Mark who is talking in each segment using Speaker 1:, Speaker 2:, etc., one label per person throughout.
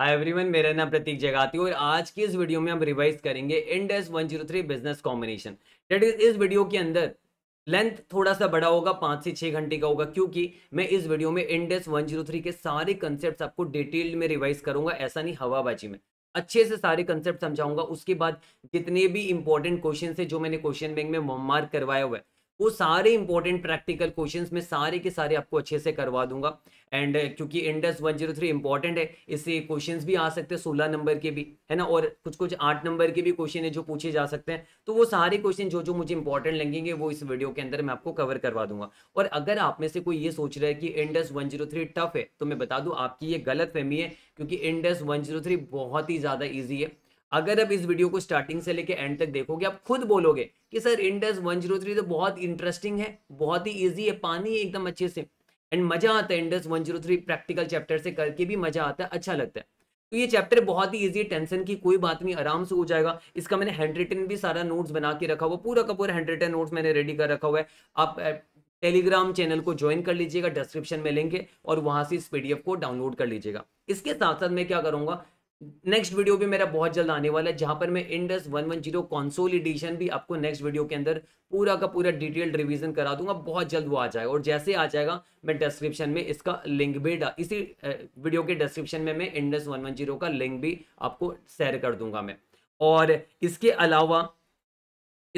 Speaker 1: Hi everyone मेरा नाम प्रतीक जगाती और आज की इस वीडियो में हम रिवाइज करेंगे Ind AS 103 business combination that is इस वीडियो के अंदर लेंथ थोड़ा सा बड़ा होगा पाँच से छः घंटे का होगा क्योंकि मैं इस वीडियो में इंडेस 103 के सारे कंसेप्ट आपको डिटेल में रिवाइज करूंगा ऐसा नहीं हवाबाजी में अच्छे से सारे कंसेप्ट समझाऊंगा उसके बाद जितने भी इंपॉर्टेंट क्वेश्चन है जो मैंने क्वेश्चन बैंक में मार्क करवाया हुआ है वो सारे इंपॉर्टेंट प्रैक्टिकल क्वेश्चंस में सारे के सारे आपको अच्छे से करवा दूंगा एंड uh, क्योंकि इंडस 103 इंपॉर्टेंट है इससे क्वेश्चंस भी आ सकते हैं 16 नंबर के भी है ना और कुछ कुछ आठ नंबर के भी क्वेश्चन है जो पूछे जा सकते हैं तो वो सारे क्वेश्चन जो जो मुझे इंपॉर्टेंट लगेंगे वो इस वीडियो के अंदर मैं आपको कवर करवा दूंगा और अगर आप में से कोई ये सोच रहा है कि इंडस वन टफ है तो मैं बता दूँ आपकी ये गलत फहमी है क्योंकि इंडस वन बहुत ही ज़्यादा ईजी है अगर आप इस वीडियो को स्टार्टिंग से लेकर एंड तक देखोगे आप खुद बोलोगे कि sir Ind AS one zero three तो बहुत इंटरेस्टिंग है बहुत ही ईजी है पानी एकदम अच्छे से एंड मजा आता है Ind AS one zero three practical chapter से करके भी मजा आता है अच्छा लगता है तो ये चैप्टर बहुत ही ईजी है टेंशन की कोई बात नहीं आराम से हो जाएगा इसका मैंने हैंड रिटन भी सारा नोट्स बना के रखा हुआ पूरा का पूरा हैंड रिटन नोट्स मैंने रेडी कर रखा हुआ है आप टेलीग्राम चैनल को ज्वाइन कर लीजिएगा डिस्क्रिप्शन में लिंक है और वहां से इस पीडीएफ को डाउनलोड कर लीजिएगा इसके साथ साथ मैं क्या करूंगा नेक्स्ट वीडियो भी मेरा बहुत जल्द आने वाला है जहां पर मैं इंडस 110 एडिशन भी आपको नेक्स्ट वीडियो के अंदर पूरा का पूरा डिटेल्ड रिवीजन करा दूंगा बहुत जल्द वो आ जाएगा और जैसे आ जाएगा मैं डिस्क्रिप्शन में इसका लिंक भी इसी वीडियो के डिस्क्रिप्शन में मैं इंडस 110 का लिंक भी आपको शेयर कर दूंगा मैं और इसके अलावा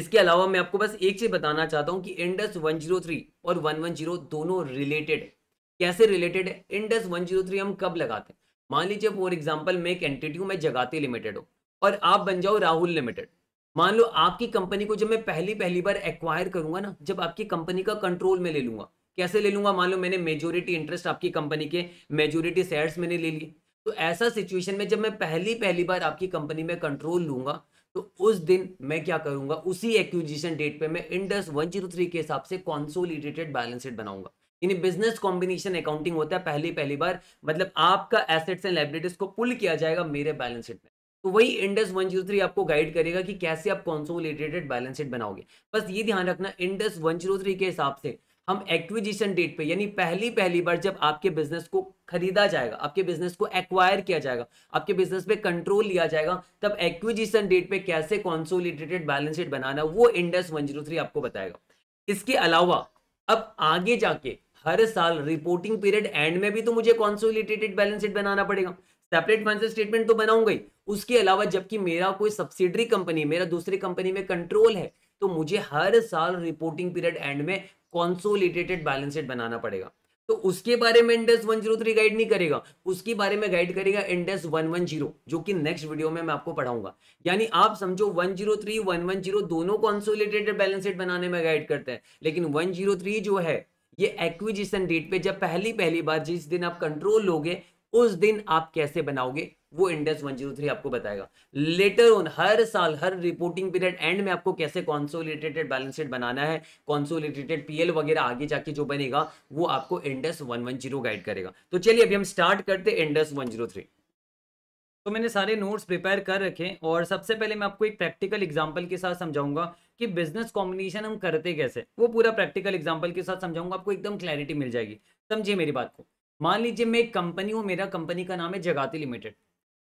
Speaker 1: इसके अलावा मैं आपको बस एक चीज बताना चाहता हूँ कि इंडस थ्री oh और जीरो दोनों रिलेटेड है कैसे रिलेटेड है इंडस 103 हम कब लगाते हैं मान लीजिए फॉर एग्जाम्पल मैं एक एंटिटी हूँ मैं जगाती लिमिटेड हूँ और आप बन जाओ राहुल लिमिटेड मान लो आपकी कंपनी को जब मैं पहली पहली बार एक्वायर करूंगा ना जब आपकी कंपनी का कंट्रोल में ले लूंगा कैसे ले लूंगा मान लो मैंने मेजोरिटी इंटरेस्ट आपकी कंपनी के मेजोरिटी शेयर्स मैंने ले लिए तो ऐसा सिचुएशन में जब मैं पहली पहली बार आपकी कंपनी में कंट्रोल लूंगा तो उस दिन मैं क्या करूंगा उसी एक्विजिशन डेट पे मैं इंडस 103 के हिसाब से कॉन्सोलिडेटेड बैलेंस शीट बनाऊंगा यानी बिजनेस कॉम्बिनेशन अकाउंटिंग होता है पहली पहली बार मतलब आपका एसेट्स एंड लाइब्रेटीज को पुल किया जाएगा मेरे बैलेंस शीट में तो वही इंडस वन जीरो थ्री आपको गाइड करेगा कि कैसे आप कॉन्सोलिडेटेड बैलेंस शीट बनाओगे बस ये ध्यान रखना इंडस वन जीरो थ्री के हिसाब से हम एक्विजिशन डेट पे यानी पहली पहली बार जब आपके बिजनेस को खरीदा जाएगा आपके बिजनेस को एक्वायर किया जाएगा आपके बिजनेस पे कंट्रोल लिया जाएगा तब एक्विजिशन डेट पे कैसे कॉन्सोलिडेटेड बैलेंस शीट बनाना वो इंडस वन जीरो थ्री आपको बताएगा इसके अलावा अब आगे जाके हर साल रिपोर्टिंग पीरियड एंड में भी तो मुझे कॉन्सोलिटेटेड बैलेंस शीट बनाना पड़ेगा सेपरेट फाइनेंशियल स्टेटमेंट तो बनाऊंगा ही उसके अलावा जबकि मेरा कोई सब्सिडरी कंपनी मेरा दूसरी कंपनी में कंट्रोल है तो मुझे हर साल रिपोर्टिंग पीरियड एंड में कॉन्सोलिटेटेड बैलेंस शीट बनाना पड़ेगा तो उसके बारे में इंडेस 103 गाइड नहीं करेगा उसके बारे में गाइड करेगा इंडेस 110 जो कि नेक्स्ट वीडियो में मैं आपको पढ़ाऊंगा यानी आप समझो वन जीरो दोनों कॉन्सोलिटेटेड बैलेंस शीट बनाने में गाइड करते हैं लेकिन 103 जो है ये एक्विजिशन डेट पे जब पहली पहली बार जिस दिन आप कंट्रोल लोगे उस दिन आप कैसे बनाओगे वो इंडेक्स 103 आपको बताएगा लेटर ऑन हर साल हर रिपोर्टिंग पीरियड एंड में आपको कैसे कॉन्सोलिटेटेड बैलेंस शीट बनाना है कॉन्सोलिटेटेड पीएल वगैरह आगे जाके जो बनेगा वो आपको इंडेक्स 110 गाइड करेगा तो चलिए अभी हम स्टार्ट करते हैं इंडेक्स 103 तो मैंने सारे नोट्स प्रिपेयर कर रखे और सबसे पहले मैं आपको एक प्रैक्टिकल एग्जांपल के साथ समझाऊंगा कि बिजनेस कॉम्बिनेशन हम करते कैसे वो पूरा प्रैक्टिकल एग्जांपल के साथ समझाऊंगा आपको एकदम क्लैरिटी मिल जाएगी समझिए मेरी बात को मान लीजिए मैं एक कंपनी हूँ मेरा कंपनी का नाम है जगाती लिमिटेड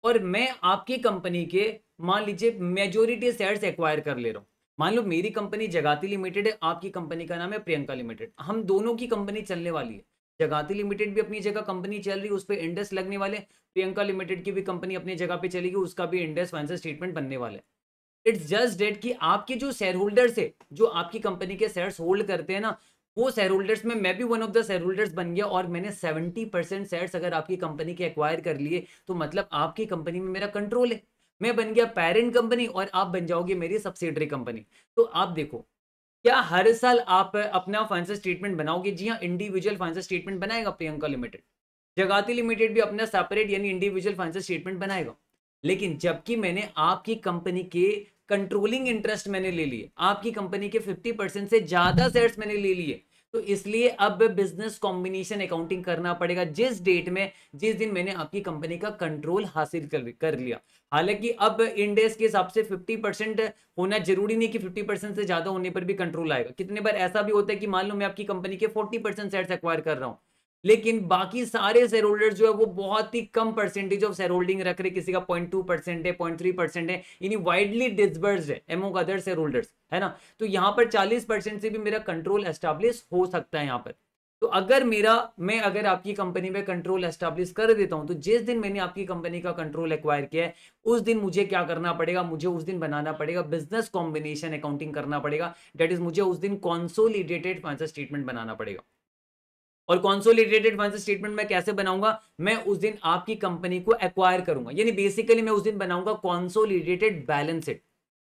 Speaker 1: और मैं आपकी कंपनी के मान लीजिए मेजोरिटी शेयर्स एक्वायर कर ले रहा हूँ मान लो मेरी कंपनी जगाती लिमिटेड है आपकी कंपनी का नाम है प्रियंका लिमिटेड हम दोनों की कंपनी चलने वाली है जगाती लिमिटेड भी अपनी जगह कंपनी चल रही है उस पर इंडेस लगने वाले प्रियंका लिमिटेड की भी कंपनी अपनी जगह पे चलेगी उसका भी इंडेस फाइनेंशियल स्टेटमेंट बनने वाला है इट्स जस्ट डेट कि आपके जो शेयर होल्डर्स है जो आपकी कंपनी के शेयर्स होल्ड करते हैं ना वो शेयर होल्डर्स में मैं भी one of the shareholders बन गया और मैंने सेवेंटी परसेंट शेयर अगर आपकी कंपनी के एक्वायर कर लिए तो मतलब आपकी कंपनी में मेरा कंट्रोल है मैं बन गया पेरेंट कंपनी और आप बन जाओगे मेरी सब्सिडरी कंपनी तो आप देखो क्या हर साल आप अपना फाइनेंशियल स्टेटमेंट बनाओगे जी हाँ इंडिविजुअल फाइनेंशियल स्टेटमेंट बनाएगा प्रियंका लिमिटेड जगाती लिमिटेड भी अपना सेपरेट यानी इंडिविजुअल फाइनेंशियल स्टेटमेंट बनाएगा लेकिन जबकि मैंने आपकी कंपनी के कंट्रोलिंग इंटरेस्ट मैंने ले लिए आपकी कंपनी के 50 परसेंट से ज्यादा शेयर्स मैंने ले लिए तो इसलिए अब बिजनेस कॉम्बिनेशन अकाउंटिंग करना पड़ेगा जिस डेट में जिस दिन मैंने आपकी कंपनी का कंट्रोल हासिल कर, कर लिया हालांकि अब इंडेस के हिसाब से 50 परसेंट होना जरूरी नहीं कि 50 परसेंट से ज्यादा होने पर भी कंट्रोल आएगा कितने बार ऐसा भी होता है कि मान लो मैं आपकी कंपनी के 40 परसेंट सेट्स एक्वायर कर रहा हूँ लेकिन बाकी सारे शेयर होल्डर्स जो है वो बहुत ही कम परसेंटेज ऑफ शेयर होल्डिंग रख रहे किसी का पॉइंट टू परसेंट है पॉइंट थ्री परसेंट है यानी वाइडली डिस्बर्स है का अदर शेयर होल्डर्स है ना तो यहाँ पर चालीस परसेंट से भी मेरा कंट्रोल एस्टाब्लिश हो सकता है यहाँ पर तो अगर मेरा मैं अगर आपकी कंपनी में कंट्रोल एस्टाब्लिश कर देता हूं तो जिस दिन मैंने आपकी कंपनी का कंट्रोल एक्वायर किया है उस दिन मुझे क्या करना पड़ेगा मुझे उस दिन बनाना पड़ेगा बिजनेस कॉम्बिनेशन अकाउंटिंग करना पड़ेगा डेट इज मुझे उस दिन कॉन्सोलिडेटेड फाइनेंशियल स्टेटमेंट बनाना पड़ेगा और कॉन्सोलिडेटेड फाइनेंस स्टेटमेंट मैं कैसे बनाऊंगा मैं उस दिन आपकी कंपनी को एक्वायर करूंगा यानी बेसिकली मैं उस दिन बनाऊंगा consolidated balance sheet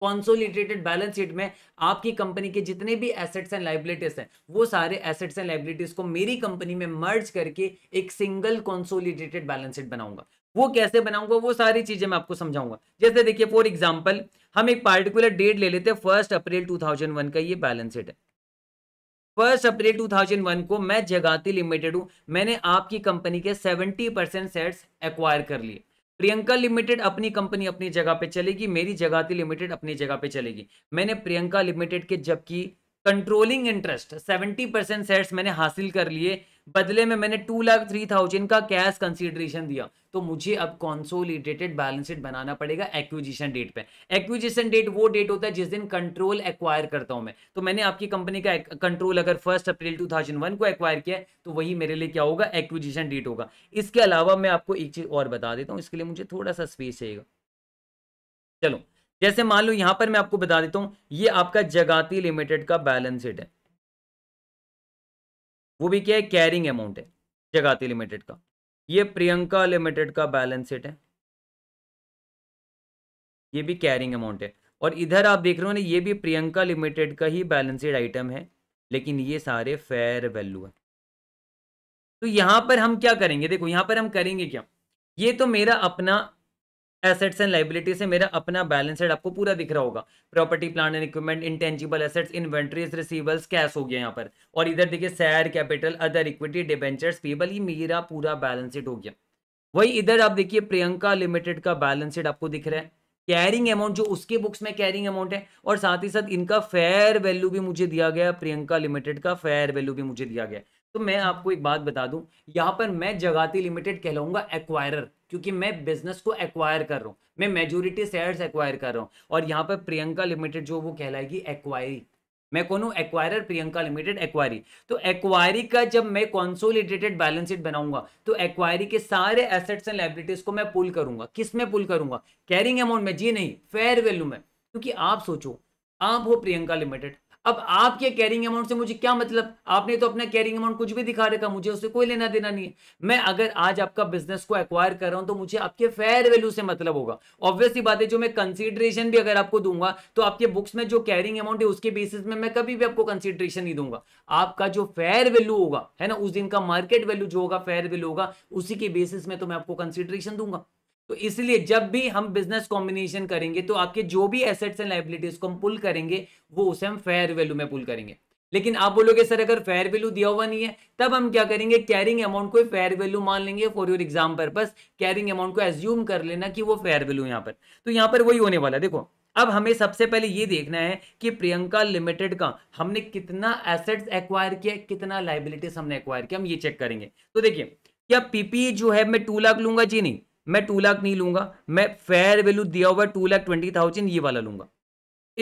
Speaker 1: consolidated balance sheet में आपकी कंपनी के जितने भी एसेट्स एंड लाइबिलिटीज हैं वो सारे एसेट्स एंड लाइबिलिटीज को मेरी कंपनी में मर्ज करके एक सिंगल कॉन्सोलिडेटेड बैलेंस शीट बनाऊंगा वो कैसे बनाऊंगा वो सारी चीजें मैं आपको समझाऊंगा जैसे देखिए फॉर एग्जाम्पल हम एक पार्टिकुलर डेट ले लेते हैं फर्स्ट अप्रैल 2001 का ये बैलेंस शीट है फर्स्ट अप्रैल 2001 को मैं जगाती लिमिटेड हूँ मैंने आपकी कंपनी के 70 परसेंट शेयर्स एक्वायर कर लिए प्रियंका लिमिटेड अपनी कंपनी अपनी जगह पे चलेगी मेरी जगाती लिमिटेड अपनी जगह पे चलेगी मैंने प्रियंका लिमिटेड के जबकि कंट्रोलिंग इंटरेस्ट 70 परसेंट शेयर्स मैंने हासिल कर लिए बदले में मैंने टू लाख थ्री थाउजेंड का कैश कंसीडरेशन दिया तो मुझे अब कॉन्सोलिडेटेड बैलेंस शीट बनाना पड़ेगा एक्विजिशन डेट पे एक्विजिशन डेट वो डेट होता है जिस दिन कंट्रोल एक्वायर करता हूं मैं तो मैंने आपकी कंपनी का कंट्रोल अगर फर्स्ट अप्रैल 2001 को एक्वायर किया तो वही मेरे लिए क्या होगा एक्विजिशन डेट होगा इसके अलावा मैं आपको एक चीज और बता देता हूँ इसके लिए मुझे थोड़ा सा स्पेस चाहिएगा चलो जैसे मान लो यहां पर मैं आपको बता देता हूँ ये आपका जगाती लिमिटेड का बैलेंस शीट है वो भी क्या है कैरिंग अमाउंट है जगाती लिमिटेड का ये प्रियंका लिमिटेड का बैलेंस शीट है ये भी कैरिंग अमाउंट है और इधर आप देख रहे हो ना ये भी प्रियंका लिमिटेड का ही बैलेंस शीट आइटम है लेकिन ये सारे फेयर वैल्यू है तो यहां पर हम क्या करेंगे देखो यहां पर हम करेंगे क्या ये तो मेरा अपना एसेट्स एंड लाइबिलिटी से मेरा अपना बैलेंस हेड आपको पूरा दिख रहा होगा property plan and equipment intangible assets inventories receivables cash हो गया यहाँ पर और इधर देखिए share capital other equity debentures payable ये मेरा पूरा बैलेंस शीट हो गया वही इधर आप देखिए प्रियंका लिमिटेड का बैलेंस शीट आपको दिख रहा है कैरिंग अमाउंट जो उसके बुक्स में कैरिंग अमाउंट है और साथ ही साथ इनका फेयर वैल्यू भी मुझे दिया गया प्रियंका लिमिटेड का फेयर वैल्यू भी मुझे दिया गया तो मैं आपको एक बात बता दूं यहाँ पर मैं जगाती लिमिटेड कहलाऊंगा एक्वायरर क्योंकि मैं बिजनेस को एक्वायर कर रहा हूँ मैं मेजोरिटी शेयर्स एक्वायर कर रहा हूँ और यहाँ पर प्रियंका लिमिटेड जो वो कहलाएगी एक्वायरी मैं कौन हूँ एक्वायरर प्रियंका लिमिटेड एक्वायरी तो एक्वायरी का जब मैं कॉन्सोलिडेटेड बैलेंस शीट बनाऊंगा तो एक्वायरी के सारे एसेट्स एंड लाइबिलिटीज को मैं पुल करूंगा किस में पुल करूंगा कैरिंग अमाउंट में जी नहीं फेयर वैल्यू में क्योंकि आप सोचो आप हो प्रियंका लिमिटेड अब आपके कैरिंग अमाउंट से मुझे क्या मतलब आपने तो अपना कैरिंग अमाउंट कुछ भी दिखा रखा मुझे उससे कोई लेना देना नहीं है मैं अगर आज आपका बिजनेस को एक्वायर कर रहा हूं तो मुझे आपके फेयर वैल्यू से मतलब होगा ऑब्वियसली बात है जो मैं कंसीडरेशन भी अगर आपको दूंगा तो आपके बुक्स में जो कैरिंग अमाउंट है उसके बेसिस में मैं कभी भी आपको कंसिडरेशन नहीं दूंगा आपका जो फेयर वैल्यू होगा है ना उस दिन का मार्केट वैल्यू जो होगा फेयर वैल्यू होगा उसी के बेसिस में तो मैं आपको कंसिडरेशन दूंगा तो इसलिए जब भी हम बिजनेस कॉम्बिनेशन करेंगे तो आपके जो भी एसेट्स एंड लाइबिलिटीज को हम पुल करेंगे वो उसे हम फेयर वैल्यू में पुल करेंगे लेकिन आप बोलोगे सर अगर फेयर वैल्यू दिया हुआ नहीं है तब हम क्या करेंगे कैरिंग अमाउंट को फेयर वैल्यू मान लेंगे for your exam purpose carrying amount को एज्यूम कर लेना कि वो फेयर वैल्यू यहाँ पर तो यहाँ पर वही होने वाला देखो अब हमें सबसे पहले ये देखना है कि प्रियंका लिमिटेड का हमने कितना एसेट्स एक्वायर किया कितना लाइबिलिटीज हमने एक्वायर किया हम ये चेक करेंगे तो देखिए क्या पीपी e जो है मैं टू लाख लूंगा जी नहीं मैं टू लाख नहीं लूंगा मैं फेयर वैल्यू दिया हुआ टू लाख ट्वेंटी थाउजेंड ये वाला लूंगा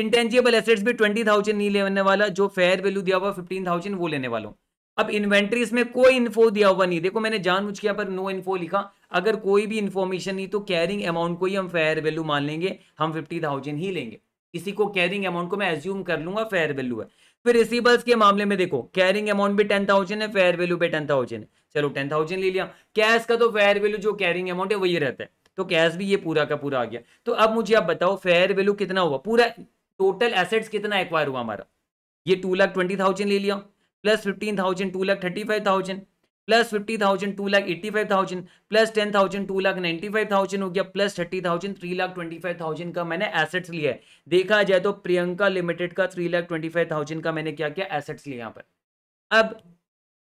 Speaker 1: इंटेंजिबल एसेट्स भी ट्वेंटी थाउजेंड नहीं लेने वाला जो फेयर वैल्यू दिया हुआ फिफ्टीन थाउजेंड वो लेने वाला हूँ अब इन्वेंट्रीज में कोई इन्फो दिया हुआ नहीं देखो मैंने जान मुझ यहाँ पर नो इन्फो लिखा अगर कोई भी इन्फॉर्मेशन नहीं तो कैरिंग अमाउंट को ही हम फेयर वैल्यू मान लेंगे हम फिफ्टी थाउजेंड ही लेंगे इसी को कैरिंग अमाउंट को मैं एज्यूम कर लूंगा फेयर वैल्यू है फिर रिसीबल्स के मामले में देखो कैरिंग अमाउंट भी टेन थाउजेंड है फेयर वैल्यू भी टेन थाउजेंड है चलो टेन थाउजेंड ले लिया कैश का तो फेयर वैल्यू जो कैरिंग अमाउंट है वही रहता है तो कैश भी ये पूरा का पूरा आ गया तो अब मुझे आप बताओ फेयर वैल्यू कितना हुआ पूरा टोटल एसेट्स कितना एक्वायर हुआ हमारा ये टू लाख ट्वेंटी थाउजेंड ले लिया plus fifteen thousand two lakh thirty five thousand plus fifty thousand two lakh eighty five thousand plus ten thousand two lakh ninety five thousand हो गया plus thirty thousand three lakh twenty five thousand का मैंने assets लिया है देखा जाए तो प्रियंका लिमिटेड का three lakh twenty five thousand का मैंने क्या किया एसेट्स लिया यहाँ पर अब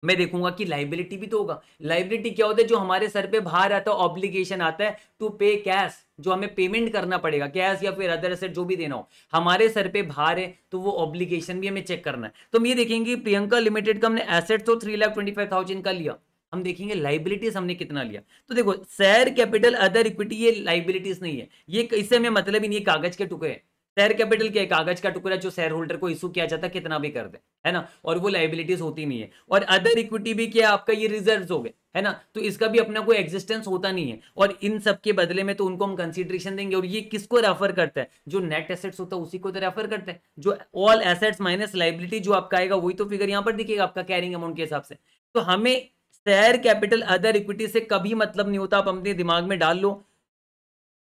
Speaker 1: मैं देखूंगा कि लाइबिलिटी भी तो होगा लाइबिलिटी क्या होता है जो हमारे सर पे भार आता है ऑब्लिगेशन आता है टू पे कैश जो हमें पेमेंट करना पड़ेगा कैश या फिर अदर एसेट जो भी देना हो हमारे सर पे भार है तो वो ऑब्लिगेशन भी हमें चेक करना है तो हम ये देखेंगे प्रियंका लिमिटेड का हमने एसेट तो three lakh twenty five thousand का लिया हम देखेंगे लाइबिलिटीज हमने कितना लिया तो देखो शेयर कैपिटल अदर इक्विटी ये लाइबिलिटीज नहीं है ये इससे हमें मतलब ही नहीं है कागज के टुकड़े शेयर कैपिटल के कागज का टुकड़ा जो शेयर होल्डर को इशू किया जाता है कितना भी कर दे है ना और वो लाइबिलिटीज होती नहीं है और अदर इक्विटी भी क्या आपका ये रिजर्व हो गए है ना तो इसका भी अपना कोई एग्जिस्टेंस होता नहीं है और इन सब के बदले में तो उनको हम कंसिडरेशन देंगे और ये किसको रेफर करता है जो नेट एसेट्स होता है उसी को तो रेफर करते हैं जो ऑल एसेट्स माइनस लाइबिलिटी जो आपका आएगा वही तो फिगर यहाँ पर दिखेगा आपका कैरिंग अमाउंट के हिसाब से तो हमें शेयर कैपिटल अदर इक्विटी से कभी मतलब नहीं होता आप अपने दिमाग में डाल लो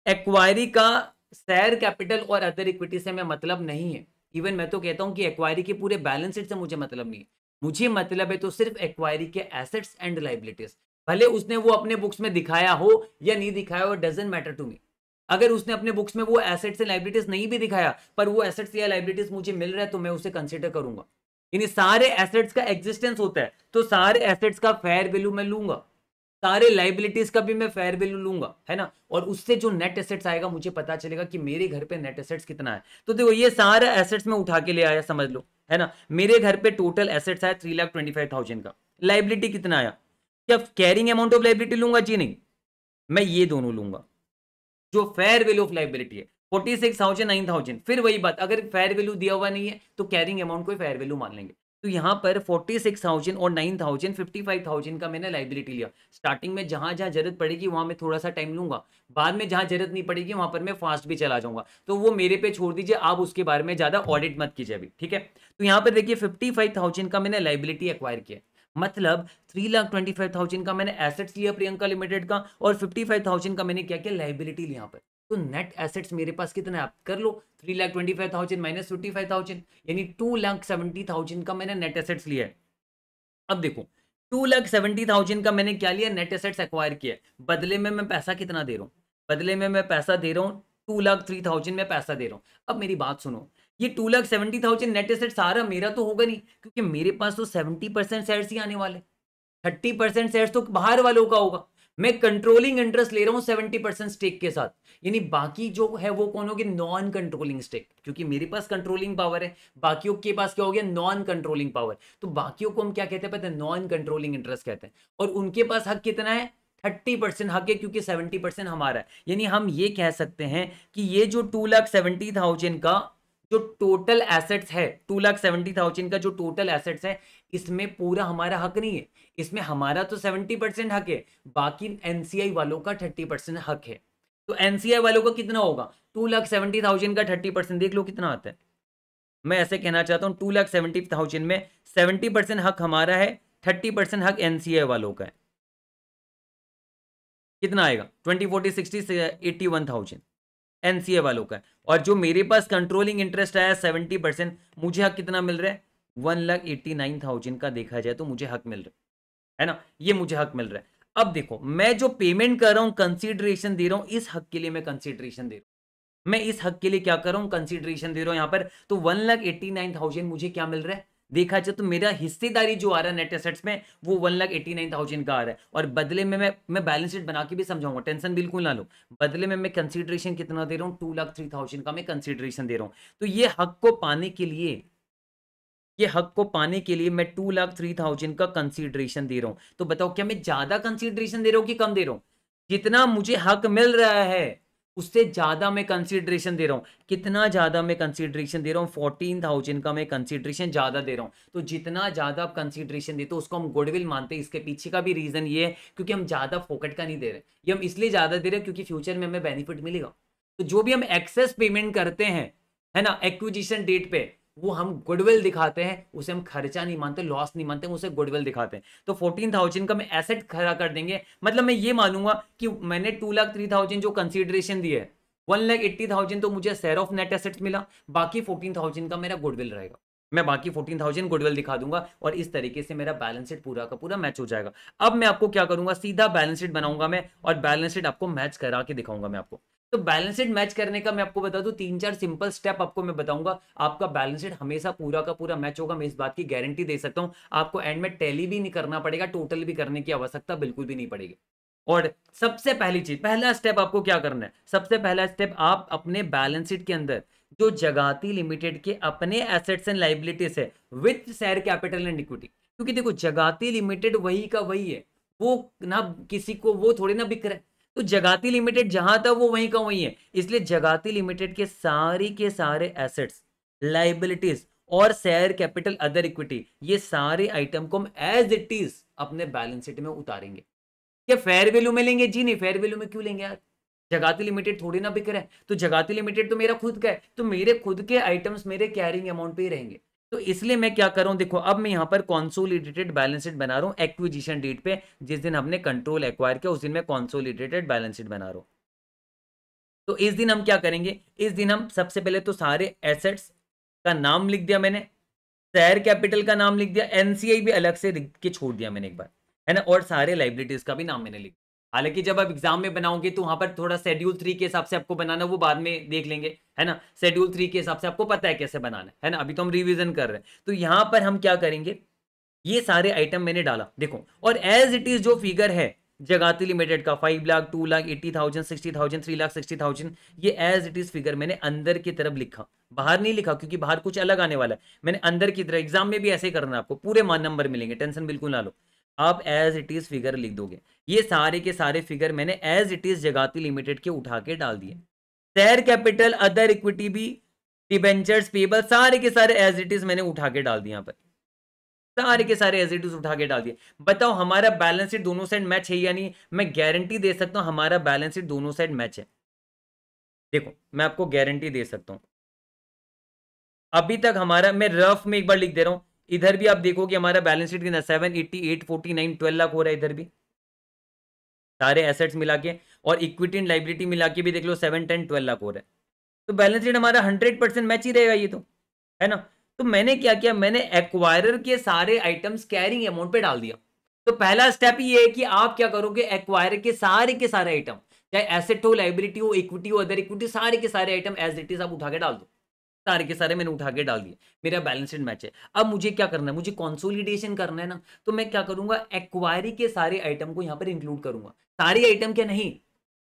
Speaker 1: एक्वायरी का शेयर कैपिटल और अदर इक्विटी से हमें मतलब नहीं है इवन मैं तो कहता हूँ कि एक्वायरी के पूरे बैलेंस शीट से मुझे मतलब नहीं है मुझे मतलब है तो सिर्फ एक्वायरी के एसेट्स एंड लाइबिलिटीज भले उसने वो अपने बुक्स में दिखाया हो या नहीं दिखाया हो डजेंट मैटर टू मी अगर उसने अपने बुक्स में वो एसेट्स एंड लाइबिलिटीज नहीं भी दिखाया पर वो एसेट्स या लाइबिलिटीज मुझे मिल रहा है तो मैं उसे कंसिडर करूंगा यानी सारे एसेट्स का एग्जिस्टेंस होता है तो सारे एसेट्स का फेयर वैल्यू मैं लूंगा सारे लाइबिलिटीज का भी मैं फेयर वैल्यू लूंगा है ना और उससे जो नेट एसेट्स आएगा मुझे पता चलेगा कि मेरे घर पे नेट एसेट्स कितना है तो देखो ये सारे एसेट्स में उठा के ले आया समझ लो है ना मेरे घर पे टोटल एसेट्स आया three lakh twenty five thousand का लाइबिलिटी कितना आया क्या कैरिंग अमाउंट ऑफ लाइबिलिटी लूंगा जी नहीं मैं ये दोनों लूंगा जो फेयर वैल्यू ऑफ लाइबिलिटी है forty six thousand nine thousand फिर वही बात अगर फेयर वैल्यू दिया हुआ नहीं है तो कैरिंग अमाउंट को फेयर वैल्यू मान लेंगे तो यहाँ पर फोर्टी सिक्स थाउजेंड और nine thousand fifty five thousand का मैंने लाइबिलिटी लिया स्टार्टिंग में जहाँ जहाँ जरूरत पड़ेगी वहाँ मैं थोड़ा सा टाइम लूंगा बाद में जहाँ जरूरत नहीं पड़ेगी वहाँ पर मैं फास्ट भी चला जाऊंगा तो वो मेरे पे छोड़ दीजिए आप उसके बारे में ज़्यादा ऑडिट मत कीजिए अभी ठीक है तो यहाँ पर देखिए फिफ्टी फाइव थाउजेंड का मैंने लाइबिलिटी एक्वायर किया मतलब three lakh twenty five thousand का मैंने एसेट्स लिया प्रियंका लिमिटेड का और फिफ्टी फाइव थाउजेंड का मैंने क्या किया लाइबिलिटी लिया पर तो नेट एसेट्स मेरे पास कितने आप कर लो three lakh twenty five thousand minus fifty five thousand यानी टू लाख सेवेंटी थाउजेंड का मैंने नेट एसेट्स लिया है अब देखो टू लाख सेवेंटी थाउजेंड का मैंने क्या लिया नेट एसेट्स एक्वायर किया बदले में मैं पैसा कितना दे रहा हूँ बदले में मैं पैसा दे रहा हूँ टू लाख थ्री थाउजेंड में पैसा दे रहा हूँ अब मेरी बात सुनो ये two lakh seventy thousand net asset सारा मेरा तो होगा नहीं क्योंकि मेरे पास तो सेवेंटी परसेंट शेयर्स ही आने वाले थर्टी परसेंट शेयर्स तो बाहर वालों का होगा मैं कंट्रोलिंग इंटरेस्ट ले रहा हूँ सेवेंटी परसेंट स्टेक के साथ यानी बाकी जो है वो कौन होगी नॉन कंट्रोलिंग स्टेक क्योंकि मेरे पास कंट्रोलिंग पावर है बाकियों के पास क्या हो गया नॉन कंट्रोलिंग पावर तो बाकियों को हम क्या कहते हैं पता है नॉन कंट्रोलिंग इंटरेस्ट कहते हैं और उनके पास हक कितना है थर्टी परसेंट हक है क्योंकि सेवेंटी परसेंट हमारा है यानी हम ये कह सकते हैं कि ये जो टू लाख सेवेंटी थाउजेंड का जो टोटल एसेट्स है टू लाख सेवेंटी थाउजेंड का जो टोटल एसेट्स है इसमें पूरा हमारा हक नहीं है इसमें हमारा तो सेवेंटी परसेंट हक है बाकी एनसीआई वालों का थर्टी परसेंट हक है तो एनसीआई वालों का कितना होगा टू लाख सेवेंटी थाउजेंड का थर्टी परसेंट देख लो कितना आता है मैं ऐसे कहना चाहता हूँ टू लाख सेवेंटी थाउजेंड में सेवेंटी परसेंट हक हमारा है थर्टी परसेंट हक एनसीआई वालों का है कितना आएगा twenty forty sixty eighty one thousand NCI वालों का और जो मेरे पास कंट्रोलिंग इंटरेस्ट आया सेवेंटी परसेंट मुझे हक कितना मिल रहा है one lakh eighty nine thousand का देखा जाए तो मुझे हक मिल रहा है ना ये मुझे हक मिल रहा है अब देखो मैं जो पेमेंट कर रहा हूँ कंसिडरेशन दे रहा हूँ इस हक के लिए मैं कंसिडरेशन दे रहा हूँ मैं इस हक के लिए क्या कर रहा हूँ कंसिडरेशन दे रहा हूँ यहाँ पर तो one lakh eighty nine thousand मुझे क्या मिल रहा है देखा जाए तो मेरा हिस्सेदारी जो आ रहा है नेट एसेट्स में वो one lakh eighty nine thousand का आ रहा है और बदले में मैं मैं बैलेंस शीट बना के भी समझाऊंगा टेंशन बिल्कुल ना लो बदले में मैं कंसिडरेशन कितना दे रहा हूँ टू लाख थ्री थाउजेंड का मैं कंसिडरेशन दे रहा हूँ तो ये हक को पाने के लिए ये हक को पाने के लिए मैं टू लाख थ्री थाउजेंड का कंसिडरेशन दे रहा हूँ तो बताओ क्या मैं ज्यादा कंसिडरेशन दे रहा हूँ कि कम दे रहा हूँ जितना मुझे हक मिल रहा है उससे ज़्यादा मैं कंसिड्रेशन दे रहा हूँ कितना ज़्यादा मैं कंसिड्रेशन दे रहा हूँ फोर्टीन थाउजेंड का मैं कंसिड्रेशन ज़्यादा दे रहा हूँ तो जितना ज़्यादा आप कंसिड्रेशन देते हो उसको हम गुडविल मानते हैं इसके पीछे का भी रीज़न ये है क्योंकि हम ज़्यादा फोकट का नहीं दे रहे ये हम इसलिए ज़्यादा दे रहे हैं क्योंकि फ्यूचर में हमें बेनिफिट मिलेगा तो जो भी हम एक्सेस पेमेंट करते हैं है ना एक्विजिशन डेट पे वो हम गुडविल दिखाते हैं उसे हम खर्चा नहीं मानते लॉस नहीं मानते उसे गुडविल दिखाते हैं तो फोर्टीन थाउजेंड का मैं एसेट खड़ा कर देंगे मतलब मैं ये मानूंगा कि मैंने टू लाख थ्री थाउजेंड जो कंसिडरेशन दी है वन लाख एट्टी थाउजेंड तो मुझे शेयर ऑफ नेट एसेट्स मिला बाकी फोर्टीन थाउजेंड का मेरा गुडविल रहेगा मैं बाकी फोर्टीन थाउजेंड गुडविल दिखा दूंगा और इस तरीके से मेरा बैलेंस शीट पूरा का पूरा मैच हो जाएगा अब मैं आपको क्या करूंगा सीधा बैलेंस शीट बनाऊंगा मैं और बैलेंस शीट आपको मैच करा के दिखाऊंगा मैं आपको तो बैलेंसड मैच करने का मैं आपको बता दूं तीन चार सिंपल स्टेप आपको मैं बताऊंगा आपका बैलेंसड हमेशा पूरा का पूरा मैच होगा मैं इस बात की गारंटी दे सकता हूं आपको एंड में टैली भी नहीं करना पड़ेगा टोटल भी करने की आवश्यकता बिल्कुल भी नहीं पड़ेगी और सबसे पहली चीज पहला स्टेप आपको क्या करना है सबसे पहला स्टेप आप अपने बैलेंस शीट के अंदर जो जगाती लिमिटेड के अपने एसेट्स एंड लाइबिलिटीज है with share capital and equity क्योंकि देखो जगाती लिमिटेड वही का वही है वो ना किसी को वो थोड़ी ना बिक रहा है तो जगाती लिमिटेड जहां था वो वहीं का वहीं है इसलिए जगाती लिमिटेड के सारी के सारे एसेट्स लाइबिलिटीज और शेयर कैपिटल अदर इक्विटी ये सारे आइटम को हम एज इट इज अपने बैलेंस शीट में उतारेंगे क्या फेयर वैल्यू में लेंगे जी नहीं फेयर वैल्यू में क्यों लेंगे यार जगाती लिमिटेड थोड़ी ना बिक रहा है तो जगाती लिमिटेड तो मेरा खुद का है तो मेरे खुद के आइटम्स मेरे कैरिंग अमाउंट पे ही रहेंगे तो इसलिए मैं क्या कर रहा हूं देखो अब मैं यहाँ पर कॉन्सोलिडेटेड बैलेंस शीट बना रहा हूँ एक्विजिशन डेट पे जिस दिन हमने कंट्रोल एक्वायर किया उस दिन मैं कॉन्सोलिडेटेड बैलेंस शीट बना रहा हूँ तो इस दिन हम क्या करेंगे इस दिन हम सबसे पहले तो सारे एसेट्स का नाम लिख दिया मैंने शेयर कैपिटल का नाम लिख दिया एनसीआई भी अलग से लिख के छोड़ दिया मैंने एक बार है ना और सारे लाइब्रेटीज का भी नाम मैंने लिख हालांकि जब आप एग्जाम में बनाओगे तो वहां पर थोड़ा शेड्यूल थ्री के हिसाब से आपको बनाना वो बाद में देख लेंगे है ना शेड्यूल थ्री के हिसाब से आपको पता है कैसे बनाना है ना अभी तो हम रिविजन कर रहे हैं तो यहाँ पर हम क्या करेंगे ये सारे आइटम मैंने डाला देखो और एज इट इज जो फिगर है जगाती लिमिटेड का five lakh two lakh eighty thousand sixty thousand three lakh sixty thousand ये एज इट इज फिगर मैंने अंदर की तरफ लिखा बाहर नहीं लिखा क्योंकि बाहर कुछ अलग आने वाला है मैंने अंदर की तरफ एग्जाम में भी ऐसे करना आपको पूरे मान नंबर मिलेंगे टेंशन बिल्कुल ना लो आप एज इट इज़ फिगर लिख दोगे ये सारे के सारे फिगर मैंने as it is Jagati limited के उठा के डाल दिए शेयर कैपिटल अदर इक्विटी भी डिबेंचर्स पेबल सारे के सारे एज इट इज़ मैंने उठा के डाल दिया यहाँ पर सारे के सारे एज इट इज उठा के डाल दिए बताओ हमारा बैलेंस शीट दोनों साइड मैच है या नहीं मैं गारंटी दे सकता हूँ हमारा बैलेंस शीट दोनों साइड मैच है देखो मैं आपको गारंटी दे सकता हूँ अभी तक हमारा मैं रफ में एक बार लिख दे रहा हूँ इधर भी आप देखोगे हमारा बैलेंस शीट कितना seven eighty eight forty nine twelve lakh हो रहा है इधर भी सारे एसेट्स मिला के और इक्विटी एंड लाइबिलिटी मिला के भी देख लो सेवन टेन ट्वेल्व लाख हो रहा है तो बैलेंस शीट हमारा हंड्रेड परसेंट मैच ही रहेगा ये तो है ना तो मैंने क्या किया मैंने एक्वायरर के सारे आइटम्स कैरिंग अमाउंट पे डाल दिया तो पहला स्टेप ये है कि आप क्या करोगे एक्वायरर के सारे के सारे आइटम चाहे एसेट हो लाइबिलिटी हो इक्विटी हो अदर इक्विटी सारे के सारे आइटम एज इट इज आप उठा के डाल दो सारे के सारे मैंने उठा के डाल दिए मेरा बैलेंसड मैच है अब मुझे क्या करना है मुझे कॉन्सोलिडेशन करना है ना तो मैं क्या करूंगा एक्वायरी के सारे आइटम को यहाँ पर इंक्लूड करूंगा सारे आइटम क्या नहीं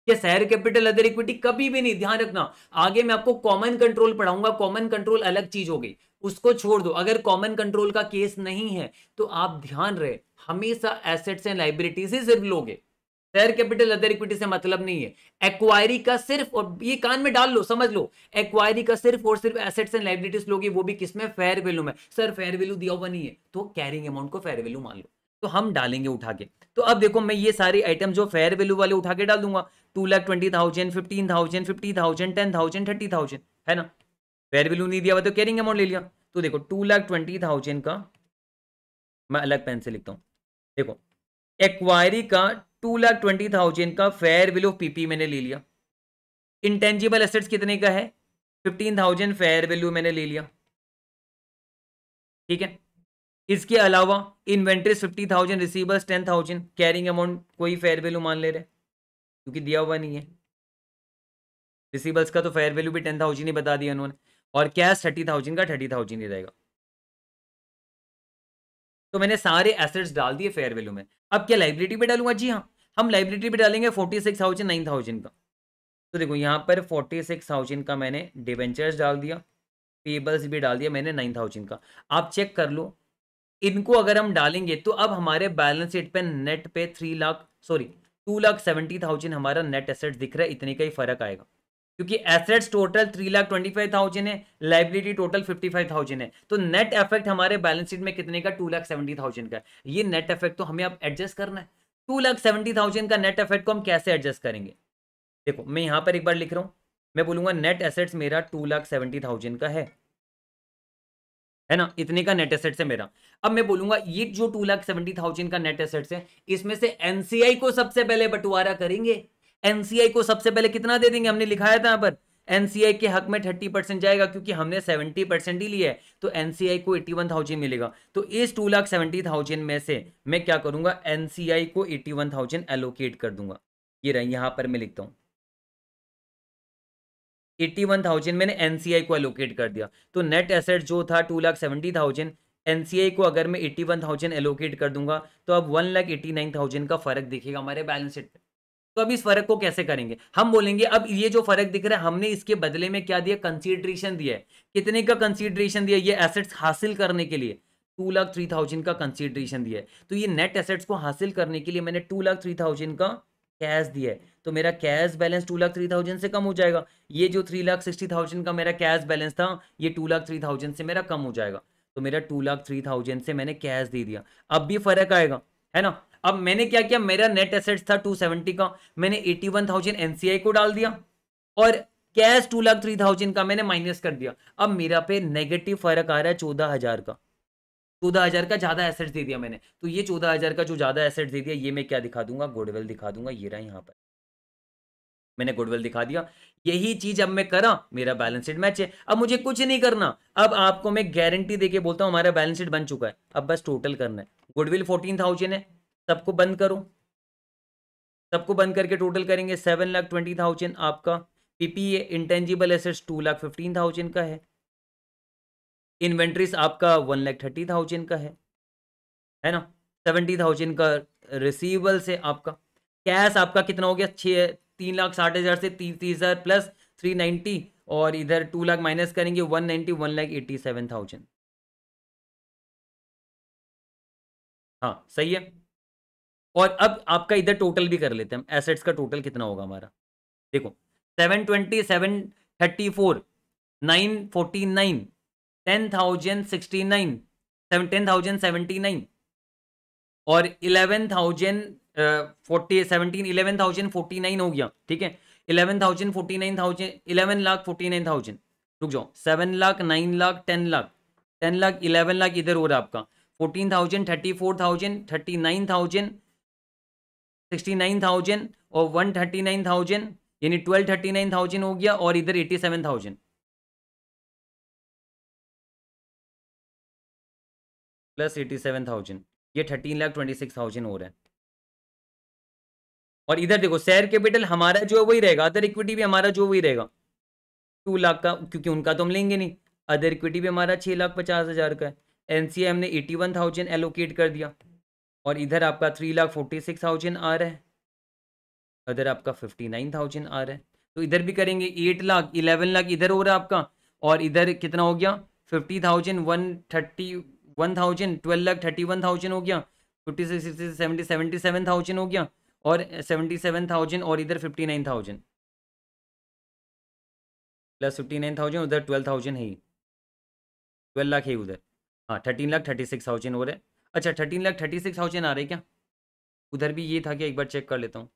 Speaker 1: या शेयर कैपिटल अदर इक्विटी कभी भी नहीं ध्यान रखना आगे मैं आपको कॉमन कंट्रोल पढ़ाऊंगा कॉमन कंट्रोल अलग चीज हो गई उसको छोड़ दो अगर कॉमन कंट्रोल का केस नहीं है तो आप ध्यान रहे हमेशा एसेट्स एंड लाइबिलिटी से सिर्फ लोगे शेयर कैपिटल अदर इक्विटी से मतलब नहीं है एक्वायरी का सिर्फ और ये कान में डाल लो समझ लो एक्वायरी का सिर्फ और सिर्फ एसेट्स एंड लाइबिलिटीज लोगे वो भी किसमें फेयर वैल्यू में सर फेयर वैल्यू दिया हुआ नहीं है तो कैरिंग अमाउंट को फेयर वैल्यू मान लो तो हम डालेंगे उठा के तो अब देखो मैं ये सारे आइटम जो फेयर वैल्यू वाले उठा के डाल दूंगा two lakh twenty thousand fifteen thousand fifty thousand ten thousand thirty thousand है ना फेयर वैल्यू नहीं दिया हुआ तो कैरिंग अमाउंट ले लिया तो देखो टू लाख ट्वेंटी थाउजेंड का मैं अलग पेन से लिखता हूँ देखो एक्वायरी का टू लाख ट्वेंटी थाउजेंड का फेयर वैल्यू ऑफ पीपी मैंने ले लिया इंटेंजिबल एसेट्स कितने का है फिफ्टीन थाउजेंड फेयर वैल्यू मैंने ले लिया ठीक है इसके अलावा inventories fifty thousand receivers ten thousand carrying amount कोई फेयर वैल्यू मान ले रहे क्योंकि दिया हुआ नहीं है रिसीवर्स का तो फेयर वैल्यू भी टेन थाउजेंड ही बता दिया उन्होंने और कैश थर्टी थाउजेंड का थर्टी थाउजेंड ही रहेगा तो मैंने सारे एसेट्स डाल दिए फेयर वैल्यू में अब क्या लाइबिलिटी पे डालूंगा जी हाँ हम लाइब्रेरी भी डालेंगे forty six thousand nine thousand का तो देखो यहाँ पर फोर्टी सिक्स थाउजेंड का मैंने डिवेंचर्स डाल दिया पेबल्स भी डाल दिया मैंने नाइन थाउजेंड का आप चेक कर लो इनको अगर हम डालेंगे तो अब हमारे बैलेंस शीट पर नेट पे three lakh sorry two lakh seventy thousand हमारा नेट एसेट दिख रहा है इतने का ही फर्क आएगा क्योंकि assets total three lakh twenty five thousand है liability total fifty five thousand है तो नेट इफेक्ट हमारे बैलेंस शीट में कितने का टू लाख सेवेंटी थाउजेंड का ये नेट इफेक्ट तो हमें अब एडजस्ट करना है टू लाख सेवेंटी थाउजेंड का नेट एफेट को हम कैसे एडजस्ट करेंगे देखो मैं यहां पर एक बार लिख रहा हूं मैं बोलूंगा नेट एसेट्स मेरा टू लाख सेवेंटी थाउजेंड का है है ना इतने का नेट एसेट्स है मेरा अब मैं बोलूंगा ये जो टू लाख सेवेंटी थाउजेंड का नेट एसेट्स है इसमें से एनसीआई को सबसे पहले बंटवारा करेंगे एनसीआई को सबसे पहले कितना दे देंगे हमने लिखाया था यहां पर एनसीआई के हक में थर्टी परसेंट जाएगा क्योंकि हमने सेवेंटी परसेंट ही लिया है तो एनसीआई को एटी वन थाउजेंड मिलेगा तो इस टू लाख सेवेंटी थाउजेंड में से मैं क्या करूंगा एनसीआई को एटी वन थाउजेंड एलोकेट कर दूंगा ये रहा यहां पर मैं लिखता हूं एट्टी वन थाउजेंड मैंने एनसीआई को एलोकेट कर दिया तो नेट एसेट जो था two lakh seventy thousand NCI को अगर मैं एट्टी वन थाउजेंड एलोकेट कर दूंगा तो अब one lakh eighty nine thousand का फर्क दिखेगा हमारे बैलेंस शीट पर तो अब इस फर्क को कैसे करेंगे हम बोलेंगे अब ये जो फर्क दिख रहा है हमने इसके बदले में क्या दिया कंसीडरेशन दिया है कितने का कंसीडरेशन दिया ये एसेट्स हासिल करने के लिए टू लाख थ्री थाउजेंड का कंसीडरेशन दिया है तो ये नेट एसेट्स को हासिल करने के लिए मैंने टू लाख थ्री थाउजेंड का कैश दिया है तो मेरा cash balance two lakh three thousand से कम हो जाएगा ये जो थ्री लाख सिक्सटी थाउजेंड का मेरा कैश बैलेंस था ये टू लाख थ्री थाउजेंड से मेरा कम हो जाएगा तो मेरा टू लाख थ्री थाउजेंड से मैंने कैश दे दिया अब भी फर्क आएगा है ना अब मैंने क्या किया मेरा नेट एसेट्स था 270 का मैंने 81,000 एनसीआई को डाल दिया और cash two lakh three thousand का मैंने माइनस कर दिया अब मेरा पे नेगेटिव फर्क आ रहा है चौदह हजार का चौदह हजार का ज्यादा एसेट दे दिया मैंने तो ये चौदह हजार का जो ज्यादा एसेट दे दिया ये मैं क्या दिखा दूंगा गुडवेल दिखा दूंगा ये रहा यहाँ पर मैंने गुडवेल दिखा दिया यही चीज अब मैं करा मेरा बैलेंस शीट मैच है अब मुझे कुछ नहीं करना अब आपको मैं गारंटी देके बोलता हूँ हमारा बैलेंस शीट बन चुका है अब बस टोटल करना है गुडविल फोर्टीन थाउजेंड है सबको बंद करो सबको बंद करके टोटल करेंगे सेवन लाख ट्वेंटी थाउजेंड आपका PPA intangible assets two lakh fifteen thousand का है इन्वेंट्रीज आपका वन लाख थर्टी थाउजेंड का है है ना सेवेंटी थाउजेंड का रिसीवेबल्स से आपका कैश आपका कितना हो गया छः तीन लाख साठ हज़ार से तीस तीस हज़ार प्लस थ्री नाइन्टी और इधर टू लाख माइनस करेंगे one ninety one lakh eighty
Speaker 2: seven thousand हाँ सही है और अब आपका इधर टोटल भी कर लेते हैं एसेट्स का टोटल कितना होगा हमारा
Speaker 1: देखो seven twenty seven thirty four nine forty nine ten thousand sixty nine ten thousand seventy nine और eleven thousand forty seventeen eleven thousand forty nine हो गया ठीक है eleven thousand forty nine thousand eleven lakh forty nine thousand रुक जाओ seven lakh nine lakh ten lakh ten lakh eleven lakh इधर हो रहा है आपका fourteen thousand thirty four thousand thirty nine thousand sixty nine thousand और वन थर्टी नाइन थाउजेंड यानी
Speaker 2: ट्वेल्व थर्टी नाइन थाउजेंड हो गया और इधर eighty seven thousand plus eighty seven thousand ये thirteen lakh twenty six thousand हो रहा है और इधर देखो शेयर कैपिटल हमारा जो है वही रहेगा
Speaker 1: अदर इक्विटी भी हमारा जो वही रहेगा टू लाख का क्योंकि उनका तो हम लेंगे नहीं अदर इक्विटी भी हमारा छः लाख पचास हज़ार का है एन ने एटी वन थाउजेंड एलोकेट कर दिया और इधर आपका three lakh forty six thousand आ रहा है इधर आपका फिफ्टी नाइन थाउजेंड आ रहा है तो इधर भी करेंगे एट लाख इलेवन लाख इधर हो रहा है आपका और इधर कितना हो गया fifty thousand one thirty one thousand twelve lakh thirty one thousand हो गया fifty six seventy seventy seven thousand हो गया और सेवेंटी सेवन थाउजेंड और इधर fifty nine thousand plus fifty nine thousand उधर ट्वेल्व थाउजेंड है ही ट्वेल्व लाख है उधर हाँ thirteen lakh thirty six thousand हो रहा है अच्छा thirteen lakh thirty six thousand आ रहे क्या उधर भी ये था कि एक बार चेक कर लेता हूँ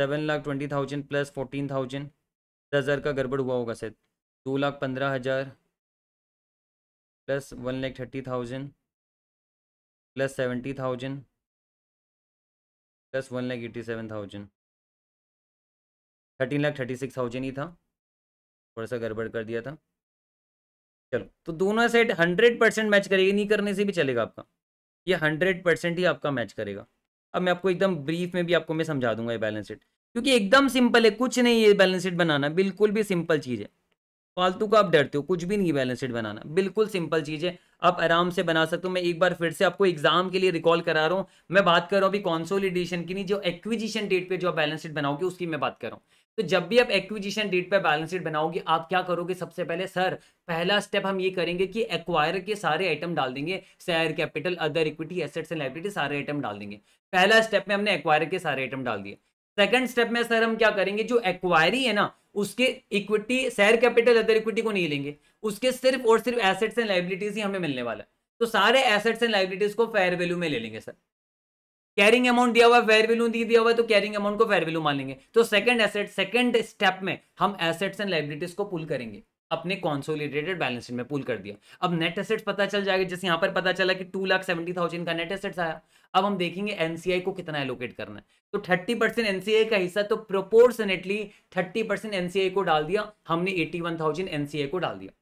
Speaker 1: seven lakh twenty thousand plus fourteen thousand दस हज़ार का गड़बड़ हुआ होगा शायद दो लाख पंद्रह हज़ार
Speaker 2: plus one lakh thirty thousand plus seventy thousand plus one lakh eighty seven thousand thirteen lakh thirty six thousand ही था थोड़ा सा गड़बड़ कर दिया था चलो
Speaker 1: तो दोनों सेट हंड्रेड परसेंट मैच करेगी नहीं करने से भी चलेगा आपका ये हंड्रेड परसेंट ही आपका मैच करेगा अब मैं आपको एकदम ब्रीफ में भी आपको मैं समझा दूंगा ये बैलेंस शीट क्योंकि एकदम सिंपल है कुछ नहीं ये बैलेंस शीट बनाना बिल्कुल भी सिंपल चीज़ है फालतू का आप डरते हो कुछ भी नहीं बैलेंस शीट बनाना बिल्कुल सिंपल चीज़ है आप आराम से बना सकते हो मैं एक बार फिर से आपको एग्जाम के लिए रिकॉल करा रहा हूँ मैं बात कर रहा हूँ अभी कॉन्सोलिडेशन की नहीं जो एक्विजिशन डेट पे जो आप बैलेंस शीट बनाओगे उसकी मैं बात कर रहा हूँ तो जब भी आप एक्विजिशन डेट पर बैलेंस शीट बनाओगे आप क्या करोगे सबसे पहले सर पहला स्टेप हम ये करेंगे कि एक्वायर के सारे आइटम डाल देंगे share capital other equity assets and liability सारे आइटम डाल देंगे पहला स्टेप में हमने एक्वायर के सारे आइटम डाल दिए सेकंड स्टेप में सर हम क्या करेंगे जो एक्वायरी है ना उसके equity share capital other equity को नहीं लेंगे उसके सिर्फ और सिर्फ एसेट्स एंड लाइबिलिटीज ही हमें मिलने वाला है तो सारे एसेट्स एंड लाइबिलिटीज को फेयर वैल्यू में ले लेंगे सर कैरिंग अमाउंट दिया हुआ है फेयर वैल्यू दिया हुआ है तो कैरिंग अमाउंट को फेयर वैल्यू मान लेंगे तो सेकंड एसेट सेकंड स्टेप में हम एसेट्स एंड लाइबिलिटीज को पुल करेंगे अपने कॉन्सोलिडेटेड बैलेंस शीट में पुल कर दिया अब नेट एसेट्स पता चल जाएगा जैसे यहाँ पर पता चला कि टू लाख सेवेंटी थाउजेंड का नेट एसेट्स आया अब हम देखेंगे एनसीआई को कितना एलोकेट करना है तो थर्टी परसेंट एनसीआई का हिस्सा तो प्रोपोर्शनेटली थर्टी परसेंट एनसीआई को डाल दिया हमने एटी वन थाउजेंड एनसीआई को डाल दिया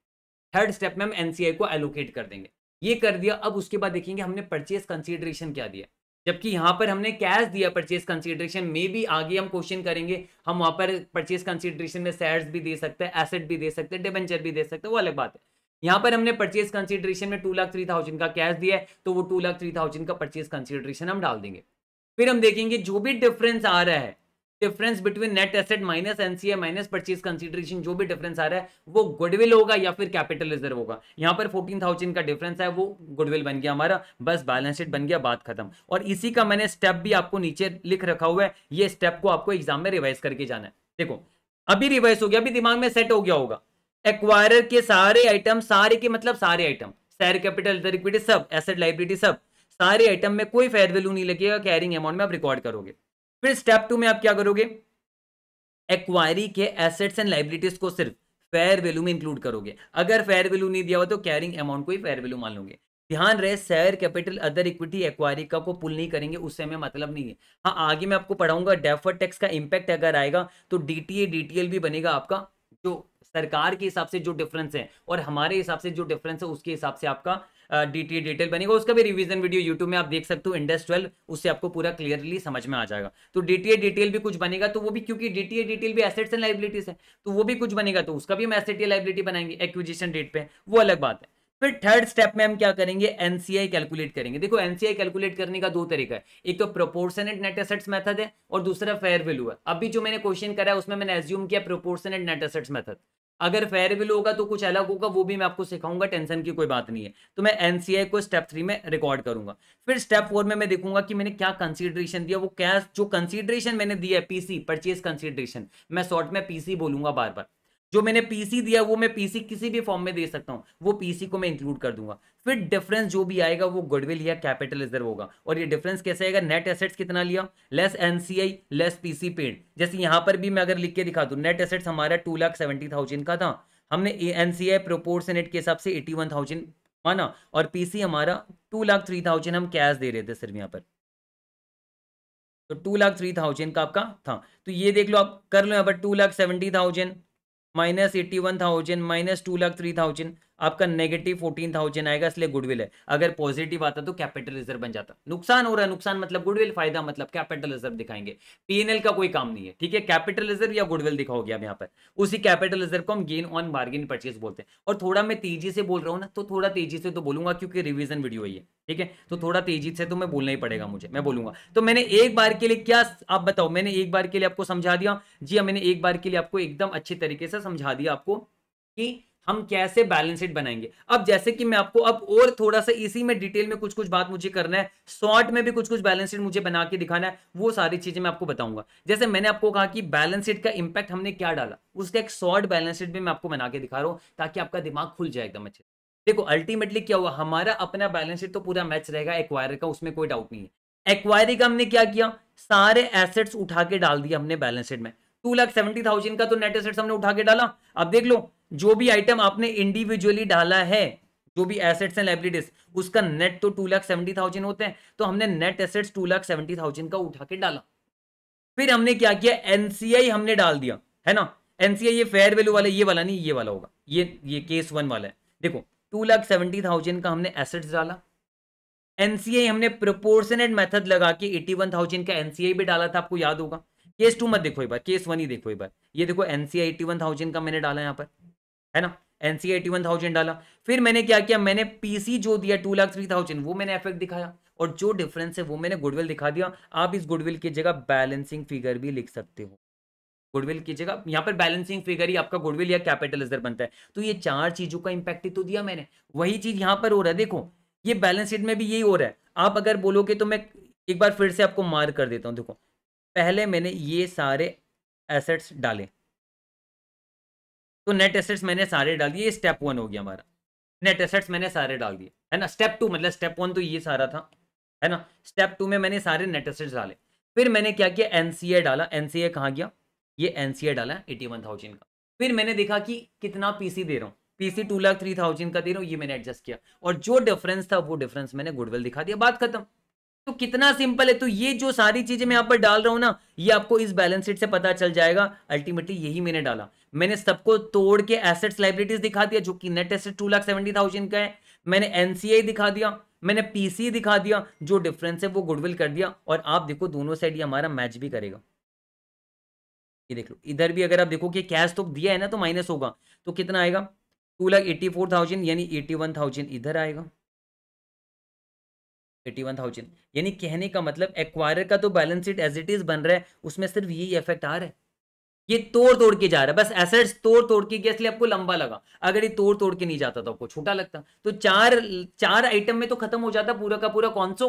Speaker 1: थर्ड स्टेप में हम एनसीआई को एलोकेट कर देंगे ये कर दिया अब उसके बाद देखेंगे हमने परचेज कंसिडरेशन क्या दिया जबकि यहाँ पर हमने कैश दिया परचेज कंसिडरेशन में भी आगे हम क्वेश्चन करेंगे हम वहाँ पर परचेज कंसिडरेशन में शेयर्स भी दे सकते हैं एसेट भी दे सकते हैं डिबेंचर भी दे सकते हैं वो अलग बात है यहाँ पर हमने परचेज कंसिडरेशन में टू लाख थ्री थाउजेंड का कैश दिया है तो वो टू लाख थ्री थाउजेंड का परचेज कंसिडरेशन हम डाल देंगे फिर हम देखेंगे जो भी डिफरेंस आ रहा है difference between net asset minus NCA minus purchase consideration जो भी डिफरेंस आ रहा है वो गुडविल होगा या फिर कैपिटल रिजर्व होगा यहाँ पर फोर्टीन थाउजेंड का डिफरेंस है वो गुडविल बन गया हमारा बस बैलेंस शीट बन गया बात खत्म और इसी का मैंने स्टेप भी आपको नीचे लिख रखा हुआ है ये स्टेप को आपको एग्जाम में रिवाइज करके जाना है देखो अभी रिवाइज हो गया अभी दिमाग में सेट हो गया होगा एक्वायर के सारे आइटम सारे के मतलब सारे आइटम सैर कैपिटल सब एसेट लाइब्रिटी सब सारे आइटम में कोई फेयर वैल्यू नहीं लगेगा कैरिंग अमाउंट में आप रिकॉर्ड करोगे फिर स्टेप टू में आप क्या करोगे एक्वायरी के एसेट्स एंड लाइबिलिटीज को सिर्फ फेयर वैल्यू में इंक्लूड करोगे अगर फेयर वैल्यू नहीं दिया हुआ तो कैरिंग अमाउंट को ही फेयर वैल्यू मान लोगे ध्यान रहे share capital other equity acquiree का को पुल नहीं करेंगे उससे हमें मतलब नहीं है हाँ आगे मैं आपको पढ़ाऊंगा डेफर टैक्स का इंपैक्ट अगर आएगा तो डीटीए डीटीएल भी बनेगा आपका जो सरकार के हिसाब से जो डिफरेंस है और हमारे हिसाब से जो डिफरेंस है उसके हिसाब से आपका डीटी डिटेल बनेगा उसका भी रिवीजन वीडियो यूट्यूब में आप देख सकते हो इंडस्ट ट्वेल्व उससे आपको पूरा क्लियरली समझ में आ जाएगा तो डीटीए डिटेल भी कुछ बनेगा तो वो भी क्योंकि डीटीए डिटेल भी एसेट्स एंड लाइबिलिटीज है तो वो भी कुछ बनेगा तो उसका भी हम एसेट या लाइबिलिटी बनाएंगे एक्विजिशन डेट पे वो अलग बात है फिर थर्ड स्टेप में हम क्या करेंगे एनसीआई कैलकुलेट करेंगे देखो एनसीआई कैलकुलेट करने का दो तरीका है एक तो प्रोपोर्शनेट नेट एसेट्स मेथड है और दूसरा फेयर वैल्यू है अभी जो मैंने क्वेश्चन करा है उसमें मैंने एज्यूम किया प्रोपोर्शनेट नेट एसेट्स मेथड अगर फेयरवेल होगा तो कुछ अलग होगा वो भी मैं आपको सिखाऊंगा टेंशन की कोई बात नहीं है तो मैं एनसीआई को स्टेप थ्री में रिकॉर्ड करूंगा फिर स्टेप फोर में मैं देखूंगा कि मैंने क्या कंसीडरेशन दिया वो क्या जो कंसीडरेशन मैंने दिया है पीसी परचेज कंसीडरेशन मैं शॉर्ट में पीसी बोलूंगा बार बार जो मैंने पीसी दिया वो मैं पीसी किसी भी फॉर्म में दे सकता हूँ वो पीसी को मैं इंक्लूड कर दूंगा फिर डिफरेंस जो भी आएगा वो गुडविल या कैपिटल रिजर्व होगा और ये डिफरेंस कैसे आएगा नेट एसेट्स कितना लिया less NCI less PC paid जैसे यहाँ पर भी मैं अगर लिख के दिखा दूँ नेट एसेट्स हमारा टू लाख सेवेंटी थाउजेंड का था हमने एनसीआई प्रोपोर्शनेट के हिसाब से एटी वन थाउजेंड माना और पीसी हमारा टू लाख थ्री थाउजेंड हम कैश दे रहे थे सिर्फ यहाँ पर तो टू लाख थ्री थाउजेंड का आपका था तो ये देख लो आप कर लो यहाँ पर two lakh seventy thousand minus eighty one thousand minus two lakh three thousand आपका नेगेटिव फोर्टीन थाउजेंड आएगा इसलिए गुडविल है अगर पॉजिटिव आता तो कैपिटल रिजर्व बन जाता नुकसान हो रहा है नुकसान मतलब गुडविल फायदा मतलब कैपिटल रिजर्व दिखाएंगे पीएनएल का कोई काम नहीं है ठीक है कैपिटल रिजर्व या गुडविल दिखाओगे आप यहाँ पर उसी कैपिटल रिजर्व को हम गेन ऑन बार्गेन परचेज बोलते हैं और थोड़ा मैं तेजी से बोल रहा हूँ ना तो थोड़ा तेजी से तो बोलूंगा क्योंकि रिविजन वीडियो है ठीक है तो थोड़ा तेजी से तो मैं बोलना ही पड़ेगा मुझे मैं बोलूंगा तो मैंने एक बार के लिए क्या आप बताओ मैंने एक बार के लिए आपको समझा दिया जी हाँ, मैंने एक बार के लिए आपको एकदम अच्छे तरीके से समझा दिया आपको कि हम कैसे बैलेंस शीट बनाएंगे अब जैसे कि मैं आपको अब और थोड़ा सा इसी में डिटेल में कुछ कुछ बात मुझे करना है शॉर्ट में भी कुछ कुछ बैलेंस शीट मुझे बना के दिखाना है वो सारी चीजें मैं आपको बताऊंगा जैसे मैंने आपको कहा कि बैलेंस शीट का इंपैक्ट हमने क्या डाला उसका एक शॉर्ट बैलेंस शीट भी मैं आपको बना के दिखा रहा हूँ ताकि आपका दिमाग खुल जाए एकदम अच्छे देखो अल्टीमेटली क्या हुआ हमारा अपना बैलेंस शीट तो पूरा मैच रहेगा एक्वायर का उसमें कोई डाउट नहीं है एक्वायरी का हमने क्या किया सारे एसेट्स उठा के डाल दिया हमने बैलेंस शीट में टू लाख सेवेंटी थाउजेंड का तो नेट एसेट्स हमने उठा के डाला अब देख लो जो भी आइटम आपने इंडिविजुअली डाला है जो भी एसेट्स एंड लाइबिलिटीज उसका नेट तो टू लाख सेवेंटी थाउजेंड होते हैं तो हमने net assets two lakh seventy thousand का उठा के डाला फिर हमने क्या किया एनसीआई हमने डाल दिया है ना एनसीआई ये फेयर वैल्यू वाला ये वाला नहीं ये वाला होगा ये ये केस वन वाला है देखो टू लाख सेवेंटी थाउजेंड का हमने एसेट्स डाला एनसीआई हमने प्रोपोर्शनेट मेथड लगा के एटी वन थाउजेंड का एनसीआई भी डाला था आपको याद होगा केस टू मत देखो एक बार केस वन ही देखो एक बार ये देखो एनसीआई एटी वन थाउजेंड का मैंने डाला यहाँ पर है ना एनसी एटी वन थाउजेंड डाला फिर मैंने क्या किया मैंने पीसी जो दिया टू लाख थ्री थाउजेंड वो मैंने इफेक्ट दिखाया और जो डिफरेंस है वो मैंने गुडविल दिखा दिया आप इस गुडविल की जगह बैलेंसिंग फिगर भी लिख सकते हो गुडविल की जगह यहाँ पर बैलेंसिंग फिगर ही आपका गुडविल या कैपिटल अजर बनता है तो ये चार चीजों का इंपैक्ट ही तो दिया मैंने वही चीज यहाँ पर हो रहा है देखो ये बैलेंस शीट में भी यही हो रहा है आप अगर बोलोगे तो मैं एक बार फिर से आपको मार कर देता हूँ देखो पहले मैंने ये सारे एसेट्स डाले तो नेट एसेट्स मैंने सारे डाल दिए स्टेप वन हो गया हमारा नेट एसेट्स मैंने सारे डाल दिए है ना स्टेप टू मतलब स्टेप वन तो ये सारा था है ना स्टेप टू में मैंने सारे नेट एसेट्स डाले फिर मैंने क्या किया एन डाला एन सी गया ये एन डाला एटी वन थाउजेंड का फिर मैंने देखा कि कितना पीसी दे रहा हूँ PC two lakh three thousand का दे रहा हूँ ये मैंने एडजस्ट किया और जो डिफरेंस था वो डिफरेंस मैंने गुडविल दिखा दिया बात खत्म तो कितना सिंपल है तो ये जो सारी चीजें मैं यहाँ पर डाल रहा हूँ ना ये आपको इस बैलेंस शीट से पता चल जाएगा अल्टीमेटली यही मैंने डाला मैंने सबको तोड़ के एसेट्स लाइब्रेटीज दिखा दिया जो कि net asset two lakh seventy thousand का है मैंने एनसीआई दिखा दिया मैंने पीसी दिखा दिया जो डिफरेंस है वो गुडविल कर दिया और आप देखो दोनों साइड ये हमारा मैच भी करेगा ये देख लो इधर भी अगर आप देखो कि कैश तो दिया है ना तो माइनस होगा तो कितना आएगा two lakh eighty four thousand यानी एट्टी वन थाउजेंड इधर आएगा एटी वन थाउजेंड यानी कहने का मतलब एक्वायर का तो balance sheet as it is बन रहा है उसमें सिर्फ यही इफेक्ट आ रहा है ये तोड़ तोड़ के जा रहा है बस एसेट्स तोड़ तोड़ के गया इसलिए आपको लंबा लगा अगर ये तोड़ तोड़ के नहीं जाता तो आपको छोटा लगता तो चार चार आइटम में तो खत्म हो जाता पूरा का पूरा कौन सो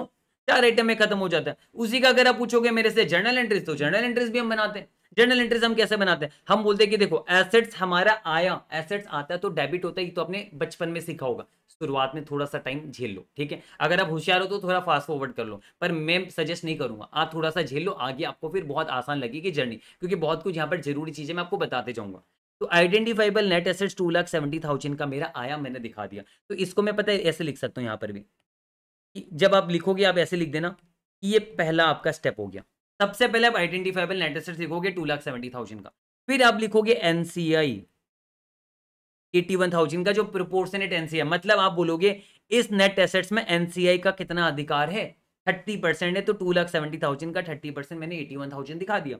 Speaker 1: चार आइटम में खत्म हो जाता है उसी का अगर आप पूछोगे मेरे से जर्नल एंट्रीज तो जर्नल एंट्रीज भी हम बनाते हैं जनरल इंटरेस्ट हम कैसे बनाते हैं हम बोलते हैं कि देखो एसेट्स हमारा आया एसेट्स आता है तो डेबिट होता है ये तो आपने बचपन में सीखा होगा शुरुआत में थोड़ा सा टाइम झेल लो ठीक है अगर आप होशियार हो तो थोड़ा फास्ट फॉरवर्ड कर लो पर मैं सजेस्ट नहीं करूंगा आप थोड़ा सा झेल लो आगे आपको फिर बहुत आसान लगेगी जर्नी क्योंकि बहुत कुछ यहाँ पर जरूरी चीजें मैं आपको बताते जाऊंगा तो identifiable net assets two lakh seventy thousand का मेरा आया मैंने दिखा दिया तो इसको मैं पता है ऐसे लिख सकता हूँ यहाँ पर भी जब आप लिखोगे आप ऐसे लिख देना ये पहला आपका स्टेप हो गया सबसे पहले आप आइडेंटिफाइबल नेट एसेट लिखोगे टू लाख सेवेंटी थाउजेंड का फिर आप लिखोगे एनसीआई एटी वन थाउजेंड का जो प्रोपोर्शनेट एनसीआई मतलब आप बोलोगे इस नेट एसेट्स में एनसीआई का कितना अधिकार है थर्टी परसेंट है तो टू लाख सेवेंटी थाउजेंड का थर्टी परसेंट मैंने एटी वन थाउजेंड दिखा दिया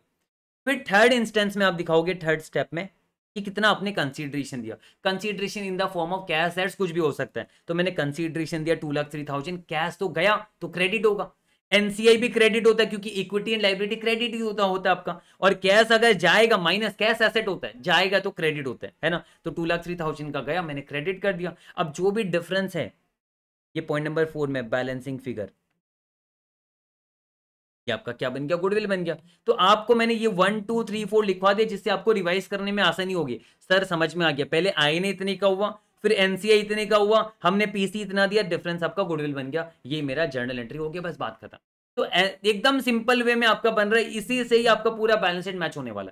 Speaker 1: फिर थर्ड इंस्टेंस में आप दिखाओगे थर्ड स्टेप में कि कितना आपने कंसीडरेशन दिया consideration in the form of cash एड्स कुछ भी हो सकता है तो मैंने कंसीडरेशन दिया two lakh three thousand cash तो गया तो क्रेडिट होगा एनसीआई भी क्रेडिट होता है क्योंकि इक्विटी एंड लाइब्रेटी क्रेडिट ही होता होता है आपका और कैश अगर जाएगा माइनस कैश एसेट होता है जाएगा तो क्रेडिट होता है है ना तो टू लाख थ्री थाउजेंड का गया मैंने क्रेडिट कर दिया अब जो भी डिफरेंस है ये पॉइंट नंबर फोर में बैलेंसिंग फिगर ये आपका क्या बन गया गुडविल बन गया तो आपको मैंने ये वन टू थ्री फोर लिखवा दिया जिससे आपको रिवाइज करने में आसानी होगी सर समझ में आ गया पहले आई ने इतने का हुआ फिर एनसीए इतने का हुआ हमने पीसी इतना दिया डिफरेंस आपका गुडविल बन गया ये मेरा जर्नल एंट्री हो गया बस बात खत्म तो एकदम सिंपल वे में आपका बन रहा है इसी से ही आपका पूरा बैलेंस शीट मैच होने वाला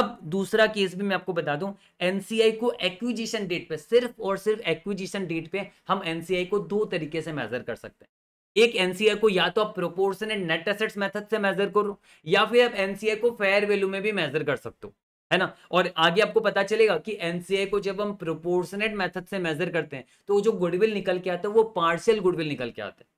Speaker 1: अब दूसरा केस भी मैं आपको बता दूं एनसीआई को एक्विजिशन डेट पे सिर्फ और सिर्फ एक्विजिशन डेट पे हम एनसीआई को दो तरीके से मेजर कर सकते हैं एक एनसीआई को या तो आप प्रोपोर्शनेट नेट एसेट्स मेथड से मेजर करो या फिर आप एनसीआई को फेयर वैल्यू में भी मेजर कर सकते हो है ना और आगे आपको पता चलेगा कि एनसीए को जब हम प्रोपोर्शनेट मेथड से मेजर करते हैं तो जो गुडविल निकल के आता है वो पार्शियल गुडविल निकल के आता है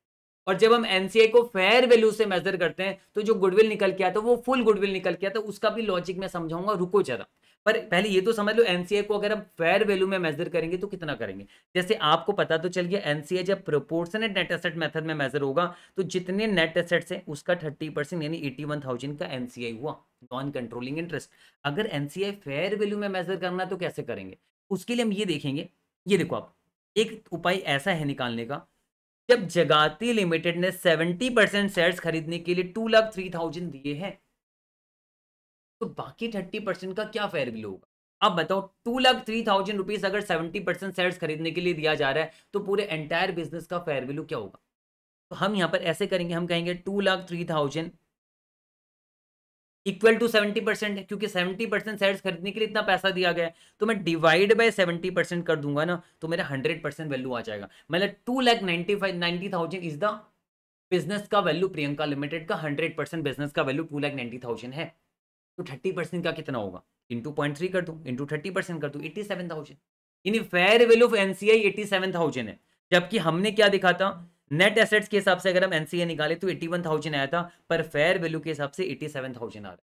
Speaker 1: और जब हम एनसीए को फेयर वैल्यू से मेजर करते हैं तो जो गुडविल निकल के आता है वो फुल गुडविल निकल के आता है उसका भी लॉजिक मैं समझाऊंगा रुको जरा पर पहले ये तो समझ लो एनसीआई को अगर हम फेयर वैल्यू में मेजर करेंगे तो कितना करेंगे जैसे आपको पता तो चल गया जब प्रोपोर्शनेट नेट एसेट मेथड में मेजर होगा तो जितने नेट एसेट्स हैं उसका थर्टी परसेंट यानी एटी वन थाउजेंड का एनसीआई हुआ नॉन कंट्रोलिंग इंटरेस्ट अगर एनसीआई फेयर वैल्यू में मेजर करना तो कैसे करेंगे उसके लिए हम ये देखेंगे ये देखो आप एक उपाय ऐसा है निकालने का जब जगाती लिमिटेड ने सेवेंटी परसेंट शेयर खरीदने के लिए टू लाख थ्री थाउजेंड दिए हैं तो बाकी थर्टी परसेंट का क्या फेयर वैल्यू होगा अब बताओ two lakh three thousand rupees अगर सेवेंटी परसेंट शेयर खरीदने के लिए दिया जा रहा है तो पूरे एंटायर बिजनेस का फेयर वैल्यू क्या होगा तो हम यहां पर ऐसे करेंगे हम कहेंगे two lakh three thousand equal to seventy percent है क्योंकि सेवेंटी परसेंट शेयर खरीदने के लिए इतना पैसा दिया गया है तो मैं डिवाइड बाय सेवेंटी परसेंट कर दूंगा ना तो मेरा हंड्रेड परसेंट वैल्यू आ जाएगा मतलब two lakh ninety five ninety thousand is the business का वैल्यू प्रियंका लिमिटेड का हंड्रेड परसेंट बिजनेस का value two lakh ninety thousand है तो थर्टी परसेंट का कितना होगा इंटू पॉइंट थ्री कर दो इंटू थर्टी परसेंट कर दो एट्टी सेवन थाउजेंड यानी fair value of NCI eighty seven thousand है जबकि हमने क्या दिखा था नेट एसेट्स के हिसाब से अगर हम एनसीए निकाले तो एट्टी वन थाउजेंड आया था पर फेयर वैल्यू के हिसाब से एट्टी सेवन थाउजेंड आ रहा है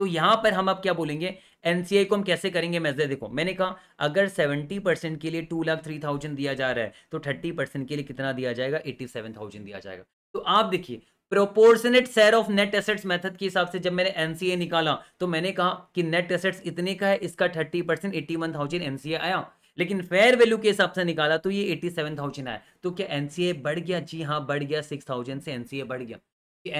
Speaker 1: तो यहां पर हम अब क्या बोलेंगे एनसीआई को हम कैसे करेंगे मैं देखो मैंने कहा अगर सेवेंटी परसेंट के लिए टू लाख थ्री थाउजेंड दिया जा रहा है तो थर्टी परसेंट के लिए कितना दिया जाएगा एट्टी सेवन थाउजेंड दिया जाएगा तो आप देखिए proportionate share of net assets method के हिसाब से जब मैंने एनसीए निकाला तो मैंने कहा कि नेट एसेट्स इतने का है इसका thirty percent eighty one thousand NCA आया लेकिन फेयर वैल्यू के हिसाब से निकाला तो ये एट्टी सेवन थाउजेंड आया तो क्या एनसीए बढ़ गया जी हाँ बढ़ गया सिक्स थाउजेंड से एनसीए बढ़ गया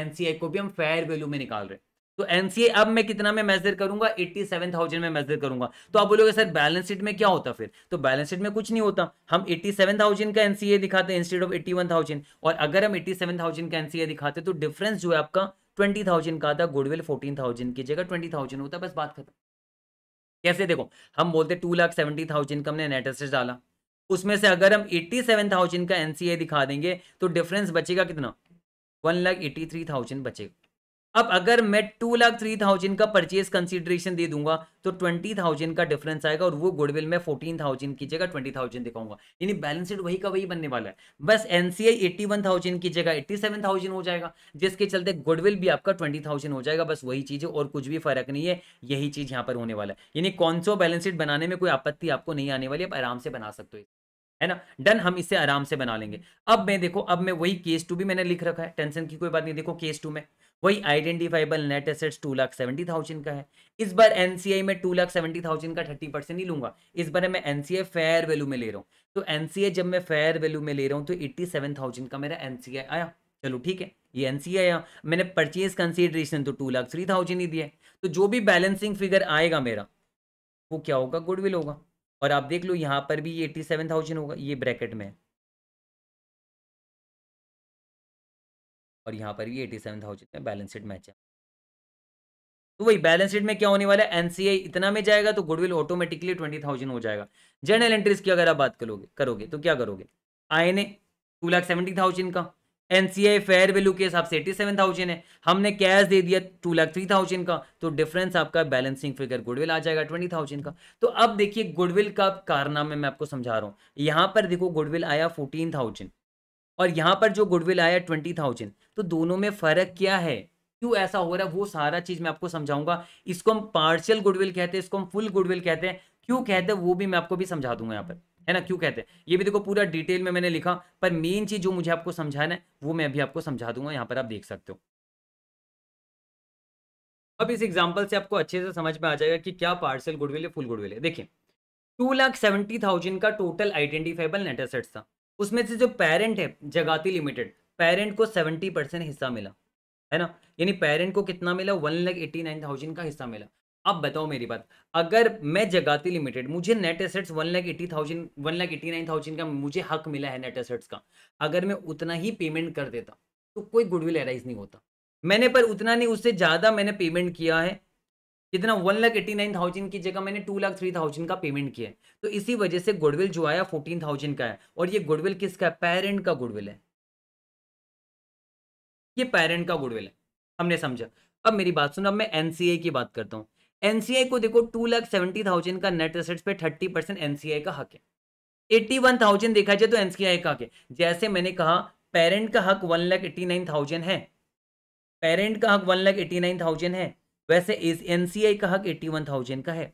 Speaker 1: एनसीए को भी हम फेयर वैल्यू में निकाल रहे हैं तो एनसीए अब मैं कितना में मेजर करूंगा 87,000 में मेजर करूंगा तो आप बोलोगे सर बैलेंस शीट में क्या होता फिर तो बैलेंस शीट में कुछ नहीं होता हम 87,000 का एनसीए दिखाते हैं इंस्टेड ऑफ 81,000 और अगर हम 87,000 का एनसीए दिखाते तो डिफरेंस जो है आपका 20,000 का था गुडविल 14,000 की जगह 20,000 होता बस बात खत्म कैसे देखो हम बोलते टू लाख सेवेंटी थाउजेंड का हमने नेट एसेट डाला उसमें से अगर हम एट्टी सेवन थाउजेंड का एनसीए दिखा देंगे तो डिफरेंस बचेगा कितना one lakh eighty three thousand बचेगा अब अगर मैं टू लाख थ्री थाउजेंड का परचेज कंसिडरेशन दे दूंगा तो ट्वेंटी थाउजेंड का डिफरेंस आएगा और वो गुडविल में फोर्टीन थाउजेंड की जगह ट्वेंटी थाउजेंड दिखाऊंगा यानी बैलेंस शीट वही का वही बनने वाला है बस एनसीआई एट्टी वन थाउजेंड की जगह एट्टी सेवन थाउजेंड हो जाएगा जिसके चलते गुडविल भी आपका ट्वेंटी थाउजेंड हो जाएगा बस वही चीज है और कुछ भी फर्क नहीं है यही चीज यहाँ पर होने वाला है यानी कौन सो बैलेंस शीट बनाने में कोई आपत्ति आपको नहीं आने वाली आप आराम से बना सकते हो है ना डन हम इसे आराम से बना लेंगे अब मैं देखो अब मैं वही केस टू भी मैंने लिख रखा है टेंशन की कोई बात नहीं देखो केस टू में वही identifiable net assets two lakh seventy thousand का है इस बार एनसीआई में टू लाख सेवेंटी थाउजेंड का थर्टी परसेंट ही लूंगा इस बार मैं एनसीआई फेयर वैल्यू में ले रहा हूँ तो एनसीआई जब मैं फेयर वैल्यू में ले रहा हूँ तो एट्टी सेवन थाउजेंड का मेरा एनसीआई आया चलो ठीक है ये एनसीआई आया मैंने परचेज कंसिडरेशन तो टू लाख थ्री थाउजेंड ही दिया है तो जो भी बैलेंसिंग फिगर आएगा मेरा
Speaker 2: वो क्या होगा गुडविल होगा और आप देख लो यहाँ पर भी ये एट्टी सेवन थाउजेंड होगा ये ब्रैकेट में है और यहाँ पर भी एटी सेवन थाउजेंड में बैलेंस शीट मैच है तो वही बैलेंस शीट में क्या होने वाला है एनसीआई इतना में
Speaker 1: जाएगा तो गुडविल ऑटोमेटिकली ट्वेंटी थाउजेंड हो जाएगा जनरल एंट्रीज की अगर आप बात करोगे करोगे तो क्या करोगे I N A two lakh seventy thousand का एनसीआई फेयर वैल्यू के हिसाब से एटी सेवन थाउजेंड है हमने कैश दे दिया टू लाख थ्री थाउजेंड का तो डिफरेंस आपका बैलेंसिंग फिगर गुडविल आ जाएगा ट्वेंटी थाउजेंड का तो अब देखिए गुडविल का कारनामे मैं आपको समझा रहा हूँ यहाँ पर देखो गुडविल आया फोर्टीन थाउजेंड और यहाँ पर जो गुडविल आया ट्वेंटी थाउजेंड तो दोनों में फर्क क्या है क्यों ऐसा हो रहा है वो सारा चीज मैं आपको समझाऊंगा इसको हम पार्शियल गुडविल कहते हैं इसको हम फुल गुडविल कहते हैं क्यों कहते हैं वो भी मैं आपको भी समझा दूंगा यहाँ पर है ना क्यों कहते हैं ये भी देखो पूरा डिटेल में मैंने लिखा पर मेन चीज जो मुझे आपको समझाना है वो मैं अभी आपको समझा दूंगा यहाँ पर आप देख सकते हो अब इस एग्जाम्पल से आपको अच्छे से समझ में आ जाएगा कि क्या पार्सल गुडविल है फुल गुडविल है देखिए टू लाख सेवेंटी थाउजेंड का टोटल आइडेंटिफाइबल नेट एसेट्स था उसमें से जो पेरेंट है जगाती लिमिटेड पेरेंट को सेवेंटी परसेंट हिस्सा मिला है ना यानी पेरेंट को कितना मिला one lakh eighty nine thousand का हिस्सा मिला अब बताओ मेरी बात अगर मैं जगाती लिमिटेड मुझे net assets one lakh eighty thousand one lakh eighty nine thousand का मुझे हक मिला है नेट एसेट्स का अगर मैं उतना ही पेमेंट कर देता तो कोई गुडविल एराइज नहीं होता मैंने पर उतना नहीं उससे ज़्यादा मैंने पेमेंट किया है कितना one lakh eighty nine thousand की जगह मैंने टू लाख थ्री थाउजेंड का पेमेंट किया तो इसी वजह से गुडविल जो आया फोर्टीन थाउजेंड का है और ये गुडविल किसका है पेरेंट का गुडविल है ये पेरेंट का गुडविल है हमने समझा अब मेरी बात सुनो अब मैं एनसीआई की बात करता हूँ एनसीआई को देखो टू लाख सेवेंटी थाउजेंड का नेट एसेट्स पे थर्टी परसेंट एनसीआई का हक है एट्टी वन थाउजेंड देखा जाए तो एनसीआई का हक है जैसे मैंने कहा पेरेंट का हक one lakh eighty nine thousand है पेरेंट का हक one lakh eighty nine thousand है वैसे इस एनसीआई का हक एट्टी वन थाउजेंड का है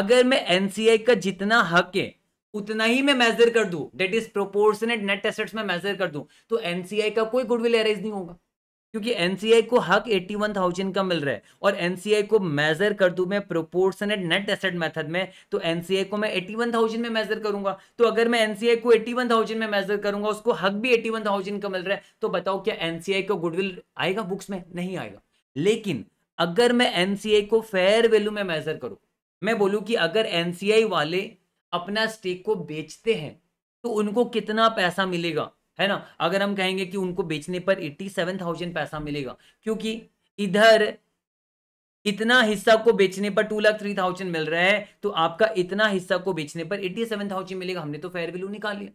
Speaker 1: अगर मैं एनसीआई का जितना हक है उतना ही मैं मेजर कर दू that is proportionate net assets में मेजर कर दू तो एनसीआई का कोई गुडविल एरेज नहीं होगा क्योंकि एनसीआई को हक एट्टी वन थाउजेंड का मिल रहा है और एनसीआई को मेजर कर दू मैं प्रोपोर्शनेट नेट एसेट मेथड में तो एनसीआई को मैं एट्टी वन थाउजेंड में मेजर करूंगा तो अगर मैं एनसीआई को एट्टी वन थाउजेंड में मेजर करूंगा उसको हक भी एट्टी वन थाउजेंड का मिल रहा है तो बताओ क्या एनसीआई का गुडविल आएगा बुक्स में नहीं आएगा लेकिन अगर मैं एनसीआई को फेयर वैल्यू में मेजर करूं मैं बोलूं कि अगर एनसीआई वाले अपना स्टेक को बेचते हैं तो उनको कितना पैसा मिलेगा है ना अगर हम कहेंगे कि उनको बेचने पर एट्टी सेवन थाउजेंड पैसा मिलेगा क्योंकि इधर इतना हिस्सा को बेचने पर टू लाख थ्री थाउजेंड मिल रहा है तो आपका इतना हिस्सा को बेचने पर एट्टी सेवन थाउजेंड मिलेगा हमने तो फेयर वैल्यू निकाल लिया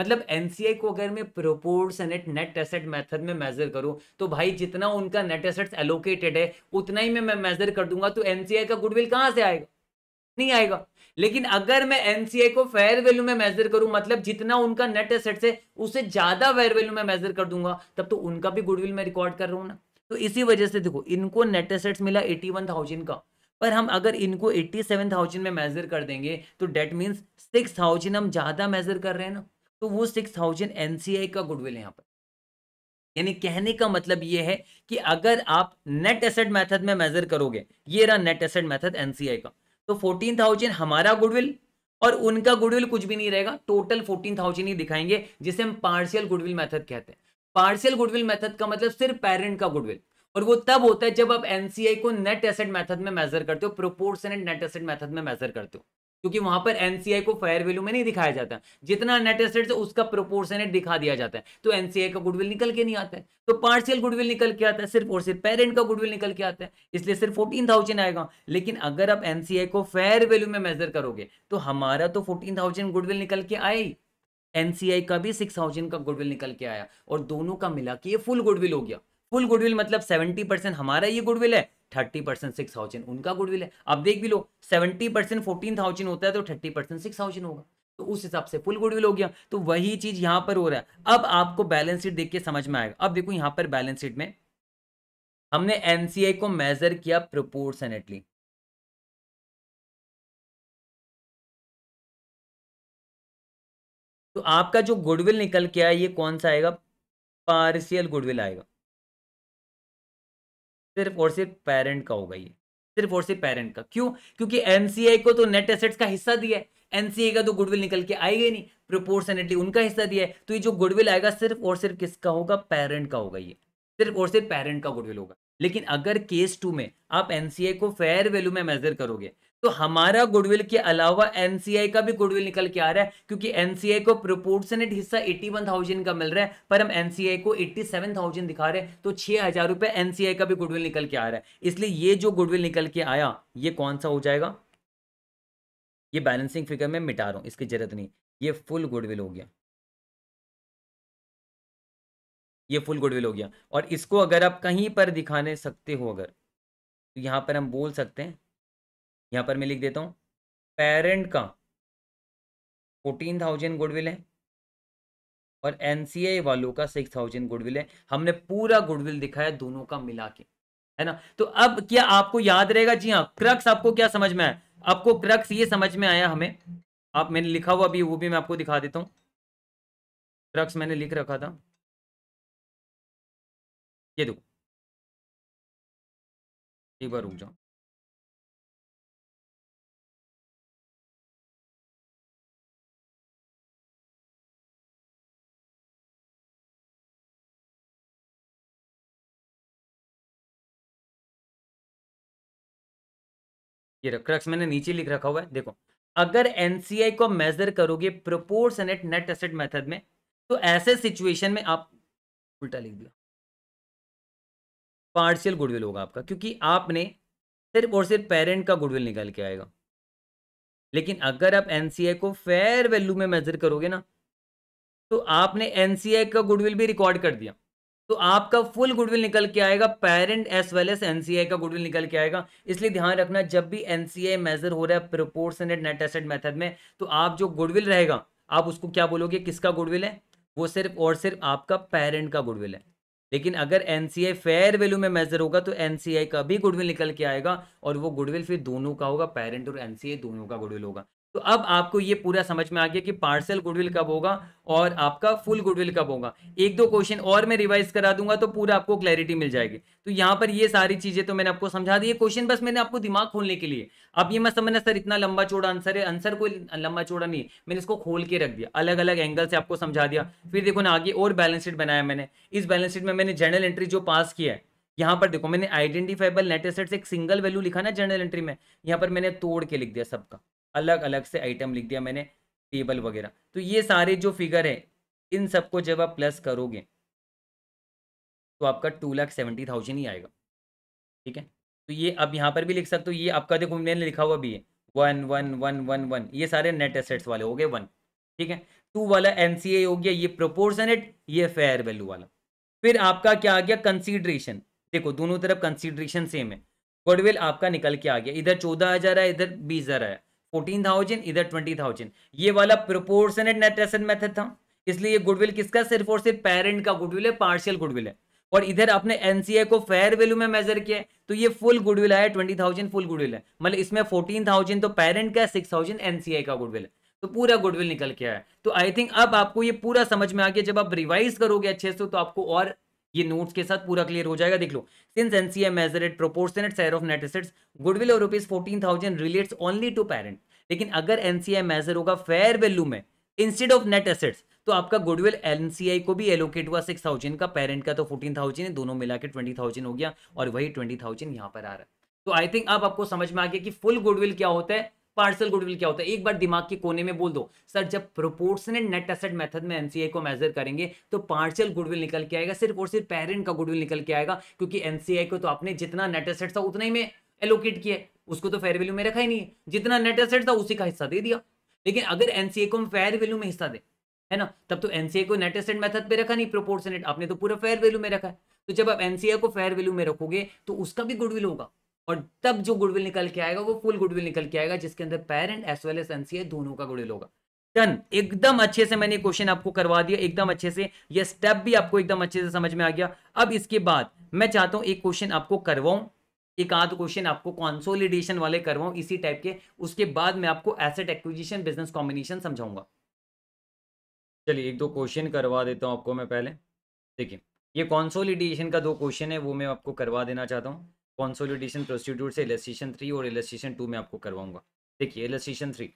Speaker 1: मतलब एनसीआई को अगर मैं प्रोपोर्शनेट नेट एसेट मेथड में मेजर करूं तो भाई जितना उनका नेट एसेट्स एलोकेटेड है उतना ही मैं मेजर कर दूंगा तो एनसीआई का गुडविल कहां से आएगा नहीं आएगा लेकिन अगर मैं एनसीआई को फेयर वैल्यू में मेजर करूं मतलब जितना उनका नेट एसेट्स है उससे ज्यादा फेयर वैल्यू में मेजर कर दूंगा तब तो उनका भी गुडविल मैं रिकॉर्ड कर रहा हूं ना तो इसी वजह से देखो इनको नेट एसेट्स मिला एटी वन का पर हम अगर इनको एट्टी सेवन थाउजेंड में मेजर कर देंगे तो डेट मीन्स सिक्स थाउजेंड हम ज्यादा मेजर कर रहे हैं ना तो वो सिक्स थाउजेंड एनसीआई का गुडविल यहाँ पर यानी कहने का मतलब ये है कि अगर आप नेट एसेट मेथड में मेजर करोगे ये रहा नेट एसेट मेथड एनसीआई का तो फोर्टीन थाउजेंड हमारा गुडविल और उनका गुडविल कुछ भी नहीं रहेगा टोटल फोर्टीन थाउजेंड ही दिखाएंगे जिसे हम पार्शियल गुडविल मेथड कहते हैं पार्शियल गुडविल मेथड का मतलब सिर्फ पेरेंट का गुडविल और वो तब होता है जब आप एनसीआई को नेट एसेट मेथड में मेजर करते हो प्रोपोर्शनेट नेट एसेट मेथड में मेजर करते हो क्योंकि वहां पर एनसीआई को फेयर वैल्यू में नहीं दिखाया जाता जितना नेट एसेट्स उसका प्रोपोर्शनेट दिखा दिया जाता है तो एनसीआई का गुडविल निकल के नहीं आता है तो पार्शियल गुडविल निकल के आता है सिर्फ और सिर्फ पेरेंट का गुडविल निकल के आता है इसलिए सिर्फ फोर्टीन थाउजेंड आएगा लेकिन अगर आप एनसीआई को फेयर वैल्यू में मेजर करोगे तो हमारा तो फोर्टीन थाउजेंड गुडविल निकल के आए ही एनसीआई का भी सिक्स थाउजेंड का गुडविल निकल के आया और दोनों का मिला के ये फुल गुडविल हो गया फुल गुडविल मतलब सेवेंटी परसेंट हमारा ये गुडविल है थर्टी परसेंट सिक्स थाउजेंड उनका गुडविल है अब देख भी लो सेवेंटी परसेंट फोर्टीन थाउजेंड होता है तो थर्टी परसेंट सिक्स थाउजेंड होगा तो उस हिसाब से फुल गुडविल हो गया तो वही चीज यहां पर हो रहा है अब आपको बैलेंस शीट देख के समझ में आएगा अब देखो यहां पर बैलेंस शीट में
Speaker 2: हमने एनसीआई को मेजर किया प्रोपोर्शनेटली तो आपका जो गुडविल निकल के आया ये कौन सा आएगा पार्शियल गुडविल आएगा
Speaker 1: सिर्फ और सिर्फ पेरेंट का होगा ये सिर्फ और सिर्फ पेरेंट का क्यों क्योंकि एनसीआई को तो नेट एसेट्स का हिस्सा दिया है एनसीए का तो गुडविल निकल के आएगा नहीं प्रोपोर्शनेटली उनका हिस्सा दिया है तो ये जो गुडविल आएगा सिर्फ और सिर्फ किसका होगा पेरेंट का होगा ये सिर्फ और सिर्फ पेरेंट का गुडविल होगा लेकिन अगर केस टू में आप एनसीए को फेयर वैल्यू में मेजर करोगे तो हमारा गुडविल के अलावा एनसीआई का भी गुडविल निकल के आ रहा है क्योंकि एनसीआई को प्रोपोर्शनेट हिस्सा थाउजेंड का मिल रहा है पर हम एनसीआई को थाउजेंड दिखा रहे हैं तो छह हजार रुपए एनसीआई का भी गुडविल निकल के आ रहा है इसलिए ये जो गुडविल निकल के आया ये कौन सा हो जाएगा
Speaker 2: ये बैलेंसिंग फिगर में मिटा रहा हूं इसकी जरूरत नहीं ये फुल गुडविल हो गया ये फुल गुडविल हो गया और इसको अगर आप कहीं
Speaker 1: पर दिखाने सकते हो अगर तो यहां पर हम बोल सकते हैं यहाँ पर मैं लिख देता हूँ पेरेंट का फोर्टीन थाउजेंड गुडविल है और एन वालों का सिक्स थाउजेंड गुडविल है हमने पूरा गुडविल दिखाया दोनों का मिला के है ना तो अब क्या आपको याद रहेगा जी हाँ क्रक्स आपको क्या समझ में आया आपको
Speaker 2: क्रक्स ये समझ में आया हमें आप मैंने लिखा हुआ अभी वो भी मैं आपको दिखा देता हूँ क्रक्स मैंने लिख रखा था ये देखो एक बार रुक जाओ ये क्रक्स मैंने नीचे लिख रखा हुआ है देखो अगर एनसीआई को मेजर करोगे प्रोपोर्शनेट नेट एसेट मेथड में
Speaker 1: तो ऐसे सिचुएशन में आप उल्टा लिख दिया पार्शियल गुडविल होगा आपका क्योंकि आपने सिर्फ और सिर्फ पेरेंट का गुडविल निकाल के आएगा लेकिन अगर आप एनसीआई को फेयर वैल्यू में मेजर करोगे ना तो आपने एनसीआई का गुडविल भी रिकॉर्ड कर दिया तो आपका फुल गुडविल निकल के आएगा parent as well as NCI का गुडविल निकल के आएगा इसलिए ध्यान रखना जब भी एनसीआई मेजर हो रहा है प्रोपोर्शनेट नेट एसेट मेथड में तो आप जो गुडविल रहेगा आप उसको क्या बोलोगे किसका गुडविल है वो सिर्फ और सिर्फ आपका पेरेंट का गुडविल है लेकिन अगर एनसीआई फेयर वैल्यू में मेजर होगा तो एनसीआई का भी गुडविल निकल के आएगा और वो गुडविल फिर दोनों का होगा पेरेंट और एनसीआई दोनों का गुडविल होगा तो अब आपको ये पूरा समझ में आ गया कि पार्सल गुडविल कब होगा और आपका फुल गुडविल कब होगा एक दो क्वेश्चन और मैं रिवाइज करा दूंगा तो पूरा आपको क्लैरिटी मिल जाएगी तो यहाँ पर ये सारी चीजें तो मैंने आपको समझा दी क्वेश्चन बस मैंने आपको दिमाग खोलने के लिए अब ये मत समझना सर इतना लंबा चौड़ा आंसर है आंसर कोई लंबा चौड़ा नहीं मैंने इसको खोल के रख दिया अलग अलग एंगल से आपको समझा दिया फिर देखो ना आगे और बैलेंस शीट बनाया मैंने इस बैलेंस शीट में मैंने जर्नल एंट्री जो पास किया है यहाँ पर देखो मैंने आइडेंटिफाइबल नेट एसेट्स एक सिंगल वैल्यू लिखा ना जर्नल एंट्री में यहाँ पर मैंने तोड़ के लिख दिया सबका अलग अलग से आइटम लिख दिया मैंने टेबल वगैरह तो ये सारे जो फिगर है इन सबको जब आप प्लस करोगे तो आपका टू लाख सेवेंटी थाउजेंड ही आएगा ठीक है तो ये आप यहाँ पर भी लिख सकते हो ये आपका देखो मैंने लिखा हुआ भी है one one one one one ये सारे नेट एसेट्स वाले हो गए वन ठीक है टू वाला एन हो गया ये प्रोपोर्सनेट ये फेयर वैल्यू वाला फिर आपका क्या आ गया कंसिडरेशन देखो दोनों तरफ कंसिडरेशन सेम है गुडविल आपका निकल के आ गया इधर चौदह हज़ार है इधर बीस हज़ार है फोर्टीन थाउजेंड इधर ट्वेंटी थाउजेंड ये वाला प्रोपोर्शनेट नेट एसेट मेथड था इसलिए ये गुडविल किसका सिर्फ और सिर्फ पेरेंट का गुडविल है पार्शियल गुडविल है और इधर आपने एनसीआई को फेयर वैल्यू में मेजर किया तो ये फुल गुडविल है ट्वेंटी थाउजेंड फुल गुडविल है मतलब इसमें फोर्टीन थाउजेंड तो पेरेंट का सिक्स थाउजेंड एनसीआई का गुडविल है तो पूरा गुडविल निकल के आया तो आई थिंक अब आपको ये पूरा समझ में आ गया जब आप रिवाइज करोगे अच्छे से तो आपको और ये नोट्स के साथ पूरा क्लियर हो जाएगा देख लो since NCA measured proportionate share of net assets goodwill और rupees fourteen thousand relates only to parent लेकिन अगर एनसीआई मेजर होगा फेयर वैल्यू में इंस्टेड ऑफ नेट एसेट्स तो आपका गुडविल एनसीआई को भी एलोकेट हुआ सिक्स थाउजेंड का पेरेंट का तो फोर्टीन थाउजेंड दोनों मिला के ट्वेंटी थाउजेंड हो गया और वही ट्वेंटी थाउजेंड यहाँ पर आ रहा है तो आई थिंक अब आपको समझ में आ गया कि फुल गुडविल क्या होता है पार्सल गुडविल क्या होता है एक बार दिमाग के कोने में बोल दो सर जब प्रोपोर्शनल नेट एसेट मेथड में एनसीए को मेजर करेंगे तो पार्सल गुडविल निकल के आएगा सिर्फ और सिर्फ पेरेंट का गुडविल निकल के आएगा क्योंकि एनसीए को तो आपने जितना नेट एसेट था उतना ही में एलोकेट किया उसको तो फेयर वैल्यू में रखा ही नहीं है जितना नेट एसेट था उसी का हिस्सा दे दिया लेकिन अगर एनसीए को हम फेयर वैल्यू में हिस्सा दे है ना तब तो एनसीए को नेट एसेट मेथड पे रखा नहीं प्रोपोर्शनल आपने तो पूरा फेयर वैल्यू में रखा है तो जब आप एनसीए को फेयर वैल्यू में रखोगे तो उसका भी गुडविल होगा और तब जो गुडविल निकल के आएगा वो फुल गुडविल निकल के आएगा जिसके अंदर parent as well as NCA दोनों का गुडविल होगा डन एकदम अच्छे से मैंने क्वेश्चन आपको करवा दिया एकदम अच्छे से ये स्टेप भी आपको एकदम अच्छे से समझ में आ गया अब इसके बाद मैं चाहता हूं एक क्वेश्चन आपको करवाऊं एक आध क्वेश्चन आपको कॉन्सोलिडेशन वाले करवाऊं इसी टाइप के उसके बाद मैं आपको एसेट एक्विजिशन बिजनेस कॉम्बिनेशन समझाऊंगा चलिए एक दो क्वेश्चन करवा देता हूं आपको मैं पहले देखिए ये कॉन्सोलिडेशन का दो क्वेश्चन है वो मैं आपको करवा देना चाहता हूँ कॉन्सोलिडेशन प्रोस्टिट्यूट से इलेस्ट्रेशन थ्री और इलेस्ट्रेशन टू में आपको करवाऊंगा देखिए illustration three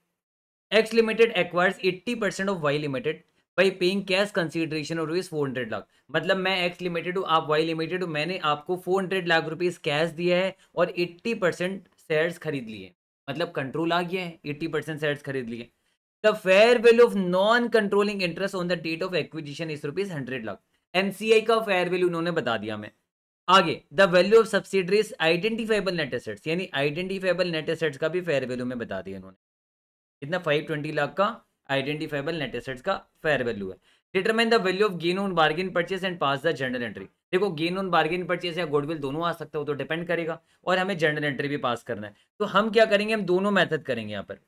Speaker 1: X limited acquires eighty percent of Y limited by paying cash consideration और रुपीज फोर हंड्रेड लाख मतलब मैं एक्स लिमिटेड हूँ आप वाई लिमिटेड हूँ मैंने आपको four hundred lakh rupees cash दिया है और एट्टी परसेंट शेयर्स खरीद लिए मतलब कंट्रोल आ गया है एट्टी परसेंट शेयर्स खरीद लिए the fair value of non controlling interest on the date of acquisition is rupees hundred lakh M C I का फेयर वैल्यू उन्होंने बता दिया मैं आगे the value of subsidiary's identifiable net assets यानी आइडेंटिफाइबल नेट एसेट्स का भी फेयर वैल्यू में बता दिया इन्होंने कितना फाइव ट्वेंटी लाख का आइडेंटिफाइबल नेट एसेट्स का फेयर वैल्यू है determine the value of gain on bargain purchase and pass the journal entry देखो गेन ऑन बार्गेन परचेज या गुडविल दोनों आ सकता हो तो डिपेंड करेगा और हमें जनरल एंट्री भी पास करना है तो हम क्या करेंगे हम दोनों मैथड करेंगे यहाँ पर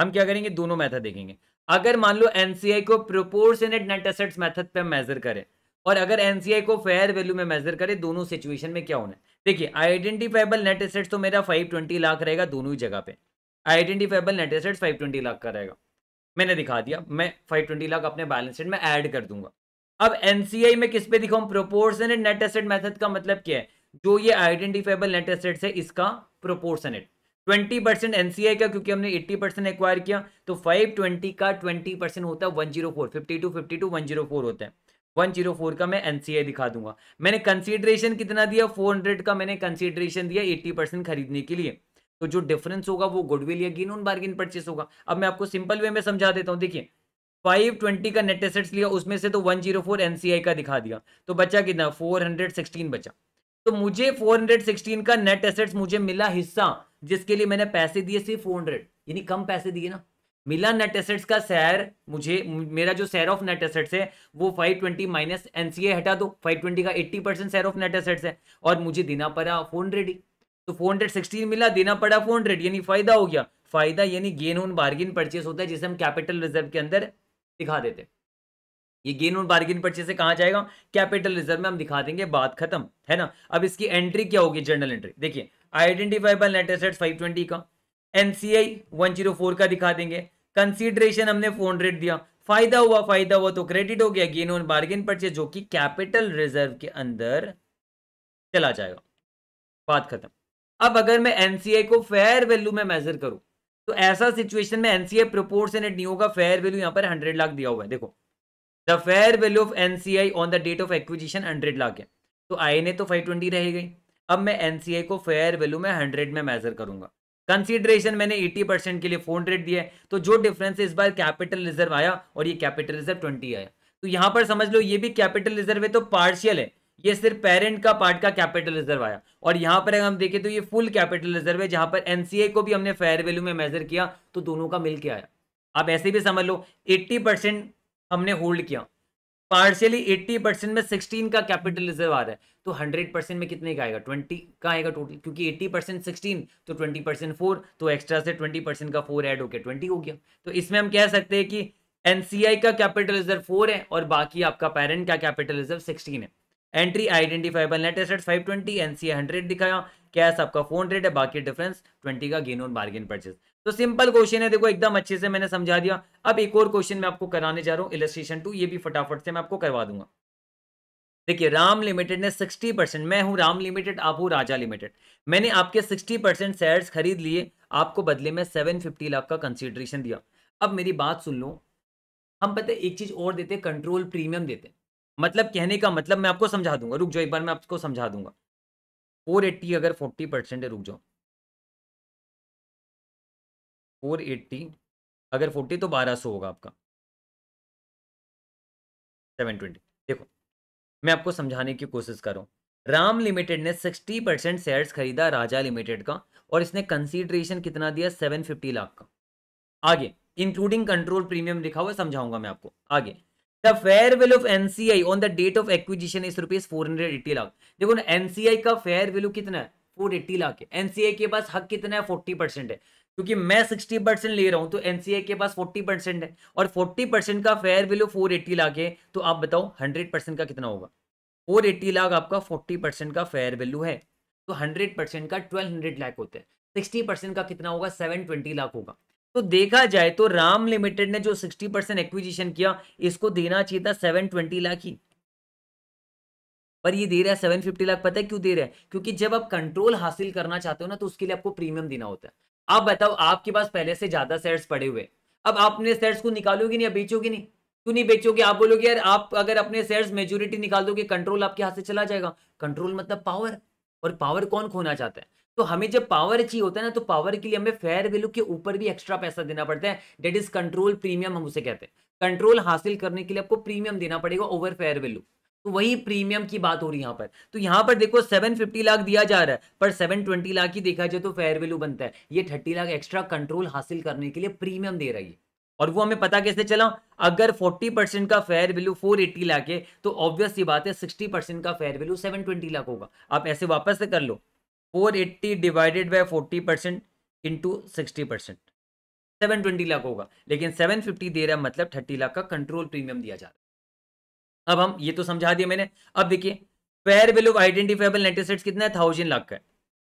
Speaker 1: हम क्या करेंगे दोनों मैथड देखेंगे अगर मान लो एनसीआई को प्रोपोर्शनेट नेट एसेट्स मैथड पे मेजर करें और अगर एनसीआई को फेयर वैल्यू में मेजर करे दोनों सिचुएशन में क्या होना है देखिए आइडेंटिफाइबल नेट एसेट्स तो मेरा 520 लाख रहेगा दोनों ही जगह पे आइडेंटिफाइबल नेट एसेट्स 520 लाख का रहेगा मैंने दिखा दिया मैं 520 लाख अपने बैलेंस शीट में ऐड कर दूंगा अब एनसीआई में किस पे दिखाऊं प्रोपोर्शनेट नेट एसेट मेथड का मतलब क्या है जो ये आइडेंटिफाइबल नेट एसेट्स है इसका प्रोपोर्शनेट 20 परसेंट एनसीआई का क्योंकि हमने 80 परसेंट एक्वायर किया तो 520 का 20 होता है 104 52 52 104 होता है वन जीरो फोर का मैं एनसीए दिखा दूंगा मैंने कंसीडरेशन कितना दिया फोर हंड्रेड का मैंने कंसीडरेशन दिया एट्टी परसेंट खरीदने के लिए तो जो डिफरेंस होगा वो गुडविल या गिन ऑन बार्गिन परचेस होगा अब मैं आपको सिंपल वे में समझा देता हूँ देखिए 520 का नेट एसेट्स लिया उसमें से तो 104 एनसीआई का दिखा दिया तो बचा कितना 416 बचा तो मुझे 416 का नेट एसेट्स मुझे मिला हिस्सा जिसके लिए मैंने पैसे दिए सिर्फ 400 यानी कम पैसे दिए ना मिला नेट एसेट्स का शेयर मुझे मेरा जो शेयर ऑफ नेट एसेट्स है वो 520 ट्वेंटी माइनस एनसीए हटा दो 520 का 80 percent share of net assets है और मुझे देना पड़ा फोर हंड्रेड ही तो फोर हंड्रेड सिक्सटीन मिला देना पड़ा फोर हंड्रेड यानी फायदा हो गया फायदा यानी गेन ऑन बार्गेन परचेस होता है जिसे हम कैपिटल रिजर्व के अंदर दिखा देते ये गेन ऑन बार्गेन परचेस से कहाँ जाएगा कैपिटल रिजर्व में हम दिखा देंगे बात खत्म है ना अब इसकी एंट्री क्या होगी जनरल एंट्री देखिए आइडेंटिफाइबल नेट एसेट्स फाइव का एनसीआई 104 का दिखा देंगे कंसीडरेशन हमने फोर हंड्रेड दिया फायदा हुआ फायदा हुआ तो क्रेडिट हो गया गेन ऑन बार्गेन परचेज जो कि कैपिटल रिजर्व के अंदर चला जाएगा बात खत्म अब अगर मैं एनसीआई को फेयर वैल्यू में मेजर करूं तो ऐसा सिचुएशन में एनसीआई प्रोपोर्शनेट नहीं होगा फेयर वैल्यू यहां पर हंड्रेड लाख दिया हुआ है देखो the fair value of NCI on the date of acquisition hundred lakh है तो आई तो फाइव ट्वेंटी रह गई अब मैं एनसीआई को फेयर वैल्यू में हंड्रेड में मेजर करूंगा कंसीडरेशन मैंने 80 परसेंट के लिए फोन रेट दिया है तो जो डिफरेंस इस बार कैपिटल रिजर्व आया और ये कैपिटल रिजर्व ट्वेंटी आया तो यहाँ पर समझ लो ये भी कैपिटल रिजर्व है तो पार्शियल है ये सिर्फ पेरेंट का पार्ट का कैपिटल रिजर्व आया और यहाँ पर अगर हम देखें तो ये फुल कैपिटल रिजर्व है जहाँ पर एनसीए को भी हमने फेयर वैल्यू में मेजर किया तो दोनों का मिल के आया आप ऐसे भी समझ लो एट्टी परसेंट हमने होल्ड किया पार्शियली 80 परसेंट में 16 का कैपिटल रिजर्व आ रहा है तो 100 परसेंट में कितने का आएगा 20 का आएगा टोटल क्योंकि 80 परसेंट सिक्सटीन तो 20 परसेंट फोर तो एक्स्ट्रा से 20 परसेंट का फोर ऐड होकर गया ट्वेंटी हो गया तो इसमें हम कह सकते हैं कि एनसीआई का कैपिटल रिजर्व फोर है और बाकी आपका पेरेंट का कैपिटल रिजर्व सिक्सटीन है entry identifiable net asset five twenty NCI hundred दिखाया कैश आपका 400 है बाकी डिफरेंस ट्वेंटी का गेन और बार्गेन परचेज तो सिंपल क्वेश्चन है देखो एकदम अच्छे से मैंने समझा दिया अब एक और क्वेश्चन मैं आपको कराने जा रहा हूँ इलस्ट्रेशन टू ये भी फटाफट से मैं आपको करवा दूंगा देखिए राम लिमिटेड ने 60 परसेंट मैं हूँ राम लिमिटेड आप हूँ राजा लिमिटेड मैंने आपके 60 परसेंट शेयर्स खरीद लिए आपको बदले में 750 लाख का कंसिडरेशन दिया अब मेरी बात सुन लो हम पता है एक चीज़ और देते कंट्रोल प्रीमियम देते मतलब कहने का मतलब मैं आपको समझा दूंगा रुक जाओ एक बार मैं आपको समझा दूंगा
Speaker 2: फोर एट्टी अगर फोर्टी परसेंट है रुक जाओ फोर एट्टी अगर फोर्टी तो बारह सौ होगा आपका सेवन ट्वेंटी देखो मैं आपको समझाने की कोशिश कर रहा हूँ राम
Speaker 1: लिमिटेड ने सिक्सटी परसेंट शेयर्स खरीदा राजा लिमिटेड का और इसने कंसीडरेशन कितना दिया सेवन फिफ्टी लाख का आगे इंक्लूडिंग कंट्रोल प्रीमियम लिखा हुआ समझाऊंगा मैं आपको आगे the fair value of NCI on the date of acquisition is rupees four hundred eighty lakh देखो ना एनसीआई का फेयर वैल्यू कितना है फोर एट्टी लाख है एनसीआई के पास हक कितना है फोर्टी परसेंट है क्योंकि मैं सिक्सटी परसेंट ले रहा हूं तो एनसीए के पास फोर्टी परसेंट है और फोर्टी परसेंट का फेयर वैल्यू एट्टी लाख है तो आप बताओ हंड्रेड परसेंट का कितना होगा एट्टी लाख आपका फोर्टी परसेंट का फेयर वैल्यू है तो हंड्रेड परसेंट का हंड्रेड लाख होता है सिक्सटी परसेंट का कितना होगा ट्वेंटी लाख होगा तो देखा जाए तो राम लिमिटेड ने जो सिक्सटी परसेंट एक्विजिशन किया इसको देना चाहिए था ट्वेंटी लाख ही पर ये दे रहा है सेवन फिफ्टी लाख पता है क्यों दे रहा है क्योंकि जब आप कंट्रोल हासिल करना चाहते हो ना तो उसके लिए आपको प्रीमियम देना होता है आप बताओ आपके पास पहले से ज्यादा शेयर्स पड़े हुए अब आपने शेयर्स को निकालोगे नहीं या बेचोगे नहीं क्यों नहीं बेचोगे आप बोलोगे यार आप अगर अपने शेयर्स मेजोरिटी निकाल दोगे कंट्रोल आपके हाथ से चला जाएगा कंट्रोल मतलब पावर और पावर कौन खोना चाहता है तो हमें जब पावर चाहिए होता है ना तो पावर के लिए हमें फेयर वैल्यू के ऊपर भी एक्स्ट्रा पैसा देना पड़ता है डेट इज कंट्रोल प्रीमियम हम उसे कहते हैं कंट्रोल हासिल करने के लिए आपको प्रीमियम देना पड़ेगा ओवर फेयर वैल्यू तो वही प्रीमियम की बात हो रही है यहाँ पर तो यहाँ पर देखो 750 लाख दिया जा रहा है पर 720 लाख ही देखा जाए तो फेयर वैल्यू बनता है ये 30 लाख एक्स्ट्रा कंट्रोल हासिल करने के लिए प्रीमियम दे रही है और वो हमें पता कैसे चला अगर 40 परसेंट का फेयर वैल्यू 480 लाख है तो ऑब्वियस ये बात है 60 परसेंट का फेयर वैल्यू 720 लाख होगा आप ऐसे वापस से कर लो 480 divided by 40 percent into sixty percent seven twenty lakh होगा लेकिन सेवन फिफ्टी दे रहा है मतलब थर्टी लाख का कंट्रोल प्रीमियम दिया जा रहा है अब हम ये तो समझा दिया मैंने अब देखिए fair value of identifiable net assets कितना है थाउजेंड लाख का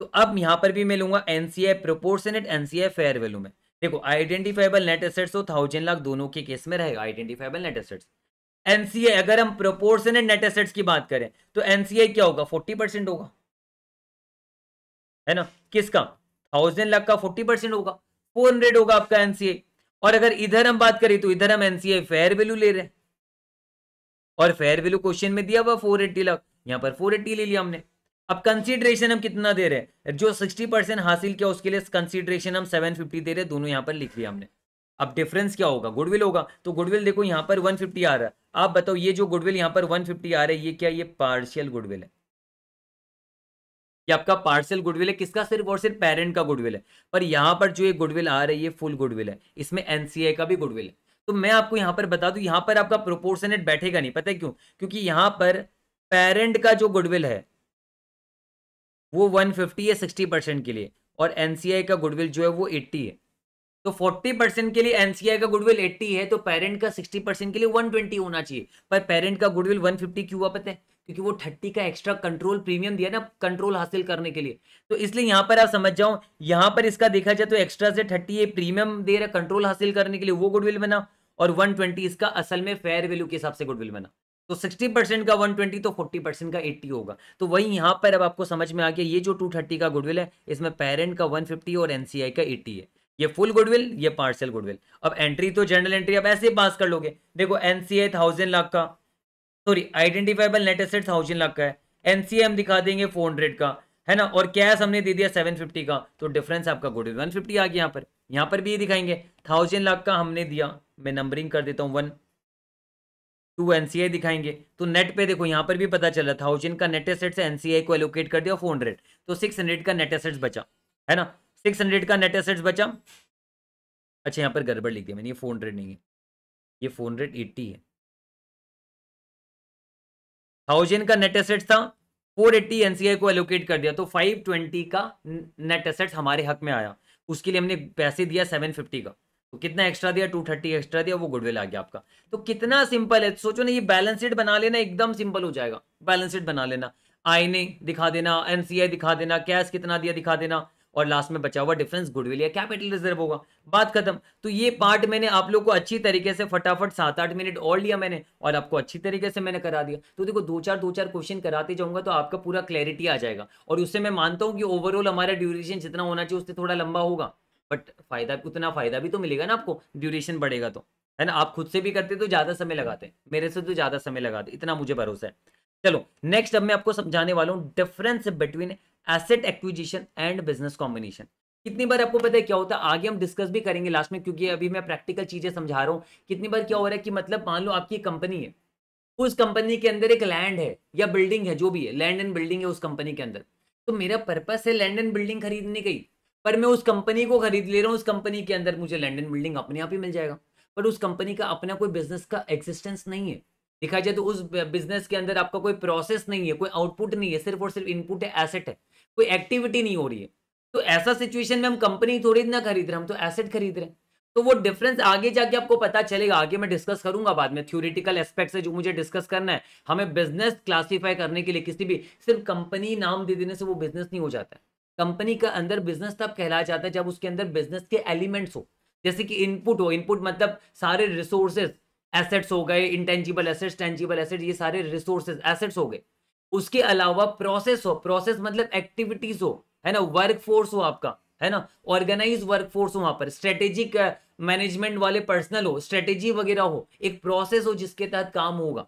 Speaker 1: तो अब यहाँ पर भी मैं लूंगा NCI proportionate NCI fair value में देखो आइडेंटिफाइबल नेट एसेट्स तो थाउजेंड लाख दोनों के केस में रहेगा आइडेंटिफाइबल नेट एसेट्स एनसीए अगर हम प्रोपोर्शनेट नेट एसेट्स की बात करें तो एनसीए क्या होगा फोर्टी परसेंट होगा है ना किसका थाउजेंड लाख का फोर्टी परसेंट होगा फोर होगा आपका एनसीए और अगर इधर हम बात करें तो इधर हम एनसीए फेयर वैल्यू ले रहे हैं और फेयर वैल्यू क्वेश्चन में दिया हुआ फोर एट्टी लाख यहाँ पर फोर एट्टी ले लिया हमने अब कंसिडरेशन हम कितना दे रहे हैं जो सिक्सटी परसेंट हासिल किया उसके लिए कंसिडरेशन हम सेवन फिफ्टी दे रहे हैं दोनों यहाँ पर लिख लिया हमने अब डिफरेंस क्या होगा गुडविल होगा तो गुडविल देखो यहाँ पर वन फिफ्टी आ रहा है आप बताओ ये जो गुडविल यहाँ पर वन फिफ्टी आ रहा है ये क्या ये पार्शियल गुडविल है ये आपका पार्सल गुडविल है किसका सिर्फ और सिर्फ पेरेंट का गुडविल है पर यहाँ पर जो ये गुडविल आ रही है फुल गुडविल है इसमें एनसीए का भी गुडविल है तो मैं आपको यहां पर बता दू यहां पर आपका प्रोपोर्शनेट बैठेगा नहीं पता है क्यों क्योंकि यहां पर पेरेंट का जो गुडविल है वो 150 है 60 परसेंट के लिए और एनसीआई का गुडविल जो है वो 80 है तो 40 परसेंट के लिए एनसीआई का गुडविल 80 है तो पेरेंट का 60 परसेंट के लिए 120 होना चाहिए पर पेरेंट का गुडविल 150 क्यों हुआ पता है क्योंकि वो 30 का एक्स्ट्रा कंट्रोल प्रीमियम दिया ना कंट्रोल हासिल करने के लिए तो इसलिए यहां पर आप समझ जाओ यहां पर इसका देखा जाए तो एक्स्ट्रा से थर्टी प्रीमियम दे रहा कंट्रोल हासिल करने के लिए वो गुडविल बना और 120 इसका असल में फेयर वैल्यू के हिसाब से गुडविल बना तो 60 परसेंट का 120 तो 40 परसेंट का 80 होगा तो वही यहाँ पर अब आपको समझ में आ गया ये जो 230 का गुडविल है इसमें पेरेंट का 150 और एनसीआई का 80 है ये फुल गुडविल ये पार्सल गुडविल अब एंट्री तो जनरल एंट्री अब ऐसे पास कर लोगे देखो एनसीआई थाउजेंड लाख का sorry identifiable net asset thousand lakh का है एनसीआई हम दिखा देंगे फोर का है ना और कैश हमने दे दिया सेवन का तो डिफरेंस आपका गुडविल वन आ गया यहाँ पर यहाँ पर भी ये दिखाएंगे थाउजेंड लाख का हमने दिया मैं नंबरिंग कर देता हूँ वन टू एन दिखाएंगे तो नेट पे देखो यहाँ पर भी पता चला थाउजेंड का नेट एसेट्स एन को एलोकेट कर दिया फोर तो सिक्स का नेट एसेट्स बचा है ना सिक्स का नेट एसेट्स बचा
Speaker 2: अच्छा यहाँ पर गड़बड़ लिख दिया मैंने ये फोर नहीं है ये फोर है थाउजेंड का नेट एसेट्स था फोर एट्टी एनसीआई
Speaker 1: को एलोकेट कर दिया तो फाइव ट्वेंटी का नेट एसेट्स हमारे हक में आया उसके लिए हमने पैसे दिया सेवन फिफ्टी का तो कितना एक्स्ट्रा दिया टू थर्टी एक्स्ट्रा दिया वो गुडविल आ गया आपका तो कितना सिंपल है सोचो ना ये बैलेंस शीट बना लेना एकदम सिंपल हो जाएगा बैलेंस शीट बना लेना आईने दिखा देना एनसीआई दिखा देना कैश कितना दिया दिखा देना और लास्ट में बचा हुआ डिफरेंस गुडविल या कैपिटल रिजर्व होगा बात खत्म तो ये पार्ट मैंने आप लोग को अच्छी तरीके से फटाफट सात आठ मिनट और लिया मैंने और आपको अच्छी तरीके से मैंने करा दिया तो देखो दो चार दो चार क्वेश्चन कराते जाऊंगा तो आपका पूरा क्लैरिटी आ जाएगा और उससे मैं मानता हूँ कि ओवरऑल हमारा ड्यूरेशन जितना होना चाहिए उससे थोड़ा लंबा होगा बट फायदा उतना फायदा भी तो मिलेगा ना आपको ड्यूरेशन बढ़ेगा तो है ना आप खुद से भी करते तो ज्यादा समय लगाते मेरे से तो ज्यादा समय लगाते इतना मुझे भरोसा है चलो नेक्स्ट अब मैं आपको समझाने वाला हूँ difference between asset acquisition and business combination कितनी बार आपको पता है क्या होता है आगे हम डिस्कस भी करेंगे लास्ट में क्योंकि अभी मैं प्रैक्टिकल चीजें समझा रहा हूँ कितनी बार क्या हो रहा है कि मतलब मान लो आपकी कंपनी है उस कंपनी के अंदर एक लैंड है या बिल्डिंग है जो भी है लैंड एंड बिल्डिंग है उस कंपनी के अंदर तो मेरा पर्पस है लैंड एंड बिल्डिंग खरीदने का ही पर मैं उस कंपनी को खरीद ले रहा हूँ उस कंपनी के अंदर मुझे लंडन बिल्डिंग अपने आप ही मिल जाएगा पर उस कंपनी का अपना कोई बिजनेस का एग्जिस्टेंस नहीं है देखा जाए तो उस बिजनेस के अंदर आपका कोई प्रोसेस नहीं है कोई आउटपुट नहीं है सिर्फ और सिर्फ इनपुट है एसेट है कोई एक्टिविटी नहीं हो रही है तो ऐसा सिचुएशन में हम कंपनी थोड़ी ना खरीद रहे हम तो एसेट खरीद रहे हैं तो वो डिफरेंस आगे जाके आपको पता चलेगा आगे मैं डिस्कस करूंगा बाद में थ्योरेटिकल एस्पेक्ट से जो मुझे डिस्कस करना है हमें बिजनेस क्लासिफाई करने के लिए किसी भी सिर्फ कंपनी नाम दे देने से वो बिजनेस नहीं हो जाता है कंपनी का अंदर बिजनेस तब कहला जाता है जब उसके अंदर बिजनेस के एलिमेंट्स हो जैसे कि इनपुट हो इनपुट मतलब सारे रिसोर्सेज एसेट्स हो गए इंटेंजिबल एसेट्स टेंजिबल एसेट्स ये सारे रिसोर्सेज एसेट्स हो गए उसके अलावा प्रोसेस हो प्रोसेस मतलब एक्टिविटीज हो है ना वर्क फोर्स हो आपका है ना ऑर्गेनाइज वर्क फोर्स हो वहां पर स्ट्रेटेजिक मैनेजमेंट uh, वाले पर्सनल हो स्ट्रेटेजी वगैरह हो एक प्रोसेस हो जिसके तहत काम होगा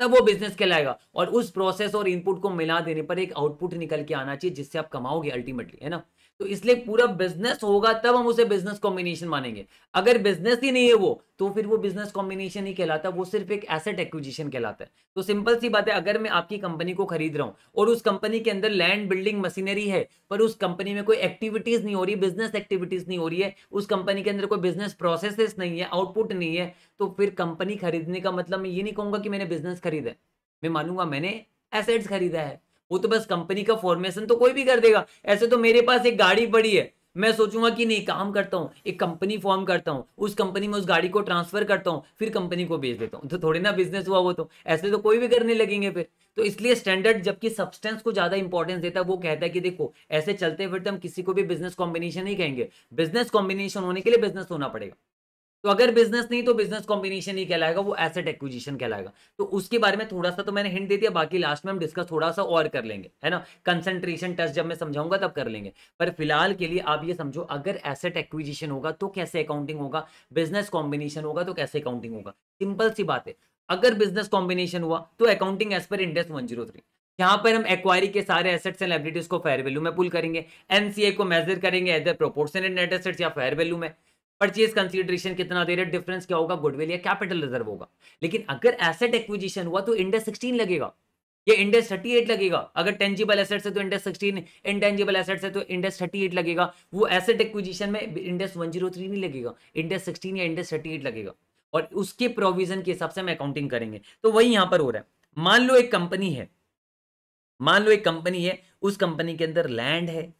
Speaker 1: तब वो बिजनेस कहलाएगा और उस प्रोसेस और इनपुट को मिला देने पर एक आउटपुट निकल के आना चाहिए जिससे आप कमाओगे अल्टीमेटली है ना तो इसलिए पूरा बिजनेस होगा तब हम उसे बिजनेस कॉम्बिनेशन मानेंगे अगर बिजनेस ही नहीं है वो तो फिर वो बिजनेस कॉम्बिनेशन ही कहलाता है वो सिर्फ एक एसेट एक्विजिशन कहलाता है तो सिंपल सी बात है अगर मैं आपकी कंपनी को खरीद रहा हूँ और उस कंपनी के अंदर लैंड बिल्डिंग मशीनरी है पर उस कंपनी में कोई एक्टिविटीज नहीं हो रही बिजनेस एक्टिविटीज नहीं हो रही है उस कंपनी के अंदर कोई बिजनेस प्रोसेस नहीं है आउटपुट नहीं है तो फिर कंपनी खरीदने का मतलब मैं ये नहीं कहूँगा कि मैंने बिजनेस खरीदा मैं मानूंगा मैंने एसेट्स खरीदा है वो तो बस कंपनी का फॉर्मेशन तो कोई भी कर देगा ऐसे तो मेरे पास एक गाड़ी पड़ी है मैं सोचूंगा कि नहीं काम करता हूँ एक कंपनी फॉर्म करता हूँ उस कंपनी में उस गाड़ी को ट्रांसफर करता हूँ फिर कंपनी को बेच देता हूँ तो थोड़े ना बिजनेस हुआ वो तो ऐसे तो कोई भी करने लगेंगे फिर तो इसलिए स्टैंडर्ड जबकि सब्सटेंस को ज्यादा इंपॉर्टेंस देता है वो कहता है कि देखो ऐसे चलते फिरते हम किसी को भी बिजनेस कॉम्बिनेशन नहीं कहेंगे बिजनेस कॉम्बिनेशन होने के लिए बिजनेस होना पड़ेगा तो अगर बिजनेस नहीं तो बिजनेस कॉम्बिनेशन ही कहलाएगा वो एसेट एक्विजिशन कहलाएगा तो उसके बारे में थोड़ा सा तो मैंने हिंट दे दिया बाकी लास्ट में हम डिस्कस थोड़ा सा और कर लेंगे है ना कंसंट्रेशन टेस्ट जब मैं समझाऊंगा तब कर लेंगे पर फिलहाल के लिए आप ये समझो अगर एसेट एक्विजिशन होगा तो कैसे अकाउंटिंग होगा बिजनेस कॉम्बिनेशन होगा तो कैसे अकाउंटिंग होगा सिंपल सी बात है अगर बिजनेस कॉम्बिनेशन हुआ तो accounting as per index one zero three यहाँ पर हम एक्वायरी के सारे एसेट्स एंड लाइबिलिटीज को फेयर वैल्यू में पुल करेंगे एनसीए को मेजर करेंगे एदर प्रोपोर्शनल नेट एसेट्स या फेयर वैल्यू में परचेज कंसिडरेशन कितना दे रहे डिफरेंस क्या होगा गुडविल या कैपिटल रिजर्व होगा लेकिन अगर एसेट एक्विजिशन हुआ तो इंडेस सिक्सटीन लगेगा ये थर्टी एट लगेगा अगर टेंजिबल एसेट से तो इंडेस सिक्सटीन इनटेंजिबल एसेट से तो थर्टी एट लगेगा वो एसेट एक्विजिशन में वन जीरो थ्री नहीं लगेगा इंडेस सिक्सटीन या थर्टी एट लगेगा और उसके प्रोविजन के हिसाब से हम अकाउंटिंग करेंगे तो वही यहां पर हो रहा है मान लो एक कंपनी है मान लो एक कंपनी है उस कंपनी के अंदर लैंड है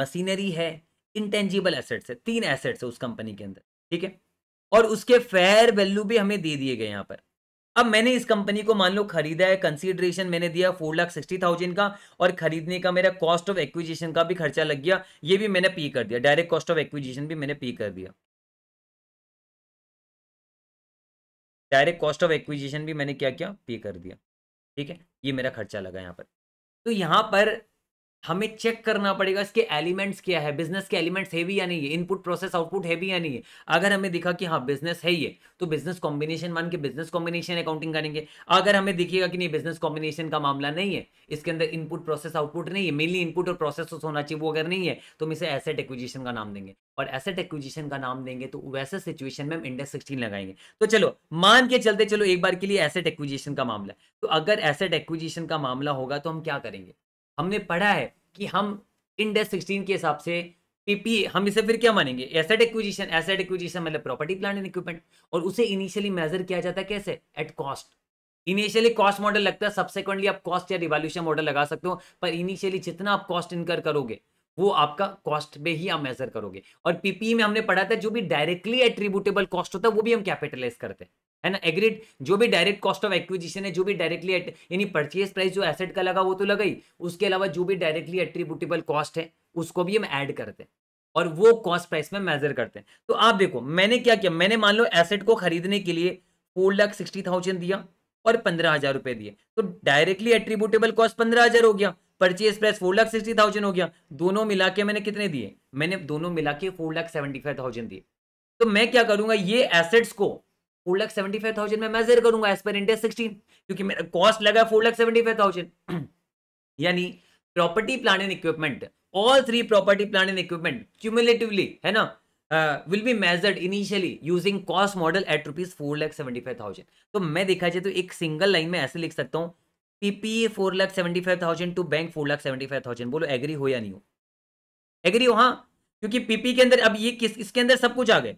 Speaker 1: मशीनरी है इंटेंजिबल एसेट्स है तीन एसेट्स है उस कंपनी के अंदर ठीक है और उसके फेयर वैल्यू भी हमें दे दिए गए यहाँ पर अब मैंने इस कंपनी को मान लो खरीदा है कंसीडरेशन मैंने दिया फोर लाख सिक्सटी थाउजेंड का और खरीदने का मेरा कॉस्ट ऑफ एक्विजिशन का भी खर्चा लग गया ये भी मैंने पी कर दिया डायरेक्ट कॉस्ट ऑफ एक्विजिशन भी मैंने
Speaker 2: पी कर दिया डायरेक्ट कॉस्ट ऑफ एक्विजिशन भी मैंने क्या किया पे कर दिया ठीक है ये मेरा खर्चा लगा यहाँ पर तो यहाँ पर
Speaker 1: हमें चेक करना पड़ेगा इसके एलिमेंट्स क्या है बिजनेस के एलिमेंट्स है भी या नहीं है इनपुट प्रोसेस आउटपुट है भी या नहीं है अगर हमें दिखा कि हाँ बिजनेस है ये तो बिजनेस कॉम्बिनेशन मान के बिजनेस कॉम्बिनेशन अकाउंटिंग करेंगे अगर हमें दिखेगा कि नहीं बिजनेस कॉम्बिनेशन का मामला नहीं है इसके अंदर इनपुट प्रोसेस आउटपुट नहीं है मेनली इनपुट और प्रोसेस होना चाहिए वो अगर नहीं है तो हम इसे एसेट एक्विजिशन का नाम देंगे और एसेट एक्विजिशन का नाम देंगे तो वैसे सिचुएशन में हम इंडेक्स सिक्सटीन लगाएंगे तो चलो मान के चलते चलो एक बार के लिए एसेट एक्विजिशन का मामला तो अगर एसेट एक्विजिशन का मामला होगा तो हम क्या करेंगे हमने पढ़ा है कि हम इंडेस सिक्सटीन के हिसाब से पीपीए हम इसे फिर क्या मानेंगे एसेट एक्विजिशन एसेट एक्विजिशन मतलब प्रॉपर्टी प्लांट एंड इक्विपमेंट और उसे इनिशियली मेजर किया जाता है कैसे at cost initially cost model लगता है सबसेक्वेंटली आप कॉस्ट या रिवॉल्यूशन मॉडल लगा सकते हो पर इनिशियली जितना आप कॉस्ट इनकर करोगे वो आपका कॉस्ट में ही आप मेजर करोगे और पीपीई e में हमने पढ़ा था जो भी डायरेक्टली एट्रीब्यूटेबल कॉस्ट होता है वो भी हम कैपिटलाइज करते हैं है ना एग्रीड जो भी डायरेक्ट कॉस्ट ऑफ एक्विजिशन है जो भी डायरेक्टली यानी परचेज प्राइस जो एसेट का लगा वो तो लगा ही उसके अलावा जो भी डायरेक्टली एट्रीब्यूटेबल कॉस्ट है उसको भी हम ऐड करते हैं और वो कॉस्ट प्राइस में मेजर करते हैं तो आप देखो मैंने क्या किया मैंने मान लो एसेट को खरीदने के लिए फोर लाख सिक्सटी थाउजेंड दिया और पंद्रह हजार रुपए दिए तो डायरेक्टली एट्रीब्यूटेबल कॉस्ट पंद्रह हजार हो गया purchase price four lakh sixty thousand हो गया दोनों मिला के मैंने कितने दिए मैंने दोनों मिला के four lakh seventy five thousand दिए तो मैं क्या करूंगा ये एसेट्स को four lakh seventy five thousand में मेजर करूंगा एज पर इंटरेस्ट सिक्सटीन क्योंकि मेरा कॉस्ट लगा four lakh seventy five thousand यानी property plan and equipment all three property plan and equipment cumulatively है ना will be measured initially using cost model at rupees four lakh seventy five thousand तो मैं देखा जाए तो एक सिंगल लाइन में ऐसे लिख सकता हूँ PPA four lakh seventy five thousand to bank four lakh seventy five thousand बोलो एग्री हो या नहीं हो एग्री हो हाँ क्योंकि पीपी के अंदर अब ये किस इसके अंदर सब कुछ आ गए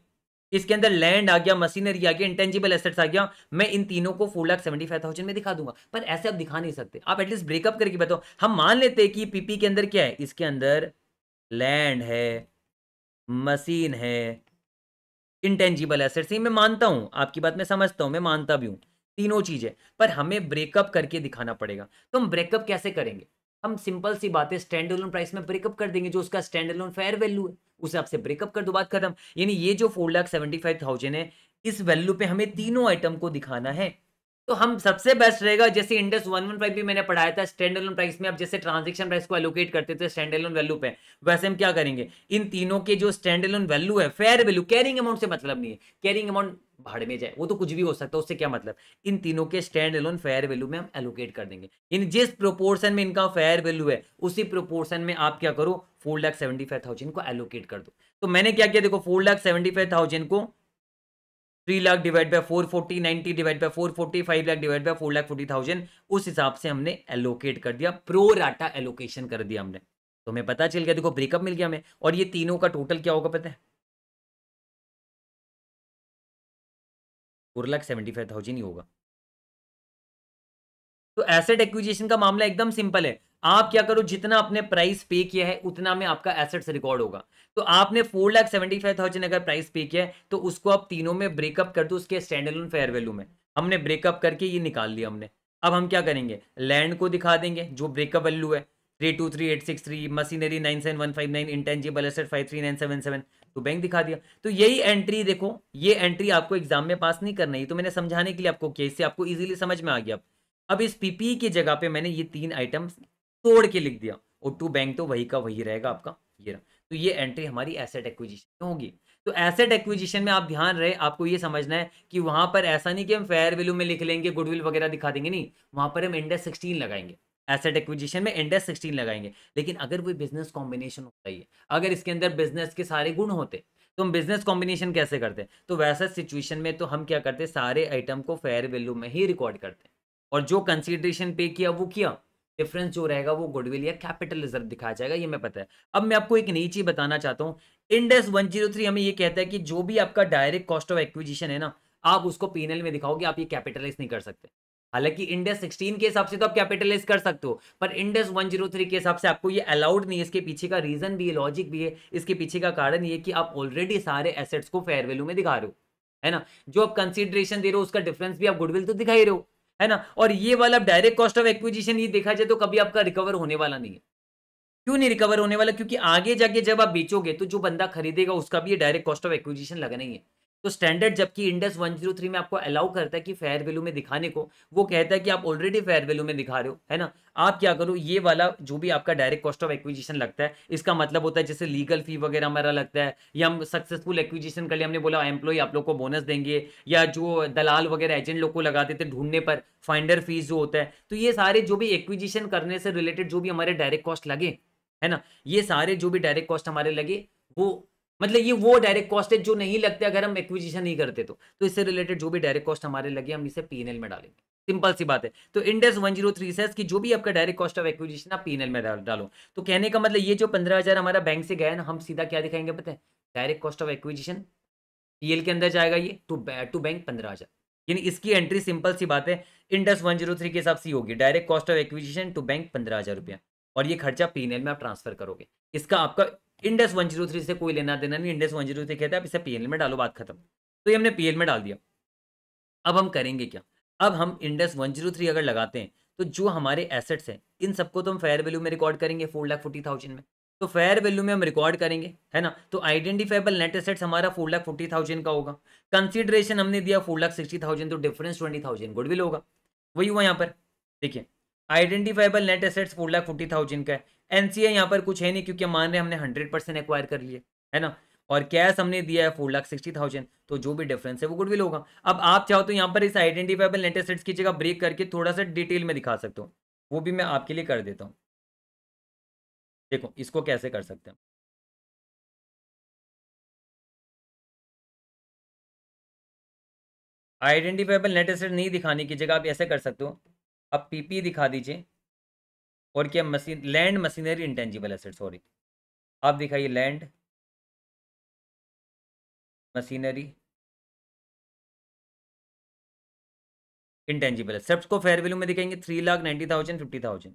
Speaker 1: इसके अंदर लैंड आ गया मशीनरी आ गया इंटेंजिबल एसेट्स आ गया मैं इन तीनों को four lakh seventy five thousand में दिखा दूंगा पर ऐसे आप दिखा नहीं सकते आप एटलीस्ट ब्रेकअप करके बताओ हम मान लेते हैं कि पीपी के अंदर क्या है इसके अंदर लैंड है मशीन है इंटेंजिबल एसेट्स ये मैं मानता हूँ आपकी बात मैं समझता हूँ मैं मानता भी हूँ तीनों चीज़ें पर हमें ब्रेकअप करके दिखाना पड़ेगा तो हम ब्रेकअप कैसे करेंगे हम सिंपल सी बातें स्टैंड एलोन प्राइस में ब्रेकअप कर देंगे जो उसका स्टैंड एलोन फेयर वैल्यू है उसे आपसे ब्रेकअप कर दो बात खत्म यानी ये जो four lakh seventy five thousand है इस वैल्यू पे हमें तीनों आइटम को दिखाना है तो हम सबसे बेस्ट रहेगा जैसे इंडस वन वन फाइव भी मैंने पढ़ाया था स्टैंड एलोन प्राइस में आप जैसे ट्रांजेक्शन प्राइस को एलोकेट करते थे स्टैंड एलोन वैल्यू पे वैसे हम क्या करेंगे इन तीनों के जो स्टैंड एलोन वैल्यू है फेयर वैल्यू कैरिंग अमाउंट से मतलब नहीं है कैरिंग अमाउंट भाड़ में जाए वो तो कुछ भी हो सकता है उससे क्या मतलब इन तीनों के स्टैंड एलोन फेयर वैल्यू में हम एलोकेट कर देंगे इन जिस प्रोपोर्शन में इनका फेयर वैल्यू है उसी प्रोपोर्शन में आप क्या करो four lakh seventy five thousand को एलोकेट कर दो तो मैंने क्या किया देखो four lakh seventy five thousand को three lakh divide by four forty ninety divide by four forty five lakh divide by four lakh forty thousand उस हिसाब से हमने एलोकेट कर दिया प्रो राटा एलोकेशन
Speaker 2: कर दिया हमने तो हमें पता चल गया देखो ब्रेकअप मिल गया हमें और ये तीनों का टोटल क्या होगा पता है four lakh seventy five thousand ही होगा तो एसेट एक्विजिशन का मामला एकदम सिंपल है आप क्या करो
Speaker 1: जितना आपने प्राइस पे किया है उतना में आपका एसेट्स रिकॉर्ड होगा तो आपने four lakh seventy five thousand अगर प्राइस पे किया है तो उसको आप तीनों में ब्रेकअप कर दो उसके लोन फेयर वैल्यू में हमने ब्रेकअप करके ये निकाल लिया हमने अब हम क्या करेंगे लैंड को दिखा देंगे जो ब्रेकअप वैल्यू है three two three eight six three machinery nine seven one five nine intangible asset five three nine seven seven तो बैंक दिखा दिया तो यही एंट्री देखो ये एंट्री आपको एग्जाम में पास नहीं करना है तो मैंने समझाने के लिए आपको किया इससे आपको इजीली समझ में आ गया अब इस पीपी e की जगह पे मैंने ये तीन आइटम तोड़ के लिख दिया और टू बैंक तो वही का वही रहेगा आपका ये रहा तो ये एंट्री हमारी एसेट एक्विजिशन होगी तो एसेट एक्विजिशन में आप ध्यान रहे आपको ये समझना है कि वहां पर ऐसा नहीं कि हम फेयर वैल्यू में लिख लेंगे गुडविल वगैरह दिखा देंगे नहीं वहां पर हम इंडेक्स सिक्सटीन लगाएंगे एसेट एक्विजिशन में इंडेक्स सिक्सटीन लगाएंगे लेकिन अगर वो बिजनेस कॉम्बिनेशन होता ही है अगर इसके अंदर बिजनेस के सारे गुण होते तो हम बिजनेस कॉम्बिनेशन कैसे करते हैं तो वैसा सिचुएशन में तो हम क्या करते हैं सारे आइटम को फेयर वैल्यू में ही रिकॉर्ड करते हैं और जो कंसिडरेशन पे किया वो किया डिफरेंस जो रहेगा वो गुडविल या कैपिटल रिजर्व दिखाया जाएगा ये मैं पता है अब मैं आपको एक नई चीज बताना चाहता हूँ इंडेस थ्री हमें ये कहता है कि जो भी आपका डायरेक्ट कॉस्ट ऑफ एक्विजिशन है ना आप उसको पीनल में दिखाओगे आप ये कैपिटलाइज नहीं कर सकते हालांकि इंडेस 16 के हिसाब से तो आप कैपिटलाइज कर सकते हो पर इंडेस 103 के हिसाब से आपको ये अलाउड नहीं है इसके पीछे का रीजन भी है लॉजिक भी है इसके पीछे का कारण ये कि आप ऑलरेडी सारे एसेट्स को फेयर वैल्यू में दिखा रहे हो है ना जो आप कंसिडरेशन दे रहे हो उसका डिफरेंस भी आप गुडविल तो दिखाई रहे हो है ना और ये वाला डायरेक्ट कॉस्ट ऑफ एक्विजिशन ये देखा जाए तो कभी आपका रिकवर होने वाला नहीं है क्यों नहीं रिकवर होने वाला क्योंकि आगे जाके जब आप बेचोगे तो जो बंदा खरीदेगा उसका भी ये डायरेक्ट कॉस्ट ऑफ एक्विजिशन लगना ही है तो स्टैंडर्ड जबकि इंडेक्स 103 में आपको अलाउ करता है कि फेयर वैल्यू में दिखाने को वो कहता है कि आप ऑलरेडी फेयर वैल्यू में दिखा रहे हो है ना आप क्या करो ये वाला जो भी आपका डायरेक्ट कॉस्ट ऑफ एक्विजिशन लगता है इसका मतलब होता है जैसे लीगल फी वगैरह हमारा लगता है या हम सक्सेसफुल एक्विजिशन कर लिए हमने बोला एम्प्लॉय आप लोग को बोनस देंगे या जो दलाल वगैरह एजेंट लोग को लगा देते ढूंढने पर फाइंडर फीस जो होता है तो ये सारे जो भी एक्विजिशन करने से रिलेटेड जो भी हमारे डायरेक्ट कॉस्ट लगे है ना ये सारे जो भी डायरेक्ट कॉस्ट हमारे लगे वो मतलब ये वो डायरेक्ट कॉस्ट है जो नहीं लगते अगर हम एक्विजिशन नहीं करते तो तो इससे रिलेटेड जो भी डायरेक्ट कॉस्ट हमारे लगे हम इसे पीएनएल में डालेंगे सिंपल सी बात है तो इंडेस वन जीरो थ्री जो भी आपका डायरेक्ट कॉस्ट ऑफ एक्विजिशन आप पीएनएल में डालो तो कहने का मतलब ये जो पंद्रह हजार हमारा बैंक से गया ना हम सीधा क्या दिखाएंगे पता है direct cost of acquisition PL के अंदर जाएगा ये टू टू बैंक पंद्रह हजार यानी इसकी एंट्री सिंपल सी बात है इंडस वन जीरो थ्री के हिसाब से होगी direct cost of acquisition to bank पंद्रह हजार रुपया और ये खर्चा पीएनएल में आप ट्रांसफर करोगे इसका आपका इंडेस वन जीरो थ्री से कोई लेना देना नहीं इंडेस वन जीरो थ्री कहते हैं आप इसे पीएल में डालो बात खत्म तो ये हमने पीएल में डाल दिया अब हम करेंगे क्या अब हम इंडेस वन जीरो थ्री अगर लगाते हैं तो जो हमारे एसेट्स हैं इन सबको तो हम फेयर वैल्यू में रिकॉर्ड करेंगे फोर लाख फोर्टी थाउजेंड में तो फेयर वैल्यू में हम रिकॉर्ड करेंगे है ना तो आइडेंटिफाइबल नेट एसेट्स हमारा फोर लाख फोर्टी थाउजेंड का होगा कंसिडरेशन हमने दिया फोर लाख सिक्सटी थाउजेंड तो डिफरेंस ट्वेंटी थाउजेंड गुडविल होगा वही हुआ यहाँ पर देखिए identifiable net assets four lakh forty thousand का है एनसीए यहाँ पर कुछ है नहीं क्योंकि मान रहे हमने हंड्रेड परसेंट एक्वायर कर लिए है ना और कैश हमने दिया है फोर लाख सिक्सटी थाउजेंड तो जो भी डिफरेंस है वो गुडविल होगा अब आप चाहो तो यहाँ पर इस आइडेंटिफाइबल लेटेस्ट
Speaker 2: की जगह ब्रेक करके थोड़ा सा डिटेल में दिखा सकता हूँ वो भी मैं आपके लिए कर देता हूँ देखो इसको कैसे कर सकते हैं आइडेंटिफाइबल नेट एसेट नहीं दिखाने की जगह आप ऐसे कर सकते हो आप पीपी दिखा दीजिए और क्या machine land machinery intangible asset sorry आप दिखाइए लैंड मशीनरी इंटेंजिबल एसेट्स को फेयर वैल्यू में दिखाएंगे three lakh ninety thousand fifty thousand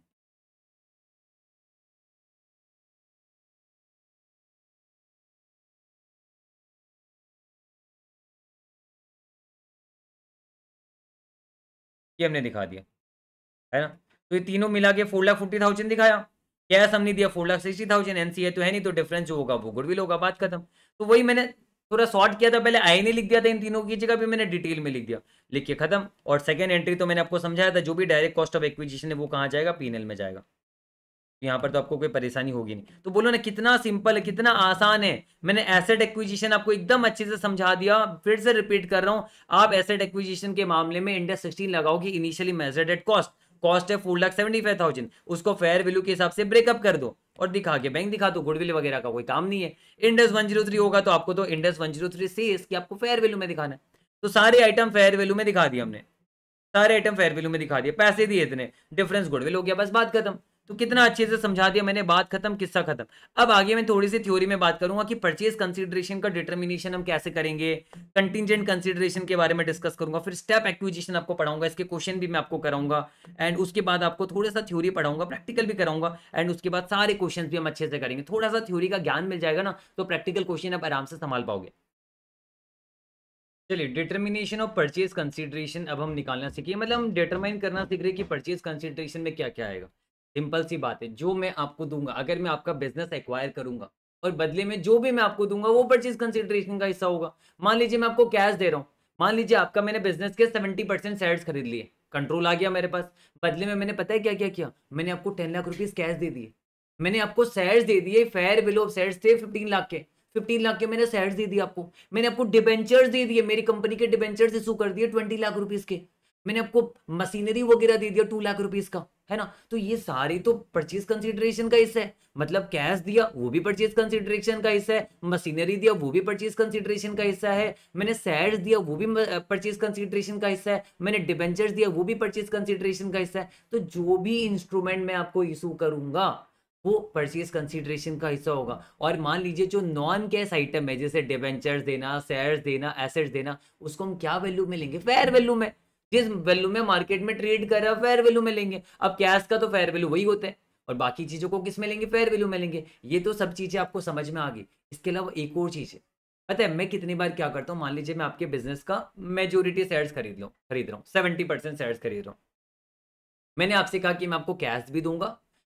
Speaker 2: ये हमने दिखा दिया है ना तो ये तीनों मिला के फोर लाख फोर्टी थाउजेंड दिखाया
Speaker 1: कैश हमने दिया four lakh sixty thousand NCA तो है नहीं तो डिफरेंस जो होगा वो गुडविल होगा बात खत्म तो वही मैंने थोड़ा शॉर्ट किया था पहले आई नहीं लिख दिया था इन तीनों की जगह भी मैंने डिटेल में लिख दिया लिख के खत्म और सेकेंड एंट्री तो मैंने आपको समझाया था जो भी डायरेक्ट कॉस्ट ऑफ एक्विजिशन है वो कहाँ जाएगा पीनल में जाएगा यहाँ पर तो आपको कोई परेशानी होगी नहीं तो बोलो ना कितना सिंपल है कितना आसान है मैंने एसेट एक्विजिशन आपको एकदम अच्छे से समझा दिया फिर से रिपीट कर रहा हूँ आप एसेट एक्विजिशन के मामले में इंडेक्स 16 लगाओगे initially measured at cost cost है four lakh seventy five thousand उसको फेयर वैल्यू के हिसाब से ब्रेकअप कर दो और दिखा के बैंक दिखा दो गुडविल वगैरह का कोई काम नहीं है इंडस वन जीरो थ्री होगा तो आपको तो Ind AS one zero three C इसकी आपको फेयर वैल्यू में दिखाना है तो सारे आइटम फेयर वैल्यू में दिखा दिए हमने सारे आइटम फेयर वैल्यू में दिखा दिए पैसे दिए इतने डिफरेंस गुडविल हो गया बस बात खत्म तो कितना अच्छे से समझा दिया मैंने बात खत्म किस्सा खत्म अब आगे मैं थोड़ी सी थ्योरी में बात करूंगा कि परचेज कंसिडरेशन का डिटर्मिनेशन हम कैसे करेंगे कंटिजेंट कंसिडरेशन के बारे में डिस्कस करूंगा फिर स्टेप एक्विजिशन आपको पढ़ाऊंगा इसके क्वेश्चन भी मैं आपको कराऊंगा एंड उसके बाद आपको थोड़ा सा थ्योरी पढ़ाऊंगा प्रैक्टिकल भी कराऊंगा एंड उसके बाद सारे क्वेश्चन भी हम अच्छे से करेंगे थोड़ा सा थ्योरी का ज्ञान मिल जाएगा ना तो प्रैक्टिकल क्वेश्चन आप आराम से संभाल पाओगे चलिए डिटर्मिनेशन ऑफ परचेज कंसिडरेशन अब हम निकालना सीखिए मतलब हम डिटरमाइन करना सीख रहे हैं कि परचेज कंसिडरेशन में क्या क्या आएगा सिंपल सी बात है जो मैं आपको दूंगा अगर मैं आपका बिजनेस एक्वायर करूंगा और बदले में जो भी मैं आपको दूंगा वो परचेज कंसिडरेशन का हिस्सा होगा मान लीजिए मैं आपको कैश दे रहा हूँ मान लीजिए आपका मैंने बिजनेस के सेवेंटी परसेंट शेयर्स खरीद लिए कंट्रोल आ गया मेरे पास बदले में मैंने पता है क्या क्या किया मैंने आपको टेन लाख रुपीज कैश दे दिए मैंने आपको शेयर्स दे दिए फेयर बिलो शेयर्स थे फिफ्टीन लाख के फिफ्टीन लाख के मैंने शेयर्स दे दिए आपको मैंने आपको डिबेंचर्स दे दिए मेरी कंपनी के डिबेंचर्स इशू कर दिए ट्वेंटी लाख रुपीज के मैंने आपको मशीनरी वगैरह दे दिया टू लाख रुपीज का है ना तो ये सारे तो परचेज कंसिडरेशन का हिस्सा है मतलब कैश दिया वो भी परचेज कंसिडरेशन का हिस्सा है मशीनरी दिया वो भी परचेज कंसिडरेशन का हिस्सा है मैंने सैड्स दिया वो भी परचेज कंसिडरेशन का हिस्सा है मैंने डिबेंचर्स दिया वो भी परचेज कंसिडरेशन का हिस्सा है तो जो भी इंस्ट्रूमेंट मैं आपको इशू करूंगा वो परचेज कंसिडरेशन का हिस्सा होगा और मान लीजिए जो नॉन कैश आइटम है जैसे डिबेंचर्स देना शेयर्स देना एसेट्स देना उसको हम क्या वैल्यू में लेंगे फेयर वैल्यू में जिस वैल्यू में मार्केट में ट्रेड कर रहा है फेयर वैल्यू में लेंगे अब कैश का तो फेयर वैल्यू वही होता है और बाकी चीज़ों को किस में लेंगे फेयर वैल्यू में लेंगे ये तो सब चीज़ें आपको समझ में आ गई इसके अलावा एक और चीज़ है पता है मैं कितनी बार क्या करता हूँ मान लीजिए मैं आपके बिजनेस का मेजोरिटी शेयर्स खरीद लूँ खरीद रहा हूँ सेवेंटी परसेंट शेयर्स खरीद रहा हूँ मैंने आपसे कहा कि मैं आपको कैश भी दूंगा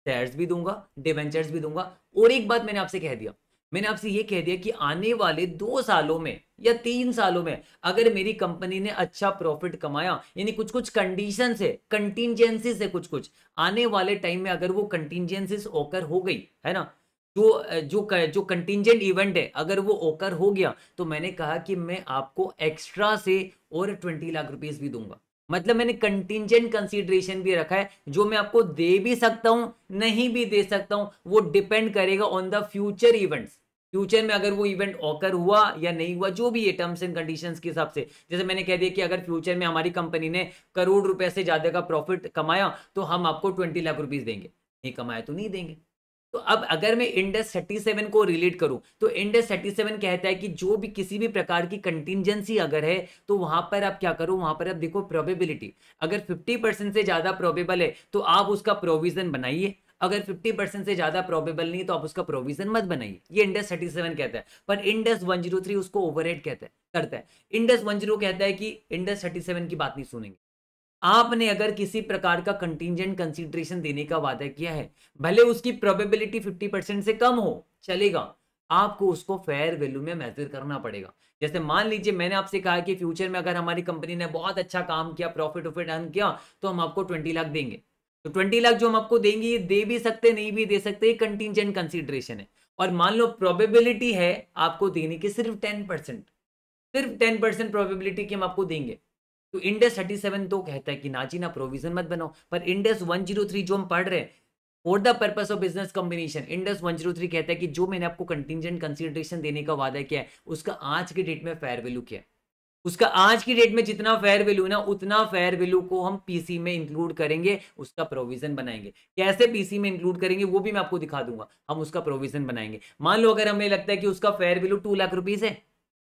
Speaker 1: शेयर्स भी दूंगा डिवेंचर्स भी दूंगा और एक बात मैंने आपसे कह दिया मैंने आपसे ये कह दिया कि आने वाले दो सालों में या तीन सालों में अगर मेरी कंपनी ने अच्छा प्रॉफिट कमाया यानी कुछ कुछ कंडीशन है कंटीजेंसी से कुछ कुछ आने वाले टाइम में अगर वो कंटीजेंसीज ओकर हो गई है ना तो, जो जो जो कंटिजेंट इवेंट है अगर वो ओकर हो गया तो मैंने कहा कि मैं आपको एक्स्ट्रा से और ट्वेंटी लाख रुपीज भी दूंगा मतलब मैंने कंटिजेंट कंसिडरेशन भी रखा है जो मैं आपको दे भी सकता हूँ नहीं भी दे सकता हूँ वो डिपेंड करेगा on the future events future में अगर वो इवेंट ऑकर हुआ या नहीं हुआ जो भी ये टर्म्स एंड कंडीशंस के हिसाब से जैसे मैंने कह दिया कि अगर फ्यूचर में हमारी कंपनी ने करोड़ रुपए से ज़्यादा का प्रॉफिट कमाया तो हम आपको ट्वेंटी लाख रुपीज़ देंगे नहीं कमाया तो नहीं देंगे तो अब अगर मैं इंडेस 37 को रिलेट करूं तो इंडेस 37 कहता है कि जो भी किसी भी प्रकार की कंटिजेंसी अगर है तो वहां पर आप क्या करो वहां पर आप देखो प्रोबेबिलिटी अगर 50 परसेंट से ज्यादा प्रोबेबल है तो आप उसका प्रोविजन बनाइए अगर 50 परसेंट से ज्यादा प्रोबेबल नहीं तो आप उसका प्रोविजन मत बनाइए ये इंडस 37 कहता है पर इंडस 103 उसको ओवरहेड कहता है करता है इंडस 10 कहता है कि इंडस 37 की बात नहीं सुनेंगे आपने अगर किसी प्रकार का कंटिजेंट कंसिडरेशन देने का वादा किया है भले उसकी प्रोबेबिलिटी 50 परसेंट से कम हो चलेगा आपको उसको फेयर वैल्यू में मेजर करना पड़ेगा जैसे मान लीजिए मैंने आपसे कहा कि फ्यूचर में अगर हमारी कंपनी ने बहुत अच्छा काम किया प्रॉफिट उफिट अर्न किया तो हम आपको ट्वेंटी लाख देंगे तो ट्वेंटी लाख जो हम आपको देंगे ये दे भी सकते नहीं भी दे सकते ये कंटिजेंट कंसिडरेशन है और मान लो प्रोबेबिलिटी है आपको देने की सिर्फ टेन परसेंट सिर्फ टेन परसेंट प्रोबेबिलिटी की हम आपको देंगे तो इंडेस 37 तो कहता है कि नाची ना प्रोविजन मत बनाओ पर इंडेस 103 जो हम पढ़ रहे हैं for the purpose of business combination Ind AS 103 कहता है कि जो मैंने आपको कंटिजेंट कंसिडरेशन देने का वादा किया है उसका आज की डेट में फेयर वैल्यू किया उसका आज की डेट में जितना फेयर वैल्यू ना उतना फेयर वैल्यू को हम पीसी में इंक्लूड करेंगे उसका प्रोविजन बनाएंगे कैसे पीसी में इंक्लूड करेंगे वो भी मैं आपको दिखा दूंगा हम उसका प्रोविजन बनाएंगे मान लो अगर हमें लगता है कि उसका fair value two lakh rupees है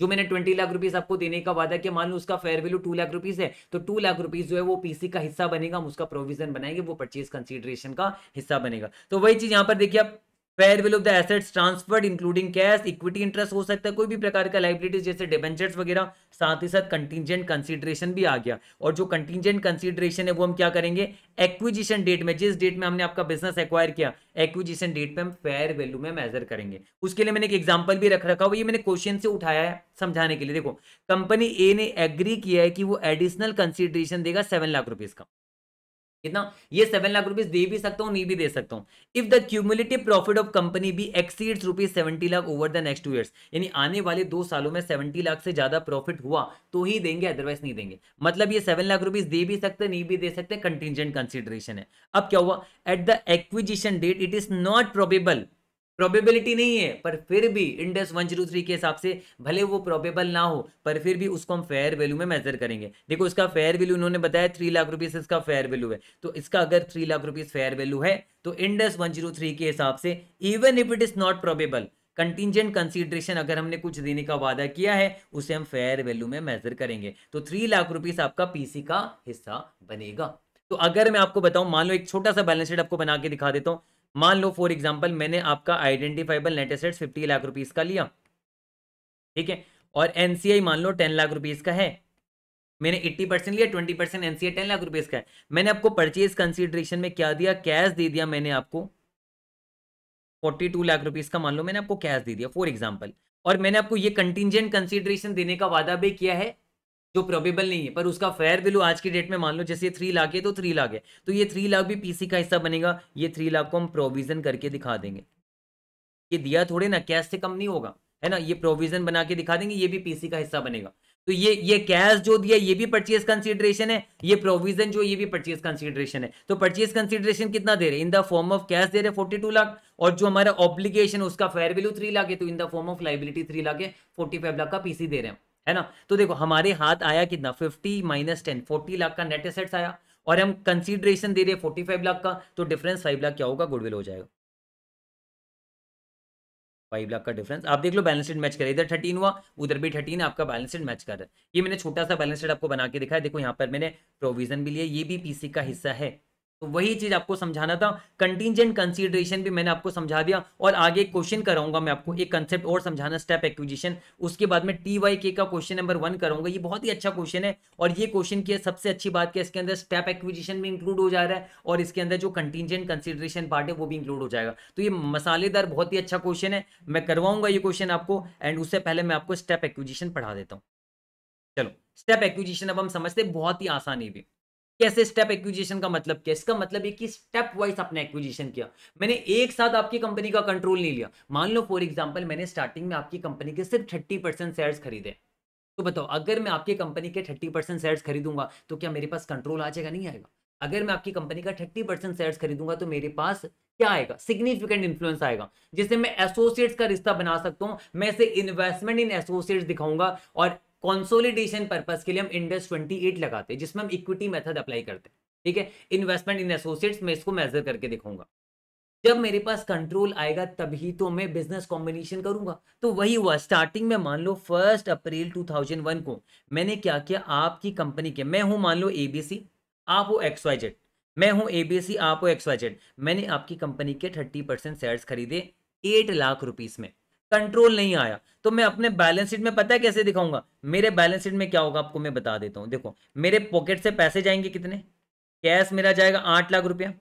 Speaker 1: जो मैंने ट्वेंटी लाख रुपीज आपको देने का वादा किया मान लो उसका fair value two lakh rupees है तो टू लाख रुपीज जो है वो पीसी का हिस्सा बनेगा हम उसका प्रोविजन बनाएंगे वो परचेज कंसिडरेशन का हिस्सा बनेगा तो वही चीज यहाँ पर देखिए आप fair value of the assets transferred including cash equity interest हो सकता है कोई भी प्रकार का लाइबिलिटीज जैसे डिबेंचर्स वगैरह साथ ही साथ कंटीजेंट कंसिडरेशन भी आ गया और जो कंटिजेंट कंसिडरेशन है वो हम क्या करेंगे एक्विजिशन डेट में जिस डेट में हमने आपका बिजनेस एक्वायर किया एक्विजिशन डेट पे हम फेयर वैल्यू में मेजर करेंगे उसके लिए मैंने एक एग्जाम्पल भी रख रखा हुआ ये मैंने क्वेश्चन से उठाया है समझाने के लिए देखो कंपनी ए ने एग्री किया है कि वो एडिशनल कंसिडरेशन देगा सेवन लाख रुपीज का कितना ये सेवन लाख रुपीज दे भी सकता हूँ नहीं भी दे सकता हूँ if the cumulative profit of company भी exceeds rupees seventy lakh over the next two years यानी आने वाले दो सालों में सेवेंटी लाख से ज्यादा प्रॉफिट हुआ तो ही देंगे अदरवाइज नहीं देंगे मतलब ये सेवन लाख रुपीज दे भी सकते नहीं भी दे सकते कंटिजेंट कंसिडरेशन है अब क्या हुआ at the acquisition date it is not probable probability नहीं है पर फिर भी इंडेक्स वन जीरो थ्री के हिसाब से भले वो प्रोबेबल ना हो पर फिर भी उसको हम फेयर वैल्यू में मेजर करेंगे देखो इसका फेयर वैल्यू उन्होंने बताया थ्री लाख रुपीज इसका फेयर वैल्यू है तो इसका अगर three lakh rupees fair value है तो इंडेक्स वन जीरो थ्री के हिसाब से even if it is not probable contingent consideration अगर हमने कुछ देने का वादा किया है उसे हम फेयर वैल्यू में मेजर करेंगे तो थ्री लाख रुपीज आपका पीसी का हिस्सा बनेगा तो अगर मैं आपको बताऊं मान लो एक छोटा सा बैलेंस शीट आपको बना के दिखा देता हूं मान लो फॉर एग्जाम्पल मैंने आपका identifiable net assets fifty lakh rupees का लिया ठीक है और एनसीआई मान लो टेन लाख रुपीज का है मैंने एट्टी परसेंट लिया twenty percent NCI ten lakh rupees का है मैंने आपको परचेज कंसिडरेशन में क्या दिया कैश दे दिया मैंने आपको फोर्टी टू लाख रुपीज का मान लो मैंने आपको कैश दे दिया फॉर एग्जाम्पल और मैंने आपको ये कंटिजेंट कंसिडरेशन देने का वादा भी किया है जो प्रोबेबल नहीं है पर उसका फेयर वैल्यू आज की डेट में मान लो जैसे थ्री लाख है तो थ्री लाख है तो ये थ्री लाख भी पीसी का हिस्सा बनेगा ये थ्री लाख को हम प्रोविजन करके दिखा देंगे ये दिया थोड़े ना कैश से कम नहीं होगा है ना ये प्रोविजन बना के दिखा देंगे ये भी पीसी का हिस्सा बनेगा तो ये ये कैश जो दिया ये भी परचेज कंसिडरेशन है ये प्रोविजन जो ये भी परचेज कंसिडरेशन है तो परचेज कंसिडरेशन कितना दे रहे in the form of cash दे रहे फोर्टी टू लाख और जो हमारा ऑब्लिगेशन उसका फेयर वैल्यू थ्री लाख है तो in the form of liability three lakh है फोर्टी फाइव लाख का पीसी दे रहे हैं है ना तो देखो हमारे हाथ आया कितना fifty minus ten forty lakh का नेट एसेट्स आया और हम कंसीडरेशन दे रहे फोर्टी फाइव लाख का तो डिफरेंस फाइव लाख क्या होगा गुडविल हो जाएगा फाइव लाख का डिफरेंस आप देख लो बैलेंस मैच कर इधर थर्टीन हुआ उधर भी थर्टीन आपका बैलेंस मैच कर रहा है ये मैंने छोटा सा बैलेंस आपको बना के दिखाया देखो यहाँ पर मैंने प्रोविजन भी लिया ये भी पीसी का हिस्सा है तो वही चीज आपको समझाना था कंटीजेंट कंसीडरेशन भी मैंने आपको समझा दिया और आगे क्वेश्चन कराऊंगा मैं आपको एक कंसेप्ट और समझाना स्टेप एक्विजिशन उसके बाद में टी वाई के का क्वेश्चन नंबर वन कराऊंगा ये बहुत ही अच्छा क्वेश्चन है और ये क्वेश्चन की सबसे अच्छी बात क्या इसके अंदर स्टेप एक्विजिशन भी इंक्लूड हो जा रहा है और इसके अंदर जो कंटिजेंट कंसिडरेशन पार्ट है वो भी इंक्लूड हो जाएगा तो ये मसालेदार बहुत ही अच्छा क्वेश्चन है मैं करवाऊंगा ये क्वेश्चन आपको एंड उससे पहले मैं आपको स्टेप एक्विजिशन पढ़ा देता हूँ चलो स्टेप एक्विजिशन अब हम समझते बहुत ही आसानी भी कैसे स्टेप एक्विजिशन का मतलब क्या इसका मतलब है कि स्टेप वाइज आपने एक्विजिशन किया मैंने एक साथ आपकी कंपनी का कंट्रोल नहीं लिया मान लो फॉर एग्जाम्पल मैंने स्टार्टिंग में आपकी कंपनी के सिर्फ थर्टी परसेंट शेयर्स खरीदे तो बताओ अगर मैं आपकी कंपनी के थर्टी परसेंट शेयर्स खरीदूंगा तो क्या मेरे पास कंट्रोल आ जाएगा नहीं आएगा अगर मैं आपकी कंपनी का थर्टी परसेंट शेयर्स खरीदूंगा तो मेरे पास क्या आएगा सिग्निफिकेंट इन्फ्लुएंस आएगा जिससे मैं एसोसिएट्स का रिश्ता बना सकता हूँ मैं इसे इन्वेस्टमेंट इन एसोसिएट्स दिखाऊंगा और कॉन्सोलिडेशन पर्पज के लिए हम इंडेक्स 28 लगाते हैं जिसमें हम इक्विटी मेथड अप्लाई करते हैं ठीक है इन्वेस्टमेंट इन एसोसिएट्स में इसको मेजर करके दिखाऊंगा जब मेरे पास कंट्रोल आएगा तभी तो मैं बिजनेस कॉम्बिनेशन करूंगा तो वही हुआ स्टार्टिंग में मान लो फर्स्ट अप्रैल 2001 को मैंने क्या किया आपकी कंपनी के मैं हूं मान लो एबीसी आप हो एक्स वाई जेड मैं हूं एबीसी आप हो एक्स वाई जेड मैंने आपकी कंपनी के 30 परसेंट शेयर्स खरीदे एट लाख रुपीस में कंट्रोल नहीं आया तो मैं अपने बैलेंस शीट में पता है कैसे दिखाऊंगा मेरे बैलेंस शीट में क्या होगा आपको मैं बता देता हूँ देखो मेरे पॉकेट से पैसे जाएंगे कितने कैश मेरा जाएगा आठ लाख रुपया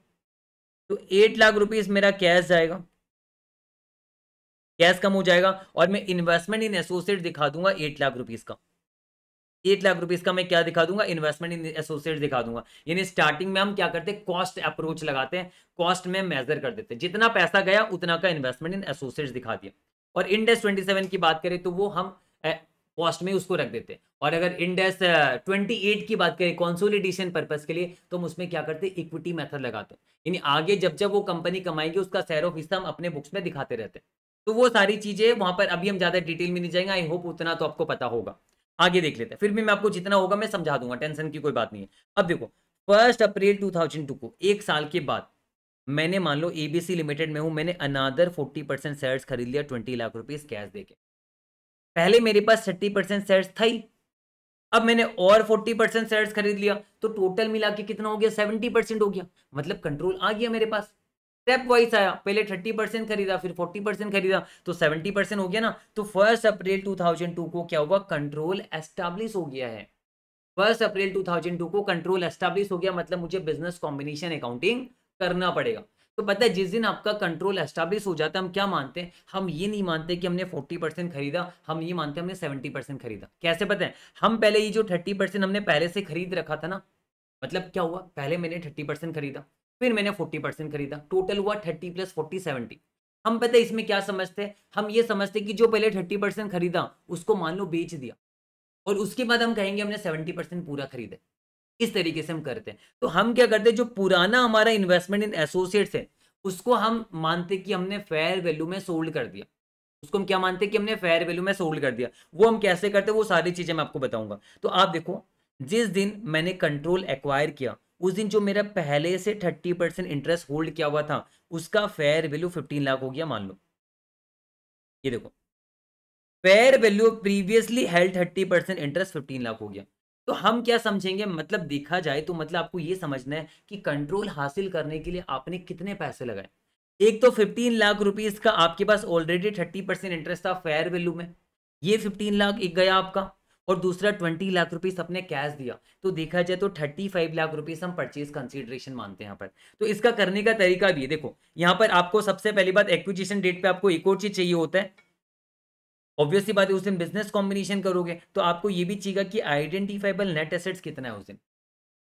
Speaker 1: तो एट लाख रुपीज मेरा कैश जाएगा कैश कम हो जाएगा और मैं इन्वेस्टमेंट इन एसोसिएट दिखा दूंगा एट लाख रुपीज का एट लाख रुपीज का मैं क्या दिखा दूंगा इन्वेस्टमेंट इन एसोसिएट दिखा दूंगा यानी स्टार्टिंग में हम क्या करते हैं कॉस्ट अप्रोच लगाते हैं कॉस्ट में मेजर कर देते हैं जितना पैसा गया उतना का इन्वेस्टमेंट इन एसोसिएट दिखा दिया और इंडेस 27 की बात करें तो वो हम कॉस्ट में उसको रख देते हैं और अगर इंडेस 28 की बात करें कॉन्सोलिडेशन पर्पज के लिए तो हम उसमें क्या करते हैं इक्विटी मेथड लगाते हैं यानी आगे जब जब वो कंपनी कमाएगी उसका सैर ऑफ हिस्सा हम अपने बुक्स में दिखाते रहते हैं तो वो सारी चीजें वहां पर अभी हम ज्यादा डिटेल में नहीं जाएंगे आई होप उतना तो आपको पता होगा आगे देख लेते हैं फिर भी मैं आपको जितना होगा मैं समझा दूंगा टेंशन की कोई बात नहीं है अब देखो first April two thousand two को एक साल के बाद मैंने मान लो एबीसी लिमिटेड में हूं मैंने अनादर फोर्टी परसेंट शेयर्स खरीद लिया ट्वेंटी लाख रुपीज कैश देके पहले मेरे पास थर्टी परसेंट शेयर्स था ही अब मैंने और फोर्टी परसेंट शेयर्स खरीद लिया तो टोटल मिला के कितना हो गया सेवेंटी परसेंट हो गया मतलब कंट्रोल आ गया मेरे पास स्टेप वाइज आया पहले थर्टी परसेंट खरीदा फिर फोर्टी परसेंट खरीदा तो सेवेंटी परसेंट हो गया ना तो first April two thousand two को क्या हुआ कंट्रोल एस्टाब्लिश हो गया है first April two thousand two को कंट्रोल एस्टाब्लिश हो गया मतलब मुझे बिजनेस कॉम्बिनेशन अकाउंटिंग करना पड़ेगा तो पता है जिस दिन आपका कंट्रोल एस्टाब्लिश हो जाता है हम क्या मानते हैं हम ये नहीं मानते कि हमने 40 परसेंट खरीदा हम ये मानते हैं हमने 70 परसेंट खरीदा कैसे पता है हम पहले ये जो 30 परसेंट हमने पहले से खरीद रखा था ना मतलब क्या हुआ पहले मैंने 30 परसेंट खरीदा फिर मैंने 40 परसेंट खरीदा टोटल हुआ थर्टी प्लस फोर्टी सेवेंटी हम पता है इसमें क्या समझते हैं हम ये समझते कि जो पहले थर्टी परसेंट खरीदा उसको मान लो बेच दिया और उसके बाद हम कहेंगे हमने सेवेंटी परसेंट पूरा खरीदा इस तरीके से हम करते हैं तो हम क्या करते हैं जो पुराना हमारा इन्वेस्टमेंट इन एसोसिएट्स है उसको हम मानते कि हमने फेयर वैल्यू में सोल्ड कर दिया उसको हम क्या मानते कि हमने फेयर वैल्यू में सोल्ड कर दिया वो हम कैसे करते वो सारी चीजें मैं आपको बताऊंगा तो आप देखो जिस दिन मैंने कंट्रोल एक्वायर किया उस दिन जो मेरा पहले से थर्टी परसेंट इंटरेस्ट होल्ड किया हुआ था उसका फेयर वैल्यू फिफ्टीन लाख हो गया मान लो ये देखो fair value previously held thirty percent interest fifteen lakh हो गया तो हम क्या समझेंगे मतलब देखा जाए तो मतलब आपको ये समझना है कि कंट्रोल हासिल करने के लिए आपने कितने पैसे लगाए एक तो 15 लाख रुपीस का आपके पास ऑलरेडी 30 परसेंट इंटरेस्ट था फेयर वैल्यू में ये 15 लाख एक गया आपका और दूसरा 20 लाख रुपीस अपने कैश दिया तो देखा जाए तो 35 लाख रुपीस हम परचेज कंसिडरेशन मानते हैं यहाँ पर तो इसका करने का तरीका भी है देखो यहाँ पर आपको सबसे पहली बात एक्विजिशन डेट पे आपको एक और चीज चाहिए होता है ऑब्वियसली बात है उस दिन बिजनेस कॉम्बिनेशन करोगे तो आपको ये भी चाहिएगा कि आइडेंटिफाइबल नेट एसेट्स कितना है उस दिन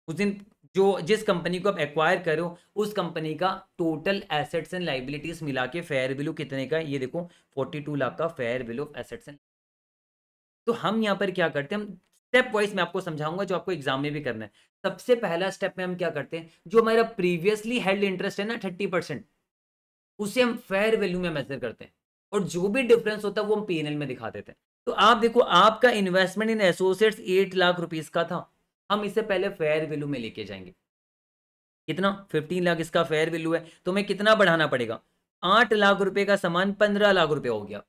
Speaker 1: उस दिन जो जिस कंपनी को आप एक्वायर करो उस कंपनी का टोटल एसेट्स एंड लाइबिलिटीज मिला के फेयर वैल्यू कितने का ये देखो 42 लाख का फेयर वैल्यू एसेट्स एंड तो हम यहाँ पर क्या करते हैं हम स्टेप वाइज मैं आपको समझाऊंगा जो आपको एग्जाम में भी करना है सबसे पहला स्टेप में हम क्या करते हैं जो हमारा प्रीवियसली हेल्ड इंटरेस्ट है ना थर्टी परसेंट उसे हम फेयर वैल्यू में मेजर करते हैं और जो भी डिफरेंस होता है वो हम पीएनएल में दिखा देते हैं तो आप देखो आपका investment in associates eight lakh rupees का था हम इसे पहले फेयर वैल्यू में लेके जाएंगे कितना फिफ्टीन लाख इसका फेयर वैल्यू है तो हमें कितना बढ़ाना पड़ेगा आठ लाख रुपए का सामान पंद्रह लाख रुपए हो गया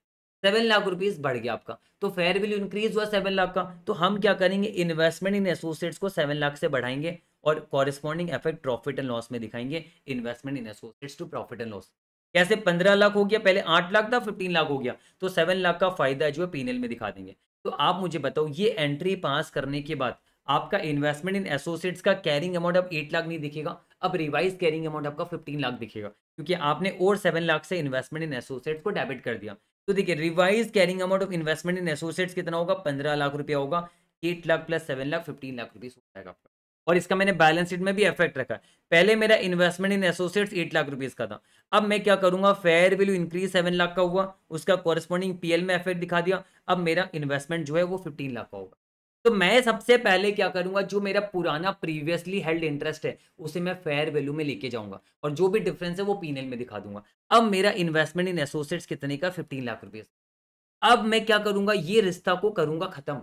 Speaker 1: सेवन लाख रुपीज बढ़ गया आपका तो फेयर वैल्यू इंक्रीज हुआ सेवन लाख का तो हम क्या करेंगे इन्वेस्टमेंट इन एसोसिएट्स को सेवन लाख से बढ़ाएंगे और corresponding effect profit and loss में दिखाएंगे investment in associates to profit and loss कैसे पंद्रह लाख हो गया पहले आठ लाख था फिफ्टीन लाख हो गया तो सेवन लाख का फायदा जो है पीनल में दिखा देंगे तो आप मुझे बताओ ये एंट्री पास करने के बाद आपका इन्वेस्टमेंट इन एसोसिएट्स का कैरिंग अमाउंट अब एट लाख नहीं दिखेगा अब रिवाइज कैरिंग अमाउंट आपका फिफ्टीन लाख दिखेगा क्योंकि आपने और सेवन लाख से इन्वेस्टमेंट इन एसोसिएट्स को डेबिट कर दिया तो देखिए revise carrying amount of investment in associates कितना होगा पंद्रह लाख रुपया होगा eight lakh plus seven lakh fifteen lakh rupees हो जाएगा और इसका मैंने बैलेंस शीट में भी इफेक्ट रखा पहले मेरा investment in associates eight lakh rupees का था अब मैं क्या करूंगा fair value increase seven lakh का हुआ उसका कॉरेस्पॉन्डिंग पीएल में इफेक्ट दिखा दिया अब मेरा इन्वेस्टमेंट जो है वो फिफ्टीन लाख का होगा तो मैं सबसे पहले क्या करूंगा जो मेरा पुराना प्रीवियसली हेल्ड इंटरेस्ट है उसे मैं फेयर वैल्यू में लेके जाऊंगा और जो भी डिफरेंस है वो पीनल में दिखा दूंगा अब मेरा इन्वेस्टमेंट इन एसोसिएट्स कितने का फिफ्टीन लाख रुपीज अब मैं क्या करूंगा ये रिश्ता को करूंगा खत्म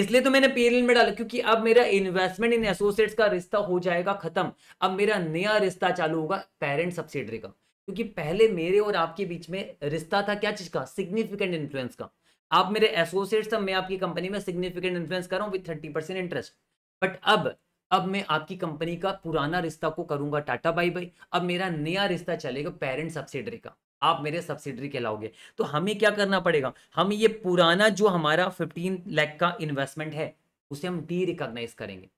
Speaker 1: इसलिए तो मैंने पीएनएल में डाला क्योंकि अब मेरा इन्वेस्टमेंट इन एसोसिएट्स का रिश्ता हो जाएगा खत्म अब मेरा नया रिश्ता चालू होगा पेरेंट सब्सिडरी का क्योंकि पहले मेरे और आपके बीच में रिश्ता था क्या चीज का सिग्निफिकेंट इन्फ्लुएंस का आप मेरे एसोसिएट्स था मैं आपकी कंपनी में सिग्निफिकेंट इन्फ्लुएंस कर रहा हूँ with thirty percent interest but अब अब मैं आपकी कंपनी का पुराना रिश्ता को करूंगा टाटा बाई बाई अब मेरा नया रिश्ता चलेगा पेरेंट सब्सिडरी का आप मेरे सब्सिडरी कहलाओगे तो हमें क्या करना पड़ेगा हम ये पुराना जो हमारा फिफ्टीन लैख का इन्वेस्टमेंट है उसे हम डी रिकॉग्नाइज करेंगे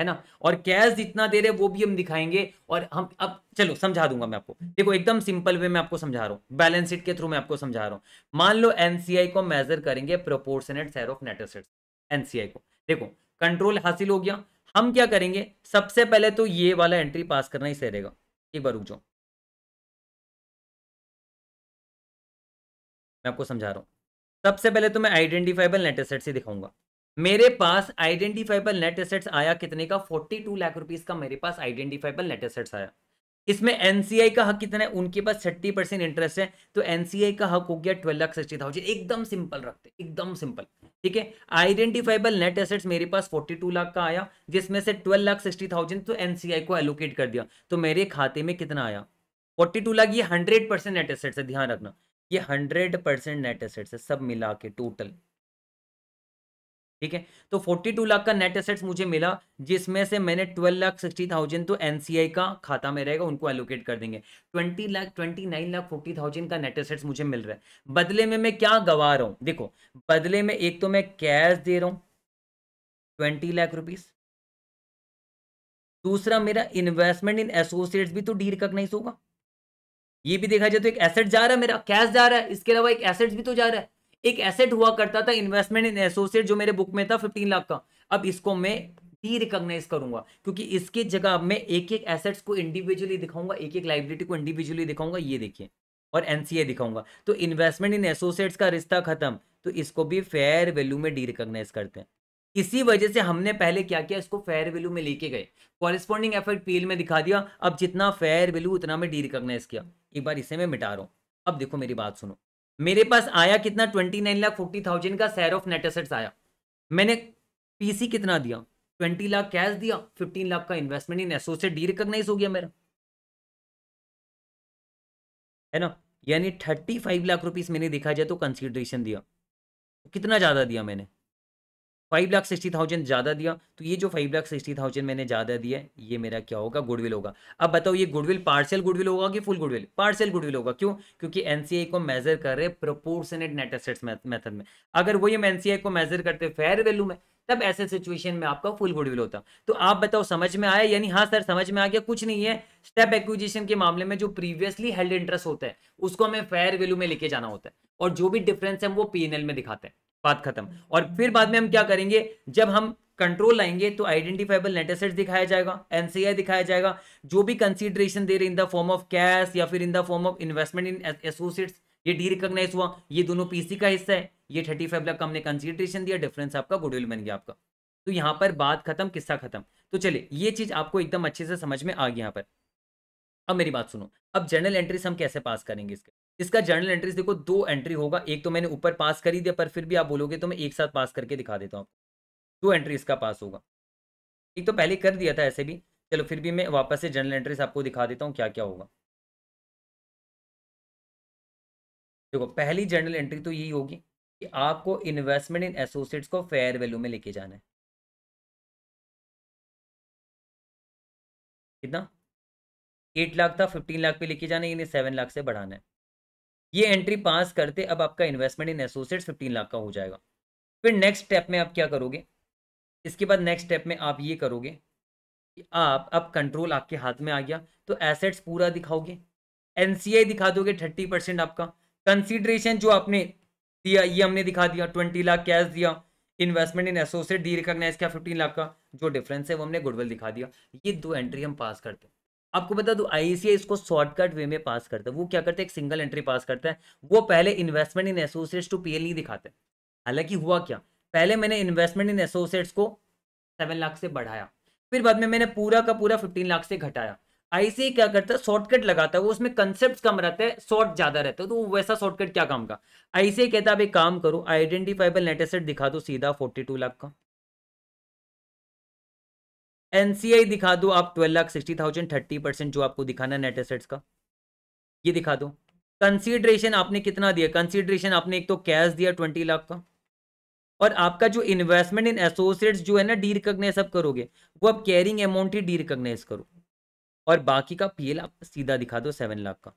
Speaker 1: है ना और कैश जितना दे रहे वो भी हम दिखाएंगे और हम अब चलो समझा दूंगा मैं आपको देखो एकदम सिंपल वे में आपको समझा रहा हूँ बैलेंस शीट के थ्रू मैं आपको समझा रहा हूँ मान लो एनसीआई को मेजर करेंगे proportionate share of net assets NCI को देखो कंट्रोल हासिल हो गया हम क्या करेंगे सबसे
Speaker 2: पहले तो ये वाला एंट्री पास करना ही सहेगा एक बार रुक जाओ मैं आपको समझा रहा हूँ सबसे पहले तो मैं आइडेंटिफाइबल नेट
Speaker 1: एसेट्स ही दिखाऊंगा मेरे पास आइडेंटिफाइबल नेट एसेट्स आया कितने का 42 लाख रुपीस का मेरे पास आइडेंटिफाइबल नेट एसेट्स आया इसमें एनसीआई का हक कितना है उनके पास थर्टी परसेंट इंटरेस्ट है तो एनसीआई का हक हो गया ट्वेल्व लाख सिक्सटी थाउजेंड एकदम सिंपल रखते एकदम सिंपल ठीक है आइडेंटिफाइबल नेट एसेट्स मेरे पास फोर्टी टू लाख का आया जिसमें से ट्वेल्व लाख सिक्सटी थाउजेंड तो एनसीआई को एलोकेट कर दिया तो मेरे खाते में कितना आया फोर्टी टू लाख ये हंड्रेड परसेंट नेट एसेट्स है ध्यान रखना ये हंड्रेड परसेंट नेट एसेट्स है सब मिला के टोटल ठीक है तो फोर्टी टू लाख का नेट एसेट्स मुझे मिला जिसमें से मैंने ट्वेल्व लाख सिक्सटी थाउजेंड तो एनसीआई का खाता में रहेगा उनको एलोकेट कर देंगे twenty lakh twenty nine lakh forty thousand का नेट एसेट्स मुझे मिल रहा है बदले में मैं क्या गवा रहा हूं देखो बदले में एक तो मैं कैश दे रहा हूं ट्वेंटी लाख रुपीज दूसरा मेरा इन्वेस्टमेंट इन एसोसिएट्स भी तो डीर कक नहीं होगा ये भी देखा जाए तो एक एसेट जा रहा है मेरा कैश जा रहा है इसके अलावा एक एसेट भी तो जा रहा है एक एसेट हुआ करता था इन्वेस्टमेंट इन एसोसिएट जो मेरे बुक में था फिफ्टीन लाख का अब इसको मैं डी रिकॉग्नाइज करूंगा क्योंकि इसकी जगह अब मैं एक एक एसेट्स को इंडिविजुअली दिखाऊंगा एक एक लाइबिलिटी को इंडिविजुअली दिखाऊंगा ये देखिए और एनसीए दिखाऊंगा तो इन्वेस्टमेंट इन एसोसिएट्स का रिश्ता खत्म तो इसको भी फेयर वैल्यू में डी रिकॉग्नाइज करते हैं इसी वजह से हमने पहले क्या किया इसको फेयर वैल्यू में लेके गए कॉरेस्पॉन्डिंग एफर्ट पीएल में दिखा दिया अब जितना फेयर वैल्यू उतना मैं डी रिकॉग्नाइज किया एक बार इसे मैं मिटा रहा हूँ अब देखो मेरी बात सुनो मेरे पास आया कितना twenty nine lakh forty thousand का शेयर ऑफ नेट एसेट्स आया मैंने पीसी कितना दिया ट्वेंटी लाख कैश दिया फिफ्टीन लाख का investment in associate derecognise हो गया मेरा है ना यानी थर्टी फाइव लाख रुपीज मैंने देखा जाए तो कंसिडरेशन दिया कितना ज़्यादा दिया मैंने फाइव लाख सिक्सटी थाउजेंड ज़्यादा दिया तो ये जो फाइव लाख सिक्सटी थाउजेंड मैंने ज़्यादा दिया ये मेरा क्या होगा गुडविल होगा अब बताओ ये गुडविल पार्सल गुडविल होगा कि फुल गुडविल पार्सल गुडविल होगा क्यों क्योंकि एनसीआई को मेजर कर रहे प्रोपोर्शनेट नेट एसेट्स मेथड में अगर वो हम एनसीआई को मेजर करते फेयर वैल्यू में तब ऐसे सिचुएशन में आपका फुल गुडविल होता तो आप बताओ समझ में आया यानी हाँ सर समझ में आ गया कुछ नहीं है स्टेप एक्विजिशन के मामले में जो प्रीवियसली हेल्ड इंटरेस्ट होता है उसको हमें फेयर वैल्यू में लेके जाना होता है और जो भी डिफरेंस है वो पी में दिखाते हैं बात खत्म और फिर बाद में हम क्या करेंगे जब हम कंट्रोल लाएंगे तो आइडेंटिफाइबल नेट एसेट दिखाया जाएगा एनसीआई दिखाया जाएगा जो भी कंसिडरेशन दे रहे in the form of cash या फिर in the form of investment in associates ये डी रिकॉग्नाइज हुआ ये दोनों पीसी का हिस्सा है ये थर्टी फाइव लाख हमने कंसिडरेशन दिया डिफरेंस आपका गुडविल बन गया आपका तो यहाँ पर बात खत्म किस्सा खत्म तो चलिए ये चीज आपको एकदम अच्छे से समझ में आ गई यहाँ पर अब मेरी बात सुनो अब जनरल एंट्रीज हम कैसे पास करेंगे इसके इसका जर्नल एंट्रीज देखो दो एंट्री होगा एक तो मैंने ऊपर पास कर ही दिया पर फिर भी आप बोलोगे तो मैं एक साथ पास करके दिखा देता हूँ आपको दो एंट्री इसका पास होगा एक तो पहले कर दिया था ऐसे भी चलो फिर भी मैं वापस से जर्नल एंट्रीज आपको दिखा देता हूँ क्या क्या होगा
Speaker 2: देखो पहली जर्नल एंट्री तो यही होगी कि आपको इन्वेस्टमेंट इन एसोसिएट्स को फेयर वैल्यू में लेके जाना है कितना एट लाख था फिफ्टीन लाख पे लेके जाना है इन्हें सेवन लाख से बढ़ाना है
Speaker 1: ये एंट्री पास करते अब आपका investment in associates fifteen lakh का हो जाएगा फिर नेक्स्ट स्टेप में आप क्या करोगे इसके बाद नेक्स्ट स्टेप में आप ये करोगे कि आप अब कंट्रोल आपके हाथ में आ गया तो एसेट्स पूरा दिखाओगे एन दिखा दोगे थर्टी परसेंट आपका कंसिडरेशन जो आपने दिया ये हमने दिखा दिया ट्वेंटी लाख कैश दिया investment in associate derecognise किया फिफ्टीन लाख का जो डिफरेंस है वो हमने गुडविल दिखा दिया ये दो एंट्री हम पास करते हैं आपको बता दूं आईसीआई इसको शॉर्टकट वे में पास करता है वो क्या करता है एक सिंगल एंट्री पास करता है वो पहले investment in associates to PL नहीं दिखाते हालांकि हुआ क्या पहले मैंने इन्वेस्टमेंट इन एसोसिएट्स को सेवन लाख से बढ़ाया फिर बाद में मैंने पूरा का पूरा फिफ्टीन लाख से घटाया आईसीआई क्या करता है शॉर्टकट लगाता है वो उसमें कंसेप्ट कम रहता है शॉर्ट ज्यादा रहता है तो वैसा शॉर्टकट क्या काम का आईसीआई कहता है आप एक काम करो आइडेंटिफाइबल नेट एसेट दिखा दो सीधा फोर्टी टू लाख का एनसीआई दिखा दो आप twelve lakh sixty thousand thirty percent जो आपको दिखाना नेट एसेट्स का ये दिखा दो कंसीडरेशन आपने कितना दिया कंसीडरेशन आपने एक तो कैश दिया ट्वेंटी लाख का और आपका जो इन्वेस्टमेंट इन एसोसिएट्स जो है ना डी रिकग्नाइज आप करोगे वो आप कैरिंग अमाउंट ही डी रिकग्नाइज करो और बाकी का पीएल आप सीधा दिखा दो सेवन लाख का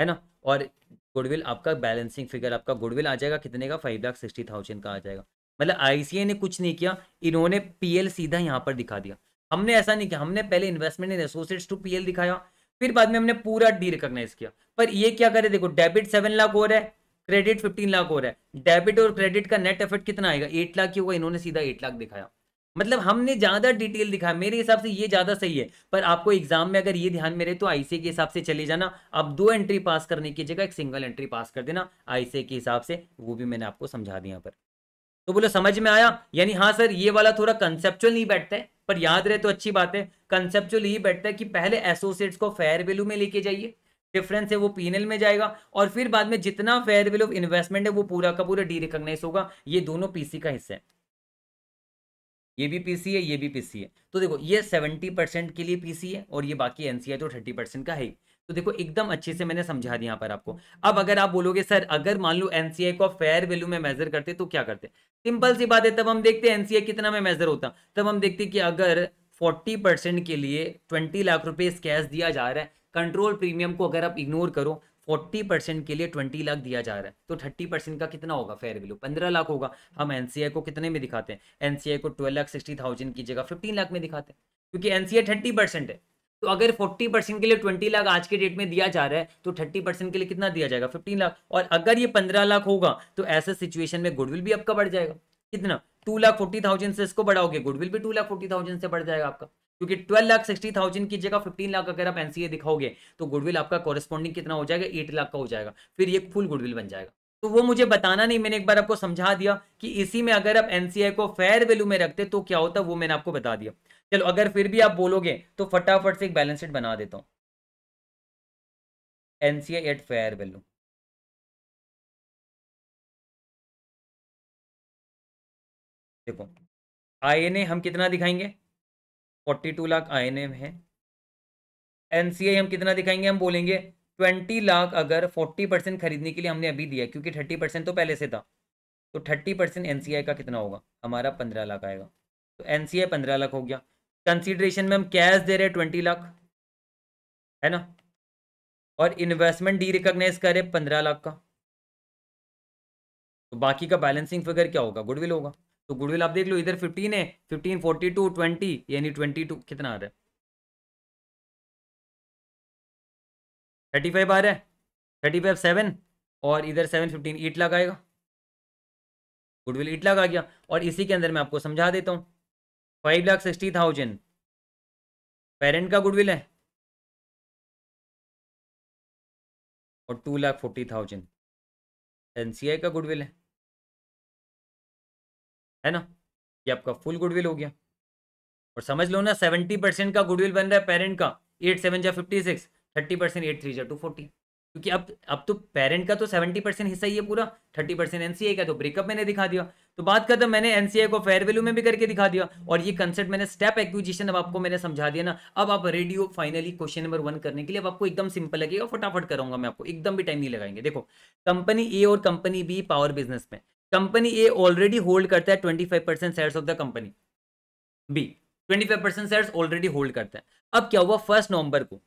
Speaker 1: है ना और गुडविल आपका बैलेंसिंग फिगर आपका गुडविल आ जाएगा कितने का फाइव लाख सिक्सटी थाउजेंड का आ जाएगा मतलब आई ने कुछ नहीं किया इन्होंने पीएल सीधा यहाँ पर दिखा दिया हमने ऐसा नहीं किया हमने पहले investment in associates to PL दिखाया फिर बाद में हमने पूरा डी रिकॉग्नाइज किया पर ये क्या करे देखो डेबिट सेवन लाख हो रहा है क्रेडिट फिफ्टीन लाख हो रहा है डेबिट और क्रेडिट का नेट इफेक्ट कितना आएगा एट लाख ही होगा इन्होंने सीधा एट लाख दिखाया मतलब हमने ज्यादा डिटेल दिखाया मेरे हिसाब से ये ज्यादा सही है पर आपको एग्जाम में अगर ये ध्यान में रहे तो आईसीए के हिसाब से चले जाना आप दो एंट्री पास करने की जगह एक सिंगल एंट्री पास कर देना आईसीए के हिसाब से वो भी मैंने आपको समझा दिया यहाँ पर तो बोलो समझ में आया यानी हाँ सर ये वाला थोड़ा कंसेप्चुअल नहीं बैठता है पर याद रहे तो अच्छी बात है कंसेप्चुअल ही बैठता है कि पहले एसोसिएट्स को फेयर वैल्यू में लेके जाइए डिफरेंस है वो पीएनएल में जाएगा और फिर बाद में जितना फेयर वैल्यू इन्वेस्टमेंट है वो पूरा का पूरा डी रिकॉग्नाइज होगा ये दोनों पीसी का हिस्सा है ये भी पीसी है ये भी पीसी है तो देखो ये सेवेंटी परसेंट के लिए पीसी है और ये बाकी एनसीआई तो थर्टी परसेंट का है तो देखो एकदम अच्छे से मैंने समझा दिया पर आपको हम्म। अब अगर आप बोलोगे सर अगर मान लो एनसीआई को फेयर वैल्यू में मेजर करते तो क्या करते सिंपल सी बात है तब हम देखते हैं एनसीआई कितना में मेजर होता तब हम देखते कि अगर 40 परसेंट के लिए 20 लाख रुपए कैश दिया जा रहा है कंट्रोल प्रीमियम को अगर आप इग्नोर करो 40 परसेंट के लिए 20 लाख दिया जा रहा है तो 30 परसेंट का कितना होगा फेयर वैल्यू 15 लाख होगा हम एनसीआई को कितने में दिखाते हैं एनसीआई को 12 लाख 60 थाउजेंड की जगह 15 लाख में दिखाते हैं क्योंकि एनसीआई 30 परसेंट है तो अगर 40 परसेंट के लिए 20 लाख आज के डेट में दिया जा रहा है तो 30 परसेंट के लिए कितना दिया जाएगा 15 लाख और अगर ये 15 लाख होगा तो ऐसे सिचुएशन में गुडविल भी आपका बढ़ जाएगा कितना टू लाख फोर्टी थाउजेंड से इसको बढ़ाओगे गुडविल भी टू लाख फोर्टी थाउजेंड से बढ़ जाएगा आपका क्योंकि ट्वेल्व लाख सिक्सटी थाउजेंड की जगह फिफ्टीन लाख अगर आप एनसीए दिखाओगे तो गुडविल आपका कॉरेस्पॉन्डिंग कितना हो जाएगा एट लाख का हो जाएगा फिर ये फुल गुडविल बन जाएगा तो वो मुझे बताना नहीं मैंने एक बार आपको समझा दिया कि इसी में अगर आप एनसीआई को फेयर वैल्यू में रखते तो क्या होता वो मैंने आपको बता दिया चलो अगर फिर भी आप
Speaker 2: बोलोगे तो फटाफट से एक बैलेंस शीट बना देता हूं एनसीए एट फेयर वैल्यू देखो आईएनए हम कितना दिखाएंगे 42
Speaker 1: लाख आईएनए है एनसीए हम कितना दिखाएंगे हम बोलेंगे 20 लाख अगर 40 परसेंट खरीदने के लिए हमने अभी दिया क्योंकि 30 परसेंट तो पहले से था तो 30 परसेंट एनसीआई का कितना होगा हमारा 15 लाख आएगा तो एनसीआई पंद्रह लाख हो गया कंसीडरेशन में हम कैश दे रहे हैं ट्वेंटी लाख है ना और इन्वेस्टमेंट डी रिकॉग्नाइज करे पंद्रह लाख का तो बाकी का बैलेंसिंग फिगर क्या होगा गुडविल होगा तो गुडविल आप देख लो इधर फिफ्टीन है फिफ्टीन फोर्टी टू ट्वेंटी यानी ट्वेंटी टू कितना
Speaker 2: आ रहा है थर्टी फाइव आ रहा है थर्टी फाइव सेवन और इधर सेवन फिफ्टीन ईट लगाएगा गुडविल ईट लगा गया और इसी के अंदर मैं आपको समझा देता हूँ five lakh sixty thousand parent का गुडविल है और two lakh forty thousand N C I का गुडविल है है ना ये आपका फुल गुडविल हो गया और समझ लो ना सेवेंटी
Speaker 1: परसेंट का गुडविल बन रहा है पेरेंट का एट सेवन जा fifty six thirty percent eight three जा टू फोर्टी क्योंकि अब अब तो पेरेंट का तो सेवेंटी परसेंट हिस्सा ही है पूरा थर्टी परसेंट एन का तो ब्रेकअप मैंने दिखा दिया तो बात करते हैं मैंने एनसीआई को फेयर वैल्यू में भी करके दिखा दिया और ये कंसेप्ट मैंने स्टेप एक्विजिशन अब आपको मैंने समझा दिया ना अब आप रेडियो फाइनली क्वेश्चन नंबर वन करने के लिए अब आपको एकदम सिंपल लगेगा फटाफट कराऊंगा मैं आपको एकदम भी टाइम नहीं लगाएंगे देखो कंपनी ए और कंपनी बी पावर बिजनेस में कंपनी ए ऑलरेडी होल्ड करता है twenty five percent share of the company B twenty five percent share already hold करता है अब क्या हुआ फर्स्ट नवंबर को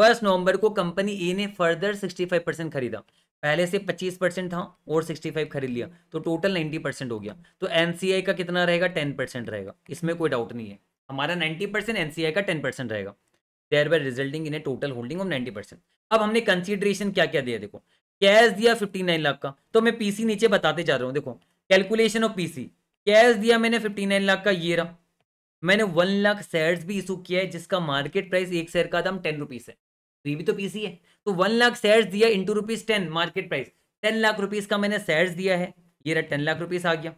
Speaker 1: फर्स्ट नवंबर को कंपनी ए ने फर्दर सिक्सटी फाइव परसेंट खरीदा पहले से 25 परसेंट था और 65 खरीद लिया तो टोटल 90 परसेंट हो गया तो एनसीआई का कितना रहेगा 10 परसेंट रहेगा इसमें कोई डाउट नहीं है हमारा 90 परसेंट एनसीआई का 10 परसेंट रहेगा thereby resulting in a total holding of 90 percent अब हमने कंसिडरेशन क्या क्या दिया देखो कैश दिया फिफ्टी लाख का तो मैं पी नीचे बताते जा रहा हूँ देखो कैलकुलेशन ऑफ पी कैश दिया मैंने फिफ्टी लाख का ये रहा मैंने वन लाख शेयर्स भी इशू किया है जिसका मार्केट प्राइस एक शेयर का दाम टेन रुपीज़ है तो ये भी तो पीसी है तो वन लाख शेयर्स दिया into rupees ten market price ten lakh rupees का मैंने शेयर्स दिया है ये रहा टेन लाख रुपीज आ गया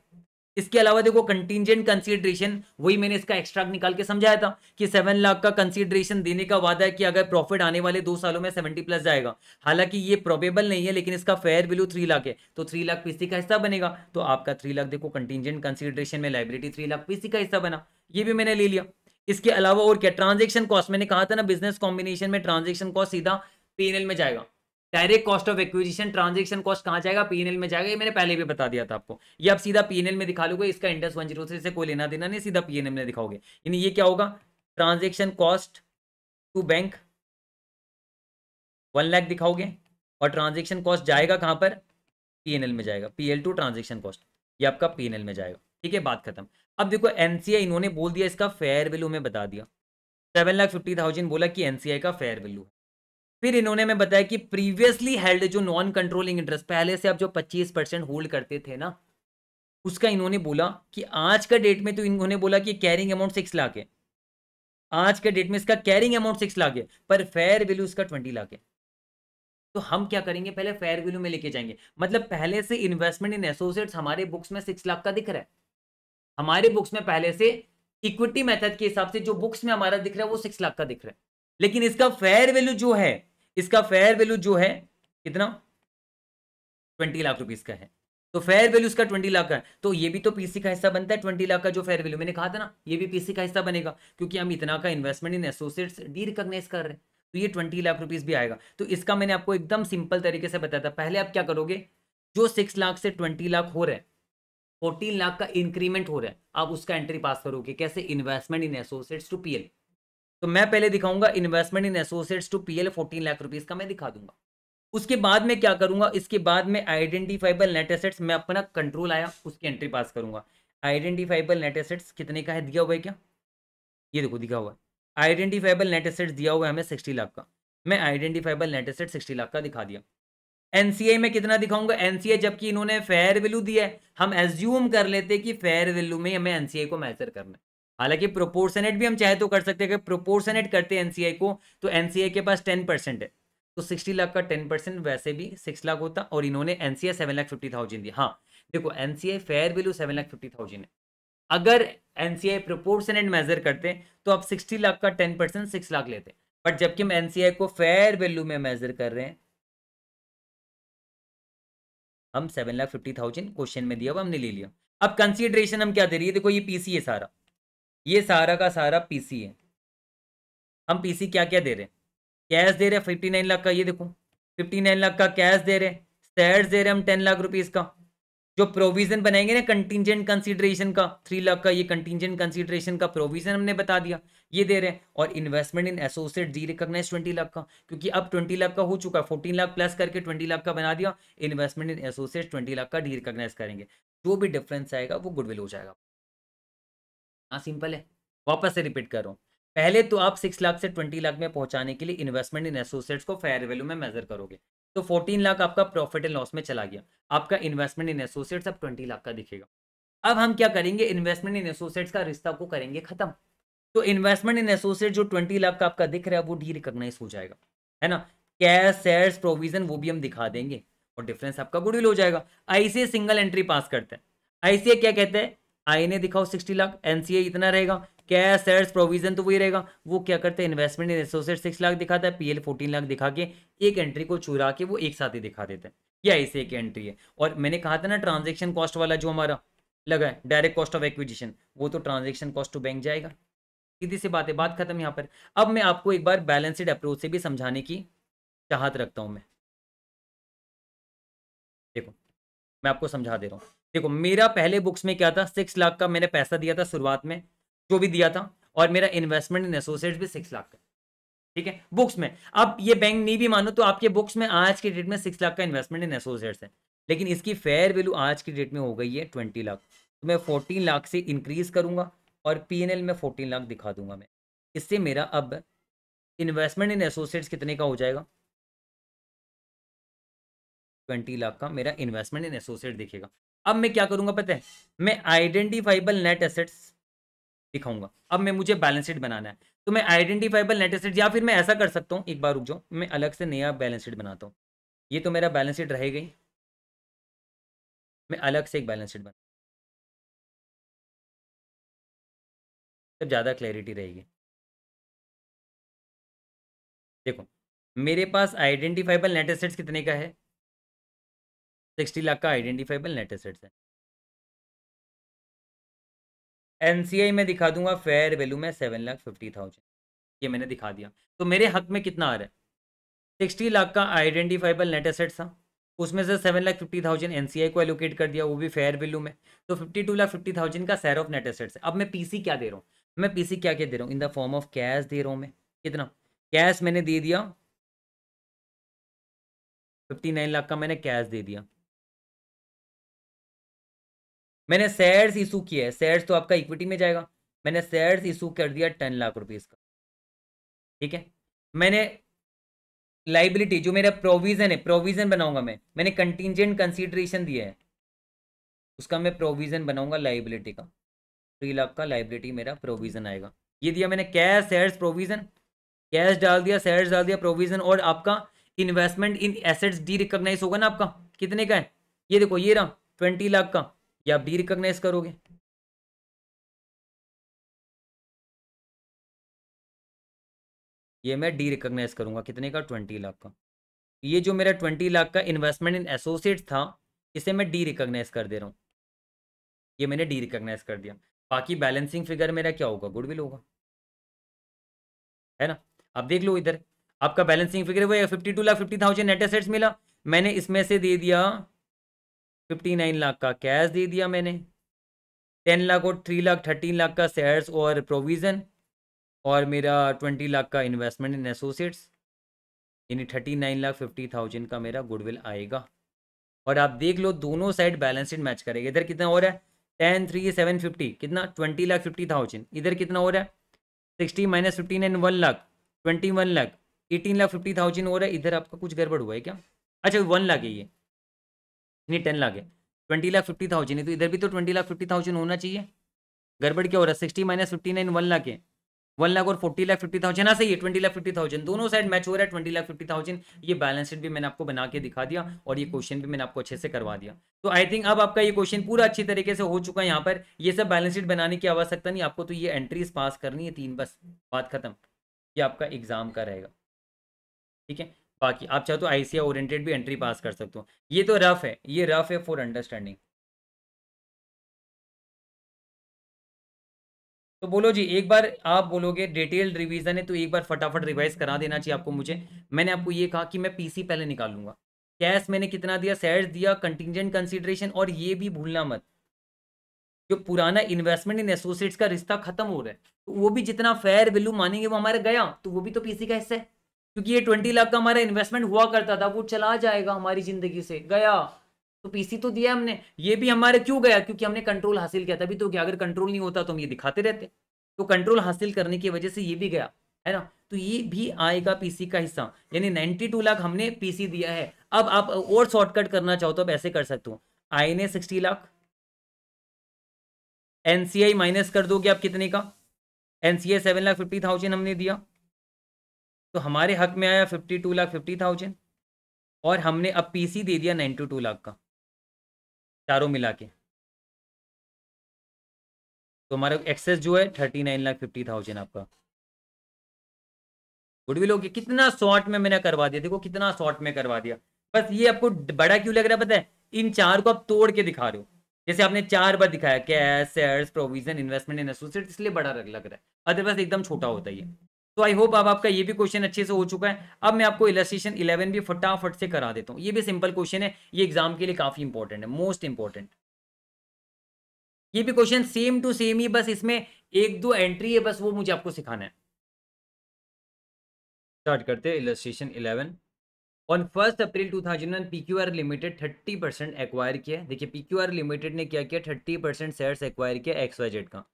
Speaker 1: इसके अलावा देखो कंटिजेंट कंसिडरेशन वही मैंने इसका एक्स्ट्रा निकाल के समझाया था कि सेवन लाख का कंसिडरेशन देने का वादा है कि अगर प्रॉफिट आने वाले दो सालों में सेवेंटी प्लस जाएगा हालांकि ये प्रोबेबल नहीं है लेकिन इसका फेयर वैल्यू थ्री लाख है तो थ्री लाख पीसी का हिस्सा बनेगा तो आपका थ्री लाख देखो कंटिजेंट कंसिडरेशन में लाइब्रेटी थ्री लाख पीसी का हिस्सा बना ये भी मैंने ले लिया इसके अलावा और क्या ट्रांजेक्शन कॉस्ट मैंने कहा था ना बिजनेस कॉम्बिनेशन में ट्रांजेक्शन कॉस्ट सीधा पीएनएल में जाएगा direct cost of acquisition transaction cost कहाँ जाएगा पीएनएल में जाएगा ये मैंने पहले भी बता दिया था आपको ये आप सीधा पीएनएल में दिखा लोगे इसका इंडस वन जीरो से कोई लेना देना नहीं सीधा पीएनएल में दिखाओगे यानी ये क्या होगा transaction cost to bank one lakh दिखाओगे और ट्रांजेक्शन कॉस्ट जाएगा कहाँ पर एल में जाएगा पीएल टू ट्रांजेक्शन कॉस्ट ये आपका पीएनएल में जाएगा ठीक है बात खत्म अब देखो एनसीआई इन्होंने बोल दिया इसका फेयर वैल्यू में बता दिया सेवन लाख फिफ्टी थाउजेंड बोला कि एनसीआई का फेयर वैल्यू फिर इन्होंने हमें बताया कि प्रीवियसली हेल्ड जो नॉन कंट्रोलिंग इंटरेस्ट पहले से आप जो 25 परसेंट होल्ड करते थे ना उसका इन्होंने बोला कि आज का डेट में तो इन्होंने बोला कि कैरिंग अमाउंट सिक्स लाख है आज के डेट में इसका कैरिंग अमाउंट सिक्स लाख है पर फेयर वैल्यू इसका ट्वेंटी लाख है तो हम क्या करेंगे पहले फेयर वैल्यू में लेके जाएंगे मतलब पहले से इन्वेस्टमेंट इन एसोसिएट्स हमारे बुक्स में सिक्स लाख का दिख रहा है हमारे बुक्स में पहले से इक्विटी मेथड के हिसाब से जो बुक्स में हमारा दिख रहा है वो सिक्स लाख का दिख रहा है लेकिन इसका फेयर वैल्यू जो है इसका फेयर वैल्यू जो है कितना ट्वेंटी लाख रुपीज का है तो फेयर वैल्यू इसका ट्वेंटी लाख का है तो ये भी तो पीसी का हिस्सा बनता है ट्वेंटी लाख का जो फेयर वैल्यू मैंने कहा था ना ये भी पीसी का हिस्सा बनेगा क्योंकि हम इतना का investment in associates derecognise कर रहे हैं तो ये ट्वेंटी लाख रुपीज भी आएगा तो इसका मैंने आपको एकदम सिंपल तरीके से बताया था पहले आप क्या करोगे जो सिक्स लाख से ट्वेंटी लाख हो रहे हैं फोर्टीन लाख का इंक्रीमेंट हो रहा है आप उसका एंट्री पास करोगे कैसे investment in associates to PL तो मैं पहले दिखाऊंगा investment in associates to PL 14 lakh rupees का मैं दिखा दूंगा उसके बाद में क्या करूंगा इसके बाद में आइडेंटिफाइबल नेट एसेट्स मैं अपना कंट्रोल आया उसकी एंट्री पास करूंगा आइडेंटिफाइबल नेट एसेट्स कितने का है दिया हुआ है क्या ये देखो दिखा हुआ है आइडेंटिफाइबल नेट एसेट्स दिया हुआ है हमें सिक्सटी लाख का मैं identifiable net asset sixty lakh का दिखा दिया एनसीआई में कितना दिखाऊंगा एनसीआई जबकि इन्होंने फेयर वैल्यू दिया है हम एज्यूम कर लेते कि फेयर वैल्यू में हमें एनसीआई को मैचर करना है हालांकि प्रोपोर्शनेट भी हम चाहे तो कर सकते हैं कि प्रोपोर्शनेट करते हैं एनसीआई को तो एनसीआई के पास टेन परसेंट है तो सिक्सटी लाख का टेन परसेंट वैसे भी सिक्स लाख होता और इन्होंने NCI seven lakh fifty thousand दिया हाँ देखो NCI fair value seven lakh fifty thousand है अगर एनसीआई प्रोपोर्शनेट मेजर करते तो आप सिक्सटी लाख का टेन परसेंट सिक्स लाख लेते बट जबकि हम एनसीआई को फेयर वैल्यू में मेजर कर रहे हैं हम seven lakh fifty thousand question में दिया हुआ हमने ले लिया अब कंसिडरेशन हम क्या दे रही है देखो ये पीसी है सारा ये सारा का सारा पीसी है हम पीसी क्या क्या दे रहे हैं कैश दे रहे हैं फिफ्टी नाइन लाख का ये देखो फिफ्टी नाइन लाख का कैश दे रहे हैं दे रहे हम टेन लाख रुपीज़ का जो प्रोविजन बनाएंगे ना कंटिजेंट कंसिडरेशन का थ्री लाख का ये कंटिजेंट कंसिडरेशन का प्रोविजन हमने बता दिया ये दे रहे हैं और investment in associate derecognise twenty lakh का क्योंकि अब ट्वेंटी लाख का हो चुका है फोर्टीन लाख प्लस करके ट्वेंटी लाख का बना दिया investment in associate twenty lakh का डी रिकॉग्नाइज करेंगे जो भी डिफरेंस आएगा वो गुडविल हो जाएगा हाँ सिंपल है वापस से रिपीट करो पहले तो आप सिक्स लाख से ट्वेंटी लाख में पहुंचाने के लिए इन्वेस्टमेंट इन एसोसिएट्स को फेयर वैल्यू में मेजर करोगे तो फोर्टीन लाख आपका प्रॉफिट एंड लॉस में चला गया आपका इन्वेस्टमेंट इन एसोसिएट्स अब ट्वेंटी लाख का दिखेगा अब हम क्या करेंगे इन्वेस्टमेंट इन एसोसिएट्स का रिश्ता को करेंगे खत्म तो इन्वेस्टमेंट इन एसोसिएट जो ट्वेंटी लाख का आपका दिख रहा है वो डी रिकोगनाइज हो जाएगा है ना कैश शेयर्स प्रोविजन वो भी हम दिखा देंगे और डिफरेंस आपका गुडविल हो जाएगा आईसीए सिंगल एंट्री पास करते हैं आईसीए क्या कहते हैं आईने दिखाओ सिक्सटी लाख एनसीए इतना रहेगा कैश एड्स प्रोविजन तो वही रहेगा वो क्या करते हैं investment in associate six lakh दिखाता है पीएल फोर्टीन लाख दिखा के एक एंट्री को चुरा के वो एक साथ ही दिखा देते हैं या इसे एक एंट्री है और मैंने कहा था ना ट्रांजेक्शन कॉस्ट वाला जो हमारा लगा है डायरेक्ट कॉस्ट ऑफ एक्विजिशन वो तो ट्रांजेक्शन कॉस्ट टू बैंक जाएगा सीधी सी बात है बात खत्म यहाँ पर अब मैं आपको एक बार बैलेंसड अप्रोच से भी समझाने की चाहत रखता हूँ मैं देखो मैं आपको समझा दे रहा हूँ देखो मेरा पहले बुक्स में क्या था सिक्स लाख का मैंने पैसा दिया था शुरुआत में जो भी दिया था और मेरा इन्वेस्टमेंट इन एसोसिएट्स भी सिक्स लाख का ठीक है बुक्स में अब ये बैंक नहीं भी मानो तो आपके बुक्स में आज के डेट में सिक्स लाख का इन्वेस्टमेंट इन एसोसिएट्स है लेकिन इसकी फेयर वैल्यू आज की डेट में हो गई है ट्वेंटी लाख तो मैं फोर्टीन लाख से इंक्रीज करूंगा और पी एन एल में फोर्टीन लाख दिखा दूंगा मैं इससे मेरा अब इन्वेस्टमेंट इन एसोसिएट्स कितने का हो जाएगा ट्वेंटी लाख का मेरा इन्वेस्टमेंट इन एसोसिएट दिखेगा अब मैं क्या करूंगा पता है मैं आइडेंटिफाइबल नेट एसेट्स दिखाऊंगा अब मैं मुझे बैलेंस शीट बनाना है तो मैं आइडेंटिफाइबल नेट एसेट या फिर मैं ऐसा कर सकता हूँ एक बार रुक जाऊँ मैं अलग से नया बैलेंस शीट बनाता हूँ
Speaker 2: ये तो मेरा बैलेंस शीट रहेगा ही मैं अलग से एक बैलेंस शीट बना तब ज़्यादा क्लैरिटी रहेगी देखो मेरे पास आइडेंटिफाइबल नेट एसेट्स कितने का है सिक्सटी लाख का आइडेंटिफाइबल नेट एसेट्स है एनसीआई में दिखा दूंगा फेयर वैल्यू में सेवन लाख फिफ्टी थाउजेंड
Speaker 1: ये मैंने दिखा दिया तो मेरे हक में कितना आ रहा है सिक्सटी लाख का आइडेंटिफाइबल नेट एसेट था उसमें से seven lakh fifty thousand N को एलोकेट कर दिया वो भी फेयर वैल्यू में तो fifty two lakh fifty thousand का सैर ऑफ नेट एसेट्स है अब मैं पीसी क्या दे रहा हूँ मैं पीसी क्या क्या दे रहा हूँ in the form of
Speaker 2: cash दे रहा हूँ मैं कितना कैश मैंने दे दिया फिफ्टी नाइन लाख का मैंने कैश दे दिया मैंने
Speaker 1: शेयर्स इशू किए है शेयर्स तो आपका इक्विटी में जाएगा मैंने शेयर्स इशू कर दिया टेन लाख रुपीज़ का ठीक है मैंने लाइबिलिटी जो मेरा प्रोविज़न है प्रोविज़न बनाऊंगा मैं मैंने कंटिजेंट कंसिडरेशन दिया है उसका मैं प्रोविज़न बनाऊंगा लाइबिलिटी का थ्री लाख का लाइबिलिटी मेरा प्रोविज़न आएगा ये दिया मैंने कैश शेयर्स प्रोविज़न कैश डाल दिया शेयर्स डाल दिया प्रोविज़न और आपका investment in assets
Speaker 2: derecognise होगा ना आपका कितने का है ये देखो ये रहा ट्वेंटी लाख का या आप डी रिकॉग्नाइज करोगे ये मैं डी रिकॉग्नाइज करूंगा कितने का ट्वेंटी लाख का ये जो मेरा
Speaker 1: ट्वेंटी लाख का इन्वेस्टमेंट इन एसोसिएट था इसे मैं डी रिकॉग्नाइज कर दे रहा हूँ ये मैंने डी रिकॉग्नाइज कर दिया बाकी बैलेंसिंग फिगर मेरा क्या होगा गुडविल होगा है ना अब देख लो इधर आपका बैलेंसिंग फिगर वो fifty two lakh fifty thousand net assets मिला मैंने इसमें से दे दिया फिफ्टी नाइन लाख का कैश दे दिया मैंने टेन लाख और थ्री लाख थर्टीन लाख का शेयर्स और प्रोविज़न और मेरा ट्वेंटी लाख का इन्वेस्टमेंट इन एसोसिएट्स यानी thirty nine lakh fifty thousand का मेरा गुडविल आएगा और आप देख लो दोनों साइड बैलेंस शीट मैच करेगा इधर कितना और है टेन थ्री सेवन फिफ्टी कितना ट्वेंटी लाख फिफ्टी थाउजेंड इधर कितना और है sixty minus fifty nine one lakh twenty one lakh eighteen lakh fifty thousand और है इधर आपका कुछ गड़बड़ हुआ है क्या अच्छा वन लाख है ये नहीं टेन लाख है ट्वेंटी लाख फिफ्टी थाउजेंड है तो इधर भी तो ट्वेंटी लाख फिफ्टी थाउजेंड होना चाहिए गड़बड़ क्या हो रहा है sixty minus fifty nine one lakh है वन लाख और फोर्टी लाख फिफ्टी थाउजेंड ना सही है ट्वेंटी लाख फिफ्टी थाउजेंड दोनों साइड मैच हो रहा है ट्वेंटी लाख फिफ्टी थाउजेंड ये बैलेंस शीट भी मैंने आपको बना के दिखा दिया और ये क्वेश्चन भी मैंने आपको अच्छे से करवा दिया तो आई थिंक अब आपका ये क्वेश्चन पूरा अच्छी तरीके से हो चुका है यहाँ पर ये सब बैलेंस शीट बनाने की आवश्यकता नहीं आपको तो ये एंट्रीज पास करनी है तीन बस बात खत्म ये आपका एग्जाम का रहेगा ठीक है बाकी आप चाहो तो आई सी ओरिएंटेड
Speaker 2: भी एंट्री पास कर सकते हो ये तो रफ है ये रफ है फॉर अंडरस्टैंडिंग तो बोलो जी एक बार आप बोलोगे डिटेल्ड
Speaker 1: रिवीजन है तो एक बार फटाफट रिवाइज करा देना चाहिए आपको मुझे मैंने आपको ये कहा कि मैं पीसी पहले निकाल लूंगा कैश मैंने कितना दिया सैड दिया कंटिजेंट कंसिडरेशन और ये भी भूलना मत जो पुराना इन्वेस्टमेंट इन एसोसिएट्स का रिश्ता खत्म हो रहा है तो वो भी जितना फेयर वैल्यू मानेंगे वो हमारा गया तो वो भी तो पीसी का हिस्सा है क्योंकि ये ट्वेंटी लाख का हमारा इन्वेस्टमेंट हुआ करता था वो चला जाएगा हमारी जिंदगी से गया तो पीसी तो दिया हमने ये भी हमारे क्यों गया क्योंकि हमने कंट्रोल हासिल किया अभी तो क्या अगर कंट्रोल नहीं होता तो हम ये दिखाते रहते तो कंट्रोल हासिल करने की वजह से ये भी गया है ना तो ये भी आएगा पीसी का हिस्सा यानी 92 लाख हमने पीसी दिया है अब आप और शॉर्टकट करना चाहो तो आप ऐसे कर सकते हो आई ने सिक्सटी लाख एनसीआई माइनस कर दोगे आप कितने का NCI seven lakh fifty thousand हमने दिया तो हमारे हक में आया fifty two lakh fifty thousand और
Speaker 2: हमने अब पीसी दे दिया नाइन्टी टू लाख का चारों मिला के तो हमारा एक्सेस जो है thirty nine lakh fifty thousand आपका
Speaker 1: गुडविल हो गया कितना शॉर्ट में मैंने करवा दिया देखो कितना शॉर्ट में करवा दिया बस ये आपको बड़ा क्यों लग रहा है पता है इन चार को आप तोड़ के दिखा रहे हो जैसे आपने चार बार दिखाया cash shares provision investment in associate इसलिए बड़ा लग रहा है अदरवाइज एकदम छोटा होता है तो आई होप अब आपका ये भी क्वेश्चन अच्छे से हो चुका है अब मैं आपको इलस्ट्रेशन इलेवन भी फटाफट से करा देता हूँ ये भी सिंपल क्वेश्चन है ये एग्जाम के लिए काफी इंपॉर्टेंट है मोस्ट इंपॉर्टेंट ये भी क्वेश्चन सेम टू सेम ही बस इसमें एक दो एंट्री है बस वो मुझे आपको सिखाना है स्टार्ट करते हैं illustration eleven on first April two thousand one P Q R limited thirty percent acquire किया देखिए पी क्यू आर लिमिटेड ने क्या किया थर्टी परसेंट शेयर एक्वायर किया एक्स वाई जेड का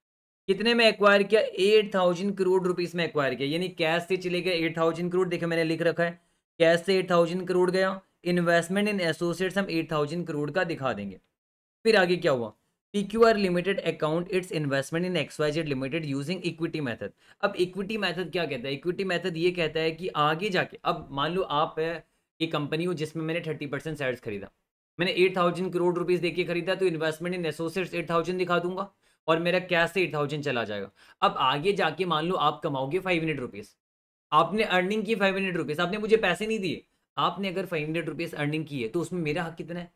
Speaker 1: कितने में एक्वायर किया एट थाउजेंड करोड़ रुपीस में एक्वायर किया यानी कैश से चले गए एट थाउजेंड करोड़ देखिए मैंने लिख रखा है कैश से एट थाउजेंड करोड़ गया इन्वेस्टमेंट इन एसोसिएट्स हम एट थाउजेंड करोड़ का दिखा देंगे फिर आगे क्या हुआ P Q R limited account its investment in XYZ limited using equity method अब इक्विटी मैथड क्या कहता है इक्विटी मैथड ये कहता है कि आगे जाके अब मान लो आप ये कंपनी हो जिसमें मैंने थर्टी परसेंट शेयर्स खरीदा मैंने एट थाउजेंड करोड़ रुपीज़ देखिए खरीदा तो investment in associates eight thousand दिखा दूंगा और मेरा कैसे एट थाउजेंड चला जाएगा अब आगे जाके मान लो आप कमाओगे फाइव हंड्रेड रुपीज़ आपने अर्निंग की फाइव हंड्रेड रुपीज़ आपने मुझे पैसे नहीं दिए आपने अगर फाइव हंड्रेड रुपीज़ अर्निंग की है तो उसमें मेरा हक कितना है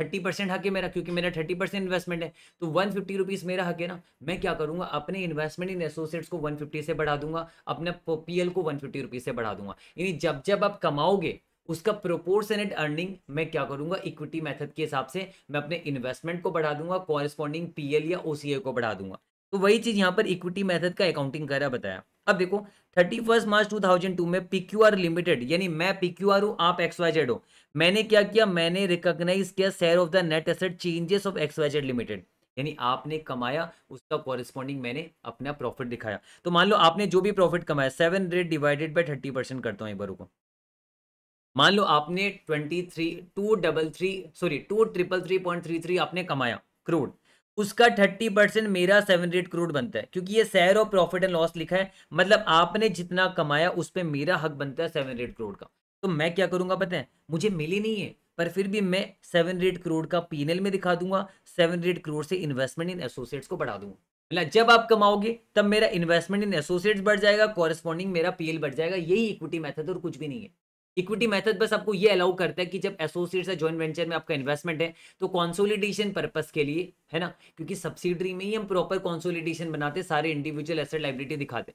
Speaker 1: थर्टी परसेंट हक है मेरा क्योंकि मेरा थर्टी परसेंट इन्वेस्टमेंट है तो वन फिफ्टी रुपीज़ मेरा हक है ना मैं क्या करूँगा अपने इन्वेस्टमेंट इन एसोसिएट्स को वन फिफ्टी से बढ़ा दूंगा अपने पी एल को वन फिफ्टी रुपीज़ से बढ़ा दूंगा यानी जब जब आप कमाओगे उसका प्रोपोर्शनेट अर्निंग मैं क्या करूंगा इक्विटी मेथड के हिसाब से मैं अपने इन्वेस्टमेंट को बढ़ा दूंगा कॉरेस्पॉन्डिंग पीएल या ओसीए को बढ़ा दूंगा तो वही चीज यहाँ पर इक्विटी मेथड का अकाउंटिंग कर रहा बताया अब देखो thirty first March two thousand two में पीक्यूआर लिमिटेड यानी मैं पीक्यूआर हूं आप एक्सवाइजेड हो मैंने क्या किया मैंने रिकॉग्नाइज किया share of the net asset changes of XYZ limited यानी आपने कमाया उसका कॉरेस्पॉन्डिंग मैंने अपना प्रॉफिट दिखाया तो मान लो आपने जो भी प्रॉफिट कमाया seven hundred divided by thirty percent करता हूँ एक बार को मान लो आपने twenty three two double three sorry two triple three point three three आपने कमाया क्रूड उसका थर्टी परसेंट मेरा सेवन रेट क्रूड बनता है क्योंकि ये शेयर और प्रॉफिट एंड लॉस लिखा है मतलब आपने जितना कमाया उस पर मेरा हक बनता है सेवन रेट क्रूड का तो मैं क्या करूंगा पता है मुझे मिली नहीं है पर फिर भी मैं सेवन रेट क्रूड का पीनल में दिखा दूंगा सेवन रेट क्रूड से इन्वेस्टमेंट इन एसोसिएट्स को बढ़ा दूंगा मतलब जब आप कमाओगे तब मेरा इन्वेस्टमेंट इन एसोसिएट्स बढ़ जाएगा कॉरेस्पॉन्डिंग मेरा पीएल बढ़ जाएगा यही इक्विटी मैथड और कुछ भी नहीं है इक्विटी मेथड बस आपको ये अलाउ करता है कि जब एसोसिएट्स या जॉइंट वेंचर में आपका इन्वेस्टमेंट है तो कॉन्सोलिडेशन पर्पस के लिए है ना क्योंकि सब्सिडरी में ही हम प्रॉपर कॉन्सोलिडेशन बनाते हैं सारे इंडिविजुअल एसेट लाइबिलिटी दिखाते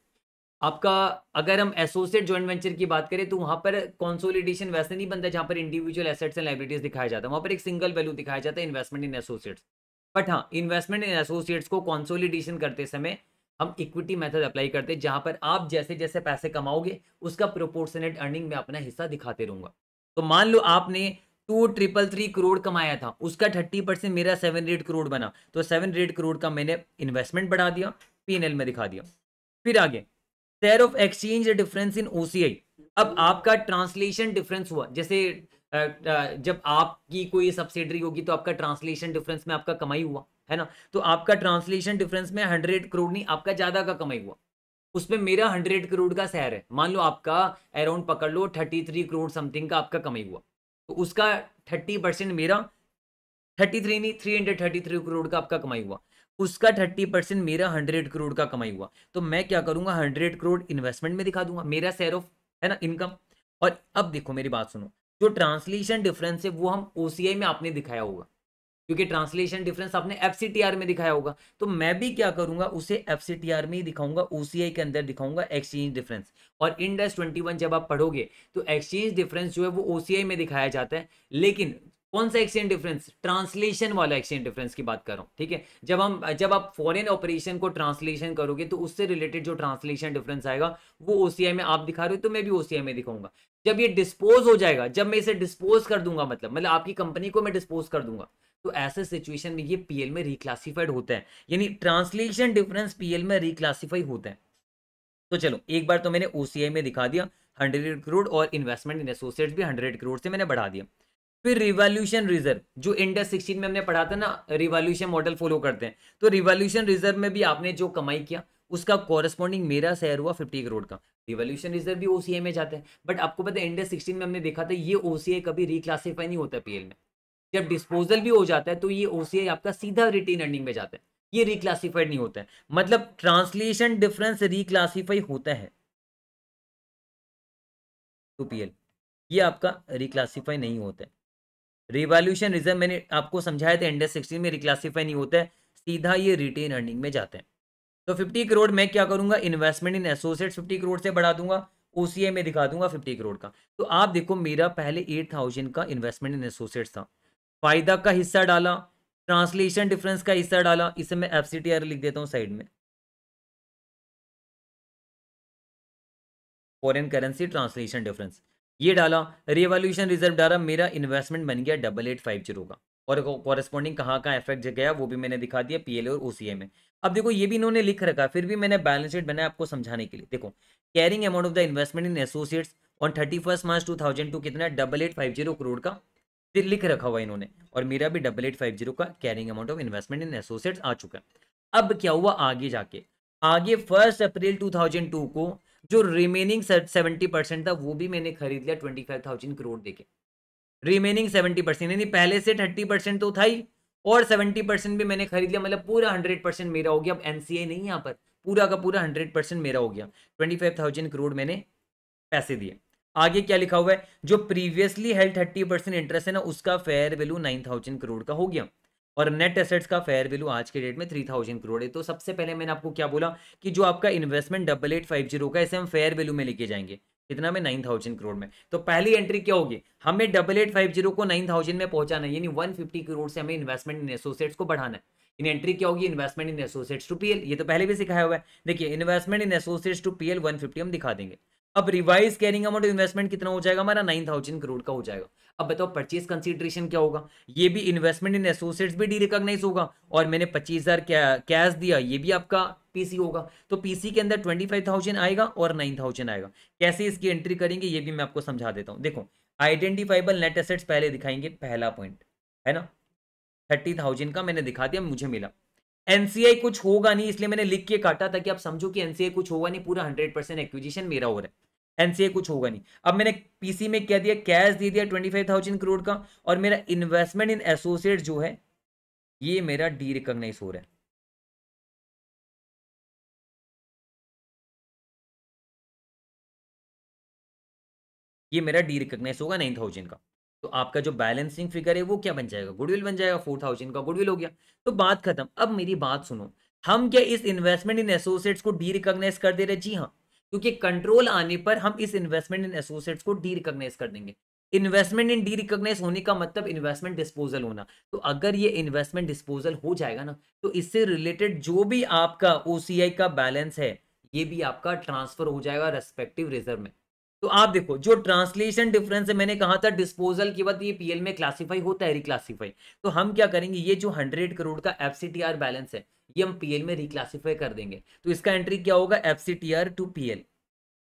Speaker 1: आपका अगर हम एसोसिएट जॉइंट वेंचर की बात करें तो वहां पर कॉन्सोलिडेशन वैसे नहीं बनता जहां पर इंडिविजुअल एसेट्स एंड लाइबिलिटीज दिखाया जाता है वहां पर एक सिंगल वैल्यू दिखाया जाता है इन्वेस्टमेंट इन एसोसिएट्स बट हाँ इन्वेस्टमेंट इन एसोसिएट्स को कॉन्सोलिडेशन करते समय हम इक्विटी मेथड अप्लाई करते हैं जहां पर आप जैसे जैसे पैसे कमाओगे उसका प्रोपोर्शनेट अर्निंग में अपना हिस्सा दिखाते रहूंगा तो मान लो आपने टू ट्रिपल थ्री करोड़ कमाया था उसका थर्टी परसेंट मेरा सेवन रेड करोड़ बना तो सेवन रेड करोड़ का मैंने इन्वेस्टमेंट बढ़ा दिया पी में दिखा दिया फिर आगे share of exchange difference in O अब आपका ट्रांसलेशन डिफरेंस हुआ जैसे जब आपकी कोई सब्सिडरी होगी तो आपका ट्रांसलेशन डिफरेंस में आपका कमाई हुआ है ना तो आपका ट्रांसलेशन डिफरेंस में हंड्रेड करोड़ नहीं आपका ज़्यादा का कमाई हुआ उसमें मेरा हंड्रेड करोड़ का शहर है मान लो आपका अराउंड पकड़ लो थर्टी थ्री करोड़ समथिंग का आपका कमाई हुआ तो उसका थर्टी परसेंट मेरा थर्टी थ्री नहीं three hundred thirty three crore का आपका कमाई हुआ उसका थर्टी परसेंट मेरा हंड्रेड करोड़ का कमाई हुआ तो मैं क्या करूंगा हंड्रेड करोड़ इन्वेस्टमेंट में दिखा दूंगा मेरा शेयर ऑफ है ना इनकम और अब देखो मेरी बात सुनो जो ट्रांसलेशन डिफरेंस है वो हम ओ में आपने दिखाया होगा क्योंकि ट्रांसलेशन डिफरेंस आपने एफ में दिखाया होगा तो मैं भी क्या करूंगा उसे एफ में ही दिखाऊंगा ओ के अंदर दिखाऊंगा एक्सचेंज डिफरेंस और इंडेस ट्वेंटी जब आप पढ़ोगे तो एक्सचेंज डिफरेंस जो है वो ओ में दिखाया जाता है लेकिन कौन सा एक्सचेंज डिफरेंस ट्रांसलेशन वाला एक्सचेंज डिफरेंस की बात कर रहा हूँ ठीक है जब हम जब आप फॉरेन ऑपरेशन को ट्रांसलेशन करोगे तो उससे रिलेटेड जो ट्रांसलेशन डिफरेंस आएगा वो ओसीआई में आप दिखा रहे हो तो मैं भी ओसीआई में दिखाऊंगा जब ये डिस्पोज हो जाएगा जब मैं इसे डिस्पोज कर दूंगा मतलब मतलब आपकी कंपनी को मैं डिस्पोज कर दूंगा तो ऐसे सिचुएशन में ये पीएल में रिक्लासीफाइड होता है यानी ट्रांसलेशन डिफरेंस पीएल में रिक्लासीफाई होता है तो चलो एक बार तो मैंने ओसीआई में दिखा दिया हंड्रेड करोड़ और इन्वेस्टमेंट इन एसोसिएट्स भी हंड्रेड करोड़ से मैंने बढ़ा दिया फिर रिवॉल्यूशन रिजर्व जो इंडस सिक्सटीन में हमने पढ़ा था ना रिवॉल्यूशन मॉडल फॉलो करते हैं तो रिवॉल्यूशन रिजर्व में भी आपने जो कमाई किया उसका कॉरेस्पॉन्डिंग मेरा शेयर हुआ फिफ्टी करोड़ का रिवॉल्यूशन रिजर्व भी ओसीए में जाते हैं बट आपको पता है इंडस सिक्सटीन में हमने देखा था ये ओसीए कभी रिक्लासीफाई नहीं होता पीएल में जब डिस्पोजल भी हो जाता है तो ये ओसीए आपका सीधा रिटेन अर्निंग में जाता है ये रिक्लासीफाइड नहीं होता है मतलब ट्रांसलेशन डिफरेंस रिक्लासीफाई होता है तो पीएल ये आपका रिक्लासीफाई नहीं होता है रिवॉल्यूशन रिजर्व मैंने आपको समझाया था इंडेक्स सिक्सटीन में रिक्लासीफाई नहीं होता है सीधा ये रिटेन अर्निंग में जाते हैं तो फिफ्टी करोड़ मैं क्या करूंगा investment in associate fifty crore से बढ़ा दूंगा ओ में दिखा दूंगा फिफ्टी करोड़ का तो आप देखो मेरा पहले एट थाउजेंड का इन्वेस्टमेंट इन एसोसिएट्स था फायदा का हिस्सा डाला ट्रांसलेशन डिफरेंस का हिस्सा डाला इसे
Speaker 2: मैं एफ लिख देता हूँ साइड में फॉरेन करेंसी ट्रांसलेशन डिफरेंस ये डाला रिवॉल्यूशन रिजर्व डाला मेरा
Speaker 1: इन्वेस्टमेंट बन गया डबल एट फाइव जीरो का और कॉरेस्पॉन्डिंग कहाँ कहाँ इफेक्ट गया वो भी मैंने दिखा दिया पीएलए और ओसीए में अब देखो ये भी इन्होंने लिख रखा फिर भी मैंने बैलेंस शीट बनाया आपको समझाने के लिए देखो carrying amount of the investment in associates on thirty March two कितना डबल करोड़ का लिख रखा हुआ इन्होंने और मेरा भी डबल का carrying amount of investment in associates आ चुका है अब क्या हुआ आगे जाके आगे फर्स्ट अप्रैल टू को जो रिमेनिंग सेवेंटी परसेंट था वो भी मैंने खरीद लिया ट्वेंटी फाइव थाउजेंड करोड़ देके रिमेनिंग सेवेंटी परसेंट यानी पहले से थर्टी परसेंट तो था ही और सेवेंटी परसेंट भी मैंने खरीद लिया मतलब पूरा हंड्रेड परसेंट मेरा हो गया अब एन नहीं यहाँ पर पूरा का पूरा हंड्रेड परसेंट मेरा हो गया ट्वेंटी फाइव थाउजेंड करोड़ मैंने पैसे दिए आगे क्या लिखा हुआ है जो previously held thirty percent interest है ना उसका fair value nine thousand crore का हो गया और नेट एसेट्स का फेयर वैल्यू आज के डेट में थ्री थाउजेंड करोड़ है तो सबसे पहले मैंने आपको क्या बोला कि जो आपका investment double eight five zero का इसे हम फेयर वैल्यू में लेके जाएंगे कितना में नाइन थाउजेंड करोड़ में तो पहली एंट्री क्या होगी हमें डबल एट फाइव जीरो को नाइन थाउजेंड में पहुंचाना यानी वन फिफ्टी करोड़ से हमें इन्वेस्टमेंट इन एसोसिएट्स को बढ़ाना है इन एंट्री क्या होगी investment in associates to PL ये तो पहले भी सिखाया हुआ है देखिए investment in associates to PL fifty हम दिखा देंगे अब रिवाइज कैरिंग अमाउंट इन्वेस्टमेंट कितना हो जाएगा हमारा नाइन थाउजेंड करोड़ का हो जाएगा अब बताओ परचेज कंसिडरेशन क्या होगा ये भी इन्वेस्टमेंट इन एसोसिएट्स भी डी रिकॉग्नाइज होगा और मैंने पच्चीस हजार कैश दिया ये भी आपका पीसी होगा तो पीसी के अंदर ट्वेंटी फाइव थाउजेंड आएगा और नाइन थाउजेंड आएगा कैसे इसकी एंट्री करेंगे ये भी मैं आपको समझा देता हूँ देखो आइडेंटिफाइबल नेट एसेट्स पहले दिखाएंगे पहला पॉइंट है ना थर्टी थाउजेंड का मैंने दिखा दिया मुझे मिला एनसीआई कुछ होगा नहीं इसलिए मैंने लिख के काटा ताकि आप समझो कि एनसीआई कुछ होगा नहीं पूरा हंड्रेड परसेंट एक्विजिशन मेरा हो रहा है एनसीए कुछ होगा नहीं अब मैंने पीसी में क्या दिया कैश दे दिया ट्वेंटी फाइव थाउजेंड करोड़
Speaker 2: का और मेरा इन्वेस्टमेंट इन एसोसिएट जो है ये मेरा डी रिकॉग्नाइज हो रहा है ये मेरा डी रिकॉग्नाइज होगा नाइन थाउजेंड का तो आपका
Speaker 1: जो बैलेंसिंग फिगर है वो क्या बन जाएगा गुडविल बन जाएगा फोर थाउजेंड का गुडविल हो गया तो बात खत्म अब मेरी बात सुनो हम क्या इस इन्वेस्टमेंट इन एसोसिएट्स को डी रिकॉग्नाइज कर दे रहे जी हाँ क्योंकि कंट्रोल आने पर हम इस इन्वेस्टमेंट इन एसोसिएट्स को डी रिकोगनाइज कर देंगे इन्वेस्टमेंट इन डी रिकोगनाइज होने का मतलब इन्वेस्टमेंट डिस्पोजल होना तो अगर ये इन्वेस्टमेंट डिस्पोजल हो जाएगा ना तो इससे रिलेटेड जो भी आपका ओ का बैलेंस है ये भी आपका ट्रांसफर हो जाएगा रेस्पेक्टिव रिजर्व में तो आप देखो जो ट्रांसलेशन डिफरेंस है मैंने कहा था डिस्पोजल के बाद ये पीएल में क्लासिफाई होता है रिक्लासीफाई तो हम क्या करेंगे ये जो हंड्रेड करोड़ का एफसीटीआर बैलेंस है ये हम पीएल में रिक्लासीफाई कर देंगे तो इसका एंट्री क्या होगा F C T R to P L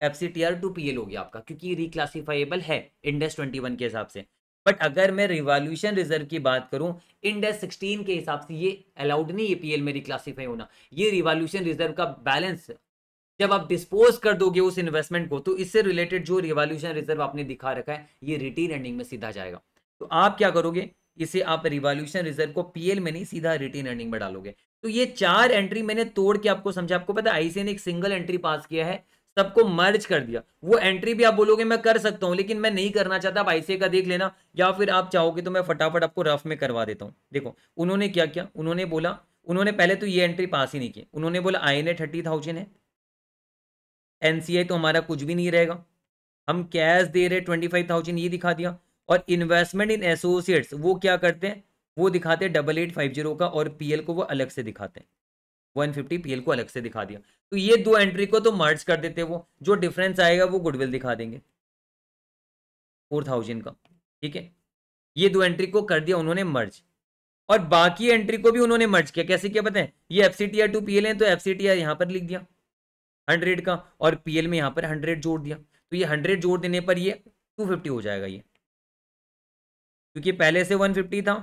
Speaker 1: F C T R to P L हो गया आपका क्योंकि रिक्लासीफाइबल है इंडेस ट्वेंटी वन के हिसाब से बट अगर मैं रिवॉल्यूशन रिजर्व की बात करूं इंडेस सिक्सटीन के हिसाब से ये अलाउड नहीं है पीएल में रिक्लासीफाई होना ये रिवॉल्यूशन रिजर्व का बैलेंस जब आप डिस्पोज कर दोगे उस इन्वेस्टमेंट को तो इससे रिलेटेड जो रिवॉल्यूशन रिजर्व आपने दिखा रखा है ये रिटेन अर्निंग में सीधा जाएगा तो आप क्या करोगे इसे आप रिवॉल्यूशन रिजर्व को पीएल में नहीं सीधा रिटेन अर्निंग में डालोगे तो ये चार एंट्री मैंने तोड़ के आपको समझा आपको पता आईसीए ने एक सिंगल एंट्री पास किया है सबको मर्ज कर दिया वो एंट्री भी आप बोलोगे मैं कर सकता हूं लेकिन मैं नहीं करना चाहता आप आईसीए का देख लेना या फिर आप चाहोगे तो मैं फटाफट आपको रफ में करवा देता हूं देखो उन्होंने क्या किया उन्होंने बोला उन्होंने पहले तो ये एंट्री पास ही नहीं की उन्होंने बोला I N A thirty thousand है एनसीआई तो हमारा कुछ भी नहीं रहेगा हम कैश दे रहे ट्वेंटी फाइव थाउजेंड ये दिखा दिया और इन्वेस्टमेंट इन एसोसिएट्स वो क्या करते हैं वो दिखाते हैं डबल एट फाइव जीरो का और पी को वो अलग से दिखाते हैं वन फिफ्टी पी को अलग से दिखा दिया तो ये दो एंट्री को तो मर्ज कर देते वो जो डिफरेंस आएगा वो गुडविल दिखा देंगे फोर थाउजेंड का ठीक है ये दो एंट्री को कर दिया उन्होंने मर्ज और बाकी एंट्री को भी उन्होंने मर्ज किया कैसे क्या बताएं ये F C T R to P L है तो एफ सी टी आर यहाँ पर लिख दिया हंड्रेड का और पी एल में यहाँ पर हंड्रेड जोड़ दिया तो ये हंड्रेड जोड़ देने पर ये टू फिफ्टी हो जाएगा ये क्योंकि पहले से वन फिफ्टी था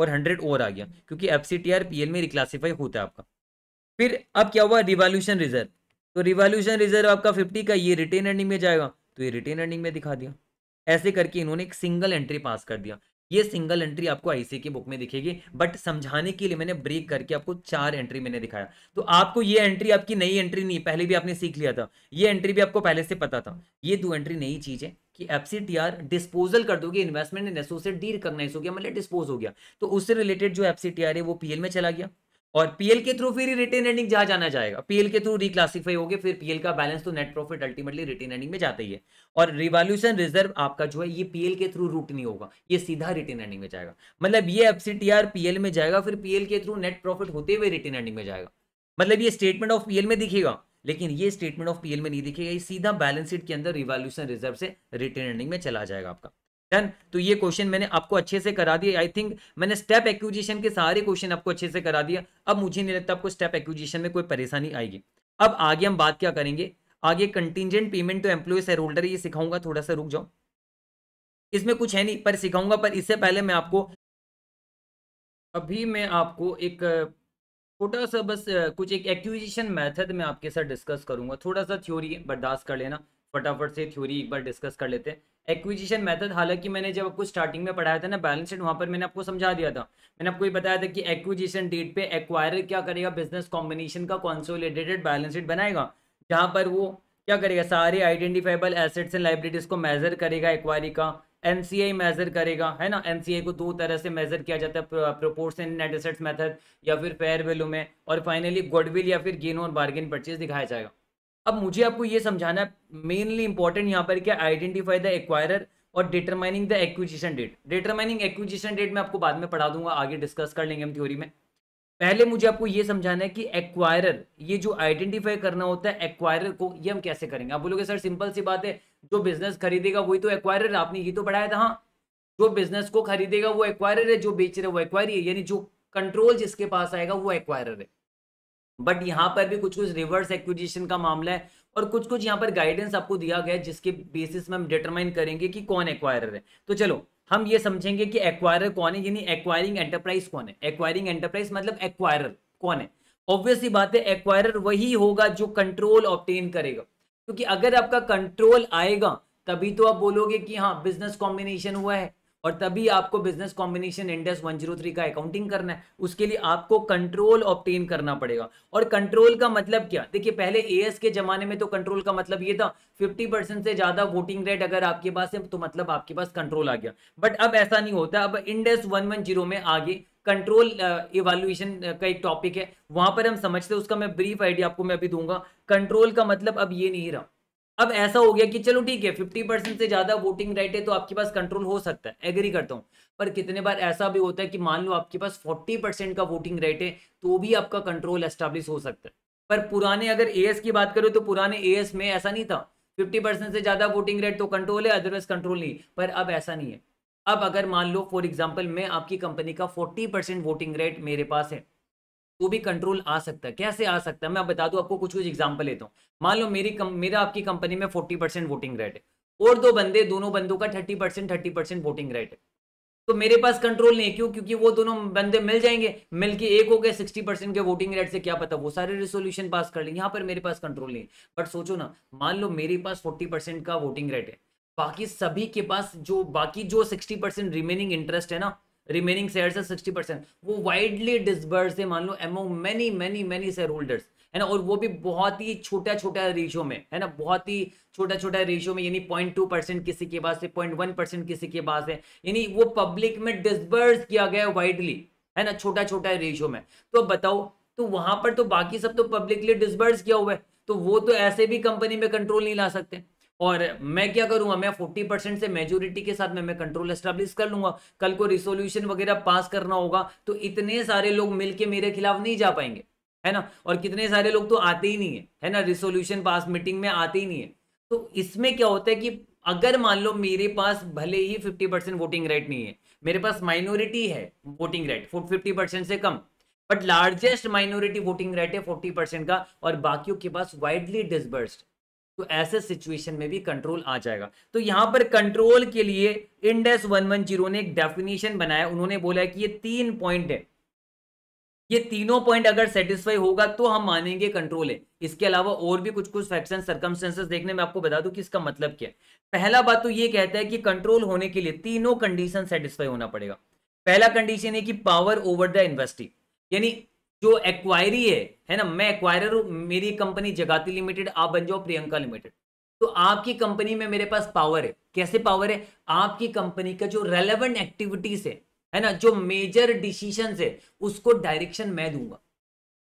Speaker 1: और हंड्रेड ओवर आ गया क्योंकि F C T R P L में रिक्लासीफाई होता है आपका फिर अब क्या हुआ रिवॉल्यूशन रिजर्व तो रिवॉल्यूशन रिजर्व आपका फिफ्टी का ये रिटेन अर्निंग में जाएगा तो ये रिटेन अर्निंग में दिखा दिया ऐसे करके इन्होंने एक सिंगल एंट्री पास कर दिया ये सिंगल एंट्री आपको आईसी की बुक में दिखेगी बट समझाने के लिए मैंने ब्रेक करके आपको चार एंट्री मैंने दिखाया तो आपको ये एंट्री आपकी नई एंट्री नहीं पहले भी आपने सीख लिया था ये एंट्री भी आपको पहले से पता था ये दो एंट्री नई चीज़ है कि एफसीटीआर डिस्पोजल कर दोगे investment in associate derecognise हो गया मतलब डिस्पोज हो गया तो उससे रिलेटेड जो एफसीटीआर है वो पीएल में चला गया और पीएल के थ्रू फिर रिटेन एंडिंग जहां जाना जाएगा पीएल के थ्रू रिक्लासीफाई होगे फिर पीएल का बैलेंस तो net profit ultimately retain earning में जाता ही है और रिवॉल्यूशन रिजर्व आपका जो है ये पीएल के थ्रू रूट नहीं होगा ये सीधा रिटेन एंडिंग में जाएगा मतलब ये एफसीटीआर पीएल में जाएगा फिर पीएल के थ्रू नेट प्रॉफिट होते हुए रिटेन एंडिंग में जाएगा मतलब ये स्टेटमेंट ऑफ पीएल में दिखेगा लेकिन ये स्टेटमेंट ऑफ पीएल में नहीं दिखेगा ये सीधा बैलेंस शीट के अंदर रिवॉल्यूशन रिजर्व से रिटेन अर्निंग में चला जाएगा आपका डन तो ये क्वेश्चन मैंने आपको अच्छे से करा दिया आई थिंक मैंने स्टेप एक्विजिशन के सारे क्वेश्चन आपको अच्छे से करा दिया अब मुझे नहीं लगता आपको स्टेप एक्विजिशन में कोई परेशानी आएगी अब आगे हम बात क्या करेंगे आगे contingent payment to employ shareholder ये सिखाऊंगा थोड़ा सा रुक जाओ इसमें कुछ है नहीं पर सिखाऊंगा पर इससे पहले मैं आपको अभी मैं आपको एक छोटा सा बस कुछ एक एक्विजिशन मेथड मैं आपके साथ डिस्कस करूंगा थोड़ा सा थ्योरी बर्दाश्त कर लेना फटाफट से थ्योरी एक बार डिस्कस कर लेते हैं एक्विजिशन मेथड हालांकि मैंने जब आपको स्टार्टिंग में पढ़ाया था ना बैलेंस शीट वहाँ पर मैंने आपको समझा दिया था मैंने आपको ये बताया था कि एक्विजिशन डेट पे एक्वायर क्या करेगा बिजनेस कॉम्बिनेशन का कॉन्सोलिडेटेड बैलेंस शीट बनाएगा जहाँ पर वो क्या करेगा सारे आइडेंटिफाइबल एसेट्स एंड लाइब्रेटीज को मेजर करेगा एक्वायरी का एन मेजर करेगा है ना एन को दो तरह से मेजर किया जाता है प्रोपोर्शन नेट एसेट्स मेथड या फिर फेयर वैल्यू में और फाइनली गुडविल या फिर गेन और बार्गेन परचेज दिखाया जाएगा अब मुझे आपको ये समझाना मेनली इंपॉर्टेंट यहाँ पर क्या आइडेंटिफाई द एक्वायरर और determining the acquisition date determining acquisition date मैं आपको बाद में पढ़ा दूंगा आगे डिस्कस कर लेंगे हम थ्योरी में पहले मुझे आपको ये समझाना है कि एक्वायरर ये जो आइडेंटिफाई करना होता है एक्वायरर को ये हम कैसे करेंगे आप बोलोगे सर सिंपल सी बात है जो बिजनेस खरीदेगा वही तो एक्वायर है आपने ये तो पढ़ाया था हाँ। जो बिजनेस को खरीदेगा वो एक्वायर है जो बेच रहे वो एक्वायरी है यानी जो कंट्रोल जिसके पास आएगा वो एक्वायर है बट यहाँ पर भी कुछ कुछ रिवर्स एक्विजिशन का मामला है और कुछ कुछ यहाँ पर गाइडेंस आपको दिया गया है जिसके बेसिस में हम डिटरमाइन करेंगे कि कौन एक्वायर है तो चलो हम ये समझेंगे कि एक्वायर कौन है यानी एक्वायरिंग एंटरप्राइज कौन है एक्वायरिंग एंटरप्राइज मतलब एक्वायर कौन है ऑब्वियसली बात है एक्वायर वही होगा जो कंट्रोल ऑप्टेन करेगा क्योंकि अगर आपका कंट्रोल आएगा तभी तो आप बोलोगे कि हाँ बिजनेस कॉम्बिनेशन हुआ है और तभी आपको बिजनेस कॉम्बिनेशन इंडेक्स 103 का अकाउंटिंग करना है उसके लिए आपको कंट्रोल ऑप्टेन करना पड़ेगा और कंट्रोल का मतलब क्या देखिए पहले एएस के जमाने में तो कंट्रोल का मतलब ये था 50 परसेंट से ज्यादा वोटिंग रेट अगर आपके पास है तो मतलब आपके पास कंट्रोल आ गया बट अब ऐसा नहीं होता अब इंडेक्स वन में आगे कंट्रोल इवैल्यूएशन का एक टॉपिक है वहां पर हम समझते हैं उसका मैं ब्रीफ आइडिया आपको मैं अभी दूंगा कंट्रोल का मतलब अब ये नहीं रहा अब ऐसा हो गया कि चलो ठीक है फिफ्टी परसेंट से ज्यादा वोटिंग राइट है तो आपके पास कंट्रोल हो सकता है एग्री करता हूँ पर कितने बार ऐसा भी होता है कि मान लो आपके पास फोर्टी परसेंट का वोटिंग राइट है तो भी आपका कंट्रोल एस्टेब्लिश हो सकता है पर पुराने अगर ए की बात करो तो पुराने ए में ऐसा नहीं था फिफ्टी परसेंट से ज्यादा वोटिंग रेट तो कंट्रोल है अदरवाइज कंट्रोल नहीं पर अब ऐसा नहीं है अब अगर मान लो फॉर एग्जाम्पल मैं आपकी कंपनी का फोर्टी परसेंट वोटिंग रेट मेरे पास है वो भी कंट्रोल आ सकता है कैसे आ सकता है मैं बता दूं आपको कुछ कुछ एग्जांपल लेता हूँ मान लो मेरी कम, मेरा आपकी कंपनी में 40 परसेंट वोटिंग राइट है और दो बंदे दोनों बंदों का 30 percent thirty percent voting right है तो मेरे पास कंट्रोल नहीं है क्यों क्योंकि वो दोनों बंदे मिल जाएंगे मिल के एक हो गए सिक्सटी परसेंट के वोटिंग रेट से क्या पता वो सारे रिसोल्यूशन पास कर लेंगे यहाँ पर मेरे पास कंट्रोल नहीं बट सोचो ना मान लो मेरे पास फोर्टी का वोटिंग रेट है बाकी सभी के पास जो बाकी जो सिक्सटी रिमेनिंग इंटरेस्ट है ना रिमेनिंग शेयर है सिक्सटी परसेंट वो वाइडली डिस्बर्स है मान लो among many many many shareholders है ना और वो भी बहुत ही छोटा छोटा रेशियो में है ना बहुत ही छोटा छोटा रेशियो में यानी पॉइंट टू परसेंट किसी के पास है पॉइंट वन परसेंट किसी के पास है यानी वो पब्लिक में डिस्बर्स किया गया है वाइडली है ना छोटा छोटा रेशियो में तो बताओ तो वहां पर तो बाकी सब तो पब्लिकली डिस्बर्स किया हुआ है तो वो तो ऐसे भी कंपनी में कंट्रोल नहीं ला सकते और मैं क्या करूंगा मैं 40 परसेंट से मेजोरिटी के साथ में मैं कंट्रोल एस्टेब्लिश कर लूंगा कल को रिसोल्यूशन वगैरह पास करना होगा तो इतने सारे लोग मिलके मेरे खिलाफ नहीं जा पाएंगे है ना और कितने सारे लोग तो आते ही नहीं है है ना रिसोल्यूशन पास मीटिंग में आते ही नहीं है तो इसमें क्या होता है कि अगर मान लो मेरे पास भले ही फिफ्टी परसेंट वोटिंग राइट नहीं है मेरे पास माइनॉरिटी है वोटिंग राइट फिफ्टी परसेंट से कम but largest minority voting right है फोर्टी परसेंट का और बाकियों के पास वाइडली डिस्बर्स्ड तो ऐसे सिचुएशन में भी कंट्रोल आ जाएगा तो यहां पर कंट्रोल के लिए इंडेस 110 ने एक डेफिनेशन बनाया उन्होंने बोला कि ये तीन पॉइंट है ये तीनों पॉइंट अगर सेटिस्फाई होगा तो हम मानेंगे कंट्रोल है इसके अलावा और भी कुछ कुछ फैक्शन सर्कमस्टेंसेस देखने में आपको बता दूं कि इसका मतलब क्या है पहला बात तो ये कहता है कि कंट्रोल होने के लिए तीनों कंडीशन सेटिस्फाई होना पड़ेगा पहला कंडीशन है कि पावर ओवर द इन्वेस्टिंग यानी जो एक्वायरी है है ना मैं एक्वायर हूँ मेरी कंपनी जगाती लिमिटेड आप बन जाओ प्रियंका लिमिटेड तो आपकी कंपनी में मेरे पास पावर है कैसे पावर है आपकी कंपनी का जो रेलेवेंट एक्टिविटीज है है ना जो मेजर डिसीशन है उसको डायरेक्शन मैं दूंगा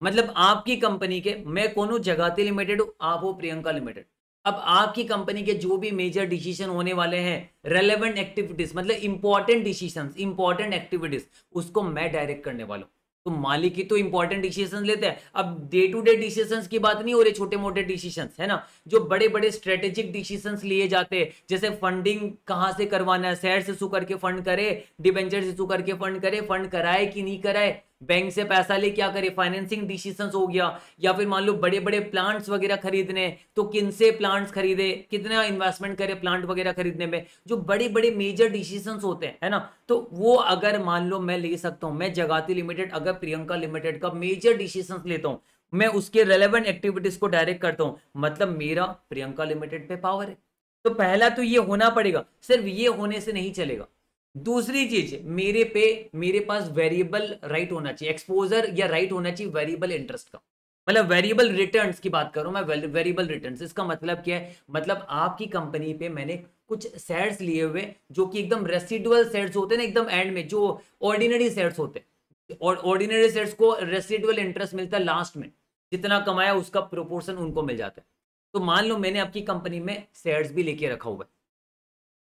Speaker 1: मतलब आपकी कंपनी के मैं कौन हूँ जगाती लिमिटेड हूँ आप हो प्रियंका लिमिटेड अब आपकी कंपनी के जो भी मेजर डिसीजन होने वाले हैं रेलेवेंट एक्टिविटीज मतलब इंपॉर्टेंट डिसीजन इंपॉर्टेंट एक्टिविटीज उसको मैं डायरेक्ट करने वाला हूँ तो मालिक ही तो इंपॉर्टेंट डिसीजन लेते हैं अब डे टू डे डिसीजन की बात नहीं हो रही छोटे मोटे डिसीजन है ना जो बड़े बड़े स्ट्रेटेजिक डिसीजन लिए जाते हैं जैसे फंडिंग कहाँ से करवाना है शेयर से सु करके फंड करे डिवेंचर से सु करके फंड करे फंड कराए कि नहीं कराए बैंक से पैसा ले क्या करे फाइनेंसिंग डिसीजन हो गया या फिर मान लो बड़े बड़े प्लांट्स वगैरह खरीदने तो किन से प्लांट्स खरीदे कितना इन्वेस्टमेंट करे प्लांट वगैरह खरीदने में जो बड़े बड़े मेजर डिसीजन होते हैं है ना तो वो अगर मान लो मैं ले सकता हूँ मैं जगाती लिमिटेड अगर प्रियंका लिमिटेड का मेजर डिसीजन लेता हूँ मैं उसके रेलिवेंट एक्टिविटीज को डायरेक्ट करता हूँ मतलब मेरा प्रियंका लिमिटेड पे पावर है तो पहला तो ये होना पड़ेगा सिर्फ ये होने से नहीं चलेगा दूसरी चीज मेरे पे मेरे पास वेरिएबल राइट होना चाहिए एक्सपोजर या राइट होना चाहिए वेरिएबल इंटरेस्ट का मतलब वेरिएबल रिटर्न की बात करूं मैं वेरिएबल रिटर्न इसका मतलब क्या है मतलब आपकी कंपनी पे मैंने कुछ सेट्स लिए हुए जो कि एकदम रेसिडुअल सेट्स होते हैं एकदम एंड में जो ऑर्डिनरी सेट्स होते हैं और ऑर्डिनरी सेट्स को रेसिडुअल इंटरेस्ट मिलता है लास्ट में जितना कमाया उसका प्रोपोर्शन उनको मिल जाता है तो मान लो मैंने आपकी कंपनी में सेट्स भी लेके रखा हुआ है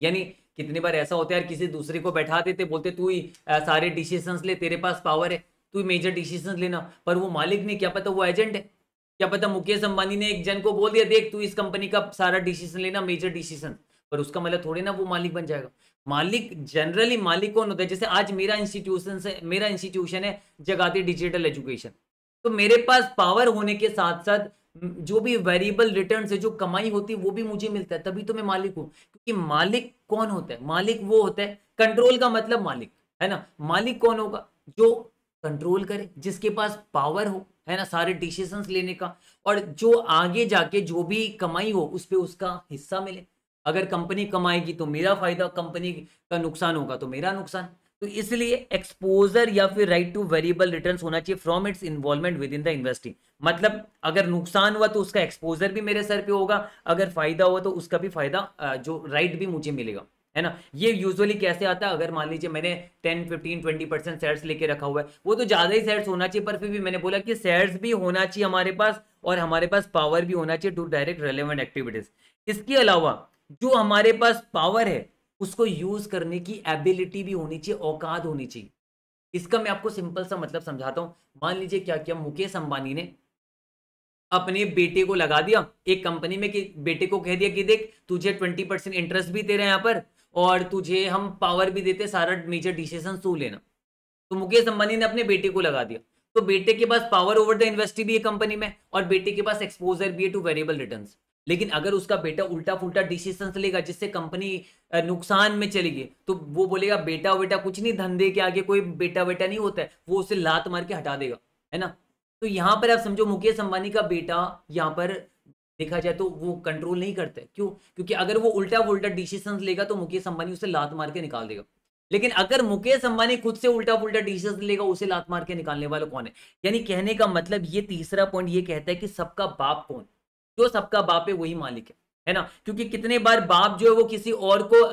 Speaker 1: यानी कितनी बार ऐसा होता है यार किसी दूसरे को बैठा देते बोलते तू ही सारे डिसीजंस ले तेरे पास पावर है तू मेजर डिसीजंस लेना पर वो मालिक ने क्या पता वो एजेंट है क्या पता मुकेश अंबानी ने एक जन को बोल दिया देख तू इस कंपनी का सारा डिसीजन लेना मेजर डिसीजन पर उसका मतलब थोड़े ना वो मालिक बन जाएगा मालिक जनरली मालिक कौन होता है जैसे आज मेरा इंस्टीट्यूशन से मेरा इंस्टीट्यूशन है जगाती डिजिटल एजुकेशन तो मेरे पास पावर होने के साथ साथ जो भी वेरिएबल रिटर्न से जो कमाई होती है वो भी मुझे मिलता है तभी तो मैं मालिक हूँ क्योंकि मालिक कौन होता है मालिक वो होता है कंट्रोल का मतलब मालिक है ना मालिक कौन होगा जो कंट्रोल करे जिसके पास पावर हो है ना सारे डिसीजन लेने का और जो आगे जाके जो भी कमाई हो उस पर उसका हिस्सा मिले अगर कंपनी कमाएगी तो मेरा फायदा कंपनी का नुकसान होगा तो मेरा नुकसान तो इसलिए एक्सपोजर या फिर राइट टू वेरिएबल रिटर्न होना चाहिए from its involvement with in the investing मतलब अगर नुकसान हुआ तो उसका एक्सपोजर भी मेरे सर पे होगा अगर फायदा हुआ तो उसका भी फायदा जो राइट भी मुझे मिलेगा है ना ये यूजुअली कैसे आता है अगर मान लीजिए मैंने 10 15 20 परसेंट शेयर्स लेके रखा हुआ है वो तो ज़्यादा ही शेयर्स होना चाहिए पर फिर भी मैंने बोला कि शेयर्स भी होना चाहिए हमारे पास और हमारे पास पावर भी होना चाहिए टू डायरेक्ट रेलिवेंट एक्टिविटीज़ इसके अलावा जो हमारे पास पावर है उसको यूज करने की एबिलिटी भी होनी चाहिए औकात होनी चाहिए इसका मैं आपको सिंपल सा मतलब समझाता हूँ मान लीजिए क्या किया मुकेश अंबानी ने अपने बेटे को लगा दिया एक कंपनी में कि बेटे को कह दिया कि देख तुझे ट्वेंटी परसेंट इंटरेस्ट भी दे रहे हैं यहाँ पर और तुझे हम पावर भी देते सारा मेजर डिसीजन तू लेना तो मुकेश अंबानी ने अपने बेटे को लगा दिया तो बेटे के पास पावर ओवर द इन्वेस्टी भी है कंपनी में और बेटे के पास एक्सपोजर भी है टू वेरिएबल रिटर्न्स लेकिन अगर उसका बेटा उल्टा फुल्टा डिसीजन लेगा जिससे कंपनी नुकसान में चली गई तो वो बोलेगा बेटा बेटा कुछ नहीं धंधे के आगे कोई बेटा बेटा नहीं होता है वो उसे लात मार के हटा देगा है ना तो यहाँ पर आप समझो मुकेश अंबानी का बेटा यहाँ पर देखा जाए तो वो कंट्रोल नहीं करते क्यों क्योंकि अगर वो उल्टा फुल्टा डिसीजन लेगा तो मुकेश अंबानी उसे लात मार के निकाल देगा लेकिन अगर मुकेश अंबानी खुद से उल्टा पुल्टा डिसीजन लेगा उसे लात मार के निकालने वाला कौन है यानी कहने का मतलब ये तीसरा पॉइंट ये कहता है कि सबका बाप कौन जो सबका बाप है वही मालिक है है ना क्योंकि कितने बार बाप जो है वो किसी और को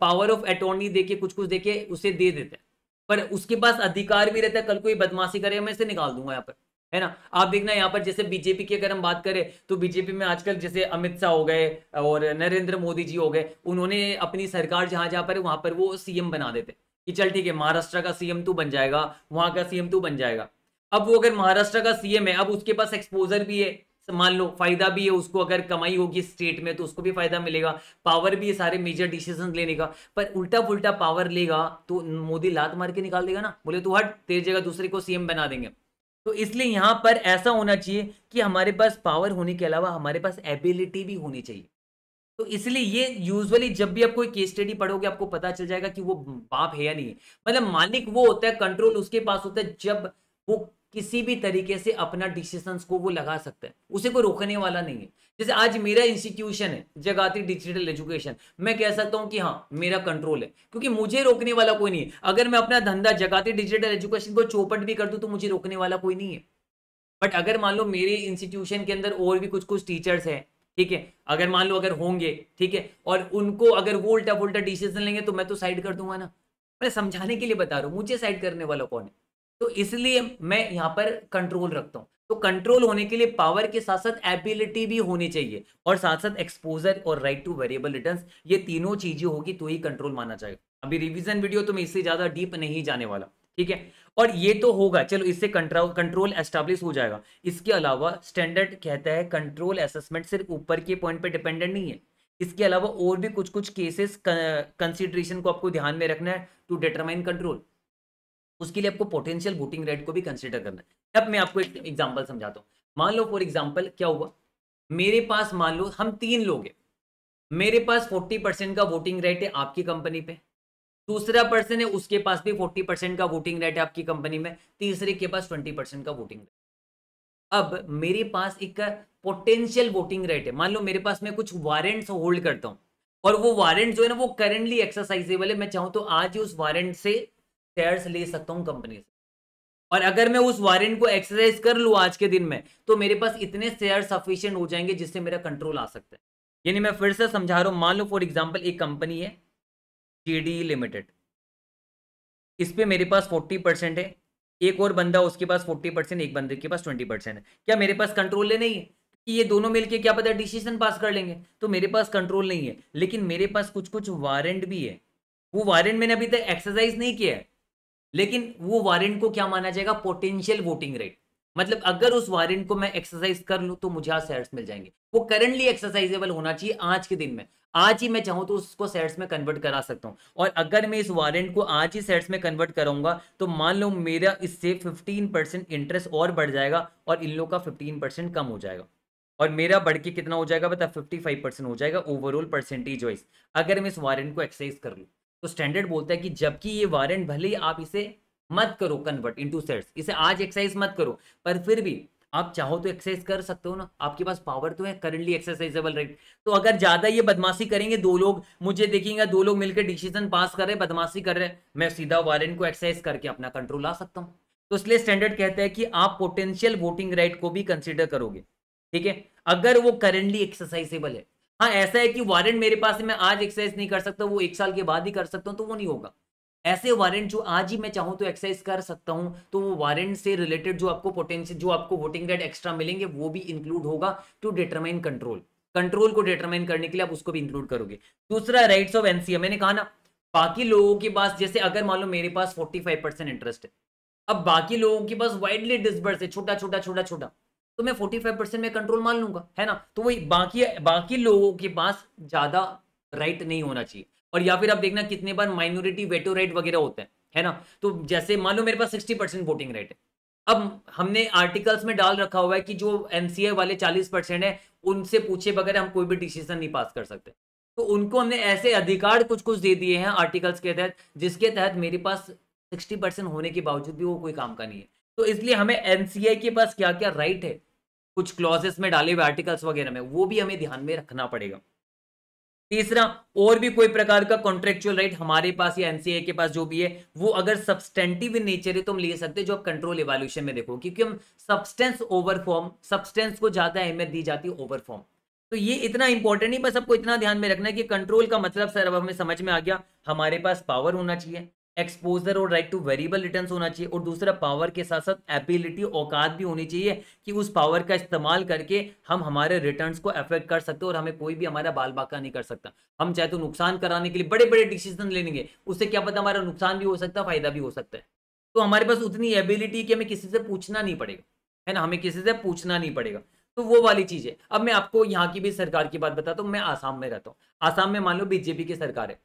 Speaker 1: पावर ऑफ अटोर्नी देके कुछ कुछ देके उसे दे देते हैं पर उसके पास अधिकार भी रहता है कल कोई बदमाशी करे मैं इसे निकाल दूंगा यहाँ पर है ना आप देखना यहाँ पर जैसे बीजेपी की अगर हम बात करें तो बीजेपी में आजकल जैसे अमित शाह हो गए और नरेंद्र मोदी जी हो गए उन्होंने अपनी सरकार जहां जहां पर वहां पर वो सीएम बना देते कि चल ठीक है महाराष्ट्र का सीएम तू बन जाएगा वहां का सीएम तू बन जाएगा अब वो अगर महाराष्ट्र का सीएम है अब उसके पास एक्सपोजर भी है तो मान लो फायदा भी है उसको अगर कमाई होगी स्टेट में तो उसको भी फायदा मिलेगा पावर भी है सारे मेजर डिसीजन लेने का पर उल्टा पुल्टा पावर लेगा तो मोदी लात मार के निकाल देगा ना बोले तो हट तेरी जगह दूसरे को सीएम बना देंगे तो इसलिए यहाँ पर ऐसा होना चाहिए कि हमारे पास पावर होने के अलावा हमारे पास एबिलिटी भी होनी चाहिए तो इसलिए ये यूजुअली जब भी आप कोई केस स्टडी पढ़ोगे आपको पता चल जाएगा कि वो बाप है या नहीं मतलब मालिक वो होता है कंट्रोल उसके पास होता है जब वो किसी भी तरीके से अपना डिसीजन को वो लगा सकता है उसे कोई रोकने वाला नहीं है जैसे आज मेरा इंस्टीट्यूशन है जगाती डिजिटल एजुकेशन मैं कह सकता हूं कि हाँ मेरा कंट्रोल है क्योंकि मुझे रोकने वाला कोई नहीं है अगर मैं अपना धंधा जगाती डिजिटल एजुकेशन को चौपट भी कर दू तो मुझे रोकने वाला कोई नहीं है बट अगर मान लो मेरे इंस्टीट्यूशन के अंदर और भी कुछ कुछ टीचर्स हैं ठीक है अगर मान लो अगर होंगे ठीक है और उनको अगर वो उल्टा पुलटा डिसीजन लेंगे तो मैं तो साइड कर दूंगा ना मैं समझाने के लिए बता रहा हूँ मुझे साइड करने वाला कौन है तो इसलिए मैं यहाँ पर कंट्रोल रखता हूँ तो कंट्रोल होने के लिए पावर के साथ साथ एबिलिटी भी होनी चाहिए और साथ साथ एक्सपोजर और राइट टू वेरिएबल रिटर्न्स ये तीनों चीजें होगी तो ही कंट्रोल माना जाएगा अभी रिवीजन वीडियो तो मैं इससे ज्यादा डीप नहीं जाने वाला ठीक है और ये तो होगा चलो इससे कंट्रोल कंट्रोल एस्टेब्लिश हो जाएगा इसके अलावा स्टैंडर्ड कहता है कंट्रोल असेसमेंट सिर्फ ऊपर के पॉइंट पे डिपेंडेंट नहीं है इसके अलावा और भी कुछ कुछ केसेस कंसिडरेशन को आपको ध्यान में रखना है टू डिटरमाइन कंट्रोल उसके लिए आपको पोटेंशियल वोटिंग राइट को भी कंसिडर करना है अब मैं आपको एक एग्जाम्पल समझाता हूँ मान लो फॉर एग्जाम्पल क्या हुआ मेरे पास मान लो हम तीन लोग हैं मेरे पास फोर्टी परसेंट का वोटिंग राइट है आपकी कंपनी पे दूसरा पर्सन है उसके पास भी फोर्टी परसेंट का वोटिंग राइट है आपकी कंपनी में तीसरे के पास ट्वेंटी परसेंट का वोटिंग राइट अब मेरे पास एक पोटेंशियल वोटिंग राइट है मान लो मेरे पास मैं कुछ वारंट होल्ड करता हूँ और वो वारंट जो है ना वो करेंटली एक्सरसाइजेबल है मैं चाहूँ तो आज ही उस वारंट से शेयर्स ले सकता हूँ कंपनी से और अगर मैं उस वारंट को एक्सरसाइज कर लूँ आज के दिन में तो मेरे पास इतने शेयर सफिशियंट हो जाएंगे जिससे मेरा कंट्रोल आ सकता है यानी मैं फिर से समझा रहा हूँ मान लो फॉर एग्जाम्पल एक कंपनी है जी लिमिटेड इस पर मेरे पास फोर्टी परसेंट है एक और बंदा उसके पास फोर्टी परसेंट एक बंदे के पास ट्वेंटी परसेंट है क्या मेरे पास कंट्रोल है नहीं है कि ये दोनों मिलके क्या पता डिसीजन पास कर लेंगे तो मेरे पास कंट्रोल नहीं है लेकिन मेरे पास कुछ कुछ वारंट भी है वो वारंट मैंने अभी तक एक्सरसाइज नहीं किया है लेकिन वो वारंट को क्या माना जाएगा पोटेंशियल वोटिंग रेट मतलब अगर उस वारंट को मैं एक्सरसाइज कर लूँ तो मुझे आज शेयर्स मिल जाएंगे वो करंटली एक्सरसाइजेबल होना चाहिए आज के दिन में आज ही मैं चाहूँ तो उसको शेयर्स में कन्वर्ट करा सकता हूँ और अगर मैं इस वारंट को आज ही शेयर्स में कन्वर्ट कराऊंगा तो मान लो मेरा इससे फिफ्टीन परसेंट इंटरेस्ट और बढ़ जाएगा और इन लोग का फिफ्टीन परसेंट कम हो जाएगा और मेरा बढ़ के कितना हो जाएगा बता फिफ्टी फाइव परसेंट हो जाएगा ओवरऑल परसेंटेज वाइज अगर मैं इस वारंट को एक्सरसाइज कर लूँ तो स्टैंडर्ड बोलता है कि जबकि ये वारंट भले ही आप इसे मत करो कन्वर्ट इनटू सेट्स इसे आज एक्सरसाइज मत करो पर फिर भी आप चाहो तो एक्सरसाइज कर सकते हो ना आपके पास पावर तो है करंटली एक्सरसाइजेबल राइट तो अगर ज्यादा ये बदमाशी करेंगे दो लोग मुझे देखेंगे दो लोग मिलकर डिसीजन पास कर रहे बदमाशी कर रहे मैं सीधा वारंट को एक्सरसाइज करके अपना कंट्रोल ला सकता हूँ तो इसलिए स्टैंडर्ड कहता है कि आप पोटेंशियल वोटिंग राइट को भी कंसिडर करोगे ठीक है अगर वो करेंटली एक्सरसाइजेबल है हाँ ऐसा है कि वारंट मेरे पास मैं आज एक्सरसाइज नहीं कर सकता वो एक साल के बाद ही कर सकता हूँ तो वो नहीं होगा ऐसे वारंट जो आज ही मैं चाहूँ तो एक्सरसाइज कर सकता हूँ तो वो वारंट से रिलेटेड जो आपको पोटेंशियल जो आपको वोटिंग राइट एक्स्ट्रा मिलेंगे वो भी इंक्लूड होगा टू डिटरमाइन कंट्रोल कंट्रोल को डिटरमाइन करने के लिए आप उसको भी इंक्लूड करोगे दूसरा राइट्स ऑफ एनसीए मैंने कहा ना बाकी लोगों के पास जैसे अगर मान लो मेरे पास फोर्टी फाइव परसेंट इंटरेस्ट है अब बाकी लोगों के पास वाइडली डिस्बर्स है छोटा छोटा छोटा छोटा तो मैं फाइव परसेंट में कंट्रोल मान लूंगा है ना तो वही बाकी बाकी लोगों के पास ज़्यादा राइट नहीं होना चाहिए और या फिर आप देखना कितने बार माइनॉरिटी वेटो राइट वगैरह होता है है ना तो जैसे मान लो मेरे पास सिक्सटी परसेंट वोटिंग राइट है अब हमने आर्टिकल्स में डाल रखा हुआ है कि जो एम वाले चालीस परसेंट है उनसे पूछे बगैर हम कोई भी डिसीजन नहीं पास कर सकते तो उनको हमने ऐसे अधिकार कुछ कुछ दे दिए हैं आर्टिकल्स के तहत जिसके तहत मेरे पास सिक्सटी परसेंट होने के बावजूद भी वो कोई काम का नहीं है तो इसलिए हमें एमसीआई के पास क्या क्या राइट है कुछ क्लॉजेस में डाले हुए आर्टिकल्स वगैरह में वो भी हमें ध्यान में रखना पड़ेगा तीसरा और भी कोई प्रकार का कॉन्ट्रेक्चुअल राइट हमारे पास या एनसीए के पास जो भी है वो अगर सब्सटेंटिव इन नेचर है तो हम ले सकते हैं जो आप कंट्रोल एवोल्यूशन में देखो क्योंकि हम सब्सटेंस ओवर फॉर्म सब्सटेंस को ज्यादा अहमियत दी जाती है ओवर फॉर्म तो ये इतना इंपॉर्टेंट नहीं बस आपको इतना ध्यान में रखना है कि कंट्रोल का मतलब सर अब हमें समझ में आ गया हमारे पास पावर होना चाहिए एक्सपोजर और राइट टू वेरिएबल रिटर्न होना चाहिए और दूसरा पावर के साथ साथ एबिलिटी औकात भी होनी चाहिए कि उस पावर का इस्तेमाल करके हम हमारे रिटर्न को अफेक्ट कर सकते हैं और हमें कोई भी हमारा बाल बाका नहीं कर सकता हम चाहे तो नुकसान कराने के लिए बड़े बड़े डिसीजन लेंगे उससे क्या पता हमारा नुकसान भी हो सकता है फायदा भी हो सकता है तो हमारे पास उतनी एबिलिटी कि हमें किसी से पूछना नहीं पड़ेगा है ना हमें किसी से पूछना नहीं पड़ेगा तो वो वाली चीज है अब मैं आपको यहाँ की भी सरकार की बात बताता हूँ मैं आसाम में रहता हूँ आसाम में मान लो बीजेपी की सरकार है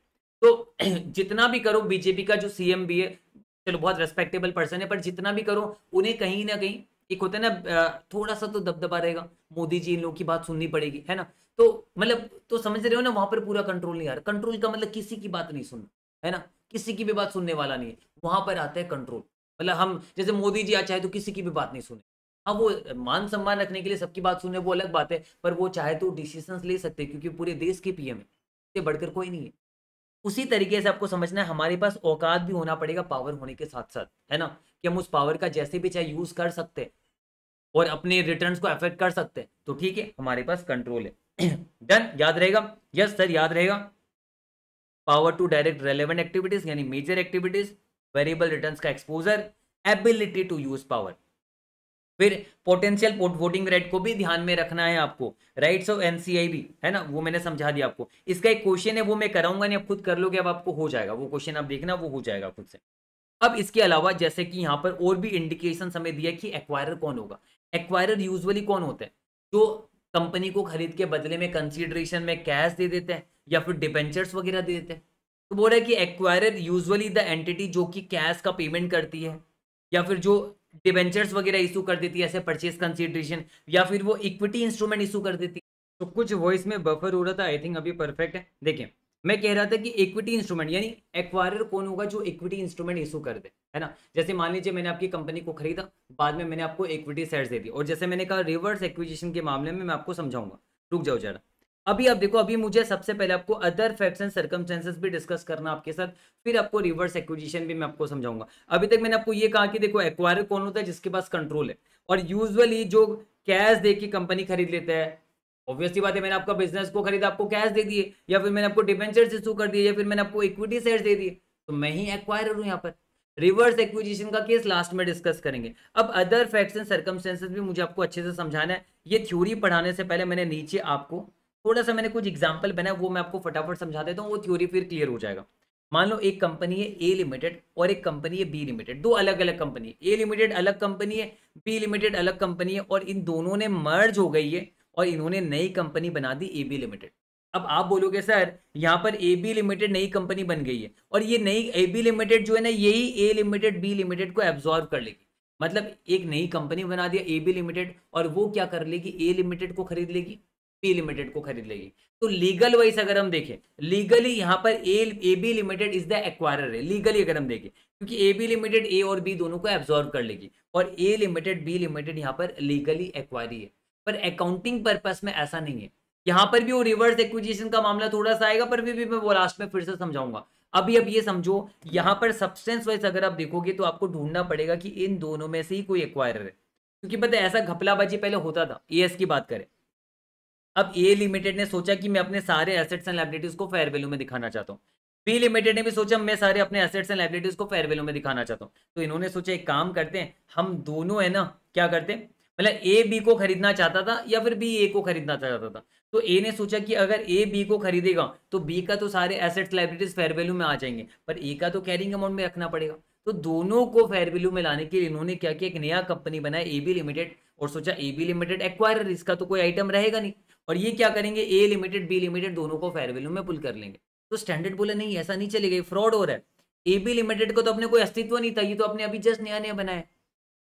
Speaker 1: तो जितना भी करो बीजेपी का जो सीएम भी है चलो बहुत रेस्पेक्टेबल पर्सन है पर जितना भी करो उन्हें कहीं ना कहीं एक होता है ना थोड़ा सा तो दबदबा रहेगा मोदी जी इन लोगों की बात सुननी पड़ेगी है ना तो मतलब तो समझ रहे हो ना वहां पर पूरा कंट्रोल नहीं आ रहा कंट्रोल का मतलब किसी की बात नहीं सुनना है ना किसी की भी बात सुनने वाला नहीं है वहां पर आता है कंट्रोल मतलब हम जैसे मोदी जी आ चाहे तो किसी की भी बात नहीं सुने हाँ वो मान सम्मान रखने के लिए सबकी बात सुनने वो अलग बात है पर वो चाहे तो डिसीजन ले सकते हैं क्योंकि पूरे देश के पीएम है बढ़कर कोई नहीं है उसी तरीके से आपको समझना है हमारे पास औकात भी होना पड़ेगा पावर होने के साथ साथ है ना कि हम उस पावर का जैसे भी चाहे यूज कर सकते और अपने रिटर्न्स को अफेक्ट कर सकते तो ठीक है हमारे पास कंट्रोल है डन याद रहेगा यस सर याद रहेगा power to direct relevant activities यानी मेजर एक्टिविटीज वेरिएबल रिटर्न का exposure ability to use power फिर पोटेंशियल वोटिंग राइट को भी ध्यान में रखना है आपको राइट्स ऑफ एनसीआईबी है ना वो मैंने समझा दिया आपको इसका एक क्वेश्चन है वो मैं कराऊंगा नहीं आप खुद कर लोगे अब आपको हो जाएगा वो क्वेश्चन आप देखना वो हो जाएगा खुद से अब इसके अलावा जैसे कि यहाँ पर और भी इंडिकेशन हमें दिया कि एक्वायरर कौन होगा एक्वायरर यूजली कौन होता है जो कंपनी को खरीद के बदले में कंसिडरेशन में कैश दे देते हैं या फिर डिपेंचर्स वगैरह दे देते हैं तो बोल रहा है कि एक्वायरर यूजली द एंटिटी जो कि कैश का पेमेंट करती है या फिर जो डिवेंचर्स वगैरह इशू कर देती है ऐसे परचेज कंसिडरेशन या फिर वो इक्विटी इंस्ट्रूमेंट इशू कर देती है तो कुछ वॉइस में बफर हो रहा था आई थिंक अभी परफेक्ट है देखिए मैं कह रहा था कि इक्विटी इंस्ट्रूमेंट यानी एक्वायर कौन होगा जो इक्विटी इंस्ट्रूमेंट इशू कर दे है ना जैसे मान लीजिए मैंने आपकी कंपनी को खरीदा बाद में मैंने आपको इक्विटी शेयर दे दी और जैसे मैंने कहा रिवर्स एक्विजिशन के मामले में मैं आपको समझाऊंगा रुक जाओ जरा अभी आप देखो अभी मुझे सबसे पहले आपको अदर फैक्ट्स एंड सर्कमस्टेंसेस भी डिस्कस करना आपके साथ फिर आपको रिवर्स एक्विजिशन भी मैं आपको समझाऊंगा अभी तक मैंने आपको ये कहा कि देखो एक्वायर कौन होता है जिसके पास कंट्रोल है और यूजुअली जो कैश दे के कंपनी खरीद लेता है ऑब्वियसली बात है मैंने आपका बिजनेस को खरीदा आपको कैश दे दिए या फिर मैंने आपको डिवेंचर इशू कर दिए या फिर मैंने आपको इक्विटी शेयर दे दिए तो मैं ही एक्वायर हूँ यहाँ पर रिवर्स एक्विजिशन का केस लास्ट में डिस्कस करेंगे अब अदर फैक्ट्स एंड सर्कमस्टेंसेस भी मुझे आपको अच्छे से समझाना है ये थ्योरी पढ़ाने से पहले मैंने नीचे आपको थोड़ा सा मैंने कुछ एग्जाम्पल बनाया वो मैं आपको फटाफट समझा देता हूँ वो थ्योरी फिर क्लियर हो जाएगा मान लो एक कंपनी है ए लिमिटेड और एक कंपनी है बी लिमिटेड दो अलग अलग कंपनी है ए लिमिटेड अलग कंपनी है बी लिमिटेड अलग कंपनी है और इन दोनों ने मर्ज हो गई है और इन्होंने नई कंपनी बना दी ए बी लिमिटेड अब आप बोलोगे सर यहाँ पर ए बी लिमिटेड नई कंपनी बन गई है और ये नई ए बी लिमिटेड जो है ना यही ए लिमिटेड बी लिमिटेड को एब्जॉर्व कर लेगी मतलब एक नई कंपनी बना दिया ए बी लिमिटेड और वो क्या कर लेगी ए लिमिटेड को खरीद लेगी पी लिमिटेड को खरीद लेगी तो लीगल वाइज अगर हम देखें लीगली यहां पर A A B limited is the acquirer है लीगली अगर हम देखें क्योंकि ए बी लिमिटेड ए और बी दोनों को एब्जॉर्व कर लेगी और ए लिमिटेड बी लिमिटेड यहां पर लीगली एक्वायरी है पर अकाउंटिंग पर्पस में ऐसा नहीं है यहां पर भी वो रिवर्स एक्विजिशन का मामला थोड़ा सा आएगा पर भी, भी मैं वो लास्ट में फिर से समझाऊंगा अभी अब ये समझो यहां पर सब्सटेंस वाइज अगर आप देखोगे तो आपको ढूंढना पड़ेगा कि इन दोनों में से ही कोई एक्वायर है क्योंकि पता है ऐसा घपलाबाजी पहले होता था एएस की बात करें अब ए लिमिटेड ने सोचा कि मैं अपने सारे एसेट्स एंड लाइबिलिटीज को फेयर वैल्यू में दिखाना चाहता हूँ बी लिमिटेड ने भी सोचा मैं सारे अपने एसेट्स एंड लाइबिलिटीज को फेयर वैल्यू में दिखाना चाहता हूँ तो इन्होंने सोचा एक काम करते हैं हम दोनों है ना क्या करते हैं मतलब ए बी को खरीदना चाहता था या फिर बी ए को खरीदना चाहता था तो ए ने सोचा कि अगर ए बी को खरीदेगा तो बी का तो सारे एसेट्स लाइबिलिटीज फेयर वैल्यू में आ जाएंगे पर ए का तो कैरिंग अमाउंट में रखना पड़ेगा तो दोनों को फेयर वैल्यू में लाने के लिए इन्होंने क्या किया एक नया कंपनी बनाया ए बी लिमिटेड और सोचा ए बी लिमिटेड एक्वायर इसका तो कोई आइटम रहेगा नहीं और ये क्या करेंगे ए लिमिटेड बी लिमिटेड दोनों को फेयर वैल्यू में पुल कर लेंगे तो स्टैंडर्ड बोला नहीं ऐसा नहीं चलेगा फ्रॉड हो रहा है ए बी लिमिटेड को तो अपने कोई अस्तित्व नहीं था ये तो अपने अभी जस्ट नया नया बनाया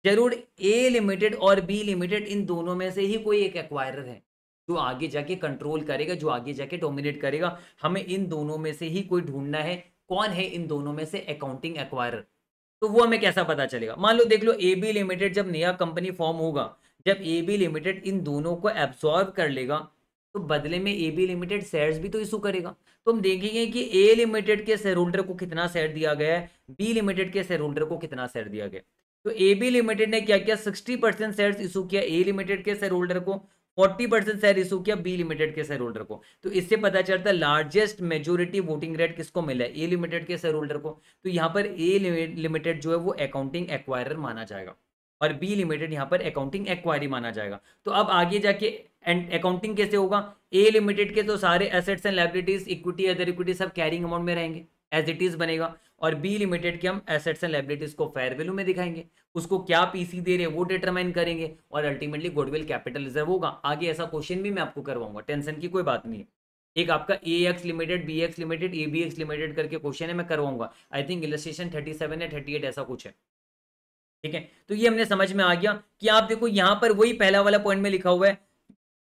Speaker 1: जरूर ए लिमिटेड और बी लिमिटेड इन दोनों में से ही कोई एक एक्वायरर है जो आगे जाके कंट्रोल करेगा जो आगे जाके डोमिनेट करेगा हमें इन दोनों में से ही कोई ढूंढना है कौन है इन दोनों में से अकाउंटिंग एक्वायरर तो वो हमें कैसा पता चलेगा मान लो देख लो ए बी लिमिटेड जब नया कंपनी फॉर्म होगा जब ए बी लिमिटेड इन दोनों को एब्सॉर्ब कर लेगा तो बदले में ए बी लिमिटेड शेयर्स भी तो इशू करेगा तो हम देखेंगे कि ए लिमिटेड के शेयर होल्डर को कितना शेयर दिया गया है बी लिमिटेड के शेयर होल्डर को कितना शेयर दिया गया तो ए बी लिमिटेड ने क्या किया सिक्सटी परसेंट शेयर इशू किया ए लिमिटेड के शेयर होल्डर को फोर्टी परसेंट शेयर इशू किया बी लिमिटेड के शेयर होल्डर को तो इससे पता चलता है लार्जेस्ट मेजोरिटी वोटिंग रेट किसको मिला है ए लिमिटेड के शेयर होल्डर को तो यहाँ पर ए लिमिटेड जो है वो अकाउंटिंग एक्वायर माना जाएगा और बी लिमिटेड यहाँ पर अकाउंटिंग एक्वायरी माना जाएगा तो अब आगे जाके एंड अकाउंटिंग कैसे होगा ए लिमिटेड के तो सारे assets and liabilities equity other equity सब कैरिंग अमाउंट में रहेंगे एज इट इज बनेगा और बी लिमिटेड के हम एसेट्स एंड लाइब्रिटीज को फेयर वैल्यू में दिखाएंगे उसको क्या पीसी दे रहे हैं वो डिटरमाइन करेंगे और अल्टीमेटली गुडविल कैपिटल रिजर्व होगा आगे ऐसा क्वेश्चन भी मैं आपको करवाऊंगा टेंशन की कोई बात नहीं है एक आपका A X limited B X limited A B X limited करके क्वेश्चन है मैं करवाऊंगा I think illustration thirty seven या थर्टी एट ऐसा कुछ है ठीक है तो ये हमने समझ में आ गया कि आप देखो यहां पर वही पहला वाला पॉइंट में लिखा हुआ है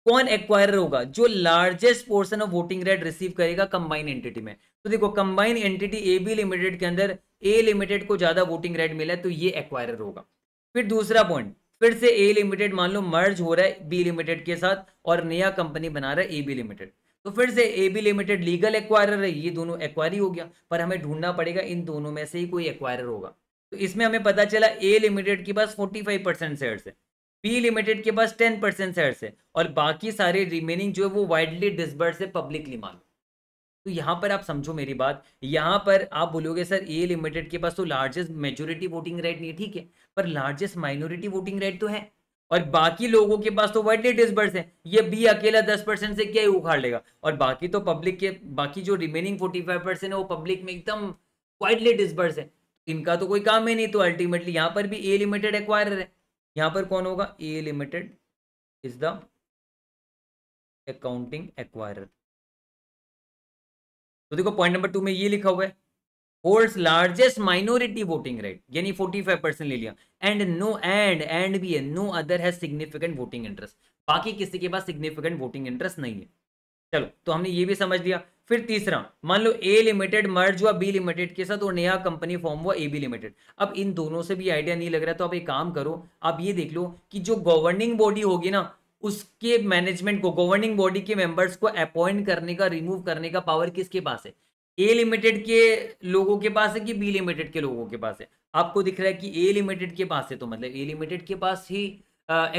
Speaker 1: कौन एक्वायर होगा जो largest portion of voting right receive करेगा कंबाइन एंटिटी में तो देखो combine entity A B limited के अंदर ए लिमिटेड को ज्यादा वोटिंग राइट मिला तो ये एक्वायर होगा फिर दूसरा पॉइंट फिर से ए लिमिटेड मान लो मर्ज हो रहा है बी लिमिटेड के साथ और नया कंपनी बना रहा है ए बी लिमिटेड तो फिर से A B limited legal acquire है ये दोनों एक्वायरी हो गया पर हमें ढूंढना पड़ेगा इन दोनों में से ही कोई एक्वायर होगा तो इसमें हमें पता चला ए लिमिटेड के पास 45 परसेंट शेयर्स है पी लिमिटेड के पास 10 परसेंट शेयर्स है और बाकी सारे रिमेनिंग जो है वो वाइडली डिस्बर्स है पब्लिकली मालूम तो यहाँ पर आप समझो मेरी बात यहाँ पर आप बोलोगे सर ए लिमिटेड के पास तो लार्जेस्ट मेजोरिटी वोटिंग राइट नहीं है ठीक है पर लार्जेस्ट माइनॉरिटी वोटिंग राइट तो है और बाकी लोगों के पास तो वाइडली डिस्बर्स है ये बी अकेला दस परसेंट से क्या ही उखाड़ लेगा और बाकी तो पब्लिक के बाकी जो रिमेनिंग फोर्टी फाइव परसेंट है वो पब्लिक में एकदम वाइडली डिस्बर्स है इनका तो कोई काम ही नहीं तो अल्टीमेटली यहां पर भी ए लिमिटेड एक्वायर है यहां पर कौन होगा A limited
Speaker 2: is the accounting acquire तो देखो पॉइंट नंबर टू में ये लिखा हुआ है holds largest minority
Speaker 1: voting right यानी फोर्टी फाइव परसेंट ले लिया एंड नो एंड एंड भी है no other has significant voting interest बाकी किसी के पास सिग्निफिकेंट वोटिंग इंटरेस्ट नहीं है चलो तो हमने ये भी समझ लिया फिर तीसरा मान लो ए लिमिटेड मर्ज हुआ बी लिमिटेड के साथ और नया कंपनी फॉर्म हुआ ए बी लिमिटेड अब इन दोनों से भी आइडिया नहीं लग रहा तो आप एक काम करो आप ये देख लो कि जो गवर्निंग बॉडी होगी ना उसके मैनेजमेंट को गवर्निंग बॉडी के मेंबर्स को अपॉइंट करने का रिमूव करने का पावर किसके पास है ए लिमिटेड के लोगों के पास है कि बी लिमिटेड के लोगों के पास है आपको दिख रहा है कि ए लिमिटेड के पास है तो मतलब ए लिमिटेड के पास ही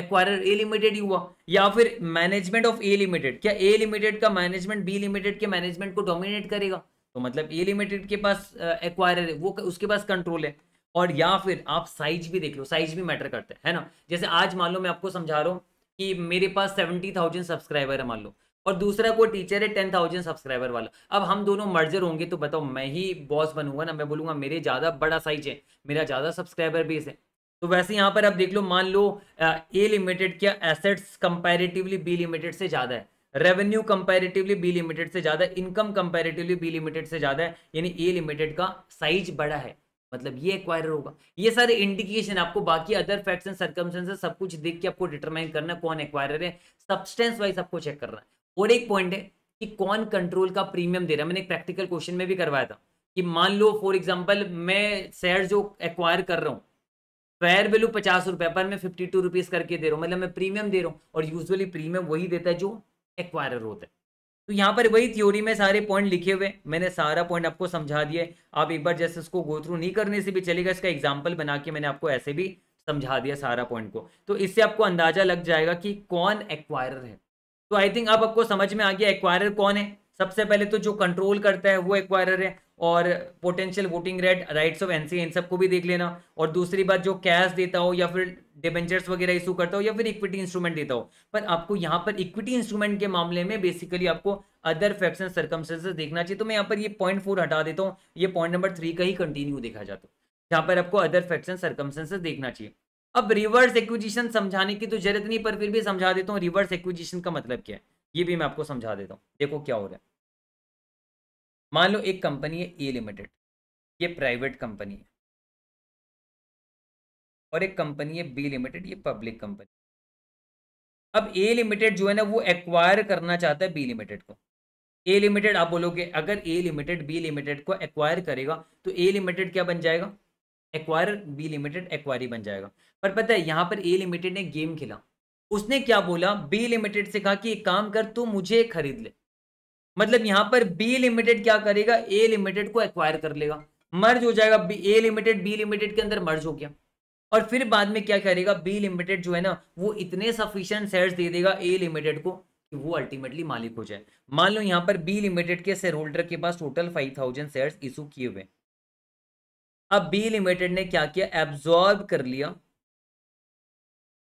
Speaker 1: एक्वायर ए लिमिटेड ही हुआ या फिर मैनेजमेंट ऑफ ए लिमिटेड क्या ए लिमिटेड का मैनेजमेंट बी लिमिटेड के मैनेजमेंट को डोमिनेट करेगा तो मतलब ए लिमिटेड के पास एक्वायर uh, है वो उसके पास कंट्रोल है और या फिर आप साइज भी देख लो साइज भी मैटर करता है है ना जैसे आज मान लो मैं आपको समझा रहा हूँ कि मेरे पास सेवेंटी थाउजेंड सब्सक्राइबर है मान लो और दूसरा कोई टीचर है टेन थाउजेंड सब्सक्राइबर वाला अब हम दोनों मर्जर होंगे तो बताओ मैं ही बॉस बनूंगा ना मैं बोलूंगा मेरे ज़्यादा बड़ा साइज है मेरा ज़्यादा सब्सक्राइबर बेस है तो वैसे यहाँ पर आप देख लो मान लो ए लिमिटेड क्या एसेट्स कंपैरेटिवली बी लिमिटेड से ज़्यादा है रेवेन्यू कंपैरेटिवली बी लिमिटेड से ज़्यादा है इनकम कंपैरेटिवली बी लिमिटेड से ज़्यादा है यानी ए लिमिटेड का साइज बड़ा है मतलब ये एक्वायर होगा ये सारे इंडिकेशन आपको बाकी अदर फैक्ट्स एंड सर्कमस्टेंसेस सब कुछ देख के आपको डिटरमाइन करना कौन एक्वायर है सब्सटेंस वाइज आपको चेक करना है और एक पॉइंट है कि कौन कंट्रोल का प्रीमियम दे रहा है मैंने एक प्रैक्टिकल क्वेश्चन में भी करवाया था कि मान लो फॉर एग्जाम्पल मैं शेयर जो एक्वायर कर रहा हूँ फेयर वैल्यू पचास रुपए पर मैं फिफ्टी टू रुपीज करके दे रहा हूँ मतलब मैं प्रीमियम दे रहा हूँ और यूजुअली प्रीमियम वही देता है जो एक्वायर होता है तो यहाँ पर वही थ्योरी में सारे पॉइंट लिखे हुए मैंने सारा पॉइंट आपको समझा दिया आप एक बार जैसे उसको गो थ्रू नहीं करने से भी चलेगा इसका एग्जाम्पल बना के मैंने आपको ऐसे भी समझा दिया सारा पॉइंट को तो इससे आपको अंदाजा लग जाएगा कि कौन एक्वायरर है तो आई थिंक अब आपको समझ में आ गया एक्वायरर कौन है सबसे पहले तो जो कंट्रोल करता है वो एक्वायरर है और potential voting rate rights of NC इन सबको भी देख लेना और दूसरी बात जो कैश देता हो या फिर डिबेंचर्स वगैरह इशू करता हो या फिर इक्विटी इंस्ट्रूमेंट देता हो पर आपको यहाँ पर इक्विटी इंस्ट्रूमेंट के मामले में बेसिकली आपको अदर फैक्शन सर्कमस्टेंसेज देखना चाहिए तो मैं यहाँ पर ये पॉइंट फोर हटा देता हूँ ये पॉइंट नंबर थ्री का ही कंटिन्यू देखा जाता है यहाँ पर आपको अदर फैक्शन सर्कमस्टेंसेज देखना चाहिए अब रिवर्स एक्विजिशन समझाने की तो जरूरत नहीं पर फिर भी समझा देता हूँ रिवर्स एक्विजिशन का मतलब क्या है ये भी मैं आपको समझा देता हूँ देखो क्या हो रहा है
Speaker 2: मान लो एक कंपनी है ए लिमिटेड ये प्राइवेट कंपनी है और एक कंपनी है बी लिमिटेड ये पब्लिक कंपनी अब ए लिमिटेड जो है ना वो एक्वायर करना चाहता है बी लिमिटेड को ए
Speaker 1: लिमिटेड आप बोलोगे अगर ए लिमिटेड बी लिमिटेड को एक्वायर करेगा तो ए लिमिटेड क्या बन जाएगा एक्वायर बी लिमिटेड एक्वायरी बन जाएगा पर पता है यहाँ पर ए लिमिटेड ने गेम खेला उसने क्या बोला बी लिमिटेड से कहा कि एक काम कर तू मुझे खरीद ले मतलब यहां पर बी लिमिटेड क्या करेगा ए लिमिटेड को एक्वायर कर लेगा मर्ज हो जाएगा ए लिमिटेड बी लिमिटेड के अंदर मर्ज हो गया और फिर बाद में क्या करेगा बी लिमिटेड जो है ना वो इतने सफिशियंट शेयर्स दे देगा ए लिमिटेड को कि वो अल्टीमेटली मालिक हो जाए मान लो यहां पर बी लिमिटेड के शेयर होल्डर के पास total five thousand share issue किए हुए अब बी लिमिटेड ने क्या किया एब्जॉर्ब कर लिया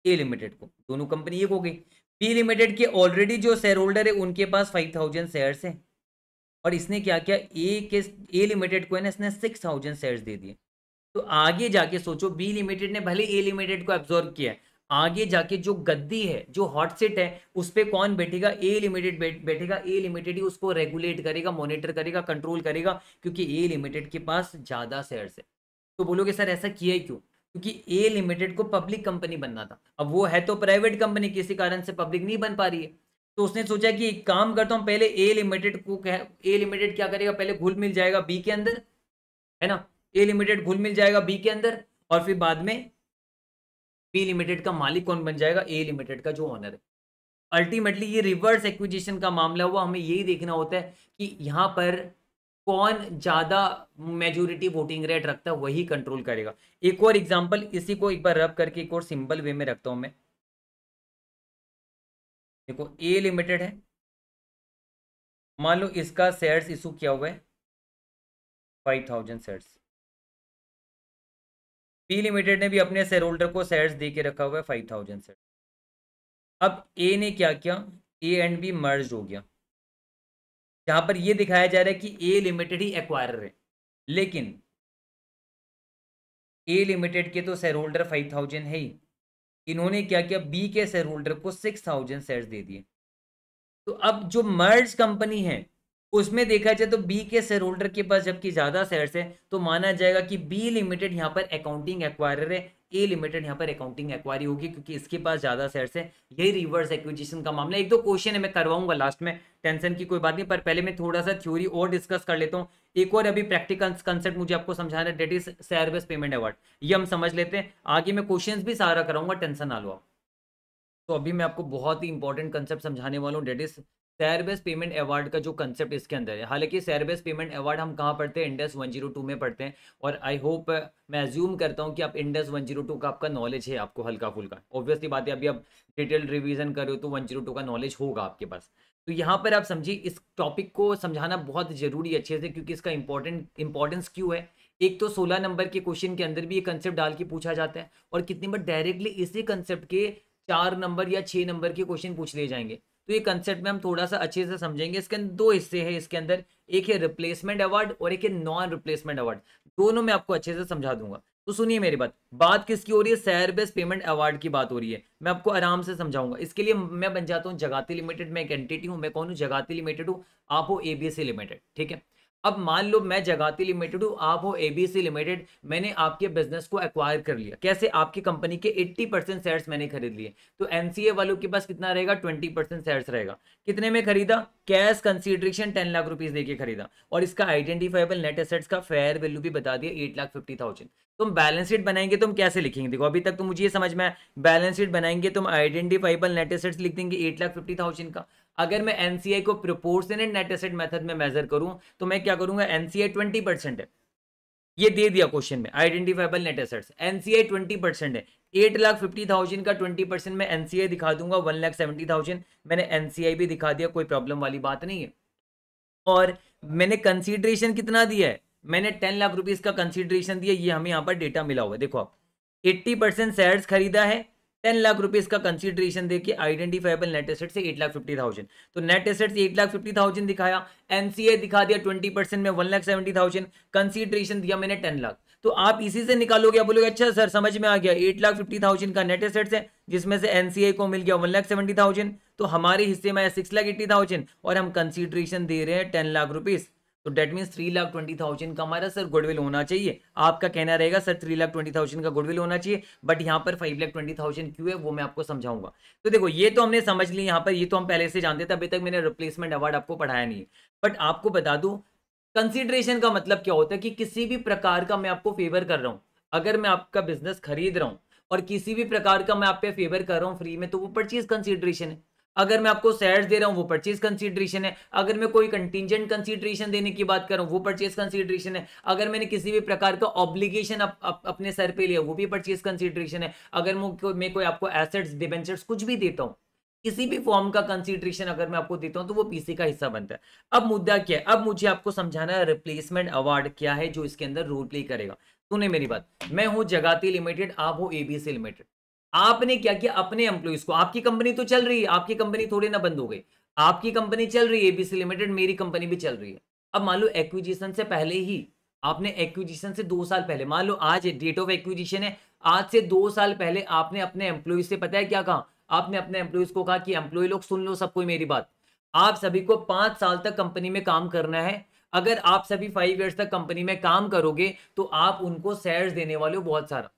Speaker 1: ए लिमिटेड को दोनों कंपनी एक हो गई पी लिमिटेड के ऑलरेडी जो शेयर होल्डर है उनके पास फाइव थाउजेंड शेयर्स हैं और इसने क्या किया ए के ए लिमिटेड को है ना इसने सिक्स थाउजेंड शेयर्स दे दिए तो आगे जाके सोचो बी लिमिटेड ने भले ए लिमिटेड को एब्जॉर्व किया है आगे जाके जो गद्दी है जो हॉट सेट है उस पर कौन बैठेगा ए लिमिटेड बैठेगा ए लिमिटेड ही उसको रेगुलेट करेगा मॉनिटर करेगा कंट्रोल करेगा क्योंकि ए लिमिटेड के पास ज़्यादा शेयर्स है तो बोलोगे सर ऐसा किया ही क्यों क्योंकि ए लिमिटेड को पब्लिक कंपनी बनना था अब वो है तो प्राइवेट कंपनी किसी कारण से पब्लिक नहीं बन पा रही है तो उसने सोचा कि एक काम करता हूँ पहले ए लिमिटेड को कह ए लिमिटेड क्या करेगा पहले घुल मिल जाएगा बी के अंदर है ना ए लिमिटेड घुल मिल जाएगा बी के अंदर और फिर बाद में बी लिमिटेड का मालिक कौन बन जाएगा ए लिमिटेड का जो ऑनर है अल्टीमेटली ये रिवर्स एक्विजिशन का मामला हुआ हमें यही देखना होता है कि यहाँ पर कौन ज्यादा मेजोरिटी वोटिंग रेट रखता है वही
Speaker 2: कंट्रोल करेगा एक और एग्जाम्पल इसी को एक बार रब करके एक और सिंपल वे में रखता हूं मैं देखो ए लिमिटेड है मान लो इसका शेयर्स इशू किया हुआ है five thousand shares P limited ने भी अपने शेयर होल्डर को शेयर्स दे के रखा हुआ है फाइव थाउजेंड शेयर
Speaker 1: अब ए ने क्या किया ए एंड बी मर्ज हो गया यहाँ पर यह दिखाया जा रहा है कि ए लिमिटेड ही एक्वायर है लेकिन ए लिमिटेड के तो शेयर होल्डर फाइव थाउजेंड है ही इन्होंने क्या किया बी के शेयर होल्डर को सिक्स थाउजेंड शेयर दे दिए तो अब जो मर्ज कंपनी है उसमें देखा जाए तो बी के शेयर होल्डर के पास जबकि ज्यादा शेयर है तो माना जाएगा कि बी लिमिटेड यहाँ पर अकाउंटिंग एक्वायर है ए लिमिटेड यहाँ पर अकाउंटिंग एक्वायरी होगी क्योंकि इसके पास ज्यादा शेयर है यही रिवर्स एक्विजिशन का मामला एक दो क्वेश्चन है मैं करवाऊंगा लास्ट में टेंशन की कोई बात नहीं पर पहले मैं थोड़ा सा थ्योरी और डिस्कस कर लेता हूँ एक और अभी प्रैक्टिकल कंसेप्ट मुझे आपको समझाना है that is share based payment award ये हम समझ लेते हैं आगे मैं क्वेश्चन भी सारा कराऊंगा टेंशन ना लो तो अभी मैं आपको बहुत ही इंपॉर्टेंट कंसेप्ट समझाने वाला हूँ that is share base payment award का जो कंसेप्ट इसके अंदर है हालांकि शेयर बेस पेमेंट अवार्ड हम कहाँ पढ़ते हैं इंडस 102 में पढ़ते हैं और आई होप मैं एज्यूम करता हूँ कि आप इंडस 102 का आपका नॉलेज है आपको हल्का फुल्का ऑब्वियसली बात है अभी आप डिटेल रिवीजन करो तो 102 का नॉलेज होगा आपके पास तो यहाँ पर आप समझिए इस टॉपिक को समझाना बहुत जरूरी अच्छे से क्योंकि इसका इंपॉर्टेंट इंपॉर्टेंस क्यों है एक तो सोलह नंबर के क्वेश्चन के अंदर भी ये कंसेप्ट डाल के पूछा जाता है और कितनी बार डायरेक्टली इसी कंसेप्ट के चार नंबर या छः नंबर के क्वेश्चन पूछ लिए जाएंगे तो ये कंसेप्ट में हम थोड़ा सा अच्छे से समझेंगे इसके अंदर दो हिस्से हैं इसके अंदर एक है रिप्लेसमेंट अवार्ड और एक है नॉन रिप्लेसमेंट अवार्ड दोनों में आपको अच्छे से समझा दूंगा तो सुनिए मेरी बात बात किसकी हो रही है सैर बेस पेमेंट अवार्ड की बात हो रही है मैं आपको आराम से समझाऊंगा इसके लिए मैं बन जाता हूँ जगाती लिमिटेड मैं एक एंटिटी हूँ मैं कौन हूँ जगाती लिमिटेड हूँ आप हो एबीएससी लिमिटेड ठीक है अब मान लो मैं जगाती लिमिटेड हूँ आप हो एबीसी लिमिटेड मैंने आपके बिजनेस को एक्वायर कर लिया कैसे आपकी कंपनी के 80 परसेंट शेयर्स मैंने खरीद लिए तो एनसीए वालों के पास कितना रहेगा 20 परसेंट शेयर्स रहेगा कितने में खरीदा कैश कंसीडरेशन 10 लाख रुपीस देके खरीदा और इसका आइडेंटिफाइबल नेट एसेट्स का फेयर वैल्यू भी बता दिया एट लाख फिफ्टी थाउजेंड तुम बैलेंस शीट बनाएंगे तुम कैसे लिखेंगे देखो अभी तक तो मुझे ये समझ में आया बैलेंस शीट बनाएंगे तुम आइडेंटिफाइबल नेट एसेट्स लिख देंगे एट लाख फिफ्टी थाउजेंड का अगर मैं एन को प्रोपोर्शनेट नेट एसेट मेथड में मेजर करूं तो मैं क्या करूंगा एन ट्वेंटी परसेंट है ये दे दिया क्वेश्चन में identifiable net assets NCI twenty percent है एट लाख फिफ्टी थाउजेंड का ट्वेंटी परसेंट मैं एनसीआई दिखा दूंगा वन लाख सेवेंटी थाउजेंड मैंने एनसीआई भी दिखा दिया कोई प्रॉब्लम वाली बात नहीं है और मैंने कंसिडरेशन कितना दिया है मैंने टेन लाख रुपीज का कंसिडरेशन दिया ये हमें यहाँ पर डेटा मिला हुआ है देखो आप एट्टी परसेंट शेयर खरीदा है टेन लाख रुपीज का कंसिडरेशन देके आइडेंटिफाइबल नेट एसेट से एट लाख फिफ्टी थाउजेंड तो नेट एसेट से एट लाख फिफ्टी थाउजेंड दिखाया एनसीए दिखा दिया ट्वेंटी परसेंट में one lakh seventy thousand consideration दिया मैंने टेन लाख तो आप इसी से निकालोगे आप बोलोगे अच्छा सर समझ में आ गया एट लाख फिफ्टी थाउजेंड का नेट एसेट्स है जिसमें से एनसीए को मिल गया वन लाख सेवेंटी थाउजेंड तो हमारे हिस्से में सिक्स लाख एट्टी थाउजेंड और हम कंसिडरेशन दे रहे हैं टेन लाख रुपीज तो that means three lakh twenty thousand का हमारा सर गुडविल होना चाहिए आपका कहना रहेगा sir three lakh twenty thousand का गुडविल होना चाहिए बट यहाँ पर फाइव लाख ट्वेंटी थाउजेंड क्यों है वो मैं आपको समझाऊंगा तो देखो ये तो हमने समझ लिया यहाँ पर ये तो हम पहले से जानते थे अभी तक मैंने रिप्लेसमेंट अवार्ड आपको पढ़ाया नहीं बट आपको बता दू कंसिडरेशन का मतलब क्या होता है कि किसी भी प्रकार का मैं आपको फेवर कर रहा हूँ अगर मैं आपका बिजनेस खरीद रहा हूँ और किसी भी प्रकार का मैं आप पे फेवर कर रहा हूँ फ्री में तो वो परचेज कंसिडरेशन है अगर मैं आपको शेयर दे रहा हूँ वो परचेज कंसिडरेशन है अगर मैं कोई कंटिजेंट कंसिडरेशन देने की बात कर रहा वो परचेज कंसिडरेशन है अगर मैंने किसी भी प्रकार का ऑब्लिगेशन अप, अपने सर पे लिया वो भी परचेज कंसिडरेशन है अगर मैं को, मैं कोई आपको एसेट्स डिवेंचर्स कुछ भी देता हूँ किसी भी फॉर्म का कंसिडरेशन अगर मैं आपको देता हूं तो वो पीसी का हिस्सा बनता है अब मुद्दा क्या है अब मुझे आपको समझाना है रिप्लेसमेंट अवार्ड क्या है जो इसके अंदर रोल प्ले करेगा सुने मेरी बात मैं हूं जगाती लिमिटेड आप हो एबीसी लिमिटेड आपने क्या किया अपने एम्प्लॉइज को आपकी कंपनी तो चल रही है आपकी कंपनी थोड़ी ना बंद हो गई आपकी कंपनी चल रही है एबीसी लिमिटेड मेरी कंपनी भी चल रही है अब मान लो एक्विजिशन से पहले ही आपने एक्विजिशन से दो साल पहले मान लो आज डेट ऑफ एक्विजिशन है आज से दो साल पहले आपने अपने एम्प्लॉयज से पता है क्या कहा आपने अपने एम्प्लॉयज को कहा कि एम्प्लॉय लोग सुन लो सबको मेरी बात आप सभी को पांच साल तक कंपनी में काम करना है अगर आप सभी फाइव ईयर्स तक कंपनी में काम करोगे तो आप उनको शेयर्स देने वाले हो बहुत सारा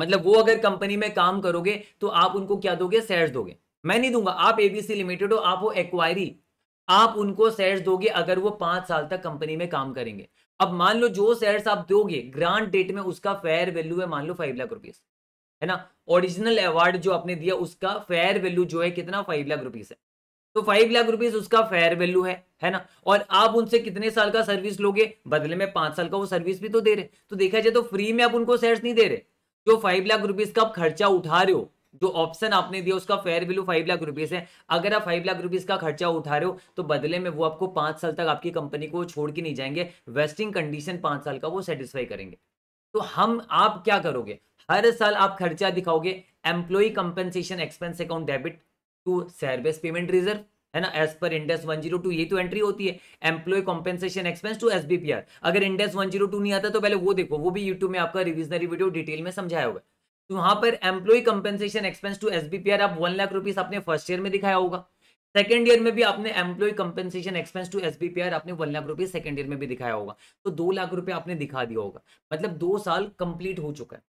Speaker 1: मतलब वो अगर कंपनी में काम करोगे तो आप उनको क्या दोगे शेयर दोगे मैं नहीं दूंगा आप एबीसी लिमिटेड हो आप हो एक्वायरी आप उनको शेयर दोगे अगर वो पांच साल तक कंपनी में काम करेंगे अब मान लो जो शेयर्स आप दोगे ग्रांट डेट में उसका फेयर वैल्यू है मान लो फाइव लाख रुपीज है ना ओरिजिनल अवार्ड जो आपने दिया उसका फेयर वैल्यू जो है कितना फाइव लाख रुपीज है तो फाइव लाख रुपीज उसका फेयर वैल्यू है है ना और आप उनसे कितने साल का सर्विस लोगे बदले में पांच साल का वो सर्विस भी तो दे रहे तो देखा जाए तो फ्री में आप उनको शेयर्स नहीं दे रहे जो फाइव लाख रुपीज का आप खर्चा उठा रहे हो जो ऑप्शन आपने दिया उसका fair value five lakh rupees है अगर आप फाइव लाख रुपीज का खर्चा उठा रहे हो तो बदले में वो आपको पांच साल तक आपकी कंपनी को छोड़ के नहीं जाएंगे वेस्टिंग कंडीशन पांच साल का वो सेटिस्फाई करेंगे तो हम आप क्या करोगे हर साल आप खर्चा दिखाओगे employee compensation expense account debit to service payment reserve है ना एज पर इंडेक्स 102 ये तो एंट्री होती है employee compensation expense to S अगर जीरो 102 नहीं आता तो पहले वो देखो वो भी यूट्यूब में आपका रिविजनरी वीडियो डिटेल में समझाया होगा तो वहां पर employee compensation expense to S आप वन लाख रुपीज आपने फर्स्ट ईयर में दिखाया होगा सेकेंड ईयर में भी आपने employee compensation expense to S आपने वन लाख रुपये सेकेंड ईयर में भी दिखाया होगा तो दो लाख रुपये आपने दिखा दिया होगा मतलब दो साल कंप्लीट हो चुका है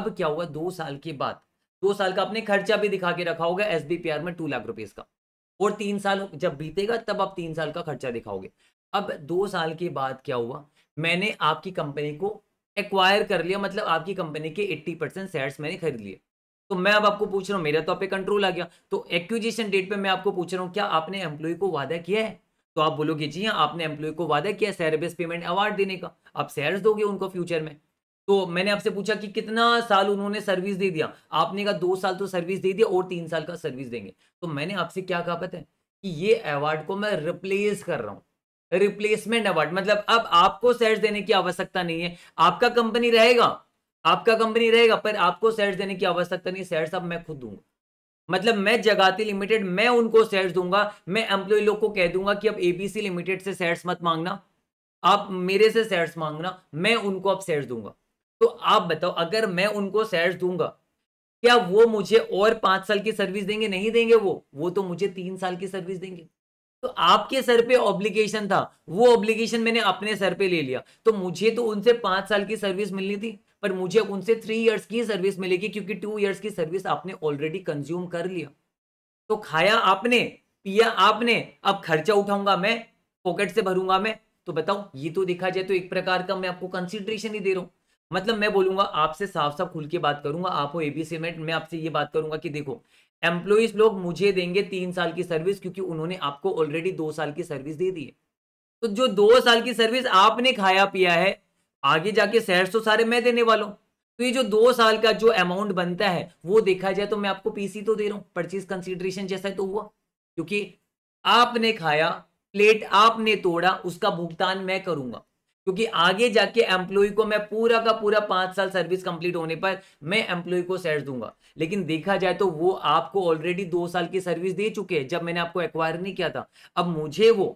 Speaker 1: अब क्या हुआ दो साल के बाद दो साल का आपने खर्चा भी दिखा के रखा होगा एस में टू लाख रुपीज का और तीन साल जब बीतेगा तब आप तीन साल का खर्चा दिखाओगे अब दो साल के बाद क्या हुआ मैंने आपकी कंपनी को एक्वायर कर लिया मतलब आपकी कंपनी के 80 परसेंट शेयर्स मैंने खरीद लिए तो मैं अब आपको पूछ रहा हूँ मेरा तो आप कंट्रोल आ गया तो एक्विजिशन डेट पे मैं आपको पूछ रहा हूँ क्या आपने एम्प्लॉय को वादा किया है तो आप बोलोगे जी हाँ आपने एम्प्लॉय को वादा किया शेयर बेस्ड पेमेंट अवार्ड देने का आप शेयर्स दोगे उनको फ्यूचर में तो मैंने आपसे पूछा कि कितना साल उन्होंने सर्विस दे दिया आपने कहा दो साल तो सर्विस दे दिया और तीन साल का सर्विस देंगे तो मैंने आपसे क्या कहा पता है कि ये अवार्ड को मैं रिप्लेस कर रहा हूँ रिप्लेसमेंट अवार्ड मतलब अब आपको सेट देने की आवश्यकता नहीं है आपका कंपनी रहेगा आपका कंपनी रहेगा पर आपको सेट देने की आवश्यकता नहीं सेट्स अब मैं खुद दूंगा मतलब मैं जगाती लिमिटेड मैं उनको सेट्स दूंगा मैं एम्प्लॉय लोग को कह दूंगा कि अब एबीसी लिमिटेड से सेट्स मत मांगना आप मेरे से सेट्स मांगना मैं उनको अब सेट्स दूंगा तो आप बताओ अगर मैं उनको सैर्स दूंगा क्या वो मुझे और पांच साल की सर्विस देंगे नहीं देंगे वो वो तो मुझे तीन साल की सर्विस देंगे तो आपके सर पे ऑब्लिगेशन था वो ऑब्लिगेशन मैंने अपने सर पे ले लिया तो मुझे तो उनसे पांच साल की सर्विस मिलनी थी पर मुझे उनसे थ्री इयर्स की सर्विस मिलेगी क्योंकि टू इयर्स की सर्विस आपने ऑलरेडी कंज्यूम कर लिया तो खाया आपने पिया आपने अब खर्चा उठाऊंगा मैं पॉकेट से भरूंगा मैं तो बताओ ये तो देखा जाए तो एक प्रकार का मैं आपको कंसिडरेशन ही दे रहा हूं मतलब मैं बोलूंगा आपसे साफ साफ खुल के बात करूंगा आपको एबीसी में मैं आपसे ये बात करूंगा कि देखो एम्प्लॉयज लोग मुझे देंगे तीन साल की सर्विस क्योंकि उन्होंने आपको ऑलरेडी दो साल की सर्विस दे दी है तो जो दो साल की सर्विस आपने खाया पिया है आगे जाके सैर तो सारे मैं देने वाला हूँ तो ये जो दो साल का जो अमाउंट बनता है वो देखा जाए तो मैं आपको पीसी तो दे रहा हूँ परचेज कंसिडरेशन जैसा तो हुआ क्योंकि आपने खाया प्लेट आपने तोड़ा उसका भुगतान मैं करूंगा क्योंकि आगे जाके एम्प्लॉय को मैं पूरा का पूरा पांच साल सर्विस कंप्लीट होने पर मैं एम्प्लॉय को सैलरी दूंगा लेकिन देखा जाए तो वो आपको ऑलरेडी दो साल की सर्विस दे चुके हैं जब मैंने आपको एक्वायर नहीं किया था अब मुझे वो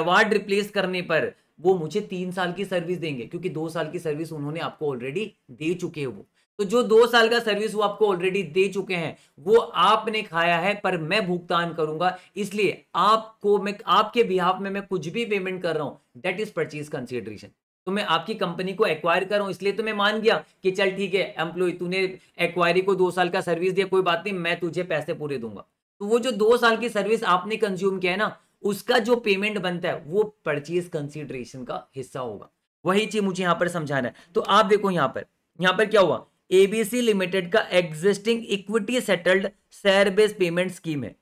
Speaker 1: अवार्ड रिप्लेस करने पर वो मुझे तीन साल की सर्विस देंगे क्योंकि दो साल की सर्विस उन्होंने आपको ऑलरेडी दे चुके हैं वो तो जो दो साल का सर्विस वो आपको ऑलरेडी दे चुके हैं वो आपने खाया है पर मैं भुगतान करूंगा इसलिए आपको मैं आपके बिहाफ में मैं कुछ भी पेमेंट कर रहा हूं दैट इज परचेज कंसिडरेशन तो मैं आपकी कंपनी को एक्वायर कर रहा हूँ इसलिए तो मैं मान गया कि चल ठीक है एम्प्लॉय तूने एक्वायरी को दो साल का सर्विस दिया कोई बात नहीं मैं तुझे पैसे पूरे दूंगा तो वो जो दो साल की सर्विस आपने कंज्यूम किया है ना उसका जो पेमेंट बनता है वो परचेज कंसिडरेशन का हिस्सा होगा वही चीज मुझे यहां पर समझाना है तो आप देखो यहां पर यहां पर क्या हुआ एबीसी लिमिटेड का existing equity settled share based payment scheme है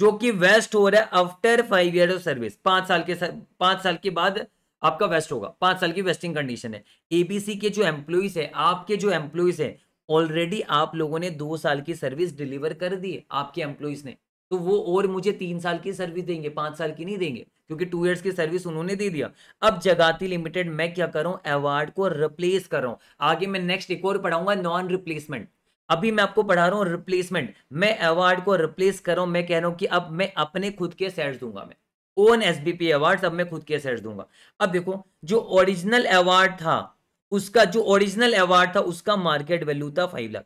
Speaker 1: जो कि वेस्ट हो रहा है after five year of service पांच साल के पांच साल के बाद आपका वेस्ट होगा पांच साल की वेस्टिंग कंडीशन है एबीसी के जो एम्प्लॉइज है आपके जो एम्प्लॉइज है ऑलरेडी आप लोगों ने दो साल की सर्विस डिलीवर कर दी है आपके एम्प्लॉइज ने तो वो और मुझे तीन साल की सर्विस देंगे पांच साल की नहीं देंगे क्योंकि टू ईयर्स की सर्विस उन्होंने दे दिया अब जगाती लिमिटेड मैं क्या कर अवार्ड को रिप्लेस कर रहा हूँ आगे मैं नेक्स्ट एक और पढ़ाऊंगा नॉन रिप्लेसमेंट अभी मैं आपको पढ़ा रहा हूँ रिप्लेसमेंट मैं अवार्ड को रिप्लेस कर रहा हूँ मैं कह रहा हूँ कि अब मैं अपने खुद के सेट्स दूंगा मैं own S B P award अब मैं खुद के सेट्स दूंगा अब देखो जो ओरिजिनल अवार्ड था उसका जो ओरिजिनल अवार्ड था उसका मार्केट वैल्यू था फाइव लाख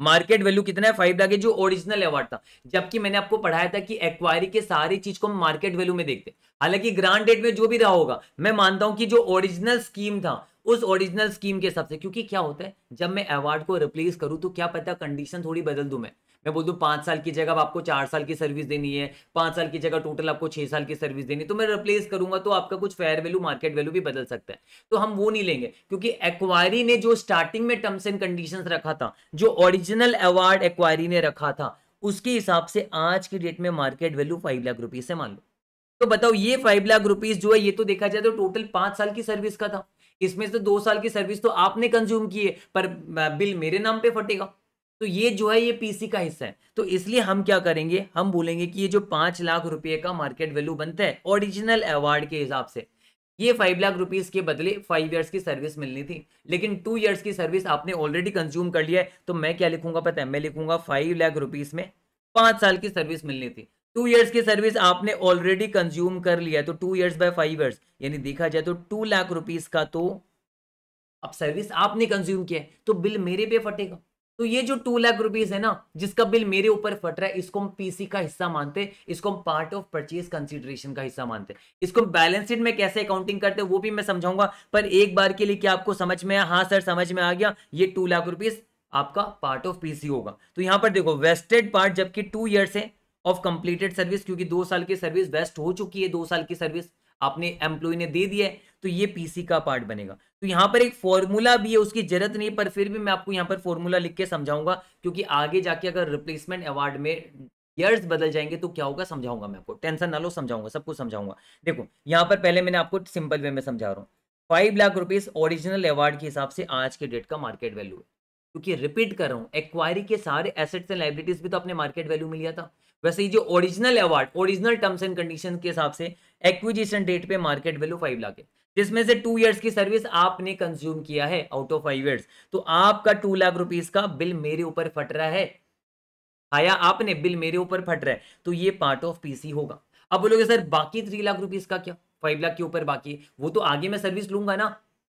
Speaker 1: मार्केट वैल्यू कितना है फाइव लाख है जो ओरिजिनल अवार्ड था जबकि मैंने आपको पढ़ाया था कि एक्वायरी के सारी चीज को हम मार्केट वैल्यू में देखते हालांकि ग्रांड डेट में जो भी रहा होगा मैं मानता हूं कि जो ओरिजिनल स्कीम था उस ओरिजिनल स्कीम के हिसाब से क्योंकि क्या होता है जब मैं अवार्ड को रिप्लेस करूं तो क्या पता कंडीशन थोड़ी बदल दू मैं मैं बोल दूँ पाँच साल की जगह आपको चार साल की सर्विस देनी है पाँच साल की जगह टोटल आपको छः साल की सर्विस देनी है तो मैं रिप्लेस करूंगा तो आपका कुछ फेयर वैल्यू मार्केट वैल्यू भी बदल सकता है तो हम वो नहीं लेंगे क्योंकि एक्वायरी ने जो स्टार्टिंग में टर्म्स एंड कंडीशन रखा था जो ओरिजिनल अवार्ड एक्वायरी ने रखा था उसके हिसाब से आज की डेट में market value five lakh rupees से मान लो तो बताओ ये फाइव लाख रुपीज जो है ये तो देखा जाए तो टोटल पांच साल की सर्विस का था इसमें से दो साल की सर्विस तो आपने कंज्यूम की है पर बिल मेरे नाम पे फटेगा तो ये जो है ये पीसी का हिस्सा है तो इसलिए हम क्या करेंगे हम बोलेंगे कि ये जो पांच लाख रुपए का मार्केट वैल्यू बनता है ओरिजिनल अवार्ड के हिसाब से ये फाइव लाख रुपीज के बदले फाइव ईयर्स की सर्विस मिलनी थी लेकिन टू ईयर्स की सर्विस आपने ऑलरेडी कंज्यूम कर लिया है तो मैं क्या लिखूंगा पता है मैं लिखूंगा फाइव लाख रुपीज में पांच साल की सर्विस मिलनी थी टू ईयर्स की सर्विस आपने ऑलरेडी कंज्यूम कर लिया है तो two years by five years यानी देखा जाए तो टू लाख रुपीज का तो अब सर्विस आपने कंज्यूम किया है तो बिल मेरे पे फटेगा तो ये जो टू लाख रुपीज है ना जिसका बिल मेरे ऊपर फट रहा है इसको हम पीसी का हिस्सा मानते हैं इसको हम पार्ट ऑफ परचेज कंसिडरेशन का हिस्सा मानते हैं इसको बैलेंस शीट में कैसे अकाउंटिंग करते हैं वो भी मैं समझाऊंगा पर एक बार के लिए क्या आपको समझ में आया हाँ सर समझ में आ गया ये टू लाख रुपीज आपका पार्ट ऑफ पीसी होगा तो यहां पर देखो वेस्टेड पार्ट जबकि टू ईयर्स है ऑफ कंप्लीटेड सर्विस क्योंकि दो साल की सर्विस वेस्ट हो चुकी है दो साल की सर्विस आपने एम्प्लॉय ने दे दिया है तो ये पीसी का पार्ट बनेगा तो यहाँ पर एक फॉर्मूला भी है उसकी जरूरत नहीं पर फिर भी मैं आपको यहाँ पर फॉर्मूला लिख के समझाऊंगा क्योंकि आगे जाके अगर रिप्लेसमेंट अवार्ड में ईयर्स बदल जाएंगे तो क्या होगा समझाऊंगा मैं आपको टेंशन ना लो समझाऊंगा सब कुछ समझाऊंगा देखो यहाँ पर पहले मैंने आपको सिंपल वे में समझा रहा हूँ five lakh rupees original award के हिसाब से आज के डेट का मार्केट वैल्यू है क्योंकि रिपीट कर रहा हूँ एक्वायरी के सारे एसेट्स एंड लाइबिलिटीज भी तो अपने मार्केट वैल्यू में लिया था वैसे ये जो original award original terms and condition के हिसाब से एक्विजिशन डेट पे मार्केट वैल्यू फाइव लाख है जिसमें से टू ईयर्स की सर्विस आपने कंज्यूम किया है आउट ऑफ फाइव ईयर्स तो आपका टू लाख रुपीज का बिल मेरे ऊपर फट रहा है आया आपने बिल मेरे ऊपर फट रहा है तो ये पार्ट ऑफ पीसी होगा अब बोलोगे सर बाकी थ्री लाख रुपीज का क्या फाइव लाख के ऊपर बाकी है वो तो आगे मैं सर्विस लूंगा ना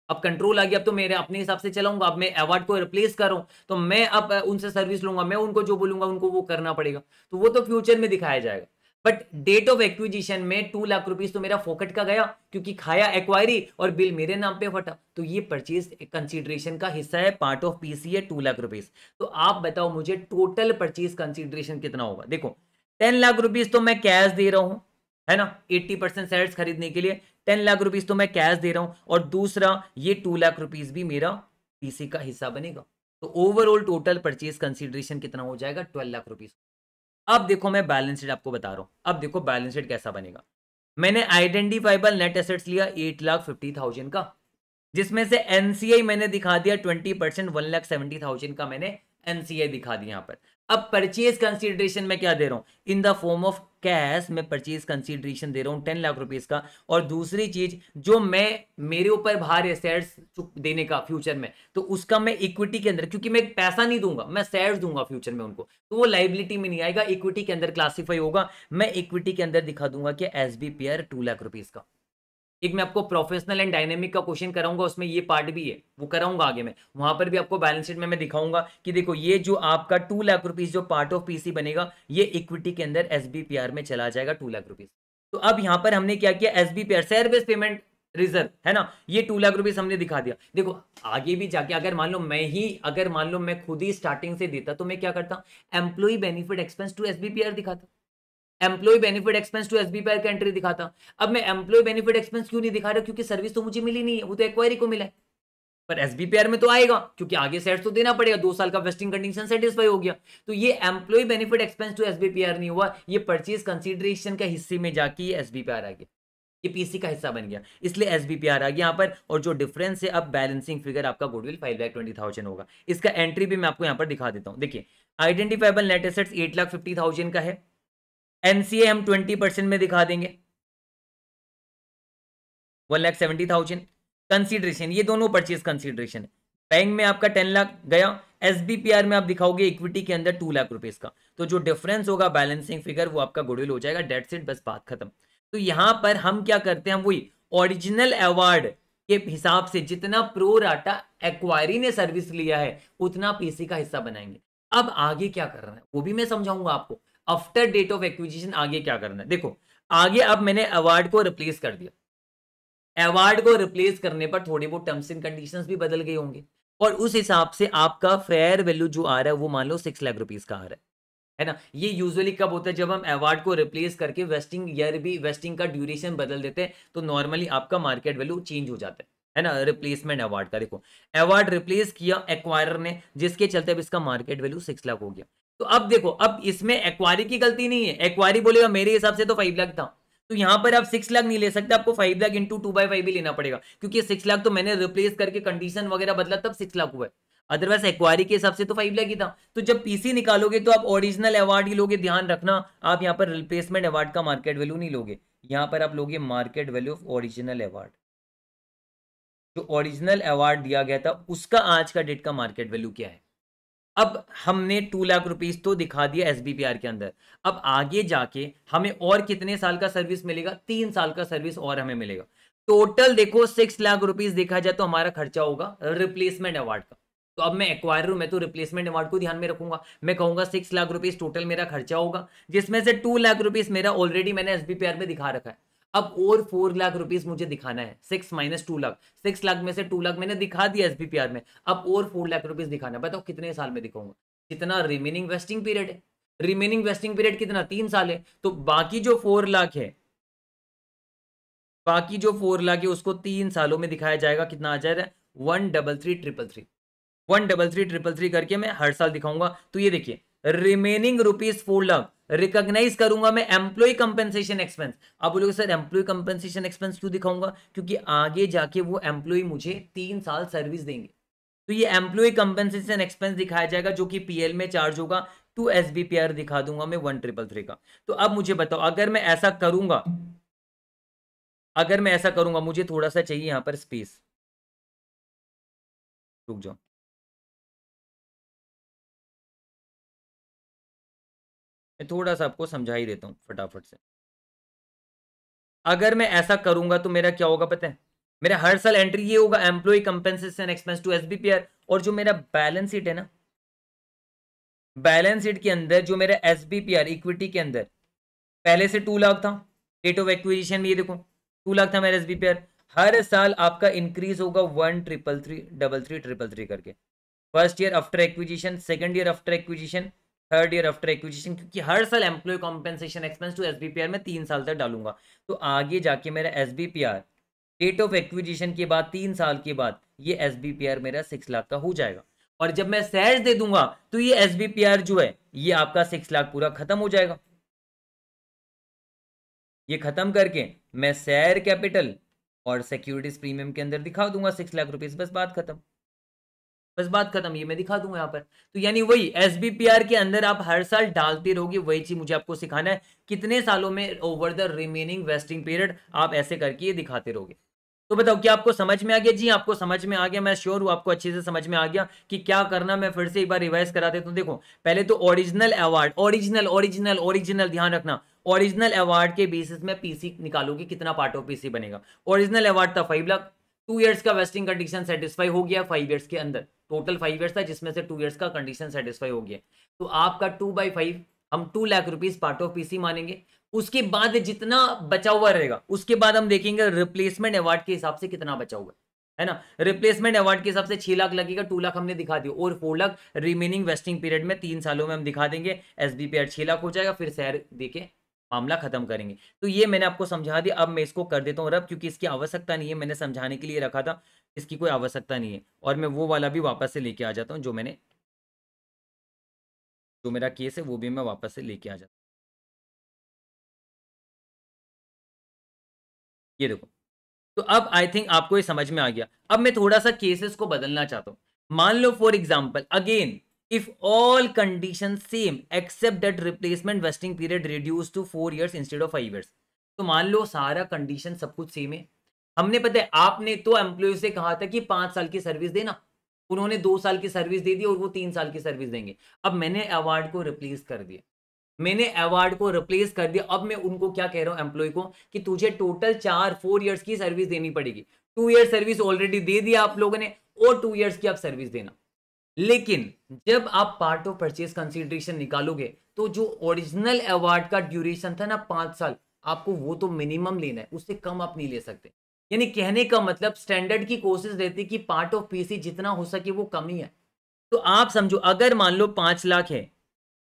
Speaker 1: अब कंट्रोल आ गया अब तो मेरे अपने हिसाब से चलाऊंगा अब मैं अवार्ड को रिप्लेस कर रहा हूँ तो मैं अब उनसे सर्विस लूंगा मैं उनको जो बोलूंगा उनको वो करना पड़ेगा तो वो तो फ्यूचर में दिखाया जाएगा बट डेट ऑफ एक्विजिशन में टू लाख रुपीज तो मेरा फोकट का गया क्योंकि खाया एक्वायरी और बिल मेरे नाम पे फटा तो ये परचेज कंसिडरेशन का हिस्सा है पार्ट ऑफ पीसी है टू लाख रुपीज तो आप बताओ मुझे टोटल परचेज कंसिडरेशन कितना होगा देखो टेन लाख रुपीज तो मैं कैश दे रहा हूँ है ना 80 परसेंट शेयर खरीदने के लिए 10 लाख रुपीज तो मैं कैश दे रहा हूं और दूसरा ये 2 लाख रुपीज भी मेरा पीसी का हिस्सा बनेगा तो ओवरऑल टोटल परचेज कंसिडरेशन कितना हो जाएगा ट्वेल्व लाख रुपीज अब देखो मैं बैलेंस शीट आपको बता रहा हूं अब देखो बैलेंस शीट कैसा बनेगा मैंने आइडेंटिफाइबल नेट एसेट्स लिया एट लाख फिफ्टी थाउजेंड का जिसमें से एनसीआई मैंने दिखा दिया twenty percent one lakh seventy thousand का मैंने एनसीआई दिखा दिया यहां पर अब परचेज कंसिडरेशन में क्या दे रहा हूं in the form of cash मैं परचेज कंसिडरेशन दे रहा हूँ टेन लाख रुपीज का और दूसरी चीज जो मैं मेरे ऊपर भारी शेयर्स देने का फ्यूचर में तो उसका मैं इक्विटी के अंदर क्योंकि मैं पैसा नहीं दूंगा मैं शेयर्स दूंगा फ्यूचर में उनको तो वो लाइबिलिटी में नहीं आएगा इक्विटी के अंदर क्लासीफाई होगा मैं इक्विटी के अंदर दिखा दूंगा कि S B R two lakh rupees का एक मैं आपको प्रोफेशनल एंड डायनेमिक का क्वेश्चन कराऊंगा उसमें ये पार्ट भी है वो कराऊंगा आगे मैं वहां पर भी आपको बैलेंस शीट में मैं दिखाऊंगा कि देखो ये जो आपका टू लाख रुपीज जो पार्ट ऑफ पीसी बनेगा ये इक्विटी के अंदर एस में चला जाएगा टू लाख रुपीज तो अब यहां पर हमने क्या किया एस बी पेमेंट रिजर्व है ना ये टू लाख रुपीज हमने दिखा दिया देखो आगे भी जाके अगर मान लो मैं ही अगर मान लो मैं खुद ही स्टार्टिंग से देता तो मैं क्या करता employee benefit expense to S दिखाता employee benefit expense to SB पर एंट्री दिखाता अब मैं एम्प्लॉय बेनिफिट एक्सपेंस क्यों नहीं दिखा रहा क्योंकि सर्विस तो मुझे मिली नहीं है वो तो एक्वायरी को मिला है पर एसबीपीआर में तो आएगा क्योंकि आगे सेट तो देना पड़ेगा दो साल का वेस्टिंग कंडीशन सेटिस्फाई हो गया तो ये employee benefit expense to SBPR नहीं हुआ ये परचेज कंसिडरेशन के हिस्से में जाके ये एसबीपीआर आ गया ये पीसी का हिस्सा बन गया इसलिए एस आ गया यहां पर और जो डिफरेंस है अब बैलेंसिंग फिगर आपका goodwill five lakh twenty thousand होगा इसका एंट्री भी मैं आपको यहां पर दिखा देता हूं देखिए identifiable net assets eight lakh fifty thousand का है एनसीए हम ट्वेंटी परसेंट में दिखा देंगे one lakh seventy thousand consideration ये दोनों परचेज कंसिडरेशन बैंक में आपका टेन लाख गया एस में आप दिखाओगे इक्विटी के अंदर टू लाख रुपीज का तो जो डिफरेंस होगा बैलेंसिंग फिगर वो आपका गुडविल हो जाएगा डेट सेट बस बात खत्म तो यहां पर हम क्या करते हैं वही ओरिजिनल अवार्ड के हिसाब से जितना प्रो राटा एक्वायरी ने सर्विस लिया है उतना पीसी का हिस्सा बनाएंगे अब आगे क्या कर रहे है वो भी मैं समझाऊंगा आपको आफ्टर डेट ऑफ एक्विजिशन आगे क्या करना है देखो आगे अब मैंने अवार्ड को रिप्लेस कर दिया अवार्ड को रिप्लेस करने पर थोड़े बहुत टर्म्स एंड कंडीशंस भी बदल गए होंगे और उस हिसाब से आपका फेयर वैल्यू जो आ रहा है वो मान लो सिक्स लाख रुपीज का आ रहा है है ना ये यूजुअली कब होता है जब हम अवार्ड को रिप्लेस करके वेस्टिंग ईयर भी वेस्टिंग का ड्यूरेशन बदल देते हैं तो नॉर्मली आपका मार्केट वैल्यू चेंज हो जाता है है ना रिप्लेसमेंट अवार्ड का देखो अवार्ड रिप्लेस किया एक्वायर ने जिसके चलते अब इसका मार्केट वैल्यू सिक्स लाख हो गया तो अब देखो अब इसमें एक्वारी की गलती नहीं है एक्वारी बोलेगा मेरे हिसाब से तो फाइव लाख था तो यहां पर आप सिक्स लाख नहीं ले सकते आपको five lakh into two by five भी लेना पड़ेगा क्योंकि सिक्स लाख तो मैंने रिप्लेस करके कंडीशन वगैरह बदला तब सिक्स लाख हुआ है अदरवाइज एक्वायरी के हिसाब से तो फाइव लाख ही था तो जब पीसी निकालोगे तो आप ओरिजिनल अवार्ड ही लोगे ध्यान रखना आप यहाँ पर रिप्लेसमेंट अवार्ड का मार्केट वैल्यू नहीं लोगे यहाँ पर आप लोगे market value of original award जो ओरिजिनल अवार्ड दिया गया था उसका आज का डेट का मार्केट वैल्यू क्या है अब हमने टू लाख रुपीज तो दिखा दिया एस के अंदर अब आगे जाके हमें और कितने साल का सर्विस मिलेगा तीन साल का सर्विस और हमें मिलेगा टोटल देखो सिक्स लाख रुपीज देखा जाए तो हमारा खर्चा होगा रिप्लेसमेंट अवार्ड का तो अब मैं एक्वायर हूं मैं तो रिप्लेसमेंट अवार्ड को ध्यान में रखूंगा मैं कहूंगा सिक्स लाख रुपीज टोटल मेरा खर्चा होगा जिसमें से टू लाख रुपीज मेरा ऑलरेडी मैंने एस में दिखा रखा है अब और फोर लाख रुपीज मुझे दिखाना है six minus two lakh six lakh में से टू लाख मैंने दिखा दिया एस में अब और फोर लाख रुपीज दिखाना है बताओ कितने साल में दिखाऊंगा कितना रिमेनिंग वेस्टिंग पीरियड है रिमेनिंग वेस्टिंग पीरियड कितना तीन साल है तो बाकी जो फोर लाख है बाकी जो फोर लाख है उसको तीन सालों में दिखाया जाएगा कितना आ जाएगा one double three triple three one double three triple three करके मैं हर साल दिखाऊंगा तो ये देखिए remaining rupees four lakh recognise करूंगा मैं एम्प्लॉय कंपेंसेशन एक्सपेंस आप बोलोगे सर एम्प्लॉय कंपेंसेशन एक्सपेंस क्यों दिखाऊंगा क्योंकि आगे जाके वो एम्प्लॉय मुझे तीन साल सर्विस देंगे तो ये एम्प्लॉय कंपेंसेशन एक्सपेंस दिखाया जाएगा जो कि पीएल में चार्ज होगा to S B P R दिखा दूंगा मैं वन ट्रिपल थ्री का तो अब मुझे बताओ अगर मैं ऐसा करूंगा
Speaker 2: अगर मैं ऐसा करूंगा मुझे थोड़ा सा चाहिए यहां पर स्पेस रुक जाओ मैं थोड़ा सा आपको समझा ही देता हूँ फटाफट से अगर मैं ऐसा
Speaker 1: करूंगा तो मेरा क्या होगा पता है मेरा हर साल एंट्री ये होगा employee compensation expense to S और जो मेरा बैलेंस शीट है ना बैलेंस शीट के अंदर जो मेरा एस इक्विटी के अंदर पहले से टू लाख था डेट ऑफ एक्विजिशन में ये देखो टू लाख था मेरा एस हर साल आपका इंक्रीज होगा one triple three double three triple three करके first year after acquisition second year after acquisition third year after acquisition क्योंकि हर साल employee compensation expense to S में तीन साल तक डालूंगा तो आगे जाके मेरा एस डेट ऑफ एक्विजिशन के बाद तीन साल के बाद ये एस मेरा सिक्स लाख का हो जाएगा और जब मैं सैज दे दूंगा तो ये एस जो है ये आपका सिक्स लाख पूरा खत्म हो जाएगा ये खत्म करके मैं शेयर कैपिटल और सिक्योरिटीज प्रीमियम के अंदर दिखा दूंगा सिक्स लाख रुपीज बस बात खत्म बस बात खत्म ये मैं दिखा दूंगा यहाँ पर तो यानी वही एस के अंदर आप हर साल डालते रहोगे वही चीज मुझे आपको सिखाना है कितने सालों में over the remaining vesting period आप ऐसे करके ये दिखाते रहोगे तो बताओ क्या आपको समझ में आ गया जी आपको समझ में आ गया मैं श्योर हूँ आपको अच्छे से समझ में आ गया कि क्या करना मैं फिर से एक बार रिवाइज करा देता हूँ देखो पहले तो original award original original original ध्यान रखना ओरिजिनल अवार्ड के बेसिस में पीसी निकालोगी कितना पार्ट ऑफ पीसी बनेगा ओरिजिनल अवार्ड था फाइव लाख टू ईयर्स का वेस्टिंग कंडीशन सेटिस्फाई हो गया फाइव ईयर्स के अंदर टोटल फाइव ईयर्स था जिसमें से टू ईयर्स का कंडीशन सेटिस्फाई हो गया तो आपका टू बाई फाइव हम two lakh rupees part of PC मानेंगे उसके बाद जितना बचा हुआ रहेगा उसके बाद हम देखेंगे रिप्लेसमेंट अवार्ड के हिसाब से कितना बचा हुआ है ना रिप्लेसमेंट अवार्ड के हिसाब से छह लाख लगेगा टू लाख हमने दिखा दिया और four lakh remaining vesting period में तीन सालों में हम दिखा देंगे एस बी पी लाख हो जाएगा फिर सैर देखे मामला खत्म करेंगे तो ये मैंने आपको समझा दिया अब मैं इसको कर देता हूँ रब क्योंकि इसकी आवश्यकता नहीं है मैंने समझाने के लिए रखा था इसकी कोई आवश्यकता नहीं है और मैं वो वाला भी
Speaker 2: वापस से लेके आ जाता हूँ जो मैंने जो मेरा केस है वो भी मैं वापस से लेके आ जाता हूँ ये देखो तो अब आई थिंक आपको ये समझ में आ गया अब मैं थोड़ा सा केसेस को बदलना चाहता हूँ
Speaker 1: मान लो for example again if all conditions same except that replacement vesting period reduced to 4 years instead of 5 years तो मान लो सारा कंडीशन सब कुछ सेम है हमने पता है आपने तो एम्प्लॉय से कहा था कि पांच साल की सर्विस देना उन्होंने दो साल की सर्विस दे दी और वो तीन साल की सर्विस देंगे अब मैंने अवार्ड को रिप्लेस कर दिया मैंने अवार्ड को रिप्लेस कर दिया अब मैं उनको क्या कह रहा हूँ एम्प्लॉय को कि तुझे टोटल चार फोर ईयर्स की सर्विस देनी पड़ेगी टू ईयर सर्विस ऑलरेडी दे दिया आप लोगों ने और टू ईयर्स की आप सर्विस देना लेकिन जब आप पार्ट ऑफ परचेज कंसिडरेशन निकालोगे तो जो ओरिजिनल अवार्ड का ड्यूरेशन था ना पांच साल आपको वो तो मिनिमम लेना है उससे कम आप नहीं ले सकते यानी कहने का मतलब स्टैंडर्ड की कोशिश रहती कि पार्ट ऑफ पीसी जितना हो सके वो कमी है तो आप समझो अगर मान लो पाँच लाख है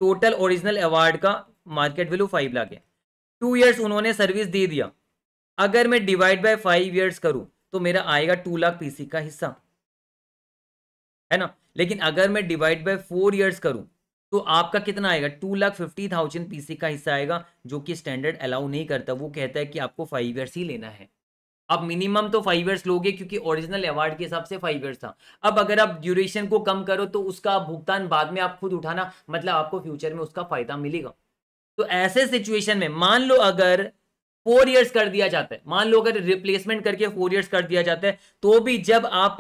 Speaker 1: टोटल ओरिजिनल अवार्ड का मार्केट वैल्यू फाइव लाख है टू ईयर्स उन्होंने सर्विस दे दिया अगर मैं डिवाइड बाय फाइव ईयर्स करूँ तो मेरा आएगा टू लाख पीसी का हिस्सा है ना लेकिन अगर मैं डिवाइड बाय फोर ईयर्स करूँ तो आपका कितना आएगा two lakh fifty thousand PC का हिस्सा आएगा जो कि स्टैंडर्ड अलाउ नहीं करता वो कहता है कि आपको फाइव ईयर्स ही लेना है आप मिनिमम तो फाइव ईयर्स लोगे क्योंकि ओरिजिनल अवार्ड के हिसाब से फाइव ईयर्स था अब अगर आप ड्यूरेशन को कम करो तो उसका भुगतान बाद में आप खुद उठाना मतलब आपको फ्यूचर में उसका फायदा मिलेगा तो ऐसे सिचुएशन में मान लो अगर फोर ईयर्स कर दिया जाता है मान लो अगर रिप्लेसमेंट करके फोर ईयर्स कर दिया जाता है तो भी जब आप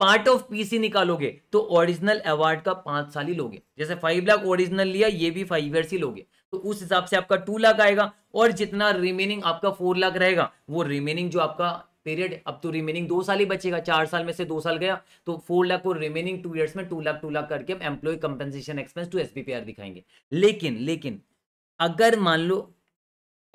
Speaker 1: पार्ट ऑफ पीसी निकालोगे तो ओरिजिनल अवार्ड का पांच साल ही लोगे जैसे फाइव लाख ओरिजिनल लिया ये भी फाइव ईयर्स ही लोगे तो उस हिसाब से आपका टू लाख आएगा और जितना रिमेनिंग आपका फोर लाख रहेगा वो रिमेनिंग जो आपका पीरियड अब तो रिमेनिंग दो साल ही बचेगा चार साल में से दो साल गया तो फोर लाख को रिमेनिंग टू ईयर्स में टू लाख टू लाख करके हम employ compensation expense to S दिखाएंगे लेकिन लेकिन अगर मान लो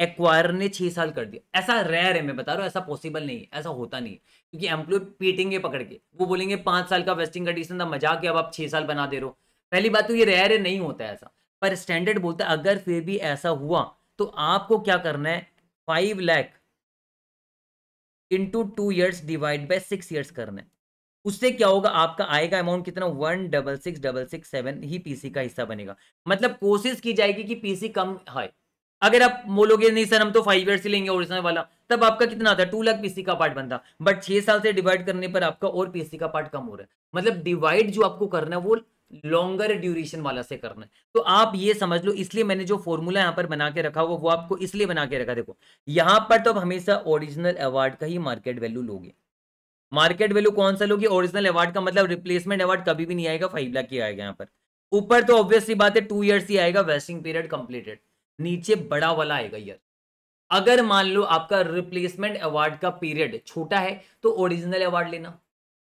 Speaker 1: एक्वायर ने छह साल कर दिया ऐसा रेयर है मैं बता रहा हूँ ऐसा पॉसिबल नहीं है ऐसा होता नहीं क्योंकि एम्प्लॉय पीटेंगे पकड़ के वो बोलेंगे पांच साल का वेस्टिंग कंडीशन था मजाक अब आप छह साल बना दे रहे हो पहली बात तो ये रेयर है नहीं होता ऐसा पर स्टैंडर्ड बोलता है अगर फिर भी ऐसा हुआ तो आपको क्या करना है five lakh into two years divide by six years करना है उससे क्या होगा आपका आएगा अमाउंट कितना one double six double six seven ही पीसी का हिस्सा बनेगा मतलब कोशिश की जाएगी कि पीसी कम है अगर आप बोलोगे नहीं सर हम तो फाइव ईयर से लेंगे ओरिजिनल वाला तब आपका कितना आता है टू लाख पीसी का पार्ट बनता बट छह साल से डिवाइड करने पर आपका और पीसी का पार्ट कम हो रहा है मतलब डिवाइड जो आपको करना है वो लॉन्गर ड्यूरेशन वाला से करना है तो आप ये समझ लो इसलिए मैंने जो फॉर्मूला यहाँ पर बना के रखा हुआ वो आपको इसलिए बना के रखा देखो यहाँ पर तो हमेशा ओरिजिनल अवार्ड का ही मार्केट वैल्यू लोगे मार्केट वैल्यू कौन सा लोगे ओरिजिनल अवार्ड का मतलब रिप्लेसमेंट अवार्ड कभी भी नहीं आएगा फाइव लाख ही आएगा यहाँ पर ऊपर तो ऑब्वियसली बात है टू ईयर्स ही आएगा वेस्टिंग पीरियड कंप्लीटेड नीचे बड़ा वाला आएगा ईयर अगर मान लो आपका रिप्लेसमेंट अवार्ड का पीरियड छोटा है तो ओरिजिनल अवार्ड लेना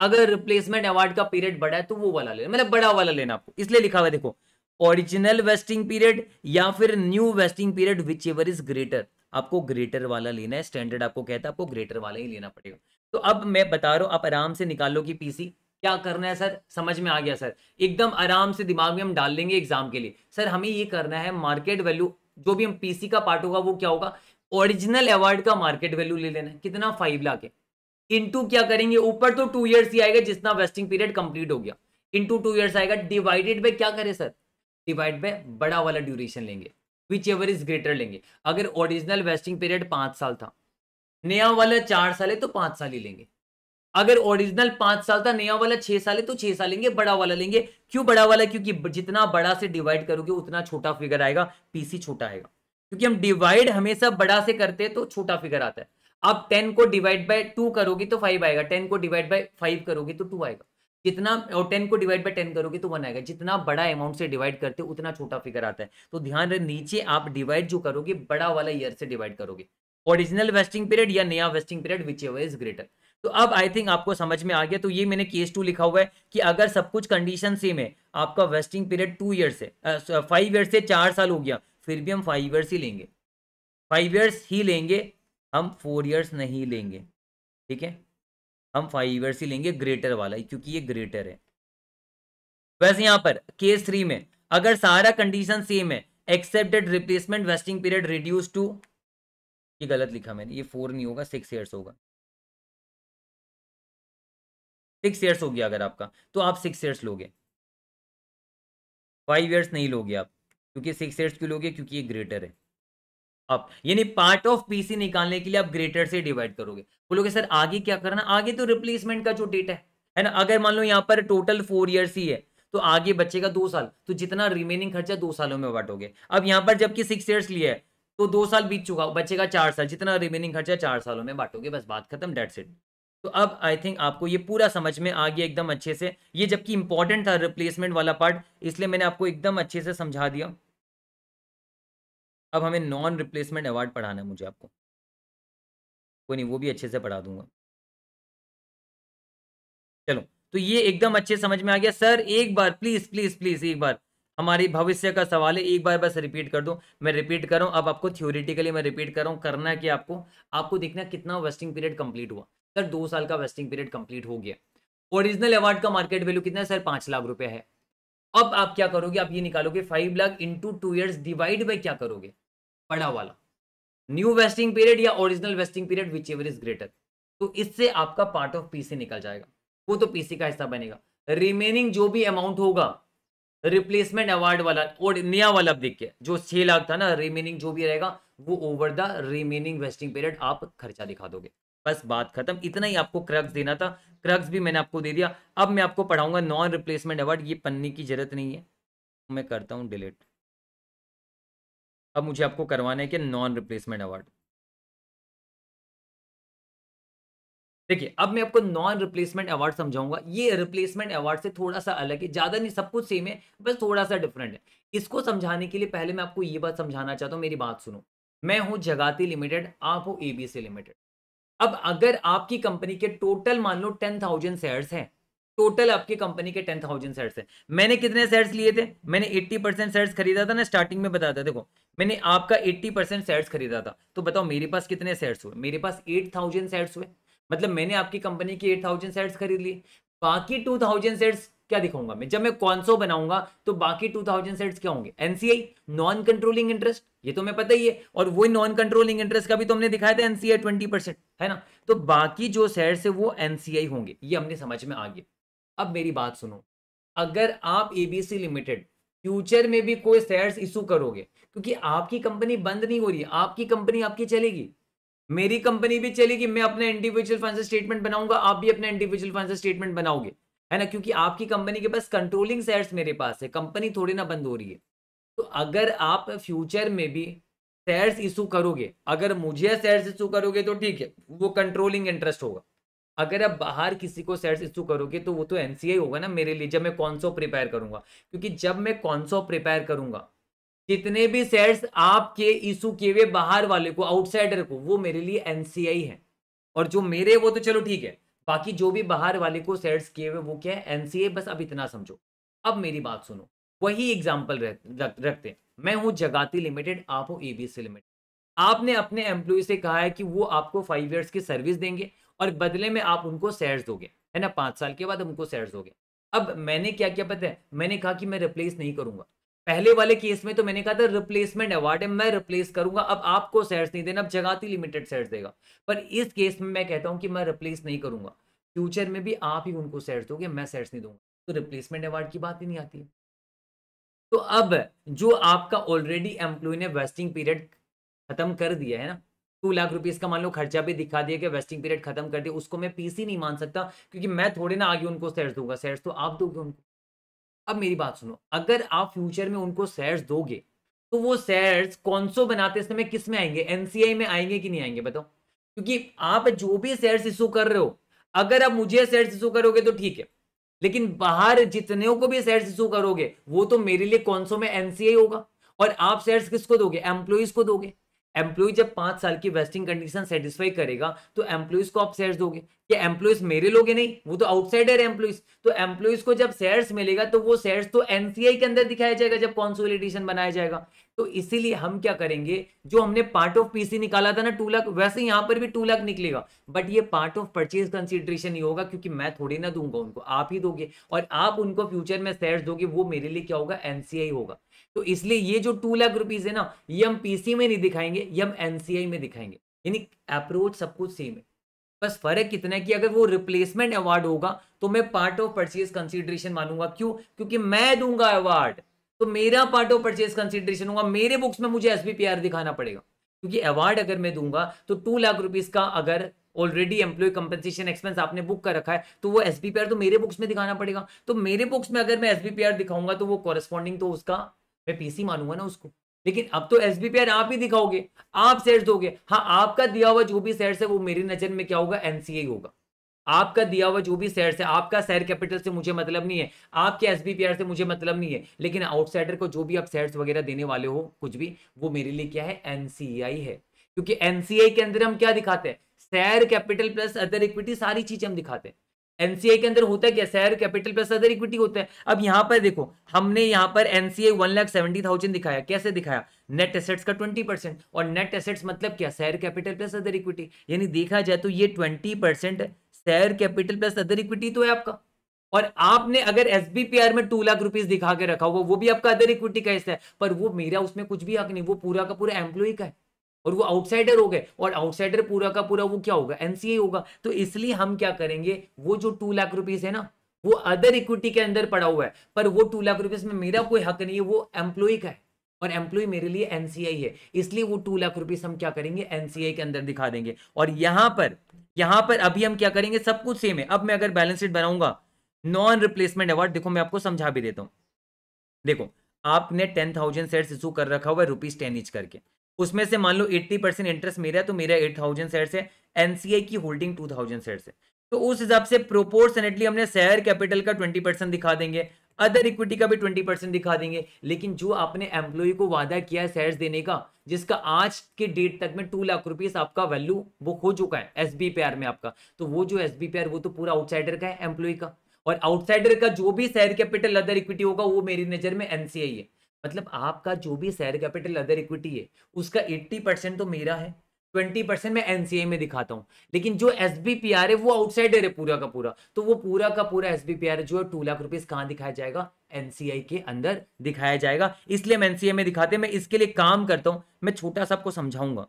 Speaker 1: अगर रिप्लेसमेंट अवार्ड का पीरियड बड़ा है तो वो वाला लेना मतलब बड़ा वाला लेना आपको इसलिए लिखा हुआ देखो ओरिजिनल वेस्टिंग पीरियड या फिर new vesting period whichever is greater आपको ग्रेटर वाला लेना है स्टैंडर्ड आपको कहता है आपको ग्रेटर वाला ही लेना पड़ेगा तो अब मैं बता रहा हूँ आप आराम से निकाल लो कि पीसी क्या करना है सर समझ में आ गया सर एकदम आराम से दिमाग में हम डाल लेंगे एग्जाम के लिए सर हमें ये करना है मार्केट वैल्यू जो भी हम पीसी का पार्ट होगा वो क्या होगा ओरिजिनल अवार्ड का मार्केट वैल्यू ले लेना है कितना फाइव लाख है इनटू क्या करेंगे ऊपर तो टू इयर्स ही आएगा जितना वेस्टिंग पीरियड कंप्लीट हो गया इनटू टू इयर्स आएगा डिवाइडेड बाय क्या करें सर डिवाइड बाय बड़ा वाला ड्यूरेशन लेंगे विच एवर इज ग्रेटर लेंगे अगर ओरिजिनल वेस्टिंग पीरियड पांच साल था नया वाला चार साल है तो पांच साल ही लेंगे अगर ओरिजिनल पांच साल था नया वाला छह साल है तो छह साल लेंगे बड़ा वाला लेंगे क्यों बड़ा वाला क्योंकि जितना बड़ा से डिवाइड करोगे उतना छोटा फिगर आएगा पीसी छोटा आएगा क्योंकि हम डिवाइड हमेशा बड़ा से करते हैं तो छोटा फिगर आता है अब टेन को डिवाइड बाय टू करोगी तो फाइव आएगा टेन को डिवाइड बाय फाइव करोगी तो टू आएगा जितना और टेन को डिवाइड बाय टेन करोगे तो वन आएगा जितना बड़ा अमाउंट से डिवाइड करते हो उतना छोटा फिगर आता है तो ध्यान रहे नीचे आप डिवाइड जो करोगे बड़ा वाला ईयर से डिवाइड करोगे ओरिजिनल वेस्टिंग पीरियड या नया vesting period whichever is greater तो अब आई थिंक आपको समझ में आ गया तो ये मैंने केस टू लिखा हुआ है कि अगर सब कुछ कंडीशन सेम है आपका वेस्टिंग पीरियड टू ईयर से फाइव ईयर से चार साल हो गया फिर भी हम फाइव ईयर्स ही लेंगे फाइव ईयर्स ही लेंगे हम फोर ईयर्स नहीं लेंगे ठीक है हम फाइव ईयर्स ही लेंगे ग्रेटर वाला क्योंकि ये ग्रेटर है वैसे यहां पर केस थ्री में अगर सारा कंडीशन सेम है except that replacement vesting period reduce to ये गलत लिखा मैंने ये फोर नहीं होगा
Speaker 2: सिक्स ईयर्स होगा सिक्स ईयर्स हो गया अगर आपका तो आप सिक्स ईयर्स लोगे फाइव ईयर्स नहीं लोगे आप क्योंकि सिक्स
Speaker 1: ईयर्स क्यों लोगे क्योंकि ये ग्रेटर है अब यानी पार्ट ऑफ पीसी निकालने के लिए आप ग्रेटर से डिवाइड करोगे बोलोगे सर आगे क्या करना आगे तो रिप्लेसमेंट का जो डेट है है ना अगर मान लो यहाँ पर टोटल फोर ईयर्स ही है तो आगे बचेगा दो साल तो जितना रिमेनिंग खर्चा दो सालों में बांटोगे अब यहाँ पर जबकि सिक्स ईयर्स लिए है तो दो साल बीत चुका बचेगा चार साल जितना रिमेनिंग खर्चा चार सालों में बांटोगे बस बात खत्म डेट सेट तो अब आई थिंक आपको ये पूरा समझ में आ गया एकदम अच्छे से ये जबकि इंपॉर्टेंट था रिप्लेसमेंट वाला पार्ट इसलिए मैंने आपको एकदम अच्छे से समझा दिया
Speaker 2: अब हमें नॉन रिप्लेसमेंट अवार्ड पढ़ाना है मुझे आपको कोई नहीं वो भी अच्छे से पढ़ा दूंगा चलो तो ये एकदम
Speaker 1: अच्छे समझ में आ गया सर एक बार प्लीज प्लीज प्लीज एक बार हमारी भविष्य का सवाल है एक बार बस रिपीट कर दो मैं रिपीट कर रहा अब आपको थ्योरिटिकली मैं रिपीट कर रहा हूँ करना है कि आपको आपको देखना कितना वेस्टिंग पीरियड कंप्लीट हुआ सर दो साल का वेस्टिंग पीरियड कंप्लीट हो गया ओरिजिनल अवार्ड का मार्केट वैल्यू कितना है सर पांच लाख रुपए है अब आप क्या करोगे आप ये निकालोगे five lakh into two years divide by क्या करोगे बड़ा वाला न्यू वेस्टिंग पीरियड या original vesting period whichever is greater तो इससे आपका पार्ट ऑफ पीसी निकल जाएगा वो तो पीसी का हिस्सा बनेगा रिमेनिंग जो भी अमाउंट होगा रिप्लेसमेंट अवार्ड वाला और नया वाला आप देखिए जो छह लाख था ना रिमेनिंग जो भी रहेगा वो over the remaining vesting period आप खर्चा दिखा दोगे बस बात खत्म इतना ही आपको क्रक्स देना था क्रक्स भी मैंने आपको दे दिया अब मैं आपको पढ़ाऊंगा नॉन रिप्लेसमेंट अवार्ड ये पन्ने की जरूरत नहीं है मैं करता हूँ डिलीट
Speaker 2: अब मुझे आपको करवाना है कि नॉन रिप्लेसमेंट अवार्ड देखिए अब मैं आपको नॉन रिप्लेसमेंट अवार्ड समझाऊंगा ये रिप्लेसमेंट
Speaker 1: अवार्ड से थोड़ा सा अलग है ज्यादा नहीं सब कुछ सेम है बस थोड़ा सा डिफरेंट है इसको समझाने के लिए पहले मैं आपको ये बात समझाना चाहता हूँ मेरी बात सुनो मैं हूँ जगाती लिमिटेड आप हो एबीसी लिमिटेड अब अगर आपकी कंपनी के टोटल मान लो टेन थाउजेंड शेयर्स हैं टोटल आपकी कंपनी के टेन थाउजेंड शेयर्स हैं मैंने कितने शेयर्स लिए थे मैंने एट्टी परसेंट शेयर्स खरीदा था ना स्टार्टिंग में बताया था देखो मैंने आपका एट्टी परसेंट शेयर्स खरीदा था तो बताओ मेरे पास कितने शेयर्स हुए मेरे पास एट थाउजेंड शेयर्स हुए मतलब मैंने आपकी कंपनी की एट थाउजेंड शेयर्स खरीद लिए बाकी टू थाउजेंड शेयर्स क्या दिखाऊंगा मैं जब मैं सो बनाऊंगा तो बाकी टू थाउजेंड सेट्स क्या होंगे एनसीआई नॉन कंट्रोलिंग इंटरेस्ट ये तो मैं पता ही है और वही नॉन कंट्रोलिंग इंटरेस्ट का भी तो हमने दिखाया था एनसीआई ट्वेंटी परसेंट है ना तो बाकी जो सेट्स है वो एनसीआई होंगे ये हमने समझ में आ गया अब मेरी बात सुनो अगर आप एबीसी लिमिटेड फ्यूचर में भी कोई शेयर्स इशू करोगे क्योंकि आपकी कंपनी बंद नहीं हो रही आपकी कंपनी आपकी चलेगी मेरी कंपनी भी चलेगी मैं अपने इंडिविजुअल फाइनेंस स्टेटमेंट बनाऊंगा आप भी अपने इंडिविजुअल फाइनेंस स्टेटमेंट बनाओगे है ना क्योंकि आपकी कंपनी के पास कंट्रोलिंग शेयर्स मेरे पास है कंपनी थोड़ी ना बंद हो रही है तो अगर आप फ्यूचर में भी शेयर्स इशू करोगे अगर मुझे शेयर्स इशू करोगे तो ठीक है वो कंट्रोलिंग इंटरेस्ट होगा अगर आप बाहर किसी को शेयर्स इशू करोगे तो वो तो एन होगा ना मेरे लिए जब मैं सो प्रिपेयर करूंगा क्योंकि जब मैं सो प्रिपेयर करूंगा जितने भी शेयर्स आपके इशू किए हुए बाहर वाले को आउटसाइडर को वो मेरे लिए एनसीआई है और जो मेरे वो तो चलो ठीक है बाकी जो भी बाहर वाले को सेट्स किए हुए वो क्या है एनसीए बस अब इतना समझो अब मेरी बात सुनो वही एग्जाम्पल रखते हैं मैं हूँ जगाती लिमिटेड आप हो एबीसी लिमिटेड आपने अपने एम्प्लॉय से कहा है कि वो आपको फाइव ईयर्स की सर्विस देंगे और बदले में आप उनको शेयर्स दोगे है ना पाँच साल के बाद उनको शेयर्स दोगे अब मैंने क्या क्या पता है मैंने कहा कि मैं रिप्लेस नहीं करूंगा पहले वाले केस में तो मैंने कहा था रिप्लेसमेंट अवार्ड है मैं रिप्लेस करूंगा अब आपको शेयर्स नहीं देना अब जगाती लिमिटेड शेयर्स देगा पर इस केस में मैं कहता हूं कि मैं रिप्लेस नहीं करूंगा फ्यूचर में भी आप ही उनको शेयर्स दोगे मैं शेयर्स नहीं दूंगा तो रिप्लेसमेंट अवार्ड की बात ही नहीं आती है तो अब जो आपका ऑलरेडी एम्प्लॉय ने वेस्टिंग पीरियड खत्म कर दिया है ना टू लाख रुपीज का मान लो खर्चा भी दिखा दिया कि वेस्टिंग पीरियड खत्म कर दिया उसको मैं पीसी नहीं मान सकता क्योंकि मैं थोड़े ना आगे उनको शेयर्स दूंगा शेयर्स तो आप दोगे उनको अब मेरी बात सुनो अगर आप फ्यूचर में उनको शेयर्स दोगे तो वो शेयर्स सो बनाते समय किस में आएंगे एनसीआई में आएंगे कि नहीं आएंगे बताओ क्योंकि आप जो भी शेयर्स इशू कर रहे हो अगर आप मुझे शेयर्स इशू करोगे तो ठीक है लेकिन बाहर जितने को भी शेयर्स इशू करोगे वो तो मेरे लिए सो में एनसीआई होगा और आप शेयर्स किसको दोगे एम्प्लॉइज को दोगे एम्प्लॉय जब पांच साल की वेस्टिंग कंडीशन सेटिस्फाई करेगा तो एम्प्लॉयज को आप शेयर्स दोगे ये एम्प्लॉयज मेरे लोगे नहीं वो तो आउटसाइडर एम्प्लॉयज तो एम्प्लॉयज को जब शेयर्स मिलेगा तो वो शेयर्स तो एनसीआई के अंदर दिखाया जाएगा जब कॉन्सोलिडेशन बनाया जाएगा तो इसीलिए हम क्या करेंगे जो हमने पार्ट ऑफ पीसी निकाला था ना टू लाख वैसे यहां पर भी टू लाख निकलेगा बट ये पार्ट ऑफ परचेज कंसिडरेशन ही होगा क्योंकि मैं थोड़ी ना दूंगा उनको आप ही दोगे और आप उनको फ्यूचर में शेयर दोगे वो मेरे लिए क्या होगा एनसीआई होगा तो इसलिए ये जो टू लाख रुपीज है ना ये हम पीसी में नहीं दिखाएंगे ये हम एनसीआई में दिखाएंगे यानी अप्रोच सब कुछ सेम है बस फर्क कितना है कि अगर वो रिप्लेसमेंट अवार्ड होगा तो मैं पार्ट ऑफ परचेज कंसिडरेशन मानूंगा क्यों क्योंकि मैं दूंगा अवार्ड तो मेरा पार्ट ऑफ परचेज कंसिडरेशन होगा मेरे बुक्स में मुझे एस दिखाना पड़ेगा क्योंकि अवार्ड अगर मैं दूंगा तो टू लाख रुपीज का अगर ऑलरेडी एम्प्लॉय कंपनसेशन एक्सपेंस आपने बुक कर रखा है तो वो एस तो मेरे बुक्स में दिखाना पड़ेगा तो मेरे बुक्स में अगर मैं एस दिखाऊंगा तो वो कॉरेस्पॉन्डिंग तो उसका मैं पीसी मानूंगा ना उसको लेकिन अब तो एस आप ही दिखाओगे आप शेयर दोगे हाँ आपका दिया हुआ जो भी शेयर है वो मेरी नजर में क्या होगा एनसीए होगा आपका दिया हुआ जो भी शेयर है आपका शेयर कैपिटल से मुझे मतलब नहीं है आपके एस से मुझे मतलब नहीं है लेकिन आउटसाइडर को जो भी आप शेयर वगैरह देने वाले हो कुछ भी वो मेरे लिए क्या है एनसीआई है क्योंकि एनसीआई के अंदर हम क्या दिखाते हैं share capital plus other equity सारी चीज हम दिखाते हैं एनसीआई के अंदर होता है क्या share capital plus other equity होता है अब यहां पर देखो हमने यहां पर NCI one lakh seventy thousand दिखाया कैसे दिखाया नेट एसेट्स का ट्वेंटी परसेंट और नेट एसेट्स मतलब क्या share capital plus other equity यानी देखा जाए तो ये twenty percent share capital plus other equity तो है आपका और आपने अगर एस में टू लाख रुपीज दिखा के रखा हुआ वो भी आपका अदर इक्विटी का हिस्सा है पर वो मेरा उसमें कुछ भी हक नहीं वो पूरा का पूरा एम्प्लॉय का है और वो आउटसाइडर हो गए और आउटसाइडर पूरा का पूरा वो क्या होगा एनसीए होगा तो इसलिए हम क्या करेंगे वो जो टू लाख रुपीज है ना वो अदर इक्विटी के अंदर पड़ा हुआ है पर वो टू लाख रुपीज में मेरा कोई हक नहीं है वो एम्प्लॉय का है और एम्प्लॉय मेरे लिए एनसीआई है इसलिए वो टू लाख रुपीज हम क्या करेंगे एनसीआई के अंदर दिखा देंगे और यहां पर यहां पर अभी हम क्या करेंगे सब कुछ सेम है अब मैं अगर बैलेंस शीट बनाऊंगा नॉन रिप्लेसमेंट अवार्ड देखो मैं आपको समझा भी देता हूं देखो आपने टेन थाउजेंड सेट्स इशू कर रखा हुआ है रुपीज टेन इंच करके उसमें से मान लो 80 परसेंट इंटरेस्ट मेरा है तो मेरा 8000 शेयर है एनसीआई की होल्डिंग 2000 शेयर है तो उस हिसाब से प्रोपोर्शनेटली हमने शेयर कैपिटल का 20 परसेंट दिखा देंगे अदर इक्विटी का भी 20 परसेंट दिखा देंगे लेकिन जो आपने एम्प्लॉय को वादा किया है शेयर देने का जिसका आज के डेट तक में टू लाख रुपीस आपका वैल्यू वो हो चुका है एस में आपका तो वो जो एस वो तो पूरा आउटसाइडर का है एम्प्लॉय का और आउटसाइडर का जो भी शेयर कैपिटल अदर इक्विटी होगा वो मेरी नजर में एनसीआई है मतलब आपका जो भी शेयर कैपिटल अदर इक्विटी है उसका 80 परसेंट तो मेरा है 20 परसेंट मैं एनसीए में दिखाता हूँ लेकिन जो एस है वो आउटसाइड है पूरा का पूरा तो वो पूरा का पूरा एस जो है टू लाख रुपीज कहाँ दिखाया जाएगा एनसीआई के अंदर दिखाया जाएगा इसलिए मैं एनसीए में दिखाते मैं इसके लिए
Speaker 2: काम करता हूँ मैं छोटा सा आपको समझाऊंगा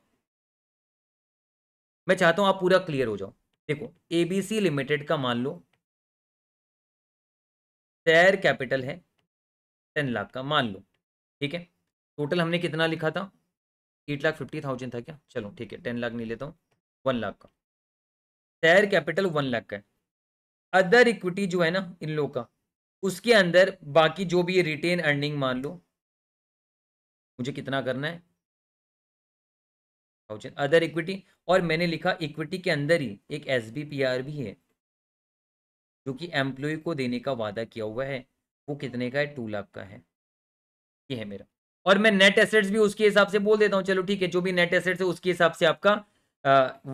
Speaker 2: मैं चाहता हूं आप पूरा क्लियर हो जाओ देखो एबीसी लिमिटेड का मान लो
Speaker 1: शेयर कैपिटल है टेन लाख का मान लो ठीक है टोटल हमने कितना लिखा था एट लाख फिफ्टी थाउजेंड था क्या चलो ठीक है टेन लाख नहीं लेता हूँ वन लाख का शेयर कैपिटल वन लाख का अदर इक्विटी जो है ना इन लोग का उसके अंदर बाकी जो भी रिटेन अर्निंग मान लो मुझे कितना करना है अदर इक्विटी और मैंने लिखा इक्विटी के अंदर ही एक एस बी पी आर भी है जो कि एम्प्लॉय को देने का वादा किया हुआ है वो कितने का है टू लाख का है ये है मेरा और मैं नेट एसेट्स भी उसके हिसाब से बोल देता हूँ चलो ठीक है जो भी नेट एसेट्स है उसके हिसाब से आपका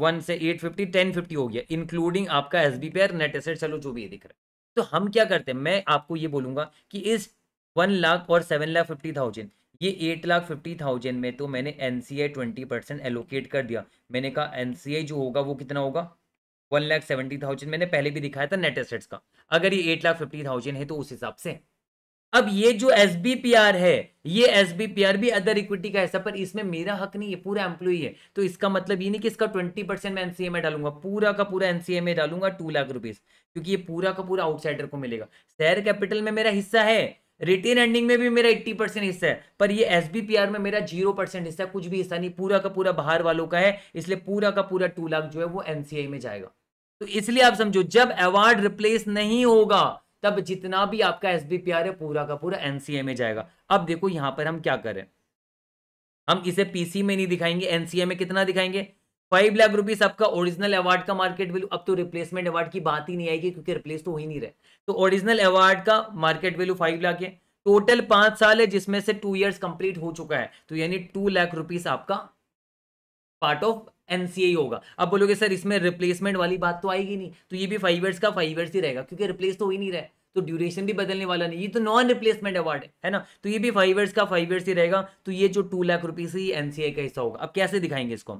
Speaker 1: वन से एट फिफ्टी टेन फिफ्टी हो गया इंक्लूडिंग आपका S B P R net asset चलो जो भी ये दिख रहा है तो हम क्या करते हैं मैं आपको ये बोलूंगा कि इस वन लाख और सेवन लाख फिफ्टी थाउजेंड ये एट लाख फिफ्टी थाउजेंड में तो मैंने N C I twenty percent allocate कर दिया मैंने कहा एन सी आई जो होगा वो कितना होगा वन लाख सेवेंटी थाउजेंड मैंने पहले भी दिखाया था नेट एसेट्स का अगर ये एट लाख फिफ्टी थाउजेंड है तो उस हिसाब से अब ये जो एस है ये एस भी अदर इक्विटी का हिस्सा पर इसमें मेरा हक नहीं है पूरा एम्प्लॉई है तो इसका मतलब ये नहीं कि इसका ट्वेंटी परसेंट मैं एनसीए में डालूंगा पूरा का पूरा एनसीए में डालूंगा टू लाख रुपीज क्योंकि ये पूरा का पूरा आउटसाइडर को मिलेगा शेयर कैपिटल में में मेरा हिस्सा है रिटेन एंडिंग में भी मेरा 80 परसेंट हिस्सा है पर ये एस में मेरा जीरो परसेंट हिस्सा कुछ भी हिस्सा नहीं पूरा का पूरा बाहर वालों का है इसलिए पूरा का पूरा टू लाख जो है वो एनसीआई में जाएगा तो इसलिए आप समझो जब अवार्ड रिप्लेस नहीं होगा तब जितना भी आपका एस बी पी आर है पूरा का पूरा एनसीए में जाएगा अब देखो यहां पर हम क्या करें हम इसे पीसी में नहीं दिखाएंगे एनसीए में कितना दिखाएंगे फाइव लाख रुपीज आपका ओरिजिनल अवार्ड का मार्केट वैल्यू अब तो रिप्लेसमेंट अवार्ड की बात ही नहीं आएगी क्योंकि रिप्लेस तो हो ही नहीं रहे तो ओरिजिनल अवार्ड का मार्केट वैल्यू फाइव लाख है टोटल पांच साल है जिसमें से टू ईयर्स कंप्लीट हो चुका है तो यानी टू लाख रुपीज आपका पार्ट ऑफ एनसीए होगा अब बोलोगे सर इसमें रिप्लेसमेंट वाली बात तो आएगी नहीं तो ये भी फाइव ईयर्स का फाइव ईयर्स ही रहेगा क्योंकि रिप्लेस तो हो ही नहीं रहा तो ड्यूरेशन भी बदलने वाला नहीं ये तो नॉन रिप्लेसमेंट अवार्ड है ना तो ये भी फाइव ईयर्स का फाइव ईयर्स ही रहेगा तो ये जो टू लाख रुपीज ही एनसीए का हिस्सा होगा अब कैसे दिखाएंगे इसको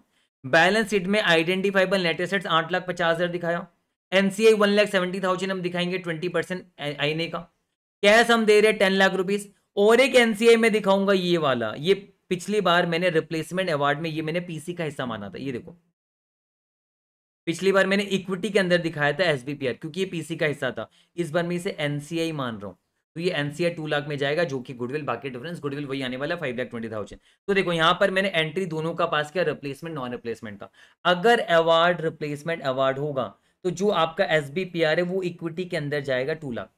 Speaker 1: बैलेंस शीट में आइडेंटिफाइबल नेट आठ लाख पचास हज़ार दिखाया NCA one lakh seventy thousand हम दिखाएंगे ट्वेंटी परसेंट आईने का कैश हम दे रहे हैं टेन लाख रुपीज और एक एनसीए में दिखाऊंगा ये वाला ये पिछली बार मैंने रिप्लेसमेंट अवार्ड में ये मैंने पीसी का हिस्सा माना था ये देखो पिछली बार मैंने इक्विटी के अंदर दिखाया था एसबीपीआर क्योंकि ये पीसी का हिस्सा था इस बार मैं इसे एनसीआई मान रहा हूँ तो ये एनसीआई टू लाख में जाएगा जो कि गुडविल बाकी डिफरेंस गुडविल वही आने वाला फाइव लाख ट्वेंटी थाउजेंड तो देखो यहाँ पर मैंने एंट्री दोनों का पास किया रिप्लेसमेंट नॉन रिप्लेसमेंट का अगर अवार्ड रिप्लेसमेंट अवार्ड होगा तो जो आपका एस है वो इक्विटी के अंदर जाएगा टू लाख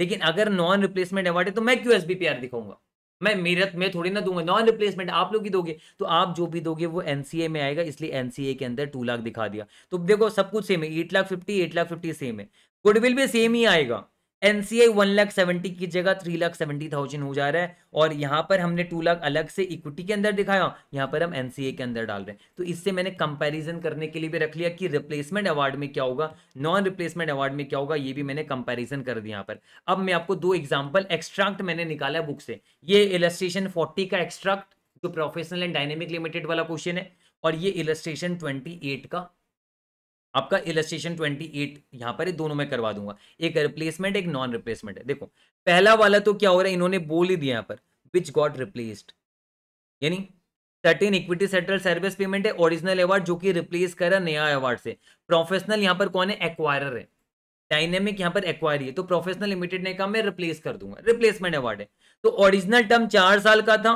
Speaker 1: लेकिन अगर नॉन रिप्लेसमेंट अवार्ड है तो मैं क्यों एस दिखाऊंगा मैं मेरत में थोड़ी ना दूंगा नॉन रिप्लेसमेंट आप लोग ही दोगे तो आप जो भी दोगे वो एनसीए में आएगा इसलिए एनसीए के अंदर टू लाख दिखा दिया तो देखो सब कुछ सेम है eight lakh fifty eight lakh fifty same है गुडविल भी सेम ही आएगा एनसीए वन लाख सेवेंटी की जगह थ्री लाख सेवेंटी थाउजेंड हो जा रहा है और यहां पर हमने टू लाख अलग से इक्विटी के अंदर दिखाया यहां पर हम एनसीए के अंदर डाल रहे हैं तो इससे मैंने कंपैरिजन करने के लिए भी रख लिया कि रिप्लेसमेंट अवार्ड में क्या होगा नॉन रिप्लेसमेंट अवार्ड में क्या होगा ये भी मैंने कंपेरिजन कर दिया यहां पर अब मैं आपको दो एग्जाम्पल एक्स्ट्रैक्ट मैंने निकाला बुक से ये इलस्ट्रेशन फोर्टी का एक्स्ट्रैक्ट जो प्रोफेशनल एंड डायनेमिक लिमिटेड वाला क्वेश्चन है और ये इलस्ट्रेशन ट्वेंटी का आपका इलस्ट्रेशन 28 यहाँ पर दोनों में करवा दूंगा एक रिप्लेसमेंट एक नॉन रिप्लेसमेंट है देखो पहला वाला तो क्या हो रहा है इन्होंने बोल ही दिया यहाँ पर विच गॉट रिप्लेस्ड यानी certain equity settle service payment है ओरिजिनल अवार्ड जो कि रिप्लेस कर करा नया अवार्ड से प्रोफेशनल यहाँ पर कौन है एक्वायर है डायनेमिक यहाँ पर एक्वायरी है तो प्रोफेशनल लिमिटेड ने कहा मैं रिप्लेस कर दूंगा रिप्लेसमेंट अवार्ड है तो ओरिजिनल टर्म चार साल का था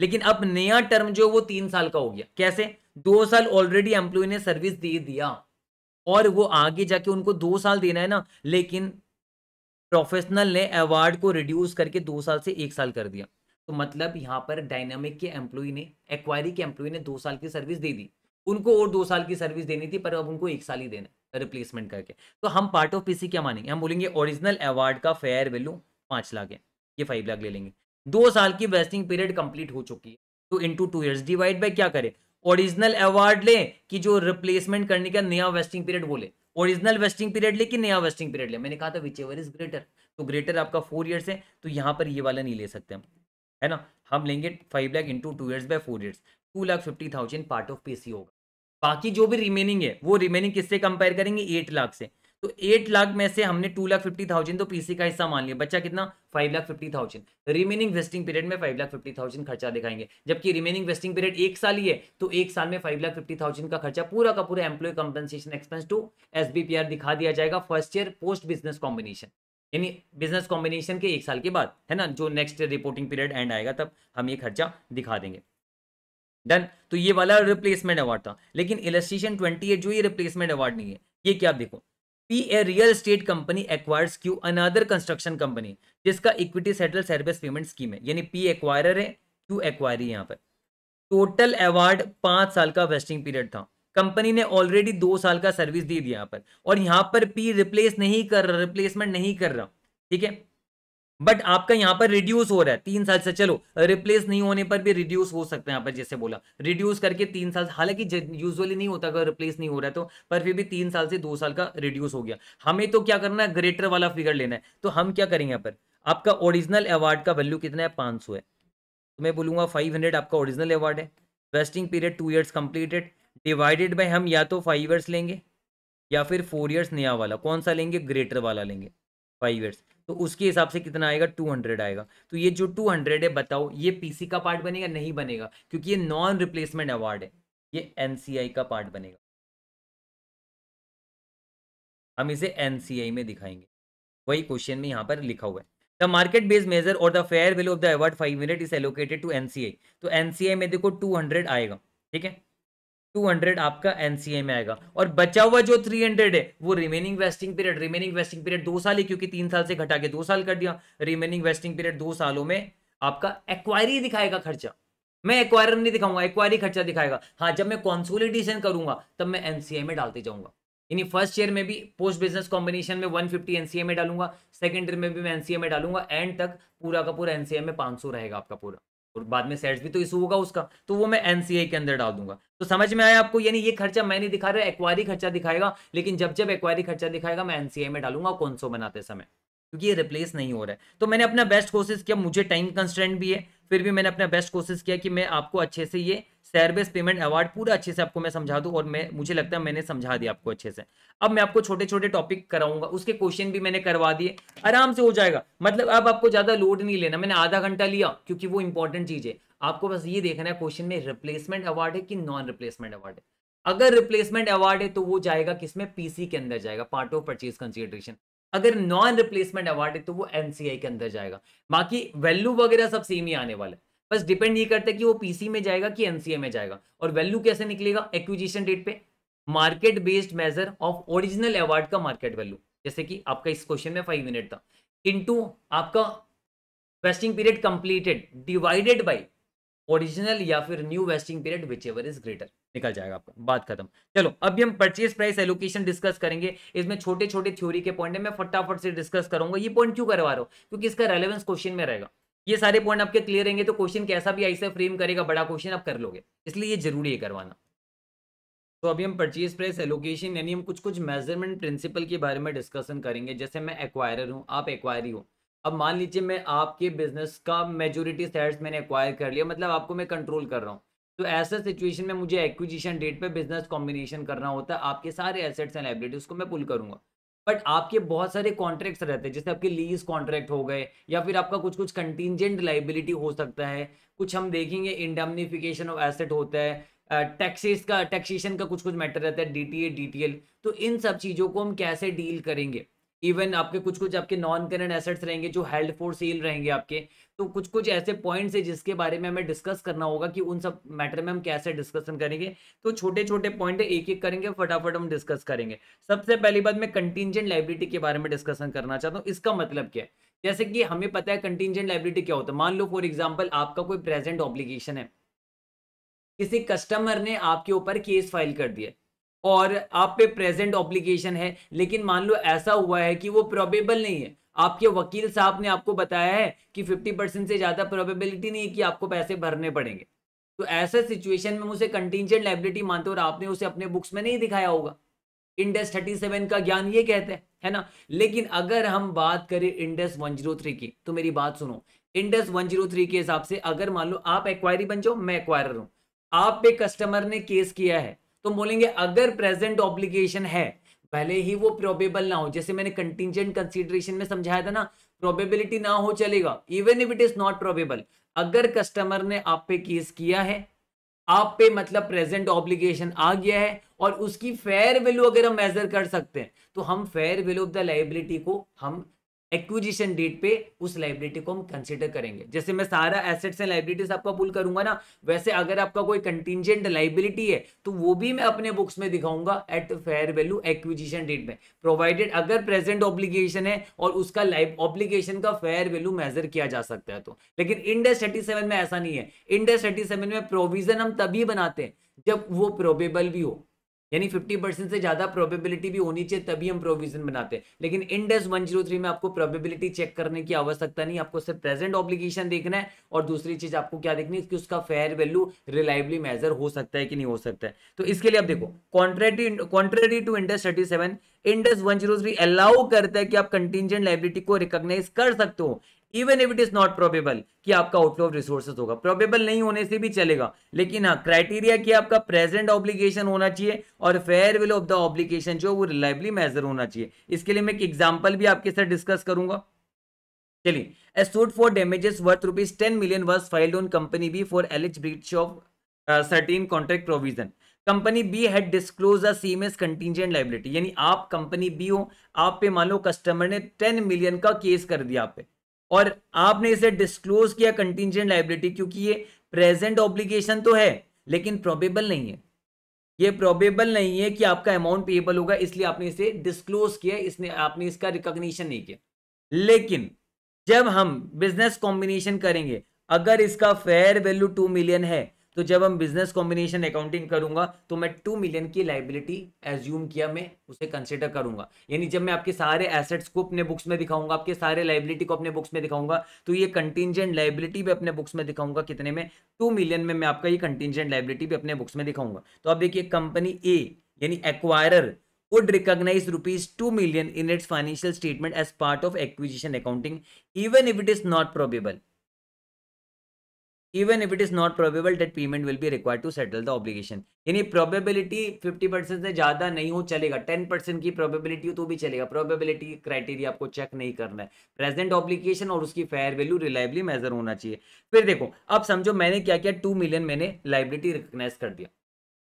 Speaker 1: लेकिन अब नया टर्म जो वो तीन साल का हो गया कैसे दो साल ऑलरेडी एम्प्लॉय ने सर्विस दे दिया और वो आगे जाके उनको दो साल देना है ना लेकिन प्रोफेशनल ने अवार्ड को रिड्यूस करके दो साल से एक साल कर दिया तो मतलब यहाँ पर डायनामिक के एम्प्लॉय ने एक्वायरी के एम्प्लॉय ने दो साल की सर्विस दे दी उनको और दो साल की सर्विस देनी थी पर अब उनको एक साल ही देना रिप्लेसमेंट करके तो हम पार्ट ऑफ पीसी क्या मानेंगे हम बोलेंगे ओरिजिनल अवार्ड का फेयर वैल्यू पांच लाख है ये फाइव लाख ले लेंगे दो साल की वेस्टिंग पीरियड कंप्लीट हो चुकी है तो into two years divide by क्या करें ओरिजिनल अवार्ड ले कि जो रिप्लेसमेंट करने का नया वेस्टिंग पीरियड बोले ओरिजिनल वेस्टिंग पीरियड ले कि नया वेस्टिंग पीरियड ले मैंने कहा था विच एवर इज ग्रेटर तो ग्रेटर आपका फोर ईयर्स है तो यहाँ पर ये वाला नहीं ले सकते हम है ना हम लेंगे five lakh into two years by four years two lakh fifty thousand part of P होगा बाकी जो भी रिमेनिंग है वो रिमेनिंग किससे कंपेयर करेंगे एट लाख से तो एट लाख में से हमने टू लाख फिफ्टी थाउजेंड तो पीसी का हिस्सा मान लिया बच्चा कितना five lakh fifty thousand remaining vesting period में फाइव लाख फिफ्टी थाउजेंड खर्चा दिखाएंगे जबकि रिमेनिंग वेस्टिंग पीरियड एक साल ही है तो एक साल में फाइव लाख फिफ्टी थाउजेंड का खर्चा पूरा का पूरा employ compensation expense to S दिखा दिया जाएगा first year post business combination यानी बिजनेस कॉम्बिनेशन के एक साल के बाद है ना जो नेक्स्ट रिपोर्टिंग पीरियड एंड आएगा तब हम ये खर्चा दिखा देंगे डन तो ये वाला रिप्लेसमेंट अवार्ड था लेकिन इलस्ट्रेशन ट्वेंटी जो ये रिप्लेसमेंट अवार्ड नहीं है ये क्या देखो B a real estate company acquires Q another construction company जिसका equity settle service payment scheme है यानी पी एक्वायरर है क्यू एक्वायरी यहाँ पर टोटल अवार्ड पांच साल का वेस्टिंग पीरियड था कंपनी ने ऑलरेडी दो साल का सर्विस दी दिया यहाँ पर और यहाँ पर पी रिप्लेस नहीं कर रहा रिप्लेसमेंट नहीं कर रहा ठीक है बट आपका यहाँ पर रिड्यूस हो रहा है तीन साल से चलो रिप्लेस नहीं होने पर भी रिड्यूस हो सकता है यहाँ पर जैसे बोला रिड्यूस करके तीन साल हालांकि यूजुअली नहीं होता अगर रिप्लेस नहीं हो रहा है तो पर फिर भी तीन साल से दो साल का रिड्यूस हो गया हमें तो क्या करना है ग्रेटर वाला फिगर लेना है तो हम क्या करेंगे यहाँ पर आपका ओरिजिनल अवार्ड का वैल्यू कितना है पाँच सौ है तो मैं बोलूँगा फाइव आपका ओरिजिनल अवार्ड है vesting period two years completed divided by हम या तो फाइव ईयर्स लेंगे या फिर फोर ईयर्स नया वाला कौन सा लेंगे ग्रेटर वाला लेंगे फाइव ईयर्स तो उसके हिसाब से कितना आएगा 200 आएगा तो ये जो 200 है बताओ ये पीसी का पार्ट बनेगा नहीं बनेगा क्योंकि ये नॉन रिप्लेसमेंट अवार्ड है ये एनसीआई का पार्ट बनेगा हम इसे एनसीआई में दिखाएंगे वही क्वेश्चन में यहाँ पर लिखा हुआ है द मार्केट बेस्ड मेजर और the fair value of the award five minute is allocated to NCI तो एनसीआई में देखो हंड्रेड आएगा ठीक है 200 आपका एनसीए में आएगा और बचा हुआ जो 300 है वो remaining vesting period remaining vesting period दो साल ही क्योंकि तीन साल से घटा के दो साल कर दिया रिमेनिंग वेस्टिंग पीरियड दो सालों में आपका एक्वायरी दिखाएगा खर्चा मैं एक्वायर नहीं दिखाऊंगा एक्वायरी खर्चा दिखाएगा हाँ जब मैं कॉन्सोलिडेशन करूंगा तब मैं एनसीए में डालते जाऊंगा यानी फर्स्ट ईयर में भी पोस्ट बिजनेस कॉम्बिनेशन में 150 फिफ्टी एनसीए में डालूंगा सेकेंड ईयर में भी मैं एनसीए में डालूंगा एंड तक पूरा का पूरा एनसीए में 500 रहेगा आपका पूरा और बाद में सेट्स भी तो इशू होगा उसका तो वो मैं एनसीआई के अंदर डाल दूंगा तो समझ में आया आपको यानी ये खर्चा मैं नहीं दिखा रहा एक्वायरी खर्चा दिखाएगा लेकिन जब जब एक्वायरी खर्चा दिखाएगा मैं एनसीआई में डालूंगा कौन सो बनाते समय क्योंकि ये रिप्लेस नहीं हो रहा है तो मैंने अपना बेस्ट कोशिश किया मुझे टाइम कंस्टेंट भी है फिर भी मैंने अपना बेस्ट कोशिश किया कि मैं आपको अच्छे से ये सर्विस पेमेंट अवार्ड पूरा अच्छे से आपको मैं समझा दूं और मैं मुझे लगता है मैंने समझा दिया आपको अच्छे से अब मैं आपको छोटे छोटे टॉपिक कराऊंगा उसके क्वेश्चन भी मैंने करवा दिए आराम से हो जाएगा मतलब अब आपको ज्यादा लोड नहीं लेना मैंने आधा घंटा लिया क्योंकि वो इंपॉर्टेंट चीज है आपको बस ये देखना है क्वेश्चन में रिप्लेसमेंट अवार्ड है कि नॉन रिप्लेसमेंट अवार्ड है अगर रिप्लेसमेंट अवार्ड है तो वो जाएगा किसमें पीसी के अंदर जाएगा पार्ट ऑफ परचेज कंसिडरेशन अगर नॉन रिप्लेसमेंट अवार्ड है तो वो एनसीआई के अंदर जाएगा बाकी वैल्यू वगैरह सब सेम ही आने वाला है बस डिपेंड ये करता है कि वो पीसी में जाएगा कि एनसीए में जाएगा और वैल्यू कैसे निकलेगा एक्विजिशन डेट पे market based measure of original award का मार्केट वैल्यू जैसे कि आपका इस क्वेश्चन में फाइव मिनट था इंटू आपका vesting period completed divided by original या फिर new vesting period whichever is greater निकल जाएगा आपका बात खत्म चलो अभी हम परचेज प्राइस एलोकेशन डिस्कस करेंगे इसमें छोटे छोटे थ्योरी के पॉइंट है मैं फटाफट से डिस्कस करूंगा ये पॉइंट क्यों करवा रहा हूँ क्योंकि इसका रेलेवेंस क्वेश्चन में रहेगा ये सारे पॉइंट आपके क्लियर रहेंगे तो क्वेश्चन कैसा भी ऐसा फ्रेम करेगा बड़ा क्वेश्चन आप कर लोगे इसलिए ये जरूरी है करवाना तो अभी हम परचेज प्राइस एलोकेशन यानी हम कुछ कुछ मेजरमेंट प्रिंसिपल के बारे में डिस्कशन करेंगे जैसे मैं एक्वायरर हूँ आप एक्वायरी हो अब मान लीजिए मैं आपके बिजनेस का मेजोरिटी शेयर्स मैंने एक्वायर कर लिया मतलब आपको मैं कंट्रोल कर रहा हूँ तो ऐसा सिचुएशन में मुझे एक्विजिशन डेट पे बिजनेस कॉम्बिनेशन करना होता है आपके सारे एसेट्स एंड लाइब्रेटी उसको मैं पुल करूंगा बट आपके बहुत सारे कॉन्ट्रैक्ट्स रहते हैं जैसे आपके लीज कॉन्ट्रैक्ट हो गए या फिर आपका कुछ कुछ कंटिजेंट लाइबिलिटी हो सकता है कुछ हम देखेंगे इंडमनिफिकेशन ऑफ एसेट होता है टैक्सेस का टैक्सेशन का कुछ कुछ मैटर रहता है D T A D T L तो इन सब चीज़ों को हम कैसे डील करेंगे इवन आपके कुछ कुछ आपके नॉन करेंट एसेट्स रहेंगे जो हेल्ड फॉर सेल रहेंगे आपके तो कुछ कुछ ऐसे पॉइंट्स है जिसके बारे में हमें डिस्कस करना होगा कि उन सब मैटर में हम कैसे डिस्कशन करेंगे तो छोटे छोटे पॉइंट एक एक करेंगे फटाफट हम डिस्कस करेंगे सबसे पहली बात मैं कंटिजेंट लाइब्रिटी के बारे में डिस्कशन करना चाहता हूँ इसका मतलब क्या है जैसे कि हमें पता है कंटिजेंट लाइब्रिटी क्या होता है मान लो फॉर एग्जाम्पल आपका कोई प्रेजेंट ऑब्लिगेशन है किसी कस्टमर ने आपके ऊपर केस फाइल कर दिया और आप पे प्रेजेंट ऑब्लिगेशन है लेकिन मान लो ऐसा हुआ है कि वो प्रोबेबल नहीं है आपके वकील साहब ने आपको बताया है कि 50 परसेंट से ज़्यादा प्रोबेबिलिटी नहीं है कि आपको पैसे भरने पड़ेंगे तो ऐसे सिचुएशन में उसे कंटीजेंट लाइबिलिटी मानते और आपने उसे अपने बुक्स में नहीं दिखाया होगा इंडेस थर्टी का ज्ञान ये कहते हैं है ना लेकिन अगर हम बात करें इंडेस वन oh की तो मेरी बात सुनो इंडेस वन oh के हिसाब से अगर मान लो आप एक्वायरी बन जाओ मैं एक्वायर हूँ आप पे कस्टमर ने केस किया है तो बोलेंगे अगर प्रेजेंट ऑब्लिगेशन है पहले ही वो प्रोबेबल ना हो जैसे मैंने कंटिजेंट कंसिडरेशन में समझाया था ना प्रोबेबिलिटी ना हो चलेगा even if it is not probable अगर कस्टमर ने आप पे केस किया है आप पे मतलब प्रेजेंट ऑब्लिगेशन आ गया है और उसकी फेयर वैल्यू अगर हम मेजर कर सकते हैं तो हम fair value of the liability को हम एक्विजिशन डेट पे उस लाइब्रेटी को हम कंसिडर करेंगे जैसे मैं सारा एसेट्स एंड लाइबिलिटीज आपका पुल करूंगा ना वैसे अगर आपका कोई कंटिजेंट लाइबिलिटी है तो वो भी मैं अपने बुक्स में दिखाऊंगा at fair value acquisition date में प्रोवाइडेड अगर प्रेजेंट ऑब्लिगेशन है और उसका लाइफ ऑब्लिगेशन का फेयर वैल्यू मेजर किया जा सकता है तो लेकिन इंडस थर्टी में ऐसा नहीं है इंडस थर्टी में प्रोविजन हम तभी बनाते हैं जब वो प्रोबेबल भी हो यानी 50 परसेंट से ज़्यादा प्रोबेबिलिटी भी होनी चाहिए तभी हम प्रोविजन बनाते हैं लेकिन इंडस 103 में आपको प्रोबेबिलिटी चेक करने की आवश्यकता नहीं आपको सिर्फ प्रेजेंट ऑब्लिगेशन देखना है और दूसरी चीज़ आपको क्या देखनी है कि उसका फेयर वैल्यू रिलायबली मेजर हो सकता है कि नहीं हो सकता है तो इसके लिए आप देखो contrary contrary to Ind AS thirty Ind AS one allow करता है कि आप कंटिजेंट लाइबिलिटी को रिकॉग्नाइज कर सकते हो even if it is not probable कि आपका आउटफ्लो ऑफ रिसोर्सेज होगा प्रोबेबल नहीं होने से भी चलेगा लेकिन हाँ क्राइटेरिया कि आपका प्रेजेंट ऑब्लिगेशन होना चाहिए और fair value of the obligation जो वो रिलायबली मेजर होना चाहिए इसके लिए मैं एक एग्जाम्पल भी आपके साथ डिस्कस करूंगा चलिए a suit for damages worth rupees ten million was filed on company B for alleged breach of certain contract provision company B had disclose the same as contingent liability यानी आप company B हो आप पे मान लो customer ने ten million का case कर दिया आप पे और आपने इसे डिस्क्लोज किया कंटिजेंट लाइबिलिटी क्योंकि ये प्रेजेंट ऑब्लिगेशन तो है लेकिन प्रोबेबल नहीं है ये प्रोबेबल नहीं है कि आपका अमाउंट पेएबल होगा इसलिए आपने इसे डिस्क्लोज किया इसने आपने इसका रिकॉग्निशन नहीं किया लेकिन जब हम बिजनेस कॉम्बिनेशन करेंगे अगर इसका फेयर वैल्यू टू मिलियन है तो जब हम बिजनेस कॉम्बिनेशन अकाउंटिंग करूंगा तो मैं टू मिलियन की लाइबिलिटी एज्यूम किया मैं उसे कंसिडर करूंगा यानी जब मैं आपके सारे एसेट्स को अपने बुक्स में दिखाऊंगा आपके सारे लाइबिलिटी को अपने बुक्स में दिखाऊंगा तो ये कंटिजेंट लाइबिलिटी भी अपने बुक्स में दिखाऊंगा कितने में टू मिलियन में मैं आपका ये कंटिजेंट लाइबिलिटी भी अपने बुक्स में दिखाऊंगा तो आप देखिए कंपनी ए यानी acquirer would recognise rupees two million in its financial statement as part of acquisition accounting even if it is not probable even if it is not probable that payment will be require to settle the obligation यानी probability fifty percent से ज्यादा नहीं हो चलेगा ten percent की probability हो तो भी चलेगा प्रोबेबिलिटी क्राइटेरिया आपको चेक नहीं करना है प्रेजेंट ऑब्लिगेशन और उसकी फेयर वैल्यू रिलायबली मेजर होना चाहिए फिर देखो अब समझो मैंने क्या किया टू मिलियन मैंने लाइबिलिटी रिकग्नाइज कर दिया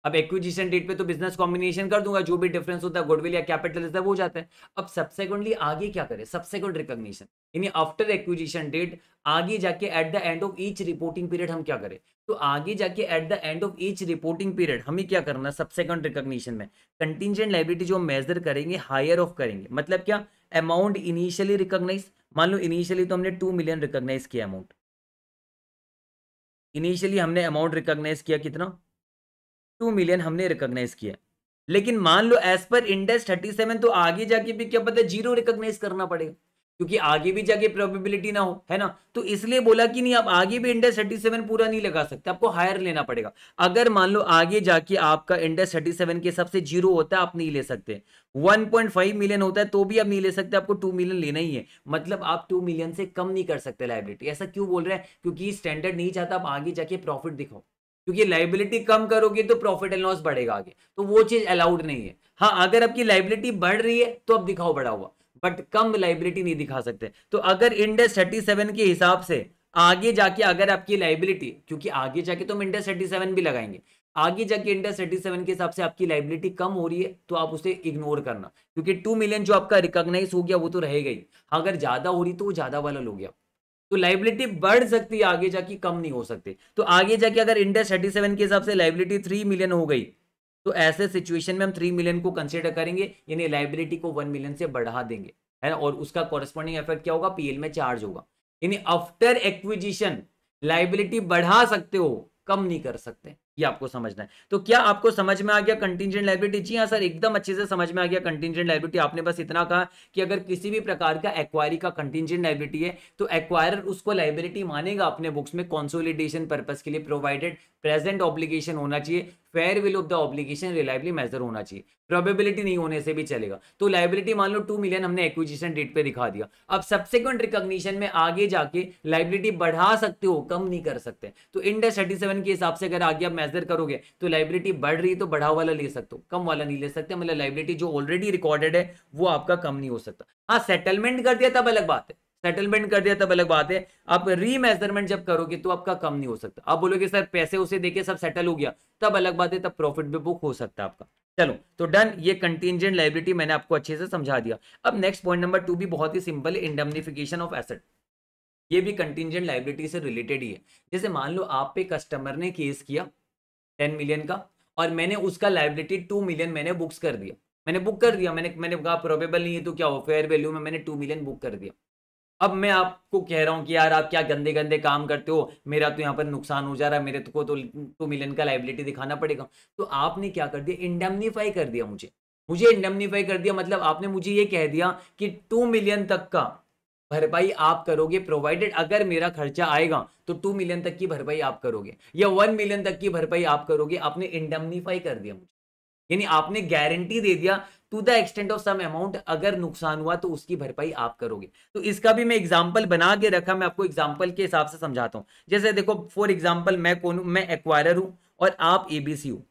Speaker 1: अब एक्विजिशन डेट पे तो बिजनेस कॉम्बिनेशन कर दूंगा जो भी डिफरेंस होता है गुडविल या कैपिटल है वो जाता है अब सबसेकेंडली आगे क्या करें सबसेकेंड रिकॉग्निशन यानी आफ्टर एक्विजिशन डेट आगे जाके at the end of each reporting period हम क्या करें तो आगे जाके at the end of each reporting period हमें क्या करना है सबसेकेंड रिकॉग्निशन में कंटिजेंट लाइबिलिटी जो मेजर करेंगे हायर ऑफ करेंगे मतलब क्या अमाउंट इनिशियली रिकॉग्नाइज मान लो इनिशियली तो हमने टू मिलियन रिकॉग्नाइज किया अमाउंट इनिशियली हमने अमाउंट रिकॉग्नाइज किया कितना टू मिलियन हमने रिकोगनाइज किया लेकिन मान लो as per index thirty seven तो आगे जाके भी क्या पता जीरो रिकोगनाइज करना पड़ेगा क्योंकि आगे भी जाके प्रोबेबिलिटी ना हो है ना तो इसलिए बोला कि नहीं आप आगे भी इंडेक्स थर्टी सेवन पूरा नहीं लगा सकते आपको हायर लेना पड़ेगा अगर मान लो आगे जाके आपका इंडेक्स थर्टी सेवन के हिसाब से जीरो होता है आप नहीं ले सकते वन पॉइंट फाइव मिलियन होता है तो भी आप नहीं ले सकते आपको टू मिलियन लेना ही है मतलब आप टू मिलियन से कम नहीं कर सकते लाइब्रेटी ऐसा क्यों बोल रहे हैं क्योंकि स्टैंडर्ड नहीं चाहता आप आगे जाके प्रॉफिट दिखाओ क्योंकि लाइबिलिटी कम करोगे तो प्रॉफिट एंड लॉस बढ़ेगा आगे तो वो चीज अलाउड नहीं है हाँ अगर आपकी लाइबिलिटी बढ़ रही है तो आप दिखाओ बढ़ा हुआ बट कम लाइबिलिटी नहीं दिखा सकते तो अगर इंडेस थर्टी सेवन के हिसाब से आगे जाके अगर आपकी लाइबिलिटी क्योंकि आगे जाके तो हम इंडेस थर्टी सेवन भी लगाएंगे आगे जाके इंडेस थर्टी सेवन के हिसाब से आपकी लाइबिलिटी कम हो रही है तो आप उसे इग्नोर करना क्योंकि टू मिलियन जो आपका रिकॉग्नाइज हो गया वो तो रहेगा ही अगर ज्यादा हो रही तो वो ज्यादा वाला लोग आप तो लाइबिलिटी बढ़ सकती है आगे जाके कम नहीं हो सकती तो आगे जाके अगर इंडेक्स थर्टी सेवन के हिसाब से लाइबिलिटी थ्री मिलियन हो गई तो ऐसे सिचुएशन में हम थ्री मिलियन को कंसिडर करेंगे यानी लाइबिलिटी को वन मिलियन से बढ़ा देंगे है ना और उसका कॉरेस्पॉन्डिंग इफेक्ट क्या होगा पीएल में चार्ज होगा यानी आफ्टर एक्विजिशन लाइबिलिटी बढ़ा सकते हो कम नहीं कर सकते ये आपको समझना है तो क्या आपको समझ में आ गया कंटिजेंट लाइबिलिटी जी हाँ सर एकदम अच्छे से समझ में आ गया कंटिजेंट लाइबिलिटी आपने बस इतना कहा कि अगर किसी भी प्रकार का एक्वायरी का कंटिजेंट लाइबिलिटी है तो एक्वायर उसको लाइबिलिटी मानेगा अपने बुक्स में कॉन्सोलिडेशन पर्पज के लिए प्रोवाइडेड प्रेजेंट ऑब्लिगेशन होना चाहिए fair value of the obligation reliably measure होना चाहिए प्रोबेबिलिटी नहीं होने से भी चलेगा तो लाइबिलिटी मान लो टू मिलियन हमने एक्विजिशन डेट पे दिखा दिया अब सब्सिक्वेंट रिकॉग्निशन में आगे जाके लाइबिलिटी बढ़ा सकते हो कम नहीं कर सकते तो इंडेस थर्टी सेवन के हिसाब से अगर आगे आप मेजर करोगे तो लाइबिलिटी बढ़ रही है तो बढ़ा वाला ले सकते हो कम वाला नहीं ले सकते मतलब लाइबिलिटी जो ऑलरेडी रिकॉर्डेड है वो आपका कम नहीं हो सकता हाँ सेटलमेंट कर दिया तब अलग बात है सेटलमेंट कर दिया तब अलग बात है आप रीमेजरमेंट जब करोगे तो आपका कम नहीं हो सकता आप बोलोगे सर पैसे उसे देके सब सेटल हो गया तब अलग बात है तब प्रॉफिट भी बुक हो सकता है आपका चलो तो डन ये कंटिजेंट लाइबिलिटी मैंने आपको अच्छे से समझा दिया अब नेक्स्ट पॉइंट नंबर टू भी बहुत ही सिंपल इंडेमनिफिकेशन ऑफ एसेट ये भी कंटिजेंट लाइबिलिटी से रिलेटेड ही है जैसे मान लो आप पे कस्टमर ने केस किया टेन मिलियन का और मैंने उसका लाइबिलिटी टू मिलियन मैंने बुक्स कर दिया मैंने बुक कर दिया मैंने मैंने कहा प्रोबेबल नहीं है तो क्या हो फेयर वैल्यू में मैंने टू मिलियन बुक कर दिया अब मैं आपको कह रहा हूँ कि यार आप क्या गंदे गंदे काम करते हो मेरा तो यहाँ पर नुकसान हो जा रहा है मेरे को तो टू तो मिलियन का लाइबिलिटी दिखाना पड़ेगा तो आपने क्या कर दिया इंडेमनीफाई कर दिया मुझे मुझे इंडेमनीफाई कर दिया मतलब आपने मुझे ये कह दिया कि टू मिलियन तक का भरपाई आप करोगे प्रोवाइडेड अगर मेरा खर्चा आएगा तो टू मिलियन तक की भरपाई आप करोगे या वन मिलियन तक की भरपाई आप करोगे आपने इंडेमनीफाई कर दिया मुझे यानी आपने गारंटी दे दिया to the extent of some amount अगर नुकसान हुआ तो उसकी भरपाई आप करोगे तो इसका भी मैं एग्जाम्पल बना के रखा मैं आपको एग्जाम्पल के हिसाब से समझाता हूँ जैसे देखो फॉर एग्जाम्पल मैं कौन मैं एक्वायर हूँ और आप एबीसी हो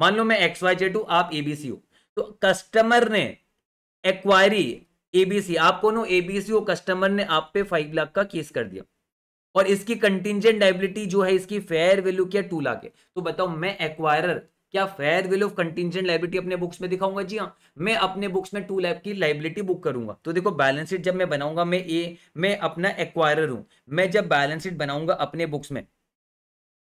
Speaker 1: मान लो मैं एक्स वाई जेड हूँ आप एबीसी हो तो कस्टमर ने एक्वायरी एबीसी आप कौन हो एबीसी हो कस्टमर ने आप पे फाइव लाख का केस कर दिया और इसकी कंटिजेंट लाइबिलिटी जो है इसकी फेयर वैल्यू क्या टू लाख है तो बताओ मैं एक्वायरर क्या fair value of contingent liability अपने बुक्स में दिखाऊंगा जी हाँ मैं अपने बुक्स में टू लाइफ की लाइबिलिटी बुक करूंगा तो देखो बैलेंस शीट जब मैं बनाऊंगा मैं ए मैं अपना एक्वायर हूं मैं जब बैलेंस शीट बनाऊंगा अपने बुक्स में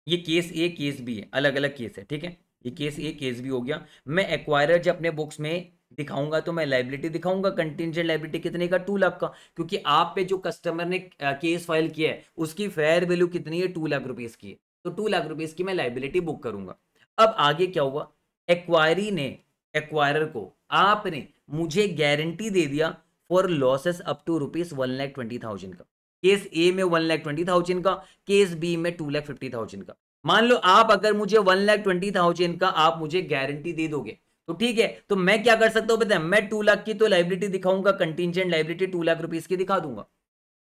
Speaker 1: ये केस ए केस बी है अलग अलग केस है ठीक है ये केस ए केस बी हो गया मैं एक्वायर जब अपने बुक्स में दिखाऊंगा तो मैं लाइबिलिटी दिखाऊंगा कंटिजेंट लाइबिलिटी कितने का टू लाख का क्योंकि आप पे जो कस्टमर ने केस फाइल किया है उसकी फेयर वैल्यू कितनी है टू लाख रुपीज की तो टू लाख रुपीज की मैं लाइबिलिटी बुक करूंगा अब आगे क्या हुआ एक्वायरी ने एक्वायरर को आपने मुझे गारंटी दे दिया for losses up to rupees one lakh twenty thousand का केस ए में वन लैख ट्वेंटी थाउजेंड का केस बी में टू लैख फिफ्टी थाउजेंड का मान लो आप अगर मुझे वन लैख ट्वेंटी थाउजेंड का आप मुझे गारंटी दे दोगे तो ठीक है तो मैं क्या कर सकता हूं बताए मैं टू लाख की तो लाइब्रिटी दिखाऊंगा contingent liability two lakh rupees की दिखा दूंगा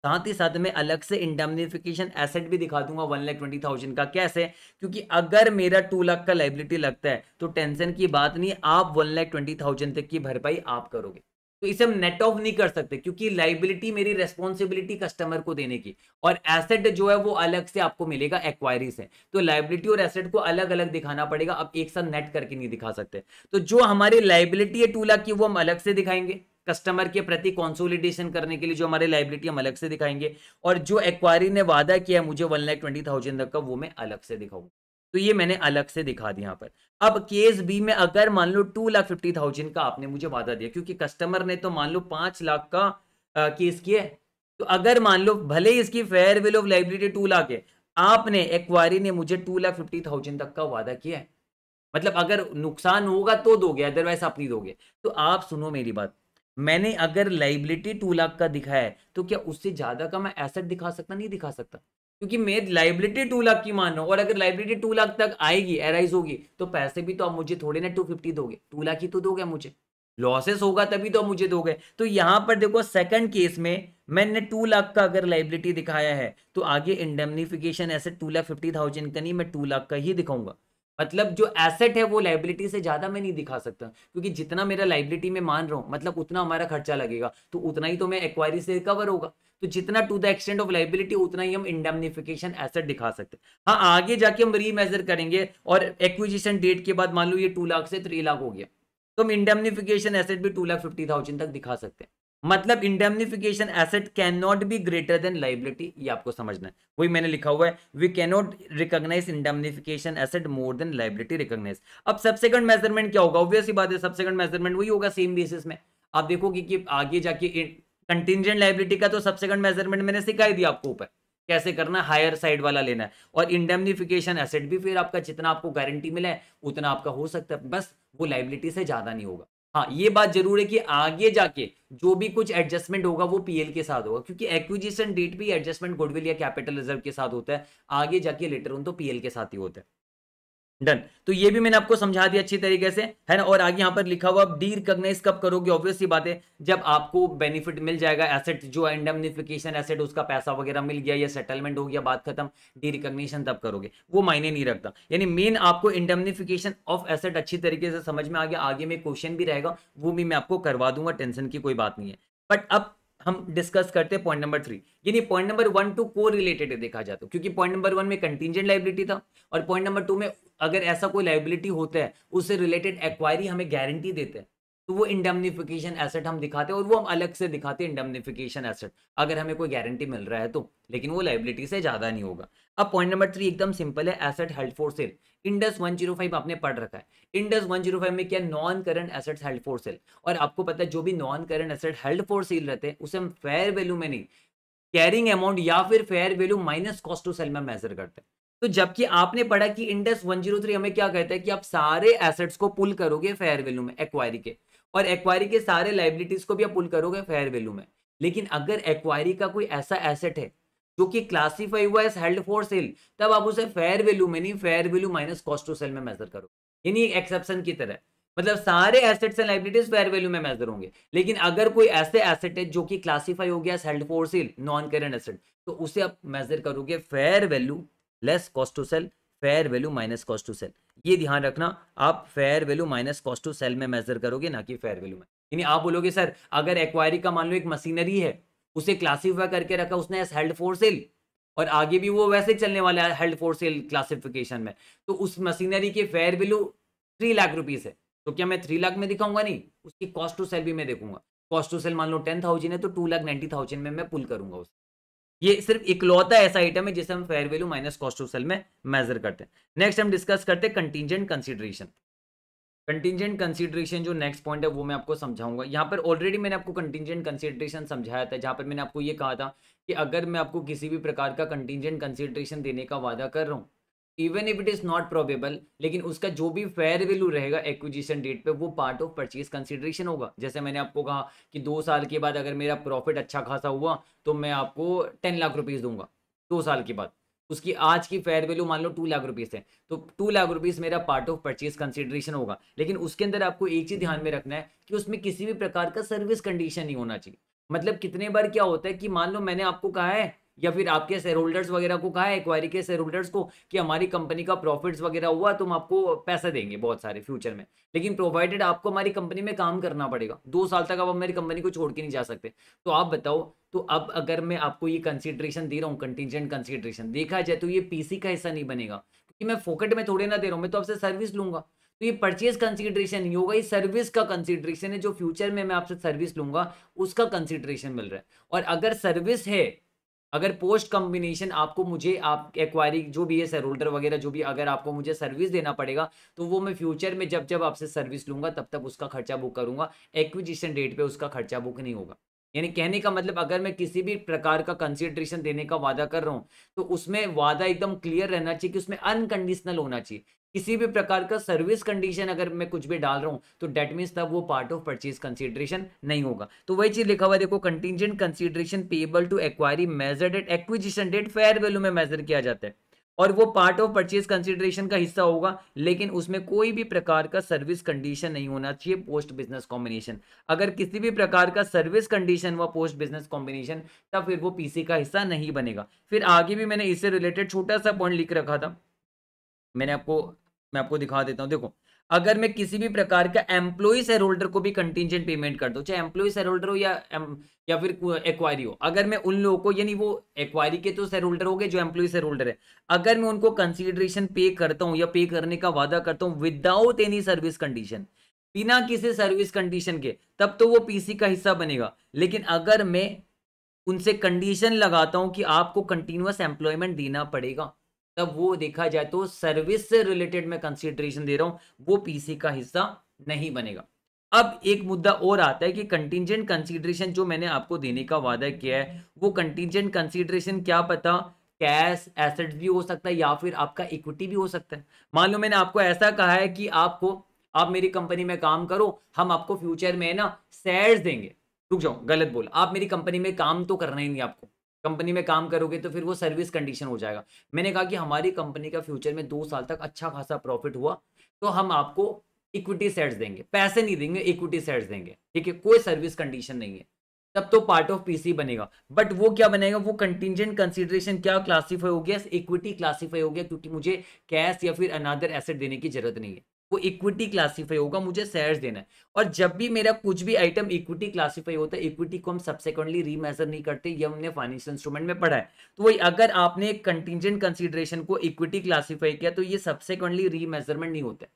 Speaker 1: साथ ही साथ में अलग से इंडेमनिफिकेशन एसेट भी दिखा दूंगा वन लाख ट्वेंटी थाउजेंड का कैसे क्योंकि अगर मेरा टू लाख का लाइबिलिटी लगता है तो टेंशन की बात नहीं आप वन लाख ट्वेंटी थाउजेंड तक की भरपाई आप करोगे तो इसे हम नेट ऑफ नहीं कर सकते क्योंकि लाइबिलिटी मेरी रेस्पॉन्सिबिलिटी कस्टमर को देने की और एसेट जो है वो अलग से आपको मिलेगा एक्वायरी से तो लाइबिलिटी और एसेट को अलग अलग दिखाना पड़ेगा आप एक साथ नेट करके नहीं दिखा सकते तो जो हमारी लाइबिलिटी है टू लाख की वो हम अलग से दिखाएंगे कस्टमर के प्रति कॉन्सोलिडेशन करने के लिए जो हमारे लाइबिलिटी हम अलग से दिखाएंगे और जो एक्वायरी ने वादा किया मुझे वन लाख ट्वेंटी थाउजेंड तक का वो मैं अलग से दिखाऊंगा तो ये मैंने अलग से दिखा दिया यहाँ पर अब केस बी में अगर मान लो टू लाख फिफ्टी थाउजेंड का आपने मुझे वादा दिया क्योंकि कस्टमर ने तो मान लो पांच लाख का आ, केस किया तो अगर मान लो भले ही इसकी fair value of liability two lakh है आपने एक्वायरी ने मुझे टू लाख फिफ्टी थाउजेंड तक का वादा किया है मतलब अगर नुकसान होगा तो दोगे अदरवाइज आप नहीं दोगे तो आप सुनो मेरी बात मैंने अगर लाइबिलिटी टू लाख का दिखाया है तो क्या उससे ज्यादा का मैं एसेट दिखा सकता नहीं दिखा सकता क्योंकि मैं लाइबिलिटी टू लाख की मान रहा हूँ और अगर लाइबिलिटी टू लाख तक आएगी एराइज होगी तो पैसे भी तो आप मुझे थोड़े ना टू फिफ्टी दोगे टू लाख ही तो दोगे मुझे लॉसेस होगा तभी तो मुझे दोगे तो यहाँ पर देखो सेकंड केस में मैंने टू लाख का अगर लाइबिलिटी दिखाया है तो आगे इंडेमनिफिकेशन ऐसे टू लाख फिफ्टी थाउजेंड का नहीं मैं टू लाख का ही दिखाऊंगा मतलब जो एसेट है वो लाइबिलिटी से ज़्यादा मैं नहीं दिखा सकता क्योंकि जितना मेरा लाइबिलिटी में मान रहा हूँ मतलब उतना हमारा खर्चा लगेगा तो उतना ही तो मैं एक्वायरी से कवर होगा तो जितना to the extent of liability उतना ही हम इंडेमनिफिकेशन एसेट दिखा सकते हैं हाँ आगे जाके हम रीमेजर करेंगे और एक्विजिशन डेट के बाद मान लो ये टू लाख से थ्री लाख हो गया तो हम इंडेमनिफिकेशन एसेट भी टू लाख फिफ्टी थाउजेंड तक दिखा सकते हैं मतलब indemnification asset can not be greater than liability ये आपको समझना है वही मैंने लिखा हुआ है we can not recognise indemnification asset more than liability recognise अब सबसेकंड मेजरमेंट क्या होगा ऑब्वियस बात है सबसेकंड मेजरमेंट वही होगा सेम बेसिस में आप देखोगे कि आगे जाके कंटिजेंट लाइबिलिटी का तो सबसेकंड मेजरमेंट मैंने सिखाई दिया आपको ऊपर कैसे करना हायर साइड वाला लेना है और इंडेमनिफिकेशन एसेट भी फिर आपका जितना आपको गारंटी मिला है उतना आपका हो सकता है बस वो लाइबिलिटी से ज़्यादा नहीं होगा हाँ ये बात जरूर है कि आगे जाके जो भी कुछ एडजस्टमेंट होगा वो पीएल के साथ होगा क्योंकि एक्विजिशन डेट भी एडजस्टमेंट गुडविल या कैपिटल रिजर्व के साथ होता है आगे जाके लेटर उन तो पीएल के साथ ही होता है डन तो ये भी मैंने आपको समझा दिया अच्छी तरीके से है ना और आगे यहाँ पर लिखा हुआ आप डी रिकॉग्नाइज कब करोगे ऑब्वियस बात है जब आपको बेनिफिट मिल जाएगा एसेट जो इंडेमनिफिकेशन एसेट उसका पैसा वगैरह मिल गया या सेटलमेंट हो गया बात खत्म डी रिकॉग्निशन तब करोगे वो मायने नहीं रखता यानी मेन आपको इंडेमनिफिकेशन ऑफ एसेट अच्छी तरीके से समझ में आ गया आगे में क्वेश्चन भी रहेगा वो भी मैं आपको करवा दूंगा टेंशन की कोई बात नहीं है बट अब हम डिस्कस करते पॉइंट नंबर थ्री यानी पॉइंट नंबर वन टू को रिलेटेड देखा जाता तो। क्योंकि पॉइंट नंबर वन में कंटीजेंट लाइबिलिटी था और पॉइंट नंबर टू में अगर ऐसा कोई लाइबिलिटी होता है उससे रिलेटेड एक्वायरी हमें गारंटी देते हैं तो वो इंडमनिफिकेशन एसेट हम दिखाते हैं और वो हम अलग से दिखाते हैं इंडमनिफिकेशन एसेट अगर हमें कोई गारंटी मिल रहा है तो लेकिन वो लाइबिलिटी से ज़्यादा नहीं होगा अब पॉइंट नंबर थ्री एकदम सिंपल है asset held for sale Ind AS 105 आपने पढ़ रखा है इंडस 105 में क्या non current assets held for sale और आपको पता है जो भी non current asset held for sale रहते हैं उसे हम फेयर वैल्यू में नहीं कैरिंग अमाउंट या फिर fair value minus cost to sell में मेजर करते हैं तो जबकि आपने पढ़ा कि इंडेक्स 103 हमें क्या कहता है कि आप सारे एसेट्स को पुल करोगे फेयर वैल्यू में एक्वायरी के और एक्वायरी के सारे लाइबिलिटीज को भी आप पुल करोगे फेयर वैल्यू में लेकिन अगर एक्वायरी का कोई ऐसा एसेट है जो कि क्लासीफाई हुआ है हेल्ड फॉर सेल तब आप उसे फेयर वैल्यू में नहीं fair value minus cost to sell में मेजर करो यानी एक्सेप्शन की तरह मतलब सारे assets and liabilities fair value में मेजर होंगे लेकिन अगर कोई ऐसे एसेट है जो कि क्लासीफाई हो गया held for sale non current asset तो उसे आप मेजर करोगे fair value less cost to sell fair value minus cost to sell ये ध्यान रखना आप fair value minus cost to sell में मेजर करोगे ना कि फेयर वैल्यू में यानी आप बोलोगे सर अगर एक्वायरी का मान लो एक मशीनरी है उसे क्लासीफाई करके रखा उसने एस हेल्ड फॉर सेल और आगे भी वो वैसे चलने वाला है हेल्ड फॉर सेल क्लासिफिकेशन में तो उस मशीनरी की fair value three lakh rupees है तो क्या मैं थ्री लाख में दिखाऊंगा नहीं उसकी कॉस्ट टू सेल भी मैं देखूंगा कॉस्ट टू सेल मान लो टेन थाउजेंड है तो टू लाख नाइन्टी थाउजेंड में मैं पुल करूंगा उसे ये सिर्फ इकलौता ऐसा आइटम है जिसे हम fair value minus cost of sale में मेजर करते हैं नेक्स्ट हम डिस्कस करते हैं कंटिजेंट कंसिडरेशन कंटिजेंट कंसिडरेशन जो नेक्स्ट पॉइंट है वो मैं आपको समझाऊंगा यहाँ पर ऑलरेडी मैंने आपको कंटिजेंट कंसिडरेशन समझाया था जहाँ पर मैंने आपको ये कहा था कि अगर मैं आपको किसी भी प्रकार का कंटिजेंट कंसिडरेशन देने का वादा कर रहा हूँ even if it is not probable लेकिन उसका जो भी फेयर वैल्यू रहेगा एक्विजिशन डेट पे वो पार्ट ऑफ परचेज कंसिडरेशन होगा जैसे मैंने आपको कहा कि दो साल के बाद अगर मेरा प्रॉफिट अच्छा खासा हुआ तो मैं आपको टेन लाख रुपीज़ दूंगा दो साल के बाद उसकी आज की फेयर वैल्यू मान लो टू लाख रुपीज़ है तो टू लाख रुपीज़ मेरा पार्ट ऑफ परचेज कंसिडरेशन होगा लेकिन उसके अंदर आपको एक चीज़ ध्यान में रखना है कि उसमें किसी भी प्रकार का सर्विस कंडीशन नहीं होना चाहिए मतलब कितने बार क्या होता है कि मान लो मैंने आपको कहा है या फिर आपके शेयर होल्डर्स वगैरह को कहा है एक्वायरी के शेयर होल्डर्स को कि हमारी कंपनी का प्रॉफिट्स वगैरह हुआ तुम आपको पैसे देंगे बहुत सारे फ्यूचर में लेकिन प्रोवाइडेड आपको हमारी कंपनी में काम करना पड़ेगा दो साल तक आप हमारी कंपनी को छोड़ के नहीं जा सकते तो आप बताओ तो अब अगर मैं आपको ये कंसिडरेशन दे रहा हूँ कंटीजेंट कंसिडरेशन देखा जाए तो ये पीसी का हिस्सा नहीं बनेगा क्योंकि मैं फोकट में थोड़े ना दे रहा हूँ मैं तो आपसे सर्विस लूंगा तो ये परचेज कंसिडरेशन नहीं होगा ये सर्विस का कंसिडरेशन है जो फ्यूचर में मैं आपसे सर्विस लूंगा उसका कंसिडरेशन मिल रहा है और अगर सर्विस है अगर पोस्ट कॉम्बिनेशन आपको मुझे आप एक्वायरी जो भी है सर होल्डर वगैरह जो भी अगर आपको मुझे सर्विस देना पड़ेगा तो वो मैं फ्यूचर में जब जब आपसे सर्विस लूंगा तब तक उसका खर्चा बुक करूंगा एक्विजिशन डेट पे उसका खर्चा बुक नहीं होगा यानी कहने का मतलब अगर मैं किसी भी प्रकार का कंसिडरेशन देने का वादा कर रहा हूँ तो उसमें वादा एकदम क्लियर रहना चाहिए कि उसमें अनकंडीशनल होना चाहिए किसी भी प्रकार का सर्विस कंडीशन अगर मैं कुछ भी डाल रहा हूँ तो डेट मीन्स तब वो पार्ट ऑफ परचेज कंसिडरेशन नहीं होगा तो वही चीज लिखा हुआ देखो contingent consideration payable to acquiree measure date acquisition date fair value में मेजर किया जाता है और वो पार्ट ऑफ परचेज कंसिडरेशन का हिस्सा होगा लेकिन उसमें कोई भी प्रकार का सर्विस कंडीशन नहीं होना चाहिए पोस्ट बिजनेस कॉम्बिनेशन अगर किसी भी प्रकार का सर्विस कंडीशन व पोस्ट बिजनेस कॉम्बिनेशन तब फिर वो पीसी का हिस्सा नहीं बनेगा फिर आगे भी मैंने इससे रिलेटेड छोटा सा पॉइंट लिख रखा था मैंने आपको मैं आपको दिखा देता हूँ देखो अगर मैं किसी भी प्रकार का एम्प्लॉय शेयर होल्डर को भी कंटिजेंट पेमेंट कर दो चाहे एम्प्लॉय शेयर होल्डर हो या या फिर एक्वायरी हो अगर मैं उन लोगों को यानी वो एक्वायरी के तो शेयर होल्डर हो गए जो एम्प्लॉय शेयर होल्डर है अगर मैं उनको कंसिडरेशन पे करता हूँ या पे करने का वादा करता हूँ विदाउट एनी सर्विस कंडीशन बिना किसी सर्विस कंडीशन के तब तो वो पीसी का हिस्सा बनेगा लेकिन अगर मैं उनसे कंडीशन लगाता हूँ कि आपको कंटिन्यूस एम्प्लॉयमेंट देना पड़ेगा तब वो देखा जाए तो सर्विस से रिलेटेड मैं कंसिडरेशन दे रहा हूँ वो पीसी का हिस्सा नहीं बनेगा अब एक मुद्दा और आता है कि कंटिजेंट कंसिडरेशन जो मैंने आपको देने का वादा किया है वो कंटिजेंट कंसिडरेशन क्या पता कैश एसेट भी हो सकता है या फिर आपका इक्विटी भी हो सकता है मान लो मैंने आपको ऐसा कहा है कि आपको आप मेरी कंपनी में काम करो हम आपको फ्यूचर में ना शेयर्स देंगे रुक जाओ गलत बोल आप मेरी कंपनी में काम तो करना ही नहीं आपको कंपनी में काम करोगे तो फिर वो सर्विस कंडीशन हो जाएगा मैंने कहा कि हमारी कंपनी का फ्यूचर में दो साल तक अच्छा खासा प्रॉफिट हुआ तो हम आपको इक्विटी सेट्स देंगे पैसे नहीं देंगे इक्विटी सेट्स देंगे ठीक है कोई सर्विस कंडीशन नहीं है तब तो पार्ट ऑफ पीसी बनेगा बट वो क्या बनेगा वो कंटिजेंट कंसिडरेशन क्या क्लासीफाई हो गया इक्विटी क्लासीफाई हो गया क्योंकि मुझे कैश या फिर अनादर एसेट देने की जरूरत नहीं है वो इक्विटी क्लासीफाई होगा मुझे शेयर्स देना है और जब भी मेरा कुछ भी आइटम इक्विटी क्लासीफाई होता है इक्विटी को हम सबसेकेंडली रीमेजर नहीं करते ये हमने फाइनेंशियल इंस्ट्रूमेंट में पढ़ा है तो वही अगर आपने कंटिजेंट कंसिडरेशन को इक्विटी क्लासीफाई किया तो ये सबसेकेंडली रीमेजरमेंट नहीं होता है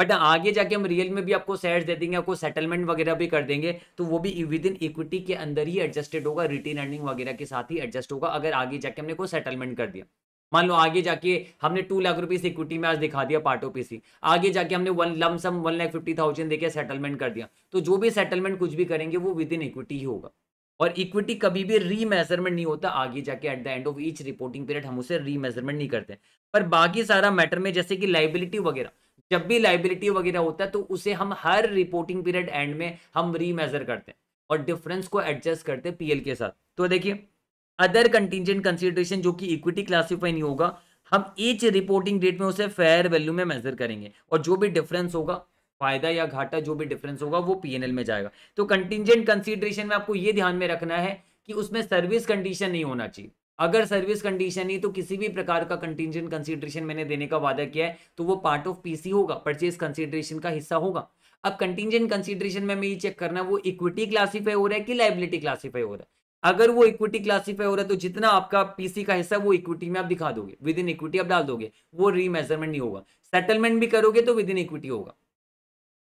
Speaker 1: बट आगे जाके हम रियल में भी आपको शेयर दे देंगे आपको सेटलमेंट वगैरह भी कर देंगे तो वो भी विद इन इक्विटी के अंदर ही एडजस्टेड होगा रिटेन अर्निंग वगैरह के साथ ही एडजस्ट होगा अगर आगे जाके हमने कोई सेटलमेंट कर दिया मान लो आगे जाके हमने टू लाख रुपीस इक्विटी में आज दिखा दिया पार्टो पीसी आगे जाके हमने one lump sum one lakh fifty thousand देखे सेटलमेंट कर दिया तो जो भी सेटलमेंट कुछ भी करेंगे वो विद इन इक्विटी ही होगा और इक्विटी कभी भी रीमेजरमेंट नहीं होता आगे जाके at the end of each reporting period हम उसे रीमेजरमेंट नहीं करते पर बाकी सारा मैटर में जैसे कि लाइबिलिटी वगैरह जब भी लाइबिलिटी वगैरह होता है तो उसे हम हर रिपोर्टिंग पीरियड एंड में हम रीमेजर करते हैं और डिफरेंस को एडजस्ट करते हैं पीएल के साथ तो देखिए अदर कंटिजेंट कंसिडरेशन जो कि इक्विटी क्लासीफाई नहीं होगा हम ईच रिपोर्टिंग डेट में उसे फेयर वैल्यू में मेजर करेंगे और जो भी डिफरेंस होगा फायदा या घाटा जो भी डिफरेंस होगा वो पीएनएल में जाएगा तो कंटिजेंट कंसिडरेशन में आपको ये ध्यान में रखना है कि उसमें सर्विस कंडीशन नहीं होना चाहिए अगर सर्विस कंडीशन ही तो किसी भी प्रकार का कंटिजेंट कंसिडरेशन मैंने देने का वादा किया है तो वो पार्ट ऑफ पीसी होगा परचेज कंसिडरेशन का हिस्सा होगा अब कंटिजेंट कंसिडरेशन में मैं ये चेक करना है वो इक्विटी क्लासीफाई हो रहा है कि लाइबिलिटी क्लासीफाई हो रहा है अगर वो इक्विटी क्लासीफाई हो रहा है तो जितना आपका पीसी का हिस्सा वो इक्विटी में आप दिखा दोगे विद इन इक्विटी आप डाल दोगे वो रीमेजरमेंट नहीं होगा सेटलमेंट भी करोगे तो विद इन इक्विटी होगा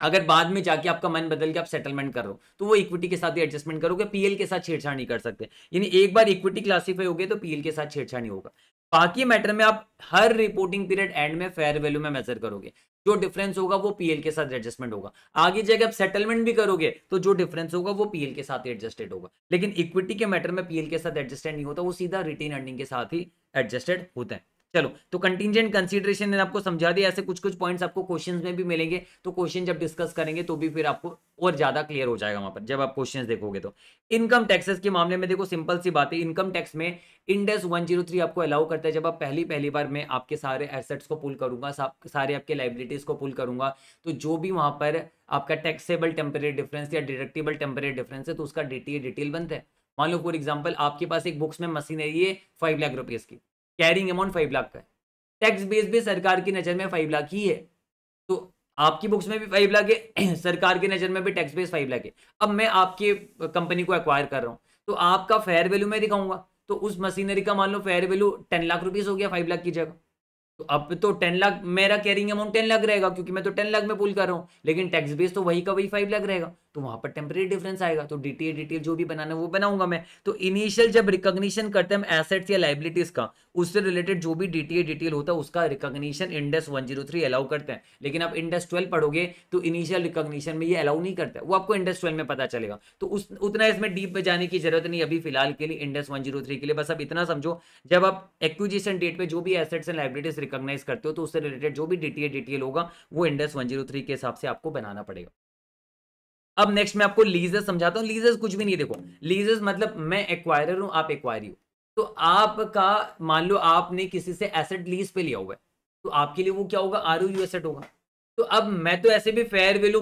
Speaker 1: अगर बाद में जाके आपका मन बदल के आप सेटलमेंट करो तो वो इक्विटी के साथ ही एडजस्टमेंट करोगे पीएल के साथ छेड़छाड़ नहीं कर सकते यानी एक बार इक्विटी क्लासीफाई हो गए तो पीएल के साथ छेड़छाड़ नहीं होगा बाकी मैटर में आप हर रिपोर्टिंग पीरियड एंड में फेयर वैल्यू में मेजर करोगे जो डिफरेंस होगा वो पीएल के साथ एडजस्टमेंट होगा आगे जगह आप सेटलमेंट भी करोगे तो जो डिफरेंस होगा वो पीएल के साथ एडजस्टेड होगा लेकिन इक्विटी के मैटर में पीएल के साथ एडजस्टेड नहीं होता वो सीधा रिटेन अर्निंग के साथ ही एडजस्टेड होता है चलो तो कंटिजेंट कंसिडरेशन ने आपको समझा दिया ऐसे कुछ कुछ पॉइंट्स आपको क्वेश्चंस में भी मिलेंगे तो क्वेश्चन जब डिस्कस करेंगे तो भी फिर आपको और ज्यादा क्लियर हो जाएगा वहां पर जब आप क्वेश्चंस देखोगे तो इनकम टैक्सेस के मामले में देखो सिंपल सी बात है इनकम टैक्स में इंडेस 103 आपको अलाउ करता है जब आप पहली पहली बार मैं आपके सारे एसेट्स को पुल करूंगा सारे आपके लाइबिलिटीज को पुल करूंगा तो जो भी वहां पर आपका टैक्सेबल टेम्परेरी डिफरेंस या डिडक्टेबल टेम्परेरी डिफरेंस है तो उसका डिटेल डिटेल बनता है मान लो फॉर एग्जाम्पल आपके पास एक बुक्स में मशीन है फाइव लाख रुपीज की कैरिंग अमाउंट फाइव लाख का है टैक्स बेस भी सरकार की नज़र में फाइव लाख ही है तो आपकी बुक्स में भी फाइव लाख है सरकार की नज़र में भी टैक्स बेस फाइव लाख है अब मैं आपकी कंपनी को एक्वायर कर रहा हूँ तो आपका फेयर वैल्यू मैं दिखाऊंगा तो उस मशीनरी का मान लो fair value ten lakh rupees हो गया फाइव लाख की जगह तो अब तो टेन लाख मेरा कैरिंग अमाउंट टेन लाख रहेगा क्योंकि मैं तो टेन लाख में पुल कर रहा हूँ लेकिन टैक्स बेस तो वही का वही फाइव लाख रहेगा तो वहां पर टेम्परेरी डिफरेंस आएगा तो डीटीए डिटेल जो भी बनाना है वो बनाऊंगा मैं तो इनिशियल जब रिकॉग्निशन करते हैं हम एसेट्स या लाइबिलिटीज का उससे रिलेटेड जो भी डिटेल डिटेल होता है उसका रिकॉग्निशन जीरो थ्री अलाउ करते हैं लेकिन आप इंडेस ट्वेल्व पढ़ोगे तो इनिशियल रिकॉग्निशन में ये अलाउ नहीं करता वो आपको इंडेस ट्वेल्व में पता चलेगा तो उस उतना इसमें डीप में जाने की जरूरत नहीं अभी फिलहाल के लिए जीरो थ्री के लिए बस अब इतना समझो जब आप एक्विजिशन डेट पर जो भी एसेट्स एंड लाइबिलिटीज रिकॉग्नाइज करते हो तो उससे रिलेटेड जो भी डिटेल डिटेल होगा वो इंडस थ्री के हिसाब से आपको बनाना पड़ेगा अब नेक्स्ट मैं आपको लीजेस समझाता हूँ लीजेस कुछ भी नहीं देखो लीजेस मतलब मैं एक्वायरर हूँ आप एक्वायरी हो तो आपका मान लो आपने किसी से एसेट लीज पे लिया हुआ है तो आपके लिए वो क्या होगा आर यू एसेट होगा तो अब मैं तो ऐसे भी फेयर वेल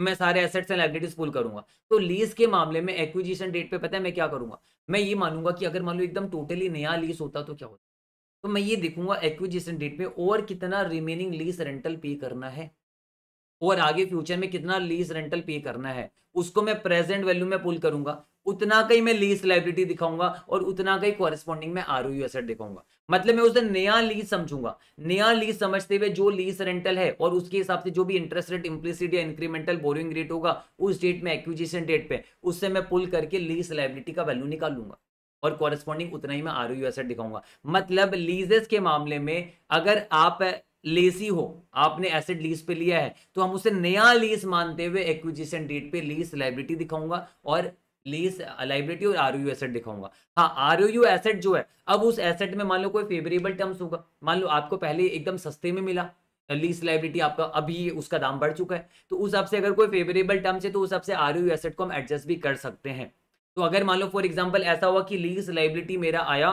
Speaker 1: मैं सारे एसेट्स एंड लाइब्रेटीज पुल करूंगा तो लीज के मामले में एक्विजिशन डेट पे पता है मैं क्या करूंगा मैं ये मानूंगा कि अगर मान लो एकदम टोटली नया लीज होता तो क्या होता तो मैं ये देखूंगा एक्विजिशन डेट पे और कितना रिमेनिंग लीज रेंटल पे करना है और आगे फ्यूचर में कितना लीज रेंटल पे करना है उसको मैं प्रेजेंट वैल्यू में पुल करूंगा उतना का ही मैं लीज लाइबिलिटी दिखाऊंगा और उतना का ही कॉरेस्पॉन्डिंग में आर यू एसेट दिखाऊंगा मतलब मैं उसे नया लीज समझूंगा नया लीज समझते हुए जो लीज रेंटल है और उसके हिसाब से जो भी इंटरेस्ट रेट इम्प्लिसिट या इंक्रीमेंटल बोरिंग रेट होगा उस डेट में एक्विजिशन डेट पे उससे मैं पुल करके लीज लाइबिलिटी का वैल्यू निकालूंगा और कॉरेस्पॉन्डिंग उतना ही मैं आर यू एसेट दिखाऊंगा मतलब लीजेस के मामले में अगर आप लेसी हो आपने एसेट लीज पे लिया है तो हम उसे नया लीज मानते हुए एक्विजिशन डेट पे लीज लाइब्रिटी दिखाऊंगा और लीज लाइब्रिटी uh, और आर एसेट दिखाऊंगा हाँ आर एसेट जो है अब उस एसेट में मान लो कोई फेवरेबल टर्म्स होगा मान लो आपको पहले एकदम सस्ते में मिला लीज uh, लाइब्रिटी आपका अभी उसका दाम बढ़ चुका है तो उस हिसाब से अगर कोई फेवरेबल टर्म्स है तो उस हिसाब से आर एसेट को हम एडजस्ट भी कर सकते हैं तो अगर मान लो फॉर एग्जाम्पल ऐसा हुआ कि लीज लाइब्रिटी मेरा आया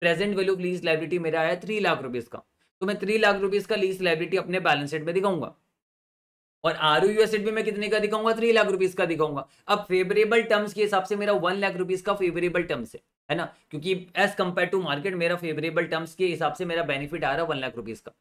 Speaker 1: प्रेजेंट वैल्यू लीज लाइब्रिटी मेरा आया थ्री लाख रुपीज़ का तो मैं थ्री लाख रुपीज का लीज लाइब्रिटी अपने बैलेंस शीट में दिखाऊंगा और आर यू एसेट भी मैं कितने का दिखाऊंगा थ्री लाख रुपीज का दिखाऊंगा अब फेवरेबल टर्म्स के हिसाब से मेरा वन लाख रुपीज का फेवरेबल टर्म्स है है ना क्योंकि एज कंपेयर टू मार्केट मेरा फेवरेबल टर्म्स के हिसाब से मेरा बेनिफिट आ रहा है वन लाख रुपीज का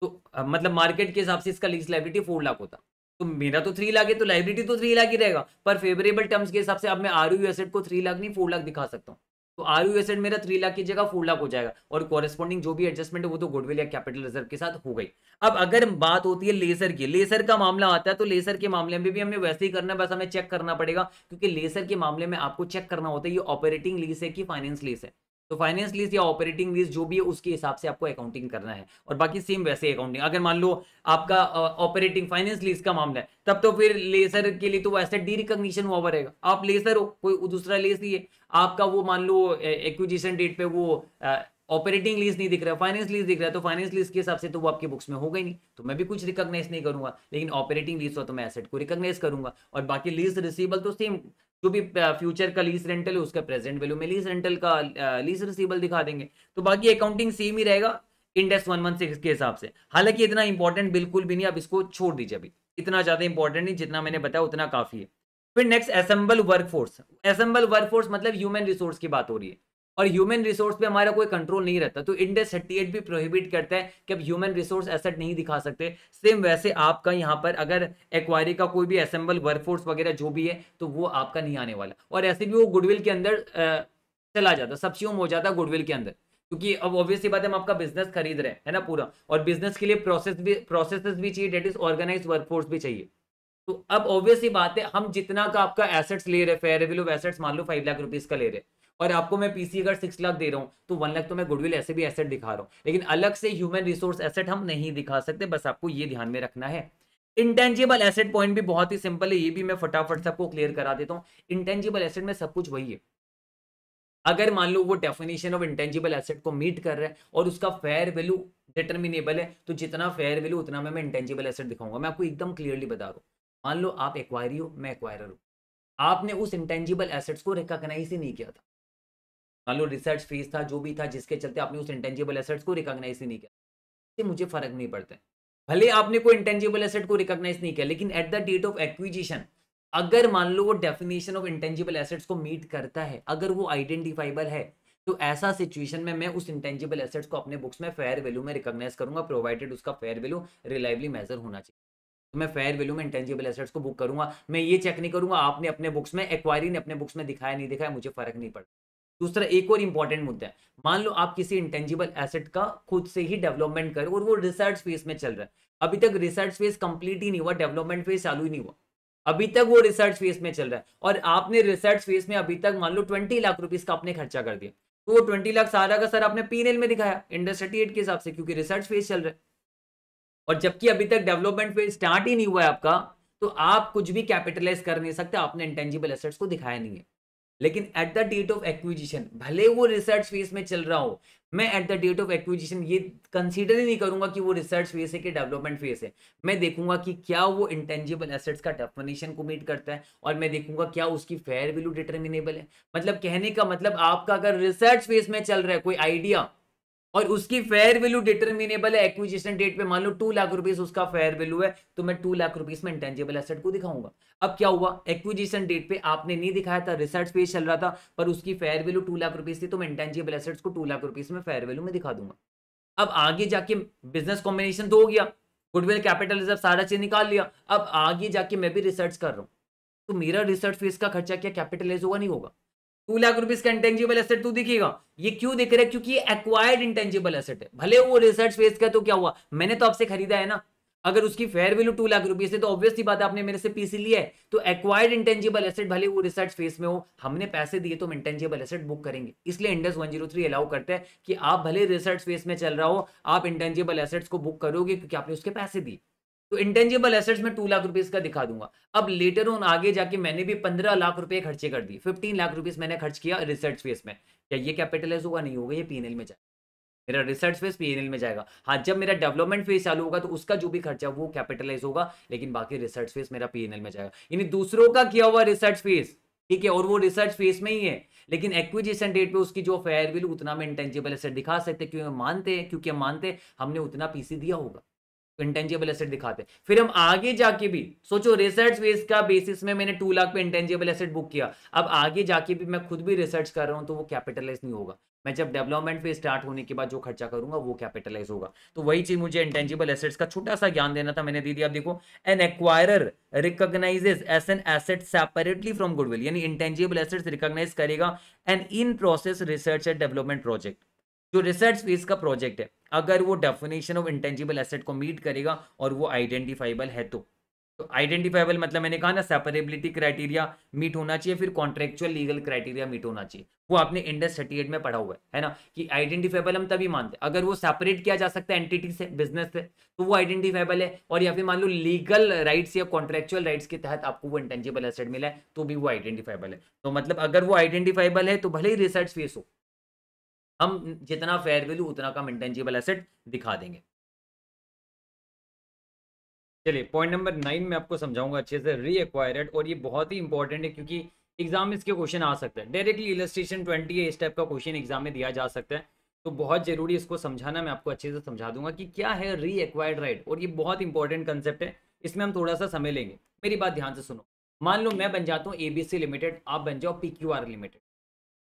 Speaker 1: तो मतलब मार्केट के हिसाब से इसका लीज लाइब्रिटी फोर लाख होता तो मेरा तो थ्री लाख है तो लाइब्रिटी तो थ्री लाख ही रहेगा पर फेवरेबल टर्म्स के हिसाब से अब मैं आर यू एसेट को थ्री लाख नहीं फोर लाख दिखा सकता हूँ तो आर यू एसेट मेरा थ्री लाख की जगह फोर लाख हो जाएगा और कॉरेस्पॉन्डिंग जो भी एडजस्टमेंट है वो तो गुडविल या कैपिटल रिजर्व के साथ हो गई अब अगर बात होती है लेसर की लेसर का मामला आता है तो लेसर के मामले में भी हमें वैसे ही करना है बस हमें चेक करना पड़ेगा क्योंकि लेसर के मामले में आपको चेक करना होता है ये ऑपरेटिंग लीस है कि फाइनेंस लीस है तो फाइनेंस लीज या ऑपरेटिंग लीज जो भी है उसके हिसाब से आपको अकाउंटिंग करना है और बाकी सेम वैसे अकाउंटिंग अगर मान लो आपका ऑपरेटिंग फाइनेंस लीज का मामला है तब तो फिर लेसर के लिए तो वैसे डी रिकग्निशन हुआ हुआ रहेगा आप लेसर हो कोई दूसरा लेस नहीं है आपका वो मान लो एक्विजिशन डेट पे वो ऑपरेटिंग लीज नहीं दिख रहा है फाइनेंस लीज दिख रहा है तो फाइनेंस लीज के हिसाब से तो वो आपके बुक्स में हो गई नहीं तो मैं भी कुछ रिकॉग्नाइज नहीं करूंगा लेकिन ऑपरेटिंग लीज हो तो मैं एसेट को रिकॉग्नाइज करूंगा और बाकी लीज रिसीबल तो सेम जो भी फ्यूचर का लीज रेंटल है उसका प्रेजेंट वैल्यू में लीज रेंटल का लीज रिसीबल दिखा देंगे तो बाकी अकाउंटिंग सेम ही रहेगा इंडेक्स वन वन सिक्स के हिसाब से हालांकि इतना इंपॉर्टेंट बिल्कुल भी नहीं आप इसको छोड़ दीजिए अभी इतना ज्यादा इंपॉर्टेंट नहीं जितना मैंने बताया उतना काफी है फिर next assembled workforce assembled workforce मतलब ह्यूमन रिसोर्स की बात हो रही है और ह्यूमन रिसोर्स पे हमारा कोई कंट्रोल नहीं रहता तो इंडेक्स थर्टी भी प्रोहिबिट करता है कि अब ह्यूमन रिसोर्स एसेट नहीं दिखा सकते सेम वैसे आपका यहाँ पर अगर एक्वायरी का कोई भी असेंबल वर्कफोर्स वगैरह जो भी है तो वो आपका नहीं आने वाला और ऐसे भी वो गुडविल के अंदर चला जाता सब्सिम हो जाता गुडविल के अंदर क्योंकि अब ऑब्वियसली बात है हम आपका बिजनेस खरीद रहे हैं है ना पूरा और बिजनेस के लिए प्रोसेस भी प्रोसेसेस भी चाहिए डेट इज ऑर्गेनाइज वर्कफोर्स भी चाहिए तो अब ऑब्वियसली बात है हम जितना का आपका एसेट्स ले रहे फेयर एसेट्स मान लो फाइव लाख रुपीज का ले रहे हैं और आपको मैं पीसी अगर सिक्स लाख दे रहा हूँ तो वन लाख तो मैं गुडविल ऐसे भी एसेट दिखा रहा हूँ लेकिन अलग से ह्यूमन रिसोर्स एसेट हम नहीं दिखा सकते बस आपको ये ध्यान में रखना है इंटेंजिबल एसेट पॉइंट भी बहुत ही सिंपल है ये भी मैं फटाफट सबको क्लियर करा देता हूँ इंटेंजिबल एसेट में सब कुछ वही है अगर मान लो वो डेफिनेशन ऑफ इंटेंजिबल एसेट को मीट कर रहा है और उसका फेयर वैल्यू डिटर्मिनेबल है तो जितना फेयर वैल्यू उतना में मैं इंटेंजिबल एसेट दिखाऊंगा मैं आपको एकदम क्लियरली बता रहा हूँ मान लो आप एक्वायरी हो मैं एक्वायर हूँ आपने उस इंटेंजिबल एसेट्स को रिकॉग्नाइज ही नहीं किया था मान लो रिसर्च फीस था जो भी था जिसके चलते आपने उस इंटेंजिबल एसेट्स को रिकॉग्नाइज ही नहीं किया इससे मुझे फर्क नहीं पड़ता है भले आपने कोई इंटेंजिबल एसेट को रिकॉग्नाइज नहीं किया लेकिन at the date of acquisition अगर मान लो वो डेफिनेशन ऑफ इंटेंजिबल एसेट्स को मीट करता है अगर वो आइडेंटिफाइबल है तो ऐसा सिचुएशन में मैं उस इंटेंजिबल एसेट्स को अपने बुक्स में फेयर वैल्यू में रिकॉग्नाइज करूंगा प्रोवाइडेड उसका फेयर वैल्यू रिलायबली मेजर होना चाहिए तो मैं फेयर वैल्यू में इंटेंजिबल एसेट्स को बुक करूंगा मैं ये चेक नहीं करूंगा आपने अपने बुक्स में एक्वायरी ने अपने बुक्स में दिखाया नहीं दिखाया मुझे फर्क नहीं पड़ता दूसरा एक और इंपॉर्टेंट मुद्दा है मान लो आप किसी इंटेंजिबल एसेट का खुद से ही डेवलपमेंट करें और वो रिसर्च फेज में चल रहा है अभी तक रिसर्च फेज कंप्लीट ही नहीं हुआ डेवलपमेंट फेज चालू ही नहीं हुआ अभी तक वो रिसर्च फेज में चल रहा है और आपने रिसर्च फेज में अभी तक मान लो ट्वेंटी लाख रुपीज का आपने खर्चा कर दिया तो वो ट्वेंटी लाख सारा का सर आपने पी में दिखाया इंडस्ट्री एट के हिसाब से क्योंकि रिसर्च फेज चल रहा है और जबकि अभी तक डेवलपमेंट फेज स्टार्ट ही नहीं हुआ है आपका तो आप कुछ भी कैपिटलाइज कर नहीं सकते आपने इंटेंजिबल एसेट्स को दिखाया नहीं है लेकिन at the date of acquisition भले वो रिसर्च फेज में चल रहा हो मैं at the date of acquisition ये कंसीडर ही नहीं करूंगा कि वो रिसर्च फेज है कि डेवलपमेंट फेज है मैं देखूंगा कि क्या वो इंटेंजिबल एसेट्स का डेफिनेशन को मीट करता है और मैं देखूंगा क्या उसकी फेयर वैल्यू डिटर्मिनेबल है मतलब कहने का मतलब आपका अगर रिसर्च फेज में चल रहा है कोई आइडिया और उसकी फेयर वैल्यू डिटर्मिनेबल है एक्विजिशन डेट पे मान लो टू लाख रुपीस उसका फेयर वैल्यू है तो मैं टू लाख रुपीस में इंटेंजिबल एसेट को दिखाऊंगा अब क्या हुआ एक्विजिशन डेट पे आपने नहीं दिखाया था रिसर्च पेज चल रहा था पर उसकी fair value two lakh rupees थी तो मैं इंटेंजिबल एसेट्स को टू लाख रुपीस में फेयर वैल्यू में दिखा दूंगा अब आगे जाके बिजनेस कॉम्बिनेशन तो हो गया गुडविल कैपिटल रिजर्व सारा चीज निकाल लिया अब आगे जाके मैं भी रिसर्च कर रहा हूँ तो मेरा रिसर्च फीस का खर्चा क्या कैपिटलाइज होगा नहीं होगा टू लाख रुपीज का इंटेंजिबल एसेट तू दिखेगा ये क्यों दिख रहा है क्योंकि ये एक्वायर्ड इंटेंजिबल एसेट है भले वो रिसर्च फेज का तो क्या हुआ मैंने तो आपसे खरीदा है ना अगर उसकी fair value two lakh rupees है तो ऑब्वियसली बात है आपने मेरे से पीसी लिया है तो एक्वायर्ड इंटेंजिबल एसेट भले वो रिसर्च फेज में हो हमने पैसे दिए तो हम इंटेंजिबल एसेट बुक करेंगे इसलिए इंडस 103 अलाउ करते हैं कि आप भले रिसर्च फेज में चल रहा हो आप इंटेंजिबल एसेट्स को बुक करोगे क्योंकि आपने उसके पैसे दिए तो इंटेंजिबल एसेट्स में टू लाख रुपीज का दिखा दूंगा अब लेटर ऑन आगे जाके मैंने भी पंद्रह लाख रुपए खर्चे कर दिए फिफ्टीन लाख रुपीज मैंने खर्च किया रिसर्च फेस में क्या ये कैपिटलाइज होगा नहीं होगा ये पीएनएल में जाएगा मेरा रिसर्च फेस पीएनएल में जाएगा हाँ जब मेरा डेवलपमेंट फेज चालू होगा तो उसका जो भी खर्चा वो कैपिटलाइज होगा लेकिन बाकी रिसर्च फेस मेरा पीएनएल में जाएगा यानी दूसरों का किया हुआ रिसर्च फेस ठीक है और वो रिसर्च फेस में ही है लेकिन एक्विजिशन डेट पे उसकी जो फेयर वैल्यू उतना में इंटेंजिबल एसेट दिखा सकते क्योंकि मानते हैं क्योंकि हम मानते हैं हमने उतना पीसी दिया होगा इंटेंजिबल एसेट दिखाते हैं फिर हम आगे जाके भी सोचो रिसर्च बेस का बेसिस में मैंने टू लाख पे इंटेंजिबल एसेट बुक किया अब आगे जाके भी मैं खुद भी रिसर्च कर रहा हूँ तो वो कैपिटलाइज नहीं होगा मैं जब डेवलपमेंट पे स्टार्ट होने के बाद जो खर्चा करूंगा वो कैपिटलाइज होगा तो वही चीज मुझे इंटेंजिबल एसेट्स का छोटा सा ज्ञान देना था मैंने दे दिया देखो an acquirer recognises as an asset separately from goodwill यानी इंटेंजिबल एसेट्स रिकोगनाइज करेगा an in process research and development project जो रिसर्च फेज का प्रोजेक्ट है अगर वो डेफिनेशन ऑफ इंटेंजिबल एसेट को मीट करेगा और वो आइडेंटिफाइबल है तो तो आइडेंटिफाइबल मतलब मैंने कहा ना सेपरेबिलिटी क्राइटेरिया मीट होना चाहिए फिर कॉन्ट्रेक्चुअल लीगल क्राइटेरिया मीट होना चाहिए वो आपने इंडस थर्टी में पढ़ा हुआ है है ना कि आइडेंटिफाइबल हम तभी मानते हैं अगर वो सेपरेट किया जा सकता है एंटिटी से बिजनेस से तो वो आइडेंटिफाइबल है और या फिर मान लो लीगल राइट्स या कॉन्ट्रेक्चुअल राइट्स के तहत आपको वो इंटेंजिबल एसेट मिला है तो भी वो आइडेंटिफाइबल है तो मतलब अगर वो आइडेंटिफाइबल है तो भले ही रिसर्च फेस हो हम जितना फेयर वैल्यू उतना कम इंटेंजिबल एसेट दिखा देंगे चलिए पॉइंट नंबर नाइन में आपको समझाऊंगा अच्छे से री रीएक्वायर्ड और ये बहुत ही इंपॉर्टेंट है क्योंकि एग्जाम में इसके क्वेश्चन आ सकता है डायरेक्टली इलेस्ट्रेशन ट्वेंटी इस टाइप का क्वेश्चन एग्जाम में दिया जा सकता है तो बहुत जरूरी इसको समझाना मैं आपको अच्छे से समझा दूंगा कि क्या है री एक्वायर्ड राइट और ये बहुत इंपॉर्टेंट कंसेप्ट है इसमें हम थोड़ा सा समय लेंगे मेरी बात ध्यान से सुनो मान लो मैं बन जाता हूँ एबीसी लिमिटेड आप बन जाओ पी लिमिटेड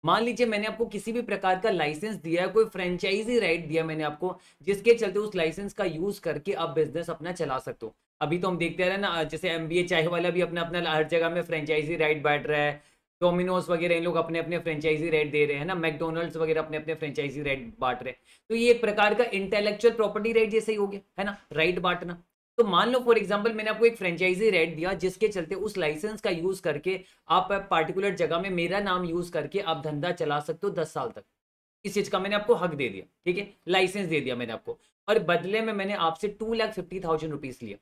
Speaker 1: मान लीजिए मैंने आपको किसी भी प्रकार का लाइसेंस दिया है कोई फ्रेंचाइजी राइट दिया मैंने आपको जिसके चलते उस लाइसेंस का यूज करके आप बिजनेस अपना चला सकते हो अभी तो हम देखते रहे ना जैसे एम चाय वाला भी अपना अपना हर जगह में फ्रेंचाइजी राइट बैठ रहा है डोमिनोज वगैरह इन लोग अपने अपने फ्रेंचाइजी राइट दे रहे हैं ना मैकडोनल्ड्स वगैरह अपने अपने फ्रेंचाइजी राइट बांट रहे हैं तो ये एक प्रकार का इंटेलेक्चुअल प्रॉपर्टी राइट जैसे ही हो गया है ना राइट बांटना तो मान लो फॉर एग्जाम्पल मैंने आपको एक फ्रेंचाइजी रेट दिया जिसके चलते उस लाइसेंस का यूज करके आप पार्टिकुलर जगह में मेरा नाम यूज करके आप धंधा चला सकते हो दस साल तक इस चीज का मैंने आपको हक दे दिया ठीक है लाइसेंस दे दिया मैंने आपको और बदले में मैंने आपसे two lakh fifty thousand rupees लिया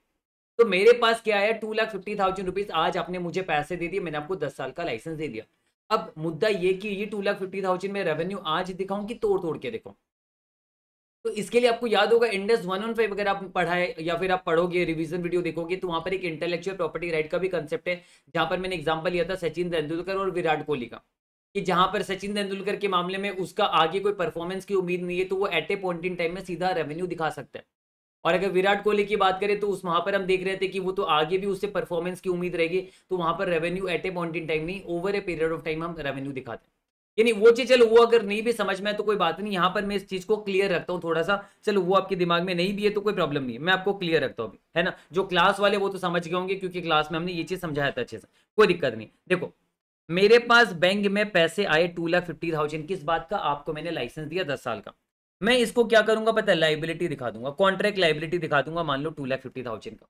Speaker 1: तो मेरे पास क्या है two lakh fifty thousand rupees आज आपने मुझे पैसे दे दिए मैंने आपको दस साल का लाइसेंस दे दिया अब मुद्दा ये कि ये टू लाख फिफ्टी थाउजेंड में रेवेन्यू आज दिखाऊं कि तोड़ तोड़ के दिखाऊं तो इसके लिए आपको याद होगा इंडस वन वन फाइव अगर आप पढ़ाए या फिर आप पढ़ोगे रिवीजन वीडियो देखोगे तो वहां पर एक इंटेलेक्चुअल प्रॉपर्टी राइट का भी कंसेप्ट है जहां पर मैंने एग्जाम्पल लिया था सचिन तेंदुलकर और विराट कोहली का कि जहां पर सचिन तेंदुलकर के मामले में उसका आगे कोई परफॉर्मेंस की उम्मीद नहीं है तो वो at a point in time में सीधा रेवेन्यू दिखा सकता है और अगर विराट कोहली की बात करें तो उस वहां पर हम देख रहे थे कि वो तो आगे भी उससे परफॉर्मेंस की उम्मीद रहेगी तो वहां पर revenue at a point in time नहीं over a period of time हम रेवेन्यू दिखाते हैं यानी वो चीज चलो वो अगर नहीं भी समझ में है तो कोई बात नहीं यहाँ पर मैं इस चीज को क्लियर रखता हूँ थोड़ा सा चलो वो आपके दिमाग में नहीं भी है तो कोई प्रॉब्लम नहीं है मैं आपको क्लियर रखता हूँ अभी है ना जो क्लास वाले वो तो समझ गए होंगे क्योंकि क्लास में हमने ये चीज समझाया था अच्छे से कोई दिक्कत नहीं देखो मेरे पास बैंक में पैसे आए टू लाख फिफ्टी थाउजेंड किस बात का आपको मैंने लाइसेंस दिया दस साल का मैं इसको क्या करूंगा पता है लाइबिलिटी दिखा दूंगा कॉन्ट्रैक्ट लाइबिलिटी दिखा दूंगा मान लो टू लाख फिफ्टी थाउजेंड का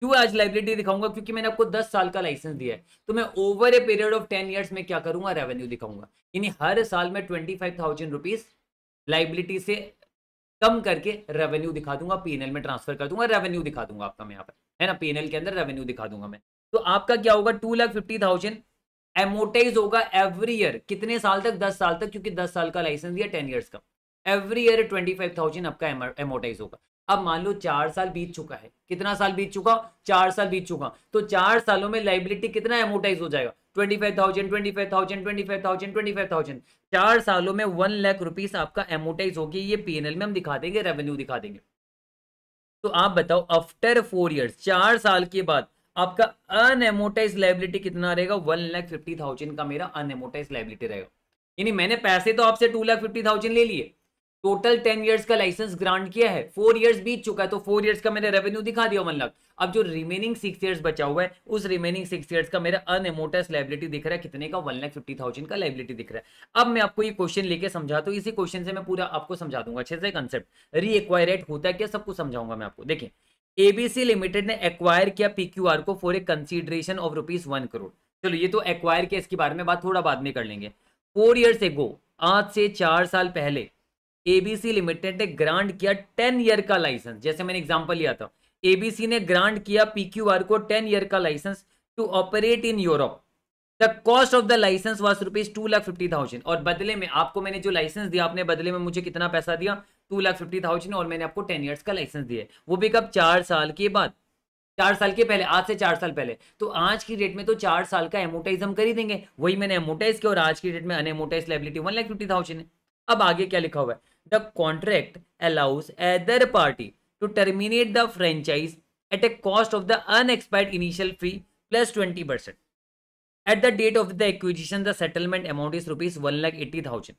Speaker 1: क्यों आज लाइबिलिटी दिखाऊंगा क्योंकि मैंने आपको 10 साल का लाइसेंस दिया है तो मैं over a period of 10 years में क्या करूंगा रेवेन्यू दिखाऊंगा यानी हर साल में twenty five thousand rupees liability से कम करके रेवेन्यू दिखा दूंगा पीएनएल में ट्रांसफर कर दूंगा रेवेन्यू दिखा दूंगा आपका मैं यहाँ पर है ना पीएनएल के अंदर रेवेन्यू दिखा दूंगा मैं तो आपका क्या होगा two lakh fifty thousand amortize होगा एवरी ईयर कितने साल तक दस साल तक क्योंकि दस साल का लाइसेंस दिया टेन ईयर्स का every year twenty five thousand आपका एमोटाइज होगा अब मान लो चार साल बीत चुका है कितना साल बीत चुका चार साल बीत चुका तो चार सालों में लाइबिलिटी कितना एमोटाइज हो जाएगा twenty five thousand twenty five thousand twenty five thousand twenty five thousand चार सालों में वन लाख रुपीस आपका एमोटाइज होगी ये पीएनएल में हम दिखा देंगे रेवेन्यू दिखा देंगे तो आप बताओ आफ्टर फोर ईयर्स चार साल के बाद आपका अनएमोटाइज लाइबिलिटी कितना रहेगा वन लाख फिफ्टी थाउजेंड का मेरा अनएमोटाइज लाइबिलिटी रहेगा यानी मैंने पैसे तो आपसे टू लाख फिफ्टी थाउजेंड ले लिए टोटल टेन ईयर्स का लाइसेंस ग्रांट किया है फोर ईयर्स बीत चुका है तो फोर ईयर्स का मैंने रेवेन्यू दिखा दिया वन लाख अब जो रिमेनिंग सिक्स ईयर्स बचा हुआ है उस रिमेनिंग सिक्स ईयर्स का मेरा अनएमोटस लाइबिलिटी दिख रहा है कितने का वन लाख फिफ्टी थाउजेंड का लाइबिलिटी दिख रहा है अब मैं आपको ये क्वेश्चन लेके समझा तो इसी क्वेश्चन से मैं पूरा आपको समझा दूंगा अच्छे से कंसेप्ट री एक्वायरेट होता है क्या सबको समझाऊंगा मैं आपको देखिए एबीसी लिमिटेड ने एक्वायर किया पीक्यूआर को for a consideration of rupees one crore चलो ये तो एक्वायर किया इसके बारे में बात थोड़ा बाद में कर लेंगे फोर ईयर्स एगो आज से चार साल पहले एबीसी लिमिटेड ने ग्रांट किया टेन ईयर का लाइसेंस जैसे मैंने एग्जाम्पल लिया था एबीसी ने ग्रांट किया पीक्यूआर को टेन ईयर का license to operate in Europe the cost of the license was rupees two lakh fifty thousand और बदले में आपको मैंने जो लाइसेंस दिया आपने बदले में मुझे कितना पैसा दिया टू लाख फिफ्टी थाउजेंड और मैंने आपको टेन ईयर्स का लाइसेंस दिया वो भी कब चार साल के बाद चार साल के पहले आज से चार साल पहले तो आज की डेट में तो चार साल का एमोटाइज हम कर ही देंगे वही मैंने एमोटाइज किया और आज की डेट में unamortize liability one lakh fifty thousand है अब आगे क्या लिखा हुआ है the contract allows either party to terminate the franchise at a cost of the unexpired initial fee plus 20%. At the date of the acquisition, the settlement amount is rupees 1,80,000.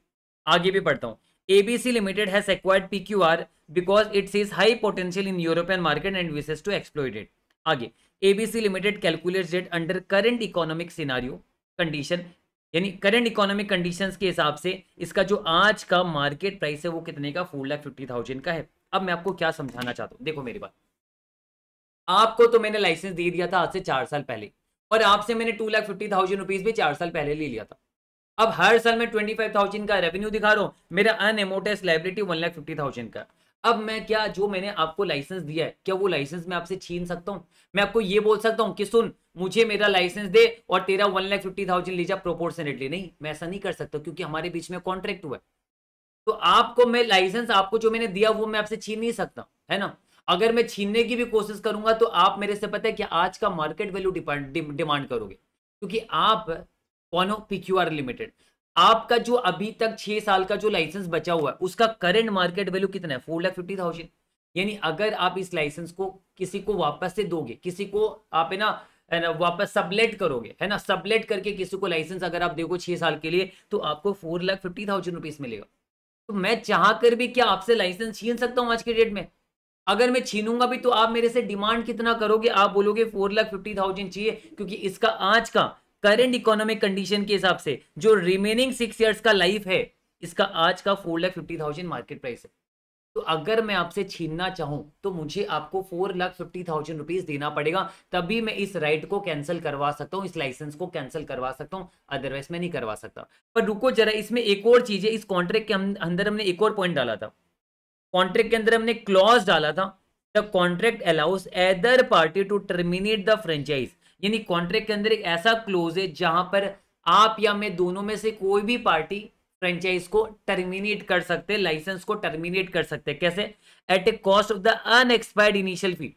Speaker 1: आगे भी पढ़ता हूँ ABC Limited has acquired PQR because it sees high potential in European market and wishes to exploit it. आगे ABC Limited calculates that under current economic scenario condition यानी current economic conditions के हिसाब से इसका जो आज का मार्केट प्राइस है वो कितने का फोर लाख फिफ्टी थाउजेंड का है अब मैं आपको क्या समझाना चाहता हूँ देखो मेरी बात आपको तो मैंने लाइसेंस दे दिया था आज से चार साल पहले और आपसे मैंने two lakh fifty thousand rupees भी चार साल पहले ले लिया था अब हर साल मैं ट्वेंटी फाइव थाउजेंड का रेवेन्यू दिखा रहा हूँ मेरा unamortised liability one lakh fifty thousand का अब मैं क्या जो मैंने आपको लाइसेंस दिया है क्या वो लाइसेंस मैं आपसे छीन सकता हूँ मैं आपको ये बोल सकता हूँ कि सुन मुझे मेरा लाइसेंस दे और तेरा वन लाख फिफ्टी थाउजेंड लीजा प्रोपोर्शनेटली नहीं मैं ऐसा नहीं कर सकता क्योंकि हमारे बीच में कॉन्ट्रैक्ट हुआ है तो आपको मैं लाइसेंस आपको जो मैंने दिया वो मैं आपसे छीन नहीं सकता है ना अगर मैं छीनने की भी कोशिश करूंगा तो आप मेरे से पता है कि आज का मार्केट वैल्यू डिमांड करोगे क्योंकि आप कौन हो पी लिमिटेड आपका जो अभी तक छह साल का जो लाइसेंस बचा हुआ है उसका करंट मार्केट वैल्यू कितना है फोर लाख फिफ्टी थाउजेंड यानी अगर आप इस लाइसेंस को किसी को वापस से दोगे किसी को आप है ना है ना वापस सबलेट करोगे है ना सबलेट करके किसी को लाइसेंस अगर आप देखो छह साल के लिए तो आपको four lakh fifty thousand rupees मिलेगा तो मैं चाह कर भी क्या आपसे लाइसेंस छीन सकता हूँ आज के डेट में अगर मैं छीनूंगा भी तो आप मेरे से डिमांड कितना करोगे आप बोलोगे फोर लाख फिफ्टी थाउजेंड चाहिए क्योंकि इसका आज का करेंट इकोनॉमिक कंडीशन के हिसाब से जो रिमेनिंग सिक्स ईयर्स का लाइफ है इसका आज का four lakh fifty thousand market price है तो अगर मैं आपसे छीनना चाहूं तो मुझे आपको four lakh fifty thousand rupees देना पड़ेगा तभी मैं इस राइट को कैंसिल करवा सकता हूं इस लाइसेंस को कैंसिल करवा सकता हूं अदरवाइज मैं नहीं करवा सकता पर रुको जरा इसमें एक और चीज है इस कॉन्ट्रैक्ट के अंदर हमने एक और पॉइंट डाला था कॉन्ट्रैक्ट के अंदर हमने क्लॉज डाला था the contract allows either party to terminate the franchise यानी कॉन्ट्रैक्ट के अंदर एक ऐसा क्लोज है जहां पर आप या मैं दोनों में से कोई भी पार्टी फ्रेंचाइज को टर्मिनेट कर सकते हैं लाइसेंस को टर्मिनेट कर सकते हैं कैसे at a cost of the unexpired initial fee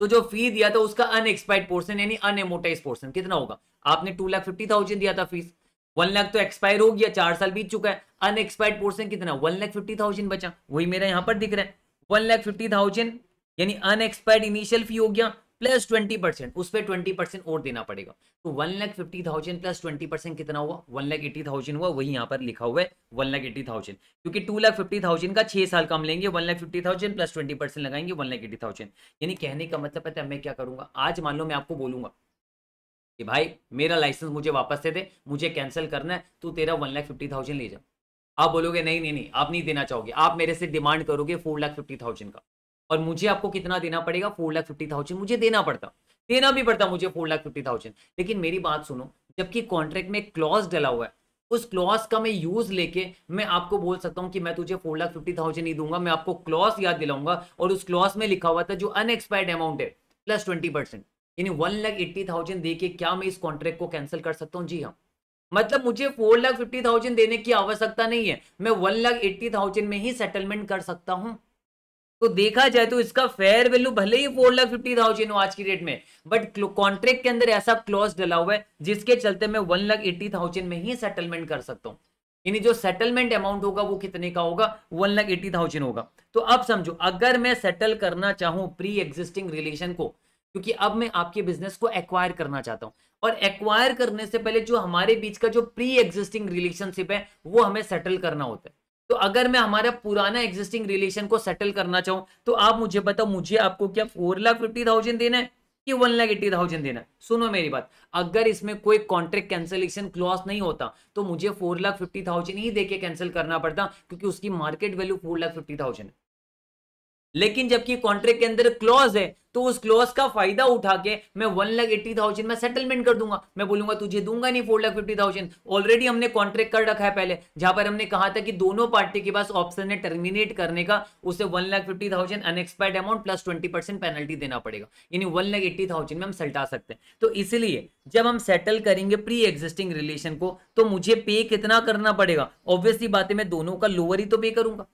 Speaker 1: तो जो फी दिया था उसका अनएक्सपायर्ड पोर्सन यानी अनएमोटाइज पोर्सन कितना होगा आपने टू लाख फिफ्टी थाउजेंड दिया था फीस वन लाख तो एक्सपायर हो गया चार साल बीत चुका है अनएक्सपायर्ड पोर्सन कितना वन लाख फिफ्टी थाउजेंड बचा वही मेरा यहां पर दिख रहा है वन लाख फिफ्टी थाउजेंड यानी अनएक्सपायर्ड इनिशियल फी हो गया प्लस ट्वेंटी परसेंट उस पर ट्वेंटी परसेंट और देना पड़ेगा तो one lakh fifty thousand plus twenty percent कितना हुआ वन लाख एट्टी थाउजेंड हुआ वही यहाँ पर लिखा हुआ है वन लाख एट्टी थाउजेंड क्योंकि टू लाख फिफ्टी थाउजेंड का छह साल कम लेंगे one lakh fifty thousand plus twenty percent लगाएंगे वन लाख एट्टी थाउजेंड यानी कहने का मतलब पता है मैं क्या करूंगा आज मान लो मैं आपको बोलूंगा कि भाई मेरा लाइसेंस मुझे वापस दे दे मुझे कैंसिल करना है तो तेरा वन लाख फिफ्टी थाउजेंड ले जा आप बोलोगे नहीं नहीं नहीं आप नहीं देना चाहोगे आप मेरे से डिमांड करोगे फोर लाख फिफ्टी थाउजेंड का और मुझे आपको कितना देना पड़ेगा फोर लाख फिफ्टी थाउजेंड मुझे देना पड़ता देना भी पड़ता मुझे फोर लाख फिफ्टी थाउजेंड लेकिन मेरी बात सुनो जबकि कॉन्ट्रैक्ट में क्लॉज डला हुआ है उस क्लॉज का मैं यूज लेके मैं आपको बोल सकता हूँ कि मैं तुझे फोर लाख फिफ्टी थाउजेंड ही दूंगा मैं आपको क्लॉज याद दिलाऊंगा और उस क्लॉज में लिखा हुआ था जो अनएक्सपायर्ड अमाउंट है प्लस ट्वेंटी परसेंट यानी वन लाख एट्टी थाउजेंड दे के क्या मैं इस कॉन्ट्रैक्ट को कैंसिल कर सकता हूँ जी हाँ मतलब मुझे फोर लाख फिफ्टी थाउजेंड देने की आवश्यकता नहीं है मैं वन लाख एट्टी थाउजेंड में ही सेटलमेंट कर सकता हूँ तो देखा जाए तो इसका फेयर वैल्यू भले ही फोर लाख फिफ्टी थाउजेंड हो आज की डेट में बट कॉन्ट्रैक्ट के अंदर ऐसा क्लॉज डला हुआ है जिसके चलते मैं वन लाख एट्टी थाउजेंड में ही सेटलमेंट कर सकता हूँ यानी जो सेटलमेंट अमाउंट होगा वो कितने का होगा वन लाख एट्टी थाउजेंड होगा तो अब समझो अगर मैं सेटल करना चाहूँ प्री एग्जिस्टिंग रिलेशन को क्योंकि अब मैं आपके बिजनेस को एक्वायर करना चाहता हूँ और एक्वायर करने से पहले जो हमारे बीच का जो प्री एग्जिस्टिंग रिलेशनशिप है वो हमें सेटल करना होता है तो अगर मैं हमारा पुराना एग्जिस्टिंग रिलेशन को सेटल करना चाहूं तो आप मुझे बताओ मुझे आपको क्या फोर लाख फिफ्टी थाउजेंड देना है कि वन लाख एट्टी थाउजेंड देना है सुनो मेरी बात अगर इसमें कोई कॉन्ट्रैक्ट कैंसिलेशन क्लॉज नहीं होता तो मुझे फोर लाख फिफ्टी थाउजेंड ही देके कैंसिल करना पड़ता क्योंकि उसकी market value four lakh fifty thousand है लेकिन जबकि कॉन्ट्रैक्ट के अंदर क्लॉज है तो उस क्लॉज का फायदा उठा के मैं वन लाख एट्टी थाउजेंड में सेटलमेंट कर दूंगा मैं बोलूंगा तुझे दूंगा नहीं four lakh fifty thousand already हमने कॉन्ट्रैक्ट कर रखा है पहले जहां पर हमने कहा था कि दोनों पार्टी के पास ऑप्शन है टर्मिनेट करने का उसे one lakh fifty thousand unexpired amount plus twenty percent penalty देना पड़ेगा यानी वन लाख एट्टी थाउजेंड में हम सल्टा सकते हैं तो इसलिए जब हम सेटल करेंगे प्री एग्जिस्टिंग रिलेशन को तो मुझे पे कितना करना पड़ेगा ऑब्वियसली बातें मैं दोनों का लोअर ही तो पे करूंगा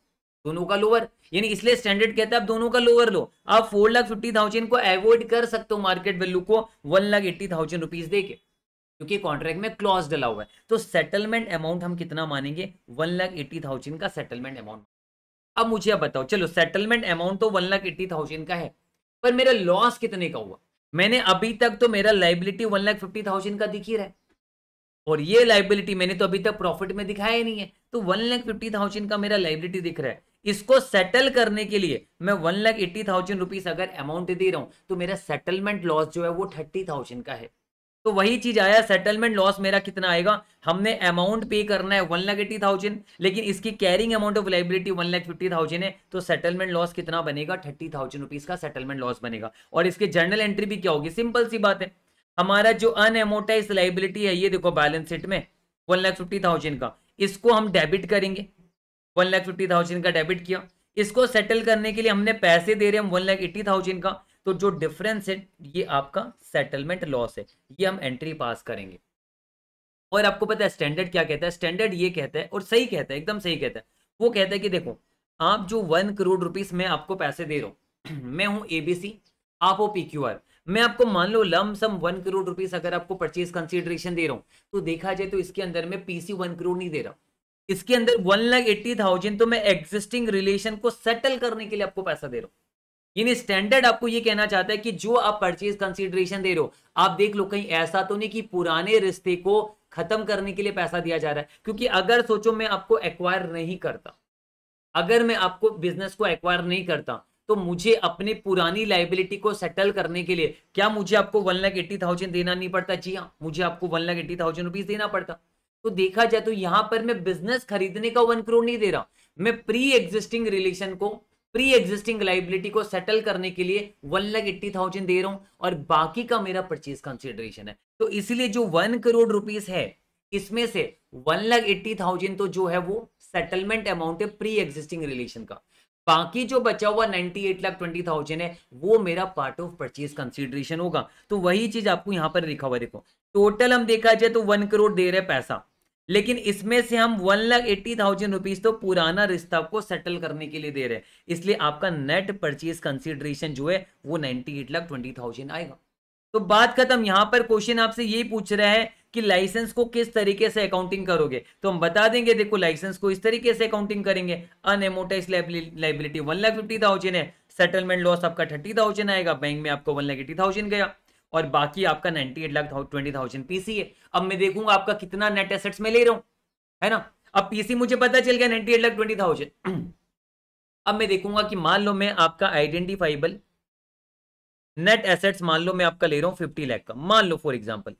Speaker 1: दोनों का लोअर यानी इसलिए स्टैंडर्ड कहता है आप दोनों का लोअर लो आप फोर लाख फिफ्टी थाउजेंड को अवॉइड कर सकते हो मार्केट वैल्यू को one lakh eighty thousand rupees दे के क्योंकि कॉन्ट्रैक्ट में क्लॉज डला हुआ है तो सेटलमेंट अमाउंट हम कितना मानेंगे वन लाख एट्टी थाउजेंड का सेटलमेंट अमाउंट अब मुझे आप बताओ चलो सेटलमेंट अमाउंट तो वन लाख एट्टी थाउजेंड का है पर मेरा लॉस कितने का हुआ मैंने अभी तक तो मेरा liability one lakh fifty thousand का दिखी रहा है और ये लाइबिलिटी मैंने तो अभी तक प्रॉफिट में दिखाया ही नहीं है तो वन लाख फिफ्टी थाउजेंड का मेरा लाइबिलिटी दिख रहा है इसको सेटल करने के लिए मैं one lakh eighty thousand rupees अगर अमाउंट दे रहा हूं तो मेरा सेटलमेंट लॉस जो है वो थर्टी थाउजेंड का है तो वही चीज आया सेटलमेंट लॉस मेरा कितना आएगा हमने अमाउंट पे करना है वन लाख एट्टी थाउजेंड लेकिन इसकी carrying amount of liability one lakh fifty thousand है तो सेटलमेंट लॉस कितना बनेगा थर्टी थाउजेंड रुपीज का सेटलमेंट लॉस बनेगा और इसके जर्नल एंट्री भी क्या होगी सिंपल सी बात है हमारा जो अनएमोटाइज लाइबिलिटी है ये देखो बैलेंस शीट में वन लाख फिफ्टी थाउजेंड का इसको हम डेबिट करेंगे वन लाख फिफ्टी थाउजेंड का डेबिट किया इसको सेटल करने के लिए हमने पैसे दे रहे हैं वन लाख एट्टी थाउजेंड का तो जो डिफरेंस है ये आपका सेटलमेंट लॉस है ये हम एंट्री पास करेंगे और आपको पता है स्टैंडर्ड क्या कहता है स्टैंडर्ड ये कहता है और सही कहता है एकदम सही कहता है वो कहता है कि देखो आप जो वन करोड़ रुपीस में आपको पैसे दे रहा हूँ मैं हूँ एबीसी आप हो पी क्यू आर मैं आपको मान लो lump sum one crore rupees अगर आपको परचेज कंसिडरेशन दे रहा हूँ तो देखा जाए तो इसके अंदर मैं पीसी वन करोड़ नहीं दे रहा इसके अंदर वन लाख एट्टी थाउजेंड तो मैं एग्जिस्टिंग रिलेशन को सेटल करने के लिए आपको पैसा दे रहा हूं यानी स्टैंडर्ड आपको ये कहना चाहता है कि जो आप परचेज कंसिडरेशन दे रहे हो आप देख लो कहीं ऐसा तो नहीं कि पुराने रिश्ते को खत्म करने के लिए पैसा दिया जा रहा है क्योंकि अगर सोचो मैं आपको एक्वायर नहीं करता अगर मैं आपको बिजनेस को एक्वायर नहीं करता तो मुझे अपनी पुरानी लाइबिलिटी को सेटल करने के लिए क्या मुझे आपको वन लाख एट्टी थाउजेंड देना नहीं पड़ता जी हाँ मुझे आपको one lakh eighty thousand rupees देना पड़ता तो देखा जाए तो यहां पर मैं बिजनेस खरीदने का वन करोड़ नहीं दे रहा मैं प्री एग्जिस्टिंग रिलेशन को प्री एग्जिस्टिंग लाइबिलिटी को सेटल करने के लिए वन लाख एट्टी थाउजेंड दे रहा हूं और बाकी का मेरा परचेज कंसिडरेशन है तो इसलिए जो वन करोड़ रुपीज है इसमें से वन लाख एट्टी थाउजेंड तो जो है वो सेटलमेंट अमाउंट है प्री एग्जिस्टिंग रिलेशन का बाकी जो बचा हुआ ninety eight lakh twenty thousand है वो मेरा पार्ट ऑफ परचेज कंसिडरेशन होगा तो वही चीज आपको यहां पर लिखा हुआ देखो टोटल हम देखा जाए तो वन करोड़ दे रहे पैसा लेकिन इसमें से हम one lakh eighty thousand rupees तो पुराना रिश्ता को सेटल करने के लिए दे रहे हैं इसलिए आपका नेट परचेज कंसिडरेशन जो है वो ninety eight lakh twenty thousand आएगा तो बात खत्म यहां पर क्वेश्चन आपसे ये पूछ रहा है कि लाइसेंस को किस तरीके से अकाउंटिंग करोगे तो हम बता देंगे देखो लाइसेंस को इस तरीके से अकाउंटिंग करेंगे unamortize liability one lakh fifty thousand है सेटलमेंट लॉस आपका थर्टी थाउजेंड आएगा बैंक में आपको वन लाख एटी थाउजेंड गया और बाकी आपका ninety eight lakh twenty thousand PC है अब मैं देखूंगा आपका कितना नेट एसेट्स में ले रहा हूं है ना अब पीसी मुझे पता चल गया ninety eight lakh twenty thousand अब मैं देखूंगा कि मान लो मैं आपका आइडेंटिफाइबल नेट एसेट्स मान लो मैं आपका ले रहा हूं फिफ्टी लाख का मान लो फॉर एग्जाम्पल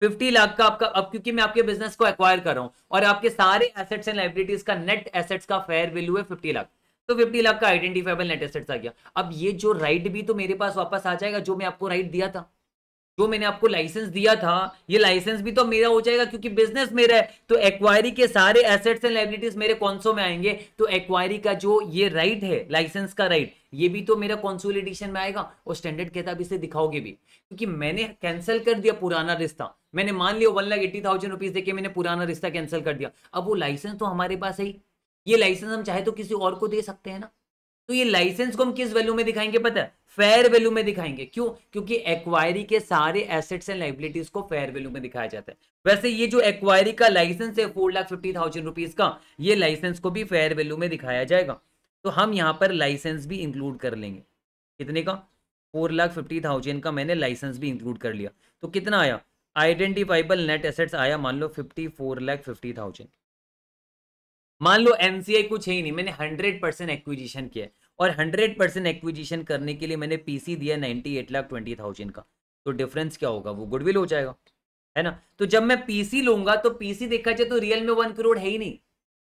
Speaker 1: फिफ्टी लाख का आपका अब क्योंकि मैं आपके बिजनेस को एक्वायर कर रहा हूं और आपके सारे एसेट्स एंड लाइब्रेटीज का नेट एसेट्स का फेयर वैल्यू है फिफ्टी लाख तो 50 लाख का आइडेंटिफाइबल नेट एसेट्स आ गया अब ये जो राइट भी तो मेरे पास वापस आ जाएगा जो मैं आपको राइट दिया था जो मैंने आपको लाइसेंस दिया था ये लाइसेंस भी तो मेरा हो जाएगा क्योंकि बिजनेस मेरा है तो एक्वायरी के सारे एसेट्स एंड लाइबिलिटीज मेरे कौनसो में आएंगे तो एक्वायरी का जो ये राइट है लाइसेंस का राइट ये भी तो मेरा कॉन्सोलिडेशन में आएगा और स्टैंडर्ड किताब इसे दिखाओगे भी क्योंकि मैंने कैंसिल कर दिया पुराना रिश्ता मैंने मान लिया one lakh eighty thousand rupees देके मैंने पुराना रिश्ता कैंसिल कर दिया अब वो लाइसेंस तो हमारे पास है ही ये लाइसेंस हम चाहे तो किसी और को दे सकते हैं ना तो ये लाइसेंस को हम किस वैल्यू में दिखाएंगे पता है फेयर वैल्यू में दिखाएंगे क्यों क्योंकि एक्वायरी के सारे एसेट्स एंड लाइबिलिटीज को फेयर वैल्यू में दिखाया जाता है वैसे ये जो एक्वायरी का लाइसेंस है four lakh fifty thousand rupees का ये लाइसेंस को भी फेयर वैल्यू में दिखाया जाएगा तो हम यहाँ पर लाइसेंस भी इंक्लूड कर लेंगे कितने का फोर लाख फिफ्टी थाउजेंड का मैंने लाइसेंस भी इंक्लूड कर लिया तो कितना आया आइडेंटिफाइबल नेट एसेट्स आया मान लो fifty four lakh fifty thousand मान लो एमसीआई कुछ है ही नहीं मैंने हंड्रेड परसेंट एक्विजिशन किया और हंड्रेड परसेंट एक्विजिशन करने के लिए मैंने पीसी दिया ninety eight lakh twenty thousand का तो डिफरेंस क्या होगा वो गुडविल हो जाएगा है ना तो जब मैं पीसी लूंगा तो पीसी देखा जाए तो रियल में वन करोड़ है ही नहीं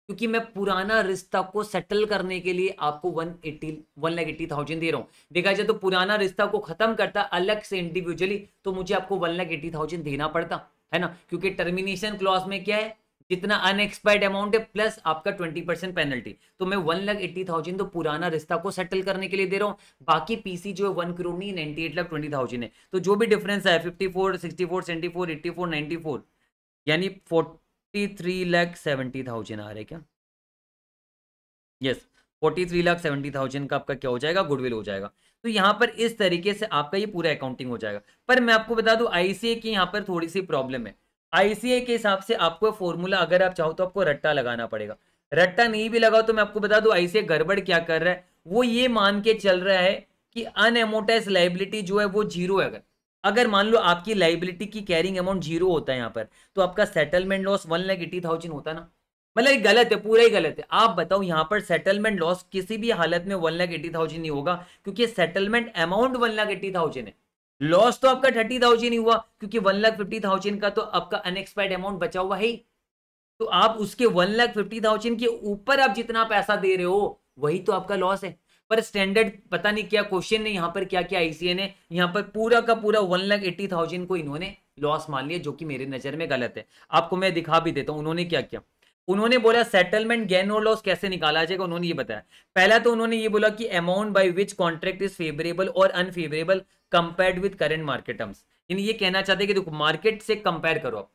Speaker 1: क्योंकि मैं पुराना रिश्ता को सेटल करने के लिए आपको one eighty one lakh eighty thousand दे रहा हूँ देखा जाए तो पुराना रिश्ता को खत्म करता अलग से इंडिविजुअली तो मुझे आपको वन लाख एट्टी थाउजेंड देना पड़ता है ना क्योंकि टर्मिनेशन क्लॉज में क्या है जितना अनएक्सपायर्ड अमाउंट है प्लस आपका ट्वेंटी परसेंट पेनल्टी तो मैं वन लाख एट्टी थाउजेंड तो पुराना रिश्ता को सेटल करने के लिए दे रहा हूँ बाकी पीसी जो है वन करोड़ नहीं ninety eight lakh twenty thousand है तो जो भी डिफरेंस है fifty four sixty four seventy four eighty four ninety four यानी forty three lakh seventy thousand आ रहा है क्या yes forty three lakh seventy thousand का आपका क्या हो जाएगा गुडविल हो जाएगा तो यहाँ पर इस तरीके से आपका ये पूरा अकाउंटिंग हो जाएगा पर मैं आपको बता दूं आईसीए की यहाँ पर थोड़ी सी प्रॉब्लम है आईसीए के हिसाब से आपको फॉर्मूला अगर आप चाहो तो आपको रट्टा लगाना पड़ेगा रट्टा नहीं भी लगाओ तो मैं आपको बता दू आईसीए गड़बड़ क्या कर रहा है वो ये मान के चल रहा है कि अनएमोटाइज लाइबिलिटी जो है वो जीरो है अगर अगर मान लो आपकी लाइबिलिटी की कैरिंग अमाउंट जीरो होता है यहाँ पर तो आपका settlement loss one lakh eighty thousand होता ना मतलब ये गलत है पूरा ही गलत है आप बताओ यहाँ पर सेटलमेंट लॉस किसी भी हालत में वन लाख एटी थाउजेंड नहीं होगा क्योंकि settlement amount one lakh eighty thousand है लॉस तो आपका थर्टी थाउजेंड ही हुआ क्योंकि वन लाख फिफ्टी थाउजेंड का तो आपका अनएक्सपायर्ड अमाउंट बचा हुआ है तो आप उसके वन लाख फिफ्टी थाउजेंड के ऊपर आप जितना पैसा दे रहे हो वही तो आपका लॉस है पर स्टैंडर्ड पता नहीं क्या क्वेश्चन ने यहाँ पर क्या क्या आईसीए ने यहाँ पर पूरा का पूरा वन लाख एट्टी थाउजेंड को इन्होंने लॉस मान लिया जो कि मेरे नजर में गलत है आपको मैं दिखा भी देता हूँ उन्होंने क्या किया उन्होंने बोला सेटलमेंट गेन और लॉस कैसे निकाला जाएगा उन्होंने ये बताया पहला तो उन्होंने ये बोला कि amount by which contract is favourable और unfavourable compared with current market terms यानी ये कहना चाहते हैं कि देखो मार्केट से कंपेयर करो आप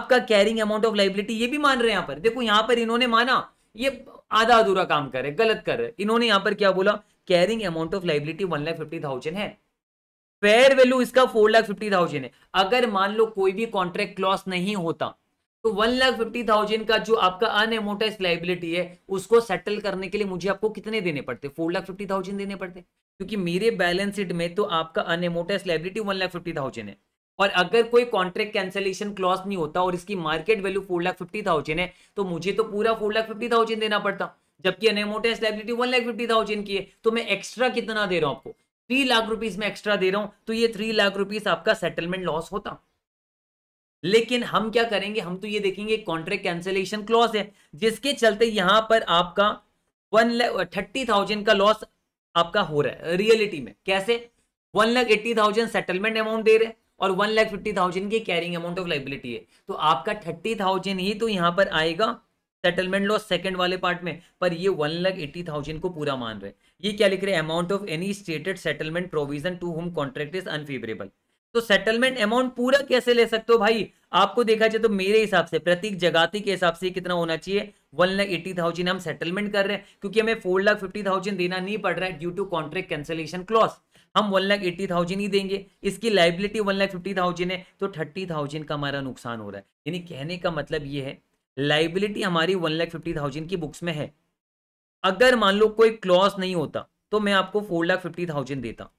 Speaker 1: आपका कैरिंग अमाउंट ऑफ लाइबिलिटी ये भी मान रहे हैं यहाँ पर देखो यहाँ पर इन्होंने माना ये आधा अधूरा काम कर रहे गलत कर रहे इन्होंने यहाँ पर क्या बोला carrying amount of liability one lakh fifty thousand है फेयर वैल्यू इसका फोर लाख फिफ्टी थाउजेंड है अगर मान लो कोई भी कॉन्ट्रैक्ट क्लॉस नहीं होता तो वन लाख फिफ्टी थाउजेंड का जो आपका अनएमोटाइज लाइबिलिटी है उसको सेटल करने के लिए मुझे आपको कितने देने पड़ते फोर लाख फिफ्टी थाउजेंड देने पड़ते क्योंकि मेरे बैलेंस शीट में तो आपका unamortise liability one lakh fifty thousand है और अगर कोई कॉन्ट्रैक्ट कैंसिलेशन क्लॉज नहीं होता और इसकी market value four lakh fifty thousand है तो मुझे तो पूरा फोर लाख फिफ्टी थाउजेंड देना पड़ता जबकि unamortise liability one lakh fifty thousand की है तो मैं एक्स्ट्रा कितना दे रहा हूँ आपको थ्री लाख रुपीज में एक्स्ट्रा दे रहा हूँ तो ये थ्री लाख रुपीज आपका सेटलमेंट लॉस होता लेकिन हम क्या करेंगे हम तो ये देखेंगे कॉन्ट्रैक्ट कैंसिलेशन क्लॉज है जिसके चलते यहां पर आपका वन थर्टी थाउजेंड का लॉस आपका हो रहा है रियलिटी में कैसे one lakh eighty thousand settlement amount दे रहे और वन लैख फिफ्टी थाउजेंड की कैरिंग अमाउंट ऑफ लाइबिलिटी है तो आपका थर्टी थाउजेंड ही तो यहां पर आएगा सेटलमेंट लॉस सेकंड वाले पार्ट में पर ये वन लाख एट्टी थाउजेंड को पूरा मान रहे ये क्या लिख रहे हैं amount of any stated settlement provision to whom contract is unfavourable तो सेटलमेंट अमाउंट पूरा कैसे ले सकते हो भाई आपको देखा जाए तो मेरे हिसाब से प्रतीक जगाती के हिसाब से कितना होना चाहिए वन लाख एट्टी थाउजेंड हम सेटलमेंट कर रहे हैं क्योंकि हमें फोर लाख फिफ्टी थाउजेंड देना नहीं पड़ रहा है due to contract cancellation clause हम वन लाख एट्टी थाउजेंड ही देंगे इसकी liability one lakh fifty thousand है तो थर्टी थाउजेंड का हमारा नुकसान हो रहा है यानी कहने का मतलब ये है लाइबिलिटी हमारी वन लाख फिफ्टी थाउजेंड की बुक्स में है अगर मान लो कोई क्लॉस नहीं होता तो मैं आपको फोर लाख फिफ्टी थाउजेंड देता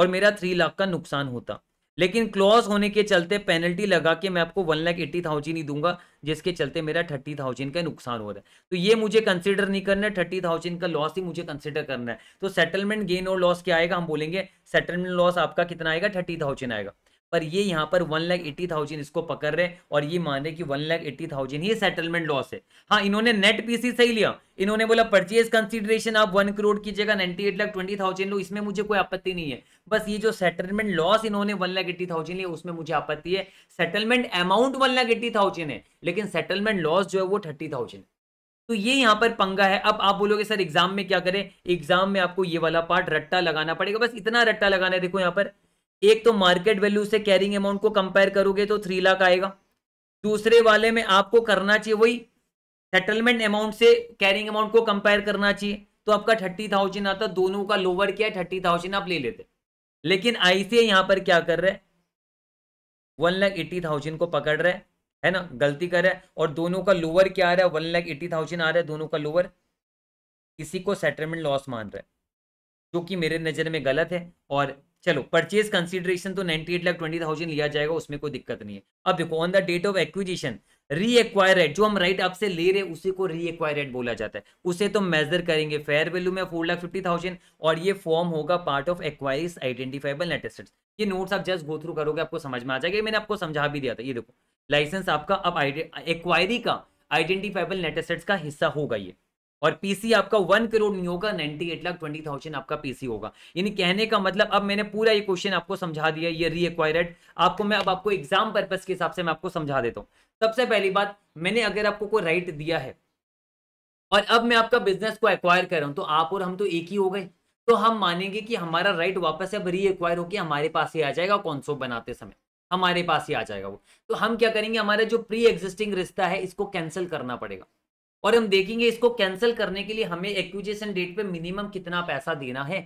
Speaker 1: और मेरा थ्री लाख का नुकसान होता लेकिन क्लॉज होने के चलते पेनल्टी लगा के मैं आपको वन लाख एट्टी थाउजेंड ही दूंगा जिसके चलते मेरा थर्टी थाउजेंड का नुकसान हो रहा है तो ये मुझे कंसिडर नहीं करना है थर्टी थाउजेंड का लॉस ही मुझे कंसिडर करना है तो सेटलमेंट गेन और लॉस क्या आएगा हम बोलेंगे सेटलमेंट लॉस आपका कितना आएगा थर्टी थाउजेंड आएगा पर ये यहाँ पर वन लाख एट्टी थाउजेंड इसको पकड़ रहे और ये मान रहे कि वन लाख एट्टी थाउजेंड ये सेटलमेंट लॉस है हाँ इन्होंने नेट पीसी सही लिया इन्होंने बोला परचेज कंसिडरेशन आप वन करोड़ की जगह ninety eight lakh twenty thousand लो इसमें मुझे कोई आपत्ति नहीं है बस ये जो सेटलमेंट लॉस इन्होंने वन लाख एट्टी थाउजेंड लिया उसमें मुझे आपत्ति है settlement amount one lakh eighty thousand है लेकिन सेटलमेंट लॉस जो है वो थर्टी थाउजेंड तो ये यहाँ पर पंगा है अब आप बोलोगे सर एग्जाम में क्या करें एग्जाम में आपको ये वाला पार्ट रट्टा लगाना पड़ेगा बस इतना रट्टा लगाना है देखो यहाँ पर एक तो मार्केट वैल्यू से कैरिंग अमाउंट को कंपेयर करोगे तो थ्री लाख आएगा दूसरे वाले में आपको करना चाहिए वही सेटलमेंट अमाउंट से कैरिंग अमाउंट को कंपेयर करना चाहिए तो आपका थर्टी थाउजेंड आता दोनों का लोअर क्या है थर्टी थाउजेंड आप ले लेते लेकिन आईसीए यहां पर क्या कर रहे हैं वन लाख एट्टी थाउजेंड को पकड़ रहे है ना गलती कर रहे हैं और दोनों का लोअर क्या आ रहा है वन लाख एट्टी थाउजेंड आ रहा है दोनों का लोअर इसी को सेटलमेंट लॉस मान रहे है जो कि मेरे नज़र में गलत है और चलो परचेज कंसिडरेशन तो ninety eight lakh twenty thousand लिया जाएगा उसमें कोई दिक्कत नहीं है अब देखो on the date of acquisition reacquired जो हम राइट right आपसे ले रहे हैं उसी को रीएक्वायरेड बोला जाता है उसे तो मेजर करेंगे फेयर वैल्यू में फोर लाख फिफ्टी थाउजेंड और ये फॉर्म होगा part of acquiree's identifiable net assets ये नोट्स आप जस्ट गो थ्रू करोगे आपको समझ में आ जाएगा मैंने आपको समझा भी दिया था ये देखो लाइसेंस आपका अब एक्वायरी का आइडेंटिफाइबल नेट एसेट्स का हिस्सा होगा ये और पीसी आपका वन करोड़ नहीं होगा ninety eight lakh twenty thousand आपका पीसी होगा यानी कहने का मतलब अब मैंने पूरा ये क्वेश्चन आपको समझा दिया ये रीएक्वायर्ड आपको मैं अब आपको एग्जाम पर्पज के हिसाब से मैं आपको समझा देता हूँ सबसे पहली बात मैंने अगर आपको कोई राइट दिया है और अब मैं आपका बिजनेस को एक्वायर कर रहा हूँ तो आप और हम तो एक ही हो गए तो हम मानेंगे कि हमारा राइट वापस अब रीएक्वायर होकर हमारे पास ही आ जाएगा कॉन्सो बनाते समय हमारे पास ही आ जाएगा वो तो हम क्या करेंगे हमारा जो प्री एग्जिस्टिंग रिश्ता है इसको कैंसिल करना पड़ेगा और हम देखेंगे इसको कैंसिल करने के लिए हमें एक्विजेशन डेट पे मिनिमम कितना पैसा देना है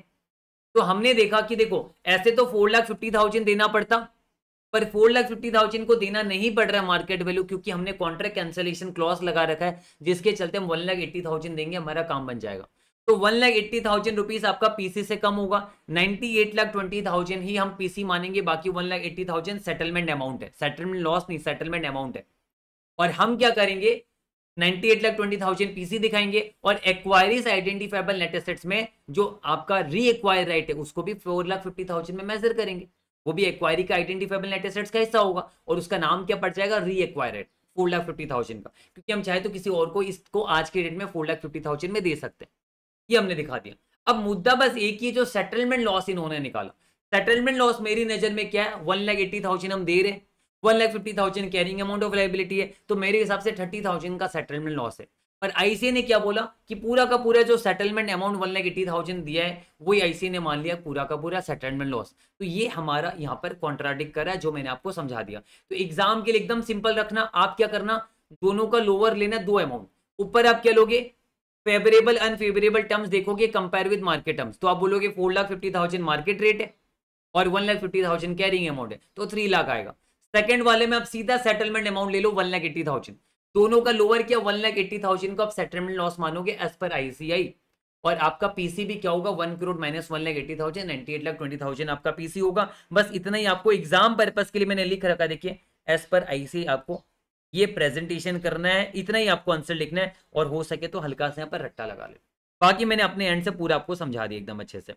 Speaker 1: तो हमने देखा कि देखो ऐसे तो फोर लाख फिफ्टी थाउजेंड देना पड़ता पर फोर लाख फिफ्टी थाउजेंड को देना नहीं पड़ रहा मार्केट वैल्यू क्योंकि हमने कॉन्ट्रैक्ट कैंसिलेशन क्लॉज लगा रखा है जिसके चलते हम वन लाख एट्टी थाउजेंड देंगे हमारा काम बन जाएगा तो one lakh eighty thousand rupees आपका पीसी से कम होगा ninety eight lakh twenty thousand ही हम पीसी मानेंगे बाकी one lakh eighty thousand settlement amount है सेटलमेंट लॉस नहीं सेटलमेंट अमाउंट है और हम क्या करेंगे ninety eight lakh twenty thousand PC दिखाएंगे और एक्वायरीज आइडेंटिफाइबल नेट एसेट्स में जो आपका री एक्वायर राइट है उसको भी फोर लाख फिफ्टी थाउजेंड में मेजर करेंगे वो भी एक्वायरी का आइडेंटिफाइबल नेट एसेट्स का हिस्सा होगा और उसका नाम क्या पड़ जाएगा reacquire right four lakh fifty thousand का क्योंकि हम चाहे तो किसी और को इसको आज के डेट में फोर लाख फिफ्टी थाउजेंड में दे सकते हैं ये हमने दिखा दिया अब मुद्दा बस एक ही जो सेटलमेंट लॉस इन्होंने निकाला सेटलमेंट लॉस मेरी नजर में क्या है वन लाख एट्टी थाउजेंड हम दे रहे हैं one lakh fifty thousand carrying amount of liability है तो मेरे हिसाब से थर्टी थाउजेंड का सेटलमेंट लॉस है पर आईसीए ने क्या बोला कि पूरा का पूरा जो settlement amount one lakh eighty thousand दिया है वही आईसीए ने मान लिया पूरा का पूरा सेटलमेंट लॉस तो ये हमारा यहाँ पर कॉन्ट्राडिक कर रहा है जो मैंने आपको समझा दिया तो एग्जाम के लिए एकदम सिंपल रखना आप क्या करना दोनों का लोअर लेना दो अमाउंट ऊपर आप क्या लोगे फेवरेबल अनफेवरेबल टर्म्स देखोगे कंपेयर विद मार्केट टर्म्स तो आप बोलोगे four lakh fifty thousand market rate है और one lakh fifty thousand carrying amount है तो थ्री लाख आएगा सेकंड वाले में आप सीधा सेटलमेंट अमाउंट ले लो वन लाख एट्टी थाउजेंड दोनों का लोअर किया वन लाख एट्टी थाउजेंड को आप सेटलमेंट लॉस मानोगे एज पर आईसीआई और आपका पीसी भी क्या होगा one crore minus one lakh eighty thousand ninety eight lakh twenty thousand आपका पीसी होगा बस इतना ही आपको एग्जाम पर्पज के लिए मैंने लिख रखा देखिए एज पर आईसीआई आपको ये प्रेजेंटेशन करना है इतना ही आपको आंसर लिखना है और हो सके तो हल्का से यहाँ पर रट्टा लगा ले बाकी मैंने अपने एंड से पूरा आपको समझा दिया एकदम अच्छे से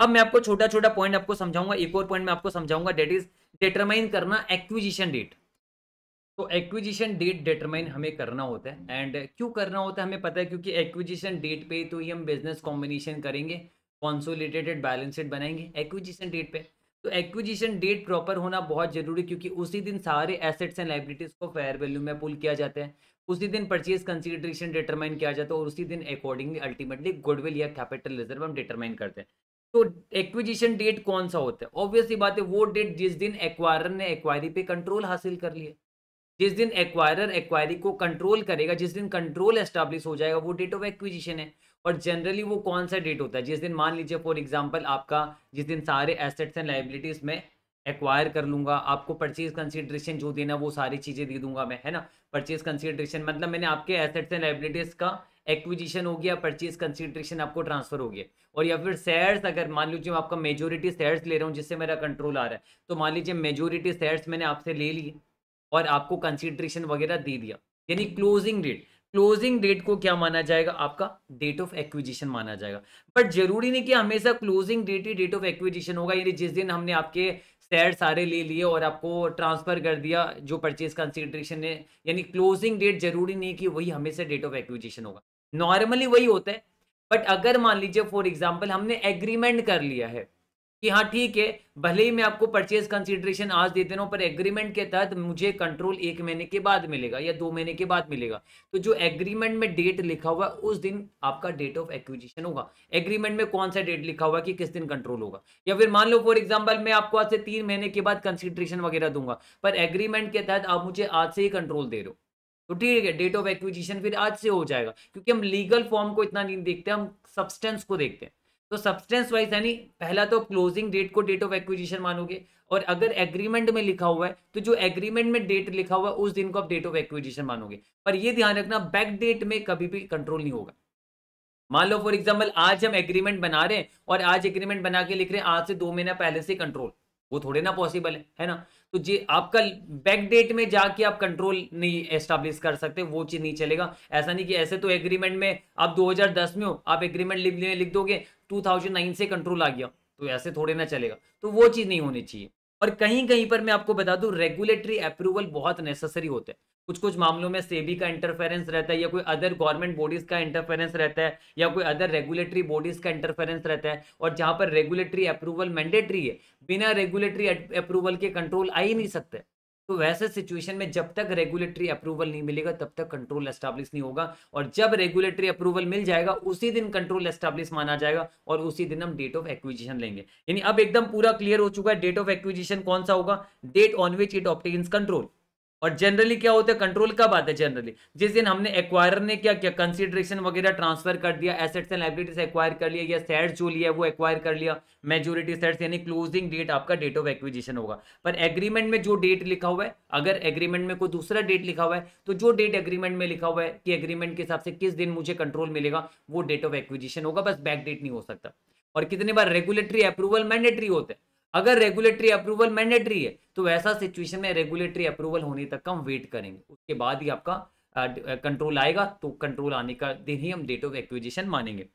Speaker 1: अब मैं आपको छोटा छोटा पॉइंट आपको समझाऊंगा एक और पॉइंट मैं आपको समझाऊंगा डेट इज डिटरमाइन करना एक्विजिशन डेट तो एक्विजिशन डेट डिटरमाइन हमें करना होता है एंड क्यों करना होता है हमें पता है क्योंकि एक्विजिशन डेट पे तो ही हम बिजनेस कॉम्बिनेशन करेंगे कॉन्सोलिडेटेड बैलेंस शीट बनाएंगे एक्विजिशन डेट पे तो एक्विजिशन डेट प्रॉपर होना बहुत जरूरी क्योंकि उसी दिन सारे एसेट्स एंड लाइबिलिटीज को फेयर वैल्यू में पुल किया जाता है उसी दिन परचेज कंसिडरेशन डिटरमाइन किया जाता है और उसी दिन अकॉर्डिंगली अल्टीमेटली गुडविल या कैपिटल रिजर्व हम डिटरमाइन करते हैं तो एक्विजिशन डेट कौन सा होता है ऑब्वियसली बात है वो डेट जिस दिन एक्वायर ने एक्वायरी पे कंट्रोल हासिल कर लिया जिस दिन एक्वायरर एक्वायरी को कंट्रोल करेगा जिस दिन कंट्रोल एस्टाब्लिश हो जाएगा वो डेट ऑफ एक्विजिशन है और जनरली वो कौन सा डेट होता है जिस दिन मान लीजिए फॉर एग्जाम्पल आपका जिस दिन सारे एसेट्स एंड लाइबिलिटीज में एक्वायर कर लूंगा आपको परचेज कंसिडरेशन जो देना वो सारी चीज़ें दे दूंगा मैं है ना परचेज कंसिडरेशन मतलब मैंने आपके एसेट्स एंड लाइबिलिटीज़ का एक्विजिशन हो गया परचेज कंसिड्रेशन आपको ट्रांसफर हो गया और या फिर शेयर्स अगर मान लीजिए मैं आपका मेजोरिटी शेयर्स ले रहा हूँ जिससे मेरा कंट्रोल आ रहा है तो मान लीजिए मेजोरिटी शेयर्स मैंने आपसे ले लिए और आपको कंसिड्रेशन वगैरह दे दिया यानी क्लोजिंग डेट क्लोजिंग डेट को क्या माना जाएगा आपका डेट ऑफ एक्विजिशन माना जाएगा बट जरूरी नहीं कि हमेशा क्लोजिंग डेट ही डेट ऑफ एक्विजिशन होगा यानी जिस दिन हमने आपके शेयर सारे ले लिए और आपको ट्रांसफर कर दिया जो परचेज कंसिडरेशन ने यानी क्लोजिंग डेट जरूरी नहीं कि वही हमेशा डेट ऑफ एक्विजिशन होगा नॉर्मली वही होता है बट अगर मान लीजिए फॉर एग्जाम्पल हमने एग्रीमेंट कर लिया है कि हाँ ठीक है भले ही मैं आपको परचेज कंसिडरेशन आज दे दे पर एग्रीमेंट के तहत मुझे कंट्रोल एक महीने के बाद मिलेगा या दो महीने के बाद मिलेगा तो जो एग्रीमेंट में डेट लिखा हुआ है उस दिन आपका डेट ऑफ एक्विजिशन होगा एग्रीमेंट में कौन सा डेट लिखा हुआ है कि किस दिन कंट्रोल होगा या फिर मान लो फॉर एग्जाम्पल मैं आपको आज से तीन महीने के बाद कंसिडरेशन वगैरह दूंगा पर एग्रीमेंट के तहत आप मुझे आज से ही कंट्रोल दे रहे हो तो ठीक है डेट ऑफ एक्विजिशन फिर आज से हो जाएगा क्योंकि हम लीगल फॉर्म को इतना नहीं देखते हम सब्सटेंस को देखते हैं तो सब्सटेंस वाइज यानी पहला तो क्लोजिंग डेट को डेट ऑफ एक्विजिशन मानोगे और अगर एग्रीमेंट में लिखा हुआ है तो जो एग्रीमेंट में डेट लिखा हुआ है उस दिन को आप डेट ऑफ एक्विजिशन मानोगे पर ये ध्यान रखना बैक डेट में कभी भी कंट्रोल नहीं होगा मान लो फॉर एग्जाम्पल आज हम एग्रीमेंट बना रहे हैं और आज एग्रीमेंट बना के लिख रहे हैं आज से दो महीना पहले से कंट्रोल वो थोड़े ना पॉसिबल है है ना तो जी आपका बैक डेट में जाके आप कंट्रोल नहीं एस्टाब्लिश कर सकते वो चीज़ नहीं चलेगा ऐसा नहीं कि ऐसे तो एग्रीमेंट में आप 2010 में हो आप एग्रीमेंट लिख लिख दोगे 2009 से कंट्रोल आ गया तो ऐसे थोड़े ना चलेगा तो वो चीज़ नहीं होनी चाहिए और कहीं कहीं पर मैं आपको बता दूं रेगुलेटरी अप्रूवल बहुत नेसेसरी होते हैं कुछ कुछ मामलों में सेबी का इंटरफेरेंस रहता है या कोई अदर गवर्नमेंट बॉडीज का इंटरफेरेंस रहता है या कोई अदर रेगुलेटरी बॉडीज का इंटरफेरेंस रहता है और जहां पर रेगुलेटरी अप्रूवल मैंडेटरी है बिना रेगुलेटरी अप्रूवल के कंट्रोल आ ही नहीं सकते तो वैसे सिचुएशन में जब तक रेगुलेटरी अप्रूवल नहीं मिलेगा तब तक कंट्रोल एस्टाब्लिश नहीं होगा और जब रेगुलेटरी अप्रूवल मिल जाएगा उसी दिन कंट्रोल एस्टाब्लिश माना जाएगा और उसी दिन हम डेट ऑफ एक्विजिशन लेंगे यानी अब एकदम पूरा क्लियर हो चुका है डेट ऑफ एक्विजिशन कौन सा होगा date on which it obtains control और जनरली क्या होता है कंट्रोल कब आता है जनरली जिस दिन हमने एक्वायर ने क्या क्या कंसिडरेशन वगैरह ट्रांसफर कर दिया एसेट्स एंड लाइबिलिटीज एक्वायर कर लिया या सेट जो लिया वो एक्वायर कर लिया मेजोरिटी सेट्स यानी क्लोजिंग डेट आपका डेट ऑफ एक्विजिशन होगा पर एग्रीमेंट में जो डेट लिखा हुआ है अगर एग्रीमेंट में कोई दूसरा डेट लिखा हुआ है तो जो डेट एग्रीमेंट में लिखा हुआ है कि एग्रीमेंट के हिसाब से किस दिन मुझे कंट्रोल मिलेगा वो डेट ऑफ एक्विजिशन होगा बस बैक डेट नहीं हो सकता और कितने बार रेगुलेटरी अप्रूवल मैंडेटरी होते हैं अगर रेगुलेटरी अप्रूवल मैंडेटरी है तो वैसा सिचुएशन में रेगुलेटरी अप्रूवल होने तक हम वेट करेंगे उसके बाद ही आपका कंट्रोल आएगा तो कंट्रोल आने का दिन ही हम डेट ऑफ एक्विजिशन मानेंगे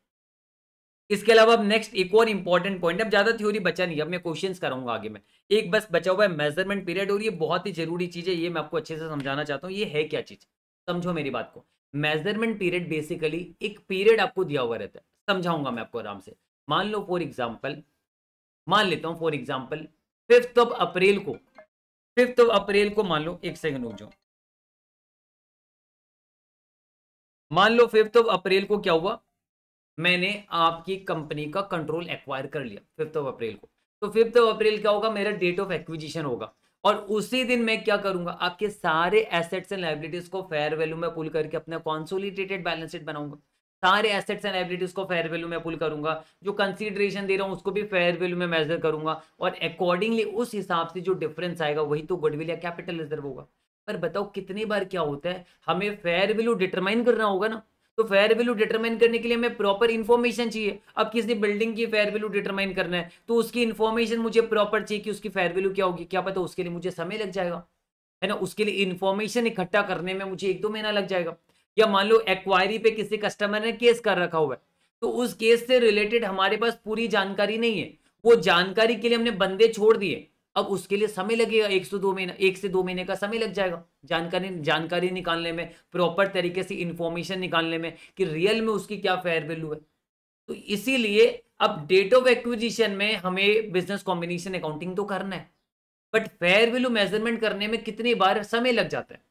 Speaker 1: इसके अलावा अब नेक्स्ट एक और इंपॉर्टेंट पॉइंट अब ज्यादा थ्योरी बचा नहीं अब मैं क्वेश्चन कराऊंगा आगे में एक बस बचा हुआ है मेजरमेंट पीरियड और ये बहुत ही जरूरी चीज है ये मैं आपको अच्छे से समझाना चाहता हूँ ये है क्या चीज समझो मेरी बात को मेजरमेंट पीरियड बेसिकली एक पीरियड आपको दिया हुआ रहता है समझाऊंगा मैं आपको आराम से मान लो फॉर एग्जाम्पल मान लेता हूँ for example fifth
Speaker 2: of April को फिफ्थ ऑफ अप्रैल को मान लो एक सेकंड रुक जाओ मान लो फिफ्थ ऑफ अप्रैल को क्या हुआ मैंने
Speaker 1: आपकी कंपनी का कंट्रोल एक्वायर कर लिया फिफ्थ ऑफ अप्रैल को तो फिफ्थ ऑफ अप्रैल क्या होगा मेरा डेट ऑफ एक्विजिशन होगा और उसी दिन मैं क्या करूंगा आपके सारे एसेट्स एंड लाइबिलिटीज को फेयर वैल्यू में पुल करके अपना कॉन्सोलिडेटेड बैलेंस शीट बनाऊंगा सारे एसेट्स एंड एबिलिटीज को फेयर वैल्यू में पुल करूंगा जो कंसीडरेशन दे रहा हूँ उसको भी फेयर वैल्यू में मेजर करूंगा और अकॉर्डिंगली उस हिसाब से जो डिफरेंस आएगा वही तो गुडविल या कैपिटल रिजर्व होगा पर बताओ कितनी बार क्या होता है हमें फेयर वैल्यू डिटरमाइन करना होगा ना तो फेयर वैल्यू डिटरमाइन करने के लिए हमें प्रॉपर इन्फॉर्मेशन चाहिए अब किसी बिल्डिंग की फेयर वैल्यू डिटरमाइन करना है तो उसकी इन्फॉर्मेशन मुझे प्रॉपर चाहिए कि उसकी फेयर वैल्यू क्या होगी क्या पता उसके लिए मुझे समय लग जाएगा है ना उसके लिए इन्फॉर्मेशन इकट्ठा करने में मुझे एक दो महीना लग जाएगा या मान लो एक्वायरी पे किसी कस्टमर ने केस कर रखा हुआ है तो उस केस से रिलेटेड हमारे पास पूरी जानकारी नहीं है वो जानकारी के लिए हमने बंदे छोड़ दिए अब उसके लिए समय लगेगा एक से दो महीना एक से दो महीने का समय लग जाएगा जानकारी जानकारी निकालने में प्रॉपर तरीके से इंफॉर्मेशन निकालने में कि रियल में उसकी क्या फेयर वैल्यू है तो इसीलिए अब डेट ऑफ एक्विजिशन में हमें बिजनेस कॉम्बिनेशन अकाउंटिंग तो करना है बट फेयर वैल्यू मेजरमेंट करने में कितनी बार समय लग जाता है